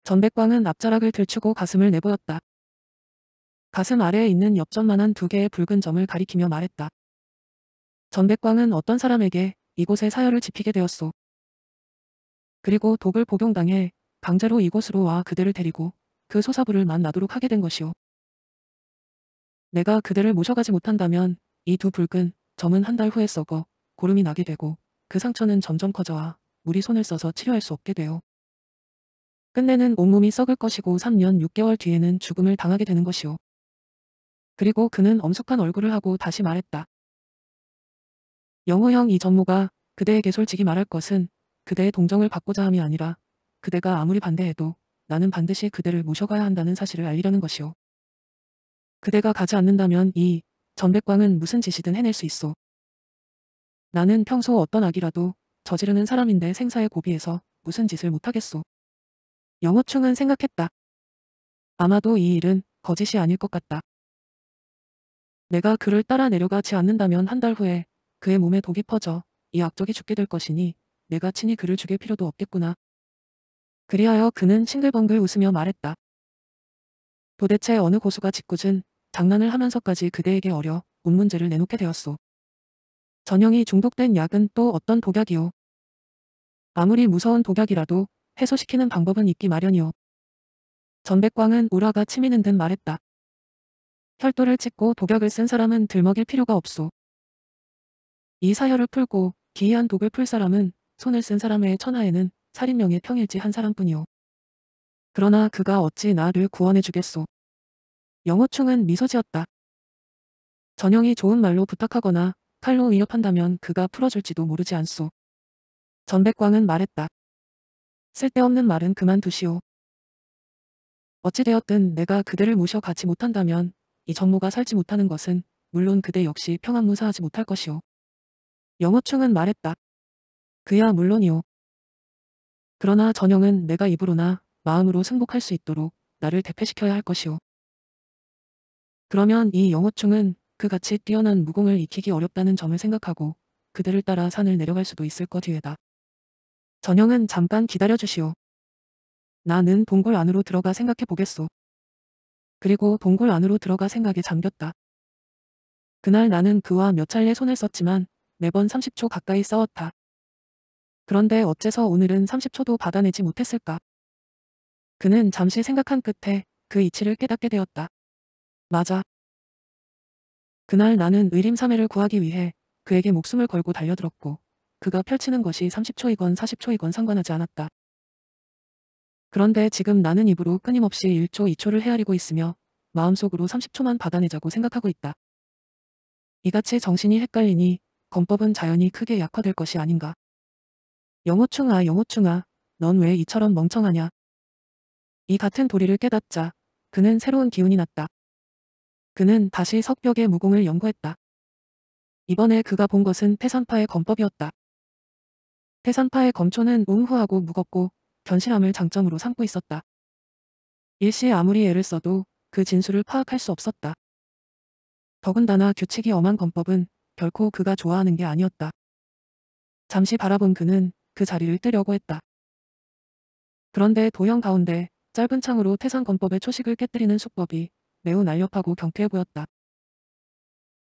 전백광은 앞자락을 들추고 가슴을 내보였다. 가슴 아래에 있는 엽전만한 두 개의 붉은 점을 가리키며 말했다. 전백광은 어떤 사람에게 이곳에 사열을 지피게 되었소. 그리고 독을 복용당해 강제로 이곳으로 와 그대를 데리고 그 소사부를 만나도록 하게 된 것이오. 내가 그대를 모셔가지 못한다면 이 두 붉은 점은 한 달 후에 썩어 고름이 나게 되고 그 상처는 점점 커져와 무리 손을 써서 치료할 수 없게 돼요. 끝내는 온몸이 썩을 것이고 3년 6개월 뒤에는 죽음을 당하게 되는 것이요. 그리고 그는 엄숙한 얼굴을 하고 다시 말했다. 영호형 이 전무가 그대에게 솔직히 말할 것은 그대의 동정을 받고자 함이 아니라 그대가 아무리 반대해도 나는 반드시 그대를 모셔가야 한다는 사실을 알리려는 것이요. 그대가 가지 않는다면 이 전백광은 무슨 짓이든 해낼 수 있어. 나는 평소 어떤 악이라도 저지르는 사람인데 생사에 고비해서 무슨 짓을 못하겠소. 영어충은 생각했다. 아마도 이 일은 거짓이 아닐 것 같다. 내가 그를 따라 내려가지 않는다면 한 달 후에 그의 몸에 독이 퍼져 이 악적이 죽게 될 것이니 내가 친히 그를 죽일 필요도 없겠구나. 그리하여 그는 싱글벙글 웃으며 말했다. 도대체 어느 고수가 짓궂은 장난을 하면서까지 그대에게 어려 운 문제를 내놓게 되었소. 전형이 중독된 약은 또 어떤 독약이오. 아무리 무서운 독약이라도 해소시키는 방법은 있기 마련이오. 전백광은 우라가 치미는 듯 말했다. 혈도를 찍고 독약을 쓴 사람은 들먹일 필요가 없소. 이 사혈을 풀고 기이한 독을 풀 사람은 손을 쓴 사람의 천하에는 살인명의 평일지 한 사람뿐이오. 그러나 그가 어찌 나를 구원해주겠소. 영호충은 미소 지었다. 전형이 좋은 말로 부탁하거나 칼로 위협한다면 그가 풀어줄지도 모르지 않소. 전백광은 말했다. 쓸데없는 말은 그만두시오. 어찌되었든 내가 그대를 모셔 가지 못한다면 이 정모가 살지 못하는 것은 물론 그대 역시 평안무사하지 못할 것이오. 영호충은 말했다. 그야 물론이오. 그러나 전영은 내가 입으로나 마음으로 승복할 수 있도록 나를 대패시켜야 할 것이오. 그러면 이 영호충은 그같이 뛰어난 무공을 익히기 어렵다는 점을 생각하고 그들을 따라 산을 내려갈 수도 있을 것 이외다. 전영은 잠깐 기다려주시오. 나는 동굴 안으로 들어가 생각해 보겠소. 그리고 동굴 안으로 들어가 생각에 잠겼다. 그날 나는 그와 몇 차례 손을 썼지만 매번 30초 가까이 싸웠다. 그런데 어째서 오늘은 30초도 받아내지 못했을까? 그는 잠시 생각한 끝에 그 이치를 깨닫게 되었다. 맞아. 그날 나는 의림삼해를 구하기 위해 그에게 목숨을 걸고 달려들었고 그가 펼치는 것이 30초이건 40초이건 상관하지 않았다. 그런데 지금 나는 입으로 끊임없이 1초 2초를 헤아리고 있으며 마음속으로 30초만 받아내자고 생각하고 있다. 이같이 정신이 헷갈리니 건법은 자연히 크게 약화될 것이 아닌가. 영호충아 영호충아 넌 왜 이처럼 멍청하냐. 이 같은 도리를 깨닫자 그는 새로운 기운이 났다. 그는 다시 석벽의 무공을 연구했다. 이번에 그가 본 것은 태산파의 건법이었다. 해산파의 검초는 웅후하고 무겁고 견실함을 장점으로 삼고 있었다. 일시에 아무리 애를 써도 그진술을 파악할 수 없었다. 더군다나 규칙이 엄한 검법은 결코 그가 좋아하는 게 아니었다. 잠시 바라본 그는 그 자리를 뜨려고 했다. 그런데 도형 가운데 짧은 창으로 태산 검법의 초식을 깨뜨리는 수법이 매우 날렵하고 경쾌해 보였다.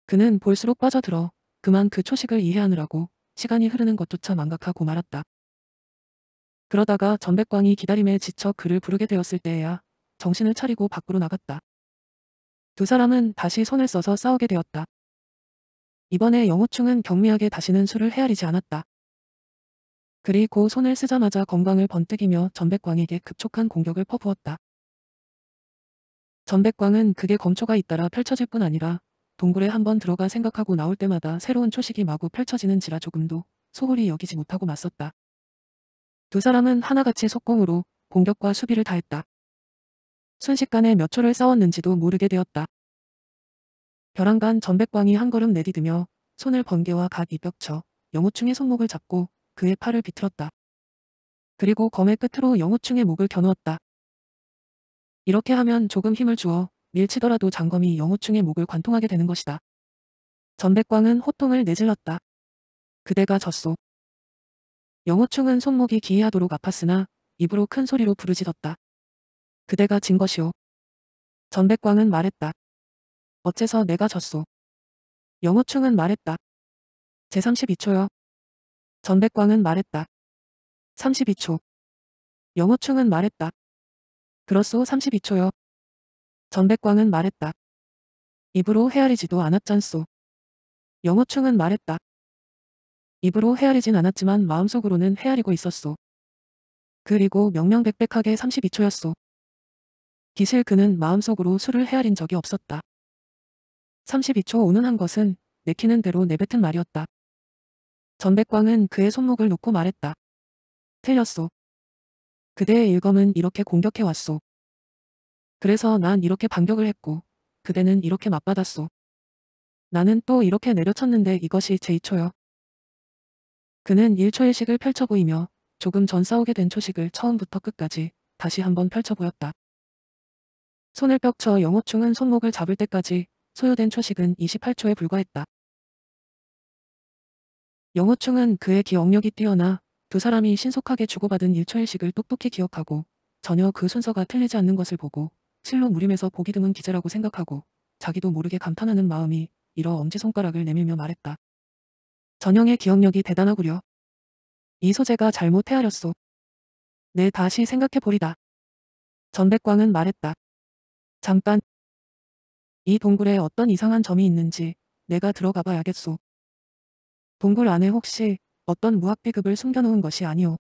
그는 볼수록 빠져들어 그만 그 초식을 이해하느라고 시간이 흐르는 것조차 망각하고 말았다. 그러다가 전백광이 기다림에 지쳐 그를 부르게 되었을 때에야 정신을 차리고 밖으로 나갔다. 두 사람은 다시 손을 써서 싸우게 되었다. 이번에 영호충은 경미하게 다시는 술을 헤아리지 않았다. 그리고 손을 쓰자마자 건강을 번뜩이며 전백광에게 급촉한 공격을 퍼부었다. 전백광은 그게 검초가 잇따라 펼쳐질 뿐 아니라 동굴에 한 번 들어가 생각하고 나올 때마다 새로운 초식이 마구 펼쳐지는지라 조금도 소홀히 여기지 못하고 맞섰다. 두 사람은 하나같이 속공으로 공격과 수비를 다했다. 순식간에 몇 초를 싸웠는지도 모르게 되었다. 벼랑간 전백광이 한 걸음 내디디며 손을 번개와 갓 입벽쳐 영호충의 손목을 잡고 그의 팔을 비틀었다. 그리고 검의 끝으로 영호충의 목을 겨누었다. 이렇게 하면 조금 힘을 주어 밀치더라도 장검이 영호충의 목을 관통하게 되는 것이다. 전백광은 호통을 내질렀다. 그대가 졌소. 영호충은 손목이 기이하도록 아팠으나 입으로 큰 소리로 부르짖었다. 그대가 진 것이오. 전백광은 말했다. 어째서 내가 졌소. 영호충은 말했다. 제32초요. 전백광은 말했다. 32초. 영호충은 말했다. 그렇소 32초요. 전백광은 말했다. 입으로 헤아리지도 않았잖소. 영어충은 말했다. 입으로 헤아리진 않았지만 마음속으로는 헤아리고 있었소. 그리고 명명백백하게 32초였소. 기실 그는 마음속으로 술을 헤아린 적이 없었다. 32초 운는한 것은 내키는 대로 내뱉은 말이었다. 전백광은 그의 손목을 놓고 말했다. 틀렸소. 그대의 일검은 이렇게 공격해왔소. 그래서 난 이렇게 반격을 했고 그대는 이렇게 맞받았소. 나는 또 이렇게 내려쳤는데 이것이 제2초요. 그는 1초의식을 펼쳐 보이며 조금 전 싸우게 된 초식을 처음부터 끝까지 다시 한번 펼쳐 보였다. 손을 벽쳐 영호충은 손목을 잡을 때까지 소요된 초식은 28초에 불과했다. 영호충은 그의 기억력이 뛰어나 두 사람이 신속하게 주고받은 1초의식을 똑똑히 기억하고 전혀 그 순서가 틀리지 않는 것을 보고 실로 무림에서 보기 드문 기재라고 생각하고 자기도 모르게 감탄하는 마음이 일어 엄지손가락을 내밀며 말했다. 전형의 기억력이 대단하구려. 이 소재가 잘못 헤아렸소. 네 다시 생각해보리다. 전백광은 말했다. 잠깐. 이 동굴에 어떤 이상한 점이 있는지 내가 들어가 봐야겠소. 동굴 안에 혹시 어떤 무학비급을 숨겨놓은 것이 아니오.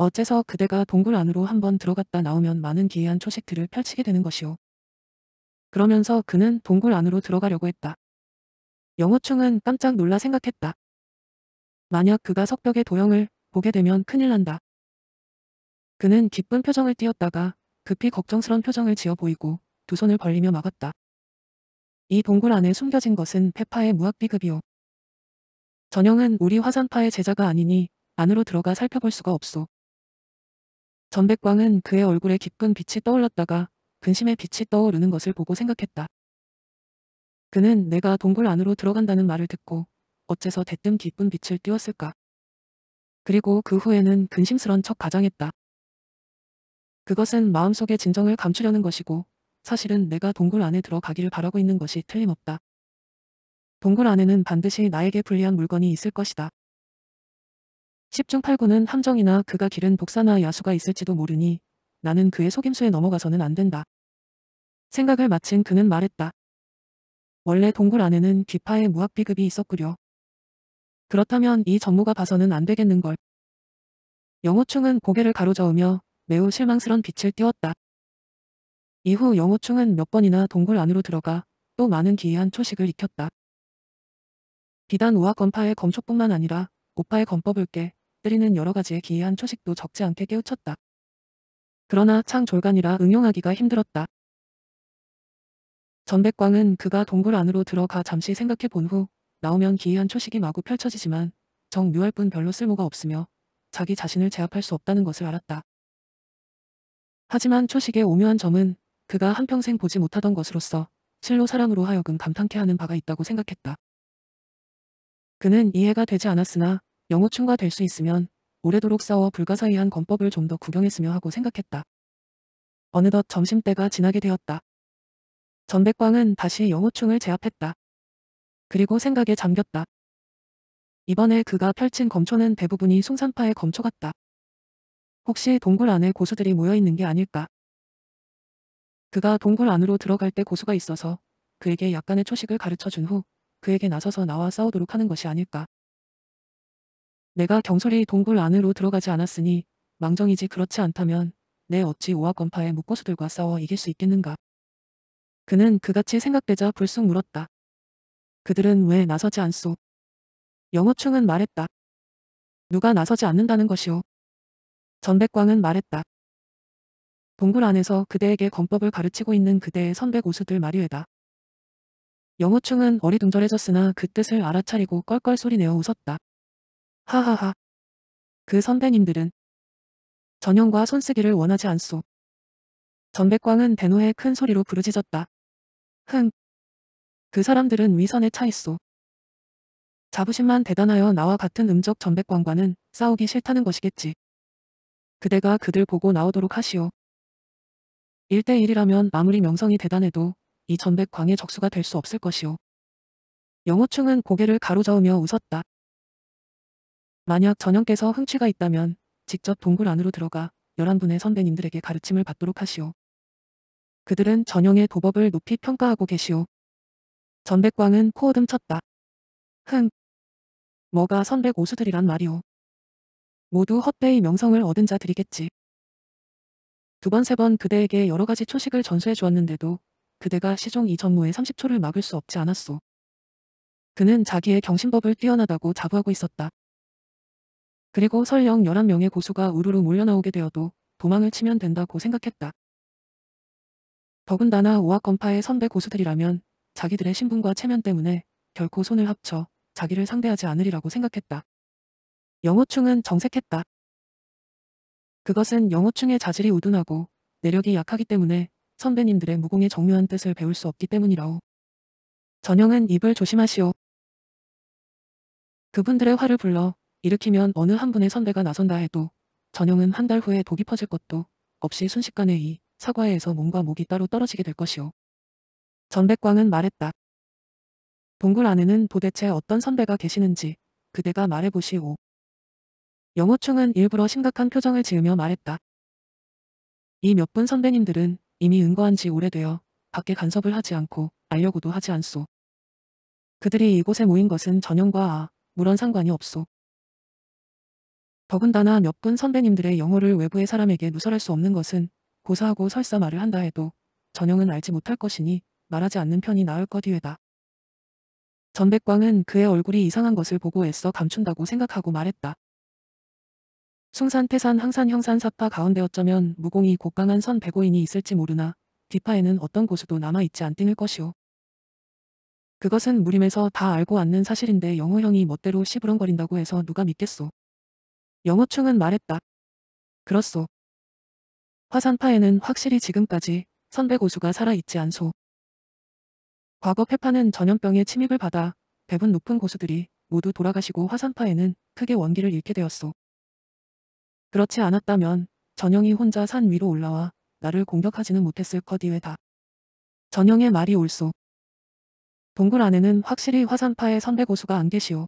어째서 그대가 동굴 안으로 한 번 들어갔다 나오면 많은 기이한 초식들을 펼치게 되는 것이오. 그러면서 그는 동굴 안으로 들어가려고 했다. 영호충은 깜짝 놀라 생각했다. 만약 그가 석벽의 도형을 보게 되면 큰일 난다. 그는 기쁜 표정을 띄었다가 급히 걱정스런 표정을 지어 보이고 두 손을 벌리며 막았다. 이 동굴 안에 숨겨진 것은 페파의 무학비급이오. 전형은 우리 화산파의 제자가 아니니 안으로 들어가 살펴볼 수가 없소. 전백광은 그의 얼굴에 깊은 빛이 떠올랐다가 근심의 빛이 떠오르는 것을 보고 생각했다. 그는 내가 동굴 안으로 들어간다는 말을 듣고 어째서 대뜸 기쁜 빛을 띄웠을까. 그리고 그 후에는 근심스런 척 가장했다. 그것은 마음속의 진정을 감추려는 것이고 사실은 내가 동굴 안에 들어가기를 바라고 있는 것이 틀림없다. 동굴 안에는 반드시 나에게 불리한 물건이 있을 것이다. 10중 8구는 함정이나 그가 기른 복사나 야수가 있을지도 모르니 나는 그의 속임수에 넘어가서는 안 된다. 생각을 마친 그는 말했다. 원래 동굴 안에는 귀파의 무학비급이 있었구려. 그렇다면 이 전무가 봐서는 안 되겠는걸. 영호충은 고개를 가로저으며 매우 실망스런 빛을 띄웠다. 이후 영호충은 몇 번이나 동굴 안으로 들어가 또 많은 기이한 초식을 익혔다. 비단 우학 건파의 검촉뿐만 아니라 오파의 검법을 깨 때리는 여러 가지의 기이한 초식도 적지 않게 깨우쳤다. 그러나 창 졸간이라 응용하기가 힘들었다. 전백광은 그가 동굴 안으로 들어가 잠시 생각해 본 후 나오면 기이한 초식이 마구 펼쳐지지만 정묘할 뿐 별로 쓸모가 없으며 자기 자신을 제압할 수 없다는 것을 알았다. 하지만 초식의 오묘한 점은 그가 한평생 보지 못하던 것으로서 실로 사람으로 하여금 감탄케 하는 바가 있다고 생각했다. 그는 이해가 되지 않았으나 영호충과 될 수 있으면 오래도록 싸워 불가사의한 권법을 좀 더 구경했으며 하고 생각했다. 어느덧 점심때가 지나게 되었다. 전백광은 다시 영호충을 제압했다. 그리고 생각에 잠겼다. 이번에 그가 펼친 검초는 대부분이 송산파의 검초 같다. 혹시 동굴 안에 고수들이 모여있는 게 아닐까? 그가 동굴 안으로 들어갈 때 고수가 있어서 그에게 약간의 초식을 가르쳐 준 후 그에게 나서서 나와 싸우도록 하는 것이 아닐까? 내가 경솔이 동굴 안으로 들어가지 않았으니 망정이지 그렇지 않다면 내 어찌 오악건파의 묶어수들과 싸워 이길 수 있겠는가. 그는 그같이 생각되자 불쑥 물었다. 그들은 왜 나서지 않소? 영호충은 말했다. 누가 나서지 않는다는 것이오. 전백광은 말했다. 동굴 안에서 그대에게 권법을 가르치고 있는 그대의 선백 고수들 마리에다 영호충은 어리둥절해졌으나 그 뜻을 알아차리고 껄껄 소리내어 웃었다. 하하하. 그 선배님들은 전용과 손쓰기를 원하지 않소. 전백광은 대노에큰 소리로 부르짖었다. 흥. 그 사람들은 위선에 차 있소. 자부심만 대단하여 나와 같은 음적 전백광과는 싸우기 싫다는 것이겠지. 그대가 그들 보고 나오도록 하시오. 1대1이라면 아무리 명성이 대단해도 이 전백광의 적수가 될 수 없을 것이오. 영호충은 고개를 가로저으며 웃었다. 만약 전형께서 흥취가 있다면 직접 동굴 안으로 들어가 11분의 선배님들에게 가르침을 받도록 하시오. 그들은 전형의 도법을 높이 평가하고 계시오. 전백광은 코어듬 쳤다. 흥. 뭐가 선백 오수들이란 말이오. 모두 헛되이 명성을 얻은 자들이겠지. 두 번, 세 번 그대에게 여러 가지 초식을 전수해 주었는데도 그대가 시종 이전무의 30초를 막을 수 없지 않았소. 그는 자기의 경신법을 뛰어나다고 자부하고 있었다. 그리고 설령 11명의 고수가 우르르 몰려나오게 되어도 도망을 치면 된다고 생각했다. 더군다나 오악 건파의 선배 고수들이라면 자기들의 신분과 체면 때문에 결코 손을 합쳐 자기를 상대하지 않으리라고 생각했다. 영호충은 정색했다. 그것은 영호충의 자질이 우둔하고 내력이 약하기 때문에 선배님들의 무공의 정묘한 뜻을 배울 수 없기 때문이라오. 전형은 입을 조심하시오. 그분들의 화를 불러 일으키면 어느 한 분의 선배가 나선다 해도 전형은 한 달 후에 독이 퍼질 것도 없이 순식간에 이사과에서 몸과 목이 따로 떨어지게 될 것이오. 전백광은 말했다. 동굴 안에는 도대체 어떤 선배가 계시는지 그대가 말해보시오. 영호충은 일부러 심각한 표정을 지으며 말했다. 이 몇 분 선배님들은 이미 응거한지 오래되어 밖에 간섭을 하지 않고 알려고도 하지 않소. 그들이 이곳에 모인 것은 전형과 아, 무런 상관이 없소. 더군다나 몇 분 선배님들의 영어를 외부의 사람에게 누설할 수 없는 것은 고사하고 설사 말을 한다 해도 전형은 알지 못할 것이니 말하지 않는 편이 나을 것이외다. 전백광은 그의 얼굴이 이상한 것을 보고 애써 감춘다고 생각하고 말했다. 숭산 태산 항산 형산 사파 가운데 어쩌면 무공이 곡강한 선배고인이 있을지 모르나 뒷파에는 어떤 고수도 남아있지 않등을 것이오. 그것은 무림에서 다 알고 앉는 사실인데 영호형이 멋대로 시부렁거린다고 해서 누가 믿겠소. 영호충은 말했다. 그렇소. 화산파에는 확실히 지금까지 선배 고수가 살아있지 않소. 과거 폐파는 전염병의 침입을 받아 배분 높은 고수들이 모두 돌아가시고 화산파에는 크게 원기를 잃게 되었소. 그렇지 않았다면 전영이 혼자 산 위로 올라와 나를 공격하지는 못했을 컷디외다 전영의 말이 옳소. 동굴 안에는 확실히 화산파의 선배 고수가 안 계시오.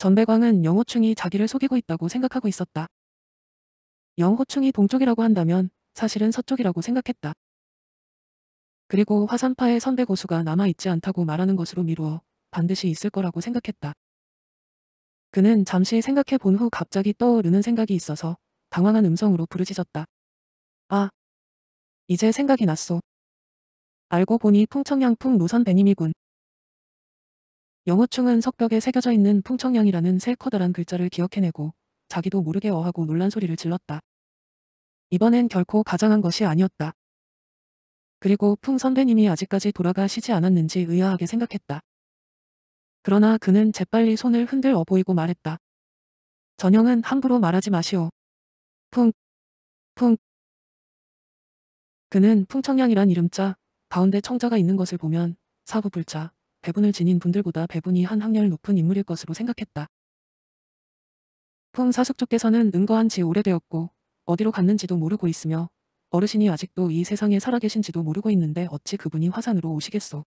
전배광은 영호충이 자기를 속이고 있다고 생각하고 있었다. 영호충이 동쪽이라고 한다면 사실은 서쪽이라고 생각했다. 그리고 화산파의 선배 고수가 남아있지 않다고 말하는 것으로 미루어 반드시 있을 거라고 생각했다. 그는 잠시 생각해 본 후 갑자기 떠오르는 생각이 있어서 당황한 음성으로 부르짖었다. 아, 이제 생각이 났소. 알고 보니 풍청양풍 노선 배님이군. 영호충은 석벽에 새겨져 있는 풍청량이라는 세 커다란 글자를 기억해내고 자기도 모르게 어하고 놀란 소리를 질렀다. 이번엔 결코 가장한 것이 아니었다. 그리고 풍 선배님이 아직까지 돌아가시지 않았는지 의아하게 생각했다. 그러나 그는 재빨리 손을 흔들어 보이고 말했다. 전형은 함부로 말하지 마시오. 풍, 풍. 그는 풍청량이란 이름자 가운데 청자가 있는 것을 보면 사부불자, 배분을 지닌 분들보다 배분이 한학년 높은 인물일 것으로 생각했다. 품 사숙조께서는 은거한 지 오래되었고 어디로 갔는지도 모르고 있으며 어르신이 아직도 이 세상에 살아계신지도 모르고 있는데 어찌 그분이 화산으로 오시겠소.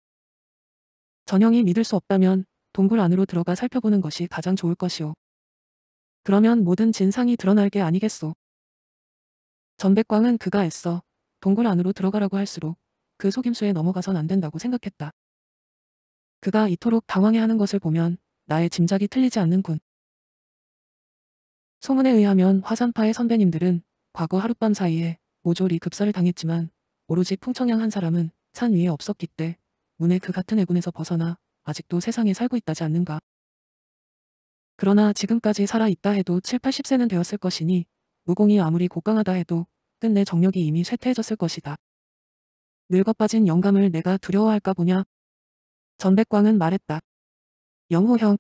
전형이 믿을 수 없다면 동굴 안으로 들어가 살펴보는 것이 가장 좋을 것이오. 그러면 모든 진상이 드러날 게 아니겠소. 전백광은 그가 애써 동굴 안으로 들어가라고 할수록 그 속임수에 넘어가선 안 된다고 생각했다. 그가 이토록 당황해하는 것을 보면 나의 짐작이 틀리지 않는군. 소문에 의하면 화산파의 선배님들은 과거 하룻밤 사이에 모조리 급사를 당했지만 오로지 풍청양 한 사람은 산 위에 없었기 때 문에 그 같은 애군에서 벗어나 아직도 세상에 살고 있다지 않는가. 그러나 지금까지 살아있다 해도 7, 80세는 되었을 것이니 무공이 아무리 고강하다 해도 끝내 정력이 이미 쇠퇴해졌을 것이다. 늙어 빠진 영감을 내가 두려워할까 보냐 전백광은 말했다. 영호형.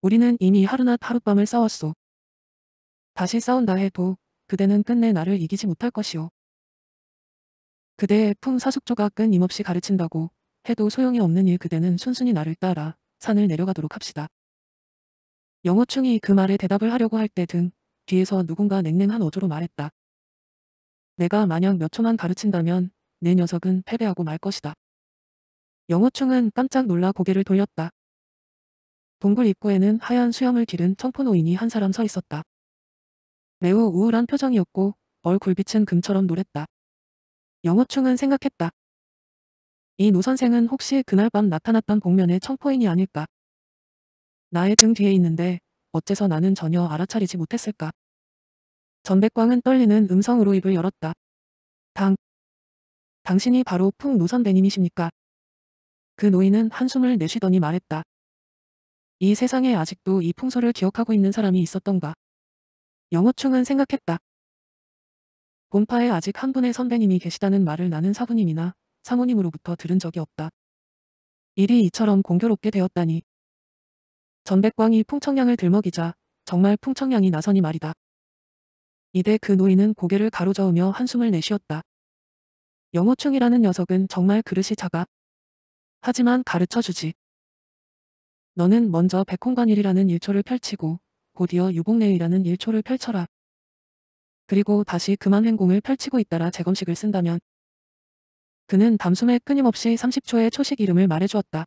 우리는 이미 하루낮 하룻밤을 싸웠소. 다시 싸운다 해도 그대는 끝내 나를 이기지 못할 것이오. 그대의 품 사숙조가 끊임없이 가르친다고 해도 소용이 없는 일 그대는 순순히 나를 따라 산을 내려가도록 합시다. 영호충이 그 말에 대답을 하려고 할 때 등 뒤에서 누군가 냉랭한 어조로 말했다. 내가 만약 몇 초만 가르친다면 내 녀석은 패배하고 말 것이다. 영호충은 깜짝 놀라 고개를 돌렸다. 동굴 입구에는 하얀 수염을 기른 청포노인이 한 사람 서 있었다. 매우 우울한 표정이었고 얼굴빛은 금처럼 노랬다. 영호충은 생각했다. 이 노선생은 혹시 그날 밤 나타났던 복면의 청포인이 아닐까? 나의 등 뒤에 있는데 어째서 나는 전혀 알아차리지 못했을까? 전백광은 떨리는 음성으로 입을 열었다. 당, 당신이 바로 풍 노선배님이십니까? 그 노인은 한숨을 내쉬더니 말했다. 이 세상에 아직도 이 풍설을 기억하고 있는 사람이 있었던가. 영호충은 생각했다. 본파에 아직 한 분의 선배님이 계시다는 말을 나는 사부님이나 사모님으로부터 들은 적이 없다. 일이 이처럼 공교롭게 되었다니. 전백광이 풍청량을 들먹이자 정말 풍청량이 나서니 말이다. 이때 그 노인은 고개를 가로저으며 한숨을 내쉬었다. 영호충이라는 녀석은 정말 그릇이 작아 하지만 가르쳐 주지. 너는 먼저 백홍관일이라는 일초를 펼치고 곧이어 유복내이라는 일초를 펼쳐라. 그리고 다시 그만 행공을 펼치고 있다라 재검식을 쓴다면 그는 담숨에 끊임없이 30초의 초식 이름을 말해주었다.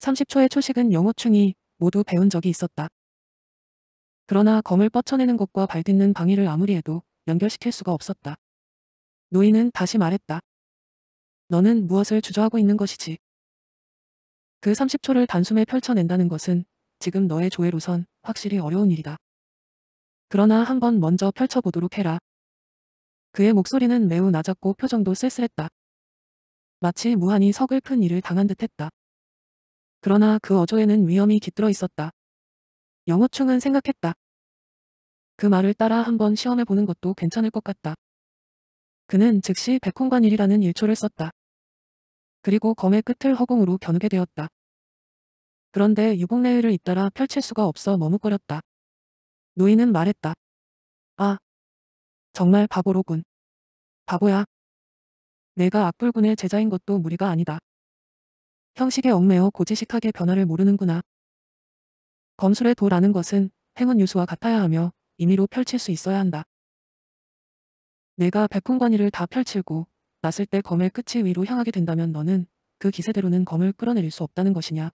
30초의 초식은 영호충이 모두 배운 적이 있었다. 그러나 검을 뻗쳐내는 것과 발딛는 방위를 아무리 해도 연결시킬 수가 없었다. 노인은 다시 말했다. 너는 무엇을 주저하고 있는 것이지. 그 30초를 단숨에 펼쳐낸다는 것은 지금 너의 조회로선 확실히 어려운 일이다. 그러나 한번 먼저 펼쳐보도록 해라. 그의 목소리는 매우 낮았고 표정도 쓸쓸했다. 마치 무한히 서글픈 일을 당한 듯했다. 그러나 그 어조에는 위험이 깃들어 있었다. 영어충은 생각했다. 그 말을 따라 한번 시험해보는 것도 괜찮을 것 같다. 그는 즉시 백홍관일이라는 일초를 썼다. 그리고 검의 끝을 허공으로 겨누게 되었다. 그런데 유복내이를 잇따라 펼칠 수가 없어 머뭇거렸다. 노인은 말했다. 아, 정말 바보로군. 바보야. 내가 악불군의 제자인 것도 무리가 아니다. 형식에 얽매어 고지식하게 변화를 모르는구나. 검술의 도라는 것은 행운 유수와 같아야 하며 임의로 펼칠 수 있어야 한다. 내가 백훈관이를 다 펼치고 났을 때 검의 끝이 위로 향하게 된다면 너는 그 기세대로는 검을 끌어내릴 수 없다는 것이냐.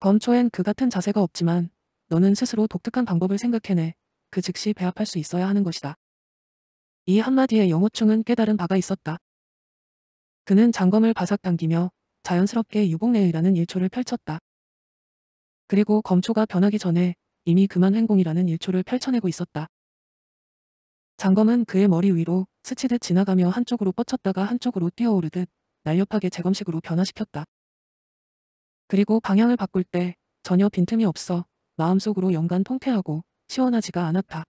검초엔 그 같은 자세가 없지만 너는 스스로 독특한 방법을 생각해내 그 즉시 배합할 수 있어야 하는 것이다. 이 한마디에 영호충은 깨달은 바가 있었다. 그는 장검을 바삭 당기며 자연스럽게 유복내의라는 일초를 펼쳤다. 그리고 검초가 변하기 전에 이미 그만 행공이라는 일초를 펼쳐내고 있었다. 장검은 그의 머리 위로 스치듯 지나가며 한쪽으로 뻗쳤다가 한쪽으로 뛰어오르듯 날렵하게 재검식으로 변화시켰다. 그리고 방향을 바꿀 때 전혀 빈틈이 없어 마음속으로 연간 통쾌하고 시원하지가 않았다.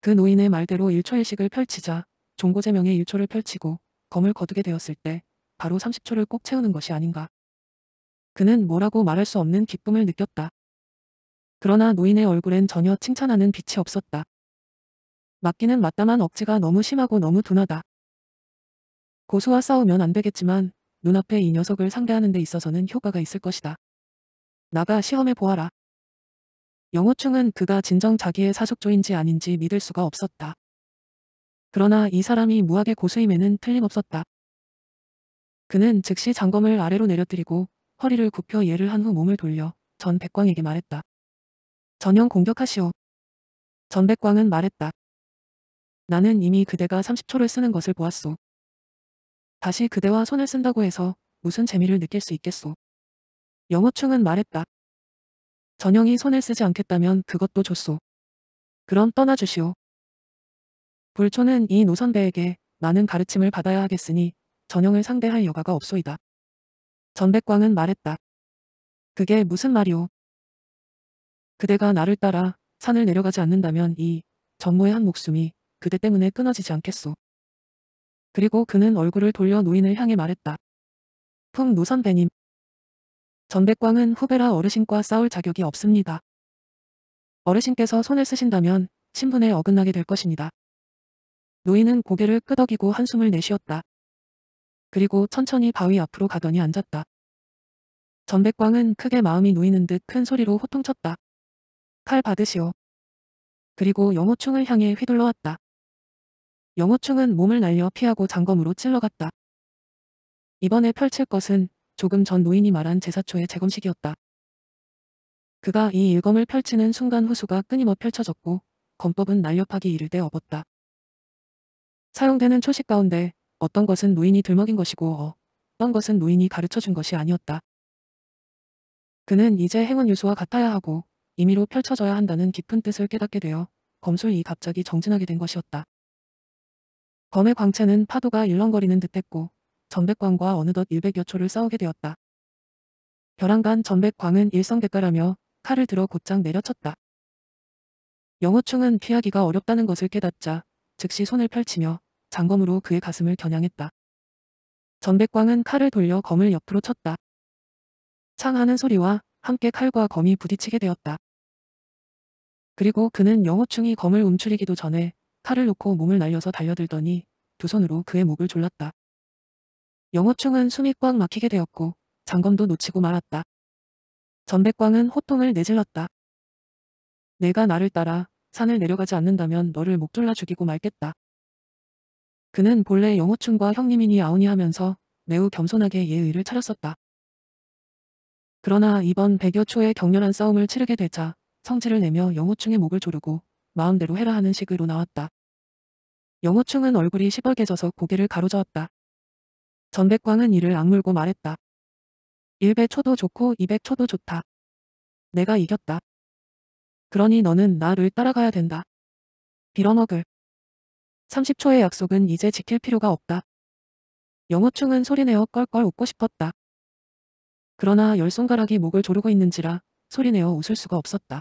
그 노인의 말대로 1초일식을 펼치자 종고제명의 1초를 펼치고 검을 거두게 되었을 때 바로 30초를 꼭 채우는 것이 아닌가. 그는 뭐라고 말할 수 없는 기쁨을 느꼈다. 그러나 노인의 얼굴엔 전혀 칭찬하는 빛이 없었다. 맞기는 맞다만 억지가 너무 심하고 너무 둔하다. 고수와 싸우면 안 되겠지만 눈앞에 이 녀석을 상대하는 데 있어서는 효과가 있을 것이다. 나가 시험해 보아라. 영호충은 그가 진정 자기의 사족조인지 아닌지 믿을 수가 없었다. 그러나 이 사람이 무학의 고수임에는 틀림없었다. 그는 즉시 장검을 아래로 내려뜨리고 허리를 굽혀 예를 한 후 몸을 돌려 전 백광에게 말했다. 전형 공격하시오. 전 백광은 말했다. 나는 이미 그대가 30초를 쓰는 것을 보았소. 다시 그대와 손을 쓴다고 해서 무슨 재미를 느낄 수 있겠소. 영어충은 말했다. 전영이 손을 쓰지 않겠다면 그것도 줬소. 그럼 떠나주시오. 불초는 이 노선배에게 많은 가르침을 받아야 하겠으니 전영을 상대할 여가가 없소이다. 전백광은 말했다. 그게 무슨 말이오? 그대가 나를 따라 산을 내려가지 않는다면 이 전무의 한 목숨이 그대 때문에 끊어지지 않겠소. 그리고 그는 얼굴을 돌려 노인을 향해 말했다. 품 노선배님. 전백광은 후배라 어르신과 싸울 자격이 없습니다. 어르신께서 손을 쓰신다면 신분에 어긋나게 될 것입니다. 노인은 고개를 끄덕이고 한숨을 내쉬었다. 그리고 천천히 바위 앞으로 가더니 앉았다. 전백광은 크게 마음이 놓이는 듯 큰 소리로 호통쳤다. 칼 받으시오. 그리고 영호충을 향해 휘둘러왔다. 영호충은 몸을 날려 피하고 장검으로 찔러갔다. 이번에 펼칠 것은 조금 전 노인이 말한 제사초의 재검식이었다. 그가 이 일검을 펼치는 순간 호수가 끊임없 이 펼쳐졌고 검법은 날렵하기 이를 때 업었다. 사용되는 초식 가운데 어떤 것은 노인이 들먹인 것이고 어, 어떤 것은 노인이 가르쳐준 것이 아니었다. 그는 이제 행운 요소와 같아야 하고 임의로 펼쳐져야 한다는 깊은 뜻을 깨닫게 되어 검술이 갑자기 정진하게 된 것이었다. 검의 광채는 파도가 일렁거리는 듯했고 전백광과 어느덧 일백여 초를 싸우게 되었다. 벼랑간 전백광은 일성대가라며 칼을 들어 곧장 내려쳤다. 영호충은 피하기가 어렵다는 것을 깨닫자 즉시 손을 펼치며 장검으로 그의 가슴을 겨냥했다. 전백광은 칼을 돌려 검을 옆으로 쳤다. 창하는 소리와 함께 칼과 검이 부딪히게 되었다. 그리고 그는 영호충이 검을 움츠리기도 전에 팔을 놓고 몸을 날려서 달려들더니 두 손으로 그의 목을 졸랐다. 영호충은 숨이 꽉 막히게 되었고 장검도 놓치고 말았다. 전백광은 호통을 내질렀다. 내가 나를 따라 산을 내려가지 않는다면 너를 목 졸라 죽이고 말겠다. 그는 본래 영호충과 형님이니 아우니 하면서 매우 겸손하게 예의를 차렸었다. 그러나 이번 백여 초의 격렬한 싸움을 치르게 되자 성질을 내며 영호충의 목을 조르고 마음대로 해라 하는 식으로 나왔다. 영호충은 얼굴이 시뻘개져서 고개를 가로저었다. 전백광은 이를 악물고 말했다. 1배 초도 좋고 2배 초도 좋다. 내가 이겼다. 그러니 너는 나를 따라가야 된다. 빌어먹을. 30초의 약속은 이제 지킬 필요가 없다. 영호충은 소리내어 껄껄 웃고 싶었다. 그러나 열 손가락이 목을 조르고 있는지라 소리내어 웃을 수가 없었다.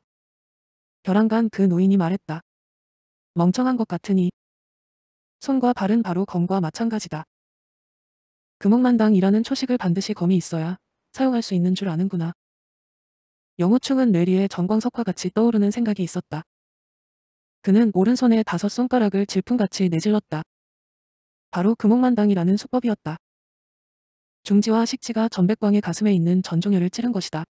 벼랑간 그 노인이 말했다. 멍청한 것 같으니 손과 발은 바로 검과 마찬가지다. 금옥만당이라는 초식을 반드시 검이 있어야 사용할 수 있는 줄 아는구나. 영호충은 뇌리에 전광석화 같이 떠오르는 생각이 있었다. 그는 오른손에 다섯 손가락을 질풍같이 내질렀다. 바로 금옥만당이라는 수법이었다. 중지와 식지가 전백광의 가슴에 있는 전종혈을 찌른 것이다.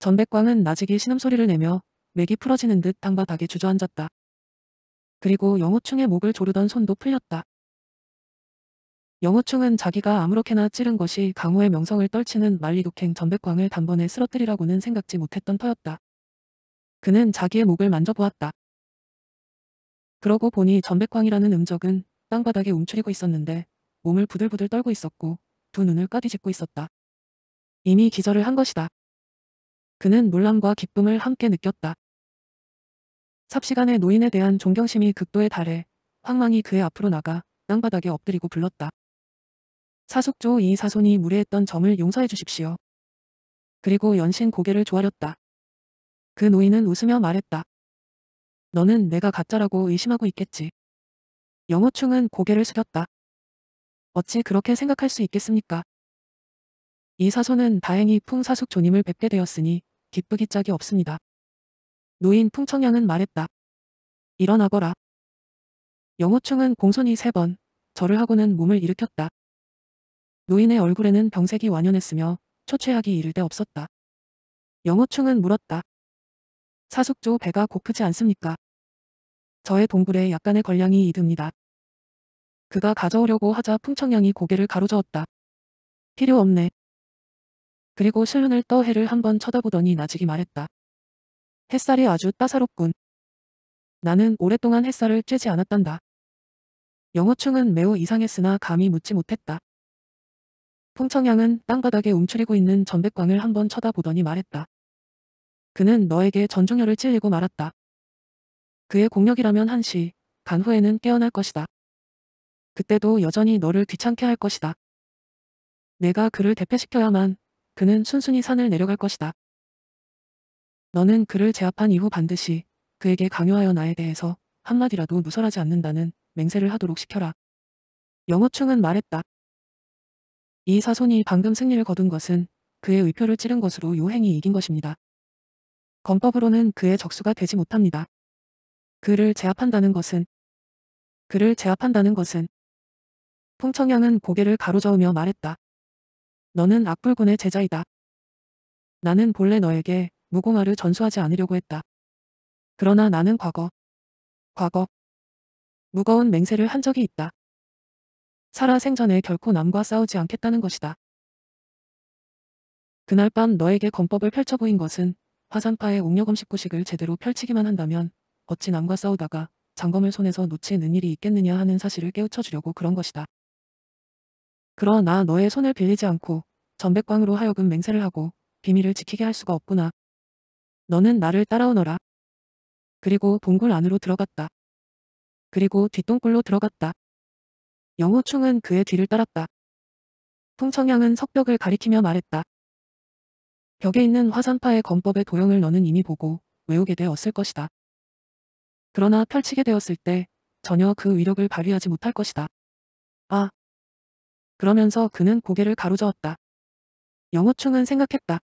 전백광은 나직이 신음소리를 내며 맥이 풀어지는 듯 땅바닥에 주저앉았다. 그리고 영호충의 목을 조르던 손도 풀렸다. 영호충은 자기가 아무렇게나 찌른 것이 강호의 명성을 떨치는 만리독행 전백광을 단번에 쓰러뜨리라고는 생각지 못했던 터였다. 그는 자기의 목을 만져보았다. 그러고 보니 전백광이라는 음적은 땅바닥에 움츠리고 있었는데 몸을 부들부들 떨고 있었고 두 눈을 까디집고 있었다. 이미 기절을 한 것이다. 그는 놀람과 기쁨을 함께 느꼈다. 삽시간에 노인에 대한 존경심이 극도에 달해 황망이 그의 앞으로 나가 땅바닥에 엎드리고 불렀다. 사숙조 이 사손이 무례했던 점을 용서해 주십시오. 그리고 연신 고개를 조아렸다. 그 노인은 웃으며 말했다. 너는 내가 가짜라고 의심하고 있겠지. 영호충은 고개를 숙였다. 어찌 그렇게 생각할 수 있겠습니까? 이 사손은 다행히 풍사숙조님을 뵙게 되었으니 기쁘기 짝이 없습니다. 노인 풍청양은 말했다. 일어나거라. 영호충은 공손히 세 번 절을 하고는 몸을 일으켰다. 노인의 얼굴에는 병색이 완연했으며 초췌하기 이를 데 없었다. 영호충은 물었다. 사숙조 배가 고프지 않습니까? 저의 동굴에 약간의 권량이 이듭니다. 그가 가져오려고 하자 풍청양이 고개를 가로저었다. 필요 없네. 그리고 실눈을 떠 해를 한번 쳐다보더니 나직이 말했다. 햇살이 아주 따사롭군. 나는 오랫동안 햇살을 쬐지 않았단다. 영어충은 매우 이상했으나 감히 묻지 못했다. 풍청양은 땅바닥에 움츠리고 있는 전백광을 한번 쳐다보더니 말했다. 그는 너에게 전중열을 찔리고 말았다. 그의 공력이라면 한시, 간 후에는 깨어날 것이다. 그때도 여전히 너를 귀찮게 할 것이다. 내가 그를 대패시켜야만 그는 순순히 산을 내려갈 것이다. 너는 그를 제압한 이후 반드시 그에게 강요하여 나에 대해서 한마디라도 누설하지 않는다는 맹세를 하도록 시켜라. 영어충은 말했다. 이 사손이 방금 승리를 거둔 것은 그의 의표를 찌른 것으로 요행이 이긴 것입니다. 검법으로는 그의 적수가 되지 못합니다. 그를 제압한다는 것은 그를 제압한다는 것은 풍청양은 고개를 가로저으며 말했다. 너는 악불군의 제자이다. 나는 본래 너에게 무궁화를 전수하지 않으려고 했다. 그러나 나는 과거, 과거, 무거운 맹세를 한 적이 있다. 살아 생전에 결코 남과 싸우지 않겠다는 것이다. 그날 밤 너에게 검법을 펼쳐 보인 것은 화산파의 옥녀검식구식을 제대로 펼치기만 한다면 어찌 남과 싸우다가 장검을 손에서 놓치는 일이 있겠느냐 하는 사실을 깨우쳐 주려고 그런 것이다. 그러나 너의 손을 빌리지 않고 전백광으로 하여금 맹세를 하고 비밀을 지키게 할 수가 없구나 너는 나를 따라오너라. 그리고 동굴 안으로 들어갔다. 그리고 뒷동굴로 들어갔다. 영호충은 그의 뒤를 따랐다. 풍청양은 석벽을 가리키며 말했다. 벽에 있는 화산파의 검법의 도형을 너는 이미 보고 외우게 되었을 것이다. 그러나 펼치게 되었을 때 전혀 그 위력을 발휘하지 못할 것이다. 아. 그러면서 그는 고개를 가로저었다. 영호충은 생각했다.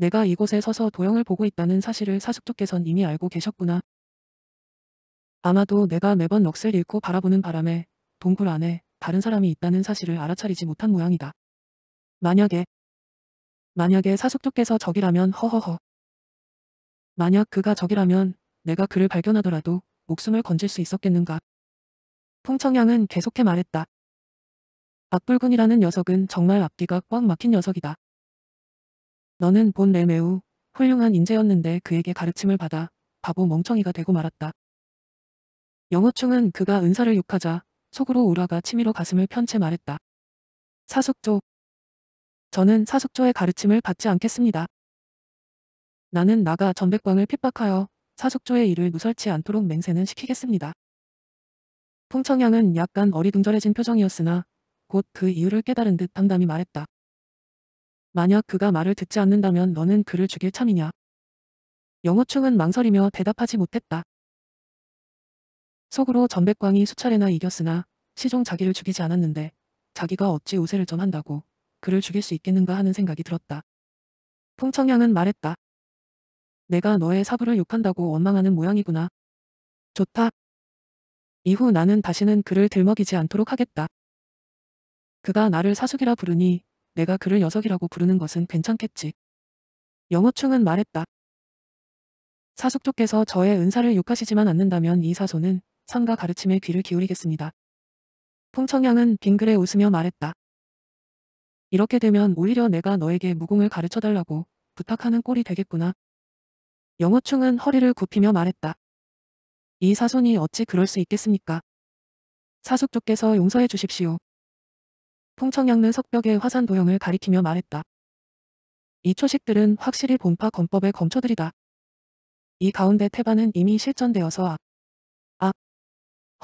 내가 이곳에 서서 도형을 보고 있다는 사실을 사숙조께선 이미 알고 계셨구나. 아마도 내가 매번 넋을 잃고 바라보는 바람에 동굴 안에 다른 사람이 있다는 사실을 알아차리지 못한 모양이다. 만약에 만약에 사숙조께서 적이라면 허허허. 만약 그가 적이라면 내가 그를 발견하더라도 목숨을 건질 수 있었겠는가. 풍청양은 계속해 말했다. 악불군이라는 녀석은 정말 앞뒤가 꽉 막힌 녀석이다. 너는 본래 매우 훌륭한 인재였는데 그에게 가르침을 받아 바보 멍청이가 되고 말았다. 영호충은 그가 은사를 욕하자 속으로 우라가 치밀어 가슴을 편채 말했다. 사숙조. 저는 사숙조의 가르침을 받지 않겠습니다. 나는 나가 전백광을 핍박하여 사숙조의 일을 누설치 않도록 맹세는 시키겠습니다. 풍청양은 약간 어리둥절해진 표정이었으나 곧 그 이유를 깨달은 듯 담담히 말했다. 만약 그가 말을 듣지 않는다면 너는 그를 죽일 참이냐. 영호충은 망설이며 대답하지 못했다. 속으로 전백광이 수차례나 이겼으나 시종 자기를 죽이지 않았는데 자기가 어찌 우세를 점한다고 그를 죽일 수 있겠는가 하는 생각이 들었다. 풍청양은 말했다. 내가 너의 사부를 욕한다고 원망하는 모양이구나. 좋다. 이후 나는 다시는 그를 들먹이지 않도록 하겠다. 그가 나를 사숙이라 부르니 내가 그를 녀석이라고 부르는 것은 괜찮겠지. 영어충은 말했다. 사숙조께서 저의 은사를 욕하시지만 않는다면 이 사소는 상가 가르침에 귀를 기울이겠습니다. 풍청양은 빙그레 웃으며 말했다. 이렇게 되면 오히려 내가 너에게 무공을 가르쳐달라고 부탁하는 꼴이 되겠구나. 영어충은 허리를 굽히며 말했다. 이 사손이 어찌 그럴 수 있겠습니까? 사숙조께서 용서해 주십시오. 풍청양는 석벽의 화산 도형을 가리키며 말했다. 이 초식들은 확실히 본파 검법의 검초들이다. 이 가운데 태반은 이미 실전되어서 아. 아.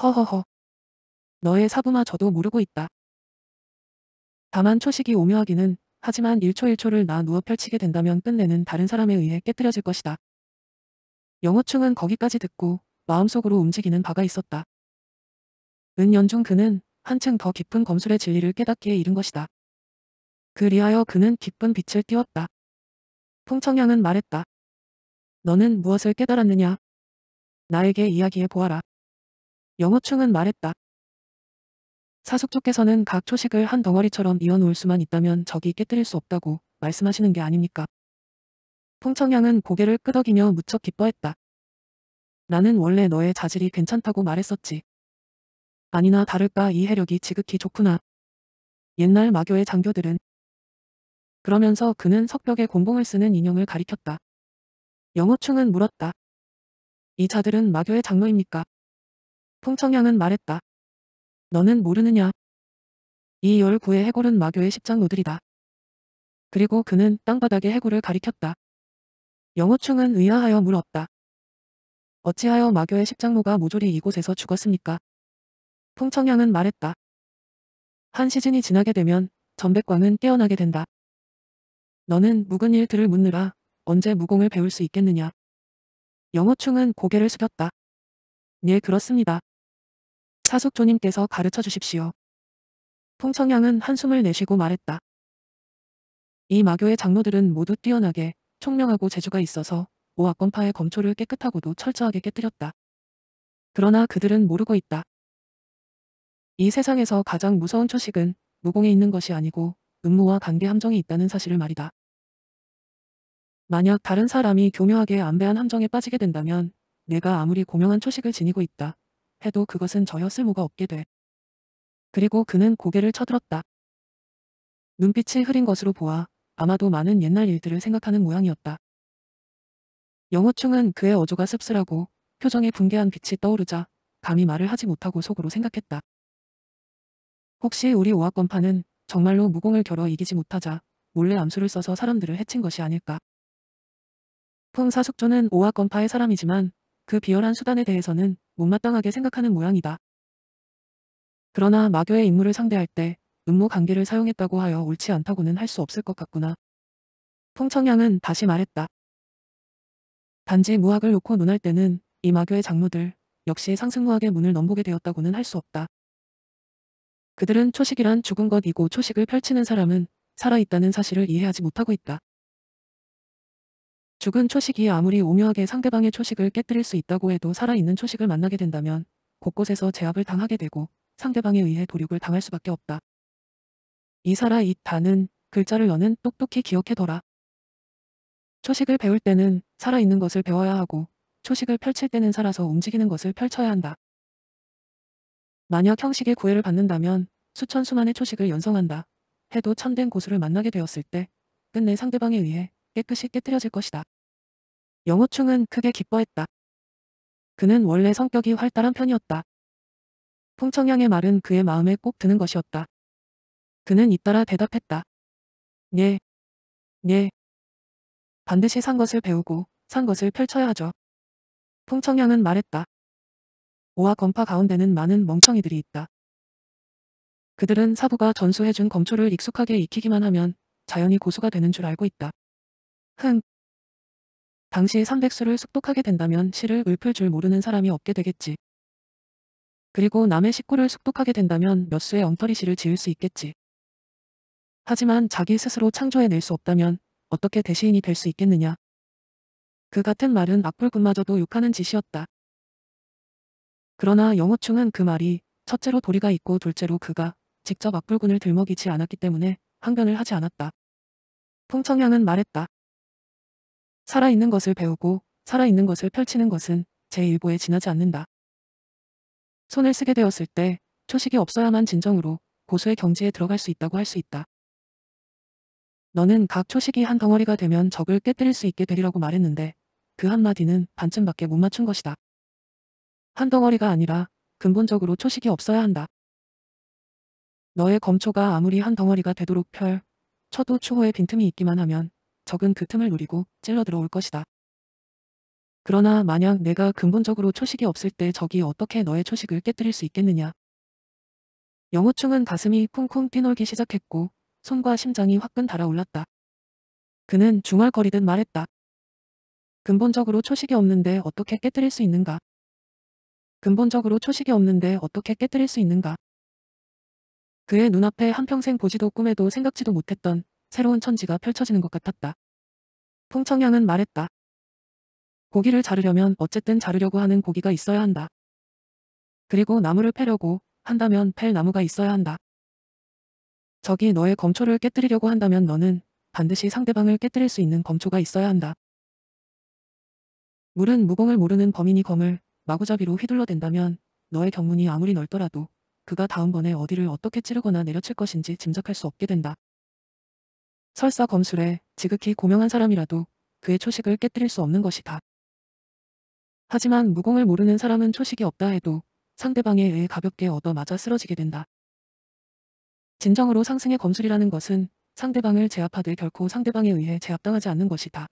허허허. 너의 사부마 저도 모르고 있다. 다만 초식이 오묘하기는 하지만 1초 1초를 나 누워 펼치게 된다면 끝내는 다른 사람에 의해 깨뜨려질 것이다. 영호충은 거기까지 듣고 마음속으로 움직이는 바가 있었다. 은연중 그는 한층 더 깊은 검술의 진리를 깨닫기에 이른 것이다. 그리하여 그는 깊은 빛을 띄웠다. 풍청양은 말했다. 너는 무엇을 깨달았느냐? 나에게 이야기해 보아라. 영호충은 말했다. 사숙조께서는 각 초식을 한 덩어리처럼 이어놓을 수만 있다면 적이 깨뜨릴 수 없다고 말씀하시는 게 아닙니까? 풍청양은 고개를 끄덕이며 무척 기뻐했다. 나는 원래 너의 자질이 괜찮다고 말했었지. 아니나 다를까 이 해력이 지극히 좋구나. 옛날 마교의 장교들은 그러면서 그는 석벽에 공봉을 쓰는 인형을 가리켰다. 영호충은 물었다. 이 자들은 마교의 장로입니까? 풍청양은 말했다. 너는 모르느냐? 이 열구의 해골은 마교의 십장로들이다. 그리고 그는 땅바닥의 해골을 가리켰다. 영호충은 의아하여 물었다. 어찌하여 마교의 십장로가 모조리 이곳에서 죽었습니까? 풍청향은 말했다. 한 시즌이 지나게 되면 전백광은 깨어나게 된다. 너는 묵은 일들을 묻느라 언제 무공을 배울 수 있겠느냐. 영호충은 고개를 숙였다. 네 그렇습니다. 사숙조님께서 가르쳐 주십시오. 풍청향은 한숨을 내쉬고 말했다. 이 마교의 장로들은 모두 뛰어나게 총명하고 재주가 있어서 오악권파의 검초를 깨끗하고도 철저하게 깨뜨렸다. 그러나 그들은 모르고 있다. 이 세상에서 가장 무서운 초식은 무공에 있는 것이 아니고 음모와 관계 함정이 있다는 사실을 말이다. 만약 다른 사람이 교묘하게 안배한 함정에 빠지게 된다면 내가 아무리 고명한 초식을 지니고 있다 해도 그것은 저혀 쓸모가 없게 돼. 그리고 그는 고개를 쳐들었다. 눈빛이 흐린 것으로 보아 아마도 많은 옛날 일들을 생각하는 모양이었다. 영호충은 그의 어조가 씁쓸하고 표정에 붕괴한 빛이 떠오르자 감히 말을 하지 못하고 속으로 생각했다. 혹시 우리 오학권파는 정말로 무공을 겨뤄 이기지 못하자 몰래 암수를 써서 사람들을 해친 것이 아닐까. 풍사숙조는 오학권파의 사람이지만 그 비열한 수단에 대해서는 못마땅하게 생각하는 모양이다. 그러나 마교의 임무를 상대할 때 음모 관계를 사용했다고 하여 옳지 않다고는 할 수 없을 것 같구나. 풍청양은 다시 말했다. 단지 무학을 놓고 논할 때는 이 마교의 장로들 역시 상승무학의 문을 넘보게 되었다고는 할 수 없다. 그들은 초식이란 죽은 것이고 초식을 펼치는 사람은 살아있다는 사실을 이해하지 못하고 있다. 죽은 초식이 아무리 오묘하게 상대방의 초식을 깨뜨릴 수 있다고 해도 살아있는 초식을 만나게 된다면 곳곳에서 제압을 당하게 되고 상대방에 의해 도륙을 당할 수밖에 없다. 이사라 이다는 글자를 너는 똑똑히 기억해둬라. 초식을 배울 때는 살아있는 것을 배워야 하고 초식을 펼칠 때는 살아서 움직이는 것을 펼쳐야 한다. 만약 형식의 구애를 받는다면 수천 수만의 초식을 연성한다. 해도 참된 고수를 만나게 되었을 때 끝내 상대방에 의해 깨끗이 깨뜨려질 것이다. 영호충은 크게 기뻐했다. 그는 원래 성격이 활달한 편이었다. 풍청양의 말은 그의 마음에 꼭 드는 것이었다. 그는 잇따라 대답했다. 네. 네. 반드시 산 것을 배우고 산 것을 펼쳐야 하죠. 풍청양은 말했다. 오와 건파 가운데는 많은 멍청이들이 있다. 그들은 사부가 전수해준 검초를 익숙하게 익히기만 하면 자연히 고수가 되는 줄 알고 있다. 흥. 당시 300수를 숙독하게 된다면 시를 읊을 줄 모르는 사람이 없게 되겠지. 그리고 남의 식구를 숙독하게 된다면 몇 수의 엉터리 시를 지을 수 있겠지. 하지만 자기 스스로 창조해낼 수 없다면 어떻게 대시인이 될 수 있겠느냐. 그 같은 말은 악플꾼마저도 욕하는 짓이었다. 그러나 영호충은 그 말이 첫째로 도리가 있고 둘째로 그가 직접 악불군을 들먹이지 않았기 때문에 항변을 하지 않았다. 풍청향은 말했다. 살아있는 것을 배우고 살아있는 것을 펼치는 것은 제1보에 지나지 않는다. 손을 쓰게 되었을 때 초식이 없어야만 진정으로 고수의 경지에 들어갈 수 있다고 할 수 있다. 너는 각 초식이 한 덩어리가 되면 적을 깨뜨릴 수 있게 되리라고 말했는데 그 한마디는 반쯤밖에 못 맞춘 것이다. 한 덩어리가 아니라 근본적으로 초식이 없어야 한다. 너의 검초가 아무리 한 덩어리가 되도록 펼 쳐도 추호에 빈틈이 있기만 하면 적은 그 틈을 누리고 찔러 들어올 것이다. 그러나 만약 내가 근본적으로 초식이 없을 때 적이 어떻게 너의 초식을 깨뜨릴 수 있겠느냐. 영호충은 가슴이 쿵쿵 뛰놀기 시작했고 손과 심장이 화끈 달아올랐다. 그는 중얼거리듯 말했다. 근본적으로 초식이 없는데 어떻게 깨뜨릴 수 있는가. 근본적으로 초식이 없는데 어떻게 깨뜨릴 수 있는가. 그의 눈앞에 한평생 보지도 꿈에도 생각지도 못했던 새로운 천지가 펼쳐지는 것 같았다. 풍청양은 말했다. 고기를 자르려면 어쨌든 자르려고 하는 고기가 있어야 한다. 그리고 나무를 패려고 한다면 팰 나무가 있어야 한다. 저기 너의 검초를 깨뜨리려고 한다면 너는 반드시 상대방을 깨뜨릴 수 있는 검초가 있어야 한다. 물은 무공을 모르는 범인이 검을 마구잡이로 휘둘러댄다면 너의 경문이 아무리 넓더라도 그가 다음번에 어디를 어떻게 찌르거나 내려칠 것인지 짐작할 수 없게 된다. 설사 검술에 지극히 고명한 사람이라도 그의 초식을 깨뜨릴 수 없는 것이다. 하지만 무공을 모르는 사람은 초식이 없다 해도 상대방에 의해 가볍게 얻어맞아 쓰러지게 된다. 진정으로 상승의 검술이라는 것은 상대방을 제압하되 결코 상대방에 의해 제압당하지 않는 것이다.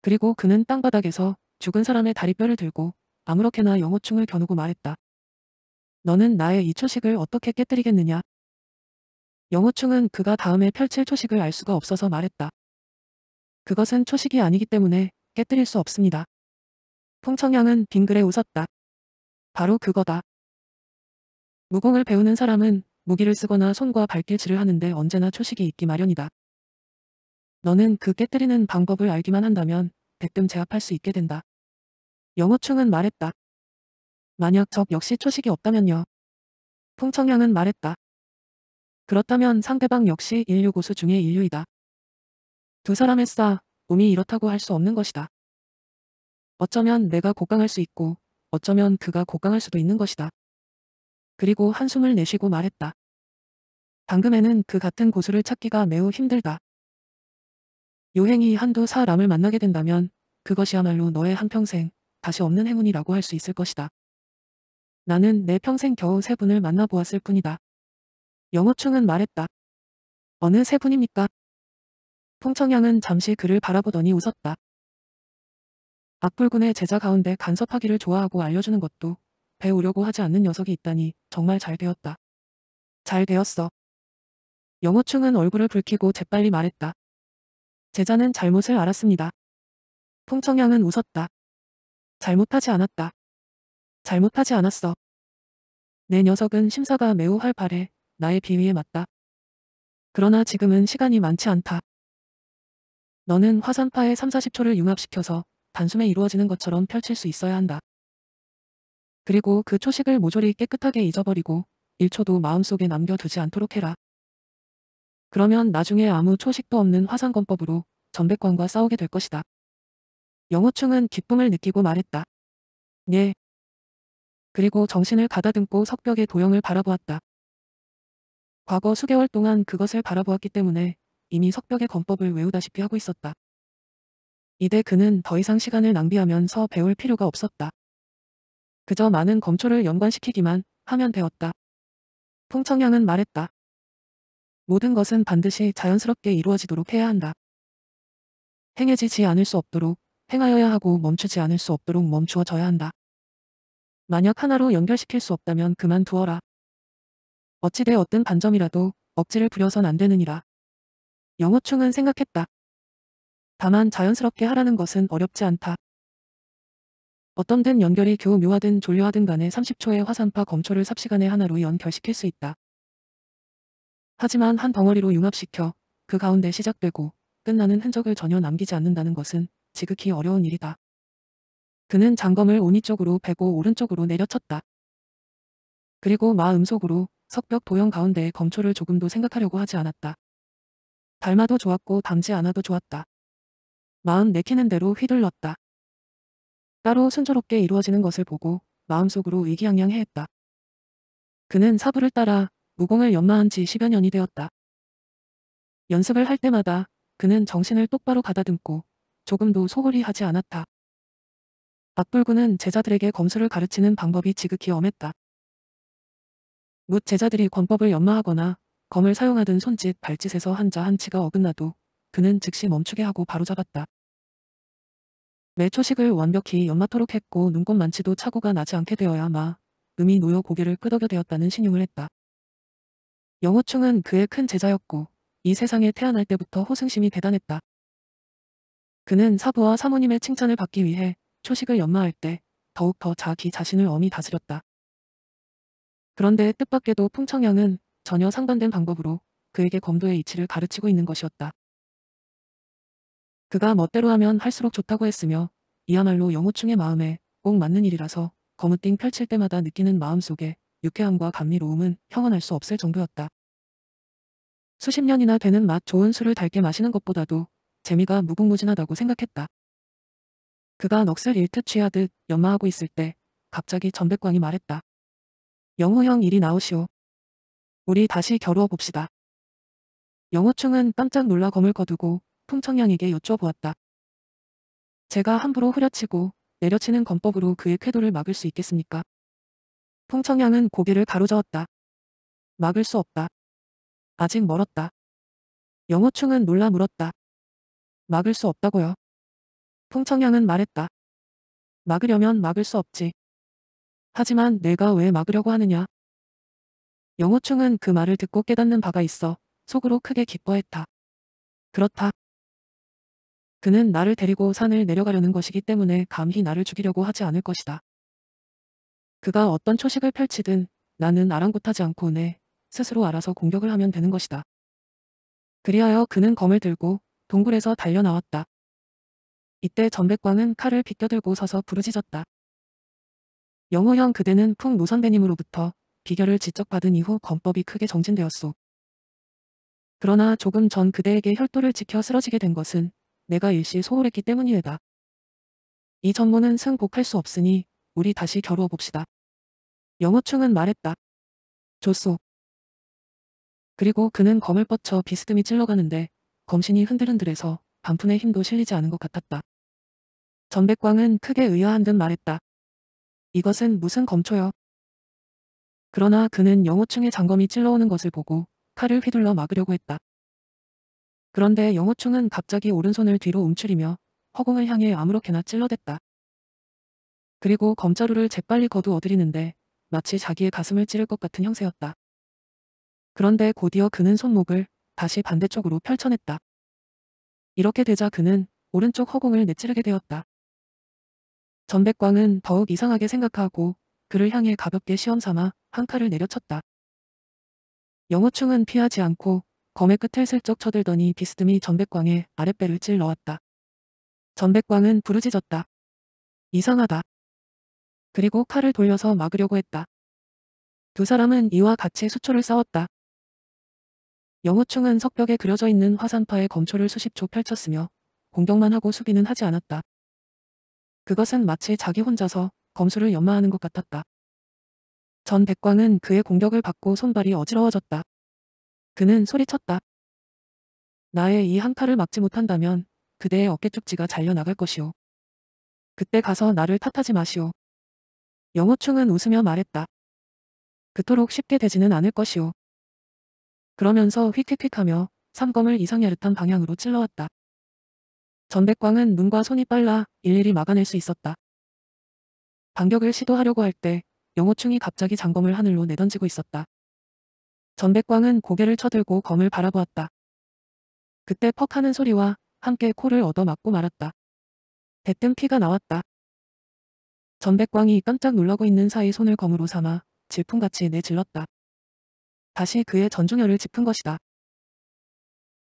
그리고 그는 땅바닥에서 죽은 사람의 다리뼈를 들고 아무렇게나 영호충을 겨누고 말했다. 너는 나의 이 초식을 어떻게 깨뜨리겠느냐? 영호충은 그가 다음에 펼칠 초식을 알 수가 없어서 말했다. 그것은 초식이 아니기 때문에 깨뜨릴 수 없습니다. 풍청양은 빙그레 웃었다. 바로 그거다. 무공을 배우는 사람은 무기를 쓰거나 손과 발길질을 하는데 언제나 초식이 있기 마련이다. 너는 그 깨뜨리는 방법을 알기만 한다면 대뜸 제압할 수 있게 된다. 영어충은 말했다. 만약 적 역시 초식이 없다면요. 풍청양은 말했다. 그렇다면 상대방 역시 인류 고수 중의 인류이다. 두 사람의 싸움이 이렇다고 할 수 없는 것이다. 어쩌면 내가 고강할 수 있고 어쩌면 그가 고강할 수도 있는 것이다. 그리고 한숨을 내쉬고 말했다. 방금에는 그 같은 고수를 찾기가 매우 힘들다. 요행이 한두 사람을 만나게 된다면 그것이야말로 너의 한평생 다시 없는 행운이라고 할 수 있을 것이다. 나는 내 평생 겨우 세 분을 만나보았을 뿐이다. 영호충은 말했다. 어느 세 분입니까? 풍청양은 잠시 그를 바라보더니 웃었다. 악불군의 제자 가운데 간섭하기를 좋아하고 알려주는 것도 배우려고 하지 않는 녀석이 있다니 정말 잘 되었다. 잘 되었어. 영호충은 얼굴을 붉히고 재빨리 말했다. 제자는 잘못을 알았습니다. 풍청양은 웃었다. 잘못하지 않았다. 잘못하지 않았어. 내 녀석은 심사가 매우 활발해 나의 비위에 맞다. 그러나 지금은 시간이 많지 않다. 너는 화산파의 3, 40초를 융합시켜서 단숨에 이루어지는 것처럼 펼칠 수 있어야 한다. 그리고 그 초식을 모조리 깨끗하게 잊어버리고 1초도 마음속에 남겨두지 않도록 해라. 그러면 나중에 아무 초식도 없는 화상권법으로 전백권과 싸우게 될 것이다. 영호충은 기쁨을 느끼고 말했다. 예. 그리고 정신을 가다듬고 석벽의 도형을 바라보았다. 과거 수개월 동안 그것을 바라보았기 때문에 이미 석벽의 권법을 외우다시피 하고 있었다. 이때 그는 더 이상 시간을 낭비하면서 배울 필요가 없었다. 그저 많은 검초를 연관시키기만 하면 되었다. 풍청양은 말했다. 모든 것은 반드시 자연스럽게 이루어지도록 해야 한다. 행해지지 않을 수 없도록 행하여야 하고 멈추지 않을 수 없도록 멈추어져야 한다. 만약 하나로 연결시킬 수 없다면 그만두어라. 어찌되 어떤 반점이라도 억지를 부려선 안 되느니라. 영어충은 생각했다. 다만 자연스럽게 하라는 것은 어렵지 않다. 어떤 든 연결이 교묘하든 졸려하든 간에 30초의 화산파 검초를 삽시간에 하나로 연결시킬 수 있다. 하지만 한 덩어리로 융합시켜 그 가운데 시작되고 끝나는 흔적을 전혀 남기지 않는다는 것은 지극히 어려운 일이다. 그는 장검을 오니 쪽으로 베고 오른쪽으로 내려쳤다. 그리고 마음속으로 석벽 도형 가운데 검초를 조금도 생각하려고 하지 않았다. 닮아도 좋았고 담지 않아도 좋았다. 마음 내키는 대로 휘둘렀다. 따로 순조롭게 이루어지는 것을 보고 마음속으로 의기양양해했다. 그는 사부를 따라 무공을 연마한 지 10여 년이 되었다. 연습을 할 때마다 그는 정신을 똑바로 가다듬고 조금도 소홀히 하지 않았다. 박불구는 제자들에게 검수를 가르치는 방법이 지극히 엄했다. 묻 제자들이 권법을 연마하거나 검을 사용하던 손짓, 발짓에서 한자 한치가 어긋나도 그는 즉시 멈추게 하고 바로잡았다. 매 초식을 완벽히 연마토록 했고 눈꽃만치도 착오가 나지 않게 되어야 마 음이 놓여 고개를 끄덕여 대었다는 신용을 했다. 영호충은 그의 큰 제자였고 이 세상에 태어날 때부터 호승심이 대단했다. 그는 사부와 사모님의 칭찬을 받기 위해 초식을 연마할 때 더욱 더 자기 자신을 엄히 다스렸다. 그런데 뜻밖에도 풍청양은 전혀 상반된 방법으로 그에게 검도의 이치를 가르치고 있는 것이었다. 그가 멋대로 하면 할수록 좋다고 했으며 이야말로 영호충의 마음에 꼭 맞는 일이라서 거무띵 펼칠 때마다 느끼는 마음속에 유쾌함과 감미로움은 형언할 수 없을 정도였다. 수십 년이나 되는 맛 좋은 술을 달게 마시는 것보다도 재미가 무궁무진하다고 생각했다. 그가 넋을 잃듯 취하듯 연마하고 있을 때 갑자기 전백광이 말했다. 영호 형 일이 나오시오. 우리 다시 겨루어 봅시다. 영호충은 깜짝 놀라 검을 거두고 풍청양에게 여쭈어보았다. 제가 함부로 후려치고 내려치는 검법으로 그의 쾌도를 막을 수 있겠습니까? 풍청향은 고개를 가로저었다. 막을 수 없다. 아직 멀었다. 영호충은 놀라 물었다. 막을 수 없다고요. 풍청향은 말했다. 막으려면 막을 수 없지. 하지만 내가 왜 막으려고 하느냐. 영호충은 그 말을 듣고 깨닫는 바가 있어 속으로 크게 기뻐했다. 그렇다. 그는 나를 데리고 산을 내려가려는 것이기 때문에 감히 나를 죽이려고 하지 않을 것이다. 그가 어떤 초식을 펼치든 나는 아랑곳하지 않고 내 스스로 알아서 공격을 하면 되는 것이다. 그리하여 그는 검을 들고 동굴에서 달려나왔다. 이때 전백광은 칼을 비껴들고 서서 부르짖었다. 영호형 그대는 풍노 선배님으로부터 비결을 지적받은 이후 검법이 크게 정진되었소. 그러나 조금 전 그대에게 혈도를 지켜 쓰러지게 된 것은 내가 일시 소홀했기 때문이다이 전모는 승복할 수 없으니 우리 다시 겨루어 봅시다. 영어충은 말했다. 줬소. 그리고 그는 검을 뻗쳐 비스듬히 찔러가는데 검신이 흔들흔들해서 반푼의 힘도 실리지 않은 것 같았다. 전백광은 크게 의아한 듯 말했다. 이것은 무슨 검초여? 그러나 그는 영호충의 장검이 찔러오는 것을 보고 칼을 휘둘러 막으려고 했다. 그런데 영호충은 갑자기 오른손을 뒤로 움츠리며 허공을 향해 아무렇게나 찔러댔다. 그리고 검자루를 재빨리 거두어들이는데 마치 자기의 가슴을 찌를 것 같은 형세였다. 그런데 곧이어 그는 손목을 다시 반대쪽으로 펼쳐냈다. 이렇게 되자 그는 오른쪽 허공을 내찌르게 되었다. 전백광은 더욱 이상하게 생각하고 그를 향해 가볍게 시험삼아 한 칼을 내려쳤다. 영호충은 피하지 않고 검의 끝을 슬쩍 쳐들더니 비스듬히 전백광의 아랫배를 찔러왔다. 전백광은 부르짖었다. 이상하다. 그리고 칼을 돌려서 막으려고 했다. 두 사람은 이와 같이 수초를 싸웠다. 영호충은 석벽에 그려져 있는 화산파의 검초를 수십 조 펼쳤으며 공격만 하고 수비는 하지 않았다. 그것은 마치 자기 혼자서 검수를 연마하는 것 같았다. 전 백광은 그의 공격을 받고 손발이 어지러워졌다. 그는 소리쳤다. 나의 이 한 칼을 막지 못한다면 그대의 어깨쪽지가 잘려나갈 것이오. 그때 가서 나를 탓하지 마시오. 영호충은 웃으며 말했다. 그토록 쉽게 되지는 않을 것이오. 그러면서 휙휙휙하며 삼검을 이상야 릇한 방향으로 찔러왔다. 전백광은 눈과 손이 빨라 일일이 막아낼 수 있었다. 반격을 시도하려고 할 때 영호충이 갑자기 장검을 하늘로 내던지고 있었다. 전백광은 고개를 쳐들고 검을 바라보았다. 그때 퍽 하는 소리와 함께 코를 얻어맞고 말았다. 대뜸 피가 나왔다. 전백광이 깜짝 놀라고 있는 사이 손을 검으로 삼아 질풍같이 내질렀다. 다시 그의 전중혈을 짚은 것이다.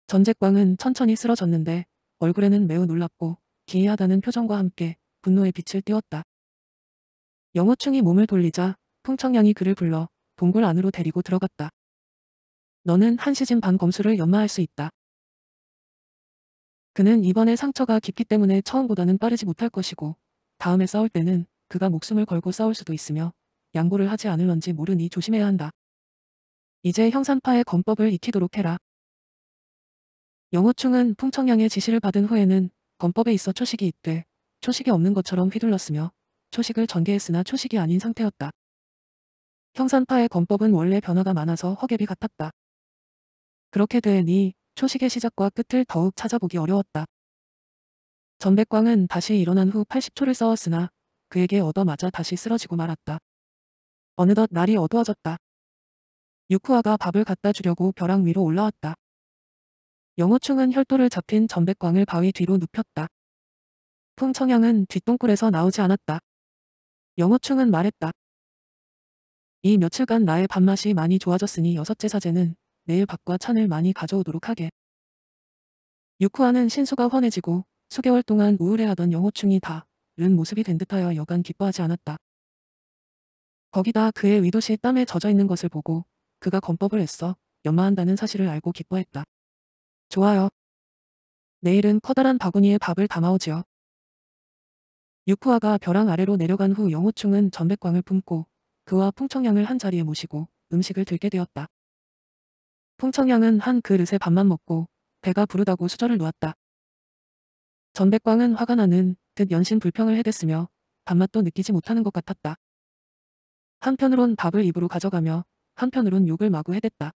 전백광은 천천히 쓰러졌는데 얼굴에는 매우 놀랍고 기이하다는 표정과 함께 분노의 빛을 띄웠다. 영호충이 몸을 돌리자 풍청량이 그를 불러 동굴 안으로 데리고 들어갔다. 너는 한 시즌 반 검수를 연마할 수 있다. 그는 이번에 상처가 깊기 때문에 처음보다는 빠르지 못할 것이고 다음에 싸울 때는 그가 목숨을 걸고 싸울 수도 있으며 양보를 하지 않을런지 모르니 조심해야 한다. 이제 형산파의 건법을 익히도록 해라. 영호충은 풍청양의 지시를 받은 후에는 건법에 있어 초식이 있되 초식이 없는 것처럼 휘둘렀으며 초식을 전개했으나 초식이 아닌 상태였다. 형산파의 건법은 원래 변화가 많아서 허ገብ이 같았다. 그렇게 되니 초식의 시작과 끝을 더욱 찾아보기 어려웠다. 전백광은 다시 일어난 후 80초를 싸웠으나 그에게 얻어맞아 다시 쓰러지고 말았다. 어느덧 날이 어두워졌다. 유쿠아가 밥을 갖다 주려고 벼랑 위로 올라왔다. 영호충은 혈도를 잡힌 전백광을 바위 뒤로 눕혔다. 풍청양은 뒷동굴에서 나오지 않았다. 영호충은 말했다. 이 며칠간 나의 밥맛이 많이 좋아졌으니 여섯째 사제는 내일 밥과 찬을 많이 가져오도록 하게. 유쿠아는 신수가 환해지고 수개월 동안 우울해하던 영호충이 다는 모습이 된 듯하여 여간 기뻐하지 않았다. 거기다 그의 위도시 땀에 젖어 있는 것을 보고 그가 건법을 했어 연마한다는 사실을 알고 기뻐했다. 좋아요. 내일은 커다란 바구니에 밥을 담아오지요. 유쿠아가 벼랑 아래로 내려간 후 영호충은 전백광을 품고 그와 풍청양을 한자리에 모시고 음식을 들게 되었다. 풍청양은 한 그릇에 밥만 먹고 배가 부르다고 수저를 놓았다. 전백광은 화가 나는 듯 연신 불평을 해댔으며 밥맛도 느끼지 못하는 것 같았다. 한편으론 밥을 입으로 가져가며 한편으론 욕을 마구 해댔다.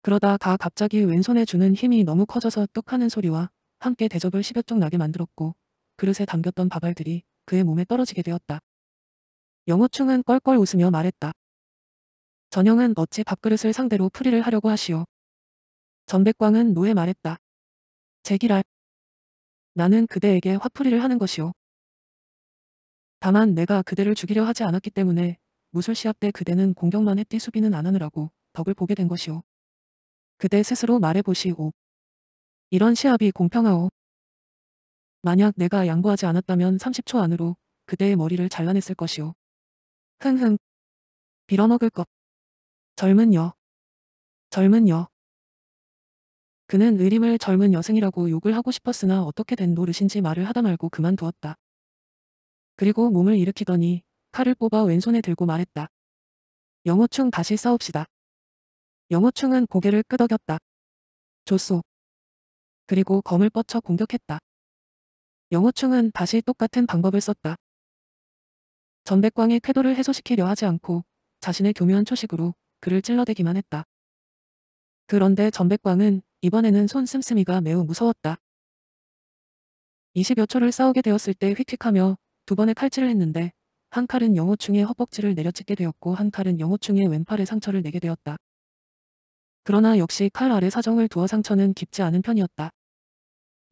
그러다 가 갑자기 왼손에 주는 힘이 너무 커져서 뚝 하는 소리와 함께 대접을 십여 쪽 나게 만들었고 그릇에 담겼던 밥알들이 그의 몸에 떨어지게 되었다. 영호충은 껄껄 웃으며 말했다. 전형은 어찌 밥그릇을 상대로 풀이를 하려고 하시오. 전백광은 노해 말했다. 제기랄. 나는 그대에게 화풀이를 하는 것이오. 다만 내가 그대를 죽이려 하지 않았기 때문에 무술 시합 때 그대는 공격만 했디 수비는 안 하느라고 덕을 보게 된 것이오. 그대 스스로 말해보시오. 이런 시합이 공평하오. 만약 내가 양보하지 않았다면 30초 안으로 그대의 머리를 잘라냈을 것이오. 흥흥. 빌어먹을 것. 젊은 여. 젊은 여. 그는 의림을 젊은 여생이라고 욕을 하고 싶었으나 어떻게 된 노릇인지 말을 하다 말고 그만두었다. 그리고 몸을 일으키더니 칼을 뽑아 왼손에 들고 말했다. 영호충 다시 싸웁시다. 영호충은 고개를 끄덕였다. 조소. 그리고 검을 뻗쳐 공격했다. 영호충은 다시 똑같은 방법을 썼다. 전백광의 쾌도를 해소시키려 하지 않고 자신의 교묘한 초식으로 그를 찔러대기만 했다. 그런데 전백광은 이번에는 손 씀씀이가 매우 무서웠다. 20여 초를 싸우게 되었을 때 휙휙하며 두 번의 칼질을 했는데 한 칼은 영호충의 허벅지를 내려찍게 되었고 한 칼은 영호충의 왼팔에 상처를 내게 되었다. 그러나 역시 칼 아래 사정을 두어 상처는 깊지 않은 편이었다.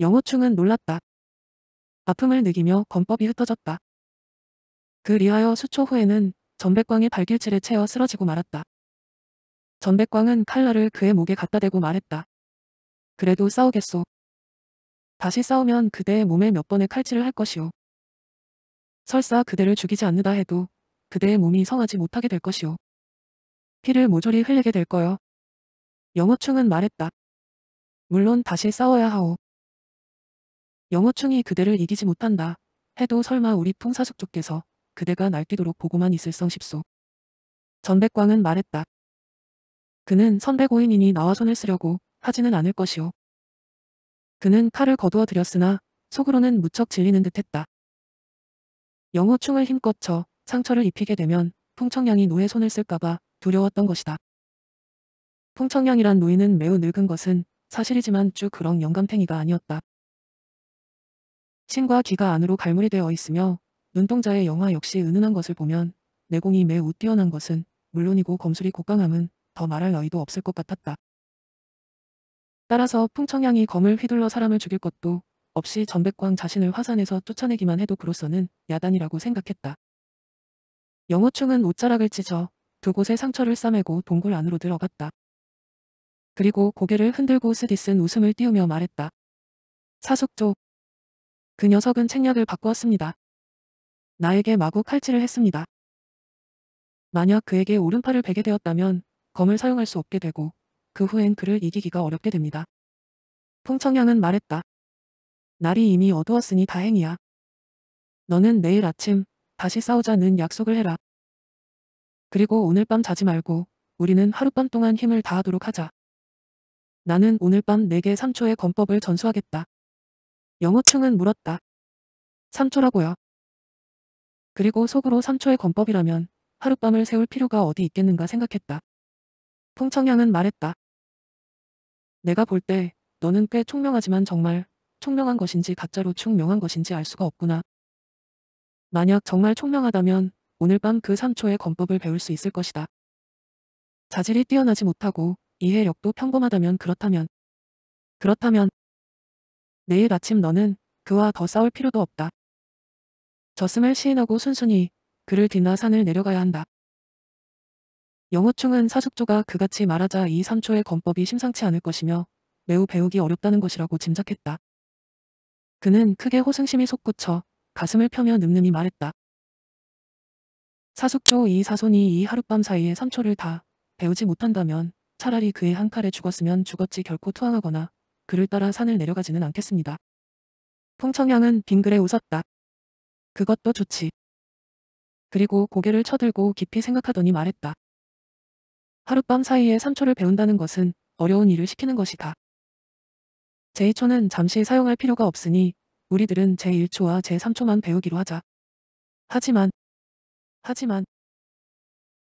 영호충은 놀랐다. 아픔을 느끼며 건법이 흩어졌다. 그리하여 수초 후에는 전백광이 발길질에 채어 쓰러지고 말았다. 전백광은 칼날을 그의 목에 갖다 대고 말했다. 그래도 싸우겠소. 다시 싸우면 그대의 몸에 몇 번의 칼질을 할 것이오. 설사 그대를 죽이지 않는다 해도 그대의 몸이 성하지 못하게 될 것이오. 피를 모조리 흘리게 될 거요. 영호충은 말했다. 물론 다시 싸워야 하오. 영호충이 그대를 이기지 못한다. 해도 설마 우리 풍사숙족께서 그대가 날뛰도록 보고만 있을 성 싶소. 전백광은 말했다. 그는 선배고인이니 나와 손을 쓰려고 하지는 않을 것이오. 그는 칼을 거두어 들였으나 속으로는 무척 질리는 듯했다. 영호 충을 힘껏 쳐 상처를 입히게 되면 풍청량이 노의 손을 쓸까봐 두려웠던 것이다. 풍청량이란 노인은 매우 늙은 것은 사실이지만 쭉 그런 영감탱이가 아니었다. 신과 귀가 안으로 갈무리 되어 있으며 눈동자의 영화 역시 은은한 것을 보면 내공이 매우 뛰어난 것은 물론이고 검술이 곡강함은 더 말할 여의도 없을 것 같았다. 따라서 풍청양이 검을 휘둘러 사람을 죽일 것도 없이 전백광 자신을 화산에서 쫓아내기만 해도 그로서는 야단이라고 생각했다. 영호충은 옷자락을 찢어 두 곳에 상처를 싸매고 동굴 안으로 들어갔다. 그리고 고개를 흔들고 스디쓴 웃음을 띄우며 말했다. 사숙조. 그 녀석은 책략을 바꾸었습니다. 나에게 마구 칼질을 했습니다. 만약 그에게 오른팔을 베게 되었다면 검을 사용할 수 없게 되고 그 후엔 그를 이기기가 어렵게 됩니다. 풍청양은 말했다. 날이 이미 어두웠으니 다행이야. 너는 내일 아침 다시 싸우자는 약속을 해라. 그리고 오늘 밤 자지 말고 우리는 하룻밤 동안 힘을 다하도록 하자. 나는 오늘 밤 내게 삼초의 권법을 전수하겠다. 영어충은 물었다. 삼초라고요 그리고 속으로 삼초의 권법이라면 하룻밤을 세울 필요가 어디 있겠는가 생각했다. 풍청양은 말했다. 내가 볼 때 너는 꽤 총명하지만 정말 총명한 것인지 가짜로 충명한 것인지 알 수가 없구나. 만약 정말 총명하다면 오늘 밤 그 3초의 검법을 배울 수 있을 것이다. 자질이 뛰어나지 못하고 이해력도 평범하다면 그렇다면 그렇다면 내일 아침 너는 그와 더 싸울 필요도 없다. 저승을 시인하고 순순히 그를 뒤나 산을 내려가야 한다. 영호충은 사숙조가 그같이 말하자 이 삼초의 건법이 심상치 않을 것이며 매우 배우기 어렵다는 것이라고 짐작했다. 그는 크게 호승심이 솟구쳐 가슴을 펴며 늠름히 말했다. 사숙조 이 사손이 이 하룻밤 사이에 삼초를 다 배우지 못한다면 차라리 그의 한 칼에 죽었으면 죽었지 결코 투항하거나 그를 따라 산을 내려가지는 않겠습니다. 풍청향은 빙그레 웃었다. 그것도 좋지. 그리고 고개를 쳐들고 깊이 생각하더니 말했다. 하룻밤 사이에 3초를 배운다는 것은 어려운 일을 시키는 것이다. 제2초는 잠시 사용할 필요가 없으니 우리들은 제1초와 제3초만 배우기로 하자. 하지만 하지만